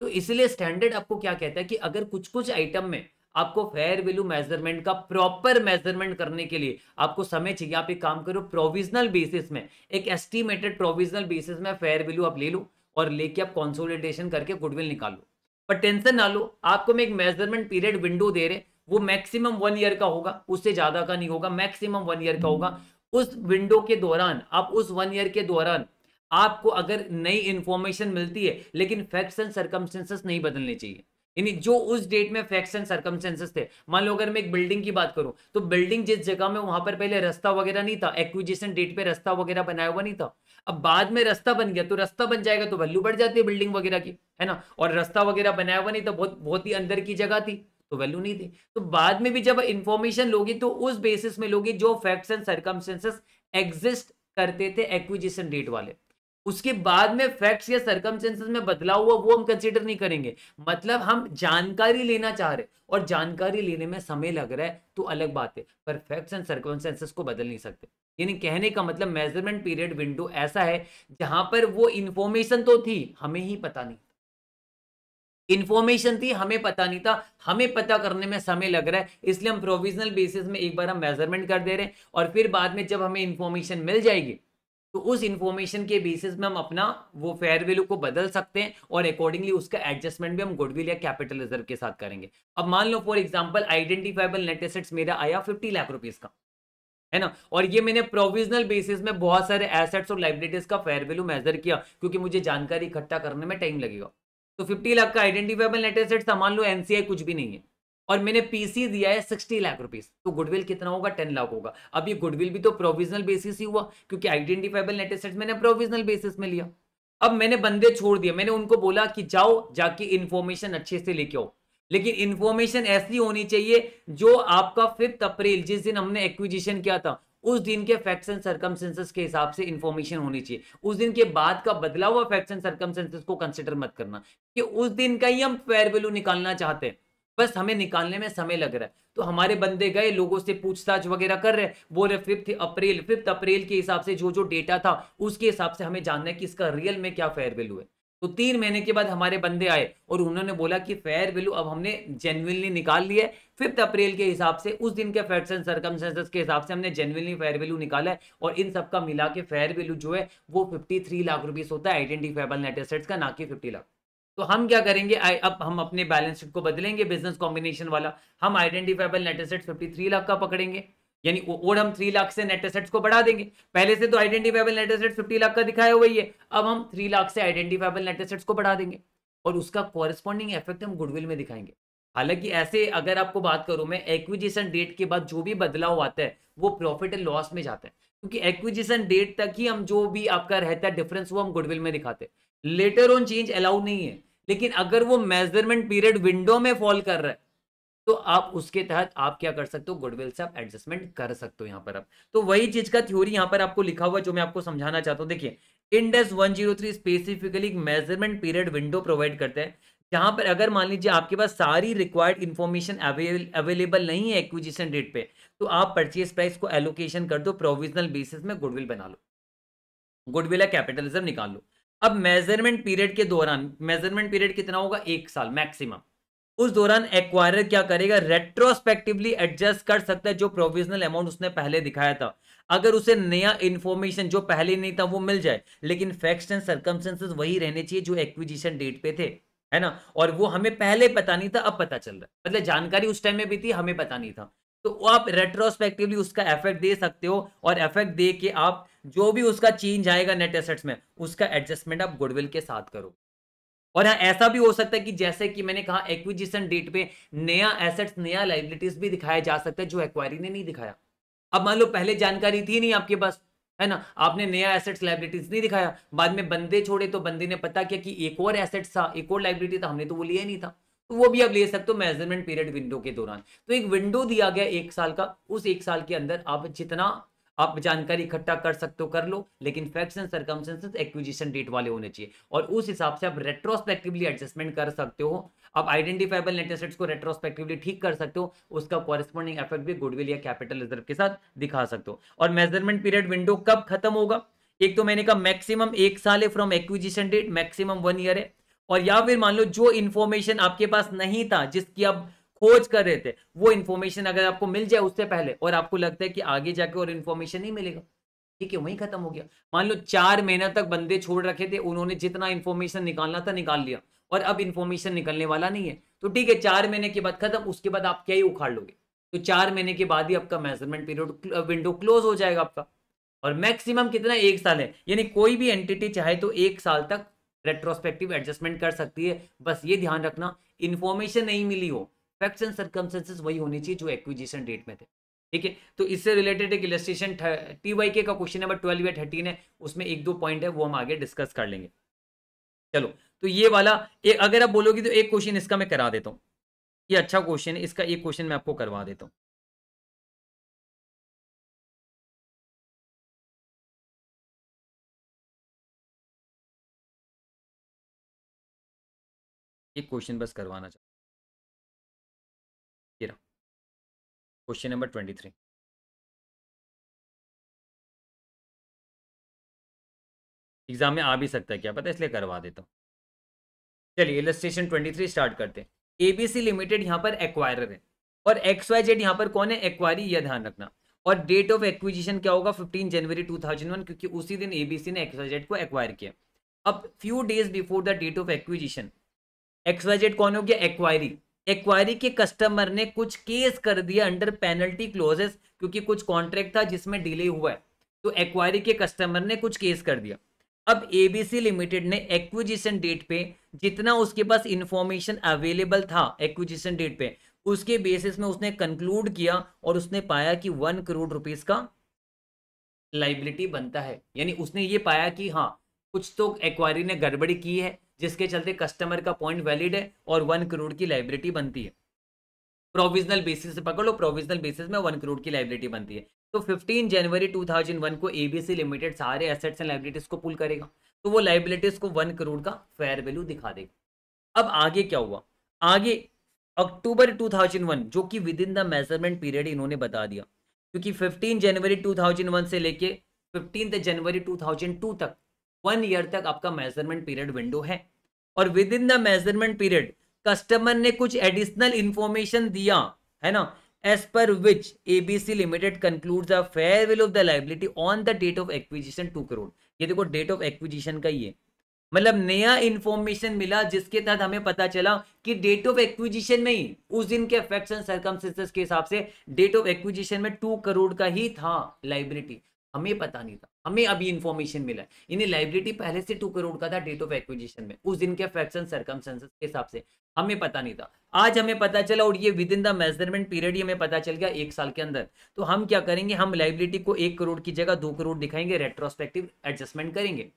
Speaker 1: तो इसलिए स्टैंडर्ड आपको क्या कहता है कि अगर कुछ कुछ आइटम में आपको फेयर वैल्यू मेजरमेंट का प्रॉपर मेजरमेंट करने के लिए आपको समय चाहिए आप एक काम करो प्रोविजनल बेसिस में एक एस्टिमेटेड प्रोविजनल बेसिस में फेयर वैल्यू आप ले लो और लेके आप कॉन्सोलिडेशन करके गुडविल निकालो पर टेंशन ना लो आपको मैं एक मेजरमेंट पीरियड विंडो दे रहे वो मैक्सिमम वन ईयर का होगा उससे ज्यादा का नहीं होगा मैक्सिमम वन ईयर का होगा उस विंडो के दौरान आप उस वन ईयर के दौरान आपको अगर नई इंफॉर्मेशन मिलती है लेकिन फैक्ट्स एंड सर्कमस्टेंसेस नहीं बदलने चाहिए यानी जो उस डेट में फैक्ट्स एंड सर्कमस्टेंसेस थे मान लो अगर मैं एक बिल्डिंग की बात करूं तो बिल्डिंग जिस जगह में वहां पर पहले रास्ता वगैरह नहीं था एक्विजिशन डेट पे रास्ता वगैरह बनाया हुआ नहीं था अब बाद में रास्ता बन गया तो रास्ता बन जाएगा तो वैल्यू बढ़ जाती है बिल्डिंग वगैरह की है ना और रास्ता वगैरह बनाया हुआ नहीं था बहुत बहुत ही अंदर की जगह थी तो वैल्यू नहीं थी तो बाद में भी जब इन्फॉर्मेशन लोगे तो उस बेसिस में लोगे जो फैक्ट्स एंड सर्कमस्टेंसेस एग्जिस्ट करते थे एक्विजिशन डेट वाले उसके बाद में फैक्ट्स या सर्कमस्टेंसेस में बदलाव हुआ वो हम कंसिडर नहीं करेंगे मतलब हम जानकारी लेना चाह रहे और जानकारी लेने में समय लग रहा है तो अलग बात है पर फैक्ट्स एंड सर्कमस्टेंसेस को बदल नहीं सकते यानी कहने का मतलब मेजरमेंट पीरियड विंडो ऐसा है जहां पर वो इंफॉर्मेशन तो थी हमें ही पता नहीं इन्फॉर्मेशन थी हमें पता नहीं था हमें पता करने में समय लग रहा है इसलिए हम प्रोविजनल बेसिस में एक बार हम मेजरमेंट कर दे रहे हैं और फिर बाद में जब हमें इन्फॉर्मेशन मिल जाएगी तो उस इंफॉर्मेशन के बेसिस में हम अपना वो फेयर वैल्यू को बदल सकते हैं और अकॉर्डिंगली उसका एडजस्टमेंट भी हम गुडविल या कैपिटल रिजर्व के साथ करेंगे अब मान लो for example identifiable net assets मेरा आया 50 लाख रुपीस का है ना और ये मैंने प्रोविजनल बेसिस में बहुत सारे एसेट्स और लाइब्रेटीज का फेयर वैल्यू मेजर किया क्योंकि मुझे जानकारी इकट्ठा करने में टाइम लगेगा तो फिफ्टी लाख का आइडेंटिफाइबल नेट एसेट्स मान लो एनसीआई कुछ भी नहीं है और मैंने पीसी दिया है सिक्सटी लाख रुपीस तो गुडविल कितना होगा टेन लाख होगा अब ये गुडविल भी तो प्रोविजनल बेसिस ही हुआ क्योंकि आइडेंटिफाइबल नेट एसेट्स मैंने प्रोविजनल बेसिस में लिया अब मैंने बंदे छोड़ दिया मैंने उनको बोला कि जाओ जाके इन्फॉर्मेशन अच्छे से लेके आओ लेकिन इन्फॉर्मेशन ऐसी होनी चाहिए जो आपका फिफ्थ अप्रैल जिस दिन हमने एक्विजिशन किया था उस दिन के फैक्ट्स एंड सर्कमसेंसेस के हिसाब से इन्फॉर्मेशन होनी चाहिए उस दिन के बाद का बदला हुआ फैक्ट्स एंड सर्कमसेंसेस को कंसिडर मत करना कि उस दिन का ही हम फेयर वैल्यू निकालना चाहते हैं बस हमें निकालने में समय लग रहा है तो हमारे बंदे गए लोगों से पूछताछ वगैरह कर रहे बोल रहे फिफ्थ अप्रैल फिफ्थ अप्रैल के हिसाब से जो जो डेटा था उसके हिसाब से हमें जानना है कि इसका रियल में क्या फेयर वैल्यू है तो तीन महीने के बाद हमारे बंदे आए और उन्होंने बोला कि फेयर वैल्यू अब हमने जेनविनली निकाल लिया है फिफ्थ अप्रैल के हिसाब से उस दिन के फैक्ट्स एंड सर्कमस्टेंसेस के हिसाब से हमने जेनविनली फेयर वैल्यू निकाला है और इन सबका मिला के फेयर वैल्यू जो है वो फिफ्टी थ्री लाख रुपीज होता है आइडेंटिफाइबल नेट एसेट्स का ना कि फिफ्टी लाख तो हम क्या करेंगे अब हम अपने बैलेंस शीट को बदलेंगे बिजनेस कॉम्बिनेशन वाला हम identifiable net asset fifty three lakh का पकड़ेंगे यानी और हम थ्री लाख से नेट एसेट्स को बढ़ा देंगे पहले से तो identifiable net asset fifty lakh का दिखाया हुआ ही है अब हम थ्री लाख से आइडेंटिफाइबल नेट एसेट्स को बढ़ा देंगे और उसका कॉरेस्पॉन्डिंग इफेक्ट हम गुडविल में दिखाएंगे हालांकि ऐसे अगर आपको बात करूं मैं एक्विजिशन डेट के बाद जो भी बदलाव आता है वो प्रॉफिट एंड लॉस में जाता है क्योंकि एक्विजिशन डेट तक ही हम जो भी आपका रहता है डिफरेंस वो हम गुडविल में दिखाते हैं लेटर ऑन चेंज अलाउड नहीं है लेकिन अगर वो मेजरमेंट पीरियड विंडो में फॉल कर रहा है तो आप उसके तहत आप क्या कर सकते हो गुडविल से आप एडजस्टमेंट कर सकते हो यहाँ पर आप तो वही चीज का थ्योरी यहाँ पर आपको लिखा हुआ जो मैं आपको समझाना चाहता हूँ देखिए Ind AS 103 specifically measurement period window provide करते हैं जहां पर अगर मान लीजिए आपके पास सारी रिक्वायर्ड इन्फॉर्मेशन अवेलेबल नहीं है एक्विजिशन डेट पे तो आप परचेज प्राइस को एलोकेशन कर दो प्रोविजनल बेसिस में गुडविल बना लो गुडविल या कैपिटलिज्म निकाल लो अब मेजरमेंट पीरियड के दौरान मेजरमेंट पीरियड कितना होगा एक साल मैक्सिमम उस दौरान एक्वायर क्या करेगा रेट्रोस्पेक्टिवली एडजस्ट कर सकता है जो प्रोविजनल अमाउंट उसने पहले दिखाया था अगर उसे नया इन्फॉर्मेशन जो पहले नहीं था वो मिल जाए लेकिन फैक्ट्स एंड सर्कमस्टेंसेज वही रहने चाहिए जो एक्विजिशन डेट पे थे है ना और वो हमें पहले पता नहीं था अब पता चल रहा है मतलब जानकारी उस टाइम में भी थी हमें पता नहीं था तो आप रेट्रोस्पेक्टिवली उसका इफेक्ट दे सकते हो और इफेक्ट दे के आप जो भी उसका चेंज आएगा नेट एसेट्स में उसका एडजस्टमेंट आप गुडविल के साथ करो और हाँ ऐसा भी हो सकता है कि जैसे कि मैंने कहा एक्विजिशन डेट पे नया एसेट्स नया लाइबिलिटीज भी दिखाया जा सकता है जो एक्वायरी ने नहीं दिखाया अब मान लो पहले जानकारी थी नहीं आपके पास है ना आपने नया एसेट्स लाइबिलिटीज नहीं दिखाया बाद में बंदे छोड़े तो बंदे ने पता किया कि एक और एसेट्स था एक और लाइबिलिटी था हमने तो वो लिया नहीं था तो वो भी आप ले सकते हो मेजरमेंट पीरियड विंडो के दौरान तो एक विंडो दिया गया एक साल का उस एक साल के अंदर आप जितना आप जानकारी इकट्ठा कर सकते हो कर लो लेकिन facts and circumstances acquisition date वाले होने चाहिए और उस हिसाब से आप रेट्रोस्पेक्टिवली एडजस्टमेंट कर सकते हो आप आइडेंटिफाइबल नेटेसेट्स को रेट्रोस्पेक्टिवली ठीक कर सकते हो उसका कॉरेस्पॉन्डिंग इफेक्ट भी गुडविल या कैपिटल रिजर्व के साथ दिखा सकते हो और मेजरमेंट पीरियड विंडो कब खत्म होगा एक तो मैंने कहा मैक्सिमम एक साल है from acquisition date maximum one year है और या फिर मान लो जो इन्फॉर्मेशन आपके पास नहीं था जिसकी आप खोज कर रहे थे वो इन्फॉर्मेशन अगर आपको मिल जाए उससे पहले और आपको लगता है कि आगे जाके और इन्फॉर्मेशन नहीं मिलेगा ठीक है वहीं खत्म हो गया मान लो चार महीना तक बंदे छोड़ रखे थे उन्होंने जितना इन्फॉर्मेशन निकालना था निकाल लिया और अब इन्फॉर्मेशन निकलने वाला नहीं है तो ठीक है चार महीने के बाद खत्म उसके बाद आप क्या ही उखाड़ लोगे तो चार महीने के बाद ही आपका मेजरमेंट पीरियड विंडो क्लोज हो जाएगा आपका और मैक्सिमम कितना एक साल है यानी कोई भी एंटिटी चाहे तो एक साल तक रेट्रोस्पेक्टिव एडजस्टमेंट कर सकती है बस ये ध्यान रखना इन्फॉर्मेशन नहीं मिली हो फैक्ट्स एंड सर्कमस्टेंसेज वही होनी चाहिए जो एक्विजिशन डेट में थे ठीक है तो इससे रिलेटेड एक इलस्ट्रेशन टी वाई के का क्वेश्चन नंबर ट्वेल्व या थर्टीन है उसमें एक दो पॉइंट है वो हम आगे डिस्कस कर लेंगे चलो तो ये वाला एक अगर आप बोलोगे तो एक क्वेश्चन इसका
Speaker 2: मैं करा देता हूँ ये अच्छा क्वेश्चन है इसका एक क्वेश्चन मैं आपको करवा देता हूँ एक क्वेश्चन बस करवाना चाहिए question number twenty three exam में आ भी सकता है क्या पता इसलिए करवा देता हूँ चलिए इलस्ट्रेशन ट्वेंटी थ्री स्टार्ट
Speaker 1: करते हैं एबीसी लिमिटेड यहाँ पर एक्वायरर है और एक्स वाई जेड यहाँ पर कौन है एक्वायरी यह ध्यान रखना और डेट ऑफ एक्विजिशन क्या होगा fifteen January two thousand one क्योंकि उसी दिन एबीसी ने एक्स वाई जेड को एक्वायर किया अब few days before the date of acquisition X Y Z कौन हो गया एक्वायरी एक्वायरी के कस्टमर ने कुछ केस कर दिया अंडर पेनल्टी क्लोजेस क्योंकि कुछ कॉन्ट्रैक्ट था जिसमें डिले हुआ है तो एक्वायरी के कस्टमर ने कुछ केस कर दिया अब एबीसी लिमिटेड ने एक्विजिशन डेट पे जितना उसके पास इंफॉर्मेशन अवेलेबल था एक्विजिशन डेट पे उसके बेसिस में उसने कंक्लूड किया और उसने पाया कि वन करोड़ रुपीज का लाइबिलिटी बनता है यानी उसने ये पाया कि हाँ कुछ तो एक्वायरी ने गड़बड़ी की है जिसके चलते कस्टमर का पॉइंट वैलिड है और वन करोड़ की लाइब्रिटी बनती है प्रोविजनल बेसिस से पकड़ लो प्रोविजनल बेसिस में वन करोड़ की लाइब्रिटी बनती है तो 15 जनवरी 2001 को एबीसी लिमिटेड सारे एसेट्स एंड लाइब्रिटीज को पुल करेगा तो वो लाइब्रिटीज को वन करोड़ का फेयर वैल्यू दिखा देगा अब आगे क्या हुआ आगे अक्टूबर 2001 जो कि with in the measurement period इन्होंने बता दिया क्योंकि 15 जनवरी 2001 से लेके 15 जनवरी 2002 तक वन ईयर तक आपका मेजरमेंट पीरियड विंडो है और with in the measurement period customer ने कुछ एडिशनल इंफॉर्मेशन दिया है ना as per which ABC limited conclude the fair value of the liability on the date of acquisition two crore ये देखो डेट ऑफ एक्विजिशन का ही है मतलब नया इंफॉर्मेशन मिला जिसके तहत हमें पता चला कि डेट ऑफ एक्विजिशन में ही उस दिन के फैक्ट्स एंड सर्कमस्टेंसेस के हिसाब से डेट ऑफ एक्विजिशन में टू करोड़ का ही था लाइबिलिटी हमें पता नहीं था हमें अभी इन्फॉर्मेशन मिला है इन्हें लाइबिलिटी पहले से टू करोड़ का था डेट ऑफ एक्विजिशन में उस दिन के फैक्शन एंड सर्कमस्टेंसेस के हिसाब से हमें पता नहीं था आज हमें पता चला और ये with in the measurement period हमें पता चल गया एक साल के अंदर तो हम क्या करेंगे हम लाइबिलिटी को एक करोड़ की जगह दो करोड़ दिखाएंगे रेट्रोस्पेक्टिव एडजस्टमेंट करेंगे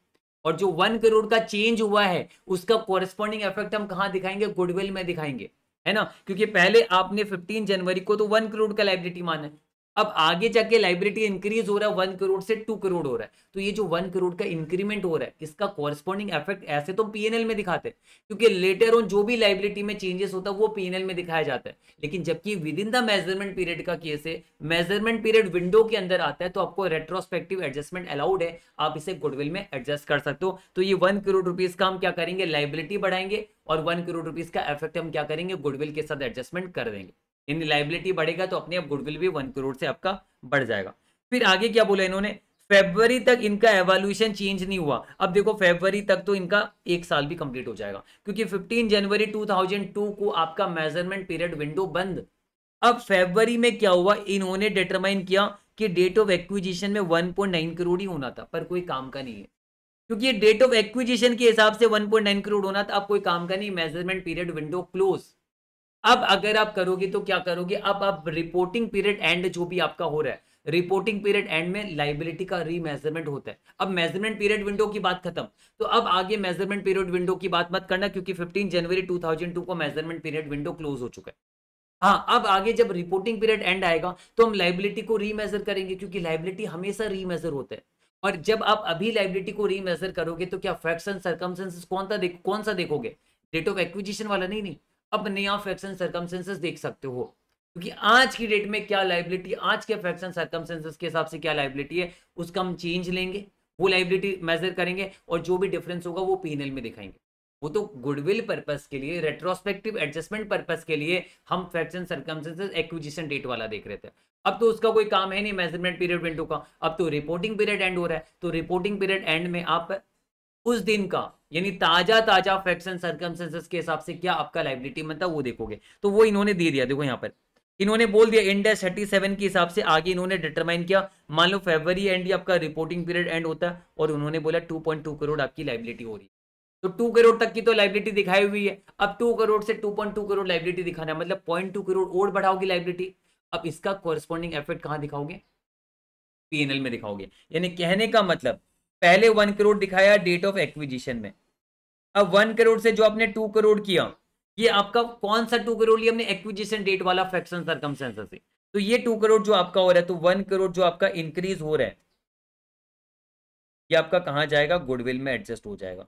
Speaker 1: और जो वन करोड़ का चेंज हुआ है उसका कॉरेस्पॉन्डिंग इफेक्ट हम कहाँ दिखाएंगे गुडविल में दिखाएंगे है ना क्योंकि पहले आपने 15 जनवरी को तो वन करोड़ का लाइबिलिटी माना है अब आगे जाके लाइब्रेटी इंक्रीज हो रहा है वन करोड़ से टू करोड़ हो रहा है तो ये जो वन करोड़ का इंक्रीमेंट हो रहा है इसका कॉरस्पॉन्डिंग इफेक्ट ऐसे तो पीएनएल में दिखाते हैं क्योंकि लेटर ऑन जो भी लाइब्रेटी में चेंजेस होता है वो पीएनएल में दिखाया जाता है लेकिन जबकि with in the measurement period का केस है मेजरमेंट पीरियड विंडो के अंदर आता है तो आपको रेट्रोस्पेक्टिव एडजस्टमेंट अलाउड है आप इसे गुडविल में एडजस्ट कर सकते हो तो ये वन करोड़ रुपीज का हम क्या करेंगे लाइबिलिटी बढ़ाएंगे और वन करोड़ रुपीज का इफेक्ट हम क्या करेंगे गुडविल के साथ एडजस्टमेंट कर देंगे यानी लाइबिलिटी बढ़ेगा तो अपने आप गुडविल भी वन करोड़ से आपका बढ़ जाएगा फिर आगे क्या बोला इन्होंने फेबवरी तक इनका एवोल्यूशन चेंज नहीं हुआ अब देखो फेबवरी तक तो इनका एक साल भी कंप्लीट हो जाएगा क्योंकि 15 जनवरी 2002 को आपका मेजरमेंट पीरियड विंडो बंद अब फेबवरी में क्या हुआ इन्होंने डिटरमाइन किया कि डेट ऑफ एक्विजिशन में 1.9 करोड़ ही होना था पर कोई काम का नहीं है क्योंकि ये डेट ऑफ एक्विजिशन के हिसाब से वन करोड़ होना था अब कोई काम का नहीं मेजरमेंट पीरियड विंडो क्लोज अब अगर आप करोगे तो क्या करोगे अब आप रिपोर्टिंग पीरियड एंड जो भी आपका हो रहा है रिपोर्टिंग पीरियड एंड में लाइबिलिटी का रीमेजरमेंट होता है अब मेजरमेंट पीरियड विंडो की बात खत्म तो अब आगे मेजरमेंट पीरियड विंडो की बात मत करना क्योंकि 15 जनवरी 2002 को मेजरमेंट पीरियड विंडो क्लोज हो चुका है हाँ अब आगे जब रिपोर्टिंग पीरियड एंड आएगा तो हम लाइबिलिटी को रीमेजर करेंगे क्योंकि लाइबिलिटी हमेशा रीमेजर होता है और जब आप अभी लाइबिलिटी को रीमेजर करोगे तो क्या फैक्स एंड सर्कमसेंसेस कौन सा देखो कौन सा देखोगे डेट ऑफ एक्विजिशन वाला नहीं नहीं अपने आप फ्रैक्शन सरकमसेंसेस देख सकते हो क्योंकि आज की डेट में क्या लाइबिलिटी आज के फ्रैक्शन सरकमसेंसेस के हिसाब से क्या लाइबिलिटी है उसका हम चेंज लेंगे वो लाइबिलिटी मेजर करेंगे और जो भी डिफरेंस होगा वो पी में दिखाएंगे वो तो गुडविल पर्पस के लिए रेट्रोस्पेक्टिव एडजस्टमेंट पर्पस के लिए हम फ्रैक्शन सरकमसेंसेस एक्विजिशन डेट वाला देख रहे थे अब तो उसका कोई काम है नहीं मेजरमेंट पीरियड विंडो का अब तो रिपोर्टिंग पीरियड एंड हो रहा है तो रिपोर्टिंग पीरियड एंड में आप उस दिन का यानी ताजा ताजा फैक्ट्स एंड सर्कमस्टेंसेस के हिसाब से क्या आपका लाइबिलिटी मतलब वो देखोगे तो वो इन्होंने दे दिया देखो यहाँ पर इन्होंने बोल दिया इंडेस थर्टी सेवन के हिसाब से आगे इन्होंने डिटरमाइन किया मान लो फेबररी एंड ही आपका रिपोर्टिंग पीरियड एंड होता है और उन्होंने बोला टू पॉइंट टू करोड़ आपकी लाइबिलिटी हो रही है तो टू करोड़ तक की तो लाइबिलिटी दिखाई हुई है अब टू करोड़ से two point two crore liability दिखाना है मतलब पॉइंट टू करोड़ और बढ़ाओगी लाइबिलिटी अब इसका कॉरेस्पॉन्डिंग एफेक्ट कहाँ दिखाओगे पीएनएल में दिखाओगे यानी कहने का मतलब पहले वन करोड़ दिखाया डेट ऑफ एक्विजिशन में अब वन करोड़ से जो आपने टू करोड़ किया ये आपका कौन सा टू करोड़ लिया एक्विजिशन डेट वाला फ्रैक्शन सरकमस्टेंसेस से तो ये टू करोड़ जो आपका हो रहा है तो वन करोड़ जो आपका इंक्रीज हो रहा है ये आपका कहा जाएगा गुडविल में एडजस्ट हो जाएगा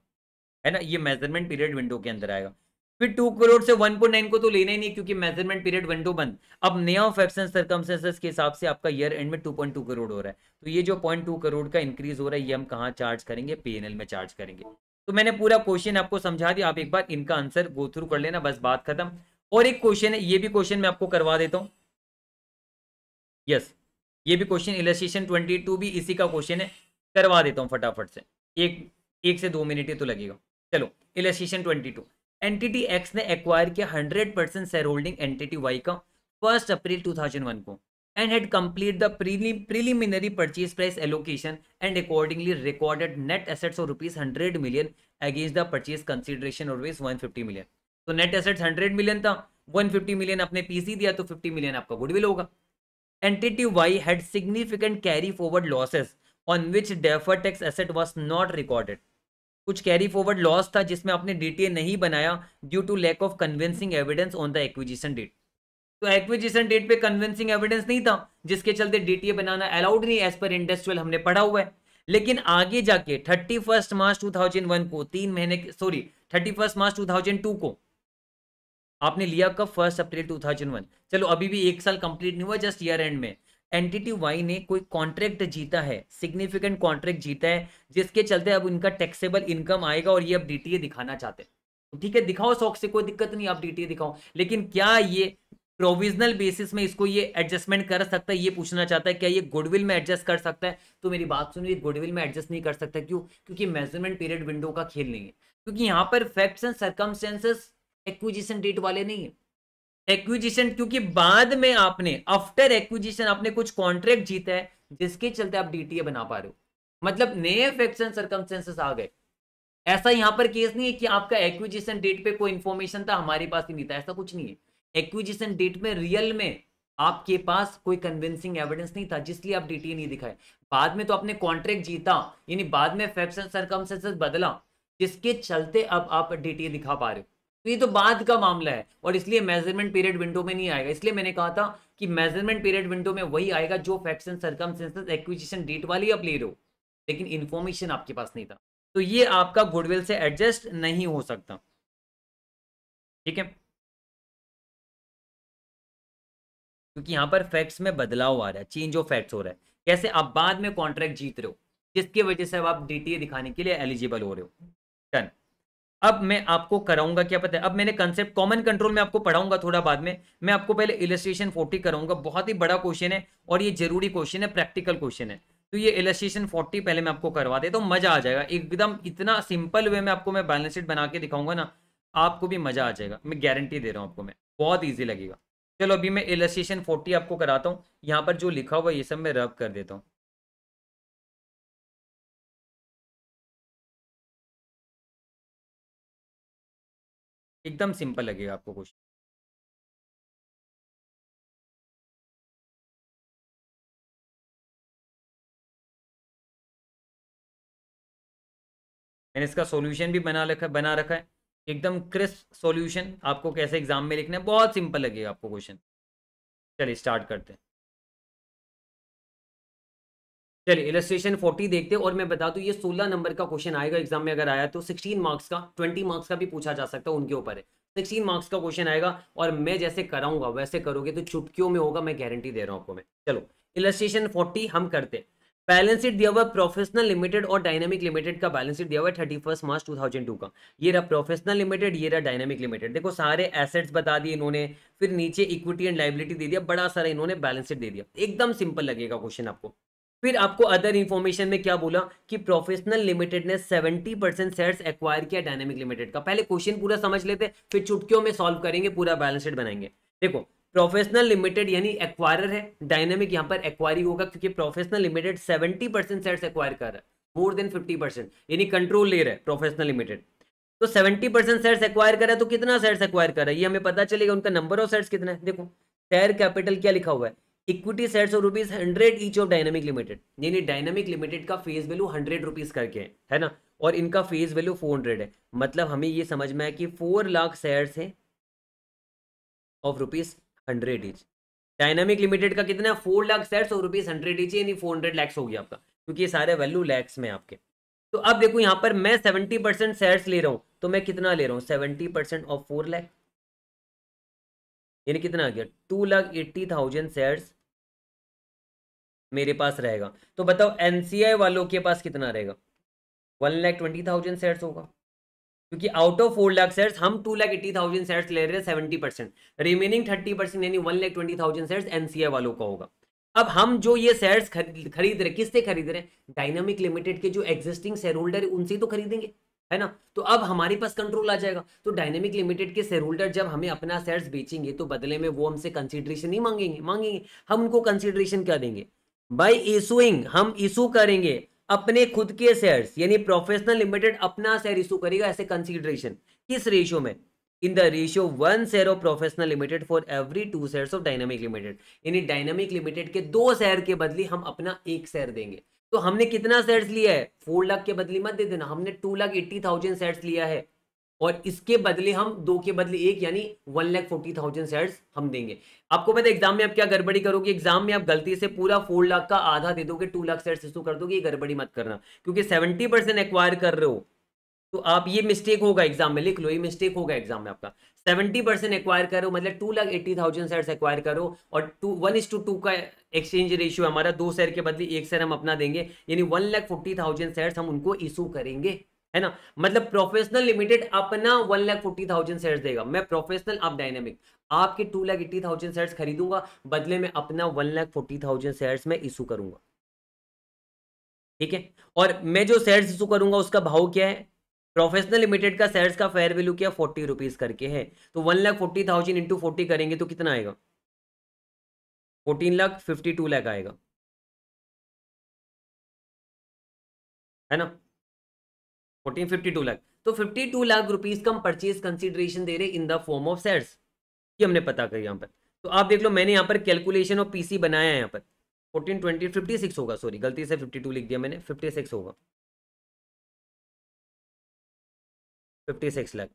Speaker 1: है ना ये मेजरमेंट पीरियड विंडो के अंदर आएगा फिर टू करोड़ से वन पॉइंट नाइन को तो लेना ही नहीं क्योंकि measurement period one two one अब नया ऑफ एक्सेंस सरकमसेंसेस के हिसाब से आपका ईयर एंड में टू पॉइंट टू करोड़ हो रहा है तो ये जो पॉइंट टू करोड़ का इंक्रीज हो रहा है ये हम कहाँ चार्ज करेंगे पी एन एल में चार्ज करेंगे तो मैंने पूरा क्वेश्चन आपको समझा दिया आप एक बार इनका आंसर गो थ्रू कर लेना बस बात खत्म और एक क्वेश्चन है ये भी क्वेश्चन मैं आपको करवा देता हूँ यस ये भी क्वेश्चन इलेस्ट्रेशन ट्वेंटी टू भी इसी का क्वेश्चन है करवा देता हूँ फटाफट से एक एक से दो मिनट ही तो लगेगा चलो illustration twenty two entity X ने एक्वायर किया hundred percent share holding entity Y का फर्स्ट अप्रैल 2001 को and had complete the preliminary purchase price allocation and accordingly recorded net assets of rupees hundred million against the purchase consideration और rupees one million तो net assets hundred million था one fifty million अपने PC दिया तो fifty million आपका goodwill होगा entity Y had significant carry forward losses on which defer tax asset was not recorded कुछ carry forward loss था जिसमें आपने डीटीए नहीं बनाया due to lack of convincing evidence on the acquisition date तो acquisition date पे convincing evidence नहीं था जिसके चलते डीटीए बनाना अलाउड नहीं एज पर इंडस्ट्रियल हमने पढ़ा हुआ है लेकिन आगे जाके thirty first March two thousand one को तीन महीने sorry thirty first March two thousand two को आपने लिया कब first April two thousand one चलो अभी भी एक साल कंप्लीट नहीं हुआ जस्ट ईयर एंड में एंटिटी वाई ने कोई कॉन्ट्रैक्ट जीता है सिग्निफिकेंट कॉन्ट्रैक्ट जीता है जिसके चलते अब उनका टैक्सेबल इनकम आएगा और ये अब डीटीए दिखाना चाहते हैं ठीक है दिखाओ शौक से कोई दिक्कत नहीं आप डीटीए दिखाओ लेकिन क्या ये प्रोविजनल बेसिस में इसको ये एडजस्टमेंट कर सकता है ये पूछना चाहता है क्या ये गुडविल में एडजस्ट कर सकता है तो मेरी बात सुनो ये गुडविल में एडजस्ट नहीं कर सकता क्यों क्योंकि मेजरमेंट पीरियड विंडो का खेल नहीं है क्योंकि यहाँ पर facts and circumstances acquisition date वाले नहीं है एक्विजिशन क्योंकि बाद में आपने आफ्टर एक्विजिशन आपने कुछ कॉन्ट्रैक्ट जीता है जिसके चलते आप डीटीए बना पा रहे हो मतलब नए फैक्शन एंड सर्कमस्टेंसेस आ गए ऐसा यहां पर केस नहीं है कि आपका एक्विजिशन डेट पे कोई इंफॉर्मेशन था हमारे पास ही नहीं था ऐसा कुछ नहीं है एक्विजिशन डेट में रियल में आपके पास कोई कन्विंसिंग एविडेंस नहीं था जिसलिए आप डीटीए नहीं दिखाए बाद में तो आपने कॉन्ट्रैक्ट जीता यानी बाद में फैक्शन एंड सर्कमस्टेंसेस बदला जिसके चलते अब आप डीटीए दिखा पा रहे हो ये तो बाद का मामला है और इसलिए मेजरमेंट पीरियड विंडो में नहीं आएगा इसलिए मैंने कहा था कि मेजरमेंट पीरियड विंडो में वही आएगा जो facts and circumstances acquisition date वाली आप ले रहे हो लेकिन इन्फॉर्मेशन आपके पास नहीं था तो
Speaker 2: ये आपका गुडविल से एडजस्ट नहीं हो सकता ठीक है क्योंकि यहां पर फैक्ट्स में बदलाव आ रहा है चेंज
Speaker 1: ऑफ फैक्ट्स हो रहा है कैसे आप बाद में कॉन्ट्रैक्ट जीत रहे हो जिसकी वजह से अब आप डीटीए दिखाने के लिए एलिजिबल हो रहे हो डन अब मैं आपको कराऊंगा क्या पता है अब मैंने कंसेप्ट कॉमन कंट्रोल में आपको पढ़ाऊंगा थोड़ा बाद में मैं आपको पहले इलस्ट्रेशन फोर्टी कराऊंगा बहुत ही बड़ा क्वेश्चन है और ये जरूरी क्वेश्चन है प्रैक्टिकल क्वेश्चन है तो ये इलस्ट्रेशन फोर्टी पहले मैं आपको करवा देता तो हूँ मजा आ जाएगा एकदम इतना सिंपल वे में आपको मैं बैलेंस शीट बना के दिखाऊंगा ना आपको भी मजा आ जाएगा मैं गारंटी दे रहा
Speaker 2: हूँ आपको मैं बहुत ईजी लगेगा चलो अभी मैं इलेस्ट्रेशन फोर्टी आपको कराता हूँ यहाँ पर जो लिखा हुआ ये सब मैं रब कर देता हूँ एकदम सिंपल लगेगा आपको क्वेश्चन मैंने इसका सॉल्यूशन भी बना रखा बना रखा है एकदम क्रिस्प सॉल्यूशन आपको कैसे एग्जाम
Speaker 1: में लिखना है बहुत सिंपल लगेगा आपको क्वेश्चन चलिए स्टार्ट करते हैं चलिए इलेट्रेशन 40 देखते हैं और मैं बता दूं ये 16 नंबर का क्वेश्चन आएगा एग्जाम में अगर आया तो 16 मार्क्स का 20 मार्क्स का भी पूछा जा सकता है उनके ऊपर है 16 मार्क्स का क्वेश्चन आएगा और मैं जैसे कराऊंगा वैसे करोगे तो चुटकियों में होगा मैं गारंटी दे रहा हूँ आपको मैं चलो इलेट्रेशन फोर्टी हम करते हैं बैलेंस शीट दिया हुआ प्रोफेशनल लिमिटेड और डायनेमिक लिमिटेड का बैलेंस शीट दिया हुआ है thirty first March two thousand two का ये रहा प्रोफेशनल लिमिटेड ये रहा डायनेमिक लिमिटेड देखो सारे एसेट्स बता दिए इन्होंने फिर नीचे इक्विटी एंड लाइबिलिटी दे दिया बड़ा सारा इन्होंने बैलेंस शीट दे दिया एकदम सिंपल लगेगा क्वेश्चन आपको फिर आपको अदर इन्फॉर्मेशन में क्या बोला कि प्रोफेशनल लिमिटेड ने 70 परसेंट शेयर एक्वायर किया डायनेमिक लिमिटेड का पहले क्वेश्चन पूरा समझ लेते फिर चुटकियों में सॉल्व करेंगे पूरा बैलेंस शीट बनाएंगे देखो प्रोफेशनल लिमिटेड यानी एक्वायरर है डायनेमिक यहां पर एक्वायरी होगा क्योंकि professional limited 70 percent share acquire कर रहा है मोर देन 50 परसेंट यानी कंट्रोल ले रहा है प्रोफेशनल लिमिटेड तो 70 परसेंट शेयर एक्वायर कर रहा है तो कितना शेयर एक्वायर कर रहा है ये हमें पता चलेगा उनका नंबर ऑफ शेयर कितना है देखो शेयर कैपिटल क्या लिखा हुआ है इक्विटी सेट्स और rupees hundred each of dynamic limited यानी डायनेमिक लिमिटेड का फेस वैल्यू हंड्रेड रुपीज करके है है ना और इनका फेस वैल्यू फोर हंड्रेड है मतलब हमें ये समझ में आया कि फोर लाख शेयर्स हैं of rupees hundred each dynamic limited का कितना फोर लाख शेयर्स और रुपीज हंड्रेड ईच यानी फोर हंड्रेड लैक्स हो गया आपका क्योंकि ये सारे वैल्यू लैक्स में आपके तो अब देखो यहाँ पर मैं सेवेंटी परसेंट शेयर्स ले रहा हूँ तो मैं कितना ले रहा हूँ seventy percent of four lakh यानी कितना आ गया two lakh eighty thousand shares मेरे पास रहेगा तो बताओ एनसीआई वालों के पास कितना रहेगा one lakh twenty thousand shares होगा क्योंकि out of four lakh shares हम two lakh eighty thousand shares ले रहे हैं seventy percent remaining thirty percent यानी one lakh twenty thousand shares NCI वालों का होगा अब हम जो ये शेयर्स खरीद खरीद रहे किससे खरीद रहे हैं डायनामिक लिमिटेड के जो एग्जिस्टिंग शेयर होल्डर है उनसे तो खरीदेंगे है ना तो अब हमारे पास कंट्रोल आ जाएगा तो डायनेमिक लिमिटेड के शेयर होल्डर जब हमें अपना शेयर्स बेचेंगे तो बदले में वो हमसे कंसिडरेशन नहीं मांगेंगे मांगेंगे हम उनको कंसिडरेशन क्या देंगे बाई इशूइंग हम इशू करेंगे अपने खुद के शेयर्स यानी प्रोफेशनल लिमिटेड अपना शेयर इशू करेगा ऐसे कंसिडरेशन किस रेशियो में in the ratio one share of professional limited for every two share of dynamic limited यानी डायनामिक लिमिटेड के दो शेयर के बदली हम अपना एक शेयर देंगे तो हमने कितना शेयर्स लिया है फोर लाख के बदली मत दे देना हमने two lakh eighty thousand shares लिया है और इसके बदले हम दो के बदले एक यानी one lakh forty thousand share हम देंगे आपको पता है एग्जाम में आप क्या गड़बड़ी करोगे एग्जाम में आप गलती से पूरा फोर लाख का आधा दे दोगे टू लाख शेयर इशू कर दोगे ये गड़बड़ी मत करना क्योंकि सेवेंटी परसेंट एक्वायर कर रहे हो तो आप ये मिस्टेक होगा एग्जाम में लिख लो ये मिस्टेक होगा एग्जाम में आपका सेवेंटी परसेंट एक्वायर करो मतलब two lakh eighty thousand share acquire करो और two one is to two का एक्सचेंज रेशियो हमारा दो शेयर के बदले एक शेयर हम अपना देंगे यानी one lakh forty thousand share हम उनको इशू करेंगे है ना मतलब प्रोफेशनल लिमिटेड अपना one lakh forty thousand shares देगा मैं प्रोफेशनल आप डायनेमिक आपके two lakh eighty thousand shares खरीदूंगा बदले में अपना one lakh forty thousand shares में इशू करूंगा ठीक है और मैं जो शेयर्स इशू करूंगा उसका भाव क्या है प्रोफेशनल लिमिटेड का शेयर्स का फेयर वैल्यू क्या फोर्टी रुपीज करके है तो one lakh forty
Speaker 2: thousand into forty करेंगे तो कितना आएगा fourteen lakh fifty two lakh आएगा है ना फोर्टीन फिफ्टी टू लाख तो फिफ्टी टू लाख रुपीज का हम परचेज कंसिडरेशन दे रहे in the form of shares
Speaker 1: ये हमने पता कर यहाँ पर तो आप देख लो मैंने यहाँ पर कैलकुलेशन और पीसी बनाया है यहाँ पर फोर्टीन
Speaker 2: ट्वेंटी फिफ्टी सिक्स होगा सॉरी गलती से फिफ्टी टू लिख दिया मैंने फिफ्टी सिक्स होगा फिफ्टी सिक्स लाख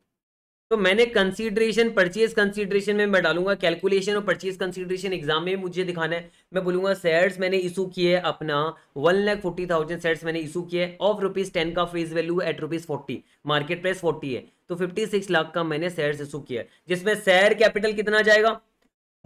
Speaker 2: तो मैंने कंसीडरेशन परचेज
Speaker 1: कंसीडरेशन में मैं डालूंगा कैलकुलेशन और परचेज कंसीडरेशन एग्जाम में मुझे दिखाना है मैं बोलूंगा सेट्स मैंने इशू किए अपना one lakh forty thousand shares मैंने इशू किए ऑफ रुपीज टेन का face value at rupees forty market price forty है तो फिफ्टी सिक्स लाख का मैंने शेयर इशू किया जिसमें शेयर कैपिटल कितना जाएगा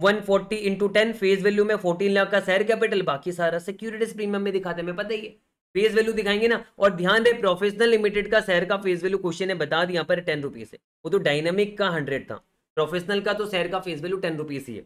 Speaker 1: one forty into ten face value में फोर्टीन लाख का शेयर कैपिटल बाकी सारा सिक्योरिटीज प्रीमियम में दिखाते हैं मैं पता ही है फेस वैल्यू दिखाएंगे ना और ध्यान रहे प्रोफेशनल लिमिटेड का शहर का फेस वैल्यू क्वेश्चन ने बता दिया पर टेन रुपीज है वो तो डायनेमिक का हंड्रेड था प्रोफेशनल का तो शहर का फेस वैल्यू टेन रुपीज ही है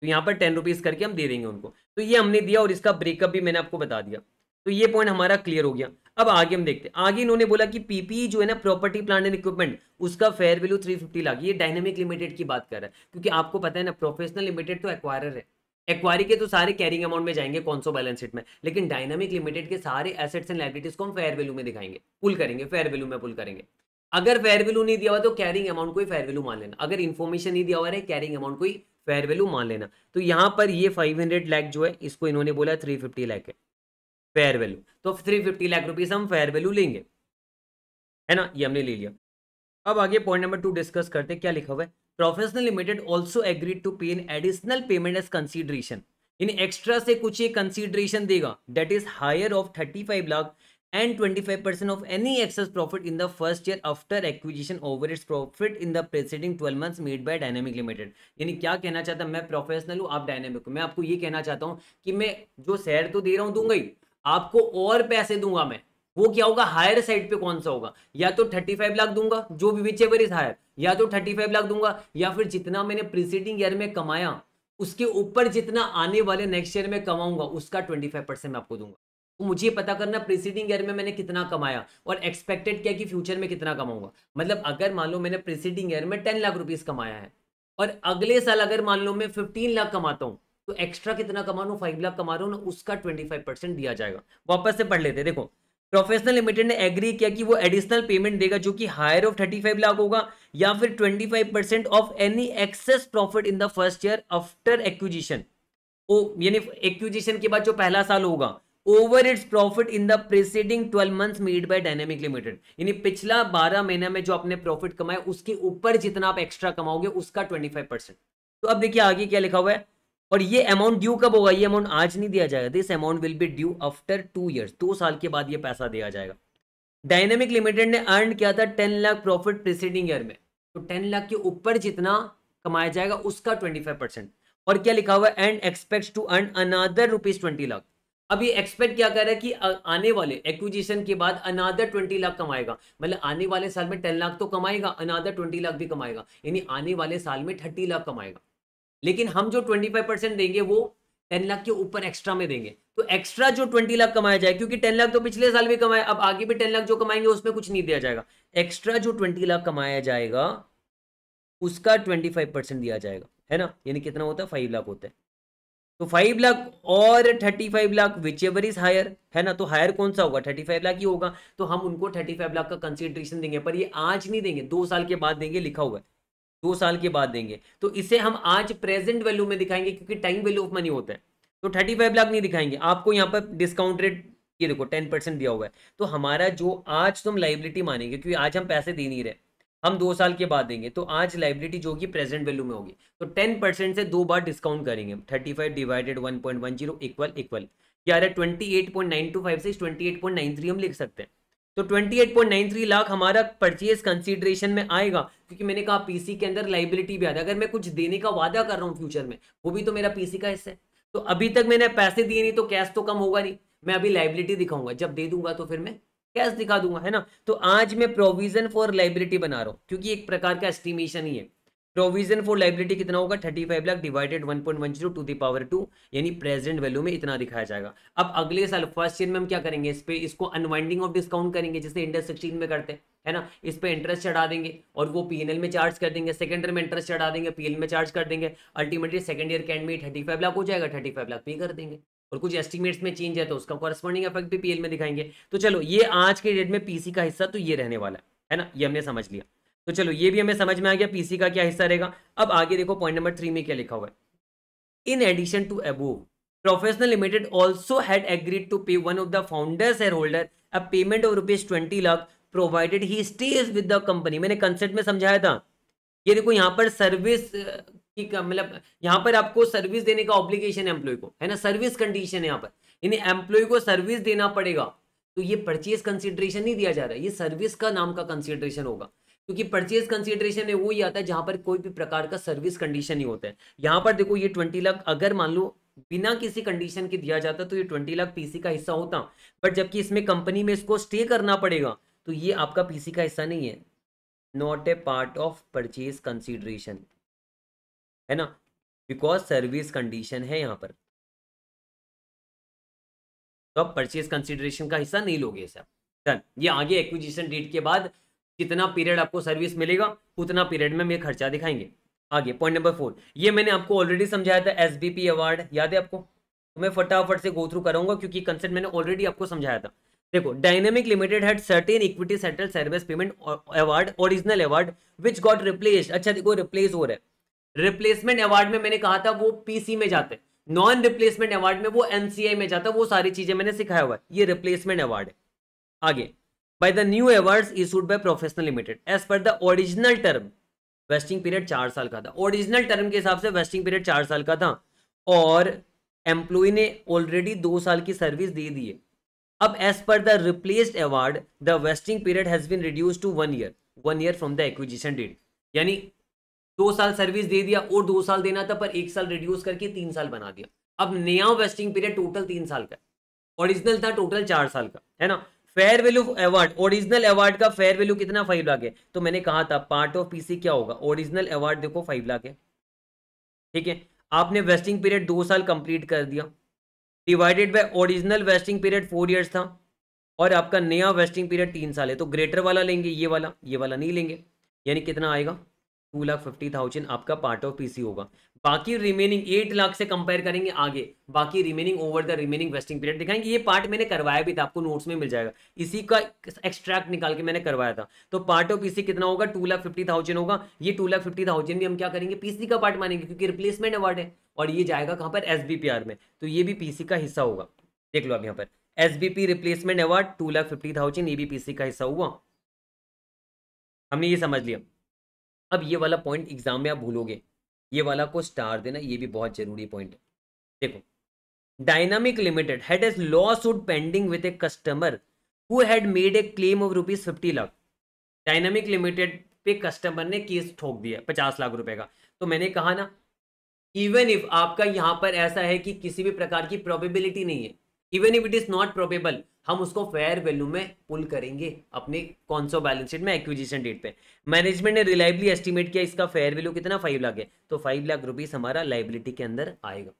Speaker 1: तो यहाँ पर टेन रुपीज करके हम दे देंगे उनको तो ये हमने दिया और इसका ब्रेकअप भी मैंने आपको बता दिया तो ये पॉइंट हमारा क्लियर हो गया अब आगे हम देखते हैं आगे इन्होंने बोला कि पीपीई e जो है ना प्रॉपर्टी प्लांट एंड इक्विपमेंट उसका फेयर वैल्यू 350 लाख ये डायनेमिक लिमिटेड की बात कर रहा है क्योंकि आपको पता है ना प्रोफेशनल लिमिटेड तो एक्वायर है एक्वायरी के तो सारे कैरिंग अमाउंट में जाएंगे कौन सो बैलेंस शीट में लेकिन डायनामिक लिमिटेड के सारे एसेट्स एंड लाइबिलिटीज को हम फेयर वैल्यू में दिखाएंगे पुल करेंगे फेयर वैल्यू में पुल करेंगे अगर फेयर वैल्यू नहीं दिया हुआ तो कैरिंग अमाउंट को ही फेयर वैल्यू मान लेना अगर इन्फॉर्मेशन नहीं दिया हुआ है कैरिंग तो अमाउंट को ही फेयर वैल्यू मान लेना तो यहाँ पर ये फाइव हंड्रेड लैख जो है इसको इन्होंने बोला थ्री फिफ्टी लैख है फेयर वैल्यू तो थ्री फिफ्टी लैख रुपीज हम फेयर वैल्यू लेंगे है ना ये हमने ले लिया अब आगे पॉइंट नंबर टू डिस्कस करते क्या लिखा हुआ है professional limited also agreed to pay in additional payment as consideration in extra से कुछ ये कंसिडरेशन देगा that is higher of thirty five lakh and twenty five percent of any excess profit in the first year after acquisition over its profit in the preceding twelve months made by dynamic limited यानी क्या कहना चाहता मैं professional हूँ आप dynamic मैं आपको ये कहना चाहता हूँ कि मैं जो शेयर तो दे रहा हूँ दूंगा ही आपको और पैसे दूंगा मैं वो क्या होगा हायर साइड पे कौन सा होगा या तो 35 लाख दूंगा जो भी विच एवर इज हायर या तो 35 लाख दूंगा या फिर जितना मैंने प्रीसीडिंग ईयर में कमाया उसके ऊपर जितना आने वाले नेक्स्ट ईयर में कमाऊंगा उसका 25 परसेंट मैं आपको दूंगा तो मुझे पता करना प्रीसीडिंग ईयर में मैंने कितना कमाया और एक्सपेक्टेड क्या कि फ्यूचर में कितना कमाऊंगा मतलब अगर मान लो मैंने प्रीसीडिंग ईयर में टेन लाख रुपीज कमाया है और अगले साल अगर मान लो मैं फिफ्टीन लाख कमाता हूँ तो एक्स्ट्रा कितना कमा रहा हूँ फाइव लाख कमा रहा हूँ ना उसका ट्वेंटी फाइव परसेंट दिया जाएगा वापस से पढ़ लेते देखो प्रोफेशनल लिमिटेड ने एग्री किया कि वो एडिशनल पेमेंट देगा जो कि हायर ऑफ 35 लाख होगा या फिर 25 percent of any excess profit in the first year after acquisition ओ यानी एक्विजिशन के बाद जो पहला साल होगा over its profit in the preceding twelve months made by dynamic limited यानी पिछला बारह महीने में जो आपने प्रॉफिट कमाया उसके ऊपर जितना आप एक्स्ट्रा कमाओगे उसका ट्वेंटी फाइव परसेंट तो अब देखिए आगे क्या लिखा हुआ है और ये अमाउंट ड्यू कब होगा ये अमाउंट आज नहीं दिया जाएगा this amount will be due after two years दो साल के बाद ये पैसा दिया जाएगा डायनेमिक लिमिटेड ने अर्न किया था ten lakh profit preceding year में तो टेन लाख के ऊपर जितना कमाया जाएगा उसका ट्वेंटी फाइव परसेंट और क्या लिखा हुआ है and expect to earn another rupees twenty lakh अब ये एक्सपेक्ट क्या कर रहा है कि आने वाले एक्विजिशन के बाद अनादर ट्वेंटी लाख कमाएगा मतलब आने वाले साल में टेन लाख तो कमाएगा अनादर ट्वेंटी लाख भी कमाएगा यानी आने वाले साल में थर्टी लाख कमाएगा लेकिन हम जो ट्वेंटी फाइव परसेंट देंगे वो टेन लाख के ऊपर एक्स्ट्रा में देंगे तो एक्स्ट्रा जो ट्वेंटी लाख कमाया जाए क्योंकि टेन लाख तो पिछले साल भी कमाया अब आगे भी टेन लाख जो कमाएंगे उसमें कुछ नहीं दिया जाएगा एक्स्ट्रा जो ट्वेंटी लाख कमाया जाएगा उसका ट्वेंटी फाइव परसेंट दिया जाएगा है ना यानी कितना होता है फाइव लाख होता है तो फाइव लाख और thirty five lakh whichever is higher है ना तो हायर कौन सा होगा थर्टी फाइव लाख ही होगा तो हम उनको थर्टी फाइव लाख का कंसिडरेशन देंगे पर ये आज नहीं देंगे दो साल के बाद देंगे लिखा हुआ है दो साल के बाद देंगे तो इसे हम आज प्रेजेंट वैल्यू में दिखाएंगे क्योंकि टाइम वैल्यू ऑफ मनी होता है तो थर्टी फाइव लाख नहीं दिखाएंगे आपको यहाँ पर डिस्काउंट रेट ये देखो टेन परसेंट दिया हुआ है तो हमारा जो आज तुम लाइबिलिटी मानेंगे क्योंकि आज हम पैसे दे नहीं रहे हम दो साल के बाद देंगे तो आज लाइबिलिटी जो होगी प्रेजेंट वैल्यू में होगी तो टेन परसेंट से दो बार डिस्काउंट करेंगे thirty five divided one point one zero equal equal twenty eight point nine two five से twenty eight point nine three हम लिख सकते हैं तो 28.93 लाख हमारा परचेज कंसीडरेशन में आएगा क्योंकि मैंने कहा पीसी के अंदर लाइबिलिटी भी आ है अगर मैं कुछ देने का वादा कर रहा हूँ फ्यूचर में वो भी तो मेरा पीसी का हिस्सा है तो अभी तक मैंने पैसे दिए नहीं तो कैश तो कम होगा नहीं मैं अभी लाइबिलिटी दिखाऊंगा जब दे दूंगा तो फिर मैं कैश दिखा दूंगा है ना तो आज मैं प्रोविजन फॉर लाइबिलिटी बना रहा हूँ क्योंकि एक प्रकार का एस्टिमेशन ही है प्रोविजन फॉर लाइबिलिटी कितना होगा thirty five lakh divided one point one zero two the power two यानी प्रेजेंट वैल्यू में इतना दिखाया जाएगा अब अगले साल फर्स्ट ईयर में हम क्या करेंगे इस पे इसको अनवाइंडिंग ऑफ डिस्काउंट करेंगे जैसे इंडेक्स सिक्सटीन में करते है ना इस पे इंटरेस्ट चढ़ा देंगे और वो पी में चार्ज कर देंगे सेकंड ईयर में इंटरेस्ट चढ़ा देंगे पीएल में चार्ज कर देंगे अल्टीमेटली सेकंड ईयर के एंड में थर्टी फाइव लाख हो जाएगा थर्टी फाइव लाख पे कर देंगे और कुछ एस्टिमेट्स में चेंज है तो उसका कॉरस्पॉन्डिंग इफेक्ट भी पीएल में दिखाएंगे तो चलो ये आज के डेट में पीसी का हिस्सा तो ये रहने वाला है ना ये हमने समझ लिया तो चलो ये भी हमें समझ में आ गया पीसी का क्या हिस्सा रहेगा अब आगे देखो पॉइंट नंबर थ्री में क्या लिखा हुआ है in addition to above professional limited also had agreed to pay one of the founder share holder a payment of rupees twenty lakh provided he stays with the company मैंने concept में समझाया था ये देखो यहाँ पर सर्विस की मतलब यहाँ पर आपको सर्विस देने का ऑब्लिगेशन है एम्प्लॉय को है ना सर्विस कंडीशन है यहाँ पर यानी एम्प्लॉय को सर्विस देना पड़ेगा तो ये परचेज कंसिडरेशन नहीं दिया जा रहा है ये सर्विस का नाम का कंसिडरेशन होगा क्योंकि परचेज कंसिडरेशन में वो ही आता है जहां पर कोई भी प्रकार का सर्विस कंडीशन ही होता है यहां पर देखो ये ट्वेंटी लाख अगर मान लो बिना किसी कंडीशन के दिया जाता तो ये ट्वेंटी लाख पीसी का हिस्सा होता बट जबकि इसमें कंपनी में इसको स्टे करना पड़ेगा तो ये आपका पीसी का हिस्सा नहीं है not a part of purchase consideration है ना बिकॉज सर्विस कंडीशन है यहां पर तो आप परचेज कंसिडरेशन का हिस्सा नहीं लोगे सर डन ये आगे एक्विजिशन डेट के बाद जितना पीरियड आपको सर्विस मिलेगा उतना पीरियड में ये खर्चा दिखाएंगे आगे पॉइंट नंबर फोर ये मैंने आपको ऑलरेडी समझाया था एस अवार्ड याद है आपको तो मैं फटाफट से गो थ्रू करूंगा क्योंकि कंसेप्ट मैंने ऑलरेडी आपको समझाया था देखो dynamic limited had certain equity settle service payment award original award which got replace अच्छा देखो रिप्लेस हो रहा है रिप्लेसमेंट अवार्ड में मैंने कहा था वो पीसी में जाते हैं नॉन रिप्लेसमेंट अवार्ड में वो एनसीआई में जाता है वो सारी चीजें मैंने सिखाया हुआ है ये रिप्लेसमेंट अवार्ड है आगे by the new awards issued by professional limited as per the original term vesting period चार साल का था ओरिजिनल टर्म के हिसाब से वेस्टिंग पीरियड चार साल का था और एम्प्लॉय ने ऑलरेडी दो साल की सर्विस दे दी है अब as per the replaced award the vesting period has been reduce to one year one year from the acquisition date यानी दो साल सर्विस दे दिया और दो साल देना था पर एक साल रिड्यूस करके तीन साल बना दिया अब नया वेस्टिंग पीरियड टोटल तीन साल का ओरिजिनल था टोटल चार साल का है ना fair value award original award का फेयर वैल्यू कितना फाइव लाख है तो मैंने कहा था पार्ट ऑफ पीसी क्या होगा ओरिजिनल अवार्ड देखो फाइव लाख है ठीक है आपने वेस्टिंग पीरियड दो साल कंप्लीट कर दिया divided by original vesting period four years था और आपका नया वेस्टिंग पीरियड तीन साल है तो ग्रेटर वाला लेंगे ये वाला ये वाला नहीं लेंगे यानी कितना आएगा टू लाख फिफ्टी थाउजेंड आपका पार्ट ऑफ पीसी होगा बाकी रिमेनिंग एट लाख से कंपेयर करेंगे आगे बाकी remaining over the remaining vesting period दिखाएंगे ये पार्ट मैंने करवाया भी था आपको नोट्स में मिल जाएगा इसी का एक्सट्रैक्ट निकाल के मैंने करवाया था तो पार्ट ऑफ पीसी कितना होगा टू लाख फिफ्टी थाउजेंड होगा ये टू लाख फिफ्टी थाउजेंड भी हम क्या करेंगे पीसी का पार्ट मानेंगे क्योंकि रिप्लेसमेंट अवार्ड है और ये जाएगा कहां पर एस में तो ये भी पीसी का हिस्सा होगा देख लो अब यहाँ पर as replacement award two lakh fifty thousand ये भी पीसी का हिस्सा हुआ हमने ये समझ लिया अब ये वाला पॉइंट एग्जाम में आप भूलोगे ये वाला को स्टार देना ये भी बहुत जरूरी पॉइंट है देखो dynamic limited had as lawsuit pending with a customer who had made a claim of rupees fifty lakh dynamic limited पे कस्टमर ने केस ठोक दिया पचास लाख रुपए का तो मैंने कहा ना इवन इफ आपका यहां पर ऐसा है कि किसी भी प्रकार की प्रोबेबिलिटी नहीं है even if it is not probable हम उसको फेयर वैल्यू में पुल करेंगे अपने कौन सा बैलेंस शीट में एक्विजिशन डेट पे मैनेजमेंट ने रिलायबली एस्टिमेट किया इसका फेयर वैल्यू कितना फाइव लाख है तो फाइव लाख रुपीस हमारा लाइबिलिटी के अंदर आएगा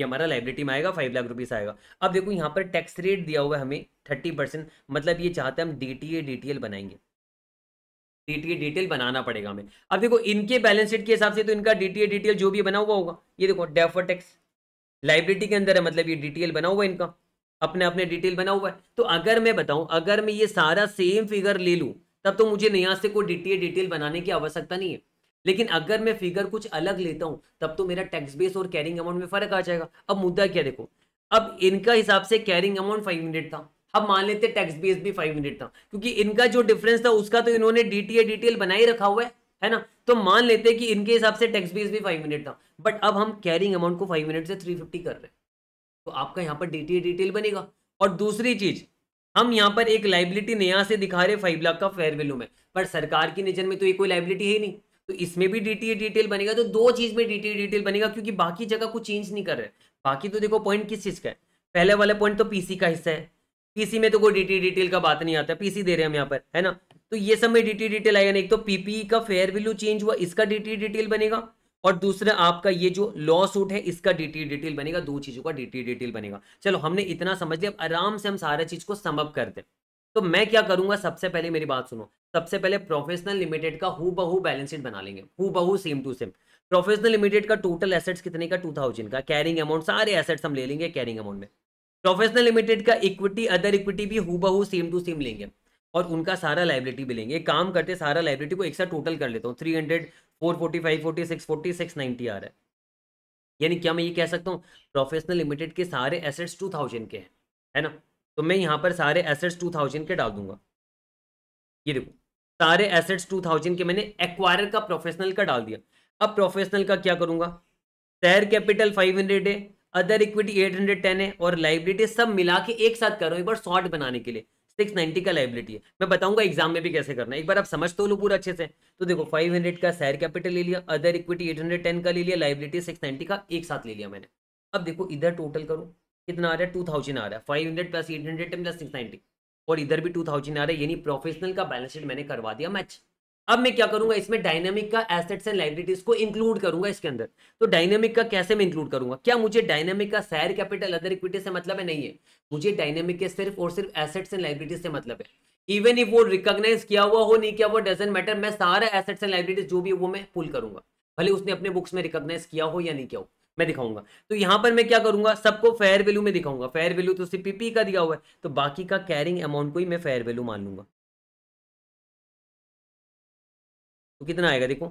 Speaker 1: ये हमारा लाइबिलिटी में आएगा फाइव लाख रुपीस आएगा अब देखो यहाँ पर टैक्स रेट दिया हुआ है हमें थर्टी परसेंट मतलब ये चाहते हैं हम D T A D T L बनाएंगे डीटीए डिटेल बनाना पड़ेगा हमें अब देखो इनके बैलेंस शीट के हिसाब से तो इनका डीटीए डिटेल जो भी बना हुआ होगा ये देखो डेफर टैक्स लाइब्रेटी के अंदर है मतलब ये डीटीएल बना हुआ इनका अपने अपने डिटेल बना हुआ है तो अगर मैं बताऊं अगर मैं ये सारा सेम फिगर ले लूं तब तो मुझे नया से कोई डिटेल डिटेल बनाने की आवश्यकता नहीं है लेकिन अगर मैं फिगर कुछ अलग लेता हूँ तब तो मेरा टैक्स बेस और कैरिंग अमाउंट में फर्क आ जाएगा अब मुद्दा क्या देखो अब इनका हिसाब से कैरिंग अमाउंट फाइव हंड्रेड था अब मान लेते टैक्स बेस भी फाइव हंड्रेड था क्योंकि इनका जो डिफरेंस था उसका तो इन्होंने डीटीए डिटेल ही रखा हुआ है है ना तो मान लेते कि इनके हिसाब से टैक्स बेस भी फाइव हंड्रेड था बट अब हम कैरिंग अमाउंट को फाइव हंड्रेड से थ्री फिफ्टी कर रहे हैं तो आपका यहाँ पर डीटीए डिटेल बनेगा और दूसरी चीज हम यहाँ पर एक लाइबिलिटी नया से दिखा रहे फाइव लाख का फेयर वैल्यू में पर सरकार की नज़र में तो ये कोई लाइबिलिटी है नहीं तो इसमें भी डीटीए डिटेल बनेगा तो दो चीज में डीटीए डिटेल बनेगा क्योंकि बाकी जगह कुछ चेंज नहीं कर रहे बाकी तो देखो पॉइंट किस चीज़ का है पहले वाला पॉइंट तो पीसी का हिस्सा है पीसी में तो कोई डीटी डिटेल का बात नहीं आता पीसी दे रहे हम यहाँ पर है ना तो ये सब में डीटी डिटेल आएगा नहीं एक तो पीपी e का फेयर वैल्यू चेंज हुआ इसका डीटी डिटेल बनेगा और दूसरा आपका ये जो लॉ सूट है इसका डीटी डिटेल बनेगा दो चीज़ों का डीटी डिटेल बनेगा चलो हमने इतना समझ लिया आराम से हम सारा चीज़ को संभव करते हैं तो मैं क्या करूंगा सबसे पहले मेरी बात सुनो सबसे पहले प्रोफेशनल लिमिटेड का हु बहू बैलेंस शीट बना लेंगे हु बहू same to same professional limited का टोटल एसेट्स कितने का टू थाउजेंड का कैरिंग अमाउंट सारे एसेट्स हम ले लेंगे कैरिंग अमाउंट में प्रोफेशनल लिमिटेड का इक्विटी अदर इक्विटी भी हु बहू सेम टू सेम लेंगे और उनका सारा लाइबिलिटी भी लेंगे काम करते सारा लाइबिलिटी को एक साथ टोटल कर लेता हूँ three hundred four forty five forty six forty six ninety आ रहा है यानी क्या मैं ये कह सकता हूँ प्रोफेशनल लिमिटेड के सारे एसेट्स टू थाउजेंड के हैं है ना तो मैं यहाँ पर सारे एसेट्स टू थाउजेंड के डाल दूंगा ये देखो सारे एसेट्स टू थाउजेंड के मैंने एक्वायर का प्रोफेशनल का डाल दिया अब प्रोफेशनल का क्या करूंगा शेयर कैपिटल फाइव हंड्रेड है other equity eight hundred ten है और लाइब्रेटी सब मिला के एक साथ करो एक बार शॉर्ट बनाने के लिए सिक्स नाइनटी का लाइबिलिटी है मैं बताऊंगा एग्जाम में भी कैसे करना है एक बार आप समझ तो लो पूरा अच्छे से तो देखो फाइव हंड्रेड का सैर कैपिटल ले लिया other equity eight hundred ten का ले लिया लाइबिलिटी सिक्स नाइन्टी का एक साथ ले लिया मैंने अब देखो इधर टोटल करो कितना आ रहा है टू थाउजेंड आ रहा है five hundred plus eight hundred ten plus six ninety और इधर भी टू थाउजेंड आ रहा है यानी प्रोफेशनल का बैलेंस शीट मैंने करवा दिया मैच अब मैं क्या करूंगा इसमें डायनेमिक का एसेट्स एंड लाइब्रिटीज को इंक्लूड करूंगा इसके अंदर तो डायनेमिक का कैसे मैं इंक्लूड करूंगा क्या मुझे डायनेमिक का सैर कैपिटल अदर इक्विटी से मतलब है नहीं है मुझे डायनेमिक के सिर्फ और सिर्फ एसेट्स एंड लाइब्रिटीज से मतलब है इवन इफ वो रिकॉग्नाइज किया हुआ हो नहीं किया हुआ डजेंट मैटर मैं सारा एसेट्स एंड लाइब्रिटीज जो भी वो मैं पुल करूंगा भले उसने अपने बुक्स में रिकॉग्नाइज किया हो या नहीं किया हो मैं दिखाऊंगा तो यहाँ पर मैं क्या करूंगा सबको फेयर वैल्यू में दिखाऊंगा फेयर वैल्यू तो सिर्फ पीपी e का दिया हुआ है तो बाकी का कैरिंग अमाउंट को ही मैं फेयर वैल्यू मान लूंगा तो कितना आएगा देखो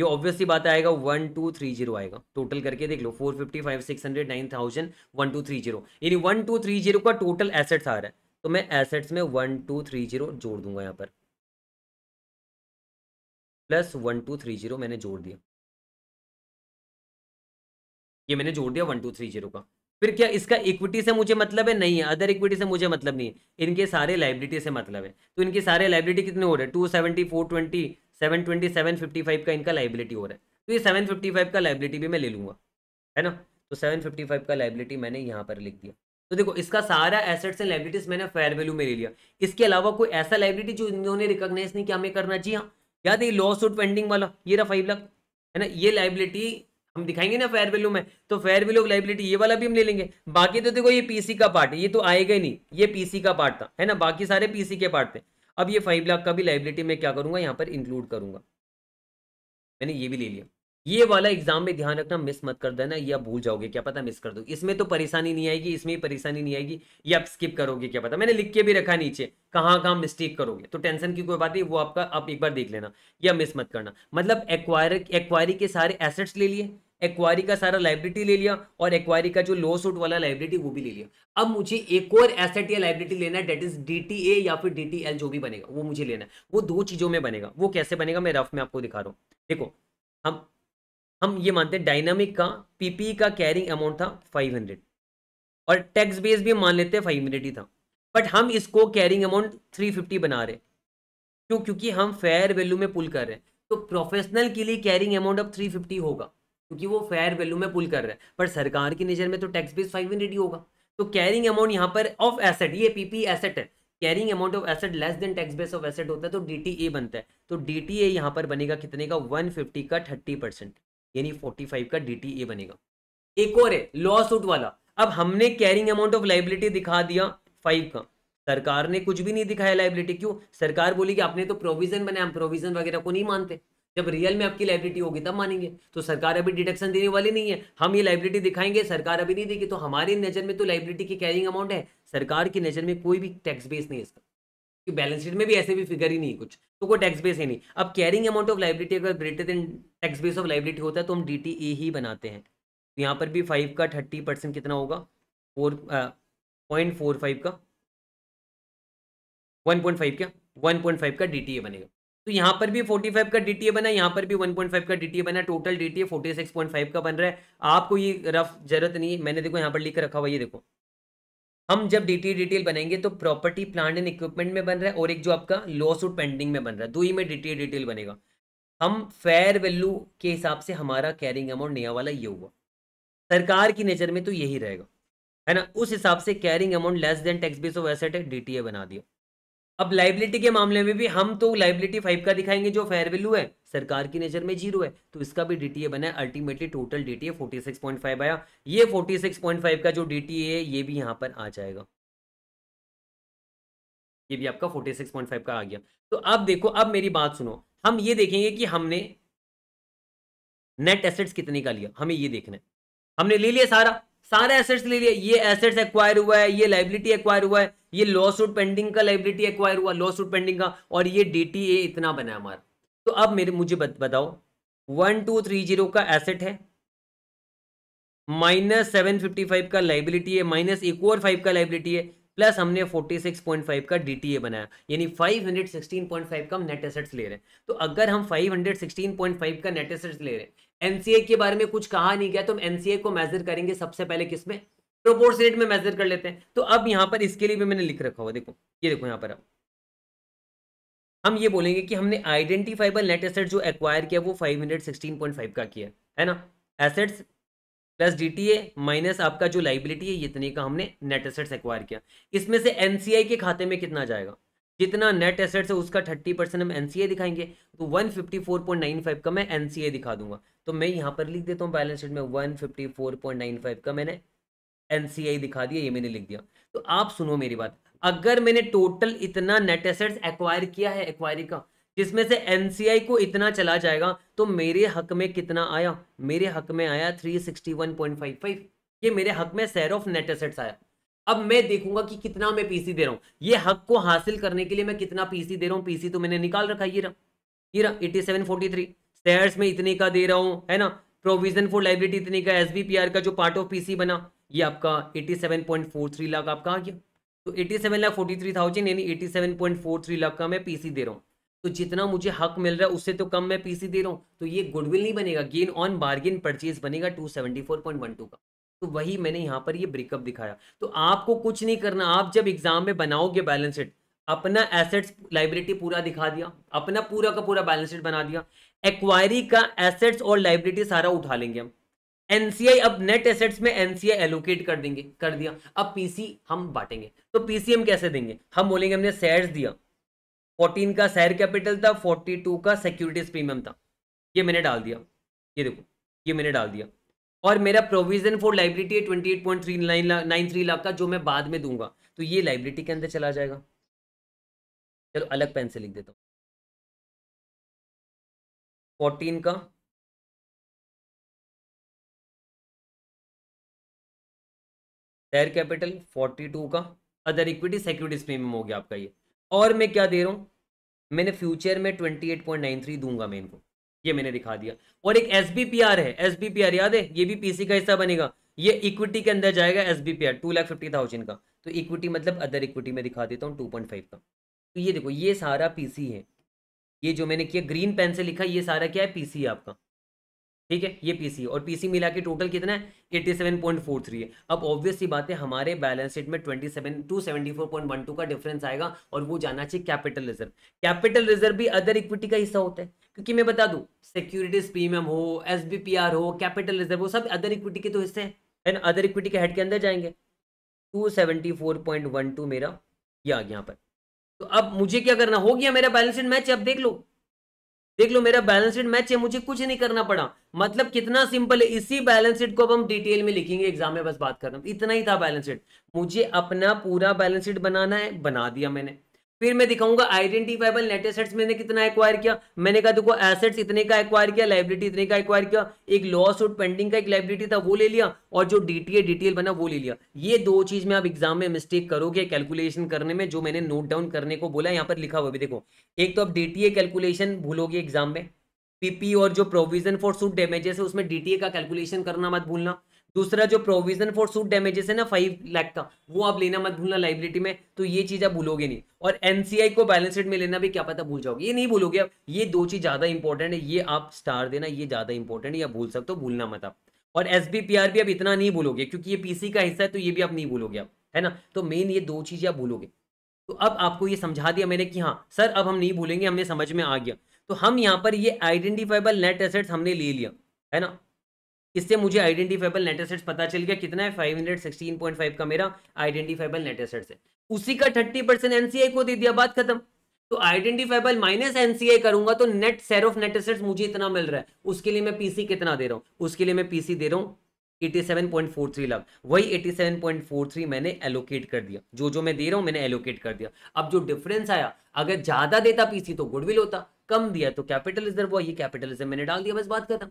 Speaker 1: ये ऑब्वियसली बात आएगा वन टू थ्री जीरो आएगा टोटल करके देख लो four fifty five six hundred nine thousand one two three zero यानी वन टू थ्री जीरो का टोटल एसेट्स आ रहा है तो मैं एसेट्स में वन टू थ्री जीरो जोड़ दूंगा यहाँ पर
Speaker 2: plus one two three zero मैंने जोड़ दिया ये मैंने जोड़ दिया वन टू थ्री जीरो का फिर क्या इसका इक्विटी से मुझे मतलब
Speaker 1: है नहीं है अदर इक्विटी से मुझे मतलब नहीं है इनके सारे लाइबिलिटी से मतलब है तो इनके सारे लाइबिलिटी कितने हो रहे हैं two seventy four twenty seven twenty seven fifty five का इनका लाइबिलिटी हो रहा है तो ये सेवन फिफ्टी फाइव का लाइबिलिटी भी मैं ले लूँगा है ना तो सेवन फिफ्टी फाइव का लाइबिलिटी मैंने यहाँ पर लिख दिया तो देखो इसका सारा एसेट्स एंड लाइबिलिटीज मैंने फेयर वैल्यू में ले लिया इसके अलावा कोई ऐसा लाइबिलिटी जो इन्होंने रिकॉग्नाइज नहीं किया हमें करना चाहिए हाँ। याद है लॉस आउट पेंडिंग वाला ये रहा फाइव लाख है ना ये लाइबिलिटी हम दिखाएंगे ना फेयर वैल्यू में तो फेयर वैल्यू लाइबिलिटी ये वाला भी हम ले लेंगे बाकी तो देखो ये पीसी का पार्ट है ये तो आएगा ही नहीं ये पीसी का पार्ट था है ना बाकी सारे पीसी के पार्ट थे अब ये फाइव लाख का भी लाइबिलिटी मैं क्या करूंगा यहाँ पर इंक्लूड करूंगा मैंने ये भी ले लिया ये वाला एग्जाम में ध्यान रखना मिस मत कर देना या भूल जाओगे क्या पता मिस कर दो इसमें तो परेशानी नहीं आएगी इसमें परेशानी नहीं आएगी या आप स्किप करोगे क्या पता मैंने लिख के भी रखा नीचे कहाँ कहाँ मिस्टेक करोगे तो टेंशन की कोई बात नहीं वो आपका आप एक बार देख लेना या मिस मत करना मतलब एक्वायर एक्वायरी के सारे एसेट्स ले लिए एक्वायरी का सारा लाइब्रेटी ले लिया और एक्वायरी का जो लो सूट वाला लाइब्रेटी वो भी ले लिया अब मुझे एक और एसेट या लाइब्रेटी लेना है डेट इज डी या फिर डी जो भी बनेगा वो मुझे लेना है वो दो चीज़ों में बनेगा वो कैसे बनेगा मैं रफ में आपको दिखा रहा हूँ देखो हम हम ये मानते हैं डायनामिक का पीपी का कैरिंग अमाउंट था फाइव और टैक्स बेस भी मान लेते हैं फाइव ही था बट हम इसको कैरिंग अमाउंट थ्री बना रहे क्यों क्योंकि हम फेयर वैल्यू में पुल कर रहे हैं तो प्रोफेशनल के लिए कैरिंग अमाउंट अब 350 होगा क्योंकि वो फेयर वैल्यू में पुल कर रहे हैं पर सरकार की नज़र में तो टैक्स बेस फाइव हंड्रेड ही होगा तो कैरिंग अमाउंट यहाँ पर ऑफ एसेट ये पीपी एसेट है carrying amount of asset less than tax base of asset होता है तो डी बनता है तो डी टी यहाँ पर बनेगा कितने का वन फिफ्टी का थर्टी परसेंट यानी फोर्टी फाइव का डी बनेगा एक और है लॉ सूट वाला अब हमने कैरिंग अमाउंट ऑफ लाइबिलिटी दिखा दिया फाइव का सरकार ने कुछ भी नहीं दिखाया लाइबिलिटी क्यों सरकार बोली कि आपने तो प्रोविजन बनाया हम प्रोविजन वगैरह को नहीं मानते जब रियल में आपकी लाइबिलिटी होगी तब मानेंगे तो सरकार अभी डिडक्शन देने वाली नहीं है हम ये लाइबिलिटी दिखाएंगे सरकार अभी नहीं देगी तो हमारी नज़र में तो लाइबिलिटी की कैरिंग अमाउंट है सरकार की नज़र में कोई भी टैक्स बेस नहीं है इसका बैलेंस शीट में भी ऐसे भी फिगर ही नहीं कुछ तो कोई टैक्स बेस ही नहीं अब कैरिंग अमाउंट ऑफ लाइबिलिटी अगर greater than tax base of liability होता है तो हम डी e ही बनाते हैं तो यहाँ पर भी फाइव का थर्टी परसेंट कितना होगा फोर पॉइंट फोर फाइव का वन पॉइंट फाइव क्या वन पॉइंट फाइव का डी e बनेगा तो यहाँ पर भी 45 का डीटीए बना यहाँ पर भी 1.5 का डीटीए बना टोटल डीटीए 46.5 का बन रहा है आपको ये रफ जरूरत नहीं है मैंने देखो यहाँ पर लिख रखा हुआ ये देखो हम जब डीटीए डिटेल बनाएंगे तो प्रॉपर्टी प्लांट एंड इक्विपमेंट में बन रहा है और एक जो आपका लॉस सूट पेंडिंग में बन रहा है दो ही में डीटीए डिटेल बनेगा हम फेयर वैल्यू के हिसाब से हमारा कैरिंग अमाउंट नया वाला ये हुआ सरकार की नेचर में तो यही रहेगा है ना उस हिसाब से carrying amount less than tax base of asset है डीटीए बना दिया अब लाइबिलिटी के मामले में भी हम तो लाइबिलिटी फाइव का दिखाएंगे जो फेयर वैल्यू है सरकार की नजर में जीरो है तो इसका भी डीटीए बना है अल्टीमेटली टोटल डीटीए 46.5 आया ये 46.5 का जो डीटीए है ये भी यहां पर आ जाएगा
Speaker 2: ये भी आपका 46.5 का आ गया तो अब देखो अब मेरी बात सुनो हम ये देखेंगे कि हमने नेट एसेट्स कितने का
Speaker 1: लिया हमें ये देखना है हमने ले लिया सारा सारे एसेट्स ले लिए ये एसेट्स एक्वायर हुआ है ये लाइबिलिटी एक्वायर हुआ है ये लॉ सूट पेंडिंग का लाइबिलिटी एक्वायर हुआ लॉ सूट पेंडिंग का और ये डी इतना बना हमारा तो अब मेरे मुझे बत, बताओ वन टू थ्री जीरो का एसेट है माइनस सेवन फिफ्टी फाइव का लाइबिलिटी है माइनस एक और फाइव का लाइबिलिटी है प्लस हमने फोर्टी सिक्स पॉइंट फाइव का डीटीए बनाया यानी five hundred sixteen point five का हम नेट एसेट्स ले रहे हैं तो अगर हम five hundred sixteen point five का नेट एसेट्स ले रहे हैं एनसीए के बारे में कुछ कहा नहीं गया तो हम एनसीए को मेजर करेंगे सबसे पहले किसमें में प्रोपोर्शनेट में मेजर कर लेते हैं तो अब यहां पर इसके लिए भी मैंने लिख रखा हुआ देखो ये देखो यहां पर अब हम ये बोलेंगे कि हमने आइडेंटिफाइबल नेट एसेट जो एक्वायर किया वो फाइव फाइव का किया है ना एसेट्स प्लस डीटीए माइनस आपका जो लाइबिलिटी है इतने का हमने नेट एसेट्स एक्वायर किया इसमें से एनसीआई के खाते में कितना जाएगा जितना नेट एसेट्स है उसका थर्टी परसेंट हम एनसीए दिखाएंगे तो one fifty four point nine five का मैं एनसीए दिखा दूंगा तो मैं यहाँ पर लिख देता हूँ बैलेंस शीट में one fifty four point nine five का मैंने एनसीआई दिखा दिया ये मैंने लिख दिया तो आप सुनो मेरी बात अगर मैंने टोटल इतना नेट एसेट्स एक्वायर किया है एक्वायरी का जिसमें से एनसीआई को इतना चला जाएगा तो मेरे हक में कितना आया मेरे हक में आया three sixty one point five five ये मेरे हक में सैर ऑफ नेट एसेट्स आया अब मैं देखूंगा कि कितना मैं पीसी दे रहा हूँ ये हक को हासिल करने के लिए मैं कितना पीसी दे रहा हूँ पीसी तो मैंने निकाल रखा ये रहा ये रहा eighty seven forty three shares में इतने का दे रहा हूं है ना प्रोविजन फॉर लाइब्रेटी इतने का एस का जो पार्ट ऑफ पीसी बना ये आपका eighty seven point four three lakh आपका आ गया तो eighty seven lakh forty three thousand यानी eighty seven point four three lakh का मैं पीसी दे रहा हूँ तो जितना मुझे हक मिल रहा है उससे तो कम मैं पीसी दे रहा हूँ तो ये गुडविल नहीं बनेगा गेन ऑन बार्गेन परचेज बनेगा two seventy four point one two का तो वही मैंने यहाँ पर ये ब्रेकअप दिखाया तो आपको कुछ नहीं करना आप जब एग्जाम में बनाओगे बैलेंस शीट अपना एसेट्स लाइब्रेटी पूरा दिखा दिया अपना पूरा का पूरा बैलेंस शीट बना दिया एक्वायरी का एसेट्स और लाइब्रेटी सारा उठा लेंगे हम एनसीआई अब नेट एसेट्स में एनसीआई एलोकेट कर देंगे कर दिया अब पीसी हम बांटेंगे तो पीसी हम कैसे देंगे हम बोलेंगे हमने शेयर दिया 14 का शेयर कैपिटल था 42 का सिक्योरिटीज प्रीमियम था ये मैंने डाल दिया ये देखो ये मैंने डाल दिया और मेरा प्रोविजन फॉर लाइब्रिटी है twenty eight point three nine three lakh का जो मैं बाद में दूंगा
Speaker 2: तो ये लाइब्रिटी के अंदर चला जाएगा चलो अलग पेन से लिख देता हूँ फोर्टीन का शेयर कैपिटल फोर्टी टू का अदर इक्विटी सिक्योरिटीज प्रीमियम हो गया आपका ये और मैं क्या दे रहा हूँ मैंने फ्यूचर
Speaker 1: में twenty eight point nine three दूंगा मैं इनको ये मैंने दिखा दिया और एक एस है एस याद है ये भी पीसी का हिस्सा बनेगा ये इक्विटी के अंदर जाएगा S B P R two lakh fifty thousand का तो इक्विटी मतलब अदर इक्विटी में दिखा देता हूँ टू पॉइंट फाइव का तो ये देखो ये सारा पीसी है ये जो मैंने किया ग्रीन पेन से लिखा ये सारा क्या है पीसी आपका ठीक है ये पीसी और पीसी मिला के टोटल कितना है eighty seven point four three है अब ऑब्वियस सी बात है हमारे बैलेंस शीट में twenty seven two seventy four point one two का डिफरेंस आएगा और वो जाना चाहिए कैपिटल रिजर्व कैपिटल रिजर्व भी अदर इक्विटी का हिस्सा होता है क्योंकि मैं बता दूं सिक्योरिटीज प्रीमियम हो एस हो कैपिटल रिजर्व हो सब अदर इक्विटी के तो हिस्से हैं ना अदर इक्विटी के हेड के अंदर जाएंगे टू मेरा ये आ गया यहाँ पर तो अब मुझे क्या करना हो गया मेरा बैलेंस शीट मैच अब देख लो देख लो मेरा बैलेंस शीट मैच है मुझे कुछ नहीं करना पड़ा मतलब कितना सिंपल है इसी बैलेंस शीट को अब हम डिटेल में लिखेंगे एग्जाम में बस बात कर रहा हूं इतना ही था बैलेंस शीट मुझे अपना पूरा बैलेंस शीट बनाना है बना दिया मैंने फिर मैं दिखाऊंगा आइडेंटिफाइबल नेट एसेट्स मैंने कितना एक्वायर किया मैंने कहा देखो एसेट्स इतने का एक्वायर किया लाइब्रेटी इतने का एक्वायर किया एक लॉस और पेंडिंग का एक लाइब्रेटी था वो ले लिया और जो डीटीए डिटेल बना वो ले लिया ये दो चीज में आप एग्जाम में मिस्टेक करोगे कैलकुलेशन करने में जो मैंने नोट डाउन करने को बोला यहाँ पर लिखा हुआ भी देखो एक तो आप डीटीए कैलकुलेशन भूलोगे एग्जाम में पीपी और जो प्रोविजन फॉर सूट डैमेजेस है उसमें डीटीए का कैलकुलेशन करना मत भूलना दूसरा जो प्रोविजन फॉर सूट डैमेजेस है ना फाइव लाख का वो आप लेना मत भूलना लाइबिलिटी में तो ये चीज आप भूलोगे नहीं और एनसीआई को बैलेंस शीट में लेना भी क्या पता भूल जाओगे ये नहीं भूलोगे आप ये दो चीज ज्यादा इंपॉर्टेंट है ये आप स्टार देना ये ज्यादा इंपॉर्टेंट है या भूल सकते हो भूलना मत आप और एस भी आप इतना नहीं भूलोगे क्योंकि ये पीसी का हिस्सा है तो ये भी आप नहीं भूलोगे आप है ना तो मेन ये दो चीजें आप भूलोगे तो अब आपको ये समझा दिया मैंने कि हाँ सर अब हम नहीं भूलेंगे हमने समझ में आ गया तो हम यहाँ पर ये आइडेंटिफाइबल नेट एसेट्स हमने ले लिया है ना इससे मुझे आइडेंटिफाइबल नेटेसेट्स पता चल गया कितना है five hundred sixteen point five का मेरा आइडेंटिफाइबल नेटेसेट्स है उसी का थर्टी परसेंट एनसीआई को दे दिया बात खत्म तो आइडेंटिफाइबल माइनस एनसीआई करूंगा तो नेट सेर ऑफ नेटेसेट्स मुझे इतना मिल रहा है उसके लिए मैं पीसी कितना दे रहा हूँ उसके लिए मैं पीसी दे रहा हूँ 87.43 लाख वही 87.43 मैंने एलोकेट कर दिया जो जो मैं दे रहा हूं मैंने एलोकेट कर दिया अब जो डिफरेंस आया अगर ज्यादा देता पीसी तो गुडविल होता कम दिया तो कैपिटल रिजर्व हुआ ये कैपिटलिज्म मैंने डाल दिया बस बात खत्म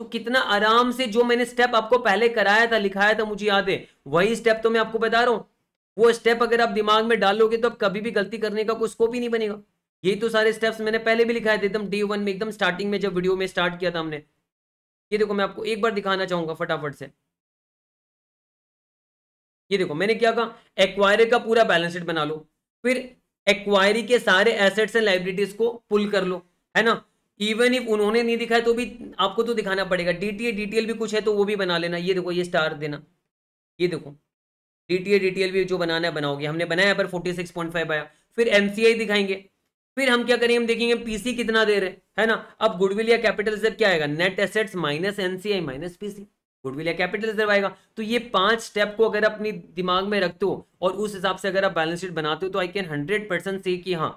Speaker 1: तो कितना आराम से जो मैंने स्टेप आपको पहले कराया था लिखाया था मुझे याद है वही स्टेप तो मैं आपको बता रहा हूँ वो स्टेप अगर आप दिमाग में डालोगे तो आप कभी भी गलती करने का कोई स्कोप ही नहीं बनेगा यही तो सारे स्टेप्स मैंने पहले भी लिखाए थे एकदम डे वन में एकदम स्टार्टिंग में जब वीडियो में स्टार्ट किया था हमने ये देखो मैं आपको एक बार दिखाना चाहूंगा फटाफट से ये देखो मैंने क्या कहा एक्वायरी का पूरा बैलेंस शीट बना लो फिर एक्वायरी के सारे एसेट्स एंड लाइब्रेटीज को पुल कर लो है ना इवन इफ उन्होंने नहीं दिखाया तो भी आपको तो दिखाना पड़ेगा डीटीए डीटीएल भी कुछ है तो वो भी बना लेना ये देखो ये स्टार देना ये देखो डीटीए डीटीएल भी जो बनाना है बनाओगे हमने बनाया पर 46.5 आया फिर एमसीआई दिखाएंगे फिर हम क्या करेंगे हम देखेंगे पीसी कितना दे रहे है ना अब गुडविल या कैपिटल रिजर्व क्या आएगा net assets minus NCI minus PC goodwill या कैपिटल रिजर्व आएगा तो ये पांच स्टेप को अगर अपनी दिमाग में रखते हो और उस हिसाब से अगर आप बैलेंस शीट बनाते हो तो आई कैन हंड्रेड परसेंट से कि हाँ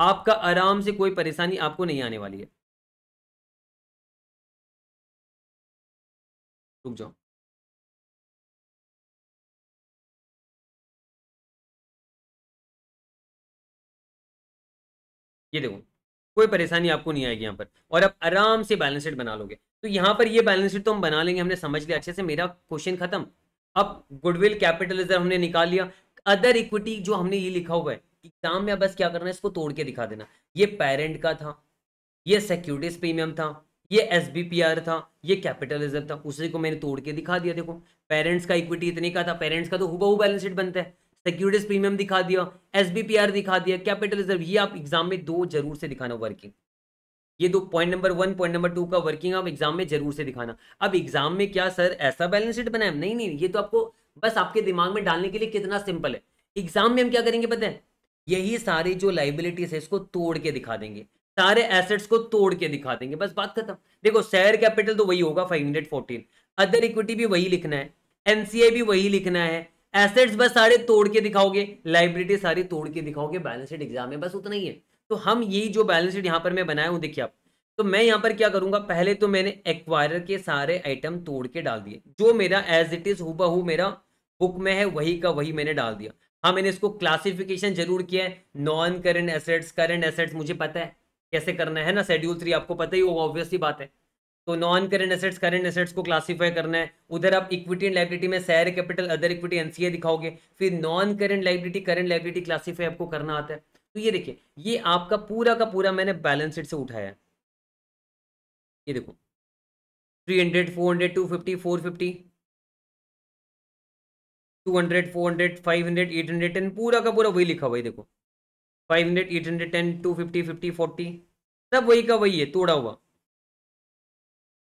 Speaker 1: आपका आराम से कोई परेशानी
Speaker 2: आपको नहीं आने वाली है रुक जाओ ये देखो कोई परेशानी आपको नहीं आएगी यहाँ पर और आप आराम से बैलेंस शीट बना लोगे तो यहाँ पर ये बैलेंस शीट तो हम बना
Speaker 1: लेंगे हमने समझ लिया अच्छे से मेरा क्वेश्चन खत्म अब गुडविल कैपिटलिज्म हमने निकाल लिया अदर इक्विटी जो हमने ये लिखा हुआ है एग्जाम में बस क्या करना है इसको तोड़ के दिखा देना ये पेरेंट का था ये सिक्योरिटीज प्रीमियम था ये एस था ये कैपिटलिज्म था उसी को मैंने तोड़ के दिखा दिया देखो पेरेंट्स का इक्विटी इतने का था पेरेंट्स का तो हुबहू बैलेंस शीट बनता है सिक्योरिटीज प्रीमियम दिखा दिया एस दिखा दिया कैपिटलिज्म ये आप एग्जाम में दो जरूर से दिखाना वर्किंग ये दो point number one point number two का वर्किंग आप एग्जाम में जरूर से दिखाना अब एग्जाम में क्या सर ऐसा बैलेंस शीट बनाए नहीं नहीं ये तो आपको बस आपके दिमाग में डालने के लिए कितना सिंपल है एग्जाम में हम क्या करेंगे पता है यही सारी जो लाइबिलिटीज है इसको तोड़ के दिखा देंगे सारे एसेट्स को तोड़ के दिखा देंगे बस बात खत्म देखो शेयर कैपिटल तो वही होगा five hundred fourteen other equity भी वही लिखना है एनसीए भी वही लिखना है एसेट्स बस सारे तोड़ के दिखाओगे लाइबिलिटी सारी तोड़ के दिखाओगे बैलेंस शीट एग्जाम में बस उतना ही है तो हम यही जो बैलेंस शीट यहाँ पर मैं बनाया हूँ देखिए आप तो मैं यहाँ पर क्या करूंगा पहले तो मैंने एक्वायर के सारे आइटम तोड़ के डाल दिए जो मेरा एज इट इज हु मेरा बुक में है वही का वही मैंने डाल दिया हाँ मैंने इसको क्लासिफिकेशन जरूर किया है non current assets current assets मुझे पता है कैसे करना है ना शेड्यूल थ्री आपको पता ही होगा ऑब्वियसली बात है तो non current assets current assets को क्लासिफाई करना है उधर आप इक्विटी एंड लाइब्रिटी में सैर कैपिटल अदर इक्विटी एनसीए दिखाओगे फिर non current liability current liability classify आपको करना आता है तो ये देखिए ये आपका पूरा का पूरा मैंने
Speaker 2: बैलेंस शीट से उठाया है ये देखो three hundred four hundred two fifty four fifty two hundred four hundred five hundred eight
Speaker 1: hundred ten पूरा का पूरा वही लिखा हुआ है देखो five hundred eight hundred ten two fifty fifty forty सब वही का वही है तोड़ा हुआ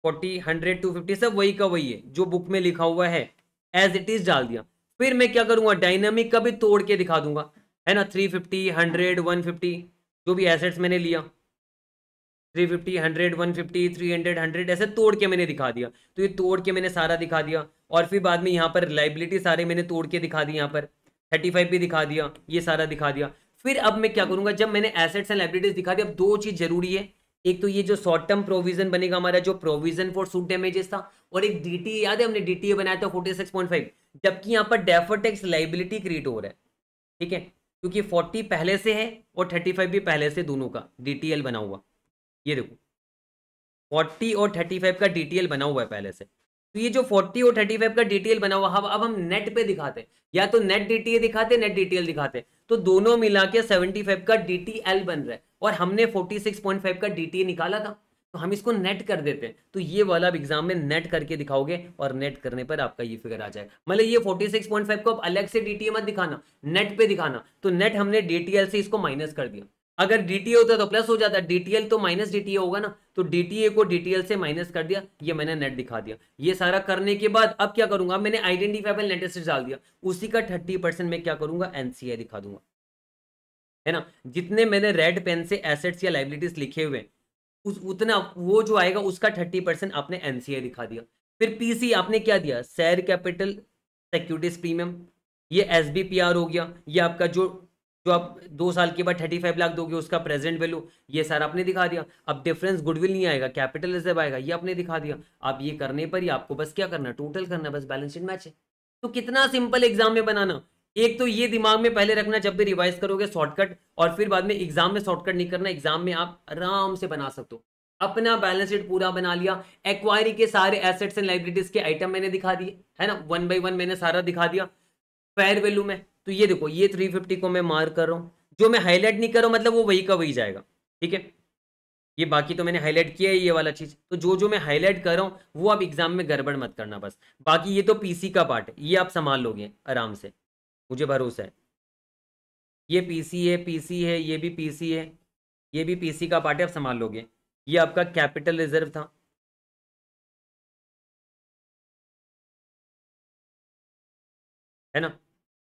Speaker 1: फोर्टी हंड्रेड टू फिफ्टी सब वही का वही है जो बुक में लिखा हुआ है एज इट इज डाल दिया फिर मैं क्या करूंगा डायनामिक का भी तोड़ के दिखा दूंगा है ना three fifty hundred one fifty जो भी एसेट्स मैंने लिया three fifty hundred one fifty three hundred hundred ऐसे तोड़ के मैंने दिखा दिया तो ये तोड़ के मैंने सारा दिखा दिया और फिर बाद में यहाँ पर रिलायबिलिटी सारे मैंने तोड़ के दिखा दी यहाँ पर थर्टी फाइव भी दिखा दिया ये सारा दिखा दिया फिर अब मैं क्या करूँगा जब मैंने एसेट्स एंड लाइबिलिटीज दिखा दी अब दो चीज़ जरूरी है एक तो ये जो शॉर्ट टर्म प्रोविजन बनेगा हमारा जो प्रोविजन फॉर सूट डेमेजेस था और एक डी याद है हमने डीटीए बनाया था फोर्टी सिक्स पॉइंट फाइव जबकि यहाँ पर डेफर टैक्स लाइबिलिटी क्रिएट हो रहा है ठीक है क्योंकि फोर्टी पहले से है और थर्टी फाइव भी पहले से दोनों का एल बना हुआ ये देखो फोर्टी और थर्टी फाइव का एल बना हुआ है पहले से तो ये जो 40 और 35 का डिटेल बना हुआ अब हम नेट पे दिखाते या तो नेट डीटीए दिखाते नेट डिटेल दिखाते तो दोनों मिला के 75 का डीटीएल बन रहा है और हमने 46.5 का डीटीए निकाला था तो हम इसको नेट कर देते हैं तो ये वाला आप एग्जाम में नेट करके दिखाओगे और नेट करने पर आपका ये फिगर आ जाएगा मतलब ये 46.5 को आप अलग से डीटीए मत दिखाना नेट पे दिखाना तो नेट हमने डीटीएल से इसको माइनस कर दिया अगर डीटीए होता तो प्लस हो जाता डीटीएल तो माइनस डीटीए होगा ना तो डीटीए को डीटीएल से माइनस कर दिया ये मैंने नेट दिखा दिया ये सारा करने के बाद अब क्या करूंगा मैंने आइडेंटिफाइबल नेट एसेट डाल दिया उसी का थर्टी परसेंट मैं क्या करूंगा एनसीए दिखा दूंगा है ना जितने मैंने रेड पेन से एसेट्स या लाइबिलिटीज लिखे हुए उस उतना वो जो आएगा उसका थर्टी परसेंट आपने एनसीए दिखा दिया फिर पीसी आपने क्या दिया शेयर कैपिटल सिक्योरिटीज प्रीमियम ये एस हो गया ये आपका जो जो आप दो साल के बाद थर्टी फाइव लाख दोगे उसका प्रेजेंट वैल्यू ये सर आपने दिखा दिया अब डिफरेंस गुडविल नहीं आएगा कैपिटल रिजर्व आएगा ये आपने दिखा दिया आप ये करने पर ही आपको बस क्या करना टोटल करना बस बैलेंस शीट मैच है तो कितना सिंपल एग्जाम में बनाना एक तो ये दिमाग में पहले रखना जब भी रिवाइज करोगे शॉर्टकट और फिर बाद में एग्जाम में शॉर्टकट नहीं करना एग्जाम में आप आराम से बना सकते हो अपना बैलेंस शीट पूरा बना लिया एक्वायरी के सारे एसेट्स एंड लाइब्रेटीज के आइटम मैंने दिखा दिए है ना वन बाई वन मैंने सारा दिखा दिया फेयर वैल्यू में तो ये देखो ये थ्री फिफ्टी को मैं मार्क कर रहा हूँ जो मैं हाईलाइट नहीं कर रहा हूँ मतलब वो वही का वही जाएगा ठीक है ये बाकी तो मैंने हाईलाइट किया है ये वाला चीज़ तो जो जो मैं हाईलाइट कर रहा हूँ वो आप एग्जाम में गड़बड़ मत करना बस बाकी ये तो पी का पार्ट है ये आप संभाल लोगे आराम से मुझे भरोसा है ये पी है पी है ये भी पी है ये भी पी का पार्ट है आप
Speaker 2: संभाल लोगे ये आपका कैपिटल रिजर्व था है ना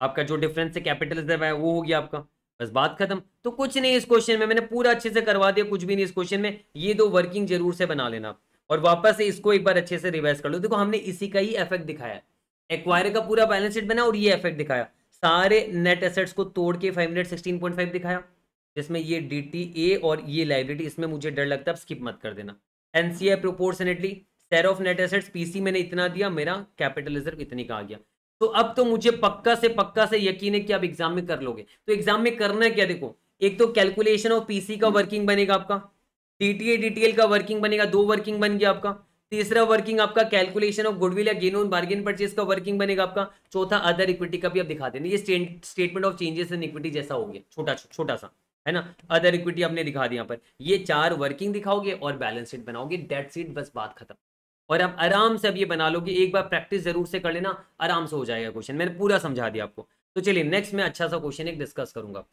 Speaker 2: आपका जो डिफरेंस है कैपिटलिज्म है वो हो गया आपका बस बात खत्म तो कुछ नहीं इस क्वेश्चन में मैंने पूरा अच्छे से करवा दिया कुछ भी
Speaker 1: नहीं इस क्वेश्चन में ये दो वर्किंग जरूर से बना लेना और वापस इसको एक बार अच्छे से रिवाइज कर लो देखो हमने इसी का ही इफेक्ट दिखाया एक्वायर का पूरा बैलेंस शीट बना और ये इफेक्ट दिखाया सारे नेट एसेट्स को तोड़ के five hundred sixteen point five दिखाया जिसमें ये डी टी ए और ये लाइब्रेटी इसमें मुझे डर लगता है स्किप मत कर देना NCI proportionately share of net assets PC मैंने इतना दिया मेरा कैपिटल रिजर्व इतने का आ गया तो अब तो मुझे पक्का से पक्का से यकीन है कि आप एग्जाम में कर लोगे तो एग्जाम में करना है क्या देखो एक तो कैलकुलेशन ऑफ पीसी का वर्किंग हम्म। बनेगा आपका डीटीए डीटीएल का वर्किंग बनेगा दो वर्किंग बन गया आपका तीसरा वर्किंग आपका कैलकुलेशन ऑफ गुडविल या गेन ऑन बार्गेन परचेज का वर्किंग बनेगा आपका चौथा अदर इक्विटी का भी आप दिखा देना ये statement of changes in equity जैसा हो गया छोटा छोटा सा है ना अदर इक्विटी आपने दिखा दिया यहाँ पर ये चार वर्किंग दिखाओगे और बैलेंस शीट बनाओगे डेट शीट बस बात खत्म और आप आराम से अब ये बना लो कि एक बार प्रैक्टिस जरूर से कर लेना आराम से हो जाएगा क्वेश्चन मैंने पूरा समझा दिया आपको तो चलिए नेक्स्ट में अच्छा सा क्वेश्चन एक डिस्कस करूंगा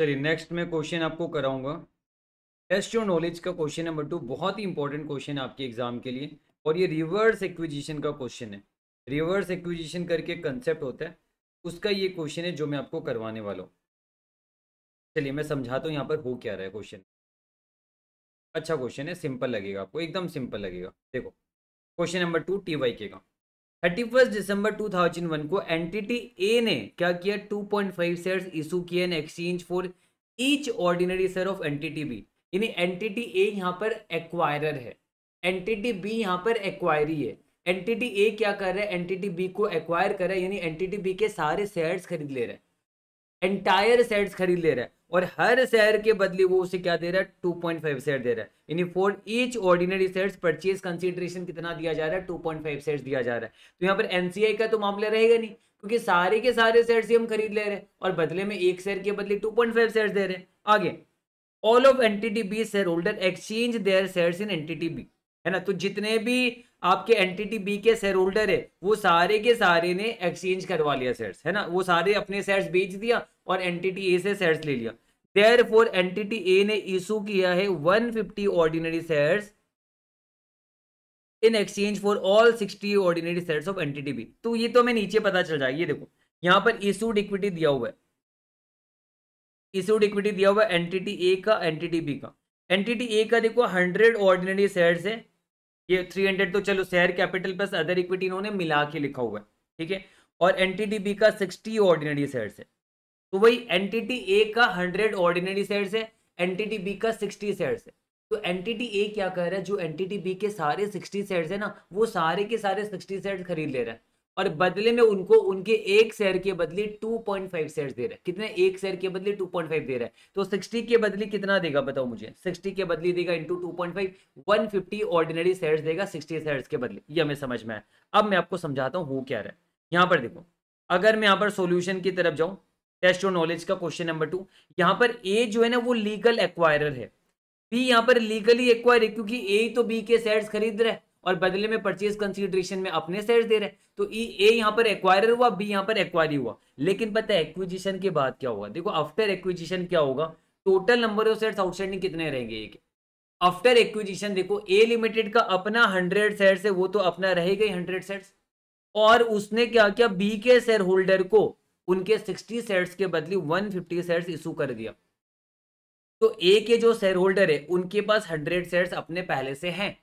Speaker 1: चलिए नेक्स्ट में क्वेश्चन आपको कराऊंगा टेस्ट योर नॉलेज का क्वेश्चन नंबर टू बहुत ही इंपॉर्टेंट क्वेश्चन है आपके एग्जाम के लिए और ये रिवर्स एक्विजिशन का क्वेश्चन है रिवर्स एक्विजिशन करके कंसेप्ट होता है उसका ये क्वेश्चन है जो मैं आपको करवाने वाला हूँ चलिए मैं समझाता हूँ यहाँ पर हो क्या रहा है क्वेश्चन अच्छा क्वेश्चन है सिंपल लगेगा आपको एकदम सिंपल लगेगा देखो question number two T Y के का thirty first December two thousand one को एंटिटी ए ने क्या किया two point five share issue किए in exchange for each ordinary share of entity B यानी एंटिटी ए यहाँ पर एक्वायरर है एंटिटी बी यहाँ पर एक्वायरी है एंटिटी ए क्या कर रहा है एंटिटी बी को एक्वायर कर रहा है यानी एंटिटी बी के सारे शेयर्स खरीद ले रहा है एंटायर शेयर्स खरीद ले रहा है और हर शेयर के बदले वो उसे क्या दे रहा है फाइव शेयर दे रहा है यानी for each ordinary shares purchase consideration कितना दिया जा रहा है टू फाइव शेयर दिया जा रहा है तो यहाँ पर एनसीआई का तो मामला रहेगा नहीं क्योंकि सारे के सारे शेयर ही हम खरीद ले रहे हैं और बदले में एक शेयर के बदले फाइव शेयर दे रहे हैं आगे all of T B share holder exchange their share in entity B है ना तो जितने भी आपके टी बी के शेयर होल्डर है वो सारे के सारे ने एक्सचेंज करवा लिया शेयर है ना वो सारे अपने शेयर बेच दिया और टी ए से शेयर ले लिया देयर फोर एंटिटी ए ने इशू किया है 150 ordinary shares in exchange for all 60 ordinary shares of entity B तो ये तो हमें नीचे पता चल जाएगा ये देखो यहां पर इशूड इक्विटी दिया हुआ है इशूड इक्विटी दिया हुआ है एंटिटी ए का एंटिटी बी का एंटिटी ए का देखो हंड्रेड ऑर्डिनरी शेयर्स है ये थ्री हंड्रेड तो चलो share capital plus other equity इन्होंने मिला के लिखा हुआ है ठीक है और एंटिटी बी का सिक्सटी ऑर्डिनरी शेयर्स है तो वही एंटिटी ए का हंड्रेड ऑर्डिनरी सेट है एंटिटी बी का सिक्सटी सेट्स है तो एंटिटी ए क्या कर रहा है जो एंटिटी बी के सारे सिक्सटी सेट्स है ना वो सारे के सारे सिक्सटी सेट्स खरीद ले रहा है और बदले में उनको उनके एक शेयर के बदले 2.5 शेयर दे रहा है कितने एक शेयर के बदले 2.5 दे रहा है तो 60 के बदले कितना देगा बताओ मुझे 60 के बदले देगा into two point five one fifty ordinary share देगा 60 शेयर के बदले ये हमें समझ में आया अब मैं आपको समझाता हूँ वो क्या रहा है यहाँ पर देखो अगर मैं यहाँ पर सोल्यूशन की तरफ जाऊँ टेस्ट और नॉलेज का क्वेश्चन नंबर टू यहाँ पर ए जो है ना वो लीगल एक्वायरर है बी यहाँ पर लीगली एक्वायर तो है क्योंकि ए तो बी के शेयर्स खरीद रहे और बदले में परचेज कंसिडरेशन में अपने शेयर्स दे रहे तो ई e, ए यहाँ पर एक्वायर हुआ बी यहाँ पर एक्वायरी हुआ लेकिन पता है एक्विजिशन के बाद क्या होगा देखो आफ्टर एक्विजिशन क्या होगा total number of shares outstanding कितने रहेंगे एक आफ्टर एक्विजिशन देखो ए लिमिटेड का अपना हंड्रेड शेयर है वो तो अपना रहेगा ही हंड्रेड शेयर और उसने क्या किया बी के शेयर होल्डर को उनके 60 शेयर्स के बदले 150 शेयर्स इशू कर दिया तो ए के जो शेयर होल्डर है उनके पास 100 शेयर्स अपने पहले से हैं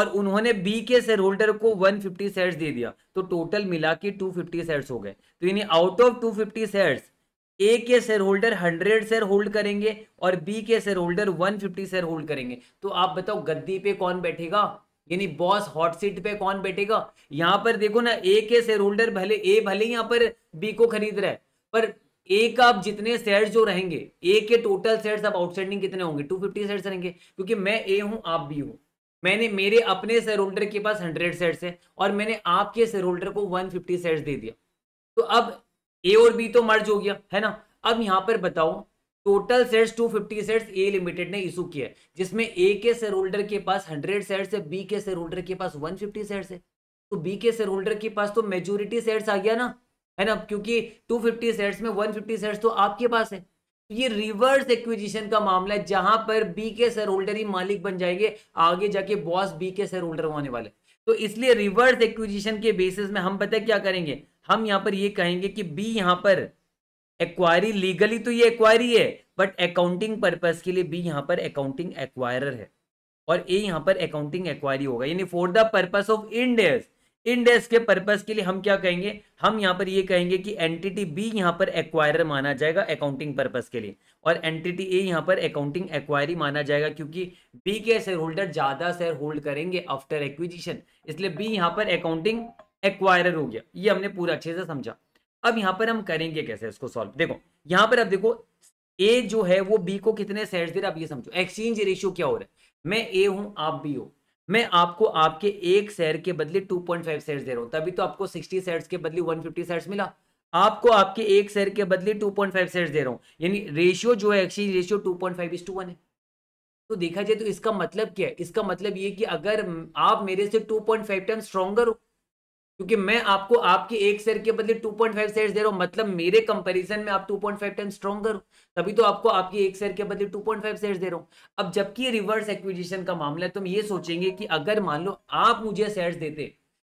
Speaker 1: और उन्होंने बी के शेयर होल्डर को 150 शेयर्स दे दिया तो टोटल मिला के 250 शेयर्स हो गए तो यानी आउट ऑफ 250 शेयर्स ए के share holder hundred share hold करेंगे और बी के शेयर होल्डर 150 शेयर होल्ड करेंगे तो आप बताओ गद्दी पे कौन बैठेगा यानी बॉस हॉट सीट पे कौन बैठेगा यहाँ पर देखो ना ए के शेयर होल्डर भले ए भले ही यहाँ पर बी को खरीद रहा है पर ए का अब जितने शेयर जो रहेंगे ए के टोटल शेयर अब आउटस्टैंडिंग कितने होंगे टू फिफ्टी शेयर्स रहेंगे क्योंकि मैं ए हूँ आप भी हूँ मैंने मेरे अपने शेयर होल्डर के पास हंड्रेड शेयर है और मैंने आपके शेयर होल्डर को वन फिफ्टी दे दिया तो अब ए और बी तो मर्ज हो गया है ना अब यहाँ पर बताओ total sets 250 sets A limited ने इशू किया जिसमें ए के शेयर होल्डर के पास 100 सेट्स है बी के शेयर होल्डर के पास 150 फिफ्टी सेट्स है तो बी के शेयर होल्डर के पास तो मेजोरिटी सेट्स आ गया ना है ना क्योंकि 250 फिफ्टी सेट्स में 150 फिफ्टी सेट्स तो आपके पास है तो ये रिवर्स एक्विजिशन का मामला है जहां पर बी के शेयर होल्डर ही मालिक बन जाएंगे आगे जाके बॉस बी के शेयर होल्डर होने वाले तो इसलिए रिवर्स एक्विजिशन के बेसिस में हम पता क्या करेंगे हम यहाँ पर ये कहेंगे कि बी यहाँ पर एक्वायरी लीगली तो ये एक्वायरी है बट अकाउंटिंग पर्पज के लिए बी यहाँ पर अकाउंटिंग एक्वायरर है और ए यहाँ पर अकाउंटिंग एक्वायरी होगा यानी फॉर द पर्पज ऑफ इंडेस इंडेस के पर्पज के लिए हम क्या कहेंगे हम यहाँ पर ये कहेंगे कि एंटिटी बी यहाँ पर एक्वायरर माना जाएगा अकाउंटिंग पर्पज के लिए और एंटिटी ए यहाँ पर अकाउंटिंग एक्वायरी माना जाएगा क्योंकि बी के शेयर होल्डर ज्यादा शेयर होल्ड करेंगे आफ्टर एक्विजिशन इसलिए बी यहाँ पर अकाउंटिंग एक्वायरर हो गया ये हमने पूरा अच्छे से समझा अब यहां पर हम करेंगे कैसे इसको सॉल्व देखो यहां पर अब देखो ए जो है वो बी को कितने सेट्स दे रहा है अब ये समझो एक्सचेंज रेशियो क्या हो रहा है मैं ए हूं आप बी हो मैं आपको आपके एक शेयर के बदले 2.5 शेयर दे रहा हूं तभी तो आपको 60 शेयर्स के बदले 150 शेयर्स मिला आपको आपके एक शेयर के बदले 2.5 शेयर्स दे रहा हूं यानी रेशियो जो है exchange ratio 2.5 is to one है तो देखा जाए तो इसका मतलब क्या है इसका मतलब ये कि अगर आप मेरे से 2.5 टाइम स्ट्रॉगर हो क्योंकि मैं आपको आपके एक शेयर के बदले 2.5 शेयर दे रहा हूं मतलब मेरे कंपैरिजन में आप 2.5 टाइम स्ट्रॉन्गर हो तभी तो आपको आपकी एक शेयर के बदले 2.5 शेयर दे रहा हूं अब जबकि रिवर्स एक्विजिशन का मामला है तो हम ये सोचेंगे कि अगर मान लो आप मुझे शेयर देते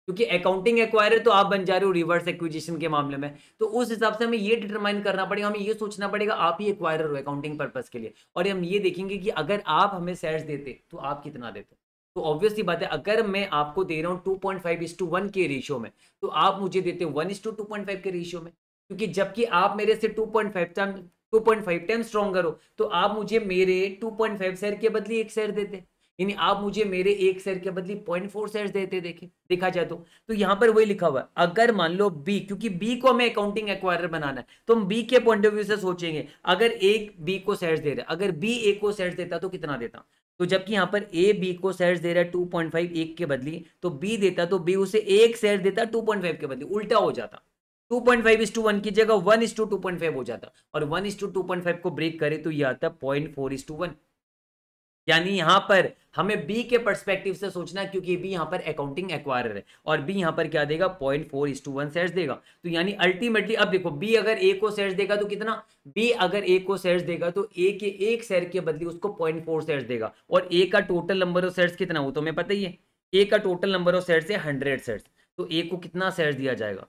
Speaker 1: क्योंकि अकाउंटिंग एक्वायर तो आप बन जा रहे हो रिवर्स एक्विजिशन के मामले में तो उस हिसाब से हमें ये डिटरमाइन करना पड़ेगा हमें ये सोचना पड़ेगा आप ही एक्वायर हो अकाउंटिंग पर्पज के लिए और हम ये देखेंगे कि अगर आप हमें शेयर देते तो आप कितना देते तो ऑब्वियसली बात है अगर मैं आपको दे रहा हूँ two point five is to one के रेशियो में तो आप मुझे देते हो one is to two point five के रेशियो में क्योंकि जबकि आप मेरे से two point five time two point five time stronger हो तो आप मुझे मेरे टू पॉइंट फाइव शेयर के बदले एक शेयर देते यानी आप मुझे मेरे एक शेयर के बदले पॉइंट फोर शेयर देते देखे देखा जाए तो तो यहाँ पर वही लिखा हुआ है अगर मान लो बी क्योंकि बी को हमें अकाउंटिंग एक्वायर बनाना है तो हम बी के पॉइंट ऑफ व्यू से सोचेंगे अगर एक बी को शेयर दे रहे अगर बी ए को शेयर देता तो कितना देता तो जबकि यहाँ पर ए बी को शेयर्स दे रहा है टू पॉइंट फाइव एक के बदली तो बी देता तो बी उसे एक शेयर देता टू पॉइंट फाइव के बदली उल्टा हो जाता two point five is to one की जगह one is to two point five हो जाता और one is to two point five को ब्रेक करे तो यह आता point four is to one यानी यहां पर हमें बी के परस्पेक्टिव से सोचना है क्योंकि बी यहां पर अकाउंटिंग एक्वायर है और बी यहां पर क्या देगा point four is to one sets देगा तो यानी अल्टीमेटली अब देखो बी अगर ए को सेट्स देगा तो कितना बी अगर ए को सेट्स देगा तो ए के एक शेयर के बदले उसको पॉइंट फोर सेट्स देगा और ए का टोटल नंबर ऑफ सेट्स कितना वो तो हमें पता ही है ए का टोटल नंबर ऑफ सेट्स है हंड्रेड सेट्स तो ए को कितना सेट्स दिया जाएगा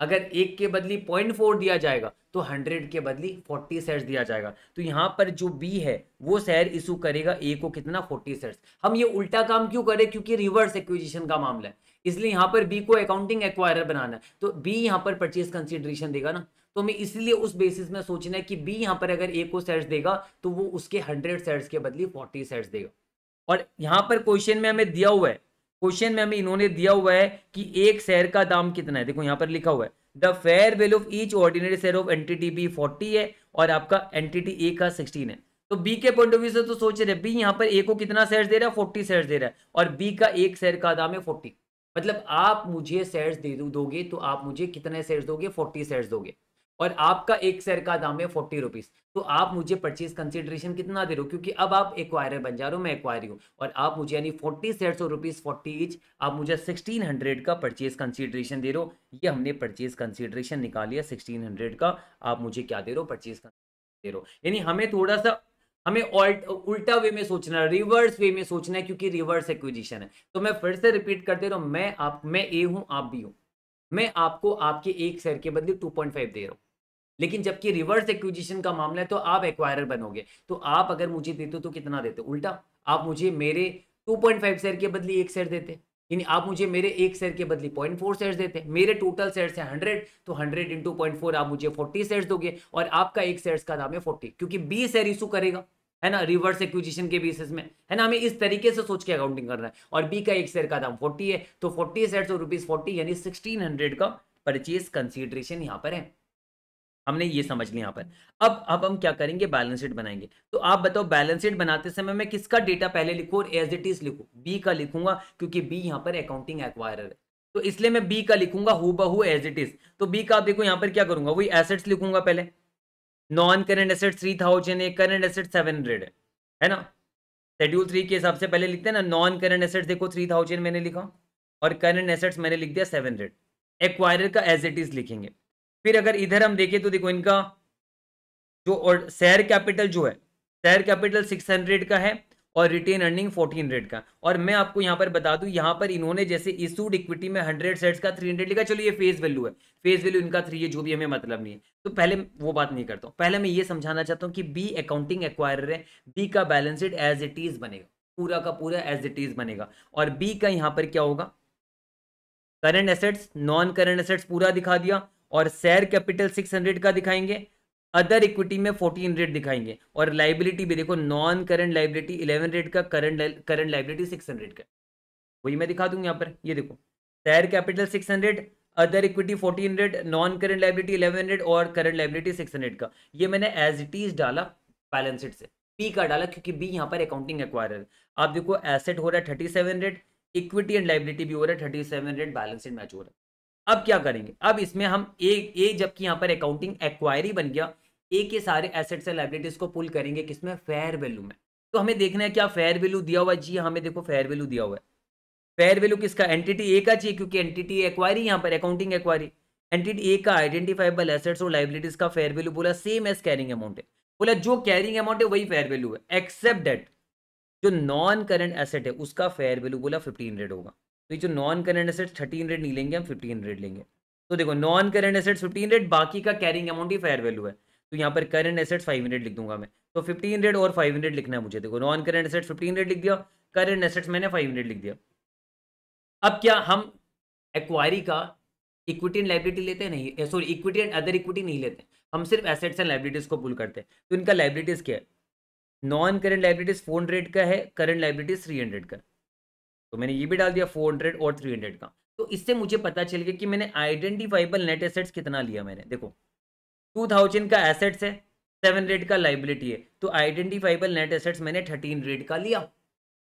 Speaker 1: अगर एक के बदली पॉइंट फोर दिया जाएगा तो हंड्रेड के बदली फोर्टी सेट्स दिया जाएगा तो यहाँ पर जो बी है वो शेयर इशू करेगा ए को कितना फोर्टी सेट्स हम ये उल्टा काम क्यों करें क्योंकि रिवर्स एक्विजिशन का मामला है इसलिए यहाँ पर बी को अकाउंटिंग एक्वायर बनाना है तो बी यहाँ पर परचेज कंसिडरेशन देगा ना तो हमें इसलिए उस बेसिस में सोचना है कि बी यहाँ पर अगर ए को सेट्स देगा तो वो उसके हंड्रेड सेट्स के बदली फोर्टी सेट्स देगा और यहाँ पर क्वेश्चन में हमें दिया हुआ है क्वेश्चन में हमें इन्होंने दिया हुआ है कि एक शेयर का दाम कितना है देखो यहाँ पर लिखा हुआ है the fair value of each ordinary share of entity B forty है और आपका एंटिटी ए का सिक्सटीन है तो बी के पॉइंट ऑफ व्यू से तो सोच रहे बी यहाँ पर ए को कितना शेयर दे रहा है फोर्टी शेयर दे रहा है और बी का एक शेयर का दाम है फोर्टी मतलब आप मुझे शेयर दे दोगे तो आप मुझे कितने शेयर दोगे फोर्टी शेयर दोगे और आपका एक शेयर का दाम है फोर्टी रुपीज़ तो आप मुझे परचेज कंसिडरेशन कितना दे रहे हो क्योंकि अब आप एक बन जा रहे हो मैं एक्वायर हूँ और आप मुझे यानी फोर्टी सेट सौ रुपीज़ फोर्टी इच आप मुझे सिक्सटीन हंड्रेड का परचेज कंसिडरेशन दे रहे हो ये हमने परचेज कंसिडरेशन निकालिया सिक्सटीन हंड्रेड का आप मुझे क्या दे रहे हो परचेज दे रहे हो यानी हमें थोड़ा सा हमें ऑल्ट उल्टा वे में सोचना है रिवर्स वे में सोचना है क्योंकि रिवर्स एक्विजिशन है तो मैं फिर से रिपीट कर दे रहा हूँ मैं आप मैं ए हूँ आप भी हूँ मैं आपको आपके एक शेयर के बदले टू पॉइंट फाइव दे रहा हूँ लेकिन जबकि रिवर्स एक्विजिशन का मामला है तो आप एक्वायरर बनोगे तो आप अगर मुझे देते तो कितना देते उल्टा आप मुझे मेरे 2.5 शेयर के बदले एक शेयर देते यानी आप मुझे मेरे एक शेयर के बदले 0.4 शेयर देते मेरे टोटल शेयर है 100 तो 100 इंटू पॉइंट आप मुझे 40 शेयर दोगे और आपका एक शेयर का दाम है 40 क्योंकि बी शेयर इशू करेगा है ना रिवर्स एक्विजिशन के बेसिस में है ना हमें इस तरीके से सोच के अकाउंटिंग करना है और बी का एक शेयर का दाम फोर्टी है तो फोर्टी शेयर और रुपीज फोर्टी यानी सिक्सटीन का परचेज कंसिडरेशन यहाँ पर है हमने ये समझ लिया यहाँ पर अब अब हम क्या करेंगे बैलेंस शीट बनाएंगे तो आप बताओ बैलेंस शीट बनाते समय मैं किसका डेटा पहले लिखूँ और एज इट इज लिखूँ बी का लिखूंगा क्योंकि बी यहाँ पर अकाउंटिंग एक्वायर है तो इसलिए मैं बी का लिखूंगा हु बहू एज इट इज तो बी का आप देखो यहाँ पर क्या करूंगा वही एसेट्स लिखूंगा पहले non current asset three thousand है करेंट एसेट सेवन हंड्रेड है है ना शेड्यूल थ्री के हिसाब से पहले लिखते हैं ना नॉन करेंट एसेट्स देखो थ्री थाउजेंड मैंने लिखा और करेंट एसेट्स मैंने लिख दिया सेवन हंड्रेड एक्वायर का एज इट इज लिखेंगे फिर अगर इधर हम देखें तो देखो इनका जो शेयर कैपिटल जो है शेयर कैपिटल सिक्स हंड्रेड का है और रिटेन अर्निंग फोर्टीन हंड्रेड का और मैं आपको यहां पर बता दू यहां पर इन्होंने जैसे इशूड इक्विटी में हंड्रेड सेट्स का थ्री हंड्रेड लिखा चलो ये फेस वैल्यू है फेस वैल्यू इनका थ्री है जो भी हमें मतलब नहीं है तो पहले वो बात नहीं करता हूं पहले मैं ये समझाना चाहता हूं कि बी अकाउंटिंग एक्वायर है बी का बैलेंस एज इट इज बनेगा पूरा का पूरा एज इट इज बनेगा और बी का यहां पर क्या होगा current assets non current assets पूरा दिखा दिया और शेयर कैपिटल सिक्स हंड्रेड का दिखाएंगे अदर इक्विटी में फोर्टी हंड्रेड दिखाएंगे और लाइबिलिटी भी देखो नॉन करंट लाइबिलिटी इलेवन का current current liability six hundred का वही मैं दिखा दूंगा यहाँ पर ये देखो share capital six hundred other equity fourteen hundred non current liability eleven hundred और करंट लाइबिलिटी सिक्स हंड्रेड का ये मैंने एज इट इज डाला बैलेंस से पी का डाला क्योंकि बी यहाँ पर अकाउंटिंग एक्वायर आप देखो एसेट हो रहा है thirty seven hundred equity and liability भी हो रहा है thirty seven hundred balance match हो रहा है अब क्या करेंगे अब इसमें हम ए ए जबकि यहाँ पर अकाउंटिंग एक्वायरी बन गया ए के सारे एसेट्स एंड लाइब्रेटीज को पुल करेंगे किसमें फेयर वैल्यू में तो हमें देखना है क्या फेयर वैल्यू दिया हुआ है जी हाँ, हमें देखो फेयर वैल्यू दिया हुआ है फेयर वैल्यू किसका एंटिटी ए का चाहिए क्योंकि एंटिटी एक्वायरी यहाँ पर अकाउंटिंग एक्वायरी एंटिटी ए का आइडेंटिफाइबल एसेट्स और लाइब्रेटीज का फेयर वैल्यू बोला सेम एज कैरिंग अमाउंट है बोला जो कैरिंग अमाउंट है वही फेयर वैल्यू है एक्सेप्ट डेट जो नॉन करेंट एसेट है उसका फेयर वैल्यू बोला फिफ्टीन हंड्रेड होगा तो जो non current assets thirty hundred नहीं लेंगे हम फिफ्टी हंड्रेड लेंगे तो देखो non current assets fifty hundred बाकी का कैरिंग अमाउंट ही फेयर वैल्यू है तो यहाँ पर करेंट एसेट्स फाइव हंड्रेड लिख दूंगा मैं तो फिफ्टी हंड्रेड और फाइव हंड्रेड लिखना है मुझे देखो non current assets fifty hundred लिख दिया करेंट एसेट्स मैंने फाइव हंड्रेड लिख दिया अब क्या हम एक्वायरी का इक्विटी एंड लाइब्रेटी लेते हैं नहीं sorry equity and other equity नहीं लेते हम सिर्फ एसेट्स एंड लाइब्रेटीज को पुल करते हैं तो इनका लाइब्रेटीज क्या है non current liabilities four hundred का है करेंट लाइब्रेटीज थ्री हंड्रेड का तो मैंने ये भी डाल दिया फोर हंड्रेड और थ्री हंड्रेड का तो इससे मुझे पता चल गया कि मैंने आइडेंटिफाइबल नेट एसेट्स कितना लिया मैंने देखो टू थाउजेंड का एसेट्स है सेवन रेट का लाइबिलिटी है तो आइडेंटिफाइबल नेट एसेट्स मैंने थर्टीन रेट का लिया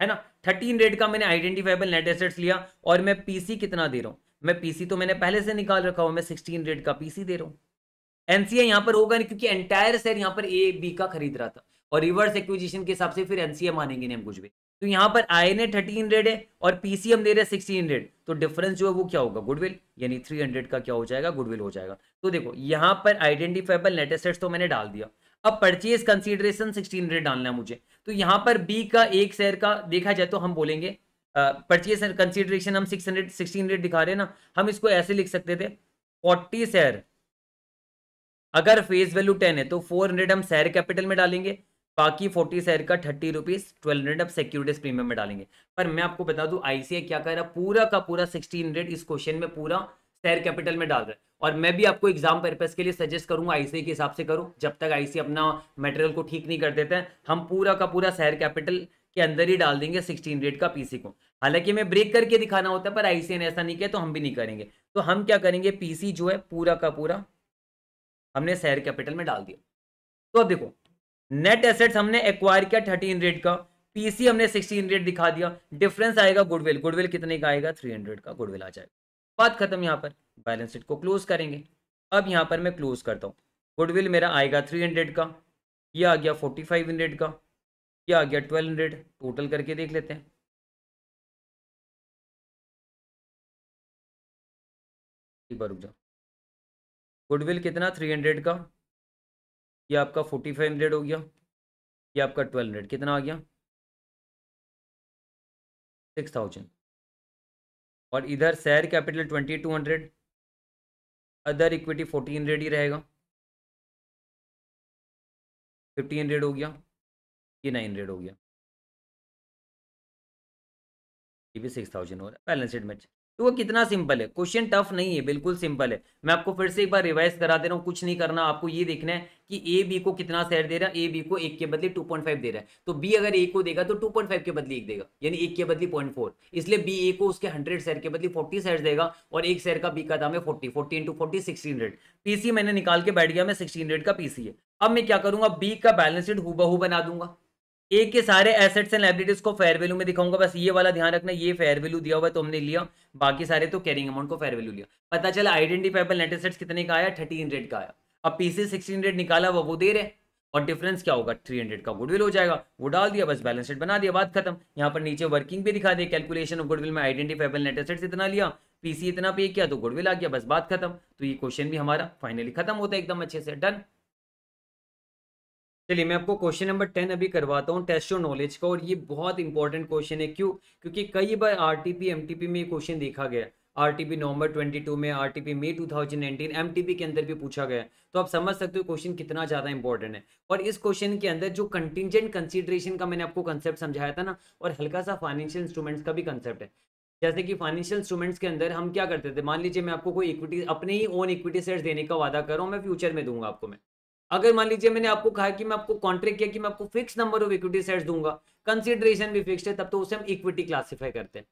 Speaker 1: है ना थर्टीन रेट का मैंने आइडेंटिफाइबल नेट एसेट्स लिया और मैं पीसी कितना दे रहा हूँ मैं पीसी तो मैंने पहले से निकाल रखा हुआ मैं सिक्सटीन रेट का पीसी दे रहा हूँ एनसीए यहाँ पर होगा नहीं क्योंकि एंटायर शेयर यहाँ पर ए बी का खरीद रहा था और रिवर्स एक्विजिशन के हिसाब से फिर एनसीए मानेंगे नहीं हम कुछ भी तो यहाँ पर I N A thirty hundred है और पीसीएम दे रहे हैं सिक्सटी हंड्रेड तो डिफरेंस जो है वो क्या होगा गुडविल यानी थ्री हंड्रेड का क्या हो जाएगा गुडविल हो जाएगा तो देखो यहाँ पर आइडेंटिफाइबल नेट एसेट्स तो मैंने डाल दिया अब परचेज कंसिडरेशन सिक्सटी हंड्रेड डालना है मुझे तो यहाँ पर बी का एक शेयर का देखा जाए तो हम बोलेंगे परचेज कंसिडरेशन हम सिक्स हंड्रेड सिक्सटी हंड्रेड दिखा रहे हैं ना हम इसको ऐसे लिख सकते थे फोर्टी शेयर अगर फेस वैल्यू टेन है तो फोर हंड्रेड हम शेयर कैपिटल में डालेंगे बाकी फोर्टी शेयर का थर्टी रुपीज ट्वेल्व हंड्रेड आप सिक्योरिटीज प्रीमियम में डालेंगे पर मैं आपको बता दूं आईसीए क्या कर रहा पूरा का पूरा सिक्सटीन हंड्रेड इस क्वेश्चन में पूरा शेयर कैपिटल में डाल रहा है और मैं भी आपको एग्जाम पर्पज के लिए सजेस्ट करूंगा आईसीआई के हिसाब से करो जब तक आईसी अपना मटेरियल को ठीक नहीं कर देते हैं हम पूरा का पूरा शेयर कैपिटल के अंदर ही डाल देंगे सिक्सटीन रेट का पीसी को हालांकि हमें ब्रेक करके दिखाना होता है पर आईसीए ने ऐसा नहीं किया तो हम भी नहीं करेंगे तो हम क्या करेंगे पीसी जो है पूरा का पूरा हमने शेयर कैपिटल में डाल दिया तो अब देखो नेट एसेट्स हमने एक्वायर किया थर्टीन रेट का पीसी हमने सिक्सटीन रेट दिखा दिया डिफरेंस आएगा गुडविल गुडविल कितने का आएगा थ्री हंड्रेड का गुडविल आ जाएगा बात खत्म यहाँ पर बैलेंस शीट को क्लोज करेंगे अब यहाँ पर मैं क्लोज करता हूँ गुडविल
Speaker 2: मेरा आएगा थ्री हंड्रेड का ये आ गया फोर्टी फाइव हंड्रेड का ये आ गया ट्वेल्व हंड्रेड टोटल करके देख लेते हैं रुक जाओ गुडविल कितना थ्री हंड्रेड का ये आपका फोर्टी फाइव हंड्रेड हो गया ये आपका ट्वेल्व हंड्रेड कितना आ गया सिक्स थाउजेंड और इधर share capital twenty two hundred other equity fourteen hundred ही रहेगा फिफ्टी हंड्रेड हो गया ये नाइन हंड्रेड हो गया ये भी सिक्स थाउजेंड हो रहा है बैलेंस शीट में तो वो कितना
Speaker 1: सिंपल है क्वेश्चन टफ नहीं है बिल्कुल सिंपल है मैं आपको फिर से एक बार रिवाइज करा दे रहा हूँ कुछ नहीं करना आपको ये देखना है कि ए बी को कितना शेयर दे रहा है ए बी को एक के बदले 2.5 दे रहा है तो बी अगर ए को देगा तो 2.5 के बदले एक देगा यानी एक के बदले 0.4 इसलिए बी ए को उसके 100 शेयर के बदले 40 शेयर देगा और एक शेयर का बी का दाम है 40 40 into forty sixty hundred PC मैंने निकाल के बैठ गया मैं सिक्सटी का पीसी है अब मैं क्या करूंगा बी का बैलेंस शीट हुबहू बना दूंगा ए के सारे एसेट्स एंड लाइब्रेटीज को फेयर वैल्यू में दिखाऊंगा बस ये वाला ध्यान रखना ये फेयर वैल्यू दिया हुआ है तो हमने लिया बाकी सारे तो कैरिंग अमाउंट को फेयर वैल्यू लिया पता चला आइडेंटिफाइबल नेट एसेट्स कितने का आया थर्टी हंड्रेड का आया अब पीसी सिक्सटी हंड्रेड निकाला वो वो दे रहे और डिफरेंस क्या होगा थ्री हंड्रेड का गुडविल हो जाएगा वो डाल दिया बस बैलेंस शीट बना दिया बात खत्म यहाँ पर नीचे वर्किंग भी दिखा दे कैलकुलेशन ऑफ गुडविल में आइडेंटिफाइबल नेट एसेट्स इतना लिया पीसी इतना पे किया तो गुडविल आ गया बस बात खत्म तो ये क्वेश्चन भी हमारा फाइनली खत्म होता है एकदम अच्छे से डन चलिए मैं आपको क्वेश्चन नंबर टेन अभी करवाता हूँ टेस्ट और नॉलेज का और ये बहुत इंपॉर्टेंट क्वेश्चन है क्यों क्योंकि कई बार R T P M T में ये क्वेश्चन देखा गया R T P November twenty two में R T P May two thousand nineteen M T P के अंदर भी पूछा गया तो आप समझ सकते हो क्वेश्चन कितना ज़्यादा इंपॉर्टेंट है और इस क्वेश्चन के अंदर जो कंटिजेंट कंसिडरेशन का मैंने आपको कंसेप्ट समझाया था ना और हल्का सा फाइनेंशियल इंस्ट्रूमेंट्स का भी कंसेप्ट है जैसे कि फाइनेंशियल इंस्ट्रूमेंट्स के अंदर हम क्या करते थे मान लीजिए मैं आपको कोई इक्विटी अपने ही ओन इक्विटी शेयर देने का वादा कर रहा हूँ मैं फ्यूचर में दूंगा आपको मैं अगर मान लीजिए मैंने आपको कहा कि मैं आपको कॉन्ट्रैक्ट किया कि मैं आपको fix number of equity shares दूंगा कंसिडरेशन भी फिक्स है तब तो उसे हम इक्विटी क्लासीफाई करते हैं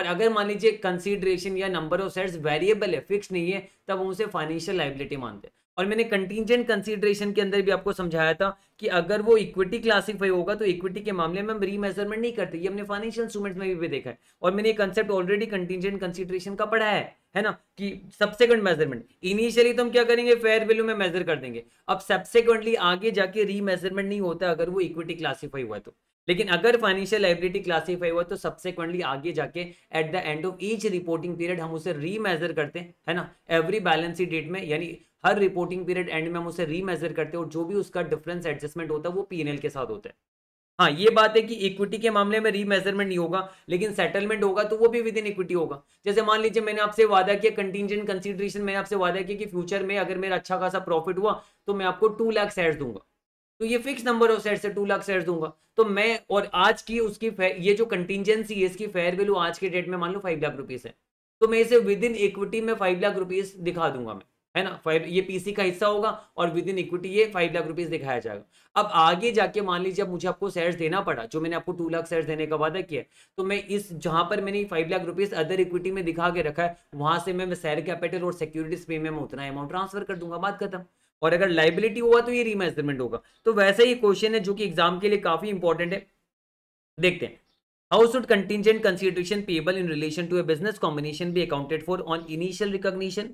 Speaker 1: और अगर मान लीजिए कंसिडरेशन या नंबर ऑफ शेयर्स वेरिएबल है फिक्स नहीं है तब हम उसे फाइनेंशियल लाइबिलिटी मानते हैं और मैंने कंटिजेंट कंसिडरेशन के अंदर भी आपको समझाया था कि अगर वो इक्विटी क्लासिफाई होगा तो इक्विटी के मामले में हम रीमेजरमेंट नहीं करते ये हमने फाइनेंशियल इंस्ट्रूमेंट्स में भी भी देखा है और मैंने ये कंसेप्ट ऑलरेडी कंटिजेंट कंसिडरेशन का पढ़ा है है ना कि सबसेकंड मेजरमेंट इनिशियली तो हम क्या करेंगे फेयर वैल्यू में मेजर कर देंगे अब सबसेक्वेंटली आगे जाके रीमेजरमेंट नहीं होता अगर वो इक्विटी क्लासीफाई हुआ तो लेकिन अगर फाइनेंशियल लाइबिलिटी क्लासीफाई हुआ तो सबसेक्वेंटली आगे जाके at the end of each reporting period हम उसे रीमेजर करते हैं है ना एवरी बैलेंस डेट में यानी हर रिपोर्टिंग पीरियड एंड में हम उसे रीमेजर करते हैं और जो भी उसका डिफरेंस एडजस्टमेंट होता है वो पीएनएल के साथ होता है हाँ ये बात है कि इक्विटी के मामले में रीमेजरमेंट नहीं होगा लेकिन सेटलमेंट होगा तो वो भी विद इन इक्विटी होगा जैसे मान लीजिए मैंने आपसे वादा किया कंटिजेंट कंसिडरेशन मैंने आपसे वादा किया कि फ्यूचर में अगर मेरा अच्छा खासा प्रॉफिट हुआ तो मैं आपको टू लाख शेयर दूंगा तो ये फिक्स नंबर ऑफ शेयर से टू लाख शेयर दूंगा तो मैं और आज की उसकी ये जो कंटिजेंसी है इसकी फेयर वैल्यू आज के डेट में मान लो फाइव लाख रुपीज है तो मैं इसे विद इन इक्विटी में फाइव लाख रुपीज दिखा दूंगा मैं है ना फाइव ये पीसी का हिस्सा होगा और विद इन इक्विटी ये फाइव लाख रुपीज दिखाया जाएगा अब आगे जाके मान लीजिए अब मुझे आपको शेयर देना पड़ा जो मैंने आपको टू लाख शेयर देने का वादा किया तो मैं इस जहां पर मैंने five lakh rupees other equity में दिखा के रखा है वहां से मैं शेयर कैपिटल और सिक्योरिटीज प्रीमियम उतना अमाउंट ट्रांसफर कर दूंगा बात खत्म और अगर लाइबिलिटी हुआ तो ये रीमेजरमेंट होगा तो वैसे ही क्वेश्चन है जो कि एग्जाम के लिए काफी इंपॉर्टेंट है देखते हैं how should contingent consideration payable in relation to a business combination भी accounted for on initial recognition?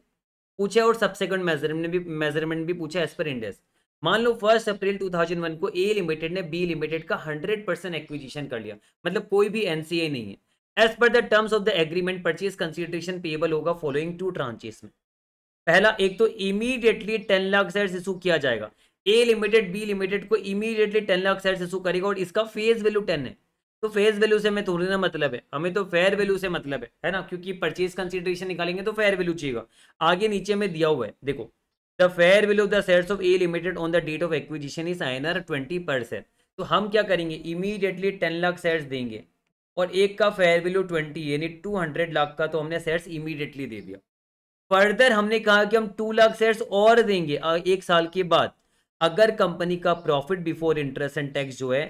Speaker 1: पूछे और सबसेकेंड मेजरमेंट भी मेजरमेंट भी पूछा एज पर इंडेस मान लो फर्स्ट अप्रैल 2001 को ए लिमिटेड ने बी लिमिटेड का 100 परसेंट एक्विजिशन कर लिया मतलब कोई भी एनसीए नहीं है as per the terms of the agreement purchase consideration payable होगा फॉलोइंग टू ट्रांचेस में पहला एक तो इमीडिएटली 10 लाख शेयर इशू किया जाएगा ए लिमिटेड बी लिमिटेड को immediately ten lakh share issue करेगा और इसका फेस वैल्यू टेन है तो फेस वैल्यू से हमें थोड़ी ना मतलब है हमें तो फेयर वैल्यू से मतलब है है ना क्योंकि परचेज कंसिडरेशन निकालेंगे तो फेयर वैल्यू चाहिएगा आगे नीचे में दिया हुआ है देखो the fair value of the shares of A limited on the date of acquisition is I twenty percent तो हम क्या करेंगे इमीडिएटली टेन लाख सेट्स देंगे और एक का फेयर वैल्यू ट्वेंटी यानी टू हंड्रेड लाख का तो हमने सेट्स इमीडिएटली दे दिया फर्दर हमने कहा कि हम टू लाख सेट्स और देंगे एक साल के बाद अगर कंपनी का profit before interest and tax जो है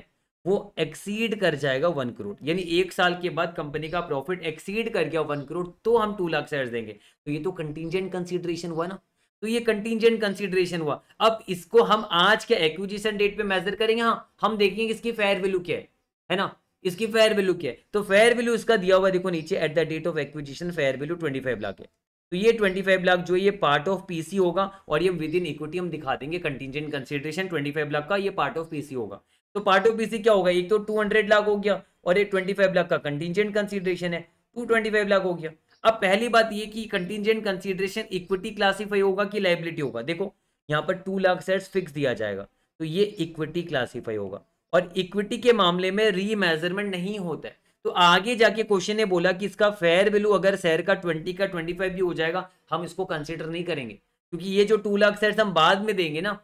Speaker 1: वो एक्सीड कर जाएगा वन करोड़ यानी एक साल के बाद कंपनी का प्रॉफिट एक्सीड कर गया वन करोड़ तो हम टू लाख शेयर देंगे तो ये तो कंटिजेंट कंसिडरेशन हुआ ना तो ये कंटिजेंट कंसिडरेशन हुआ अब इसको हम आज के एक्विजिशन डेट पे मेजर करेंगे हाँ हम देखेंगे इसकी फेयर वैल्यू क्या है है ना इसकी फेयर वैल्यू क्या है तो फेयर वैल्यू इसका दिया हुआ देखो नीचे at the date of acquisition fair value twenty five lakh है तो ये 25 लाख जो ये पार्ट ऑफ पीसी होगा और ये विद इन इक्विटी हम दिखा देंगे कंटिजेंट कंसिडरेशन 25 लाख का ये पार्ट ऑफ पीसी होगा तो पार्ट ऑफ बीसी क्या होगा एक तो टू हंड्रेड लाख हो गया और एक ट्वेंटी फाइव लाख का कंटिजेंट कंसिडरेशन है टू ट्वेंटी फाइव लाख हो गया अब पहली बात ये कि कंटिजेंट कंसिडरेशन इक्विटी क्लासीफाई होगा कि लाइबिलिटी होगा देखो यहाँ पर टू लाख सेट्स फिक्स दिया जाएगा तो ये इक्विटी क्लासीफाई होगा और इक्विटी के मामले में रीमेजरमेंट नहीं होता है तो आगे जाके क्वेश्चन ने बोला कि इसका फेयर वैल्यू अगर शेयर का ट्वेंटी का ट्वेंटी फाइव भी हो जाएगा हम इसको कंसिडर नहीं करेंगे क्योंकि ये जो टू लाख शेयर हम बाद में देंगे ना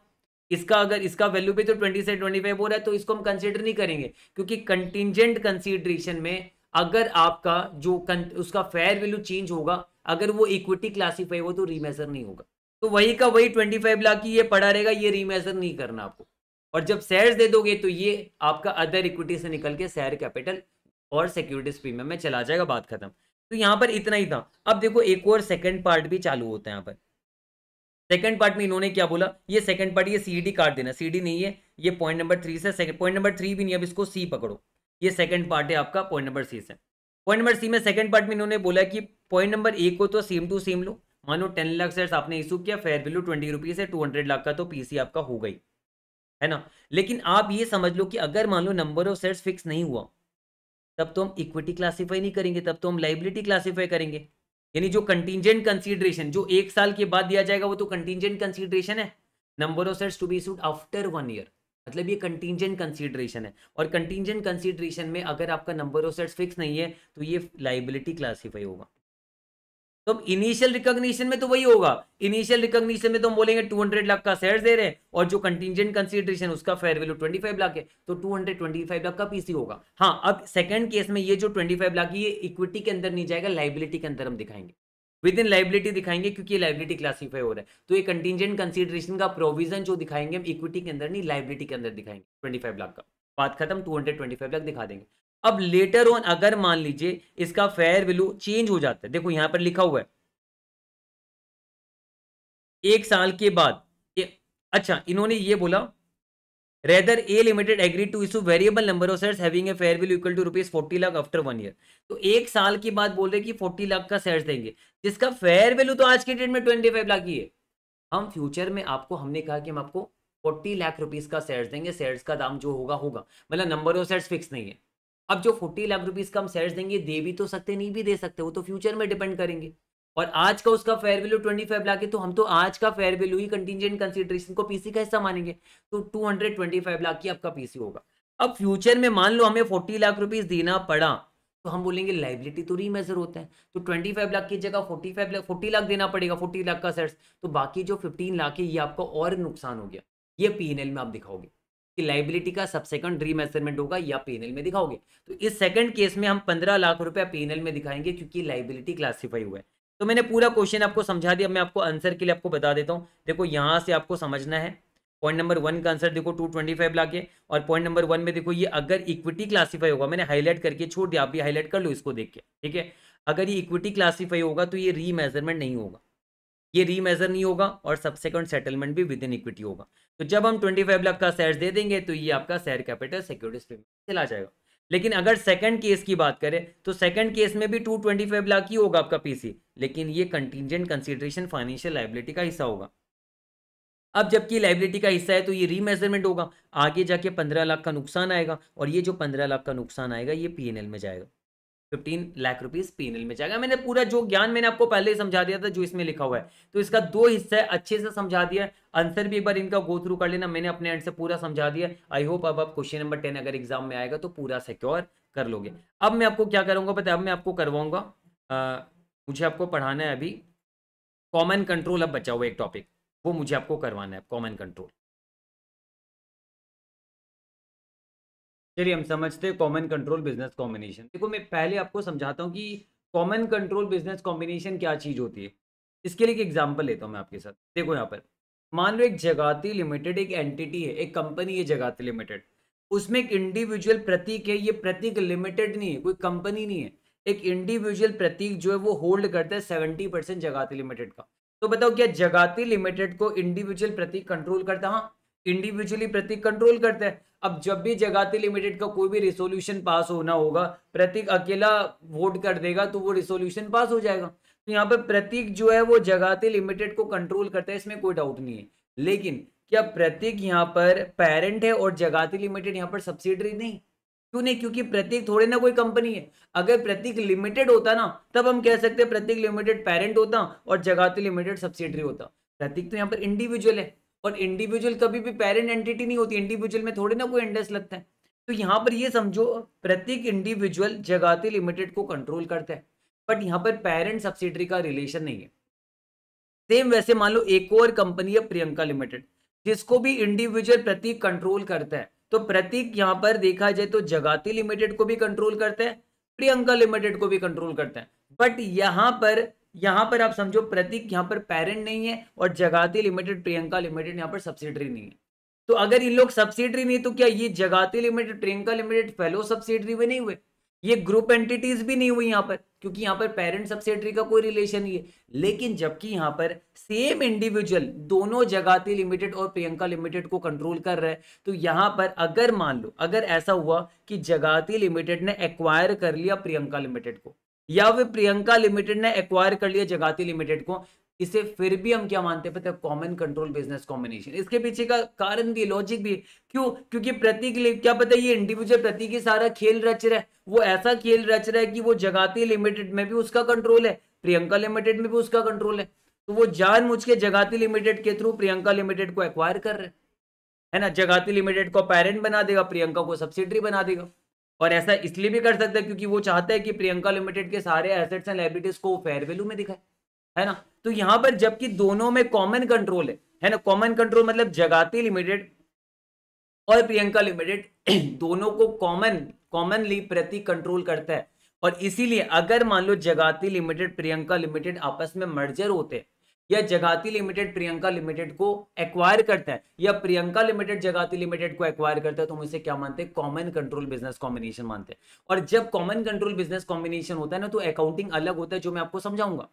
Speaker 1: इसका अगर इसका वैल्यू भी तो ट्वेंटी से ट्वेंटी फाइव हो रहा है तो इसको हम कंसिडर नहीं करेंगे क्योंकि कंटिजेंट कंसिडरेशन में अगर आपका जो उसका फेयर वैल्यू चेंज होगा अगर वो इक्विटी क्लासीफाई हो तो रीमेजर नहीं होगा तो वही का वही ट्वेंटी फाइव लाख की ये पड़ा रहेगा ये रीमेजर नहीं करना आपको और जब शेयर दे दोगे तो ये आपका अदर इक्विटी से निकल के शेयर कैपिटल और सिक्योरिटीज प्रीमियम में चला जाएगा बात खत्म तो यहाँ पर इतना ही था अब देखो एक और सेकेंड पार्ट भी चालू होता है यहाँ पर सेकंड पार्ट में इन्होंने क्या बोला ये सेकंड पार्ट ये सीईडी काट देना सीईडी नहीं है ये पॉइंट नंबर थ्री से पॉइंट नंबर थ्री भी नहीं अब इसको सी पकड़ो ये सेकंड पार्ट है आपका पॉइंट नंबर सी से पॉइंट नंबर सी में सेकंड पार्ट में इन्होंने बोला कि पॉइंट नंबर ए को तो सेम टू सेम लो मान लो टेन लाख शेयर आपने इशू किया फेयर वैल्यू ट्वेंटी रुपीज है टू हंड्रेड लाख का तो पीसी आपका हो गई है ना लेकिन आप ये समझ लो कि अगर मान लो नंबर ऑफ शेयर फिक्स नहीं हुआ तब तो हम इक्विटी क्लासीफाई नहीं करेंगे तब तो हम लाइबिलिटी क्लासीफाई करेंगे यानी जो कंटिजेंट कंसिडरेशन जो एक साल के बाद दिया जाएगा वो तो कंटिजेंट कंसिडरेशन है number of shares to be issued after one year मतलब ये कंटिजेंट कंसिडरेशन है और कंटिजेंट कंसिडरेशन में अगर आपका नंबर ऑफ सेट्स फिक्स नहीं है तो ये लाइबिलिटी क्लासीफाई होगा तो इनिशियल रिकॉग्निशन में तो वही होगा इनिशियल रिकॉग्निशन में तो हम बोलेंगे 200 लाख का शेयर दे रहे हैं और जो कंटिजेंट कंसिडरेशन उसका फेयर वैल्यू 25 लाख है तो 225 लाख का पीसी होगा हाँ अब सेकंड केस में ये जो 25 लाख ये इक्विटी के अंदर नहीं जाएगा लाइबिलिटी के अंदर हम दिखाएंगे विद इन लाइबिलिटी दिखाएंगे क्योंकि लाइबिलिटी क्लासीफाई हो रहा है तो ये कंटिजेंट कंसिडरेशन का प्रोविजन जो दिखाएंगे हम इक्विटी के अंदर नहीं लाइबिलिटी के अंदर दिखाएंगे ट्वेंटी लाख का बात खत्म टू लाख दिखा देंगे अब लेटर ऑन अगर मान लीजिए इसका फेयर वैल्यू चेंज हो जाता है देखो यहां पर लिखा हुआ है एक साल के बाद ए, अच्छा इन्होंने ये बोला rather A limited agree to issue variable number of shares having a fair value equal to rupees forty lakh after one year तो एक साल के बाद बोल रहे कि फोर्टी लाख का शेयर देंगे जिसका फेयर वैल्यू तो आज के डेट में ट्वेंटी फाइव लाख ही है हम फ्यूचर में आपको हमने कहा कि हम आपको फोर्टी लाख रुपीज का शेयर देंगे शेयर्स का दाम जो होगा होगा मतलब नंबर ऑफ शेयर्स फिक्स नहीं है अब जो फोर्टी लाख रुपीज का हम शेयर देंगे दे भी तो सकते नहीं भी दे सकते वो तो फ्यूचर में डिपेंड करेंगे और आज का उसका fair value twenty five lakh है तो हम तो आज का फेयर वैल्यू ही कंटिजेंट कंसिडरेशन को पीसी का हिस्सा मानेंगे तो two hundred twenty five lakh की आपका पीसी होगा अब फ्यूचर में मान लो हमें फोर्टी लाख रुपीज देना पड़ा तो हम बोलेंगे लाइबिलिटी तो रीमेजर होता है तो ट्वेंटी फाइव लाख की जगह forty five lakh forty lakh देना पड़ेगा फोर्टी लाख का सेट्स तो बाकी जो फिफ्टीन लाख है ये आपका और नुकसान हो गया ये पी में आप दिखाओगे कि लाइबिलिटी का सबसेकंड रीमेजरमेंट होगा या पीएनएल में दिखाओगे तो इस सेकंड केस में हम पंद्रह लाख रुपया पीएनएल में दिखाएंगे क्योंकि लाइबिलिटी क्लासिफाई हुआ है तो मैंने पूरा क्वेश्चन आपको समझा दिया मैं आपको आंसर के लिए आपको बता देता हूँ देखो यहाँ से आपको समझना है पॉइंट नंबर वन का आंसर देखो टू ट्वेंटी फाइव लाख है और पॉइंट नंबर वन में देखो ये अगर इक्विटी क्लासीफाई होगा मैंने हाईलाइट करके छोड़ दिया आप भी हाईलाइट कर लो इसको देख के ठीक है अगर ये इक्विटी क्लासीफाई होगा तो ये रीमेजरमेंट नहीं होगा ये रीमेजर नहीं होगा और सबसेकेंड सेटलमेंट भी विद इन इक्विटी होगा तो जब हम ट्वेंटी फाइव लाख का शेयर दे देंगे तो ये आपका शेयर कैपिटल सिक्योरिटीज पे चला जाएगा लेकिन अगर सेकंड केस की बात करें तो सेकंड केस में भी टू ट्वेंटी फाइव लाख ही होगा आपका पीसी लेकिन ये कंटिजेंट कंसिडरेशन फाइनेंशियल लाइबिलिटी का हिस्सा होगा अब जबकि लाइबिलिटी का हिस्सा है तो ये रीमेजरमेंट होगा आगे जाके पंद्रह लाख का नुकसान आएगा और ये जो पंद्रह लाख का नुकसान आएगा ये पी में जाएगा फिफ्टीन लाख रुपीज पीएनएल में जाएगा मैंने पूरा जो ज्ञान मैंने आपको पहले ही समझा दिया था जो इसमें लिखा हुआ है तो इसका दो हिस्सा है अच्छे से समझा दिया आंसर भी एक बार इनका गो थ्रू कर लेना मैंने अपने एंड से पूरा समझा दिया आई होप अब आप क्वेश्चन नंबर टेन अगर एग्जाम में आएगा तो पूरा सिक्योर कर लोगे अब मैं आपको क्या करूंगा पता है अब मैं आपको करवाऊंगा मुझे आपको पढ़ाना है अभी
Speaker 2: कॉमन कंट्रोल अब बचा हुआ एक टॉपिक वो मुझे आपको करवाना है कॉमन कंट्रोल चलिए हम समझते हैं कॉमन कंट्रोल
Speaker 1: बिजनेस कॉम्बिनेशन देखो मैं पहले आपको समझाता हूँ कि कॉमन कंट्रोल बिजनेस कॉम्बिनेशन क्या चीज़ होती है इसके लिए एक एग्जाम्पल लेता हूँ मैं आपके साथ देखो यहाँ पर मान लो एक जगाती लिमिटेड एक एंटिटी है एक कंपनी है जगाती लिमिटेड उसमें एक इंडिविजुअल प्रतीक है ये प्रतीक लिमिटेड नहीं है कोई कंपनी नहीं है एक इंडिविजुअल प्रतीक जो है वो होल्ड करता है सेवेंटी परसेंट जगाती लिमिटेड का तो बताओ क्या जगाती लिमिटेड को इंडिविजुअल प्रतीक कंट्रोल करता है हाँ इंडिविजुअली प्रतीक कंट्रोल करता है अब जब भी जगाती लिमिटेड का कोई भी रिसोल्यूशन पास होना होगा प्रतीक अकेला वोट कर देगा तो वो रिसोल्यूशन पास हो जाएगा तो यहाँ पर प्रतीक जो है वो जगाती लिमिटेड को कंट्रोल करता है इसमें कोई डाउट नहीं है लेकिन क्या प्रतीक यहाँ पर पेरेंट है और जगाती लिमिटेड यहाँ पर सब्सिडरी नहीं क्यों नहीं क्योंकि प्रतीक थोड़े ना कोई कंपनी है अगर प्रतीक लिमिटेड होता ना तब हम कह सकते प्रतीक लिमिटेड पेरेंट होता और जगाती लिमिटेड सब्सिडरी होता प्रतीक तो यहाँ पर इंडिविजुअल है और इंडिविजुअल कभी भी पेरेंट एंटिटी नहीं होती इंडिविजुअल में थोड़े ना कोई इंडेस लगता है तो यहाँ पर ये समझो प्रत्येक इंडिविजुअल जगाती लिमिटेड को कंट्रोल करता है बट यहाँ पर पेरेंट सब्सिडरी का रिलेशन नहीं है सेम वैसे मान लो एक और कंपनी है प्रियंका लिमिटेड जिसको भी इंडिविजुअल प्रतीक कंट्रोल करता है तो प्रतीक यहाँ पर देखा जाए तो जगाती लिमिटेड को भी कंट्रोल करता है प्रियंका लिमिटेड को भी कंट्रोल करता है बट यहाँ पर यहां पर आप समझो प्रतीक यहाँ पर पेरेंट नहीं है और जगाती लिमिटेड प्रियंका लिमिटेड यहां पर सब्सिडरी नहीं है तो अगर इन लोग सब्सिडरी नहीं तो क्या ये Jagati limited Priyanka limited fellow subsidiary में नहीं हुए ये ग्रुप एंटिटीज भी नहीं हुई यहां पर क्योंकि यहाँ पर पेरेंट सब्सिडरी का कोई रिलेशन नहीं है लेकिन जबकि यहाँ पर सेम इंडिविजुअल दोनों जगाती लिमिटेड और प्रियंका लिमिटेड को कंट्रोल कर रहा है तो यहाँ पर अगर मान लो अगर ऐसा हुआ कि जगाती लिमिटेड ने एक्वायर कर लिया प्रियंका लिमिटेड को या फिर प्रियंका लिमिटेड ने एक्वायर कर लिया जगाती लिमिटेड को इसे फिर भी हम क्या मानते हैं पता कॉमन कंट्रोल बिजनेस कॉम्बिनेशन इसके पीछे का कारण भी लॉजिक भी क्यों क्योंकि प्रतीक क्या पता ये इंडिविजुअल प्रतीक ही सारा खेल रच रहा है वो ऐसा खेल रच रहा है कि वो जगाती लिमिटेड में भी उसका कंट्रोल है प्रियंका लिमिटेड में भी उसका कंट्रोल है तो वो जान मुझ के जगाती लिमिटेड के थ्रू प्रियंका लिमिटेड को एक्वायर कर रहे है ना जगाती लिमिटेड को पेरेंट बना देगा प्रियंका को सब्सिडरी बना देगा और ऐसा इसलिए भी कर सकता है क्योंकि वो चाहता है कि प्रियंका लिमिटेड के सारे एसेट्स एंड लाइबिलिटीज को फेयर वैल्यू में दिखाए है ना तो यहां पर जबकि दोनों में कॉमन कंट्रोल है है ना कॉमन कंट्रोल मतलब जगाती लिमिटेड और प्रियंका लिमिटेड दोनों को कॉमन कॉमनली प्रति कंट्रोल करता है और इसीलिए अगर मान लो जगाती लिमिटेड प्रियंका लिमिटेड आपस में मर्जर होते हैं या जगाती लिमिटेड प्रियंका लिमिटेड को एक्वायर करता है या प्रियंका लिमिटेड जगाती लिमिटेड को एक्वायर करता है तो हम इसे क्या मानते हैं कॉमन कंट्रोल बिजनेस कॉम्बिनेशन मानते हैं और जब कॉमन कंट्रोल बिजनेस कॉम्बिनेशन होता है ना तो अकाउंटिंग अलग होता है जो मैं आपको समझाऊंगा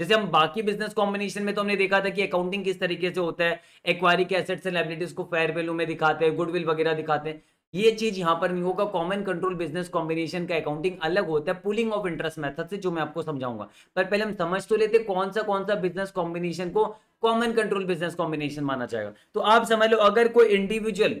Speaker 1: जैसे हम बाकी बिजनेस कॉम्बिनेशन में तो हमने देखा था कि अकाउंटिंग किस तरीके से होता है एक्वायरी के एसेट्स एंड लाइबिलिटीज को फेयर वैल्यू में दिखाते हैं गुडविल वगैरह दिखाते हैं ये चीज यहां पर नहीं होगा कॉमन कंट्रोल बिजनेस कॉम्बिनेशन का अकाउंटिंग अलग होता है पुलिंग ऑफ इंटरेस्ट मेथड से जो मैं आपको समझाऊंगा पर पहले हम समझ तो लेते कौन सा कौन सा बिजनेस कॉम्बिनेशन को कॉमन कंट्रोल बिजनेस कॉम्बिनेशन माना जाएगा तो आप समझ लो अगर कोई इंडिविजुअल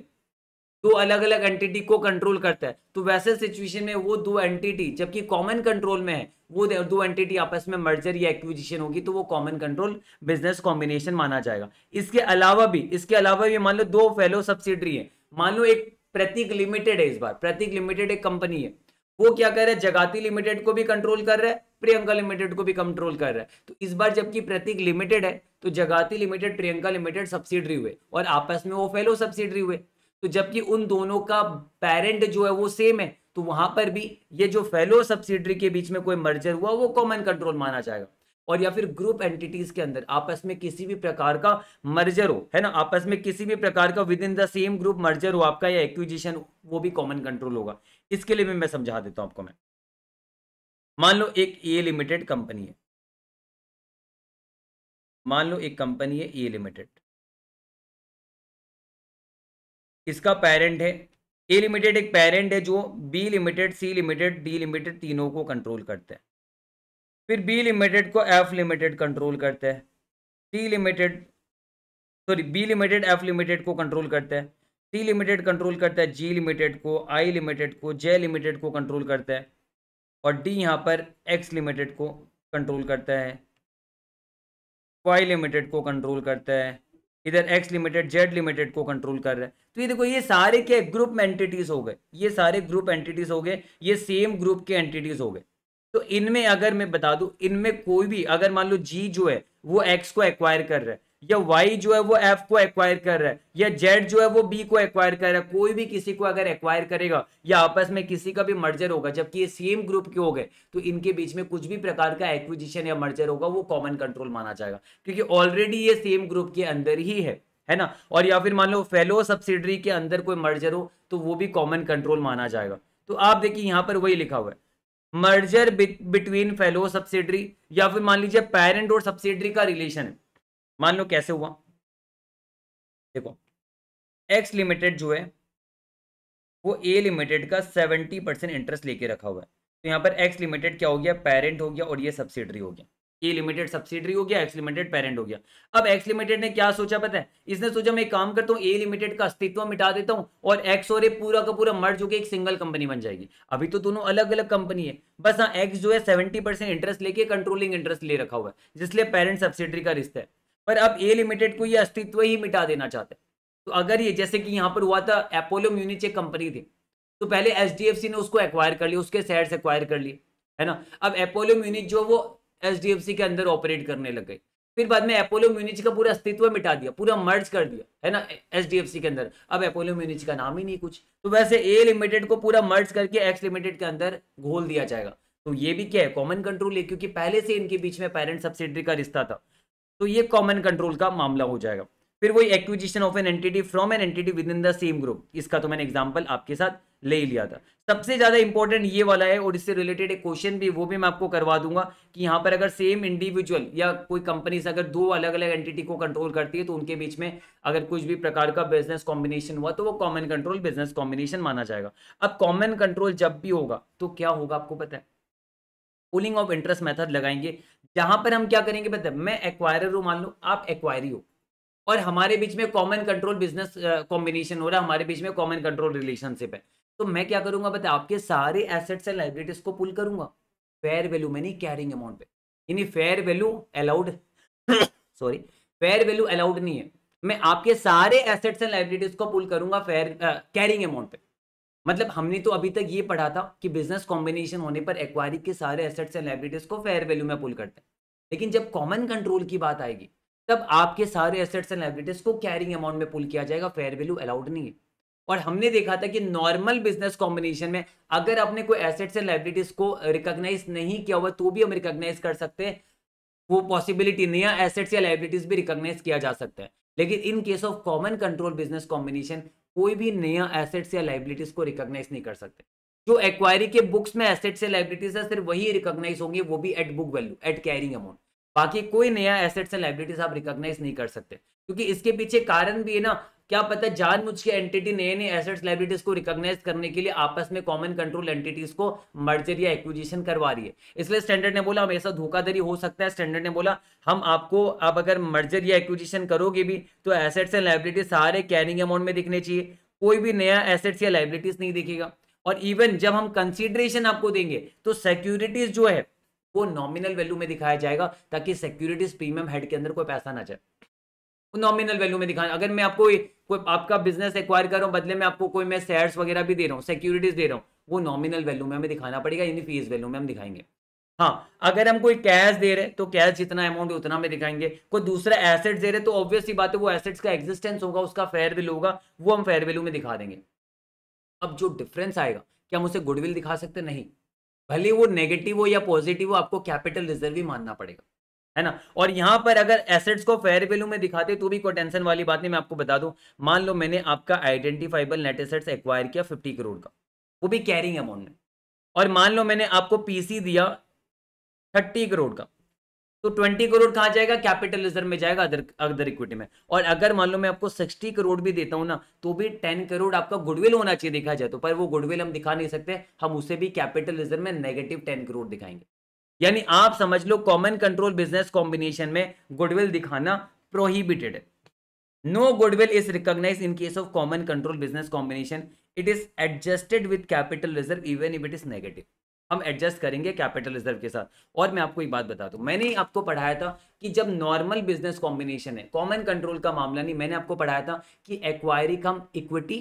Speaker 1: दो अलग अलग एंटिटी को कंट्रोल करता है तो वैसे सिचुएशन में वो दो एंटिटी जबकि कॉमन कंट्रोल में है वो दो एंटिटी आपस में मर्जर या एक्विजिशन होगी तो वो कॉमन कंट्रोल बिजनेस कॉम्बिनेशन माना जाएगा इसके अलावा भी इसके अलावा भी मान लो दो फेलो सब्सिडरी है मान लो एक प्रतीक लिमिटेड है इस बार प्रतीक लिमिटेड एक कंपनी है वो क्या कर रहा है जगाती लिमिटेड को भी कंट्रोल कर रहा है प्रियंका लिमिटेड को भी कंट्रोल कर रहा है तो इस बार जबकि प्रतीक लिमिटेड है तो Jagati limited Priyanka limited subsidiary हुए और आपस में वो फेलो सब्सिडरी हुए तो जबकि उन दोनों का पेरेंट जो है वो सेम है तो वहां पर भी ये जो फेलो सब्सिडरी के बीच में कोई मर्जर हुआ वो कॉमन कंट्रोल माना जाएगा और या फिर ग्रुप एंटिटीज के अंदर आपस में किसी भी प्रकार का मर्जर हो है ना आपस में किसी भी प्रकार का with in the same group merger हो आपका या एक्विजिशन वो भी कॉमन कंट्रोल होगा इसके लिए भी मैं समझा देता
Speaker 2: हूं आपको मैं मान लो एक ए लिमिटेड कंपनी है मान लो एक कंपनी है ए लिमिटेड इसका पेरेंट है ए लिमिटेड एक पेरेंट है जो B limited C
Speaker 1: limited D limited तीनों को कंट्रोल करते हैं फिर बी लिमिटेड को एफ लिमिटेड कंट्रोल करता है T limited sorry B limited F limited को कंट्रोल करता है टी लिमिटेड कंट्रोल करता है जी लिमिटेड को आई लिमिटेड को जे लिमिटेड को कंट्रोल करता है और डी यहाँ पर एक्स लिमिटेड को कंट्रोल करता है वाई लिमिटेड को कंट्रोल करता है इधर एक्स लिमिटेड जेड लिमिटेड को कंट्रोल कर रहा है तो ये देखो ये सारे क्या ग्रुप एंटिटीज हो गए ये सारे ग्रुप एंटिटीज हो गए ये सेम ग्रुप के एंटिटीज हो गए तो इनमें अगर मैं बता दू इनमें कोई भी अगर मान लो जी जो है वो एक्स को एक्वायर कर रहा है या वाई जो है वो एफ को एक्वायर कर रहा है या जेड जो है वो बी को एक्वायर कर रहा है कोई भी किसी को अगर एक्वायर करेगा या आपस में किसी का भी मर्जर होगा जबकि ये सेम ग्रुप के हो गए तो इनके बीच में कुछ भी प्रकार का एक्विजिशन या मर्जर होगा वो कॉमन कंट्रोल माना जाएगा क्योंकि ऑलरेडी ये सेम ग्रुप के अंदर ही है है ना और या फिर मान लो फेलो सब्सिडरी के अंदर कोई मर्जर हो तो वो भी कॉमन कंट्रोल माना जाएगा तो आप देखिए यहां पर वही लिखा हुआ है मर्जर बिटवीन फेलो सब्सिडरी या फिर मान लीजिए पेरेंट और सब्सिडरी का रिलेशन है मान लो कैसे हुआ देखो एक्स लिमिटेड जो है वो ए लिमिटेड का सेवेंटी परसेंट इंटरेस्ट लेके रखा हुआ है तो यहाँ पर एक्स लिमिटेड क्या हो गया पेरेंट हो गया और ये सब्सिडरी हो गया ए लिमिटेड सब्सिडरी हो गया एक्स लिमिटेड पेरेंट हो गया अब एक्स लिमिटेड ने क्या सोचा पता है इसने सोचा मैं एक काम करता हूँ ए लिमिटेड का अस्तित्व मिटा देता हूँ और एक्स और ए पूरा का पूरा मर्ज होकर एक सिंगल कंपनी बन जाएगी अभी तो दोनों अलग अलग कंपनी है बस हाँ एक्स जो है सेवेंटी परसेंट इंटरेस्ट लेके कंट्रोलिंग इंटरेस्ट ले रखा हुआ है जिसलिए पेरेंट सब्सिडरी का रिश्ता है पर अब ए लिमिटेड को ये अस्तित्व ही मिटा देना चाहते हैं तो अगर ये जैसे कि यहाँ पर हुआ था अपोलो म्यूनिच एक कंपनी थी तो पहले एच ने उसको एक्वायर कर लिया उसके शेयर एक्वायर कर लिए है ना अब अपोलो म्यूनिच जो वो एच के अंदर ऑपरेट करने लग गई फिर बाद में अपोलो म्यूनिच का पूरा अस्तित्व मिटा दिया पूरा मर्ज कर दिया है ना एच के अंदर अब अपोलो म्यूनिच का नाम ही नहीं कुछ तो वैसे ए लिमिटेड को पूरा मर्ज करके एक्स लिमिटेड के अंदर घोल दिया जाएगा तो ये भी क्या है कॉमन कंट्रोल है क्योंकि पहले से इनके बीच में पेरेंट सब्सिडरी का रिश्ता था तो ये कॉमन कंट्रोल का मामला हो जाएगा फिर वही acquisition of an entity from an entity with in the same group इसका तो मैंने एग्जाम्पल आपके साथ ले लिया था सबसे ज्यादा इंपॉर्टेंट ये वाला है और इससे रिलेटेड एक क्वेश्चन भी वो भी मैं आपको करवा दूंगा कि यहाँ पर अगर सेम इंडिविजुअल या कोई कंपनी से अगर दो अलग अलग एंटिटी को कंट्रोल करती है तो उनके बीच में अगर कुछ भी प्रकार का बिजनेस कॉम्बिनेशन हुआ तो वो कॉमन कंट्रोल बिजनेस कॉम्बिनेशन माना जाएगा अब कॉमन कंट्रोल जब भी होगा तो क्या होगा आपको पता है पुलिंग ऑफ इंटरेस्ट मेथड लगाएंगे जहां पर हम क्या करेंगे पता है मैं एक्वायर हूँ मान लो आप एक्वायरी हो और हमारे बीच में कॉमन कंट्रोल बिजनेस कॉम्बिनेशन हो रहा है हमारे बीच में कॉमन कंट्रोल रिलेशनशिप है तो मैं क्या करूंगा बता आपके सारे एसेट्स एंड लाइब्रेटीज को पुल करूंगा फेयर वैल्यू में नहीं कैरिंग अमाउंट पे यानी fair value allowed sorry fair value allowed नहीं है मैं आपके सारे एसेट्स एंड लाइब्रेटीज को पुल करूंगा फेयर कैरिंग अमाउंट पे मतलब हमने तो अभी तक ये पढ़ा था कि बिजनेस कॉम्बिनेशन होने पर एक्वायरी के सारे एसेट्स एंड लाइब्रेटीज को फेयर वैल्यू में पुल करते हैं लेकिन जब कॉमन कंट्रोल की बात आएगी तब आपके सारे एसेट्स एंड लाइब्रेटीज को कैरिंग अमाउंट में पुल किया जाएगा फेयर वैल्यू अलाउड नहीं है और हमने देखा था कि नॉर्मल बिजनेस कॉम्बिनेशन में अगर आपने कोई एसेट्स एंड लाइब्रेटिस को रिकॉग्नाइज नहीं किया हुआ तो भी हम रिकॉग्नाइज कर सकते हैं वो पॉसिबिलिटी नया एसेट्स या लाइब्रेटिस भी रिकॉग्नाइज किया जा सकता है लेकिन in case of common control business combination कोई भी नया एसेट्स या लाइबिलिटीज को रिकॉग्नाइज नहीं कर सकते जो एक्वायरी के बुक्स में एसेट्स या लाइब्रेटीज है सिर्फ वही रिकॉग्नाइज होंगे वो भी at book value at carrying amount बाकी कोई नया एसेट्स एंड लाइबिलिटीज आप रिकॉग्नाइज नहीं कर सकते क्योंकि इसके पीछे कारण भी है ना क्या पता मुझ के एंटिटी नए नए एसेट्स लाइबिलिटीज को रिकॉग्नाइज करने के लिए आपस में कॉमन कंट्रोल एंटिटीज को मर्जर या एक्विजिशन करवा रही है इसलिए स्टैंडर्ड ने बोला हमेशा धोखाधड़ी हो सकता है स्टैंडर्ड ने बोला हम आपको आप अगर मर्जर या एक्विजिशन करोगे भी तो एसेट्स एंड लाइब्रेटीज सारे कैरिंग अमाउंट में दिखने चाहिए कोई भी नया एसेट्स या लाइब्रेटीज नहीं दिखेगा और इवन जब हम कंसिडरेशन आपको देंगे तो सिक्योरिटीज जो है वो नॉमिनल वैल्यू में दिखाया जाएगा ताकि सिक्योरिटीज प्रीमियम हेड के अंदर कोई पैसा ना जाए नॉमिनल वैल्यू में दिखाना अगर मैं आपको कोई आपका बिजनेस एक्वायर करूं बदले में आपको कोई मैं शेयर्स वगैरह भी दे रहा हूं सिक्योरिटीज दे रहा हूं वो नॉमिनल वैल्यू में हमें दिखाना पड़ेगा यानी फीस वैल्यू में हम दिखाएंगे हाँ अगर हम कोई कैश दे रहे तो कैश जितना अमाउंट है उतना में दिखाएंगे कोई दूसरा एसेट्स दे रहे तो ऑब्वियसली बात है वो एसेट्स का एग्जिस्टेंस होगा उसका फेयर वैल्यू होगा वो हम फेयर वैल्यू में दिखा देंगे अब जो डिफरेंस आएगा क्या हम उसे गुडविल दिखा सकते नहीं भले वो नेगेटिव हो या पॉजिटिव हो आपको कैपिटल रिजर्व ही मानना पड़ेगा है ना और यहाँ पर अगर एसेट्स को फेयर वैल्यू में दिखाते तो भी कोई टेंशन वाली बात नहीं मैं आपको बता दूं मान लो मैंने आपका आइडेंटिफाइबल नेट एसेट्स एक्वायर किया फिफ्टी करोड़ का वो भी कैरिंग अमाउंट में और मान लो मैंने आपको पीसी दिया थर्टी करोड़ का तो 20 करोड़ कहाँ जाएगा कैपिटल रिजर्व में जाएगा अदर अदर इक्विटी में और अगर मान लो मैं आपको 60 करोड़ भी देता हूं ना तो भी 10 करोड़ आपका गुडविल होना चाहिए दिखा जाए तो पर वो गुडविल हम दिखा नहीं सकते हम उसे भी कैपिटल रिजर्व में नेगेटिव 10 करोड़ दिखाएंगे यानी आप समझ लो कॉमन कंट्रोल बिजनेस कॉम्बिनेशन में गुडविल दिखाना prohibited no goodwill is recognize in case of common control business combination it is adjusted with capital reserve even if it is negative हम adjust करेंगे कैपिटल रिजर्व के साथ और मैं आपको एक बात बता दूं मैंने आपको पढ़ाया था कि जब नॉर्मल बिजनेस कॉम्बिनेशन है कॉमन कंट्रोल का मामला नहीं मैंने आपको पढ़ाया था कि एक्वायरी कम इक्विटी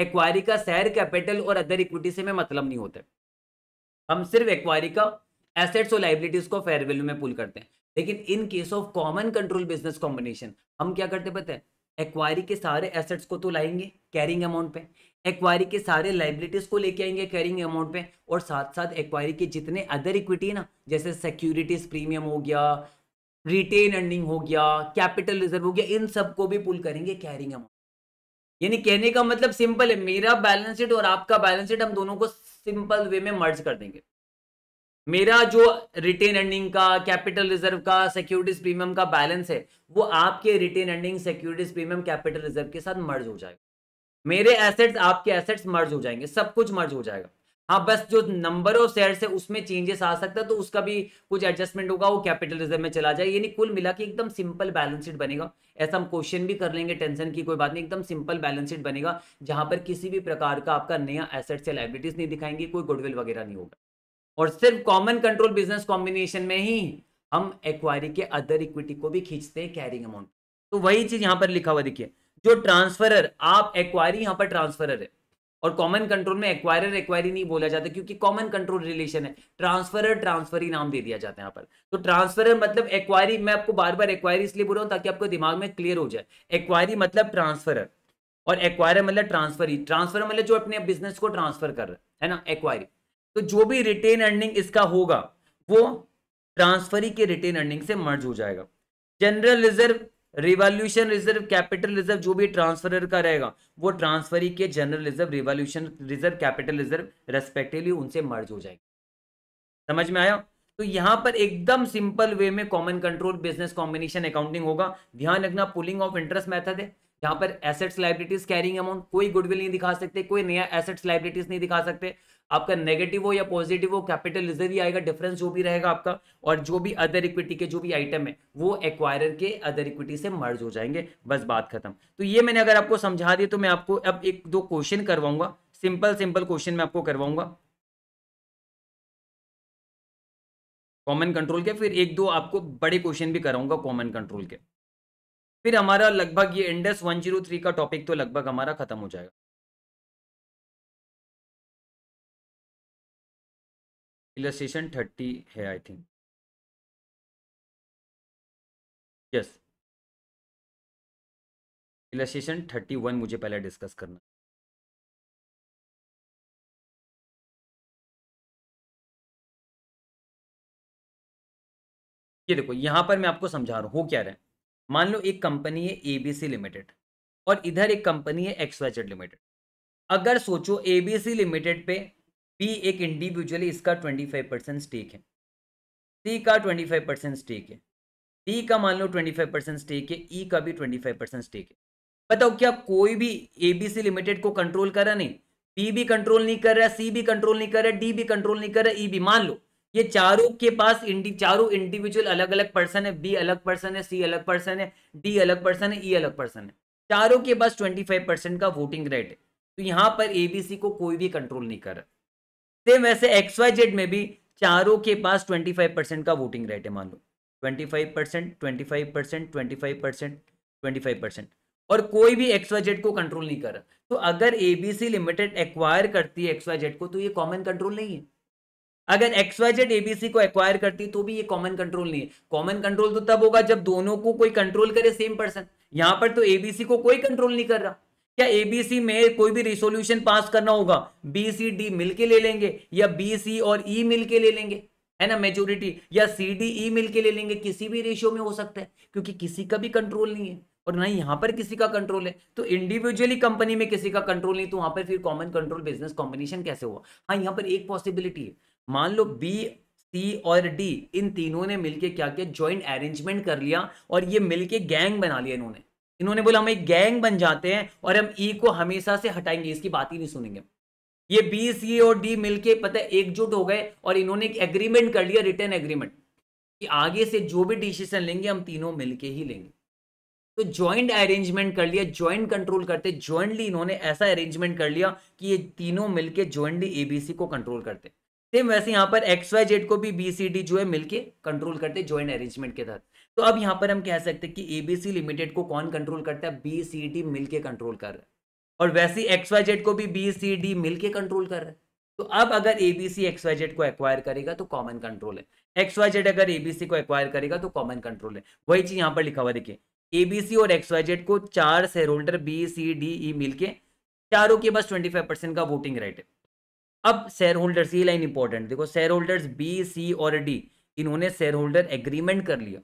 Speaker 1: एक्वायरी का शेयर कैपिटल और अदर इक्विटी से मैं मतलब नहीं होते हम सिर्फ एक्वायरी का एसेट्स और लाइबिलिटीज को फेयर वैल्यू में पुल करते हैं लेकिन in case of common control business combination हम क्या करते पता है एक्वायरी के सारे एसेट्स को तो लाएंगे कैरिंग अमाउंट पे एक्वायरी के सारे लाइबिलिटीज को लेके आएंगे कैरिंग अमाउंट पे और साथ साथ एक्वायरी के जितने अदर इक्विटी ना जैसे सिक्योरिटीज प्रीमियम हो गया रिटेन अर्निंग हो गया कैपिटल रिजर्व हो गया इन सब को भी पुल करेंगे कैरिंग अमाउंट यानी कहने का मतलब सिंपल है मेरा बैलेंस शीट और आपका बैलेंस शीट हम दोनों को सिंपल वे में मर्ज कर देंगे मेरा जो रिटेन अर्निंग का कैपिटल रिजर्व का सिक्योरिटीज प्रीमियम का बैलेंस है वो आपके retain earning securities premium capital reserve के साथ मर्ज हो जाएगा मेरे एसेट्स आपके एसेट्स मर्ज हो जाएंगे सब कुछ मर्ज हो जाएगा हाँ बस जो नंबर ऑफ शेयर है उसमें चेंजेस आ सकता है तो उसका भी कुछ एडजस्टमेंट होगा वो कैपिटल रिजर्व में चला जाए यानी कुल मिला के एकदम सिंपल बैलेंस शीट बनेगा ऐसा हम क्वेश्चन भी कर लेंगे टेंशन की कोई बात नहीं एकदम सिंपल बैलेंस शीट बनेगा जहां पर किसी भी प्रकार का आपका नया एसेट्स या लाइब्रिटीज नहीं दिखाएंगे कोई गुडविल वगैरह नहीं होगा और सिर्फ कॉमन कंट्रोल बिजनेस कॉम्बिनेशन में ही हम एक्वायरी के अदर इक्विटी को भी खींचते हैं कैरिंग अमाउंट तो वही चीज यहाँ पर लिखा हुआ देखिए जो ट्रांसफरर आप एक्वायरी यहां पर ट्रांसफरर है और कॉमन कंट्रोल में एक्वायरर एक्वायरी नहीं बोला जाता क्योंकि कॉमन कंट्रोल रिलेशन है ट्रांसफरर ट्रांसफरी नाम दे दिया जाता है यहां पर तो ट्रांसफरर मतलब एक्वायरी मैं आपको बार बार एक्वायरी इसलिए बोल रहा हूं ताकि आपको दिमाग में क्लियर हो जाए एक्वायरी मतलब ट्रांसफरर और एक्वायर मतलब ट्रांसफरी ट्रांसफर मतलब जो अपने बिजनेस को ट्रांसफर कर रहा है ना एक्वायरी तो जो भी रिटेन अर्निंग इसका होगा वो ट्रांसफरी के रिटेन अर्निंग से मर्ज हो जाएगा general reserve revaluation reserve capital reserve जो भी ट्रांसफर का रहेगा वो ट्रांसफर के general reserve revaluation reserve capital reserve respectively उनसे मर्ज हो जाएगी समझ में आया तो यहां पर एकदम सिंपल वे में common control business combination accounting होगा ध्यान रखना पुलिंग ऑफ इंटरेस्ट मेथड है यहाँ पर एसेट्स लाइबिलिटीज कैरिंग अमाउंट कोई गुडविल नहीं दिखा सकते कोई नया एसेट्स लाइबिलिटीज नहीं दिखा सकते आपका नेगेटिव हो या पॉजिटिव हो कैपिटल इधर ही आएगा डिफरेंस जो भी रहेगा आपका और जो भी अदर इक्विटी के जो भी आइटम है वो एक्वायरर के अदर इक्विटी से मर्ज हो जाएंगे बस बात खत्म तो ये मैंने अगर आपको समझा दी तो मैं आपको अब एक दो क्वेश्चन करवाऊंगा सिंपल सिंपल क्वेश्चन मैं आपको करवाऊंगा कॉमन कंट्रोल के फिर एक दो आपको बड़े क्वेश्चन भी कराऊंगा
Speaker 2: कॉमन कंट्रोल के फिर हमारा लगभग ये इंडस 103 का टॉपिक तो लगभग हमारा खत्म हो जाएगा इलस्ट्रेशन थर्टी है I think yes illustration thirty one मुझे पहले डिस्कस करना ये देखो यहां पर मैं आपको समझा रहा हूं हो क्या रहा है मान लो एक कंपनी है एबीसी लिमिटेड और इधर एक कंपनी है एक्स
Speaker 1: लिमिटेड अगर सोचो एबीसी लिमिटेड पे बी एक इंडिविजुअली इसका 25 परसेंट स्टेक है सी का 25 परसेंट स्टेक है डी का मान लो 25 परसेंट स्टेक है ई e का भी 25 परसेंट स्टेक है बताओ क्या कोई भी एबीसी लिमिटेड को कंट्रोल कर रहा नहीं पी भी कंट्रोल नहीं कर रहा सी भी कंट्रोल नहीं कर रहा डी भी कंट्रोल नहीं कर रहा ई e भी मान लो ये चारों के पास इंडि, चारों इंडिविजुअल अलग अलग पर्सन है बी अलग पर्सन है सी अलग पर्सन है डी अलग पर्सन है ई e अलग पर्सन है चारों के पास 25 परसेंट का वोटिंग राइट है तो यहाँ पर एबीसी को कोई भी कंट्रोल नहीं कर रहा सेम वैसे एक्स वाई जेड में भी चारों के पास फाइव परसेंट का वोटिंग राइट है मान लो five percent twenty five percent twenty five percent twenty five percent और कोई भी एक्स वाई जेड को कंट्रोल नहीं कर रहा तो अगर एबीसी लिमिटेड एक्वायर करती है एक्स वाई जेड को तो ये कॉमन कंट्रोल नहीं है अगर एक्स वाई जेड एबीसी को एक्वायर करती तो भी ये कॉमन कंट्रोल नहीं है कॉमन कंट्रोल तो तब होगा जब दोनों को कोई कंट्रोल करे सेम पर्सन यहां पर तो एबीसी को कोई कंट्रोल नहीं कर रहा क्या एबीसी में कोई भी रिसोल्यूशन पास करना होगा बी सी डी मिल के ले लेंगे या बी सी और ई e मिल के ले लेंगे है ना मेजोरिटी या सी डी ई e मिल के ले लेंगे किसी भी रेशियो में हो सकता है क्योंकि किसी का भी कंट्रोल नहीं है और ना यहाँ पर किसी का कंट्रोल है तो इंडिविजुअली कंपनी में किसी का कंट्रोल नहीं तो वहां पर फिर कॉमन कंट्रोल बिजनेस कॉम्बिनेशन कैसे हुआ हाँ यहाँ पर एक पॉसिबिलिटी है मान लो बी सी और डी इन तीनों ने मिलकर क्या किया ज्वाइंट अरेंजमेंट कर लिया और ये मिलकर गैंग बना लिया इन्होंने इन्होंने बोला हम एक गैंग बन जाते हैं और हम ई e को हमेशा से हटाएंगे इसकी बात ही नहीं सुनेंगे ये बी सी और डी मिलके पता है एकजुट हो गए और इन्होंने एक एग्रीमेंट कर लिया रिटर्न एग्रीमेंट कि आगे से जो भी डिसीजन लेंगे हम तीनों मिलके ही लेंगे तो ज्वाइंट अरेंजमेंट कर लिया ज्वाइंट कंट्रोल करते ज्वाइंटली इन्होंने ऐसा अरेंजमेंट कर लिया कि ये तीनों मिलके ज्वाइंटली एबीसी को कंट्रोल करते सेम वैसे यहाँ पर एक्स वाई जेड को भी बी सी डी जो है मिलके कंट्रोल करते ज्वाइंट अरेंजमेंट के तहत तो अब यहां पर हम कह सकते हैं कि एबीसी लिमिटेड को कौन कंट्रोल करता है बी सी डी मिलकर कंट्रोल कर रहा है और वैसे एक्स वाई जेड को भी बी सी डी मिलकर कंट्रोल कर रहा है तो अब अगर एबीसी एक्स वाई जेड को एक्वायर करेगा तो कॉमन कंट्रोल है एक्स वाई जेड अगर एबीसी को एक्वायर करेगा तो कॉमन कंट्रोल है वही चीज यहां पर लिखा हुआ देखिए एबीसी और एक्स वाई जेड को चार shareholder B C D E मिल के चारों के बस ट्वेंटी फाइव परसेंट का वोटिंग राइट है अब शेयर होल्डर्स ये लाइन इंपॉर्टेंट देखो शेयर होल्डर्स बी सी और डी इन्होंने शेयर होल्डर एग्रीमेंट कर लिया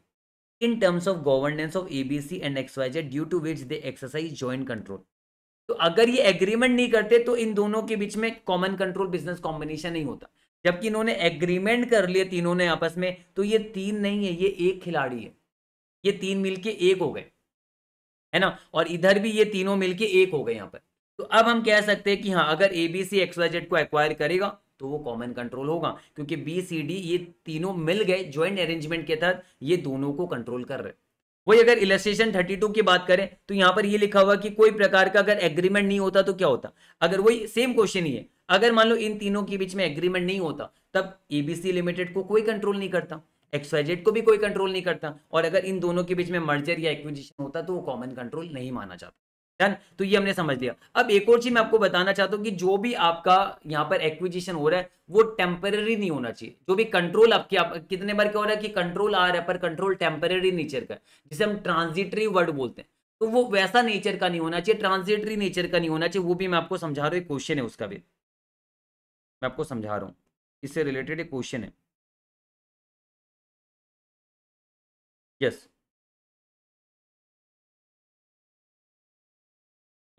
Speaker 1: in terms of governance of ABC and X Y Z due to which they exercise joint control तो अगर ये एग्रीमेंट नहीं करते तो इन दोनों के बीच में कॉमन कंट्रोल बिजनेस कॉम्बिनेशन नहीं होता जबकि इन्होंने एग्रीमेंट कर लिए तीनों ने आपस में तो ये तीन नहीं है ये एक खिलाड़ी है ये तीन मिलके एक हो गए है ना और इधर भी ये तीनों मिलके एक हो गए यहाँ पर तो अब हम कह सकते हैं कि हाँ अगर एबीसी एक्सवाइजेड को एक्वायर करेगा तो वो कॉमन कंट्रोल होगा क्योंकि बी सी डी ये तीनों मिल गए ज्वाइंट अरेंजमेंट के तहत ये दोनों को कंट्रोल कर रहे वही अगर इलस्ट्रेशन 32 की बात करें तो यहां पर ये लिखा हुआ कि कोई प्रकार का अगर एग्रीमेंट नहीं होता तो क्या होता अगर वही सेम क्वेश्चन ही है अगर मान लो इन तीनों के बीच में एग्रीमेंट नहीं होता तब एबीसी लिमिटेड को कोई कंट्रोल नहीं करता एक्सवाइजेड को भी कोई कंट्रोल नहीं करता और अगर इन दोनों के बीच में मर्जर या एक्विजिशन होता तो वो कॉमन कंट्रोल नहीं माना जाता डन तो ये हमने समझ लिया अब एक और चीज मैं आपको बताना चाहता हूँ कि जो भी आपका यहाँ पर एक्विजिशन हो रहा है वो टेम्पररी नहीं होना चाहिए जो भी कंट्रोल आपके आप, कितने बार क्या हो रहा है कि कंट्रोल आ रहा है पर कंट्रोल टेम्पररी नेचर का जिसे हम ट्रांजिटरी वर्ड बोलते हैं तो वो वैसा नेचर का नहीं होना चाहिए ट्रांजिटरी नेचर का नहीं होना
Speaker 2: चाहिए वो भी मैं आपको समझा रहा हूँ क्वेश्चन है उसका भी मैं आपको समझा रहा हूँ इससे रिलेटेड एक क्वेश्चन है यस yes.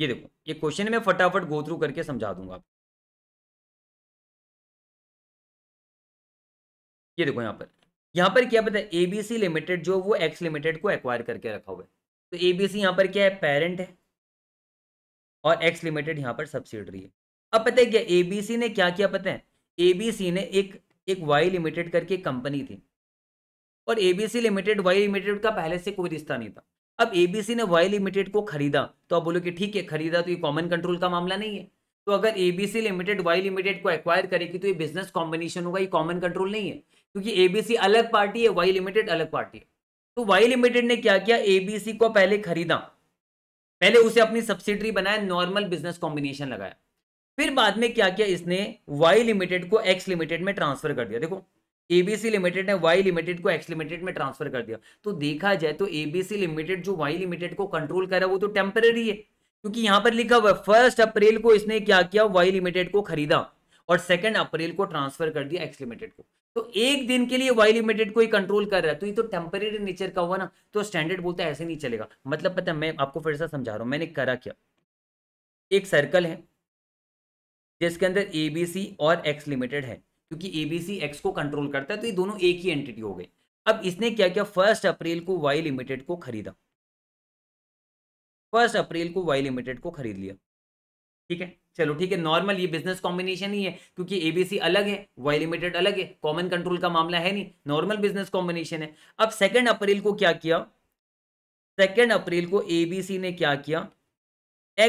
Speaker 2: ये देखो ये क्वेश्चन मैं फटाफट गो थ्रू करके समझा दूंगा आपको ये देखो यहाँ पर यहाँ पर क्या पता एबीसी लिमिटेड जो वो एक्स लिमिटेड
Speaker 1: को एक्वायर करके रखा हुआ है तो एबीसी यहाँ पर क्या है पेरेंट है और एक्स लिमिटेड यहाँ पर सब्सिडरी है अब पता है क्या एबीसी ने क्या किया पता है एबीसी ने एक एक वाई लिमिटेड करके कंपनी थी और एबीसी लिमिटेड वाई लिमिटेड का पहले से कोई रिश्ता नहीं था अब एबीसी ने वाई लिमिटेड को खरीदा तो आप बोलोगे कि ठीक है खरीदा तो ये कॉमन कंट्रोल का मामला नहीं है तो अगर एबीसी लिमिटेड वाई लिमिटेड को एक्वायर करेगी तो ये बिजनेस कॉम्बिनेशन होगा ये कॉमन कंट्रोल नहीं है क्योंकि एबीसी अलग पार्टी है वाई लिमिटेड अलग पार्टी है तो वाई लिमिटेड ने क्या किया एबीसी को पहले खरीदा पहले उसे अपनी सब्सिडरी बनाया नॉर्मल बिजनेस कॉम्बिनेशन लगाया फिर बाद में क्या किया इसने वाई लिमिटेड को एक्स लिमिटेड में ट्रांसफर कर दिया देखो एबीसी लिमिटेड ने वाई लिमिटेड को एक्स लिमिटेड में ट्रांसफर कर दिया तो देखा जाए तो एबीसी लिमिटेड जो वाई लिमिटेड को कंट्रोल कर रहा है वो तो टेम्पररी है क्योंकि यहां पर लिखा हुआ है फर्स्ट अप्रैल को इसने क्या किया वाई लिमिटेड को खरीदा और सेकेंड अप्रैल को ट्रांसफर कर दिया एक्स लिमिटेड को तो एक दिन के लिए वाई लिमिटेड को ही कंट्रोल कर रहा है तो ये तो टेम्पररी नेचर का हुआ ना तो स्टैंडर्ड बोलता है ऐसे नहीं चलेगा मतलब पता है मैं आपको फिर से समझा रहा हूं मैंने करा क्या एक सर्कल है जिसके अंदर एबीसी और एक्स लिमिटेड है क्योंकि ए बी सी एक्स को कंट्रोल करता है तो ये दोनों एक ही एंटिटी हो गए अब इसने क्या किया फर्स्ट अप्रैल को वाई लिमिटेड को खरीदा फर्स्ट अप्रैल को वाई लिमिटेड को खरीद लिया ठीक है चलो ठीक है नॉर्मल ये बिजनेस कॉम्बिनेशन ही है क्योंकि एबीसी अलग है वाई लिमिटेड अलग है कॉमन कंट्रोल का मामला है नहीं नॉर्मल बिजनेस कॉम्बिनेशन है अब सेकेंड अप्रैल को क्या किया सेकेंड अप्रैल को एबीसी ने क्या किया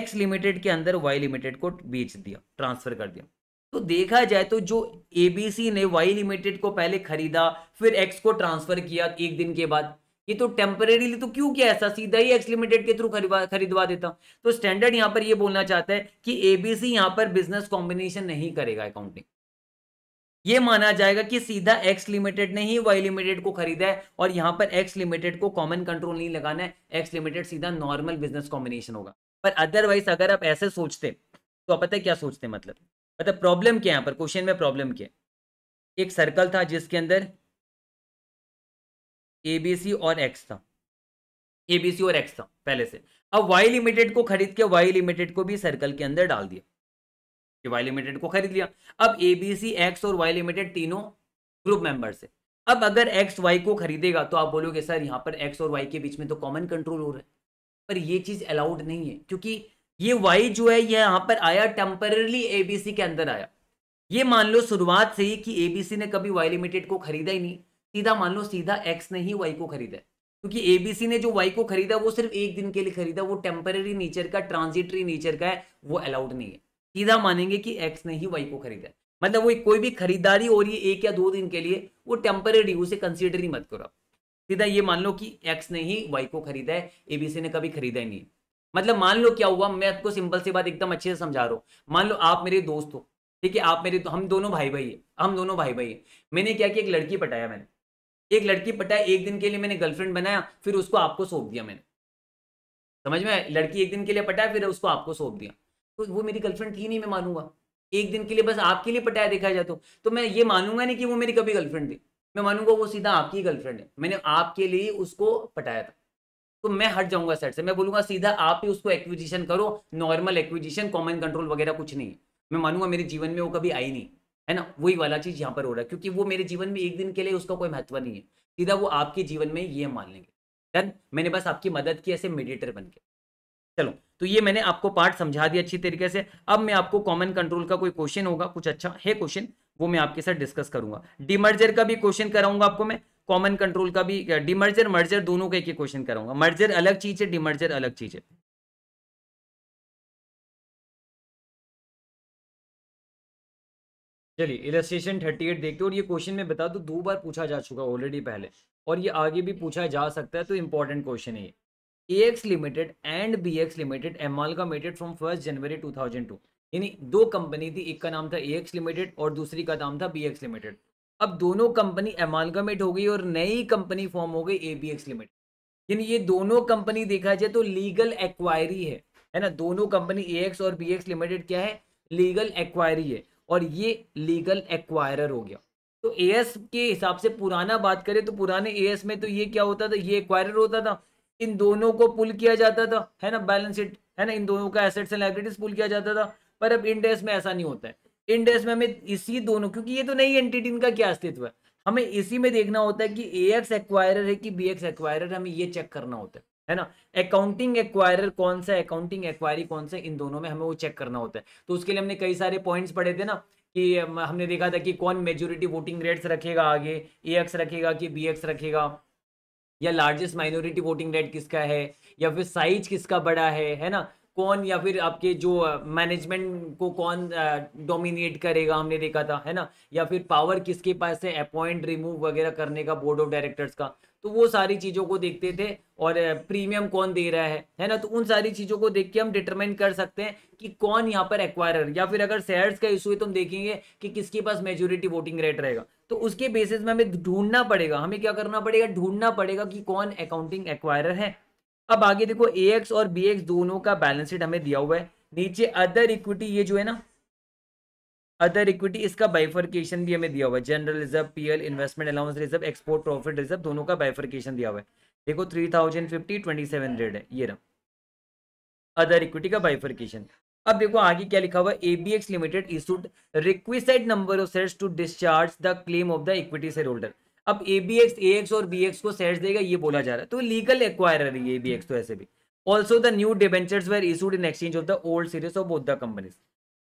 Speaker 1: एक्स लिमिटेड के अंदर वाई लिमिटेड को बेच दिया ट्रांसफर कर दिया तो देखा जाए तो जो एबीसी ने वाई लिमिटेड को पहले खरीदा फिर एक्स को ट्रांसफर किया एक दिन के बाद ये तो टेम्परेली तो क्यों किया ऐसा सीधा ही एक्स लिमिटेड के थ्रू खरीदवा देता तो स्टैंडर्ड यहां पर ये बोलना चाहता है कि एबीसी यहां पर बिजनेस कॉम्बिनेशन नहीं करेगा अकाउंटिंग ये माना जाएगा कि सीधा एक्स लिमिटेड ने ही वाई लिमिटेड को खरीदा है और यहां पर एक्स लिमिटेड को कॉमन कंट्रोल नहीं लगाना है एक्स लिमिटेड सीधा नॉर्मल बिजनेस कॉम्बिनेशन होगा पर अदरवाइज अगर आप ऐसे सोचते तो आप पता है क्या सोचते मतलब मतलब प्रॉब्लम क्या है यहाँ पर क्वेश्चन में प्रॉब्लम क्या है एक सर्कल था जिसके अंदर ए बी सी और एक्स था ए बी सी और एक्स था पहले से अब वाई लिमिटेड को खरीद के वाई लिमिटेड को भी सर्कल के अंदर डाल दिया कि वाई लिमिटेड को खरीद लिया अब ए बी सी एक्स और वाई लिमिटेड तीनों ग्रुप मेंबर से अब अगर एक्स वाई को खरीदेगा तो आप बोलोगे सर यहाँ पर एक्स और वाई के बीच में तो कॉमन कंट्रोल हो रहा है पर यह चीज़ अलाउड नहीं है क्योंकि ये वाई जो है ये यहाँ पर आया टेम्परली एबीसी के अंदर आया ये मान लो शुरुआत से ही कि एबीसी ने कभी वाई लिमिटेड को खरीदा ही नहीं सीधा मान लो सीधा एक्स ने ही वाई को खरीदा क्योंकि एबीसी ने जो वाई को खरीदा वो सिर्फ एक दिन के लिए खरीदा वो टेम्पररी नेचर का ट्रांजिटरी नेचर का है वो अलाउड नहीं है सीधा मानेंगे कि एक्स ने ही वाई को खरीदा मतलब वो कोई भी खरीदारी हो रही है एक या दो दिन के लिए वो टेम्पररी उसे कंसिडर ही मत करो सीधा ये मान लो कि एक्स ने ही वाई को खरीदा है एबीसी ने कभी खरीदा ही नहीं मतलब मान लो क्या हुआ मैं आपको सिंपल सी बात एकदम अच्छे से समझा रहा हूँ मान लो आप मेरे दोस्त हो ठीक है आप मेरे दो, हम दोनों भाई भाई है हम दोनों भाई भाई है मैंने क्या किया एक लड़की पटाया मैंने एक लड़की पटाया एक दिन के लिए मैंने गर्लफ्रेंड बनाया फिर उसको आपको सौंप दिया मैंने समझ में लड़की एक दिन के लिए पटाया फिर उसको आपको सौंप दिया तो वो मेरी गर्लफ्रेंड थी नहीं मैं मानूंगा एक दिन के लिए बस आपके लिए पटाया देखा जाए तो, तो मैं ये मानूंगा नहीं कि वो मेरी कभी गर्लफ्रेंड थी मैं मानूंगा वो सीधा आपकी गर्लफ्रेंड है मैंने आपके लिए उसको पटाया था तो मैं हट जाऊंगा सेट से मैं बोलूंगा सीधा आप ही उसको एक्विजिशन करो नॉर्मल एक्विजिशन कॉमन कंट्रोल वगैरह कुछ नहीं मैं मानूंगा मेरे जीवन में वो कभी आई नहीं है ना वही वाला चीज यहाँ पर हो रहा है क्योंकि वो मेरे जीवन में एक दिन के लिए उसका कोई महत्व नहीं है सीधा वो आपके जीवन में ये मान लेंगे डन मैंने बस आपकी मदद की ऐसे मेडिटर बन के चलो तो ये मैंने आपको पार्ट समझा दिया अच्छी तरीके से अब मैं आपको कॉमन कंट्रोल का कोई क्वेश्चन होगा कुछ अच्छा है क्वेश्चन वो मैं आपके साथ डिस्कस करूंगा डिमर्जर का भी क्वेश्चन कराऊंगा आपको मैं कॉमन कंट्रोल का भी डिमर्जर मर्जर दोनों का एक ही क्वेश्चन
Speaker 2: कराऊंगा मर्जर अलग चीज है डिमर्जर अलग चीज है चलिए इलेट्रेशन थर्टी एट देखते हो
Speaker 1: और ये क्वेश्चन में बता दूं दो बार पूछा जा चुका ऑलरेडी पहले और ये आगे भी पूछा जा सकता है तो इंपॉर्टेंट क्वेश्चन है ये X limited and B X limited amalgamated from first January to यानी दो कंपनी थी एक का नाम था ए एक्स लिमिटेड और दूसरी का नाम था बी एक्स लिमिटेड अब दोनों कंपनी एमालगमेट हो गई और नई कंपनी फॉर्म हो गई एबीएक्स लिमिटेड यानी ये दोनों कंपनी देखा जाए तो लीगल एक्वायरी है है ना दोनों कंपनी एएक्स और बीएक्स लिमिटेड क्या है लीगल एक्वायरी है और ये लीगल एक्वायरर हो गया तो एएस के हिसाब से पुराना बात करें तो पुराने एएस में तो ये क्या होता था ये एक्वायरर होता था इन दोनों को पुल किया जाता था है ना बैलेंस शीट है ना इन दोनों का एसेट्स एंड लाइब्रेटीज पुल किया जाता था पर अब इंडेस में ऐसा नहीं होता है इन डेज में हमें इसी दोनों क्योंकि ये तो नई एंटिटी इनका क्या अस्तित्व है हमें इसी में देखना होता है कि ए एक्स एक्वायर है कि बी एक्स एक्वायरर हमें ये चेक करना होता है है ना अकाउंटिंग एक्वायरर कौन सा अकाउंटिंग एक्वायरी कौन सा इन दोनों में हमें वो चेक करना होता है तो उसके लिए हमने कई सारे पॉइंट्स पढ़े थे ना कि हमने देखा था कि कौन मेजोरिटी वोटिंग रेट्स रखेगा आगे ए एक्स रखेगा कि बी एक्स रखेगा या लार्जेस्ट माइनॉरिटी वोटिंग रेट किसका है या फिर साइज किसका बड़ा है है ना कौन या फिर आपके जो मैनेजमेंट को कौन डोमिनेट करेगा हमने देखा था है ना या फिर पावर किसके पास है अपॉइंट रिमूव वगैरह करने का बोर्ड ऑफ डायरेक्टर्स का तो वो सारी चीज़ों को देखते थे और प्रीमियम कौन दे रहा है है ना तो उन सारी चीज़ों को देख के हम डिटरमिन कर सकते हैं कि कौन यहाँ पर एक्वायरर या फिर अगर शेयर्स का इशू है तो हम देखेंगे कि किसके पास मेजोरिटी वोटिंग रेट रहेगा तो उसके बेसिस में हमें ढूंढना पड़ेगा हमें क्या करना पड़ेगा ढूंढना पड़ेगा कि कौन अकाउंटिंग एक्वायरर है अब आगे देखो ए एक्स और बी एक्स दोनों का बैलेंस शीट हमें दिया हुआ है नीचे अदर इक्विटी ये जो है ना अदर इक्विटी इसका बाइफर्केशन भी हमें दिया हुआ है general reserve P L investment allowance reserve export profit reserve दोनों का बाइफर्केशन दिया हुआ है देखो three thousand fifty twenty seven hundred है ये रहा अदर इक्विटी का बाइफर्केशन अब देखो आगे क्या लिखा हुआ है A B X limited issued requested number of shares to discharge the claim of the equity shareholder अब A B X A X और बी एक्स को सेट्स देगा ये बोला जा रहा है तो लीगल एक्वायर है ए बी एक्स तो ऐसे भी also the new debentures were issued in exchange of the old series of both the companies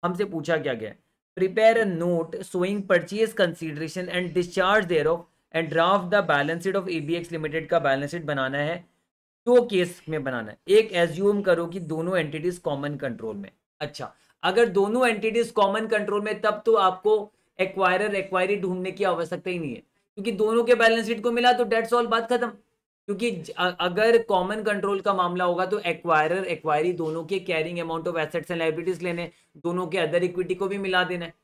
Speaker 1: हमसे पूछा क्या गया prepare a note showing purchase consideration and discharge there of and draft the balance sheet of A B X limited का balance sheet बनाना है दो तो case में बनाना है एक एज्यूम करो कि दोनों एंटिटीज कॉमन कंट्रोल में अच्छा अगर दोनों एंटिटीज कॉमन कंट्रोल में तब तो आपको एक्वायरर एक्वायरी ढूंढने की आवश्यकता ही नहीं है क्योंकि दोनों के बैलेंस शीट को मिला तो डेट सॉल्व बात खत्म क्योंकि अगर कॉमन कंट्रोल का मामला होगा तो एक्वायरर एक्वायरी दोनों के carrying amount of assets and liabilities लेने दोनों के अदर इक्विटी को भी मिला देना है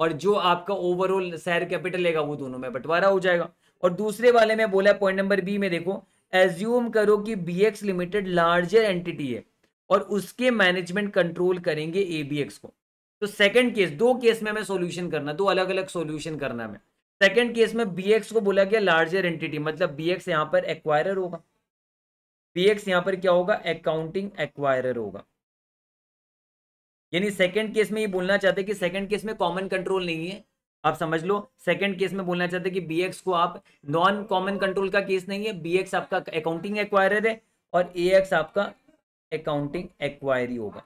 Speaker 1: और जो आपका ओवरऑल शेयर कैपिटल लेगा वो दोनों में बंटवारा हो जाएगा और दूसरे वाले में बोला पॉइंट नंबर बी में देखो एज्यूम करो कि B X limited larger entity है और उसके मैनेजमेंट कंट्रोल करेंगे ए बी एक्स को तो सेकेंड केस दो केस में हमें सोल्यूशन करना दो अलग अलग सोल्यूशन करना हमें सेकेंड केस में बी एक्स को बोला गया लार्जर एंटिटी मतलब बी एक्स यहाँ पर एक्वायरर होगा बी एक्स यहाँ पर क्या होगा अकाउंटिंग एक्वायरर होगा यानी सेकेंड केस में ये बोलना चाहते हैं कि सेकेंड केस में कॉमन कंट्रोल नहीं है आप समझ लो सेकंड केस में बोलना चाहते हैं कि बी एक्स को आप नॉन कॉमन कंट्रोल का केस नहीं है बी एक्स आपका अकाउंटिंग एक्वायरर
Speaker 2: है और ए एक्स आपका अकाउंटिंग एक्वायरी होगा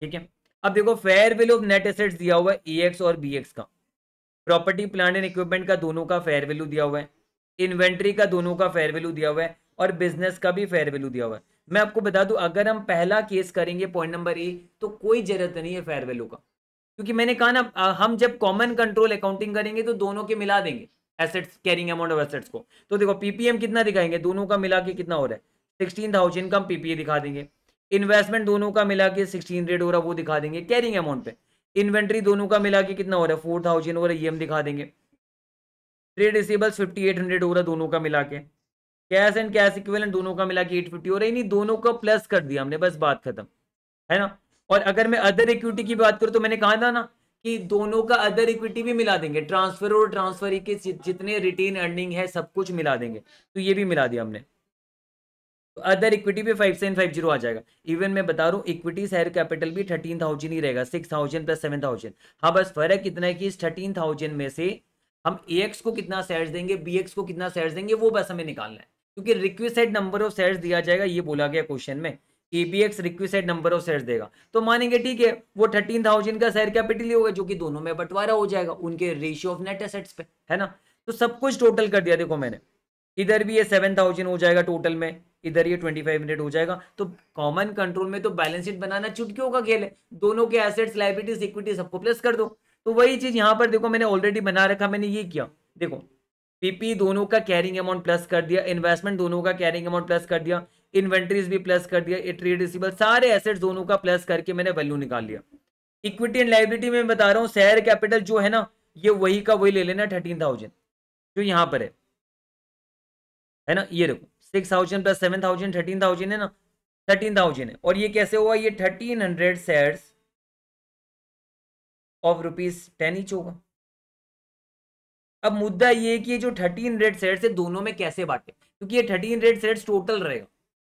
Speaker 2: ठीक है अब देखो fair value of net assets दिया हुआ है ई
Speaker 1: और बी का प्रॉपर्टी प्लांट एंड इक्विपमेंट का दोनों का फेयर वैल्यू दिया हुआ है इन्वेंट्री का दोनों का फेयर वैल्यू दिया हुआ है और बिजनेस का भी फेयर वैल्यू दिया हुआ है मैं आपको बता दूं अगर हम पहला केस करेंगे पॉइंट नंबर ए तो कोई जरूरत नहीं है फेयर वैल्यू का क्योंकि मैंने कहा ना हम जब कॉमन कंट्रोल अकाउंटिंग करेंगे तो दोनों के मिला देंगे assets carrying amount of assets को तो देखो पीपीएम कितना दिखाएंगे दोनों का मिला के कितना हो रहा है सिक्सटीन थाउजेंड का हम पीपीए दिखा देंगे इन्वेस्टमेंट दोनों का मिला के सिक्सटीन रेट हो रहा वो दिखा देंगे कैरिंग अमाउंट पे इन्वेंट्री दोनों का मिला के कितना हो रहा है फोर थाउजेंड हो रहा है ये हम दिखा देंगे trade receivables fifty eight hundred हो रहा है दोनों का मिला के कैश एंड कैश इक्विवेलेंट दोनों का मिला के एट फिफ्टी हो रहा है दोनों का प्लस कर दिया हमने बस बात खत्म है ना और अगर मैं अदर इक्विटी की बात करूँ तो मैंने कहा था ना कि दोनों का अदर इक्विटी भी मिला देंगे ट्रांसफर और ट्रांसफर के जितने रिटेन अर्निंग है सब कुछ मिला देंगे तो ये भी मिला दिया हमने अदर इक्विटी भी फाइव सेवन फाइव जीरो आ जाएगा इवन मैं बता रहा हूँ इक्विटी शेयर कैपिटल भी थर्टीन थाउजेंड ही रहेगा six thousand plus seven thousand हाँ बस फर्क इतना है कि इस थर्टीन थाउजेंड में से हम ए एक्स को कितना शेयर देंगे बी एक्स को कितना शेयर देंगे वो बस हमें निकालना है क्योंकि रिक्वेस्टेड नंबर ऑफ शेयर दिया जाएगा ये बोला गया क्वेश्चन में A B X requested number of shares देगा तो मानेंगे ठीक है वो थर्टीन थाउजेंड का शेयर कैपिटल ही होगा जो कि दोनों में बंटवारा हो जाएगा उनके रेशियो ऑफ नेट एसेट्स पे है ना तो सब कुछ टोटल कर दिया देखो मैंने इधर भी ये सेवन थाउजेंड हो जाएगा टोटल में इधर ये 25 मिनट हो जाएगा तो कॉमन कंट्रोल में तो बैलेंस शीट बनाना चुटकियों का खेल है दोनों के एसेट्स लाइबिलिटीज इक्विटी सबको प्लस कर दो तो वही चीज यहाँ पर देखो मैंने ऑलरेडी बना रखा मैंने ये किया देखो पीपी दोनों का कैरिंग अमाउंट प्लस कर दिया इन्वेस्टमेंट दोनों का कैरिंग अमाउंट प्लस कर दिया इन्वेंट्रीज भी प्लस कर दिया ट्रेड रिसीबल सारे एसेट्स दोनों का प्लस करके मैंने वैल्यू निकाल लिया इक्विटी एंड लाइबिलिटी में बता रहा हूँ शेयर कैपिटल जो है ना ये वही का वही ले लेना थर्टीन थाउजेंड जो यहाँ पर है है ना ये देखो six thousand plus seven thousand thirteen thousand है ना थर्टीन थाउजेंड है और ये कैसे हुआ ये thirteen hundred sets of rupees ten each होगा अब मुद्दा ये कि ये जो थर्टीन हंड्रेड सेट्स है दोनों में कैसे बांटे क्योंकि ये थर्टीन हंड्रेड सेट्स टोटल रहेगा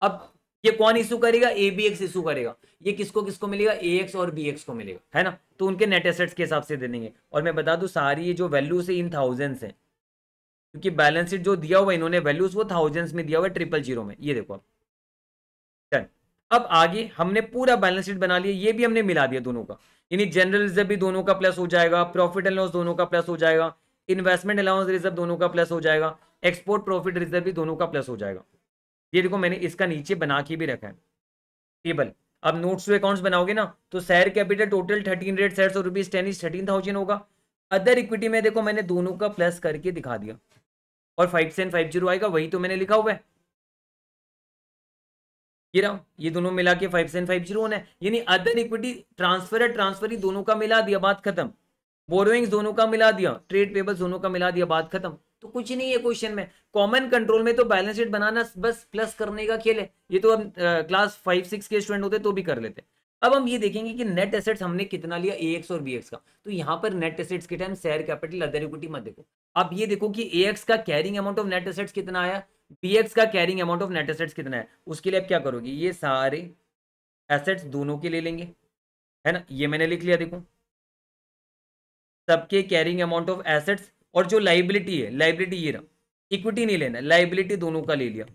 Speaker 1: अब ये कौन इशू करेगा ए बी एक्स इशू करेगा ये किसको किसको मिलेगा ए एक्स और बी एक्स को मिलेगा है ना तो उनके नेट एसेट्स के हिसाब से देंगे और मैं बता दूं सारी ये जो वैल्यूज है इन थाउजेंड्स हैं क्योंकि बैलेंस शीट जो दिया हुआ इन्होंने वैल्यूज वो थाउजेंड्स में दिया हुआ ट्रिपल जीरो में ये देखो अब अब आगे हमने पूरा बैलेंस शीट बना लिया ये भी हमने मिला दिया दोनों का यानी जनरल रिजर्व भी दोनों का प्लस हो जाएगा प्रॉफिट अलाउंस दोनों का प्लस हो जाएगा इन्वेस्टमेंट अलाउंस रिजर्व दोनों का प्लस हो जाएगा एक्सपोर्ट प्रॉफिट रिजर्व भी दोनों का प्लस हो जाएगा ये देखो मैंने इसका नीचे बना के भी रखा है टेबल अब नोट्स टू अकाउंट्स बनाओगे ना तो share capital total thirteen hundred सैर सौ rupees ten is thirteen thousand होगा अदर इक्विटी में देखो मैंने दोनों का प्लस करके दिखा दिया और फाइव सेवन फाइव जीरो आएगा वही तो मैंने लिखा हुआ है ये रहा ये दोनों मिला के फाइव सेवन फाइव जीरो होना है यानी अदर इक्विटी ट्रांसफर है ट्रांसफर ही दोनों का मिला दिया बात खत्म बोरोइंग्स दोनों का मिला दिया ट्रेड पेबल दोनों का मिला दिया बात खत्म तो कुछ नहीं है क्वेश्चन में कॉमन कंट्रोल में तो बैलेंस शीट बनाना बस प्लस करने का खेल है ये तो हम क्लास फाइव सिक्स के स्टूडेंट होते तो भी कर लेते हैं अब हम ये देखेंगे कि नेट एसेट्स हमने कितना लिया ए एक्स और बी एक्स का तो यहाँ पर नेट एसेट्स के time share capital other equity मत देखो अब ये देखो कि ए एक्स का carrying amount of net assets कितना आया बी एक्स का carrying amount of net assets कितना है उसके लिए आप क्या करोगे ये सारे एसेट्स दोनों के ले लेंगे है ना ये मैंने लिख लिया देखो सबके कैरिंग अमाउंट ऑफ एसेट्स और जो लाइबिलिटी है लाइबिलिटी ये रहा इक्विटी नहीं लेना लाइबिलिटी दोनों का ले लिया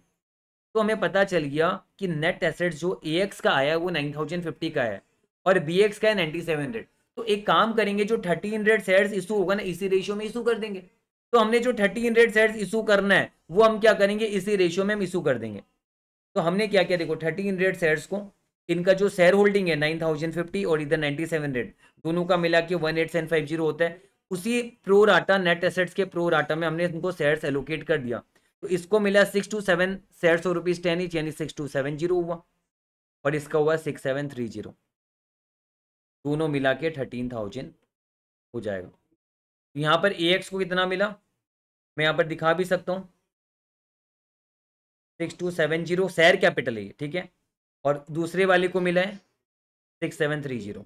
Speaker 1: तो हमें पता चल गया कि नेट एसेट जो ए का आया है वो नाइन थाउजेंड फिफ्टी का है और बी का है नाइन्टी सेवन हंड्रेड तो एक काम करेंगे जो थर्टी हंड्रेड शेयर इशू होगा ना इसी रेशियो में इशू कर देंगे तो हमने जो थर्टी हंड्रेड शेयर इशू करना है वो हम क्या करेंगे इसी रेशियो में हम इशू कर देंगे तो हमने क्या क्या देखो थर्टी हंड्रेड शेयर्स को इनका जो शेयर होल्डिंग है नाइन थाउजेंड फिफ्टी और इधर नाइन्टी सेवन हंड्रेड दोनों का मिला के one eight seven five zero होता है उसी प्रो राटा नेट एसेट्स के प्रो राटा में हमने इनको शेयर्स एलोकेट कर दिया तो इसको मिला सिक्स टू सेवन सैठ सौ रुपीज टेन इंच यानी सिक्स टू सेवन जीरो हुआ और इसका हुआ सिक्स सेवन थ्री जीरो दोनों मिला के थर्टीन थाउजेंड हो जाएगा तो यहाँ पर ए एक्स को कितना मिला मैं यहाँ पर दिखा भी सकता हूँ
Speaker 2: सिक्स टू सेवन जीरो सैर कैपिटल है ठीक है और दूसरे वाले को मिला है six seven three zero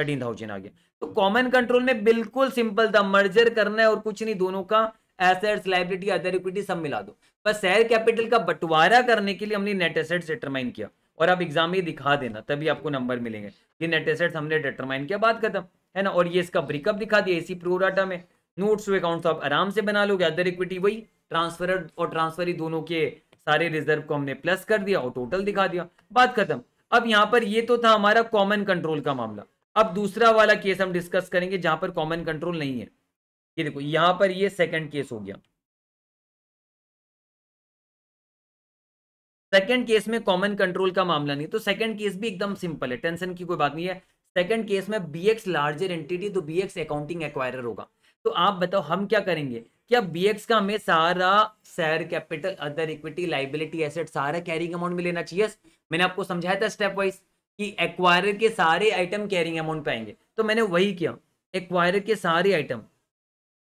Speaker 1: thirteen thousand आ गया तो कॉमन कंट्रोल में बिल्कुल सिंपल था मर्जर करना है और कुछ नहीं दोनों का एसेट्स लाइबिलिटी अदर इक्विटी सब मिला दो बस शेयर कैपिटल का बंटवारा करने के लिए हमने नेट एसेट्स डिटरमाइन किया और आप एग्जाम ये दिखा देना तभी आपको नंबर मिलेंगे ये नेट एसेट्स हमने डिटरमाइन किया बात खत्म है ना और ये इसका ब्रेकअप दिखा दिया इसी प्रोराटा में नोट्स टू अकाउंट आप आराम से बना लोगे अदर इक्विटी वही ट्रांसफर और ट्रांसफर दोनों के सारे रिजर्व को हमने प्लस कर दिया और टोटल दिखा दिया बात खत्म अब यहाँ पर ये तो था हमारा कॉमन कंट्रोल का मामला अब
Speaker 2: दूसरा वाला केस हम डिस्कस करेंगे जहां पर कॉमन कंट्रोल नहीं है ये देखो यहां पर ये सेकंड केस हो गया सेकंड
Speaker 1: केस में कॉमन कंट्रोल का मामला नहीं तो सेकंड केस भी एकदम सिंपल है टेंशन की कोई बात नहीं है सेकंड केस में बीएक्स लार्जर एंटिटी तो बीएक्स अकाउंटिंग एक्वायरर होगा तो आप बताओ हम क्या करेंगे क्या बीएक्स का हमें सारा share capital other equity liability asset सारा कैरिंग अमाउंट में लेना चाहिए मैंने आपको समझाया था स्टेप वाइज कि एक्वायर के सारे आइटम कैरिंग अमाउंट पे आएंगे तो मैंने वही किया एक्वायर के सारे आइटम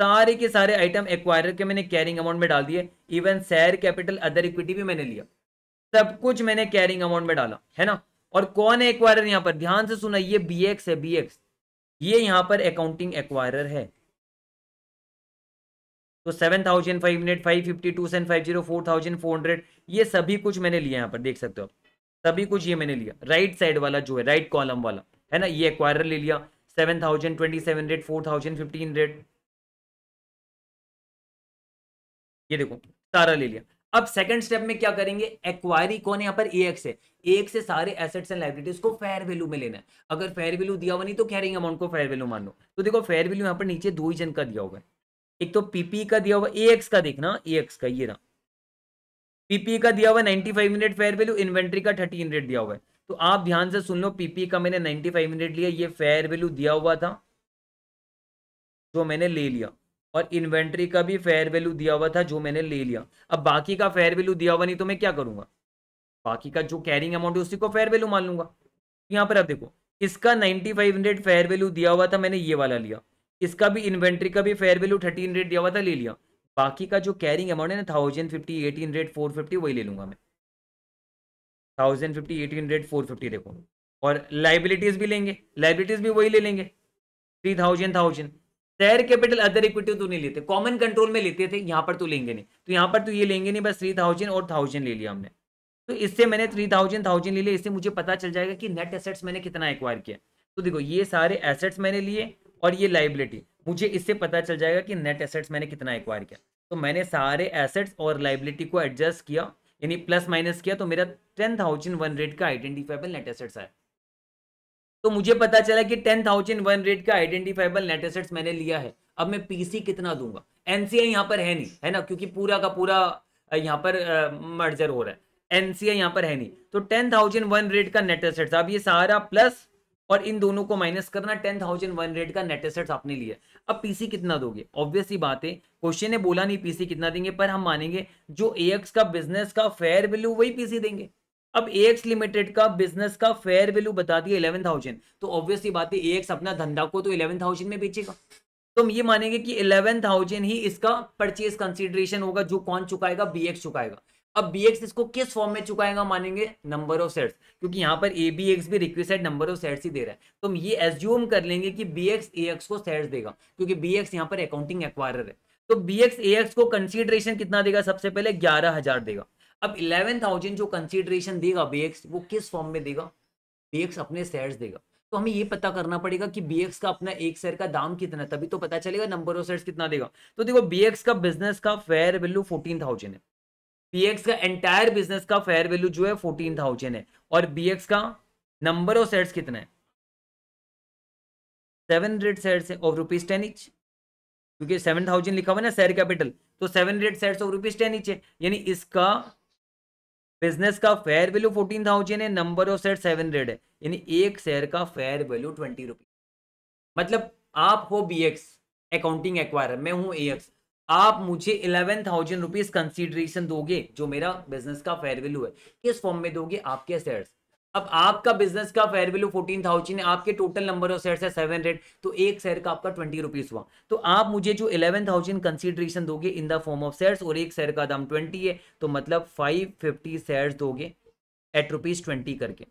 Speaker 1: सारे के सारे आइटम एक्वायर के मैंने कैरिंग अमाउंट में डाल दिए even share capital other equity भी मैंने लिया सब कुछ मैंने कैरिंग अमाउंट में डाला है ना और कौन है एक्वायर यहाँ पर ध्यान से सुना ये बी है बी ये यहाँ पर अकाउंटिंग एक्वायर है तो seven thousand five hundred five fifty two seven five zero four thousand four hundred ये सभी कुछ मैंने लिया यहाँ पर देख सकते हो आप सभी कुछ ये मैंने लिया राइट right साइड वाला जो है राइट right कॉलम वाला है ना ये एक्वायर ले लिया seven thousand twenty seven rate four thousand fifteen rate ये देखो सारा ले लिया अब सेकंड स्टेप में क्या करेंगे एक्वायरी कौन यहां पर एएक्स है एक से सारे एसेट्स एंड लाइब्रेटीज को फेयर वैल्यू में लेना है अगर फेयर वैल्यू दिया हुआ नहीं तो कैरिंग अमाउंट को फेयर वैल्यू मान लो तो देखो फेयर वैल्यू यहां पर नीचे दो ही जन का दिया होगा एक तो पीपी e का दिया होगा एएक्स का देखना एएक्स का ये ना पीपी e का दिया हुआ ninety five minute fair value inventory का थर्टी हंड्रेड दिया हुआ है तो आप ध्यान से सुन लो पीपी e का मैंने नाइन्टी फाइव मिनट लिया ये फेयर वैल्यू दिया हुआ था जो मैंने ले लिया और इन्वेंट्री का भी फेयर वैल्यू दिया हुआ था जो मैंने ले लिया अब बाकी का फेयर वैल्यू दिया हुआ नहीं तो मैं क्या करूंगा बाकी का जो कैरिंग अमाउंट है उसी को फेयर वैल्यू मान लूंगा यहाँ पर आप देखो इसका ninety five hundred fair value दिया हुआ था मैंने ये वाला लिया इसका भी इन्वेंट्री का भी फेयर वैल्यू थर्टी हंड्रेड दिया हुआ था ले लिया बाकी का जो कैरिंग अमाउंट है ना thousand fifty eighteen rate four fifty वही ले लूंगा मैं thousand fifty eighteen rate four fifty देखो और लाइबिलिटीज भी लेंगे लाइबिलिटीज भी वही ले लेंगे three thousand thousand share capital other equity तो नहीं लेते कॉमन कंट्रोल में लेते थे यहाँ पर तो लेंगे नहीं तो यहाँ पर तो ये लेंगे नहीं बस थ्री थाउजेंड और थाउजेंड ले लिया हमने तो इससे मैंने थ्री थाउजेंड थाउजेंड ले लिया इससे मुझे पता चल जाएगा कि नेट एसेट्स मैंने कितना एक्वायर किया तो देखो ये सारे एसेट्स मैंने लिए और ये लाइबिलिटी मुझे इससे पता चल जाएगा कि नेट एसेट्स मैंने कितना एक्वायर किया तो मैंने सारे एसेट्स और लाइबिलिटी को एडजस्ट किया यानी प्लस माइनस किया तो मेरा टेन थाउजेंड वन रेट का आइडेंटिफाइबल नेट एसेट्स है तो मुझे पता चला कि टेन थाउजेंड वन रेट का आइडेंटिफाइबल नेट एसेट्स मैंने लिया है अब मैं पीसी कितना दूंगा एनसीआई यहाँ पर है नहीं है ना क्योंकि पूरा का पूरा यहाँ पर मर्जर हो रहा है एनसीआई यहाँ पर है नहीं तो टेन थाउजेंड वन रेट का नेट एसेट्स अब ये सारा प्लस और इन दोनों को माइनस करना टेन थाउजेंड वन रेट का नेट एसेट्स आपने लिया अब पीसी कितना दोगे ऑब्वियसली बात है क्वेश्चन ने बोला नहीं पीसी कितना देंगे पर हम मानेंगे जो एएक्स का बिजनेस का फेयर वैल्यू वही पीसी देंगे अब एएक्स लिमिटेड का बिजनेस का फेयर वैल्यू बता दिया इलेवन थाउजेंड तो ऑब्वियसली बात है एएक्स अपना धंधा को तो इलेवन थाउजेंड में बेचेगा तो हम ये मानेंगे कि इलेवन थाउजेंड ही इसका परचेज कंसिडरेशन होगा जो कौन चुकाएगा बी एक्स चुकाएगा अब बी एक्स इसको किस फॉर्म में चुकाएगा मानेंगे नंबर ऑफ सेट्स क्योंकि यहाँ पर ए बी एक्स भी रिक्वेस्ट नंबर ऑफ सेट्स ही दे रहा है तो हम ये एज्यूम कर लेंगे कि बी एक्स ए एक्स को सेट्स देगा क्योंकि बी एक्स यहाँ पर अकाउंटिंग एक्वायर है तो बी एक्स ए एक्स को कंसिडरेशन कितना देगा सबसे पहले ग्यारह हजार देगा अब इलेवन थाउजेंड जो कंसिडरेशन देगा बी एक्स वो किस फॉर्म में देगा बी एक्स अपने सेट्स देगा तो हमें ये पता करना पड़ेगा कि बी एक्स का अपना एक शेयर का दाम कितना है तभी तो पता चलेगा नंबर ऑफ सेट्स कितना देगा तो देखो बी एक्स का बिजनेस का फेयर वैल्यू फोर्टीन थाउजेंड है पीएक्स का एंटायर बिजनेस का फेयर वैल्यू जो है फोर्टीन थाउजेंड है और बीएक्स का नंबर ऑफ सेट्स कितना है सेवन हंड्रेड सेट्स है और रुपीज टेन इच क्योंकि सेवन थाउजेंड लिखा हुआ है ना शेयर कैपिटल तो seven hundred sets of rupees ten each है यानी इसका बिजनेस का फेयर वैल्यू फोर्टीन थाउजेंड है number of set seven hundred है यानी एक शेयर का फेयर वैल्यू ट्वेंटी रुपीज मतलब आप हो बी एक्स अकाउंटिंग एक्वायर मैं हूँ ए एक्स आप मुझे इलेवन थाउजेंड रुपीज कंसिडरेशन दोगे जो मेरा बिजनेस का फेयर वैल्यू है किस फॉर्म में दोगे आपके शेयर्स अब आपका बिजनेस का फेयर वैल्यू फोर्टीन थाउजेंड है आपके टोटल नंबर ऑफ शेयर है सेवन हंड्रेड तो एक शेयर का आपका ट्वेंटी रुपीज हुआ तो आप मुझे जो इलेवन थाउजेंड कंसिडरेशन दोगे in the form of shares और एक शेयर का दाम ट्वेंटी है तो मतलब फाइव फिफ्टी शेयर दोगे एट रुपीज ट्वेंटी करके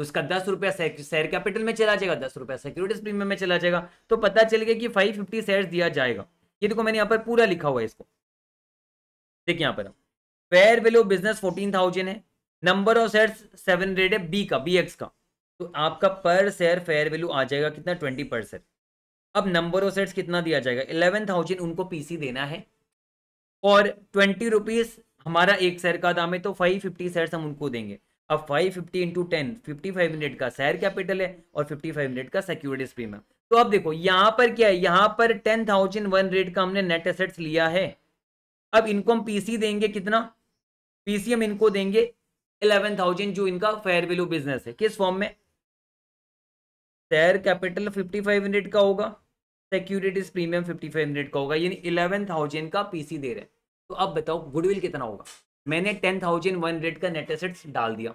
Speaker 1: उसका तो दस रुपया शेयर कैपिटल में चला जाएगा दस रुपया सिक्योरिटीज प्रीमियम में चला जाएगा तो पता चल गया कि फाइव फिफ्टी शेयर दिया जाएगा ये देखो मैंने यहाँ पर पूरा लिखा हुआ है इसको देखिए यहाँ पर fair value business fourteen thousand है number of share seven hundred है बी का बी एक्स का तो आपका पर शेयर फेयर वैल्यू आ जाएगा कितना ट्वेंटी परसेंट अब नंबर ऑफ शेयर कितना दिया जाएगा इलेवन थाउजेंड उनको पीसी देना है और ट्वेंटी रुपीज हमारा एक शेयर का दाम है तो फाइव फिफ्टी शेयर हम उनको देंगे अब five fifty into ten fifty five hundred का शेयर कैपिटल है और फिफ्टी फाइव हंड्रेड का सिक्योरिटीज प्रीमियम तो अब देखो यहां पर क्या है यहां पर टेन थाउजेंड वन रेट का हमने नेट एसेट्स लिया है अब इनको हम पीसी देंगे कितना पीसी हम इनको देंगे इलेवन थाउजेंड जो इनका फेयर वैल्यू बिजनेस है किस फॉर्म में share capital fifty five hundred का होगा securities premium fifty five hundred का होगा यानी इलेवन थाउजेंड का पीसी दे रहे तो अब बताओ गुडविल कितना होगा मैंने टेन थाउजेंड वन रेट का नेट एसेट्स डाल दिया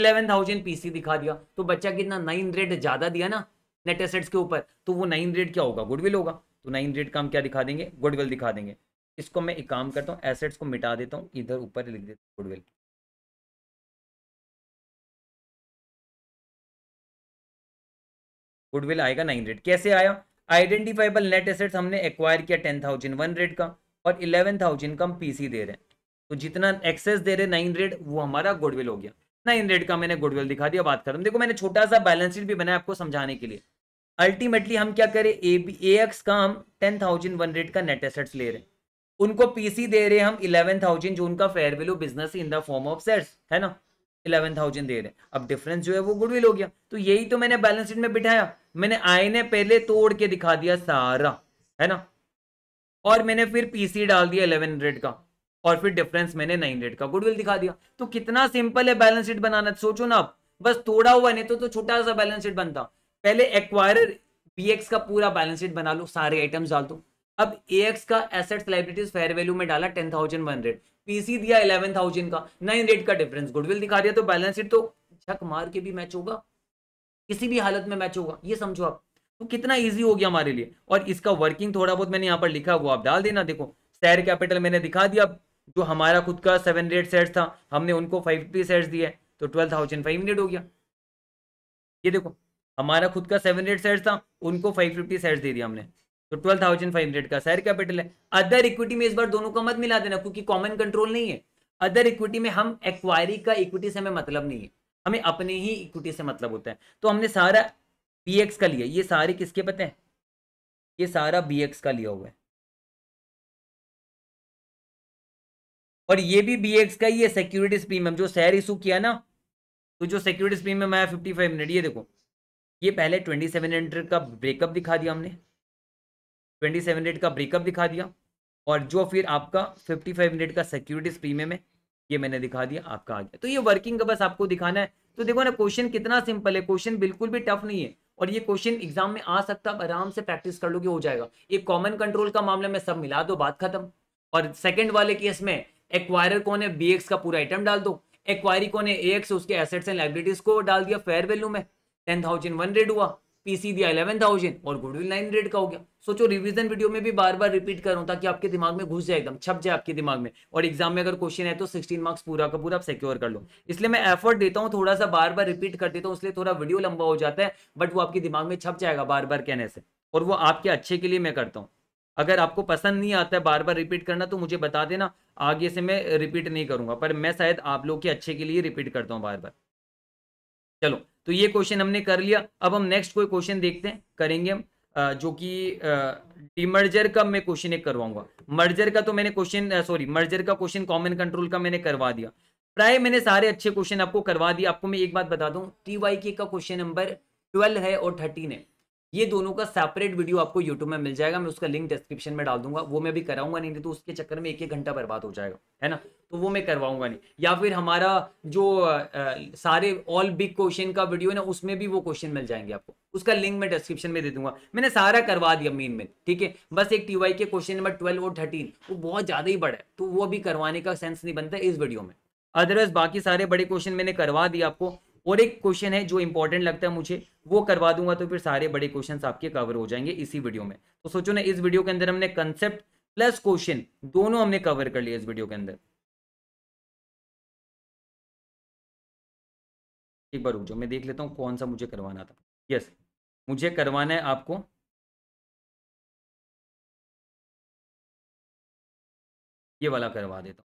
Speaker 1: इलेवन थाउजेंड पीसी दिखा दिया तो बच्चा कितना नाइन ज्यादा दिया ना नेट एसेट्स के ऊपर तो वो नाइन रेट क्या होगा गुडविल होगा तो नाइन रेट का हम क्या दिखा देंगे गुडविल दिखा देंगे
Speaker 2: इसको मैं एक काम करता हूँ एसेट्स को मिटा देता हूँ इधर ऊपर लिख देता हूँ गुडविल गुडविल आएगा नाइन रेट कैसे आया आइडेंटिफाइबल नेट एसेट्स हमने एक्वायर किया टेन थाउजेंड वन रेट का और
Speaker 1: इलेवन थाउजेंड का हम पीसी दे रहे हैं तो जितना एक्सेस दे रहे नाइन रेट वो हमारा गुडविल हो गया नाइन रेट का मैंने गुडविल दिखा दिया बात कर देखो मैंने छोटा सा बैलेंस शीट भी बनाया आपको समझाने के लिए अल्टीमेटली हम क्या करें ए बी ए एक्स का हम टेन थाउजेंड वन रेट का नेट एसेट्स ले रहे हैं उनको पीसी दे रहे हैं हम इलेवन थाउजेंड जो उनका fair value business in the form of sets है ना इलेवन थाउजेंड दे रहे हैं अब डिफरेंस जो है वो गुडविल हो गया तो यही तो मैंने बैलेंस शीट में बिठाया मैंने आई ने पहले तोड़ के दिखा दिया सारा है ना और मैंने फिर पीसी डाल दिया इलेवन हंड्रेड का और फिर डिफरेंस मैंने नाइन हंड्रेड का गुडविल दिखा दिया तो कितना सिंपल है बैलेंस शीट बनाना सोचो ना आप बस थोड़ा हुआ नहीं तो, तो छोटा सा बैलेंस शीट बनता पहले एक्वायरर बी का पूरा बैलेंस शीट बना लो सारे आइटम्स डाल दो अब ए का एसेट्स लाइब्रेटीज फेयर वैल्यू में डाला ten thousand one hundred PC दिया इलेवन थाउजेंड का नाइन रेट का डिफरेंस गुडविल दिखा दिया तो बैलेंस शीट तो झक मार के भी मैच होगा किसी भी हालत में मैच होगा ये समझो आप तो कितना ईजी हो गया हमारे लिए और इसका वर्किंग थोड़ा बहुत मैंने यहाँ पर लिखा हुआ आप डाल देना देखो शेयर कैपिटल मैंने दिखा दिया जो हमारा खुद का सेवन रेट सेट्स था हमने उनको फाइव सेट्स दिए तो ट्वेल्व थाउजेंड फाइव हंड्रेड हो गया ये देखो हमारा खुद का सेवन हंड्रेड शेयर था उनको फाइव फिफ्टी शेयर दे दिया हमने तो ट्वेल्व थाउजेंड फाइव हंड्रेड का शेयर कैपिटल है अदर इक्विटी में इस बार दोनों का मत मिला देना क्योंकि कॉमन कंट्रोल नहीं है अदर इक्विटी में हम एक्वायरी का इक्विटी से हमें मतलब नहीं है हमें अपने ही इक्विटी से मतलब होता है तो हमने सारा बी एक्स का लिया ये सारे
Speaker 2: किसके पते हैं ये सारा बी एक्स का लिया हुआ है और ये भी बी एक्स का ये सिक्योरिटीज प्रीमियम जो शेयर इशू किया ना
Speaker 1: तो जो सिक्योरिटीज प्रीमियम आया फिफ्टी फाइव ये देखो ये पहले ट्वेंटी सेवन हंड्रेड का ब्रेकअप दिखा दिया हमने ट्वेंटी सेवन हंड्रेड का ब्रेकअप दिखा दिया और जो फिर आपका फिफ्टी फाइव हंड्रेड का सिक्योरिटीज प्रीमियम है ये मैंने दिखा दिया आपका आ गया तो ये वर्किंग का बस आपको दिखाना है तो देखो ना क्वेश्चन कितना सिंपल है क्वेश्चन बिल्कुल भी टफ नहीं है और ये क्वेश्चन एग्जाम में आ सकता है आराम से प्रैक्टिस कर लोगे हो जाएगा ये कॉमन कंट्रोल का मामला में सब मिला दो बात खत्म और सेकंड वाले केस में एक्वायर कौन है बी का पूरा आइटम डाल दो एक्वायरी कौन है ए उसके एसेट्स एंड लाइब्रेटीज को डाल दिया फेयर वैल्यू में टेन थाउजेंड वन रेड हुआ पीसी दिया इलेवन थाउजेंड और गुडविल नाइन रेड का हो गया सोचो रिवीजन वीडियो में भी बार बार रिपीट करूँ ताकि आपके दिमाग में घुस जाए एकदम छप जाए आपके दिमाग में और एग्जाम में अगर क्वेश्चन है तो सिक्सटीन मार्क्स पूरा का पूरा आप सिक्योर कर लो इसलिए मैं एफर्ट देता हूँ थोड़ा सा बार बार रिपीट कर देता हूँ इसलिए थोड़ा वीडियो लंबा हो जाता है बट वो आपके दिमाग में छप जाएगा बार बार कहने से और वो आपके अच्छे के लिए मैं करता हूँ अगर आपको पसंद नहीं आता है बार बार रिपीट करना तो मुझे बता देना आगे से मैं रिपीट नहीं करूँगा पर मैं शायद आप लोग के अच्छे के लिए रिपीट करता हूँ बार बार चलो तो ये क्वेश्चन हमने कर लिया अब हम नेक्स्ट कोई क्वेश्चन देखते हैं करेंगे हम जो कि डिमर्जर का मैं क्वेश्चन एक करवाऊंगा मर्जर का तो मैंने क्वेश्चन सॉरी मर्जर का क्वेश्चन कॉमन कंट्रोल का मैंने करवा दिया प्राय मैंने सारे अच्छे क्वेश्चन आपको करवा दिए आपको मैं एक बात बता दूं टी वाई के का क्वेश्चन नंबर ट्वेल्व है और थर्टीन है ये दोनों का सेपरेट वीडियो आपको यूट्यूब में मिल जाएगा मैं उसका लिंक डिस्क्रिप्शन में डाल दूंगा वो मैं भी कराऊंगा नहीं तो उसके चक्कर में एक एक घंटा बर्बाद हो जाएगा है ना तो वो मैं करवाऊंगा नहीं या फिर हमारा जो आ, सारे ऑल बिग क्वेश्चन का वीडियो है ना उसमें भी वो क्वेश्चन मिल जाएंगे आपको उसका लिंक मैं डिस्क्रिप्शन में दे दूंगा मैंने सारा करवा दिया मेन में ठीक है बस एक टीवाई के क्वेश्चन नंबर ट्वेल्व और थर्टीन वो बहुत ज़्यादा ही बड़ा है तो वो भी करवाने का सेंस नहीं बनता इस वीडियो में अदरवाइज बाकी सारे बड़े क्वेश्चन मैंने करवा दिया आपको और एक क्वेश्चन है जो इंपॉर्टेंट लगता है मुझे वो करवा दूंगा तो फिर सारे बड़े क्वेश्चन आपके कवर हो जाएंगे इसी वीडियो में तो सोचो ना इस वीडियो के अंदर हमने कंसेप्ट प्लस क्वेश्चन
Speaker 2: दोनों हमने कवर कर लिया इस वीडियो के अंदर एक बार रुक जाओ मैं देख लेता हूँ कौन सा मुझे करवाना था यस मुझे करवाना है आपको ये वाला करवा देता हूँ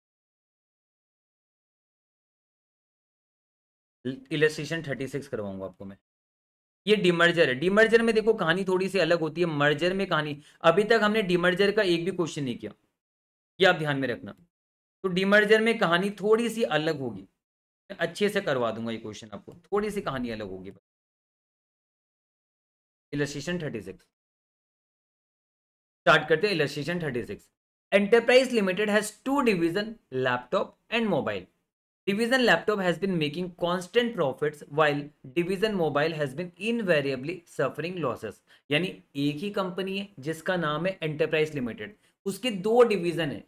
Speaker 2: इलेट्रेशन थर्टी सिक्स करवाऊंगा आपको मैं ये डिमर्जर है डिमर्जर में देखो
Speaker 1: कहानी थोड़ी सी अलग होती है मर्जर में कहानी अभी तक हमने डिमर्जर का एक भी क्वेश्चन नहीं किया ये आप ध्यान में रखना तो डिमर्जर में कहानी थोड़ी सी अलग होगी मैं अच्छे से
Speaker 2: करवा दूंगा ये क्वेश्चन आपको थोड़ी सी कहानी अलग होगी इलेट्रेशन थर्टी सिक्स स्टार्ट करते हैं illustration thirty six enterprise
Speaker 1: limited has two division laptop and mobile Division laptop has been making constant profits while Division mobile has been invariably suffering losses. यानी एक ही company है जिसका नाम है enterprise limited उसके दो डिवीजन है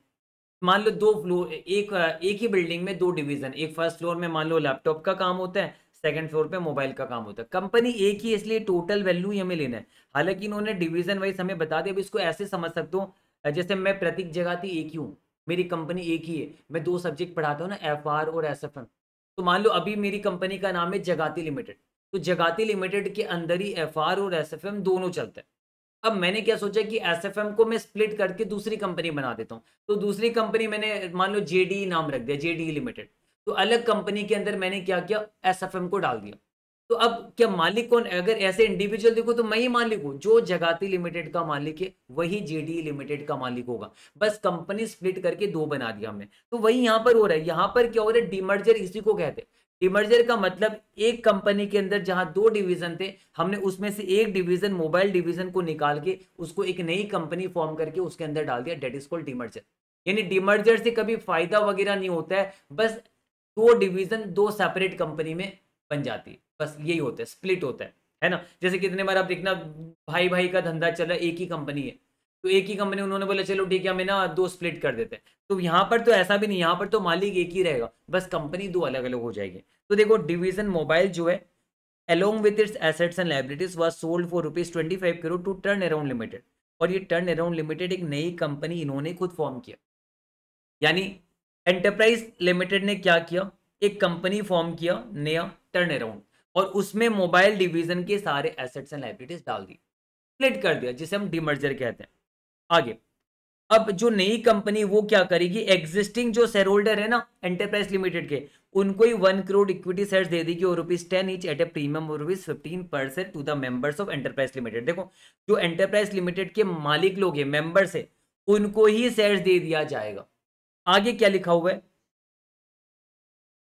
Speaker 1: मान लो दो फ्लोर एक एक ही बिल्डिंग में दो डिवीजन एक फर्स्ट फ्लोर में मान लो लैपटॉप का काम होता है सेकंड फ्लोर पे मोबाइल का काम होता है कंपनी एक ही इसलिए टोटल वैल्यू ही हमें लेना है हालांकि इन्होंने डिवीजन वाइज हमें बता दिया अब इसको ऐसे समझ सकते हो जैसे मैं प्रतीक जगह एक ही हूँ मेरी कंपनी एक ही है मैं दो सब्जेक्ट पढ़ाता हूँ ना एफ आर और एस एफ एम तो मान लो अभी मेरी कंपनी का नाम है जगाती लिमिटेड तो जगाती लिमिटेड के अंदर ही एफ आर और एस एफ एम दोनों चलते हैं अब मैंने क्या सोचा कि एस एफ एम को मैं स्प्लिट करके दूसरी कंपनी बना देता हूँ तो दूसरी कंपनी मैंने मान लो जे डी e नाम रख दिया जे डी लिमिटेड तो अलग कंपनी के अंदर मैंने क्या किया एस एफ एम को डाल दिया तो अब क्या मालिक कौन अगर ऐसे इंडिविजुअल देखो तो मैं ही मालिक हूं जो जगाती लिमिटेड का मालिक है वही जेडी लिमिटेड का मालिक होगा बस कंपनी स्प्लिट करके दो बना दिया हमने तो वही यहाँ पर हो रहा है यहाँ पर क्या हो रहा है डिमर्जर इसी को कहते हैं डिमर्जर का मतलब एक कंपनी के अंदर जहां दो डिवीजन थे हमने उसमें से एक डिवीजन मोबाइल डिवीजन को निकाल के उसको एक नई कंपनी फॉर्म करके उसके अंदर डाल दिया डेट इज कॉल्ड डिमर्जर यानी डिमर्जर से कभी फायदा वगैरह नहीं होता है बस दो डिवीजन दो सेपरेट कंपनी में बन जाती है बस यही होता है स्प्लिट होता है है ना जैसे कितने बार आप देखना भाई भाई का धंधा चल रहा है एक ही कंपनी है तो एक ही कंपनी उन्होंने बोला चलो ठीक है हमें ना दो स्प्लिट कर देते हैं तो यहाँ पर तो ऐसा भी नहीं यहाँ पर तो मालिक एक ही रहेगा बस कंपनी दो अलग अलग हो जाएगी तो देखो डिविजन मोबाइल जो है along its assets and liabilities was sold for rupees twenty five crore to turn around limited और ये टर्न अराउंड लिमिटेड एक नई कंपनी इन्होंने खुद फॉर्म किया यानी एंटरप्राइज लिमिटेड ने क्या किया एक कंपनी फॉर्म किया नया टर्न अराउंड और उसमें मोबाइल डिवीजन के सारे एसेट्स एंड लाइब्रेटीज डाल दी स्प्लिट कर दिया जिसे हम डिमर्जर कहते हैं आगे अब जो नई कंपनी वो क्या करेगी एग्जिस्टिंग जो शेयर होल्डर है ना एंटरप्राइज लिमिटेड के उनको ही वन करोड़ इक्विटी शेयर दे देगी और rupees ten each at a premium और rupees fifteen percent to the members of enterprise limited देखो जो एंटरप्राइज लिमिटेड के मालिक लोग हैं मेंबर्स है उनको ही शेयर दे दिया जाएगा आगे क्या लिखा हुआ है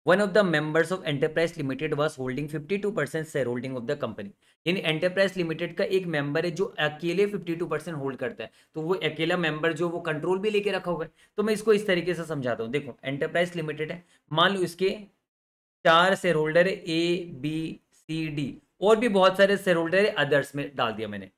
Speaker 1: one of the members of enterprise limited was holding fifty two percent share holding of the company यानी एंटरप्राइज लिमिटेड का एक मेंबर है जो अकेले फिफ्टी टू परसेंट होल्ड करता है तो वो अकेला मेंबर जो वो कंट्रोल भी लेके रखा होगा तो मैं इसको इस तरीके से समझाता हूँ देखो एंटरप्राइज लिमिटेड है मान लो इसके चार शेयर होल्डर है ए बी सी डी और भी बहुत सारे शेयर होल्डर है अदर्स में डाल दिया मैंने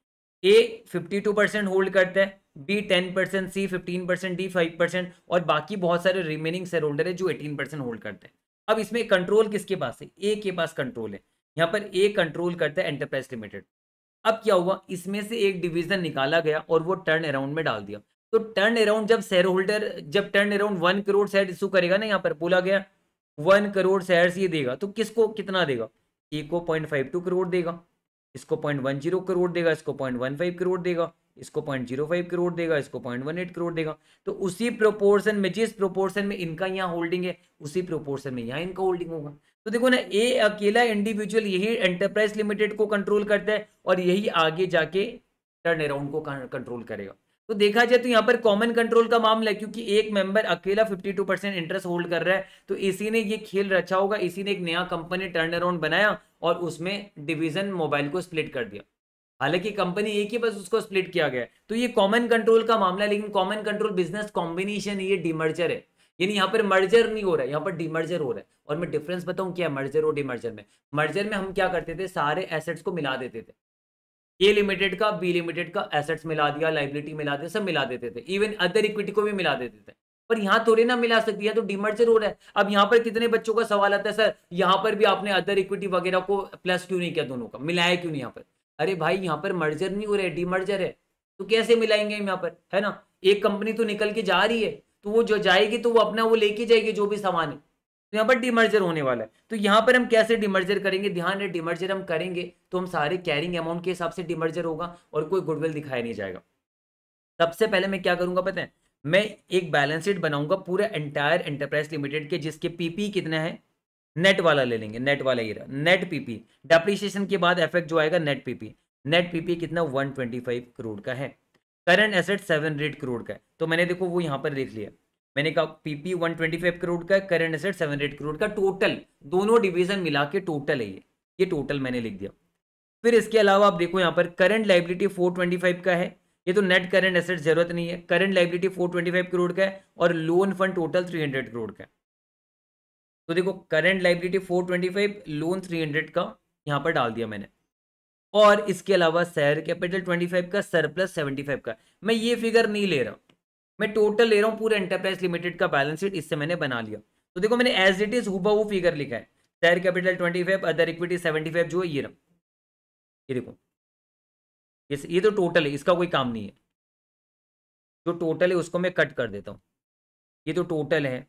Speaker 1: A fifty two percent hold करता है B ten percent C fifteen percent D five percent और बाकी बहुत सारे रिमेनिंग शेयर होल्डर है जो एटीन परसेंट होल्ड करते हैं अब इसमें कंट्रोल किसके पास है ए के पास कंट्रोल है यहाँ पर ए कंट्रोल करता है एंटरप्राइज लिमिटेड अब क्या हुआ इसमें से एक डिवीजन निकाला गया और वो टर्न अराउंड में डाल दिया तो टर्न अराउंड जब शेयर होल्डर जब turn around one crore share issue करेगा ना यहाँ पर बोला गया वन करोड़ शेयर ये देगा तो किसको कितना देगा ए को पॉइंट फाइव टू करोड़ देगा इसको पॉइंट वन जीरो करोड़ देगा इसको पॉइंट वन फाइव करोड़ देगा इसको पॉइंट जीरो फाइव करोड़ देगा इसको पॉइंट वन एट करोड़ देगा तो उसी प्रोपोर्शन में जिस प्रोपोर्शन में इनका यहाँ होल्डिंग है उसी प्रोपोर्शन में यहाँ इनका होल्डिंग होगा तो देखो ना ए अकेला इंडिविजुअल यही एंटरप्राइज लिमिटेड को कंट्रोल करता है और यही आगे जाके टर्न अराउंड को कंट्रोल करेगा तो देखा जाए तो यहाँ पर कॉमन कंट्रोल का मामला है क्योंकि एक मेंबर अकेला 52 परसेंट इंटरेस्ट होल्ड कर रहा है तो इसी ने ये खेल रचा होगा इसी ने एक नया कंपनी टर्न अराउंड बनाया और उसमें डिवीजन मोबाइल को स्प्लिट कर दिया हालांकि कंपनी एक ही बस उसको स्प्लिट किया गया तो ये कॉमन कंट्रोल का मामला है लेकिन कॉमन कंट्रोल बिजनेस कॉम्बिनेशन ये डिमर्जर है यानी यहाँ पर मर्जर नहीं हो रहा है यहाँ पर डिमर्जर हो रहा है और मैं डिफरेंस बताऊँ क्या है मर्जर और डिमर्जर में मर्जर में हम क्या करते थे सारे एसेट्स को मिला देते थे ए लिमिटेड का बी लिमिटेड का एसेट्स मिला दिया लाइबिलिटी मिला दिया सब मिला देते थे इवन अदर इक्विटी को भी मिला देते थे पर यहाँ थोड़े ना मिला सकती है तो डिमर्जर हो रहा है अब यहाँ पर कितने बच्चों का सवाल आता है सर यहाँ पर भी आपने अदर इक्विटी वगैरह को प्लस क्यों नहीं किया दोनों का मिलाया क्यों नहीं यहाँ पर अरे भाई यहाँ पर मर्जर नहीं हो रहा है डीमर्जर है तो कैसे मिलाएंगे हम यहाँ पर है ना एक कंपनी तो निकल के जा रही है तो वो जो जाएगी तो वो अपना वो लेके जाएगी जो भी सामान है तो यहाँ पर डिमर्जर होने वाला है तो यहाँ पर हम कैसे डिमर्जर करेंगे ध्यान है डिमर्जर हम करेंगे तो हम सारे कैरिंग अमाउंट के हिसाब से डिमर्जर होगा और कोई गुडविल दिखाया नहीं जाएगा सबसे पहले मैं क्या करूंगा पता है मैं एक बैलेंस शीट बनाऊंगा पूरा एंटायर एंटरप्राइज लिमिटेड के जिसके पीपी कितना है नेट वाला ले लेंगे नेट वाला ही रहा नेट पीपी डेप्रिसिएशन के बाद इफेक्ट जो आएगा नेट पीपी नेट पीपी कितना 125 करोड़ का है करंट एसेट सेवन 700 करोड़ का है तो मैंने देखो वो यहाँ पर देख लिया मैंने कहा पीपी 125 करोड़ का करंट एसेट सेवन 700 करोड़ का टोटल दोनों डिविजन मिला के टोटल है ये ये टोटल मैंने लिख दिया फिर इसके अलावा आप देखो यहाँ पर करंट लाइबिलिटी 425 का है ये तो नेट करंट एसेट जरूरत नहीं है करंट लाइबिलिटी 425 करोड़ का है और लोन फंड टोटल 300 करोड़ का है तो देखो करेंट लाइबिलिटी 425 लोन 300 का यहाँ पर डाल दिया मैंने और इसके अलावा शेयर कैपिटल 25 का सरप्लस 75 का मैं ये फिगर नहीं ले रहा मैं टोटल ले रहा हूँ पूरे एंटरप्राइज लिमिटेड का बैलेंस शीट इससे मैंने बना लिया तो देखो मैंने एज इट इज हुआ फिगर लिखा है share capital five other equity five जो है ये रहा ये देखो ये, ये तो टोटल है इसका कोई काम नहीं है जो टोटल है उसको मैं कट कर देता हूँ ये तो टोटल है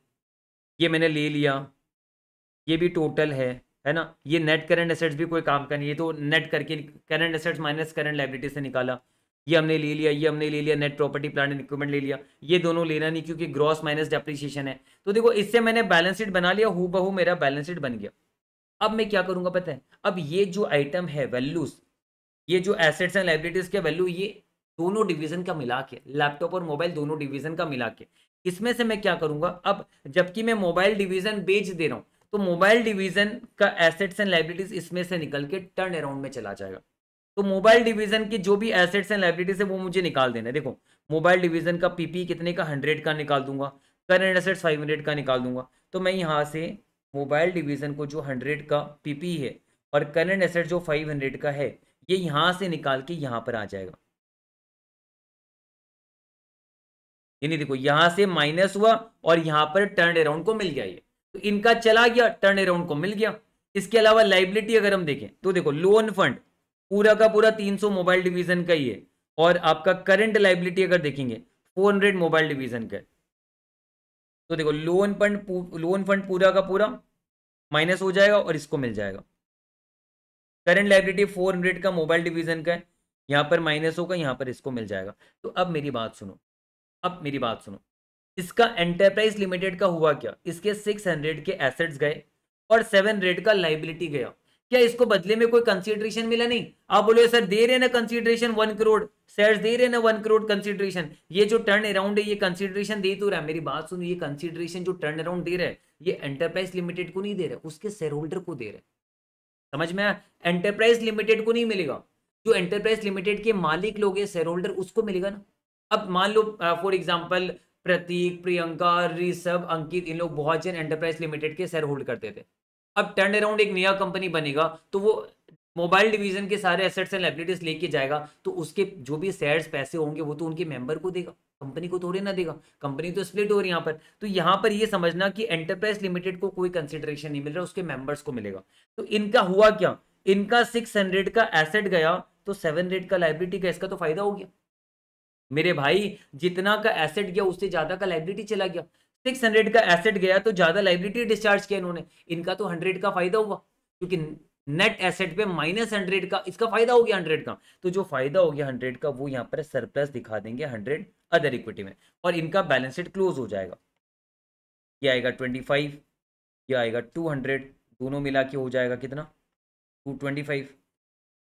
Speaker 1: ये मैंने ले लिया ये भी टोटल है है ना ये नेट करंट एसेट्स भी कोई काम का नहीं ये तो नेट करके current assets minus current liability से निकाला ये हमने ले लिया ये हमने ले लिया net property plan and equipment ले लिया ये दोनों लेना नहीं क्योंकि ग्रॉस माइनस डेप्रिसिएशन है तो देखो इससे मैंने बैलेंस शीट बना लिया हु बहू मेरा बैलेंस शीट बन गया अब मैं क्या करूंगा पता है अब ये जो आइटम है वैल्यूज ये जो एसेट्स एंड लाइब्रेटीज के वैल्यू ये दोनों डिवीजन का मिला के लैपटॉप और मोबाइल दोनों डिवीजन का मिला के इसमें से मैं क्या करूंगा अब जबकि मैं मोबाइल डिवीजन बेच दे रहा हूँ तो मोबाइल डिवीजन का एसेट्स एंड लाइबिलिटीज इसमें से निकल के टर्न अराउंड में चला जाएगा तो मोबाइल डिवीजन के जो भी एसेट्स एंड लाइबिलिटीज है वो मुझे निकाल देना है देखो मोबाइल डिवीजन का पीपी कितने का हंड्रेड का निकाल दूंगा करंट एसेट्स फाइव हंड्रेड का निकाल दूंगा तो मैं यहाँ से मोबाइल डिवीजन को जो हंड्रेड का पीपी है और करंट एसेट जो फाइव हंड्रेड का है ये यहाँ से निकाल के यहाँ पर आ जाएगा यानी देखो यहाँ से माइनस हुआ और यहाँ पर टर्न अराउंड को मिल गया ये तो इनका चला गया टर्न अराउंड को मिल गया इसके अलावा लाइबिलिटी अगर हम देखें तो देखो लोन फंड पूरा का पूरा 300 मोबाइल डिवीजन का ही है और आपका करंट लाइबिलिटी अगर देखेंगे 400 मोबाइल डिवीजन का तो देखो लोन फंड लोन फंड पूरा का पूरा माइनस हो जाएगा और इसको मिल जाएगा करंट लाइबिलिटी 400 का मोबाइल डिवीजन का है यहां पर माइनस होगा यहां पर इसको मिल जाएगा तो अब मेरी बात सुनो अब मेरी बात सुनो इसका एंटरप्राइज लिमिटेड का हुआ क्या इसके सिक्स हंड्रेड के एसेट्स गए और सेवन हंड्रेड का लाइबिलिटी गया क्या इसको बदले में कोई कंसिडरेशन मिला नहीं आप बोले सर दे रहे ना कंसिडरेशन वन करोड़ सर दे रहे ना वन करोड़ कंसिडरेशन ये जो टर्न अराउंड है ये कंसिडरेशन दे तो रहा है मेरी बात सुनो ये कंसिडरेशन जो टर्न अराउंड दे रहा है ये एंटरप्राइज लिमिटेड को नहीं दे रहा उसके शेयर होल्डर को दे रहे समझ में एंटरप्राइज लिमिटेड को नहीं मिलेगा जो एंटरप्राइज लिमिटेड के मालिक लोग हैं शेयर होल्डर उसको मिलेगा ना अब मान लो फॉर एग्जाम्पल प्रतीक प्रियंका ऋषभ अंकित इन लोग बहुत जन एंटरप्राइज लिमिटेड के शेयर होल्ड करते थे अब टर्न अराउंड एक नया कंपनी बनेगा तो वो मोबाइल डिवीजन के सारे एसेट्स एंड लाइब्रेटीज लेके जाएगा तो उसके जो भी शेयर्स पैसे होंगे वो तो उनके मेंबर को देगा कंपनी को थोड़े ना देगा कंपनी तो स्प्लिट हो रही है यहाँ पर तो यहाँ पर ये समझना कि एंटरप्राइज लिमिटेड को कोई कंसिडरेशन नहीं मिल रहा उसके मेंबर्स को मिलेगा तो इनका हुआ क्या इनका सिक्स हंड्रेड का एसेट गया तो सेवन हंड्रेड का लाइब्रेटी का इसका तो फायदा हो गया मेरे भाई जितना का एसेट गया उससे ज्यादा का लाइबिलिटी चला गया सिक्स हंड्रेड का एसेट गया तो ज्यादा लाइबिलिटी डिस्चार्ज किया इन्होंने इनका तो हंड्रेड का फायदा हुआ क्योंकि नेट एसेट पे माइनस हंड्रेड का इसका फायदा हो गया हंड्रेड का तो जो फायदा हो गया हंड्रेड का वो यहाँ पर सरप्लस दिखा देंगे हंड्रेड अदर इक्विटी में और इनका बैलेंस शीट क्लोज हो जाएगा ये आएगा ट्वेंटी फाइव यह आएगा टू हंड्रेड दोनों मिला के हो जाएगा कितना टू ट्वेंटी फाइव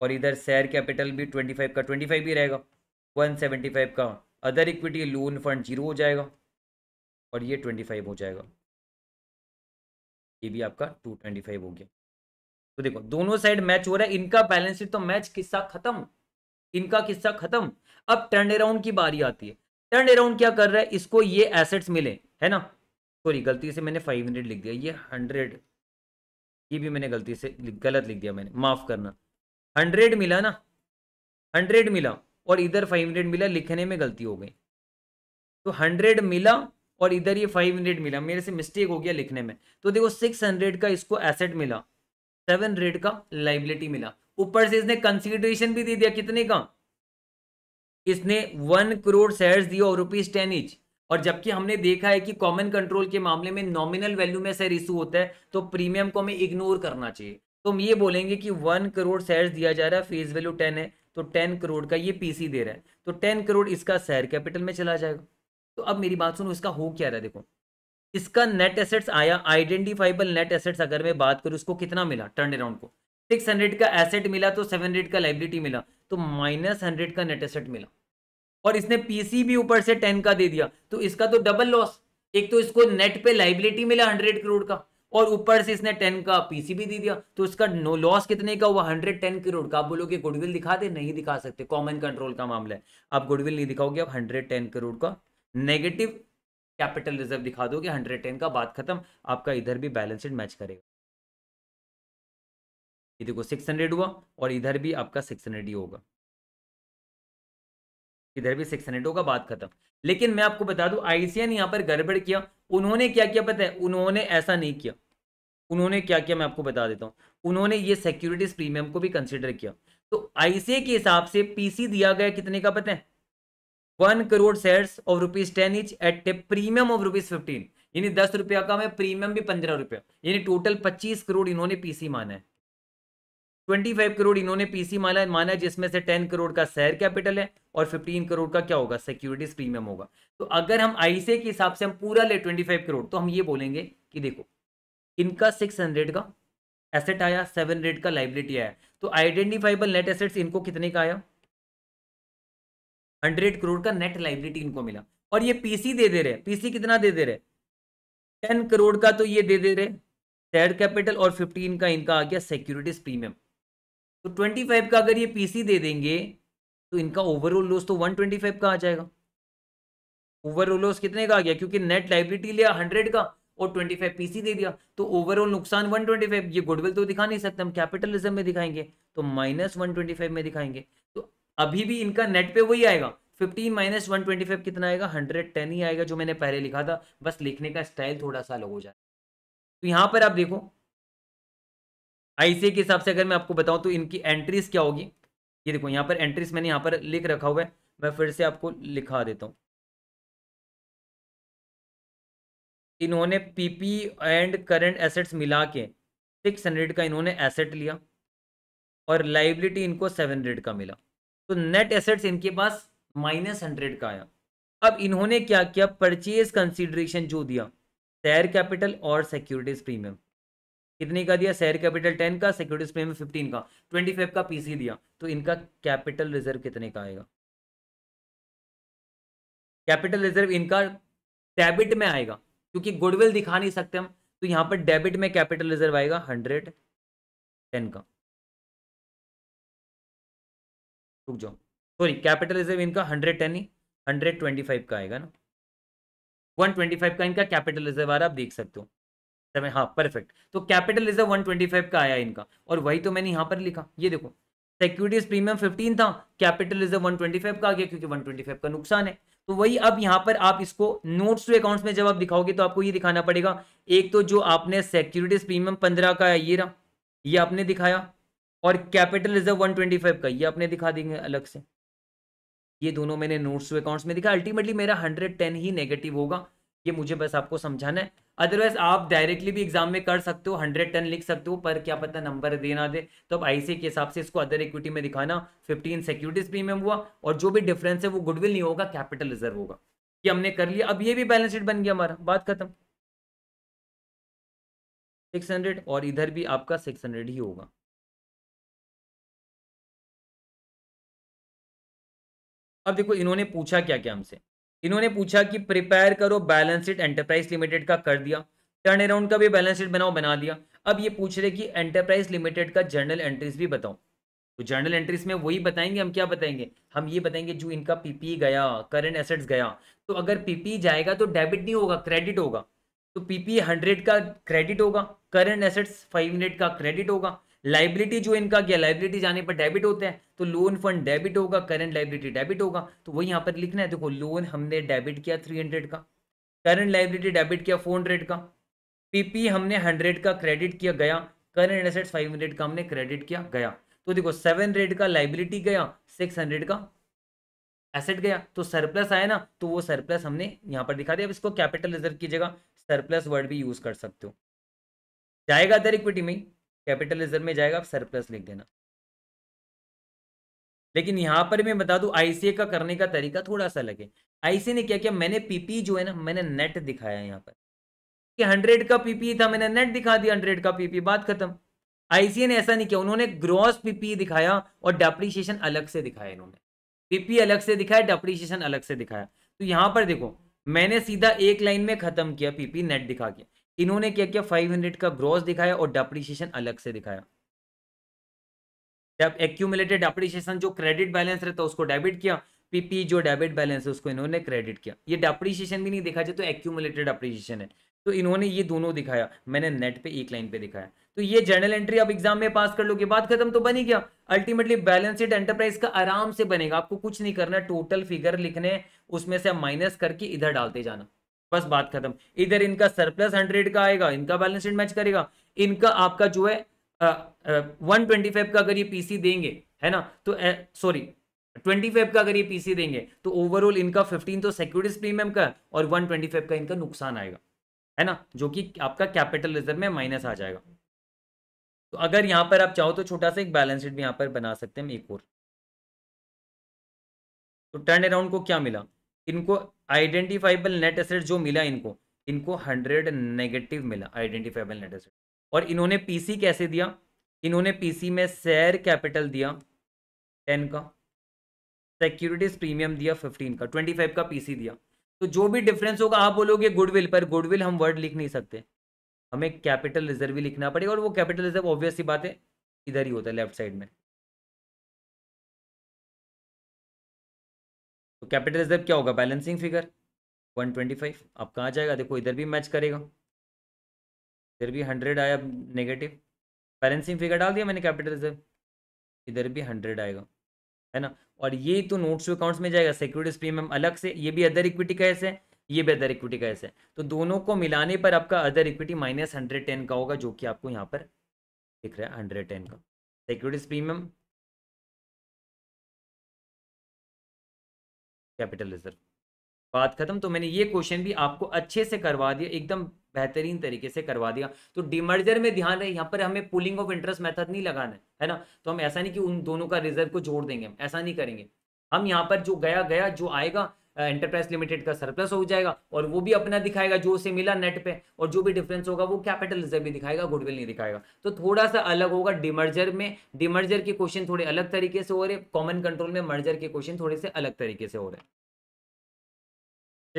Speaker 1: और इधर शेयर कैपिटल भी ट्वेंटी फाइव का ट्वेंटी फाइव भी रहेगा वन सेवेंटी फाइव का other equity loan fund zero हो जाएगा और ये ट्वेंटी फाइव हो जाएगा ये भी आपका टू ट्वेंटी फाइव हो गया तो देखो दोनों साइड मैच हो रहा है इनका बैलेंस शीट तो मैच किस्सा खत्म इनका किस्सा खत्म अब टर्न अराउंड की बारी आती है टर्न अराउंड क्या कर रहा है इसको ये एसेट्स मिले है ना सॉरी गलती से मैंने फाइव हंड्रेड लिख दिया ये हंड्रेड ये भी मैंने गलती से गलत लिख दिया मैंने माफ करना हंड्रेड मिला ना हंड्रेड मिला और इधर फाइव हंड्रेड मिला लिखने में गलती हो गई तो हंड्रेड मिला और इधर ये फाइव हंड्रेड मिला मेरे से मिस्टेक हो गया लिखने में तो देखो सिक्स हंड्रेड का इसको एसेट मिला सेवन हंड्रेड का लाइबिलिटी मिला ऊपर से इसने कंसिडरेशन भी दे दिया कितने का इसने वन करोड़ शेयर दिया और रुपीज टेन इंच और जबकि हमने देखा है कि कॉमन कंट्रोल के मामले में नॉमिनल वैल्यू में शेयर इशू होता है तो प्रीमियम को हमें इग्नोर करना चाहिए तो हम ये बोलेंगे कि वन करोड़ शेयर्स दिया जा रहा है फेस वैल्यू टेन है तो टेन करोड़ का ये पीसी दे रहा है तो टेन करोड़ इसका शेयर कैपिटल में चला जाएगा तो अब मेरी बात सुनो इसका हो क्या रहा है देखो इसका नेट एसेट्स आया आइडेंटिफाइबल नेट एसेट्स अगर मैं बात करूँ उसको कितना मिला टर्न अराउंड को सिक्स हंड्रेड का एसेट मिला तो सेवन हंड्रेड का लाइबिलिटी मिला तो माइनस हंड्रेड का नेट एसेट मिला और इसने पीसी भी ऊपर से टेन का दे दिया तो इसका तो डबल लॉस एक तो इसको नेट पे लाइबिलिटी मिला हंड्रेड करोड़ का और ऊपर से इसने टेन का पीसीबी दे दिया तो इसका नो लॉस कितने का हुआ हंड्रेड टेन करोड़ का आप बोलोगे गुडविल दिखा दे नहीं दिखा सकते कॉमन कंट्रोल का मामला है आप गुडविल नहीं दिखाओगे आप हंड्रेड टेन करोड़ का नेगेटिव कैपिटल रिजर्व दिखा दोगे हंड्रेड टेन का बात खत्म आपका इधर भी बैलेंस शीट मैच करेगा ये देखो सिक्स हंड्रेड हुआ और इधर भी आपका सिक्स हंड्रेड ही होगा इधर भी सिक्स हंड्रेड होगा बात खत्म लेकिन मैं आपको बता दूं आईसीआई ने यहाँ पर गड़बड़ किया उन्होंने क्या किया पता है उन्होंने ऐसा नहीं किया उन्होंने क्या किया मैं आपको बता देता हूँ उन्होंने ये सिक्योरिटीज प्रीमियम को भी कंसिडर किया तो आईसीए के हिसाब से पीसी दिया गया कितने का पता है one crore shares of rupees ten each at a premium of rupees fifteen यानी दस रुपया का मैं प्रीमियम भी पंद्रह रुपया यानी टोटल पच्चीस करोड़ इन्होंने पीसी माना है 25 करोड़ इन्होंने पीसी माना माना जिसमें से 10 करोड़ का शेयर कैपिटल है और 15 करोड़ का क्या होगा सिक्योरिटीज प्रीमियम होगा तो अगर हम आईसीए के हिसाब से हम पूरा ले 25 करोड़ तो हम ये बोलेंगे कि देखो इनका 600 का एसेट आया 700 का लाइबिलिटी आया तो आइडेंटिफाइबल नेट एसेट्स इनको कितने का आया हंड्रेड करोड़ का नेट लाइबिलिटी इनको मिला और ये पीसी दे दे रहे पीसी कितना दे दे रहे टेन करोड़ का तो ये दे दे रहे शेयर कैपिटल और फिफ्टीन का इनका आ गया सिक्योरिटीज प्रीमियम तो 25 का अगर ये पीसी दे देंगे तो इनका ओवरऑल लॉस तो 125 का आ जाएगा ओवरऑल लॉस कितने का आ गया क्योंकि नेट लाइबिलिटी लिया 100 का और 25 पीसी दे दिया तो ओवरऑल नुकसान 125 ये गुडविल तो दिखा नहीं सकते हम कैपिटलिज्म में दिखाएंगे तो माइनस वन में दिखाएंगे तो अभी भी इनका नेट पे वही आएगा 15 माइनस फाइव कितना आएगा 110 ही आएगा जो मैंने पहले लिखा था बस लिखने का स्टाइल थोड़ा सा अलग हो जाए तो यहाँ पर आप देखो आईसीए के हिसाब से अगर मैं आपको बताऊं तो इनकी एंट्रीज क्या होगी ये देखो यहाँ पर एंट्रीज मैंने यहाँ पर लिख रखा हुआ है मैं फिर से आपको लिखा देता हूँ इन्होंने पीपी एंड करंट एसेट्स मिला के सिक्स हंड्रेड का इन्होंने एसेट लिया और लाइबिलिटी इनको सेवन हंड्रेड का मिला तो नेट एसेट्स इनके पास माइनस हंड्रेड का आया अब इन्होंने क्या किया परचेज कंसिडरेशन जो दिया शेयर कैपिटल और सिक्योरिटीज प्रीमियम कितने का दिया शेयर कैपिटल टेन का सिक्योरिटीज प्रीमियम फिफ्टीन का ट्वेंटी फाइव का पीसी दिया तो इनका कैपिटल रिजर्व कितने का आएगा कैपिटल रिजर्व इनका डेबिट में
Speaker 2: आएगा क्योंकि गुडविल दिखा नहीं सकते हम तो यहां पर डेबिट में कैपिटल रिजर्व आएगा हंड्रेड टेन का रुक जाओ सॉरी कैपिटल रिजर्व इनका हंड्रेड टेन ही हंड्रेड ट्वेंटी फाइव का आएगा ना वन ट्वेंटी
Speaker 1: फाइव का इनका कैपिटल रिजर्व आ रहा है आप देख सकते हो सेवन हाँ परफेक्ट तो कैपिटल रिजर्व 125 का आया इनका और वही तो मैंने यहाँ पर लिखा ये देखो सिक्योरिटीज प्रीमियम 15 था कैपिटल रिजर्व 125 का आ गया क्योंकि 125 का नुकसान है तो वही अब यहाँ पर आप इसको नोट्स टू अकाउंट्स में जब आप दिखाओगे तो आपको ये दिखाना पड़ेगा एक तो जो आपने सिक्योरिटीज प्रीमियम पंद्रह का ये रहा ये आपने दिखाया और कैपिटल रिजर्व 125 का ये आपने दिखा देंगे अलग से ये दोनों मैंने नोट्स टू अकाउंट्स में दिखा अल्टीमेटली मेरा 110 ही नेगेटिव होगा ये मुझे बस आपको समझाना है अदरवाइज आप डायरेक्टली भी एग्जाम में कर सकते हो हंड्रेड टन लिख सकते हो पर क्या पता नंबर दे ना दे तो अब आईसी के हिसाब से इसको अदर इक्विटी में दिखाना फिफ्टीन सिक्योरिटीज प्रीमियम हुआ और जो भी डिफरेंस है वो गुडविल नहीं होगा कैपिटल रिजर्व होगा कि हमने कर लिया अब ये भी बैलेंस शीट बन गया हमारा
Speaker 2: बात खत्म सिक्स हंड्रेड और इधर भी आपका सिक्स हंड्रेड ही होगा अब देखो इन्होंने पूछा क्या क्या हमसे इन्होंने पूछा कि प्रिपेयर करो बैलेंस शीट
Speaker 1: एंटरप्राइज लिमिटेड का कर दिया टर्न अराउंड का भी बैलेंस शीट बनाओ बना दिया अब ये पूछ रहे कि एंटरप्राइज लिमिटेड का जर्नल एंट्रीज भी बताओ तो जर्नल एंट्रीज में वही बताएंगे हम क्या बताएंगे हम ये बताएंगे जो इनका पीपी गया करंट एसेट्स गया तो अगर पीपी जाएगा तो डेबिट नहीं होगा क्रेडिट होगा तो पीपी हंड्रेड का क्रेडिट होगा करंट एसेट्स फाइव हंड्रेड का क्रेडिट होगा लाइबिलिटी जो इनका क्या लाइबिलिटी जाने पर डेबिट होता है तो लोन फंड डेबिट होगा करंट लाइबिलिटी डेबिट होगा तो वही यहाँ पर लिखना है देखो लोन हमने डेबिट किया थ्री हंड्रेड का करंट लाइबिलिटी डेबिट किया फोर हंड्रेड का पीपी हमने हंड्रेड का क्रेडिट किया गया करंट एसेट्स फाइव हंड्रेड का हमने क्रेडिट किया गया तो देखो सेवन हंड्रेड का लाइबिलिटी गया सिक्स हंड्रेड का एसेट गया तो सरप्लस आया ना तो वो सरप्लस हमने यहाँ पर दिखा दिया अब इसको कैपिटल रिजर्व कीजिएगा सरप्लस वर्ड भी यूज कर सकते हो जाएगा अदर इक्विटी में कैपिटल रिजर्व में जाएगा आप सरप्लस लिख देना लेकिन यहां पर मैं बता दू आईसीए का करने का तरीका थोड़ा सा लगे आईसीए ने क्या किया मैंने पीपी e जो है ना मैंने नेट दिखाया यहाँ पर कि हंड्रेड का पीपी e था मैंने नेट दिखा दिया हंड्रेड का पीपी e, बात खत्म आईसीए ने ऐसा नहीं किया उन्होंने ग्रॉस पीपी दिखाया और डेप्रीशिएशन अलग से दिखाया इन्होंने पीपी अलग से दिखाया डेप्रीशिएशन अलग से दिखाया तो यहां पर देखो मैंने सीधा एक लाइन में खत्म किया पीपी नेट दिखा किया इन्होंने क्या किया 500 का ग्रॉस दिखाया और डेप्रिसिएशन अलग से दिखाया जब एक्यूमुलेटेड डेप्रिसिएशन जो क्रेडिट बैलेंस रहता है उसको डेबिट किया पीपी e जो डेबिट बैलेंस है उसको इन्होंने क्रेडिट किया ये डेप्रिसिएशन भी नहीं देखा जाए तो एक्यूमुलेटेड डेप्रिसिएशन है तो इन्होंने ये दोनों दिखाया मैंने नेट पे एक लाइन पे दिखाया तो ये जर्नल एंट्री आप एग्जाम में पास कर लोगे बात खत्म तो बनी गया अल्टीमेटली बैलेंस शीट एंटरप्राइज का आराम से बनेगा आपको कुछ नहीं करना टोटल फिगर लिखने उसमें से माइनस करके इधर डालते जाना बस बात खत्म इधर इनका सरप्लस हंड्रेड का आएगा इनका बैलेंस शीट मैच करेगा इनका आपका जो है वन ट्वेंटी फाइव का अगर ये पीसी देंगे है ना तो सॉरी ट्वेंटी फाइव का अगर ये पीसी देंगे तो ओवरऑल इनका फिफ्टीन तो सिक्योरिटीज प्रीमियम का और वन ट्वेंटी फाइव का इनका नुकसान आएगा है ना जो कि आपका कैपिटल रिजर्व में माइनस आ जाएगा तो अगर यहाँ पर आप चाहो तो छोटा सा एक बैलेंस शीट भी यहाँ पर बना सकते हैं एक और तो टर्न अराउंड को क्या मिला इनको आइडेंटिफाइबल नेट एसेट जो मिला इनको इनको हंड्रेड नेगेटिव मिला आइडेंटिफाइबल नेट एसेट और इन्होंने पीसी कैसे दिया इन्होंने पीसी में शेयर कैपिटल दिया टेन का सिक्योरिटीज प्रीमियम दिया फिफ्टीन का ट्वेंटी फाइव का पीसी दिया तो जो भी डिफरेंस होगा आप बोलोगे गुडविल पर गुडविल हम वर्ड लिख नहीं सकते हमें कैपिटल रिजर्व भी लिखना पड़ेगा और वो कैपिटल रिजर्व ऑब्वियस
Speaker 2: बात है इधर ही होता है लेफ्ट साइड में कैपिटल रिजर्व क्या होगा बैलेंसिंग फिगर 125 अब कहाँ जाएगा
Speaker 1: देखो इधर भी मैच करेगा इधर भी 100 आया नेगेटिव बैलेंसिंग फिगर डाल दिया मैंने कैपिटल रिजर्व इधर भी 100 आएगा है ना और ये तो नोट्स टू अकाउंट्स में जाएगा सिक्योरिटीज प्रीमियम अलग से ये भी अदर इक्विटी का ऐसे है ये भी अदर इक्विटी का ऐसे है तो दोनों को मिलाने पर आपका other equity minus hundred ten का होगा जो कि आपको यहाँ पर दिख रहा
Speaker 2: है हंड्रेड टेन का सिक्योरिटीज प्रीमियम रिजर्व बात खत्म तो मैंने ये क्वेश्चन भी आपको अच्छे से
Speaker 1: करवा दिया एकदम बेहतरीन तरीके से करवा दिया तो डिमर्जर में ध्यान रहे यहाँ पर हमें पुलिंग ऑफ इंटरेस्ट मेथड नहीं लगाना है है ना तो हम ऐसा नहीं कि उन दोनों का रिजर्व को जोड़ देंगे हम ऐसा नहीं करेंगे हम यहाँ पर जो गया गया जो आएगा एंटरप्राइज लिमिटेड का सरप्लस हो जाएगा और वो भी अपना दिखाएगा जो उसे मिला नेट पे और जो भी डिफरेंस होगा वो कैपिटल रिजर्व भी दिखाएगा गुडविल नहीं दिखाएगा तो थोड़ा सा अलग होगा डिमर्जर में डिमर्जर के क्वेश्चन थोड़े अलग तरीके से हो रहे कॉमन कंट्रोल में मर्जर के क्वेश्चन थोड़े से अलग तरीके से हो रहे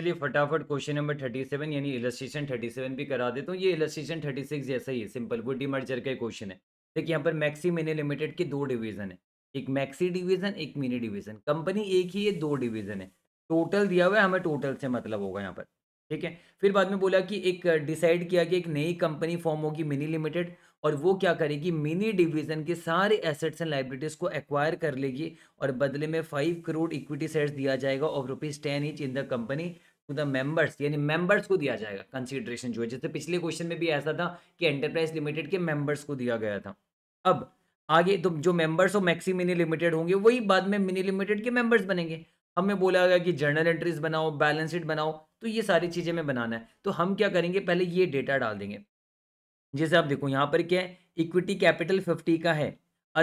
Speaker 1: चलिए फटाफट क्वेश्चन नंबर थर्टी सेवन यानी इलस्ट्रेशन थर्टी सेवन भी करा देता हूँ ये इलस्ट्रेशन थर्टी सिक्स जैसा ही है सिंपल वो डिमर्जर का क्वेश्चन है देखिए यहाँ पर मैक्सी मिनी लिमिटेड के दो डिवीजन है एक मैक्सी डिवीजन एक मिनी डिवीजन कंपनी एक ही है दो डिवीजन है टोटल दिया हुआ है हमें टोटल से मतलब होगा यहाँ पर ठीक है फिर बाद में बोला कि एक डिसाइड किया कि एक नई कंपनी फॉर्म होगी मिनी लिमिटेड और वो क्या करेगी मिनी डिवीजन के सारे एसेट्स एंड लाइब्रेटीज को एक्वायर कर लेगी और बदले में फाइव करोड़ इक्विटी सेट्स दिया जाएगा और rupees ten each in the company to the members यानी मेंबर्स को दिया जाएगा कंसिडरेशन जो है जैसे पिछले क्वेश्चन में भी ऐसा था कि एंटरप्राइज लिमिटेड के मेंबर्स को दिया गया था अब आगे तो जो members of maxi mini limited होंगे वही बाद में मिनी लिमिटेड के मेंबर्स बनेंगे हमें बोला गया कि जर्नल एंट्रीज बनाओ बैलेंस शीट बनाओ तो ये सारी चीज़ें हमें बनाना है तो हम क्या करेंगे पहले ये डेटा डाल देंगे जैसे आप देखो यहाँ पर क्या है इक्विटी कैपिटल फिफ्टी का है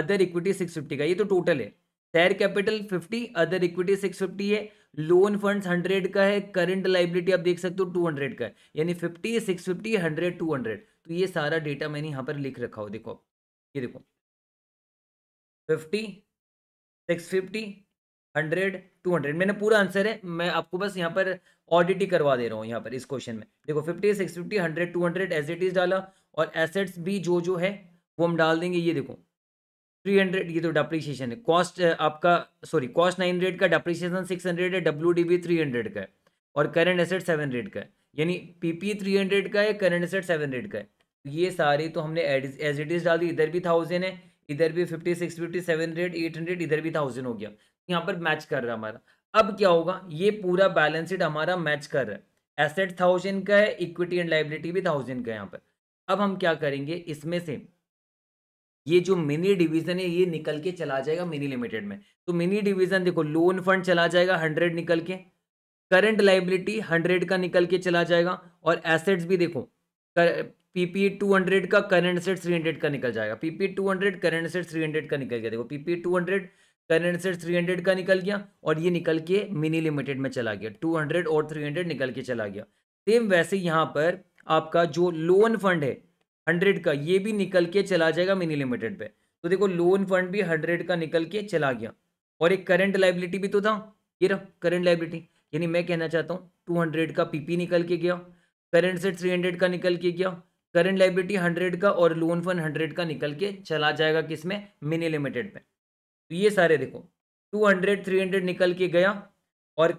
Speaker 1: अदर इक्विटी सिक्स फिफ्टी का ये तो टोटल है share capital fifty other equity six fifty है लोन फंड्स हंड्रेड का है करंट लाइबिलिटी आप देख सकते हो टू हंड्रेड का है यानी fifty six fifty hundred two hundred तो ये सारा डेटा मैंने यहाँ पर लिख रखा हो देखो ये देखो fifty six fifty hundred two hundred मैंने पूरा आंसर है मैं आपको बस यहाँ पर ऑडिटी करवा दे रहा हूँ यहाँ पर इस क्वेश्चन में देखो fifty six fifty hundred two hundred as it is डाला और एसेट्स भी जो जो है वो हम डाल देंगे ये देखो थ्री हंड्रेड ये तो डेप्रीशिएशन है कॉस्ट आपका सॉरी कॉस्ट नाइन हंड्रेड का डेप्रीशिएशन सिक्स हंड्रेड है W D B three hundred का है और करंट एसेट सेवन हंड्रेड का है यानी पी थ्री हंड्रेड का है करंट एसेट सेवन हंड्रेड का है ये सारे तो हमने एज इट इज डाल दी इधर भी थाउजेंड है इधर भी fifty six fifty seven hundred eight hundred इधर भी थाउजेंड हो गया यहाँ पर मैच कर रहा है हमारा अब क्या होगा ये पूरा बैलेंस शीट हमारा मैच कर रहा है एसेट थाउजेंड का है इक्विटी एंड लाइबिलिटी भी थाउजेंड का है यहाँ पर अब हम क्या करेंगे इसमें से ये जो मिनी डिवीजन है ये निकल के चला जाएगा मिनी लिमिटेड में तो मिनी डिवीजन देखो लोन फंड चला जाएगा हंड्रेड निकल के करंट लाइबिलिटी हंड्रेड का निकल के चला जाएगा और एसेट्स भी देखो पीपी टू हंड्रेड का करंट सेट थ्री हंड्रेड का निकल जाएगा PP two hundred current asset three hundred का निकल गया देखो PP two hundred current asset three hundred का निकल गया और ये निकल के मिनी लिमिटेड में चला गया हंड्रेड और हंड्रेड निकल के चला गया सेम वैसे यहाँ पर आपका जो लोन फंड है हंड्रेड का ये भी निकल के चला जाएगा मिनी लिमिटेड पे तो देखो लोन फंड भी हंड्रेड का निकल के चला गया और एक करंट लाइबिलिटी भी तो था ये रहा करंट लाइबिलिटी यानी मैं कहना चाहता हूँ टू हंड्रेड का पीपी निकल के गया करंट सेट थ्री हंड्रेड का निकल के गया करंट लाइबिलिटी हंड्रेड का और लोन फंड हंड्रेड का निकल के चला जाएगा किसमें मिनी लिमिटेड में तो ये सारे देखो 200 300 निकल के गया और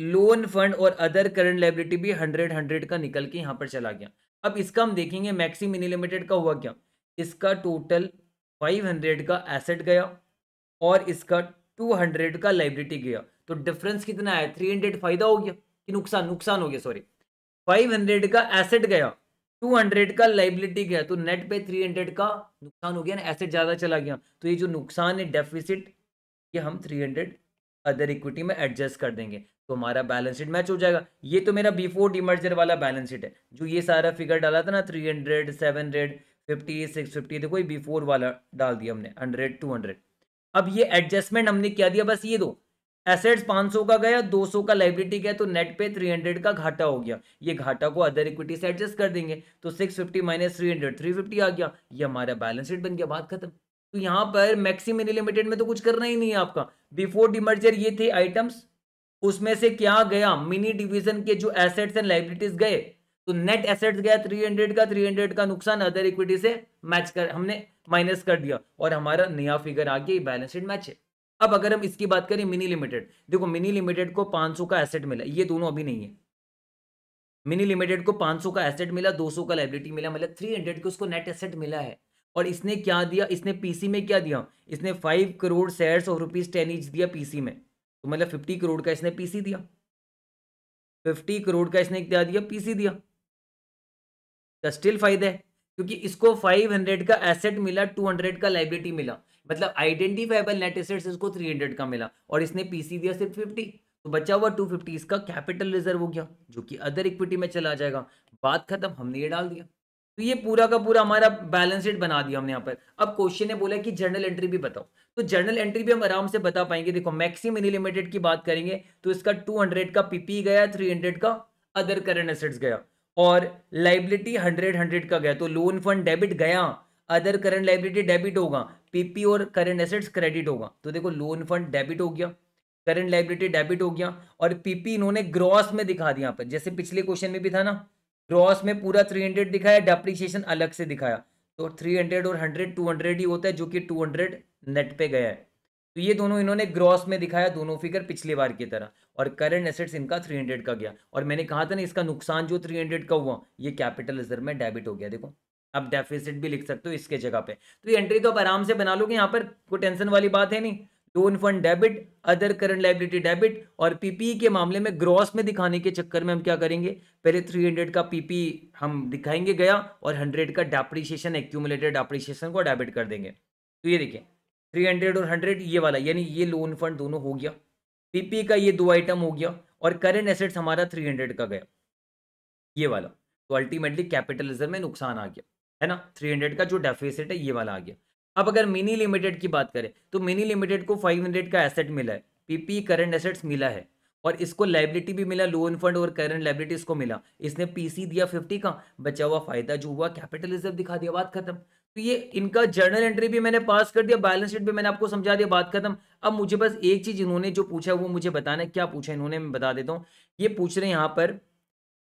Speaker 1: लोन फंड और अदर करंट लाइबिलिटी भी 100 100 का निकल के यहाँ पर चला गया अब इसका हम देखेंगे मैक्सी मिनी लिमिटेड का हुआ क्या इसका टोटल 500 का एसेट गया और इसका 200 का लाइबिलिटी गया तो डिफरेंस कितना है 300 फायदा हो गया कि नुकसान नुकसान हो गया सॉरी 500 का एसेट गया टू हंड्रेड का लाइबिलिटी गया तो नेट पे थ्री हंड्रेड का नुकसान हो गया ना एसेट ज़्यादा चला गया तो ये जो नुकसान है डेफिसिट ये हम थ्री हंड्रेड अदर इक्विटी में एडजस्ट कर देंगे तो हमारा बैलेंस शीट मैच हो जाएगा ये तो मेरा बिफोर डिमर्जर वाला बैलेंस शीट है जो ये सारा फिगर डाला था ना three hundred seven hundred fifty six fifty देखो ये बिफोर वाला डाल दिया हमने हंड्रेड टू हंड्रेड अब ये एडजस्टमेंट हमने क्या दिया बस ये दो एसेट्स 500 का गया 200 का लाइब्रिटी गया तो नेट पे 300 का घाटा हो गया ये घाटा को अदर इक्विटी से एडजस्ट कर देंगे तो 650 फिफ्टी माइनस थ्री हंड्रेड आ गया ये हमारा बैलेंस शीट बन गया बात खत्म तो यहाँ पर मैक्सिमिनी लिमिटेड में तो कुछ करना ही नहीं है आपका बिफोर डिमर्जर ये थे आइटम्स उसमें से क्या गया मिनी डिविजन के जो एसेट्स एंड लाइब्रिटीज गए तो नेट एसेट्स गया 300 का 300 का नुकसान अदर इक्विटी से मैच कर हमने माइनस कर दिया और हमारा नया फिगर आ गया बैलेंस शीट मैच है अब अगर हम इसकी बात करें मिनी लिमिटेड देखो मिनी लिमिटेड को 500 का एसेट मिला ये दोनों अभी नहीं है मिनी लिमिटेड को 500 का एसेट मिला 200 का लाइबिलिटी मिला मतलब 300 को उसको नेट एसेट मिला है और इसने क्या दिया इसने पीसी में क्या दिया इसने फाइव करोड़ शेयर्स और रुपीज टेन इंच दिया पीसी में तो मतलब फिफ्टी करोड़ का इसने पीसी दिया फिफ्टी करोड़ का इसने क्या दिया पीसी दिया तो स्टिल फायदा है क्योंकि इसको फाइव हंड्रेड का एसेट मिला टू हंड्रेड का लाइबिलिटी मिला मतलब आइडेंटिफाइबल नेट एसेट्स इसको 300 का मिला और इसने पीसी दिया सिर्फ 50 तो बचा हुआ 250 इसका कैपिटल रिजर्व हो गया जो कि अदर इक्विटी में चला जाएगा बात खत्म हमने ये डाल दिया तो ये पूरा का पूरा हमारा बैलेंस शीट बना दिया हमने यहाँ पर अब क्वेश्चन ने बोला कि जर्नल एंट्री भी बताओ तो जर्नल एंट्री भी हम आराम से बता पाएंगे देखो मैक्सिम मिनी लिमिटेड की बात करेंगे तो इसका 200 का पीपी गया 300 का अदर करंट एसेट्स गया और लाइबिलिटी 100 100 का गया तो लोन फंड डेबिट गया अदर करंट लाइबिलिटी डेबिट होगा पीपी और करेंट एसेट्स क्रेडिट होगा तो देखो लोन फंड डेबिट हो गया करंट लाइबिलिटी डेबिट हो गया और पीपी इन्होंने ग्रॉस में दिखा दिया यहाँ पर जैसे पिछले क्वेश्चन में भी था ना ग्रॉस में पूरा थ्री हंड्रेड दिखाया डेप्रिसिएशन अलग से दिखाया तो थ्री हंड्रेड और हंड्रेड टू हंड्रेड ही होता है जो कि टू हंड्रेड नेट पे गया है तो ये दोनों इन्होंने ग्रॉस में दिखाया दोनों फिगर पिछले बार की तरह और करंट एसेट्स इनका थ्री हंड्रेड का गया और मैंने कहा था ना इसका नुकसान जो थ्री हंड्रेड का हुआ ये कैपिटल रिजर्व में डेबिट हो गया देखो आप डेफिसिट भी लिख सकते हो इसके जगह पे तो ये एंट्री तो आप आराम से बना लो यहाँ पर कोई टेंशन वाली बात है नहीं loan fund debit other current liability debit और पीपीई e के मामले में ग्रॉस में दिखाने के चक्कर में हम क्या करेंगे पहले 300 का पीपी e हम दिखाएंगे गया और 100 का डेप्रिशिएशन एक्यूमुलेटेड डेप्रिशिएशन को डेबिट कर देंगे तो ये देखिए 300 और 100 ये वाला यानी ये लोन फंड दोनों हो गया पीपी e का ये दो आइटम हो गया और करेंट एसेट्स हमारा हंड्रेड का गया ये वाला तो अल्टीमेटली कैपिटलिज्म में नुकसान आ गया है ना थ्री हंड्रेड का जो डेफिसिट है ये वाला आ गया अब अगर मिनी लिमिटेड की बात करें तो मिनी लिमिटेड को फाइव हंड्रेड का एसेट मिला है पीपी करंट एसेट्स मिला है और इसको लाइबिलिटी भी मिला लोन फंड और करंट लाइबिलिटी इसको मिला इसने पीसी दिया फिफ्टी का बचा हुआ फायदा जो हुआ कैपिटलिज्म दिखा दिया बात खत्म तो ये इनका जर्नल एंट्री भी मैंने पास कर दिया बैलेंस शीट भी मैंने आपको समझा दिया बात खत्म अब मुझे बस एक चीज इन्होंने जो पूछा वो मुझे बताना है क्या पूछा इन्होंने मैं बता देता हूँ ये पूछ रहे हैं यहाँ पर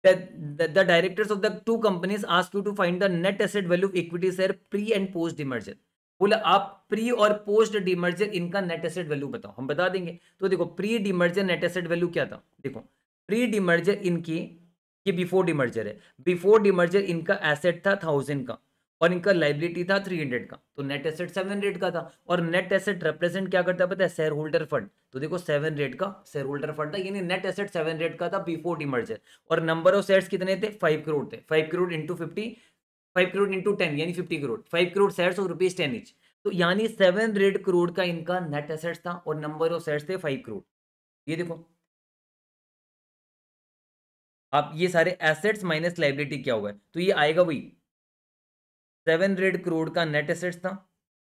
Speaker 1: that, that the directors of the two companies asked you to find the net asset value of equity share pre and post demerger बोला आप प्री और पोस्ट डिमर्जर इनका नेट एसेट वैल्यू बताओ हम बता देंगे तो देखो pre demerger net asset value क्या था देखो प्री डिमर्जर इनकी ये बिफोर डिमर्जर है बिफोर डिमर्जर इनका एसेट था थाउजेंड का और इनका लाइबिलिटी था थ्री हंड्रेड का तो नेट एसेट सेवन रेट का था और नेट एसेट रिप्रेजेंट क्या करता है पता है शेयर होल्डर फंड तो देखो सेवन रेट का शेयर होल्डर फंड था यानी नेट एसेट सेवन रेट का था बिफोर डिमर्जर और नंबर ऑफ शेयर्स कितने थे फाइव करोड़ थे five crore into fifty five crore into ten यानी fifty crore five crore share और रुपीज टेन इंच तो यानी सेवन रेट करोड़ का इनका नेट एसेट्स था और नंबर ऑफ शेयर थे फाइव करोड़
Speaker 2: ये देखो आप ये सारे एसेट्स माइनस लाइबिलिटी क्या होगा तो ये आएगा वही सेवन हंड्रेड करोड़ का नेट एसेट्स
Speaker 1: था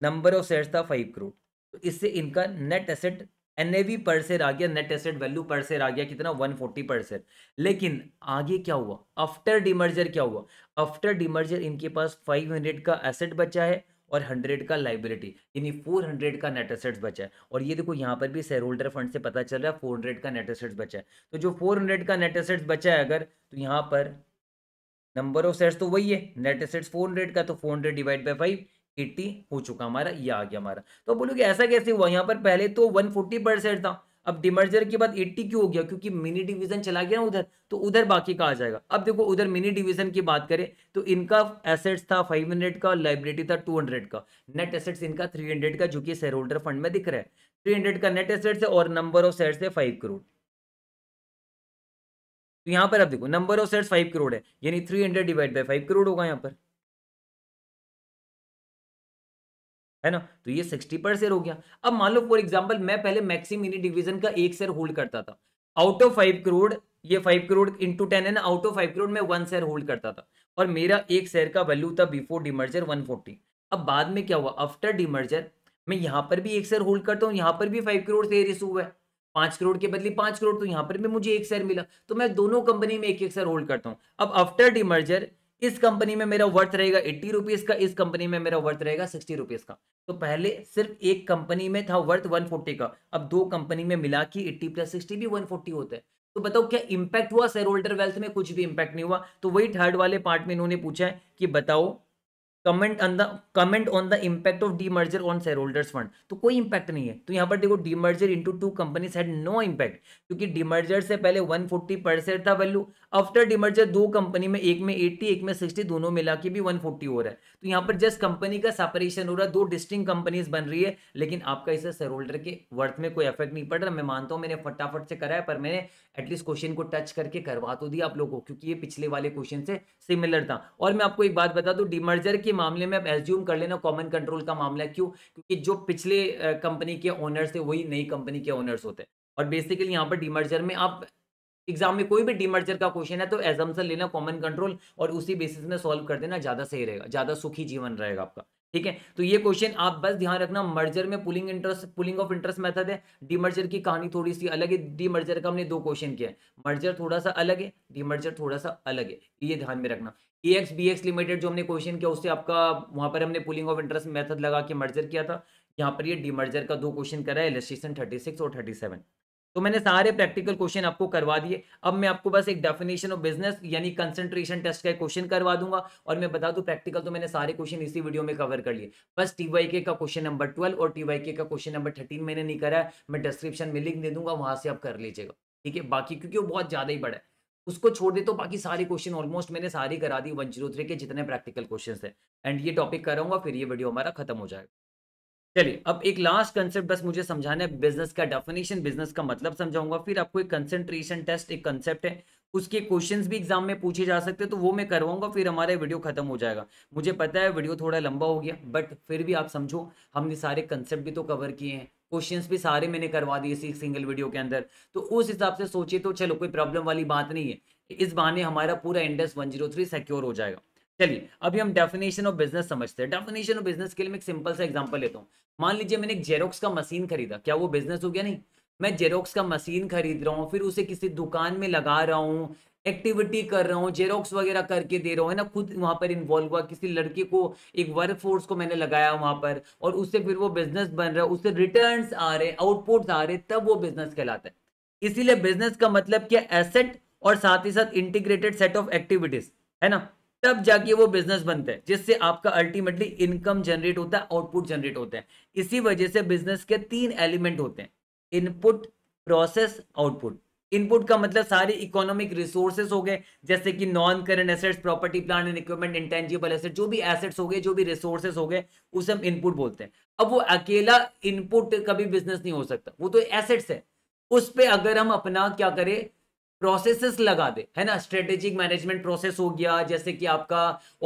Speaker 1: नंबर ऑफ शेयर था फाइव करोड़ तो इससे इनका net asset NAV per share आ गया net asset value per share आ गया कितना वन फोर्टी पर शेयर लेकिन आगे क्या हुआ आफ्टर डिमर्जर क्या हुआ आफ्टर डिमर्जर इनके पास फाइव हंड्रेड का एसेट बचा है और हंड्रेड का लाइबिलिटी यानी फोर हंड्रेड का नेट एसेट्स बचा है और ये देखो यहाँ पर भी शेयर होल्डर फंड से पता चल रहा है फोर हंड्रेड का नेट एसेट्स बचा है तो जो फोर हंड्रेड का नेट एसेट्स बचा है अगर तो यहाँ पर नंबर ऑफ सेट्स तो वही है नेट सेट्स फोर हंड्रेड का तो four hundred divide by five eighty हो चुका हमारा ये आ गया हमारा तो बोलो कि ऐसा कैसे हुआ यहाँ पर पहले तो वन फोर्टी पर था अब डिमर्जर के बाद 80 क्यों हो गया क्योंकि मिनी डिवीजन चला गया ना उधर तो उधर बाकी का आ जाएगा अब देखो उधर मिनी डिवीजन की बात करें तो इनका एसेट्स था 500 का लाइब्रेटी था 200 का नेट एसेट्स इनका 300 का जो कि शेयर होल्डर फंड में दिख रहा है 300 का नेट एसेट्स है और नंबर ऑफ
Speaker 2: सेट्स है फाइव करोड़ तो यहाँ पर आप देखो नंबर ऑफ सेट्स फाइव करोड़ है यानी three hundred divide by five crore होगा यहाँ पर
Speaker 1: है ना तो ये सिक्सटी पर शेयर हो गया अब मान लो फॉर एग्जाम्पल मैं पहले मैक्सिम मिनी डिविजन का एक शेयर होल्ड करता था आउट ऑफ फाइव करोड़ ये फाइव करोड़ इंटू टेन है ना आउट ऑफ फाइव करोड़ मैं वन शेयर होल्ड करता था और मेरा एक शेयर का वैल्यू था बिफोर डिमर्जर वन फोर्टी अब बाद में क्या हुआ आफ्टर डिमर्जर मैं यहाँ पर भी एक शेयर होल्ड करता हूँ यहाँ पर भी फाइव करोड़ शेयर इशू हुआ है पांच करोड़ के बदले पांच करोड़ तो यहां पर भी मुझे एक शेयर मिला तो मैं दोनों कंपनी में एक एक शेयर होल्ड करता हूं अब आफ्टर डिमर्जर इस कंपनी में मेरा वर्थ रहेगा एट्टी रुपीज का इस कंपनी में मेरा वर्थ रहेगा सिक्सटी रुपीज का तो पहले सिर्फ एक कंपनी में था वर्थ वन फोर्टी का अब दो कंपनी में मिला कि एट्टी प्लस सिक्सटी भी वन फोर्टी होता है तो बताओ क्या इंपैक्ट हुआ शेयर होल्डर वेल्थ में कुछ भी इंपैक्ट नहीं हुआ तो वही थर्ड वाले पार्ट में इन्होंने पूछा है कि बताओ comment on the comment on the impact of merger on holders fund तो कोई इम्पैक्ट नहीं है तो यहाँ पर देखो merger into two companies had no impact क्योंकि मर्जर से पहले 140 परसेंट था वैल्यू आफ्टर मर्जर दो कंपनी में एक में 80 एक में 60 दोनों मिला के भी 140 हो रहा है तो यहाँ पर जस्ट कंपनी का सेपरेशन हो रहा है दो डिस्टिंग कंपनीज बन रही है लेकिन आपका इसे शेयर होल्डर के वर्थ में कोई इफेक्ट नहीं पड़ रहा मैं मानता हूँ मैंने फटाफट से करा है पर मैंने एटलीस्ट क्वेश्चन को टच करके करवा तो दिया आप लोगों को क्योंकि ये पिछले वाले क्वेश्चन से सिमिलर था और मैं आपको एक बात बता दूँ डिमर्जर के मामले में आप एज्यूम कर लेना कॉमन कंट्रोल का मामला क्यों क्योंकि जो पिछले कंपनी के ओनर्स थे वही नई कंपनी के ओनर्स होते हैं और बेसिकली यहाँ पर डिमर्जर में आप एग्जाम में कोई भी डीमर्जर का क्वेश्चन है तो एजम्सन लेना कॉमन कंट्रोल और उसी बेसिस में सॉल्व कर देना ज्यादा सही रहेगा ज्यादा सुखी जीवन रहेगा आपका ठीक है तो ये क्वेश्चन आप बस ध्यान रखना मर्जर में pooling interest pooling of interest method है डीमर्जर की कहानी थोड़ी सी अलग है मर्जर का हमने दो क्वेश्चन किया है मर्जर थोड़ा सा अलग है डिमर्जर थोड़ा सा अलग है ये ध्यान में रखना A X B X limited जो हमने क्वेश्चन किया उससे आपका वहां पर हमने पुलिंग ऑफ इंटरेस्ट मेथड लगा के मर्जर किया था यहाँ पर ये डिमर्जर का दो क्वेश्चन करा है थर्टी सिक्स और थर्टी सेवन तो मैंने सारे प्रैक्टिकल क्वेश्चन आपको करवा दिए अब मैं आपको बस एक डेफिनेशन ऑफ बिजनेस यानी कंसंट्रेशन टेस्ट का क्वेश्चन करवा दूंगा और मैं बता दूं प्रैक्टिकल तो मैंने सारे क्वेश्चन इसी वीडियो में कवर कर लिए बस टीवाईके का क्वेश्चन नंबर ट्वेल्व और टीवाईके का क्वेश्चन नंबर थर्टीन मैंने नहीं करा है मैं डिस्क्रिप्शन में लिंक दे दूंगा वहां से आप कर लीजिएगा ठीक है बाकी क्योंकि वो बहुत ज्यादा ही बड़ा है उसको छोड़ दे तो बाकी सारे क्वेश्चन ऑलमोस्ट मैंने सारी करा दी वन के जितने प्रैक्टिकल क्वेश्चन है एंड ये टॉपिक कराऊंगा फिर ये वीडियो हमारा खत्म हो जाएगा चलिए अब एक लास्ट कंसेप्ट बस मुझे समझाना है बिजनेस का डेफिनेशन बिजनेस का मतलब समझाऊंगा फिर आपको एक कंसेंट्रेशन टेस्ट एक कंसेप्ट है उसके क्वेश्चंस भी एग्जाम में पूछे जा सकते हैं तो वो मैं करवाऊंगा फिर हमारा वीडियो खत्म हो जाएगा मुझे पता है वीडियो थोड़ा लंबा हो गया बट फिर भी आप समझो हमने सारे कंसेप्ट भी तो कवर किए हैं क्वेश्चंस भी सारे मैंने करवा दिए इसी सिंगल वीडियो के अंदर तो उस हिसाब से सोचिए तो चलो कोई प्रॉब्लम वाली बात नहीं है इस बहाने हमारा पूरा इंडेक्स वन सिक्योर हो जाएगा चलिए अभी हम डेफिनेशन ऑफ बिजनेस समझते हैं डेफिनेशन ऑफ बिजनेस के लिए मैं एक सिंपल सा एग्जांपल लेता हूँ मान लीजिए मैंने एक जेरोक्स का मशीन खरीदा क्या वो बिजनेस हो गया नहीं मैं जेरोक्स का मशीन खरीद रहा हूँ फिर उसे किसी दुकान में लगा रहा हूँ एक्टिविटी कर रहा हूँ जेरोक्स वगैरह करके दे रहा हूँ है ना खुद वहाँ पर इन्वॉल्व हुआ किसी लड़के को एक वर्क फोर्स को मैंने लगाया वहाँ पर और उससे फिर वो बिजनेस बन रहा है उससे रिटर्न आ रहे आउटपुट आ रहे तब वो बिजनेस कहलाता है इसीलिए बिजनेस का मतलब क्या एसेट और साथ ही साथ इंटीग्रेटेड सेट ऑफ एक्टिविटीज है ना तब जाके वो बिजनेस बनते हैं जिससे आपका अल्टीमेटली इनकम जनरेट होता है आउटपुट जनरेट होता है इसी वजह से बिजनेस के तीन एलिमेंट होते हैं इनपुट प्रोसेस आउटपुट इनपुट का मतलब सारे इकोनॉमिक रिसोर्सेस हो गए जैसे कि non current assets property plan and equipment intangible asset जो भी एसेट्स हो गए जो भी रिसोर्सेस हो गए उसे हम इनपुट बोलते हैं अब वो अकेला इनपुट कभी बिजनेस नहीं हो सकता वो तो एसेट्स है उस पर अगर हम अपना क्या करें प्रोसेसेस लगा दे है ना स्ट्रेटेजिक मैनेजमेंट प्रोसेस हो गया जैसे कि आपका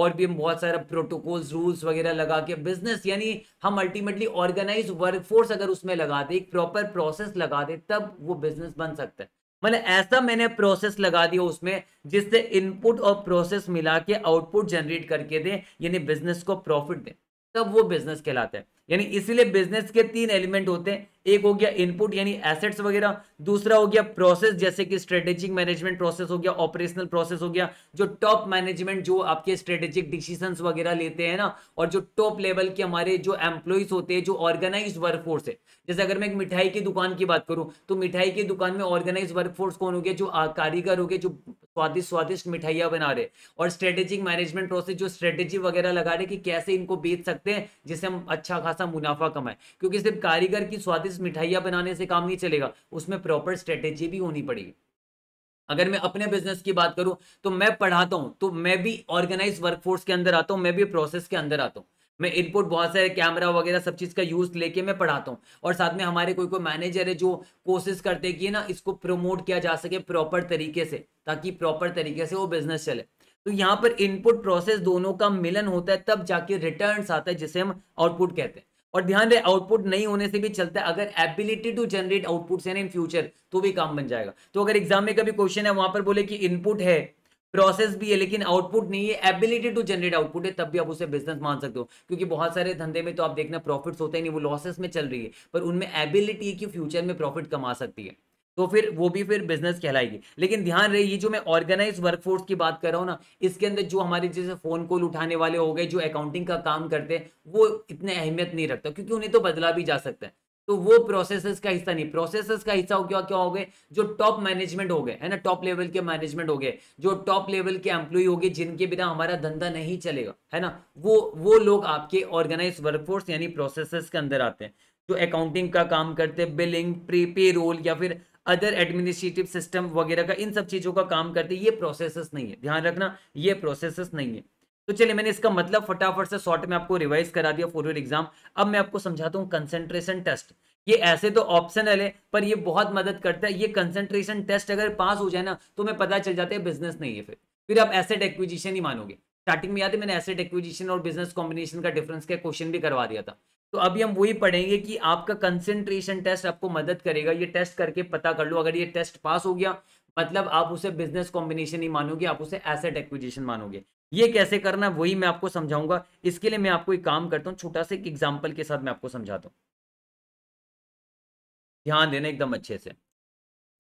Speaker 1: और भी बहुत सारा प्रोटोकॉल्स रूल्स वगैरह लगा के बिजनेस यानी हम अल्टीमेटली ऑर्गेनाइज वर्कफोर्स अगर उसमें लगा दे एक प्रॉपर प्रोसेस लगा दे तब वो बिजनेस बन सकता है मतलब ऐसा मैंने प्रोसेस लगा दिया उसमें जिससे इनपुट और प्रोसेस मिला के आउटपुट जनरेट करके दे यानी बिजनेस को प्रॉफिट दे तब वो बिजनेस कहलाता है यानी इसीलिए बिजनेस के तीन एलिमेंट होते हैं एक हो गया इनपुट यानी एसेट्स वगैरह दूसरा हो गया प्रोसेस जैसे कि स्ट्रेटेजिक मैनेजमेंट प्रोसेस हो गया ऑपरेशनल प्रोसेस हो गया जो टॉप मैनेजमेंट जो आपके स्ट्रेटेजिक डिसीजन वगैरह लेते हैं ना और जो टॉप लेवल के हमारे जो एम्प्लॉयज होते हैं जो ऑर्गेनाइज वर्कफोर्स है जैसे अगर मैं एक मिठाई की दुकान की बात करूँ तो मिठाई की दुकान में ऑर्गेनाइज वर्कफोर्स कौन हो गया जो कारीगर हो गए जो स्वादिष्ट स्वादिष्ट मिठाइयाँ बना रहे और स्ट्रेटेजिक मैनेजमेंट प्रोसेस जो स्ट्रेटेजी वगैरह लगा रहे कि कैसे इनको बेच सकते हैं जिससे हम अच्छा खासा मुनाफा कमाए क्योंकि सिर्फ कारीगर की स्वादिष्ट मिठाइयाँ बनाने से काम नहीं चलेगा उसमें प्रॉपर स्ट्रेटेजी भी होनी पड़ेगी अगर मैं अपने बिजनेस की बात करूं तो मैं पढ़ाता हूं तो मैं भी ऑर्गेनाइज वर्कफोर्स के अंदर आता हूं मैं भी प्रोसेस के अंदर आता हूं मैं इनपुट बहुत सारे कैमरा वगैरह सब चीज़ का यूज़ लेके मैं पढ़ाता हूँ और साथ में हमारे कोई कोई मैनेजर है जो कोशिश करते हैं कि ना इसको प्रमोट किया जा सके प्रॉपर तरीके से ताकि प्रॉपर तरीके से वो बिजनेस चले तो यहाँ पर इनपुट प्रोसेस दोनों का मिलन होता है तब जाके रिटर्न आता है जिसे हम आउटपुट कहते हैं और ध्यान रहे आउटपुट नहीं होने से भी चलता है अगर एबिलिटी टू जनरेट आउटपुट है इन फ्यूचर तो भी काम बन जाएगा तो अगर एग्जाम में कभी क्वेश्चन है वहां पर बोले कि इनपुट है प्रोसेस भी है लेकिन आउटपुट नहीं है एबिलिटी टू जनरेट आउटपुट है तब भी आप उसे बिजनेस मान सकते हो क्योंकि बहुत सारे धंधे में तो आप देखना प्रॉफिट्स होते हैं नहीं वो लॉसेस में चल रही है पर उनमें एबिलिटी है कि फ्यूचर में प्रॉफिट कमा सकती है तो फिर वो भी फिर बिजनेस कहलाएगी लेकिन ध्यान रहे ये जो मैं ऑर्गेनाइज वर्कफोर्स की बात कर रहा हूँ ना इसके अंदर जो हमारे जैसे फोन कॉल उठाने वाले हो गए जो अकाउंटिंग का काम करते हैं वो इतने अहमियत नहीं रखता क्योंकि उन्हें तो बदला भी जा सकता है तो वो प्रोसेसेस का हिस्सा नहीं प्रोसेसेस का हिस्सा हो क्या क्या हो गए जो टॉप मैनेजमेंट हो गए है ना टॉप लेवल के मैनेजमेंट हो गए जो टॉप लेवल के एम्प्लॉय हो गए जिनके बिना हमारा धंधा नहीं चलेगा है ना वो वो लोग आपके ऑर्गेनाइज वर्कफोर्स यानी प्रोसेसेस के अंदर आते हैं जो अकाउंटिंग का काम करते हैं बिलिंग प्री पे रोल या फिर अदर एडमिनिस्ट्रेटिव सिस्टम वगैरह का इन सब चीज़ों का काम करते ये प्रोसेसेस नहीं है ध्यान रखना ये प्रोसेसेस नहीं है तो चलिए मैंने इसका मतलब फटाफट से शॉर्ट में आपको रिवाइज करा दिया फोर एग्जाम अब मैं आपको समझाता हूँ कंसेंट्रेशन टेस्ट ये ऐसे तो ऑप्शनल है पर ये बहुत मदद करता है ये कंसेंट्रेशन टेस्ट अगर पास हो जाए ना तो मैं पता चल जाता है बिजनेस नहीं है फिर फिर आप एसेट एक्विजिशन ही मानोगे स्टार्टिंग में याद है मैंने एसेट एक्विजिशन और बिजनेस कॉम्बिनेशन का डिफरेंस का क्वेश्चन भी करवा दिया था तो अभी हम वही पढ़ेंगे कि आपका कंसेंट्रेशन टेस्ट आपको मदद करेगा ये टेस्ट करके पता कर लो अगर ये टेस्ट पास हो गया मतलब आप उसे बिजनेस कॉम्बिनेशन ही मानोगे आप उसे एसेट एक्विजिशन मानोगे ये कैसे करना वही मैं आपको समझाऊंगा इसके लिए मैं आपको एक काम करता हूँ छोटा सा एक एग्जाम्पल के साथ मैं आपको समझाता हूँ ध्यान देना एकदम अच्छे से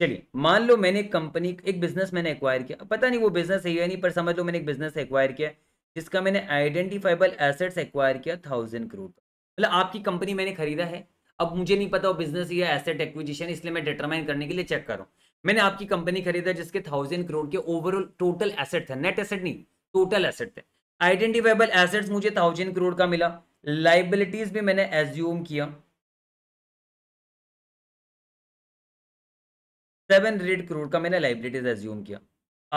Speaker 1: चलिए मान लो मैंने एक कंपनी एक बिजनेस मैंने एक्वायर किया पता नहीं वो बिजनेस सही है नहीं पर समझ लो मैंने एक बिजनेस एक्वायर किया जिसका मैंने आइडेंटिफाइबल एसेट्स एक्वायर किया थाउजेंड करोड़ मतलब आपकी कंपनी मैंने खरीदा है अब मुझे नहीं पता वो बिजनेस या एसेट एक्विजिशन इसलिए मैं डिटरमाइन करने के लिए चेक कर रहा हूँ मैंने आपकी कंपनी खरीदा जिसके थाउजेंड करोड़ के ओवरऑल टोटल एसेट थे नेट एसेट नहीं टोटल एसेट थे आइडेंटिफाइबल एसेट्स मुझे थाउजेंड करोड़ का मिला लाइबिलिटीज
Speaker 2: भी मैंने एज्यूम किया सेवन हंड्रेड करोड़ का मैंने लाइबिलिटीज एज्यूम किया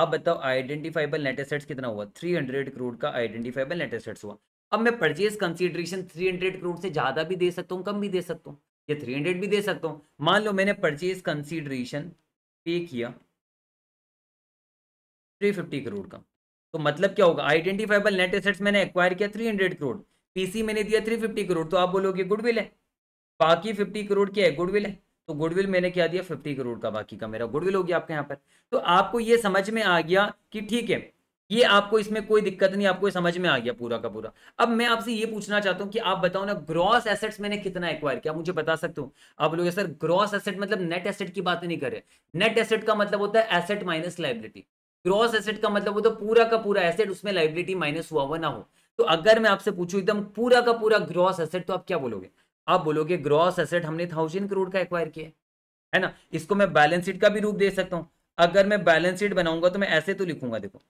Speaker 2: आप बताओ आइडेंटिफाइबल नेट एसेट्स
Speaker 1: कितना हुआ थ्री हंड्रेड करोड़ का आइडेंटिफाइबल नेट एसेट्स हुआ अब मैं परचेज कंसिडरेशन 300 करोड़ से ज़्यादा भी दे सकता हूँ कम भी दे सकता हूँ या हंड्रेड भी दे सकता हूँ मान लो मैंने परचेज कंसिडरेशन पे किया फिफ्टी करोड़ का तो मतलब क्या होगा आइडेंटिफाइबल नेट एसेट्स मैंने एक्वायर किया 300 करोड़ पीसी मैंने दिया 350 करोड़ तो आप बोलोगे गुडविल है बाकी 50 करोड़ क्या है गुडविल है तो गुडविल मैंने क्या दिया 50 करोड़ का बाकी का मेरा गुडविल हो गया आपके यहाँ पर तो आपको ये समझ में आ गया कि ठीक है ये आपको इसमें कोई दिक्कत नहीं आपको समझ में आ गया पूरा का पूरा अब मैं आपसे ये पूछना चाहता हूँ कि आप बताओ ना ग्रॉस एसेट्स मैंने कितना एक्वायर किया मुझे बता सकते हो आप लोग सर ग्रॉस एसेट मतलब नेट एसेट की बात नहीं करें नेट एसेट का मतलब होता है asset minus liability gross asset का मतलब होता है पूरा का पूरा एसेट उसमें लाइबिलिटी माइनस हुआ हुआ ना हो तो अगर मैं आपसे पूछू एकदम पूरा का पूरा ग्रॉस एसेट तो आप क्या बोलोगे आप बोलोगे ग्रॉस एसेट हमने थाउजेंड करोड़ का एक्वायर किया है ना इसको मैं बैलेंस शीट का भी रूप दे सकता हूँ अगर मैं बैलेंस शीट बनाऊंगा तो मैं ऐसे तो लिखूंगा देखो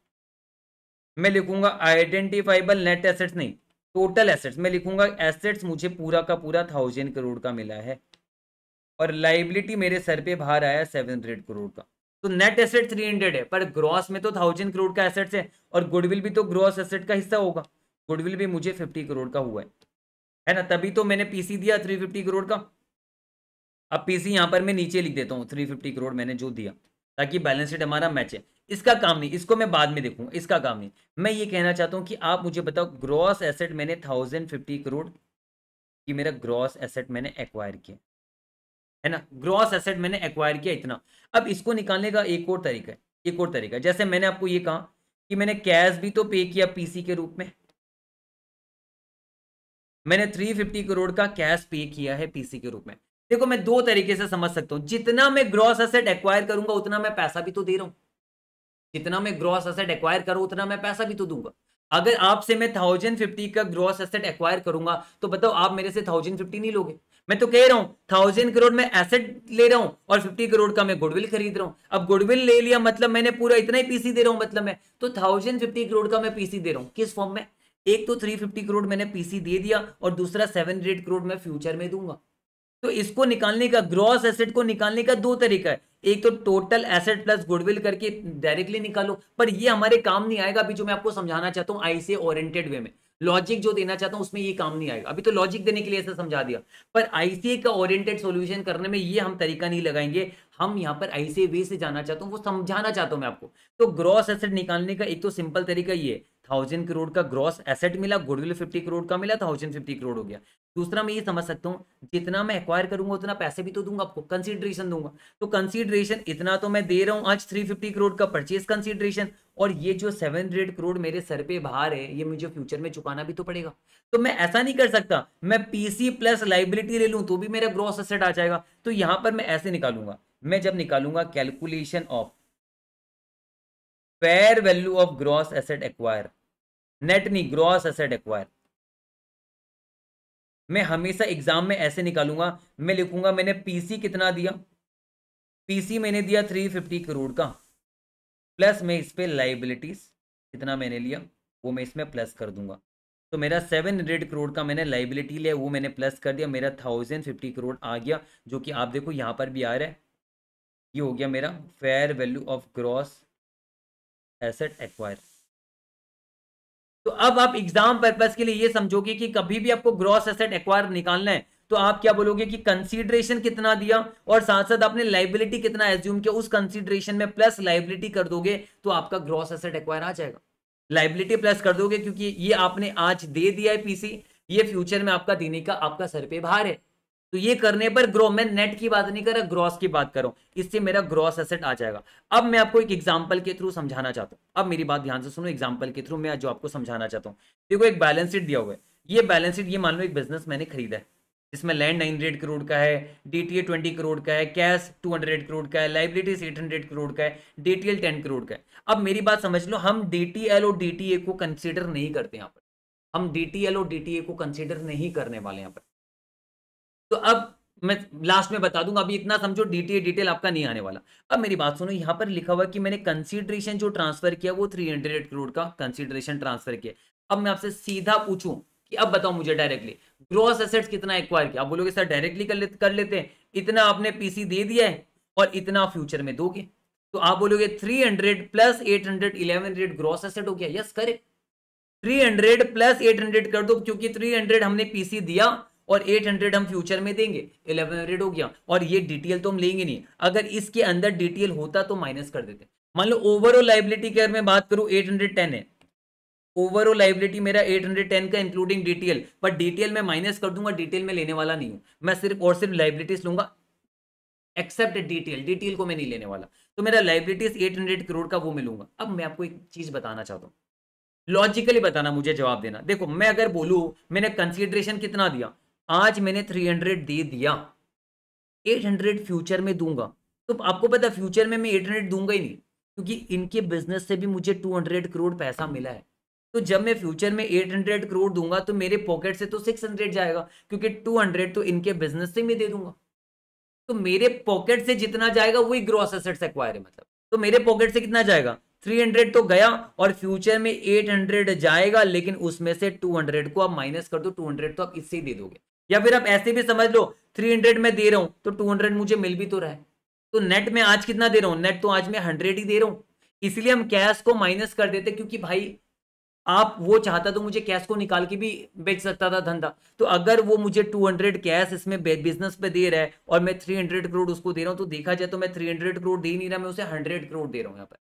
Speaker 1: मैं लिखूंगा आइडेंटिफाइबल नेट एसेट्स नहीं टोटल एसेट्स मैं लिखूंगा एसेट्स मुझे पूरा का पूरा थाउजेंड करोड़ का मिला है और लाइबिलिटी मेरे सर पे बाहर आया सेवन हंड्रेड करोड़ का तो नेट एसेट थ्री हंड्रेड है पर ग्रॉस में तो थाउजेंड करोड़ का एसेट्स है और गुडविल भी तो ग्रॉस एसेट का हिस्सा होगा गुडविल भी मुझे फिफ्टी करोड़ का हुआ है है ना तभी तो मैंने पीसी दिया थ्री फिफ्टी करोड़ का अब पीसी यहाँ पर मैं नीचे लिख देता हूँ थ्री फिफ्टी करोड़ मैंने जो दिया ताकि बैलेंस शीट हमारा मैच है इसका काम नहीं इसको मैं बाद में देखूंगा इसका काम नहीं मैं ये कहना चाहता हूं कि आप मुझे बताओ ग्रॉस एसेट मैंने थाउजेंड फिफ्टी करोड़ की मेरा ग्रॉस एसेट मैंने एक्वायर किया है ना ग्रॉस एसेट मैंने एक्वायर किया इतना अब इसको निकालने का एक और तरीका है एक और तरीका जैसे मैंने आपको ये कहा कि मैंने कैश भी तो पे किया पीसी के रूप में मैंने 350 करोड़ का कैश पे किया है पीसी के रूप में देखो मैं दो तरीके से समझ सकता हूं जितना मैं ग्रॉस एसेट एक्वायर करूंगा उतना मैं पैसा भी तो दे रहा हूं जितना मैं ग्रॉस असेट एक्वायर करूँ उतना मैं पैसा भी तो दूंगा अगर आपसे मैं थाउजेंड फिफ्टी का ग्रॉस एसेट एक्वायर करूंगा तो बताओ आप मेरे से थाउजेंड फिफ्टी नहीं लोगे मैं तो कह रहा हूँ थाउजेंड करोड़ में एसेट ले रहा हूँ और फिफ्टी करोड़ का मैं गुडविल खरीद रहा हूँ अब गुडविल ले लिया मतलब मैंने पूरा इतना ही पीसी दे रहा हूँ मतलब मैं तो थाउजेंड फिफ्टी करोड़ का मैं पीसी दे रहा हूँ किस फॉर्म में एक तो थ्री फिफ्टी करोड़ मैंने पीसी दे दिया और दूसरा सेवन हंड्रेड करोड़ मैं फ्यूचर में दूंगा तो इसको निकालने का ग्रॉस एसेट को निकालने का दो तरीका है एक तो टोटल एसेट प्लस गुडविल करके डायरेक्टली निकालो पर ये हमारे काम नहीं आएगा अभी जो मैं आपको समझाना चाहता हूँ आई ओरिएंटेड वे में लॉजिक जो देना चाहता हूँ उसमें ये काम नहीं आएगा अभी तो लॉजिक देने के लिए ऐसा समझा दिया पर आईसीए का ओरिएंटेड सोल्यूशन करने में ये हम तरीका नहीं लगाएंगे हम यहाँ पर आईसीए वे से जाना चाहता हूँ वो समझाना चाहता हूँ मैं आपको तो ग्रॉस एसेट निकालने का एक तो सिंपल तरीका ये थाउजेंड करोड़ का ग्रॉस एसेट मिला गुडविल फिफ्टी करोड़ का मिला थाउजेंड फिफ्टी करोड़ हो गया दूसरा मैं ये समझ सकता हूँ जितना मैं एक्वायर करूंगा उतना पैसे भी तो दूंगा आपको कंसिडरेशन दूंगा तो कंसिडरेशन इतना तो मैं दे रहा हूँ आज थ्री फिफ्टी करोड़ का परचेज कंसिडरेशन और ये जो सेवन हंड्रेड करोड़ मेरे सर पे बाहर है ये मुझे फ्यूचर में चुकाना भी तो पड़ेगा तो मैं ऐसा नहीं कर सकता मैं पीसी प्लस लाइबिलिटी ले लूँ तो भी मेरा ग्रॉस एसेट आ जाएगा तो यहाँ पर मैं ऐसे निकालूंगा मैं जब
Speaker 2: निकालूंगा calculation of fair value of gross asset acquire net नहीं ग्रॉस एसेट एक्वायर
Speaker 1: मैं हमेशा एग्जाम में ऐसे निकालूंगा मैं लिखूंगा मैंने पीसी कितना दिया पीसी मैंने दिया थ्री फिफ्टी करोड़ का प्लस मैं इस पर लाइबिलिटीज कितना मैंने लिया वो मैं इसमें प्लस कर दूंगा तो मेरा सेवन हंड्रेड करोड़ का मैंने लाइबिलिटी लिया वो मैंने प्लस कर दिया मेरा थाउजेंड फिफ्टी करोड़ आ गया जो कि आप देखो यहाँ पर भी आ रहा है ये हो गया मेरा fair value of gross asset acquire तो अब आप एग्जाम पर्पज के लिए ये समझोगे कि कभी भी आपको ग्रॉस एसेट एक्वायर निकालना है तो आप क्या बोलोगे कि कंसीडरेशन कितना दिया और साथ साथ आपने लाइबिलिटी कितना एज्यूम किया उस कंसीडरेशन में प्लस लाइबिलिटी कर दोगे तो आपका ग्रॉस एसेट एक्वायर आ जाएगा लाइबिलिटी प्लस कर दोगे क्योंकि ये आपने आज दे दिया है पीसी ये फ्यूचर में आपका देने का आपका सर पे भार है तो ये करने पर ग्रो मैं नेट की बात नहीं कर रहा ग्रॉस की बात करूं इससे मेरा ग्रॉस एसेट आ जाएगा अब मैं आपको एक एग्जाम्पल के थ्रू समझाना चाहता हूँ अब मेरी बात ध्यान से सुनो एग्जाम्पल के थ्रू मैं जो आपको समझाना चाहता हूँ देखो एक बैलेंस शीट दिया हुआ है ये बैलेंस शीट ये मान लो एक बिजनेस मैंने खरीदा है जिसमें लैंड नाइन हंड्रेड करोड़ का है D T A twenty crore का है कैश टू हंड्रेड करोड़ का है लाइब्रेटीज एट हंड्रेड करोड़ का है डी टी टेन करोड़ का है अब मेरी बात समझ लो हम डी टी एल और डी टी ए को कंसिडर नहीं करते यहाँ पर हम डी टी एल और डी टी ए को कंसिडर नहीं करने वाले यहाँ पर तो अब मैं लास्ट में बता दूंगा अभी इतना समझो डीटीए डिटेल आपका नहीं आने वाला अब मेरी बात सुनो यहाँ पर लिखा हुआ कि मैंने कंसिडरेशन जो ट्रांसफर किया वो थ्री हंड्रेड करोड़ का कंसिडरेशन ट्रांसफर किया अब मैं आपसे सीधा पूछू कि अब बताओ मुझे डायरेक्टली ग्रॉस एसेट्स कितना एक्वायर किया बोलोगे सर डायरेक्टली कर, ले, कर लेते हैं इतना आपने पीसी दे दिया है और इतना फ्यूचर में दोगे तो आप बोलोगे 300 प्लस 800 1100 ग्रॉस एसेट हो गया यस करेक्ट 300 प्लस 800 कर दो क्योंकि 300 हमने पीसी दिया और 800 हम फ्यूचर में देंगे 1100 हो गया और ये डिटेल तो हम लेंगे नहीं अगर इसके अंदर डिटेल होता तो माइनस कर देते मान लो ओवरऑल लाइबिलिटी की अगर मैं बात करूं एट है ओवरऑल लाइबिलिटी मेरा 810 का इंक्लूडिंग डिटेल बट डिटेल में माइनस कर दूंगा डिटेल में लेने वाला नहीं हूं मैं सिर्फ और सिर्फ लाइबिलिटीज लूंगा एक्सेप्ट डिटेल डिटेल को मैं नहीं लेने वाला तो मेरा लाइबिलिटीज 800 करोड़ का वो मिलूंगा अब मैं आपको एक चीज बताना चाहता हूँ लॉजिकली बताना मुझे जवाब देना देखो मैं अगर बोलू मैंने कंसिडरेशन कितना दिया आज मैंने थ्री हंड्रेड दे दिया एट हंड्रेड फ्यूचर में दूंगा तो आपको पता फ्यूचर में मैं एट हंड्रेड दूंगा ही नहीं क्योंकि इनके बिजनेस से भी मुझे टू हंड्रेड करोड़ पैसा मिला है तो जब मैं फ्यूचर में एट हंड्रेड करोड़ दूंगा तो मेरे पॉकेट से तो सिक्स हंड्रेड जाएगा क्योंकि टू हंड्रेड तो इनके बिजनेस से मैं दे दूंगा तो मेरे पॉकेट से जितना जाएगा वही ग्रॉस एसेट्स एक्वायर है मतलब तो मेरे पॉकेट से कितना जाएगा 300 तो गया और फ्यूचर में 800 जाएगा लेकिन उसमें से 200 को आप माइनस कर दो 200 तो आप इससे ही दे दोगे या फिर आप ऐसे भी समझ लो 300 में दे रहा हूं तो 200 मुझे मिल भी तो रहा है तो नेट में आज कितना दे रहा हूँ नेट तो आज मैं हंड्रेड ही दे रहा हूँ इसलिए हम कैश को माइनस कर देते क्योंकि भाई आप वो चाहता तो मुझे कैश को निकाल के भी बेच सकता था धंधा तो अगर वो मुझे 200 कैश इसमें बिजनेस पे दे रहा है और मैं 300 करोड़ उसको दे रहा हूँ तो देखा जाए तो मैं 300 करोड़ दे नहीं रहा मैं उसे 100 करोड़ दे रहा हूँ यहाँ पर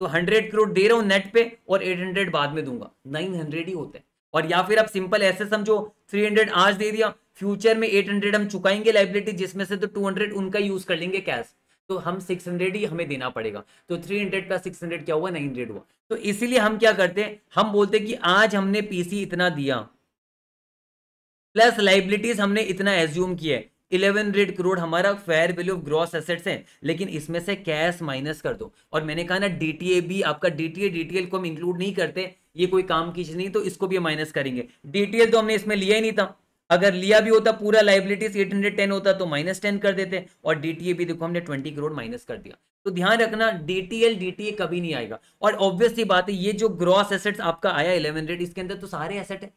Speaker 1: तो 100 करोड़ दे रहा हूँ नेट पे और 800 बाद में दूंगा 900 ही होता है और या फिर आप सिंपल ऐसे समझो 300 आज दे दिया फ्यूचर में 800 हम चुकाएंगे लाइबिलिटी जिसमें से तो 200 उनका यूज कर लेंगे कैश तो हम 600 ही हमें देना पड़ेगा तो 300 का हंड्रेड क्या हुआ 900 हुआ तो इसीलिए हम क्या करते हैं हम बोलते हैं कि आज हमने पीसी इतना दिया प्लस लाइबिलिटीज हमने इतना एज्यूम किया है इलेवन हंड्रेड करोड़ हमारा fair value of gross assets है लेकिन इसमें से कैश माइनस कर दो और मैंने कहा ना डीटीए भी आपका डीटीए डीटीएल को हम इंक्लूड नहीं करते ये कोई काम की चीज नहीं तो इसको भी माइनस करेंगे डीटीएल तो हमने इसमें लिया ही नहीं था अगर लिया भी होता पूरा लाइबिलिटीज 810 होता तो माइनस टेन कर देते और डीटीए भी देखो हमने 20 करोड़ माइनस कर दिया तो ध्यान रखना डीटीएल डीटीए कभी नहीं आएगा और ऑब्वियसली बात है ये जो ग्रॉस एसेट्स आपका आया इलेवन इसके अंदर तो सारे एसेट है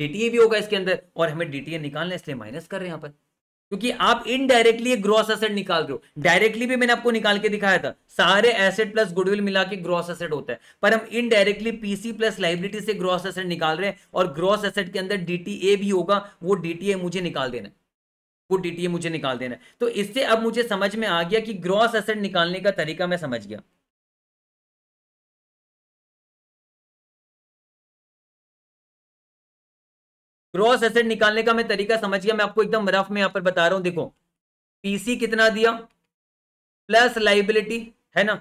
Speaker 1: डीटीए भी होगा इसके अंदर और हमें डीटीए निकालना इसलिए माइनस कर रहे हैं यहाँ पर क्योंकि आप इनडायरेक्टली ग्रॉस एसेट रहे हो डायरेक्टली भी मैंने आपको निकाल के दिखाया था सारे एसेट प्लस गुडविल मिला के ग्रॉस एसेट होता है पर हम इनडायरेक्टली पीसी प्लस लाइब्रिटी से ग्रॉस एसेट निकाल रहे हैं और ग्रॉस एसेट के अंदर डीटीए भी होगा वो डीटीए मुझे निकाल देना वो डीटीए मुझे निकाल देना है तो इससे अब मुझे समझ में आ गया कि ग्रॉस
Speaker 2: एसेट निकालने का तरीका मैं समझ गया ग्रॉस एसेट निकालने का मैं तरीका समझ गया मैं आपको एकदम रफ में यहां पर बता रहा हूं देखो पीसी कितना दिया
Speaker 1: प्लस लाइबिलिटी है ना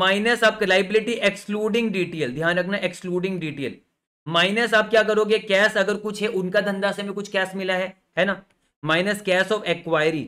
Speaker 1: माइनस आपका लाइबिलिटी एक्सक्लूडिंग डिटेल ध्यान रखना एक्सक्लूडिंग डिटेल माइनस आप क्या करोगे कैश अगर कुछ है उनका धंधा से में कुछ कैश मिला है है ना माइनस कैश ऑफ एक्वायरी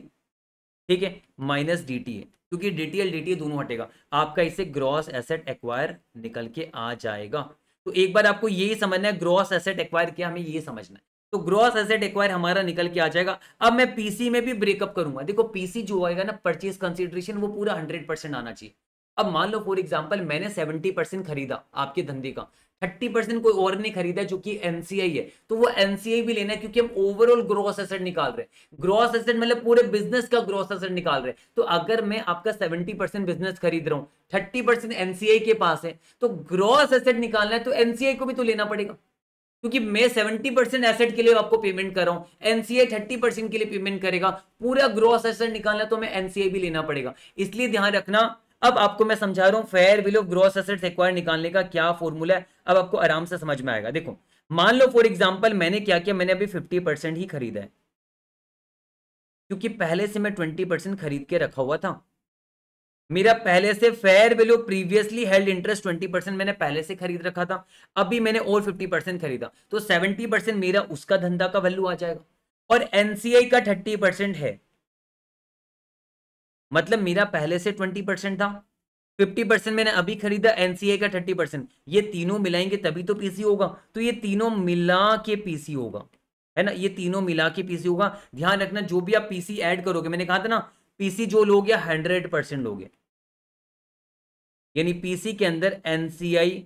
Speaker 1: ठीक है माइनस डीटीए क्योंकि डीटीएल डीटीए दोनों हटेगा आपका इससे ग्रॉस एसेट एक्वायर निकल के आ जाएगा तो एक बार आपको यही समझना है ग्रॉस एसेट एक्वायर किया हमें ये समझना है तो ग्रॉस एसेट एक्वायर हमारा निकल के आ जाएगा अब मैं पीसी में भी ब्रेकअप करूंगा देखो पीसी जो आएगा ना परचेज कंसिडरेशन वो पूरा हंड्रेड परसेंट आना चाहिए अब मान लो फॉर एग्जाम्पल मैंने सेवेंटी परसेंट खरीदा आपके धंधे का थर्टी परसेंट कोई और ने खरीदा जो कि एनसीआई है तो वो एनसीआई भी लेना है क्योंकि हम ओवरऑल ग्रॉस एसेट निकाल रहे हैं ग्रॉस एसेट मतलब पूरे बिजनेस का ग्रॉस एसेट निकाल रहे हैं तो अगर मैं आपका सेवेंटी परसेंट बिजनेस खरीद रहा हूँ थर्टी परसेंट एनसीआई के पास है तो ग्रॉस एसेट निकालना है तो एनसीआई को भी तो लेना पड़ेगा क्योंकि मैं सेवेंटी परसेंट एसेट के लिए आपको पेमेंट कर रहा हूं एनसीए थर्टी परसेंट के लिए पेमेंट करेगा पूरा ग्रॉस एसेट निकालना तो हमें एनसीए भी लेना पड़ेगा इसलिए ध्यान रखना अब आपको मैं समझा रहा हूं fair value gross gross acquire निकालने का क्या फॉर्मूला है अब आपको आराम से समझ में आएगा देखो मान लो फॉर एग्जाम्पल मैंने क्या किया मैंने अभी फिफ्टी ही खरीदा है क्योंकि पहले से मैं ट्वेंटी खरीद के रखा हुआ था मेरा पहले से fair value previously held interest twenty percent मैंने पहले से खरीद रखा था अभी मैंने और फिफ्टी परसेंट खरीदा तो सेवेंटी परसेंट मेरा उसका धंधा का वैल्यू आ जाएगा और एनसीआई का थर्टी परसेंट है मतलब मेरा पहले से ट्वेंटी परसेंट था फिफ्टी परसेंट मैंने अभी खरीदा एनसीआई का थर्टी परसेंट ये तीनों मिलाएंगे तभी तो पीसी होगा तो ये तीनों मिला के पीसी होगा है ना ये तीनों मिला के पीसी होगा ध्यान रखना जो भी आप पीसी ऐड करोगे मैंने कहा था ना पीसी जो या हंड्रेड परसेंट लोगे यानी पीसी के अंदर एनसीआई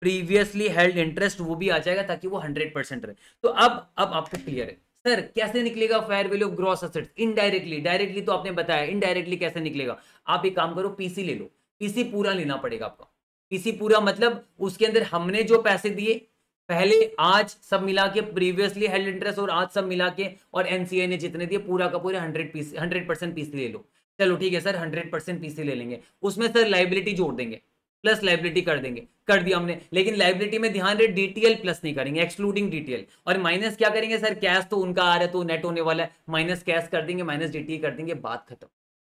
Speaker 1: प्रीवियसली हेल्ड इंटरेस्ट वो भी आ जाएगा ताकि वो हंड्रेड परसेंट रहे तो अब अब आपको क्लियर है सर कैसे निकलेगा fair value of gross assets indirectly directly तो आपने बताया इनडायरेक्टली कैसे निकलेगा आप एक काम करो पीसी ले लो पीसी पूरा लेना पड़ेगा आपका पीसी पूरा मतलब उसके अंदर हमने जो पैसे दिए पहले आज सब मिला के प्रीवियसली हेल्ड इंटरेस्ट और आज सब मिला के और एनसीए ने जितने दिए पूरा का पूरे hundred PC hundred percent PC ले लो चलो ठीक है सर हंड्रेड परसेंट पीस ले लेंगे उसमें सर लाइबिलिटी जोड़ देंगे प्लस लाइबिलिटी कर देंगे कर दिया हमने लेकिन लाइबिलिटी में ध्यान रहे डीटीएल प्लस नहीं करेंगे एक्सक्लूडिंग डीटीएल और माइनस क्या करेंगे सर कैश तो उनका आ रहा है तो नेट होने वाला है माइनस कैश कर देंगे माइनस डीटीएल कर देंगे बात खत्म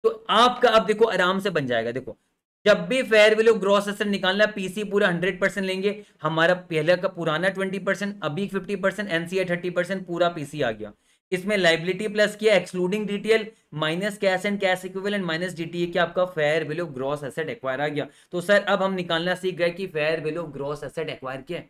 Speaker 1: तो आपका अब देखो आराम से बन जाएगा देखो जब भी फेयर वैल्यू ग्रॉस एसेट निकालना पीसी पूरा 100 परसेंट लेंगे हमारा पहले का पुराना 20 परसेंट अभी 50 परसेंट एनसीए थर्टी परसेंट पूरा पीसी आ गया इसमें लाइबिलिटी प्लस किया excluding detail minus cash and cash equivalent minus DTA की आपका fair value gross asset acquire आ गया तो सर अब हम निकालना सीख गए कि fair value gross asset acquire किया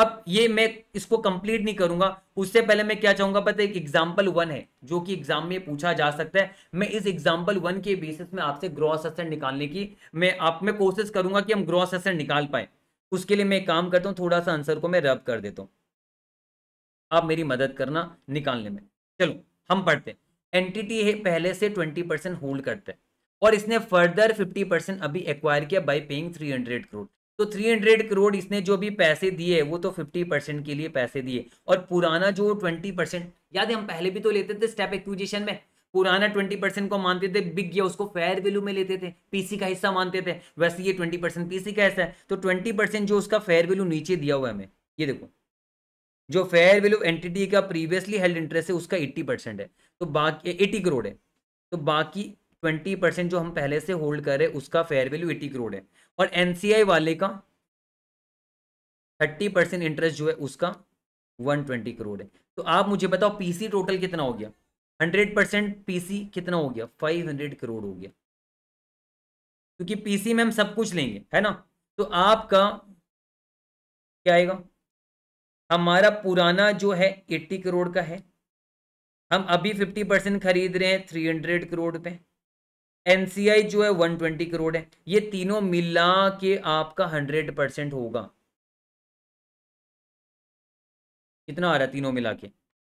Speaker 1: अब ये मैं इसको कंप्लीट नहीं करूंगा उससे पहले मैं क्या चाहूंगा पता एक एग्जाम्पल वन है जो कि एग्जाम में पूछा जा सकता है मैं इस एग्जाम्पल वन के बेसिस में आपसे ग्रॉस असर निकालने की मैं आप में कोशिश करूंगा कि हम ग्रॉस असर निकाल पाए उसके लिए मैं एक काम करता हूँ थोड़ा सा आंसर को मैं रब कर देता हूँ आप मेरी मदद करना निकालने में चलो हम पढ़ते हैं टी है पहले से ट्वेंटी परसेंट होल्ड करते हैं और इसने फर्दर फिफ्टी परसेंट अभी एक्वायर किया by paying three hundred crore तो 300 करोड़ इसने जो भी पैसे दिए वो तो 50 परसेंट के लिए पैसे दिए और पुराना जो 20 परसेंट याद है हम पहले भी तो लेते थे स्टेप एक्विजिशन में पुराना 20 परसेंट को मानते थे बिग गया उसको फेयर वैल्यू में लेते थे पीसी का हिस्सा मानते थे वैसे ये 20 परसेंट पीसी का हिस्सा है तो 20 परसेंट जो उसका फेयर वैल्यू नीचे दिया हुआ है हमें ये देखो जो फेयर वैल्यू एंटिटी का प्रीवियसली हेल्ड इंटरेस्ट है उसका एट्टी है तो बाकी 80 करोड़ है तो बाकी 20 जो हम पहले से होल्ड कर रहे हैं उसका फेयर वैल्यू 80 करोड़ है और एनसीआई वाले का थर्टी परसेंट इंटरेस्ट जो है उसका वन ट्वेंटी करोड़ है तो आप मुझे बताओ पीसी टोटल कितना हो गया हंड्रेड परसेंट पीसी कितना हो गया फाइव हंड्रेड करोड़ हो गया क्योंकि पीसी में हम सब कुछ लेंगे है ना तो आपका क्या आएगा हमारा पुराना जो है एट्टी करोड़ का है हम अभी फिफ्टी परसेंट खरीद रहे हैं थ्री हंड्रेड करोड़ पे एनसीआई जो है वन ट्वेंटी करोड़ है ये तीनों मिला के आपका हंड्रेड परसेंट होगा कितना आ रहा है तीनों मिला के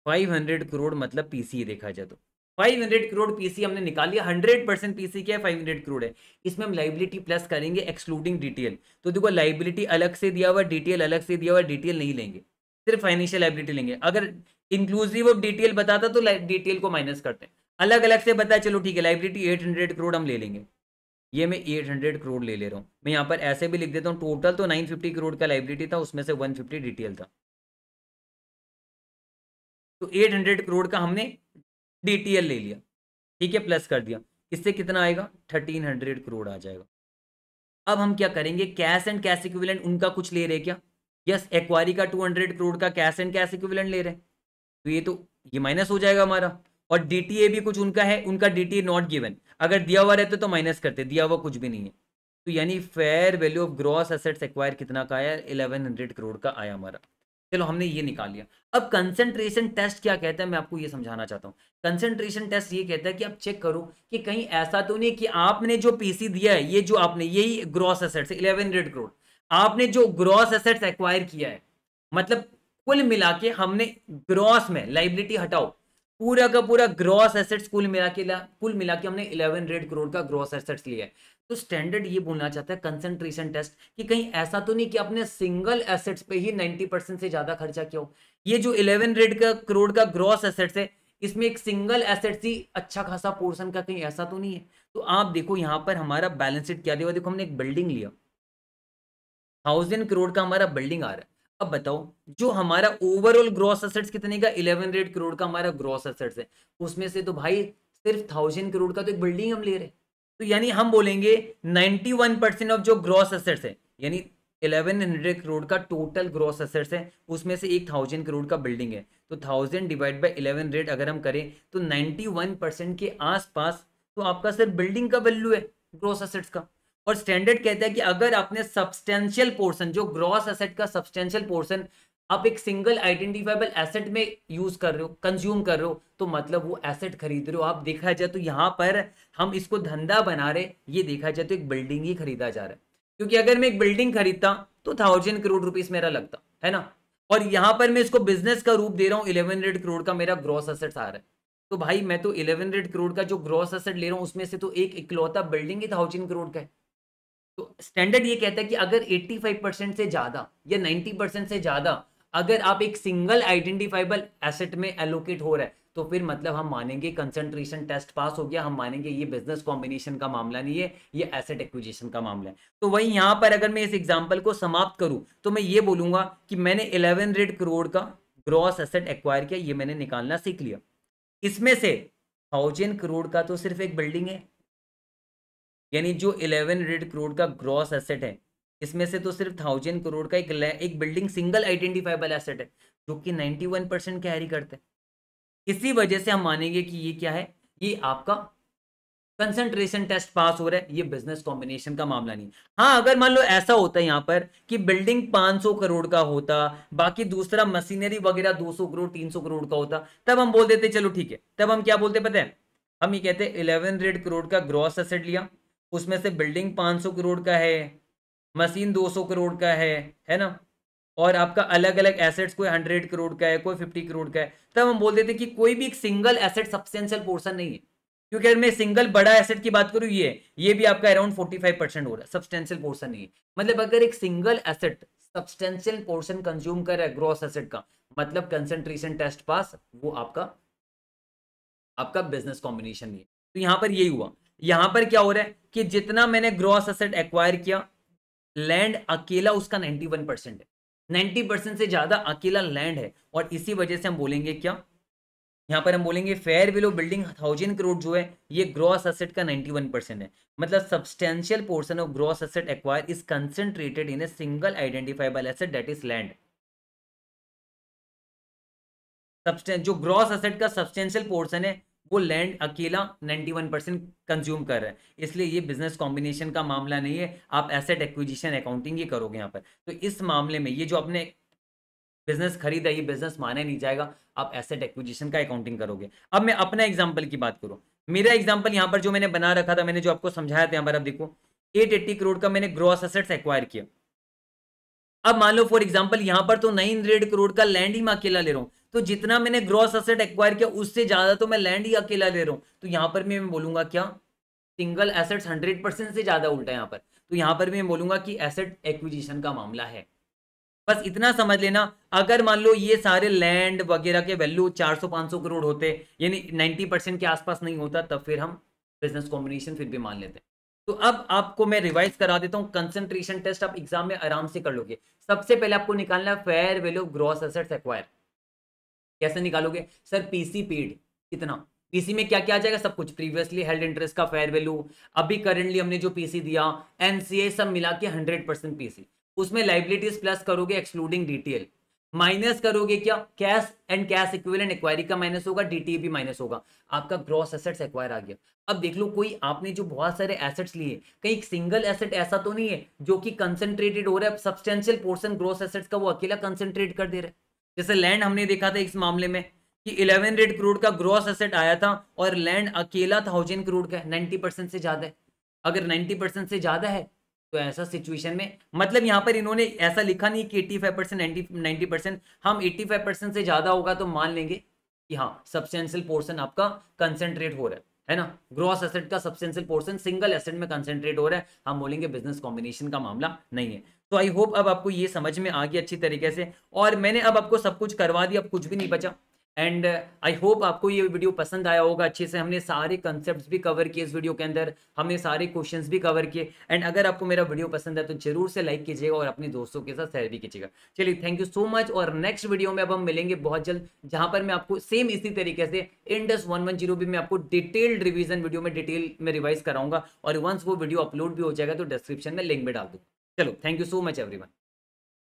Speaker 1: फाइव हंड्रेड करोड़ मतलब पीसी देखा जाए तो फाइव हंड्रेड करोड़ पीसी हमने निकाल लिया हंड्रेड परसेंट पीसी क्या है हंड्रेड करोड़ है इसमें हम लाइबिलिटी प्लस करेंगे एक्सक्लूडिंग डिटेल तो देखो लाइबिलिटी अलग से दिया हुआ डिटेल अलग से दिया हुआ डिटेल नहीं लेंगे सिर्फ फाइनेंशियल लाइबिलिटी लेंगे अगर इंक्लूसिव ऑफ डिटेल बताता तो डिटेल को माइनस करते हैं अलग अलग से बताया चलो ठीक है लाइब्रेटी एट हंड्रेड करोड़ हम ले लेंगे ये मैं एट हंड्रेड करोड़ ले ले रहा हूँ मैं यहाँ पर ऐसे भी लिख देता हूँ टोटल तो नाइन फिफ्टी करोड़ का लाइब्रेटी था उसमें से वन फिफ्टी डिटेल था तो एट हंड्रेड करोड़ का हमने डीटीएल ले लिया ठीक है प्लस कर दिया इससे कितना आएगा थर्टीन हंड्रेड करोड़ आ जाएगा अब हम क्या करेंगे कैश एंड कैश इक्विवेलेंट उनका कुछ ले रहे क्या यस एक्वारी का टू हंड्रेड करोड़ का कैश एंड कैश इक्विवेलेंट ले रहे हैं तो ये तो ये माइनस हो जाएगा हमारा और डी भी कुछ उनका है उनका टी नॉट गिवन अगर दिया हुआ रहता तो माइनस करते दिया हुआ कुछ भी नहीं है तो यानी fair value of gross assets acquire कितना का आया इलेवन हंड्रेड करोड़ का आया हमारा चलो हमने ये निकाल लिया अब कंसेंट्रेशन टेस्ट क्या कहता है मैं आपको ये समझाना चाहता हूँ कंसेंट्रेशन टेस्ट ये कहता है कि आप चेक करो कि कहीं ऐसा तो नहीं कि आपने जो पीसी दिया है ये जो आपने यही gross assets eleven hundred crore आपने जो ग्रॉस एसेट्स एक्वायर किया है मतलब कुल मिला के हमने ग्रॉस में लाइबिलिटी हटाओ पूरा का पूरा ग्रॉस एसेट्स कुल मिला के कुल मिला के हमने इलेवन रेड करोड़ का ग्रॉस एसेट्स लिया है तो स्टैंडर्ड ये बोलना चाहता है कंसंट्रेशन टेस्ट कि कहीं ऐसा तो नहीं कि आपने सिंगल एसेट्स पे ही 90 परसेंट से ज्यादा खर्चा किया हो ये जो 11 रेड का करोड़ का ग्रॉस एसेट्स है इसमें एक सिंगल एसेट ही अच्छा खासा पोर्सन का कहीं ऐसा तो नहीं है तो आप देखो यहाँ पर हमारा बैलेंस शीट क्या दिया देखो हमने एक बिल्डिंग लिया थाउजेंड करोड़ का हमारा बिल्डिंग आ रहा है अब बताओ जो हमारा ओवरऑल ग्रॉस असेट्स कितने का इलेवन 1100 करोड़ का हमारा ग्रॉस असेट्स है उसमें से तो भाई सिर्फ थाउजेंड करोड़ का तो एक बिल्डिंग हम ले रहे हैं तो यानी हम बोलेंगे नाइनटी वन परसेंट ऑफ जो ग्रॉस असेट्स है यानी इलेवन हंड्रेड करोड़ का टोटल ग्रॉस असेट्स है उसमें से एक थाउजेंड करोड़ का बिल्डिंग है तो thousand divide by eleven rate अगर हम करें तो 91 परसेंट के आसपास तो आपका सिर्फ बिल्डिंग का वैल्यू है ग्रॉस असेट्स का और स्टैंडर्ड कहता है कि अगर आपने सब्सटेंशियल पोर्शन जो ग्रॉस एसेट का सब्सटेंशियल पोर्शन आप एक सिंगल आइडेंटिफाइबल एसेट में यूज कर रहे हो कंज्यूम कर रहे हो तो मतलब वो एसेट खरीद रहे हो आप देखा जाए तो यहाँ पर हम इसको धंधा बना रहे ये देखा जाए तो एक बिल्डिंग ही खरीदा जा रहा है क्योंकि अगर मैं एक बिल्डिंग खरीदता तो थाउजेंड करोड़ रुपीज मेरा लगता है ना और यहाँ पर मैं इसको बिजनेस का रूप दे रहा हूँ इलेवन करोड़ का मेरा ग्रॉस असेट आ रहा है तो भाई मैं तो इलेवन करोड़ का जो ग्रॉस असेट ले रहा हूँ उसमें से तो एक इकलौता बिल्डिंग ही थाउजेंड करोड़ का है तो स्टैंडर्ड ये कहता है कि अगर 85 परसेंट से ज़्यादा या 90 परसेंट से ज़्यादा अगर आप एक सिंगल आइडेंटिफाइबल एसेट में एलोकेट हो रहा है तो फिर मतलब हम मानेंगे कंसंट्रेशन टेस्ट पास हो गया हम मानेंगे ये बिजनेस कॉम्बिनेशन का मामला नहीं है ये एसेट एक्विजिशन का मामला है तो वही यहां पर अगर मैं इस एग्जाम्पल को समाप्त करूं तो मैं ये बोलूंगा कि मैंने इलेवन करोड़ का ग्रॉस एसेट एक्वायर किया ये मैंने निकालना सीख लिया इसमें से थाउजेंड करोड़ का तो सिर्फ एक बिल्डिंग है यानी जो इलेवन हंड्रेड करोड़ का ग्रॉस एसेट है इसमें से तो सिर्फ थाउजेंड करोड़ का एक एक बिल्डिंग सिंगल आइडेंटिफाइबल एसेट है जो कि नाइन्टी वन परसेंट कैरी करते हैं इसी वजह से हम मानेंगे कि ये क्या है ये आपका कंसंट्रेशन टेस्ट पास हो रहा है ये बिजनेस कॉम्बिनेशन का मामला नहीं हाँ अगर मान लो ऐसा होता है यहाँ पर कि बिल्डिंग 500 करोड़ का होता बाकी दूसरा मशीनरी वगैरह 200 करोड़ 300 करोड़ का होता तब हम बोल देते चलो ठीक है तब हम क्या बोलते पता है हम ये कहते हैं इलेवन करोड़ का ग्रॉस एसेट लिया उसमें से बिल्डिंग 500 करोड़ का है मशीन 200 करोड़ का है है ना और आपका अलग अलग एसेट्स कोई हंड्रेड करोड़ का है कोई फिफ्टी करोड़ का है तब हम बोल देते कि कोई भी एक सिंगल एसेट सब्सटेंशियल पोर्सन नहीं है क्योंकि अगर मैं सिंगल बड़ा एसेट की बात करूँ ये ये भी आपका अराउंड फोर्टी फाइव परसेंट हो रहा है सब्सटेंशियल पोर्सन नहीं है मतलब अगर एक single asset substantial portion consume कर रहा है ग्रॉस एसेट का मतलब कंसेंट्रेशन टेस्ट पास वो आपका आपका बिजनेस कॉम्बिनेशन नहीं है तो यहाँ पर यही हुआ यहां पर क्या हो रहा है कि जितना मैंने ग्रॉस असेट एक्वायर किया लैंड अकेला उसका 91 परसेंट है 90 परसेंट से ज्यादा अकेला लैंड है और इसी वजह से हम बोलेंगे क्या यहाँ पर हम बोलेंगे fair value building thousand crore जो है ये ग्रॉस असेट का वन परसेंट है मतलब substantial portion of gross asset acquire is concentrated in a single identifiable asset that is land जो ग्रॉस असेट का सब्सटेंशियल पोर्शन है वो लैंड अकेला 91 परसेंट कंज्यूम कर रहा है इसलिए ये बिजनेस कॉम्बिनेशन का मामला नहीं है आप एसेट एक्विजिशन अकाउंटिंग ही करोगे यहाँ पर तो इस मामले में ये जो आपने बिजनेस खरीदा ये बिजनेस माना नहीं जाएगा आप एसेट एक्विजिशन का अकाउंटिंग करोगे अब मैं अपना एग्जाम्पल की बात करूँ मेरा एग्जाम्पल यहाँ पर जो मैंने बना रखा था मैंने जो आपको समझाया था यहाँ पर अब देखो एट करोड़ का मैंने ग्रॉस असेट्स एक्वायर किया अब मान लो फॉर एग्जाम्पल यहाँ पर तो नाइन करोड़ का लैंड ही मैं अकेला ले रहा हूँ तो जितना मैंने ग्रॉस असेट एक्वायर किया उससे ज्यादा तो मैं लैंड ही अकेला ले रहा हूँ तो यहाँ पर भी मैं बोलूंगा क्या सिंगल एसेट्स हंड्रेड परसेंट से ज्यादा उल्टा यहाँ पर तो यहाँ पर भी मैं बोलूंगा कि एसेट एक्विजिशन का मामला है बस इतना समझ लेना अगर मान लो ये सारे लैंड वगैरह के वैल्यू 400-500 करोड़ होते यानी 90 परसेंट के आसपास नहीं होता तब फिर हम बिजनेस कॉम्बिनेशन फिर भी मान लेते हैं तो अब आपको मैं रिवाइज करा देता हूँ कंसंट्रेशन टेस्ट आप एग्जाम में आराम से कर लोगे सबसे पहले आपको निकालना fair value gross assets acquire कैसे निकालोगे सर पीसी पेड कितना पीसी में क्या क्या आ जाएगा सब कुछ प्रीवियसली हेल्ड इंटरेस्ट का फेयर वैल्यू अभी करेंटली हमने जो पीसी दिया एनसीए सब मिला के हंड्रेड परसेंट पीसी उसमें लाइबिलिटीज प्लस करोगे एक्सक्लूडिंग डीटीएल माइनस करोगे क्या cash and cash equivalent acquiree का माइनस होगा डीटीए e भी माइनस होगा आपका ग्रॉस एसेट्स एक्वायर आ गया अब देख लो कोई आपने जो बहुत सारे एसेट्स लिए कहीं सिंगल एसेट ऐसा तो नहीं है जो कि कंसेंट्रेटेड हो रहा है सब्सटेंशियल पोर्शन ग्रॉस एसेट्स का वो अकेला कंसेंट्रेट कर दे रहा है जैसे लैंड हमने देखा था इस मामले में कि इलेवन रेड करोड़ का ग्रॉस एसेट आया था और लैंड अकेला थाउजेंड करोड़ का नाइन्टी परसेंट से ज़्यादा है अगर नाइन्टी परसेंट से ज़्यादा है तो ऐसा सिचुएशन में मतलब यहाँ पर इन्होंने ऐसा लिखा नहीं कि eighty five percent ninety ninety percent हम एट्टी फाइव परसेंट से ज़्यादा होगा तो मान लेंगे कि हाँ सब्सटेंशियल पोर्सन आपका कंसेंट्रेट हो रहा है है ना ग्रॉस एसेट का सब्सटेंशियल पोर्सन सिंगल एसेट में कंसेंट्रेट हो रहा है हम बोलेंगे बिजनेस कॉम्बिनेशन का मामला नहीं है तो आई होप अब आपको ये समझ में आ गया अच्छी तरीके से और मैंने अब आपको सब कुछ करवा दिया अब कुछ भी नहीं बचा एंड आई होप आपको ये वीडियो पसंद आया होगा अच्छे से हमने सारे कंसेप्ट भी कवर किए इस वीडियो के अंदर हमने सारे क्वेश्चंस भी कवर किए एंड अगर आपको मेरा वीडियो पसंद है तो जरूर से लाइक कीजिएगा और अपने दोस्तों के साथ शेयर भी कीजिएगा चलिए थैंक यू सो मच और नेक्स्ट वीडियो में अब हम मिलेंगे बहुत जल्द जहां पर मैं आपको सेम इसी तरीके से इंडस वन वन जीरो भी मैं आपको डिटेल्ड रिविजन वीडियो में डिटेल में रिवाइज कराऊंगा और वंस वो वीडियो अपलोड भी हो जाएगा तो डिस्क्रिप्शन में लिंक में डाल दूँ चलो thank you so much everyone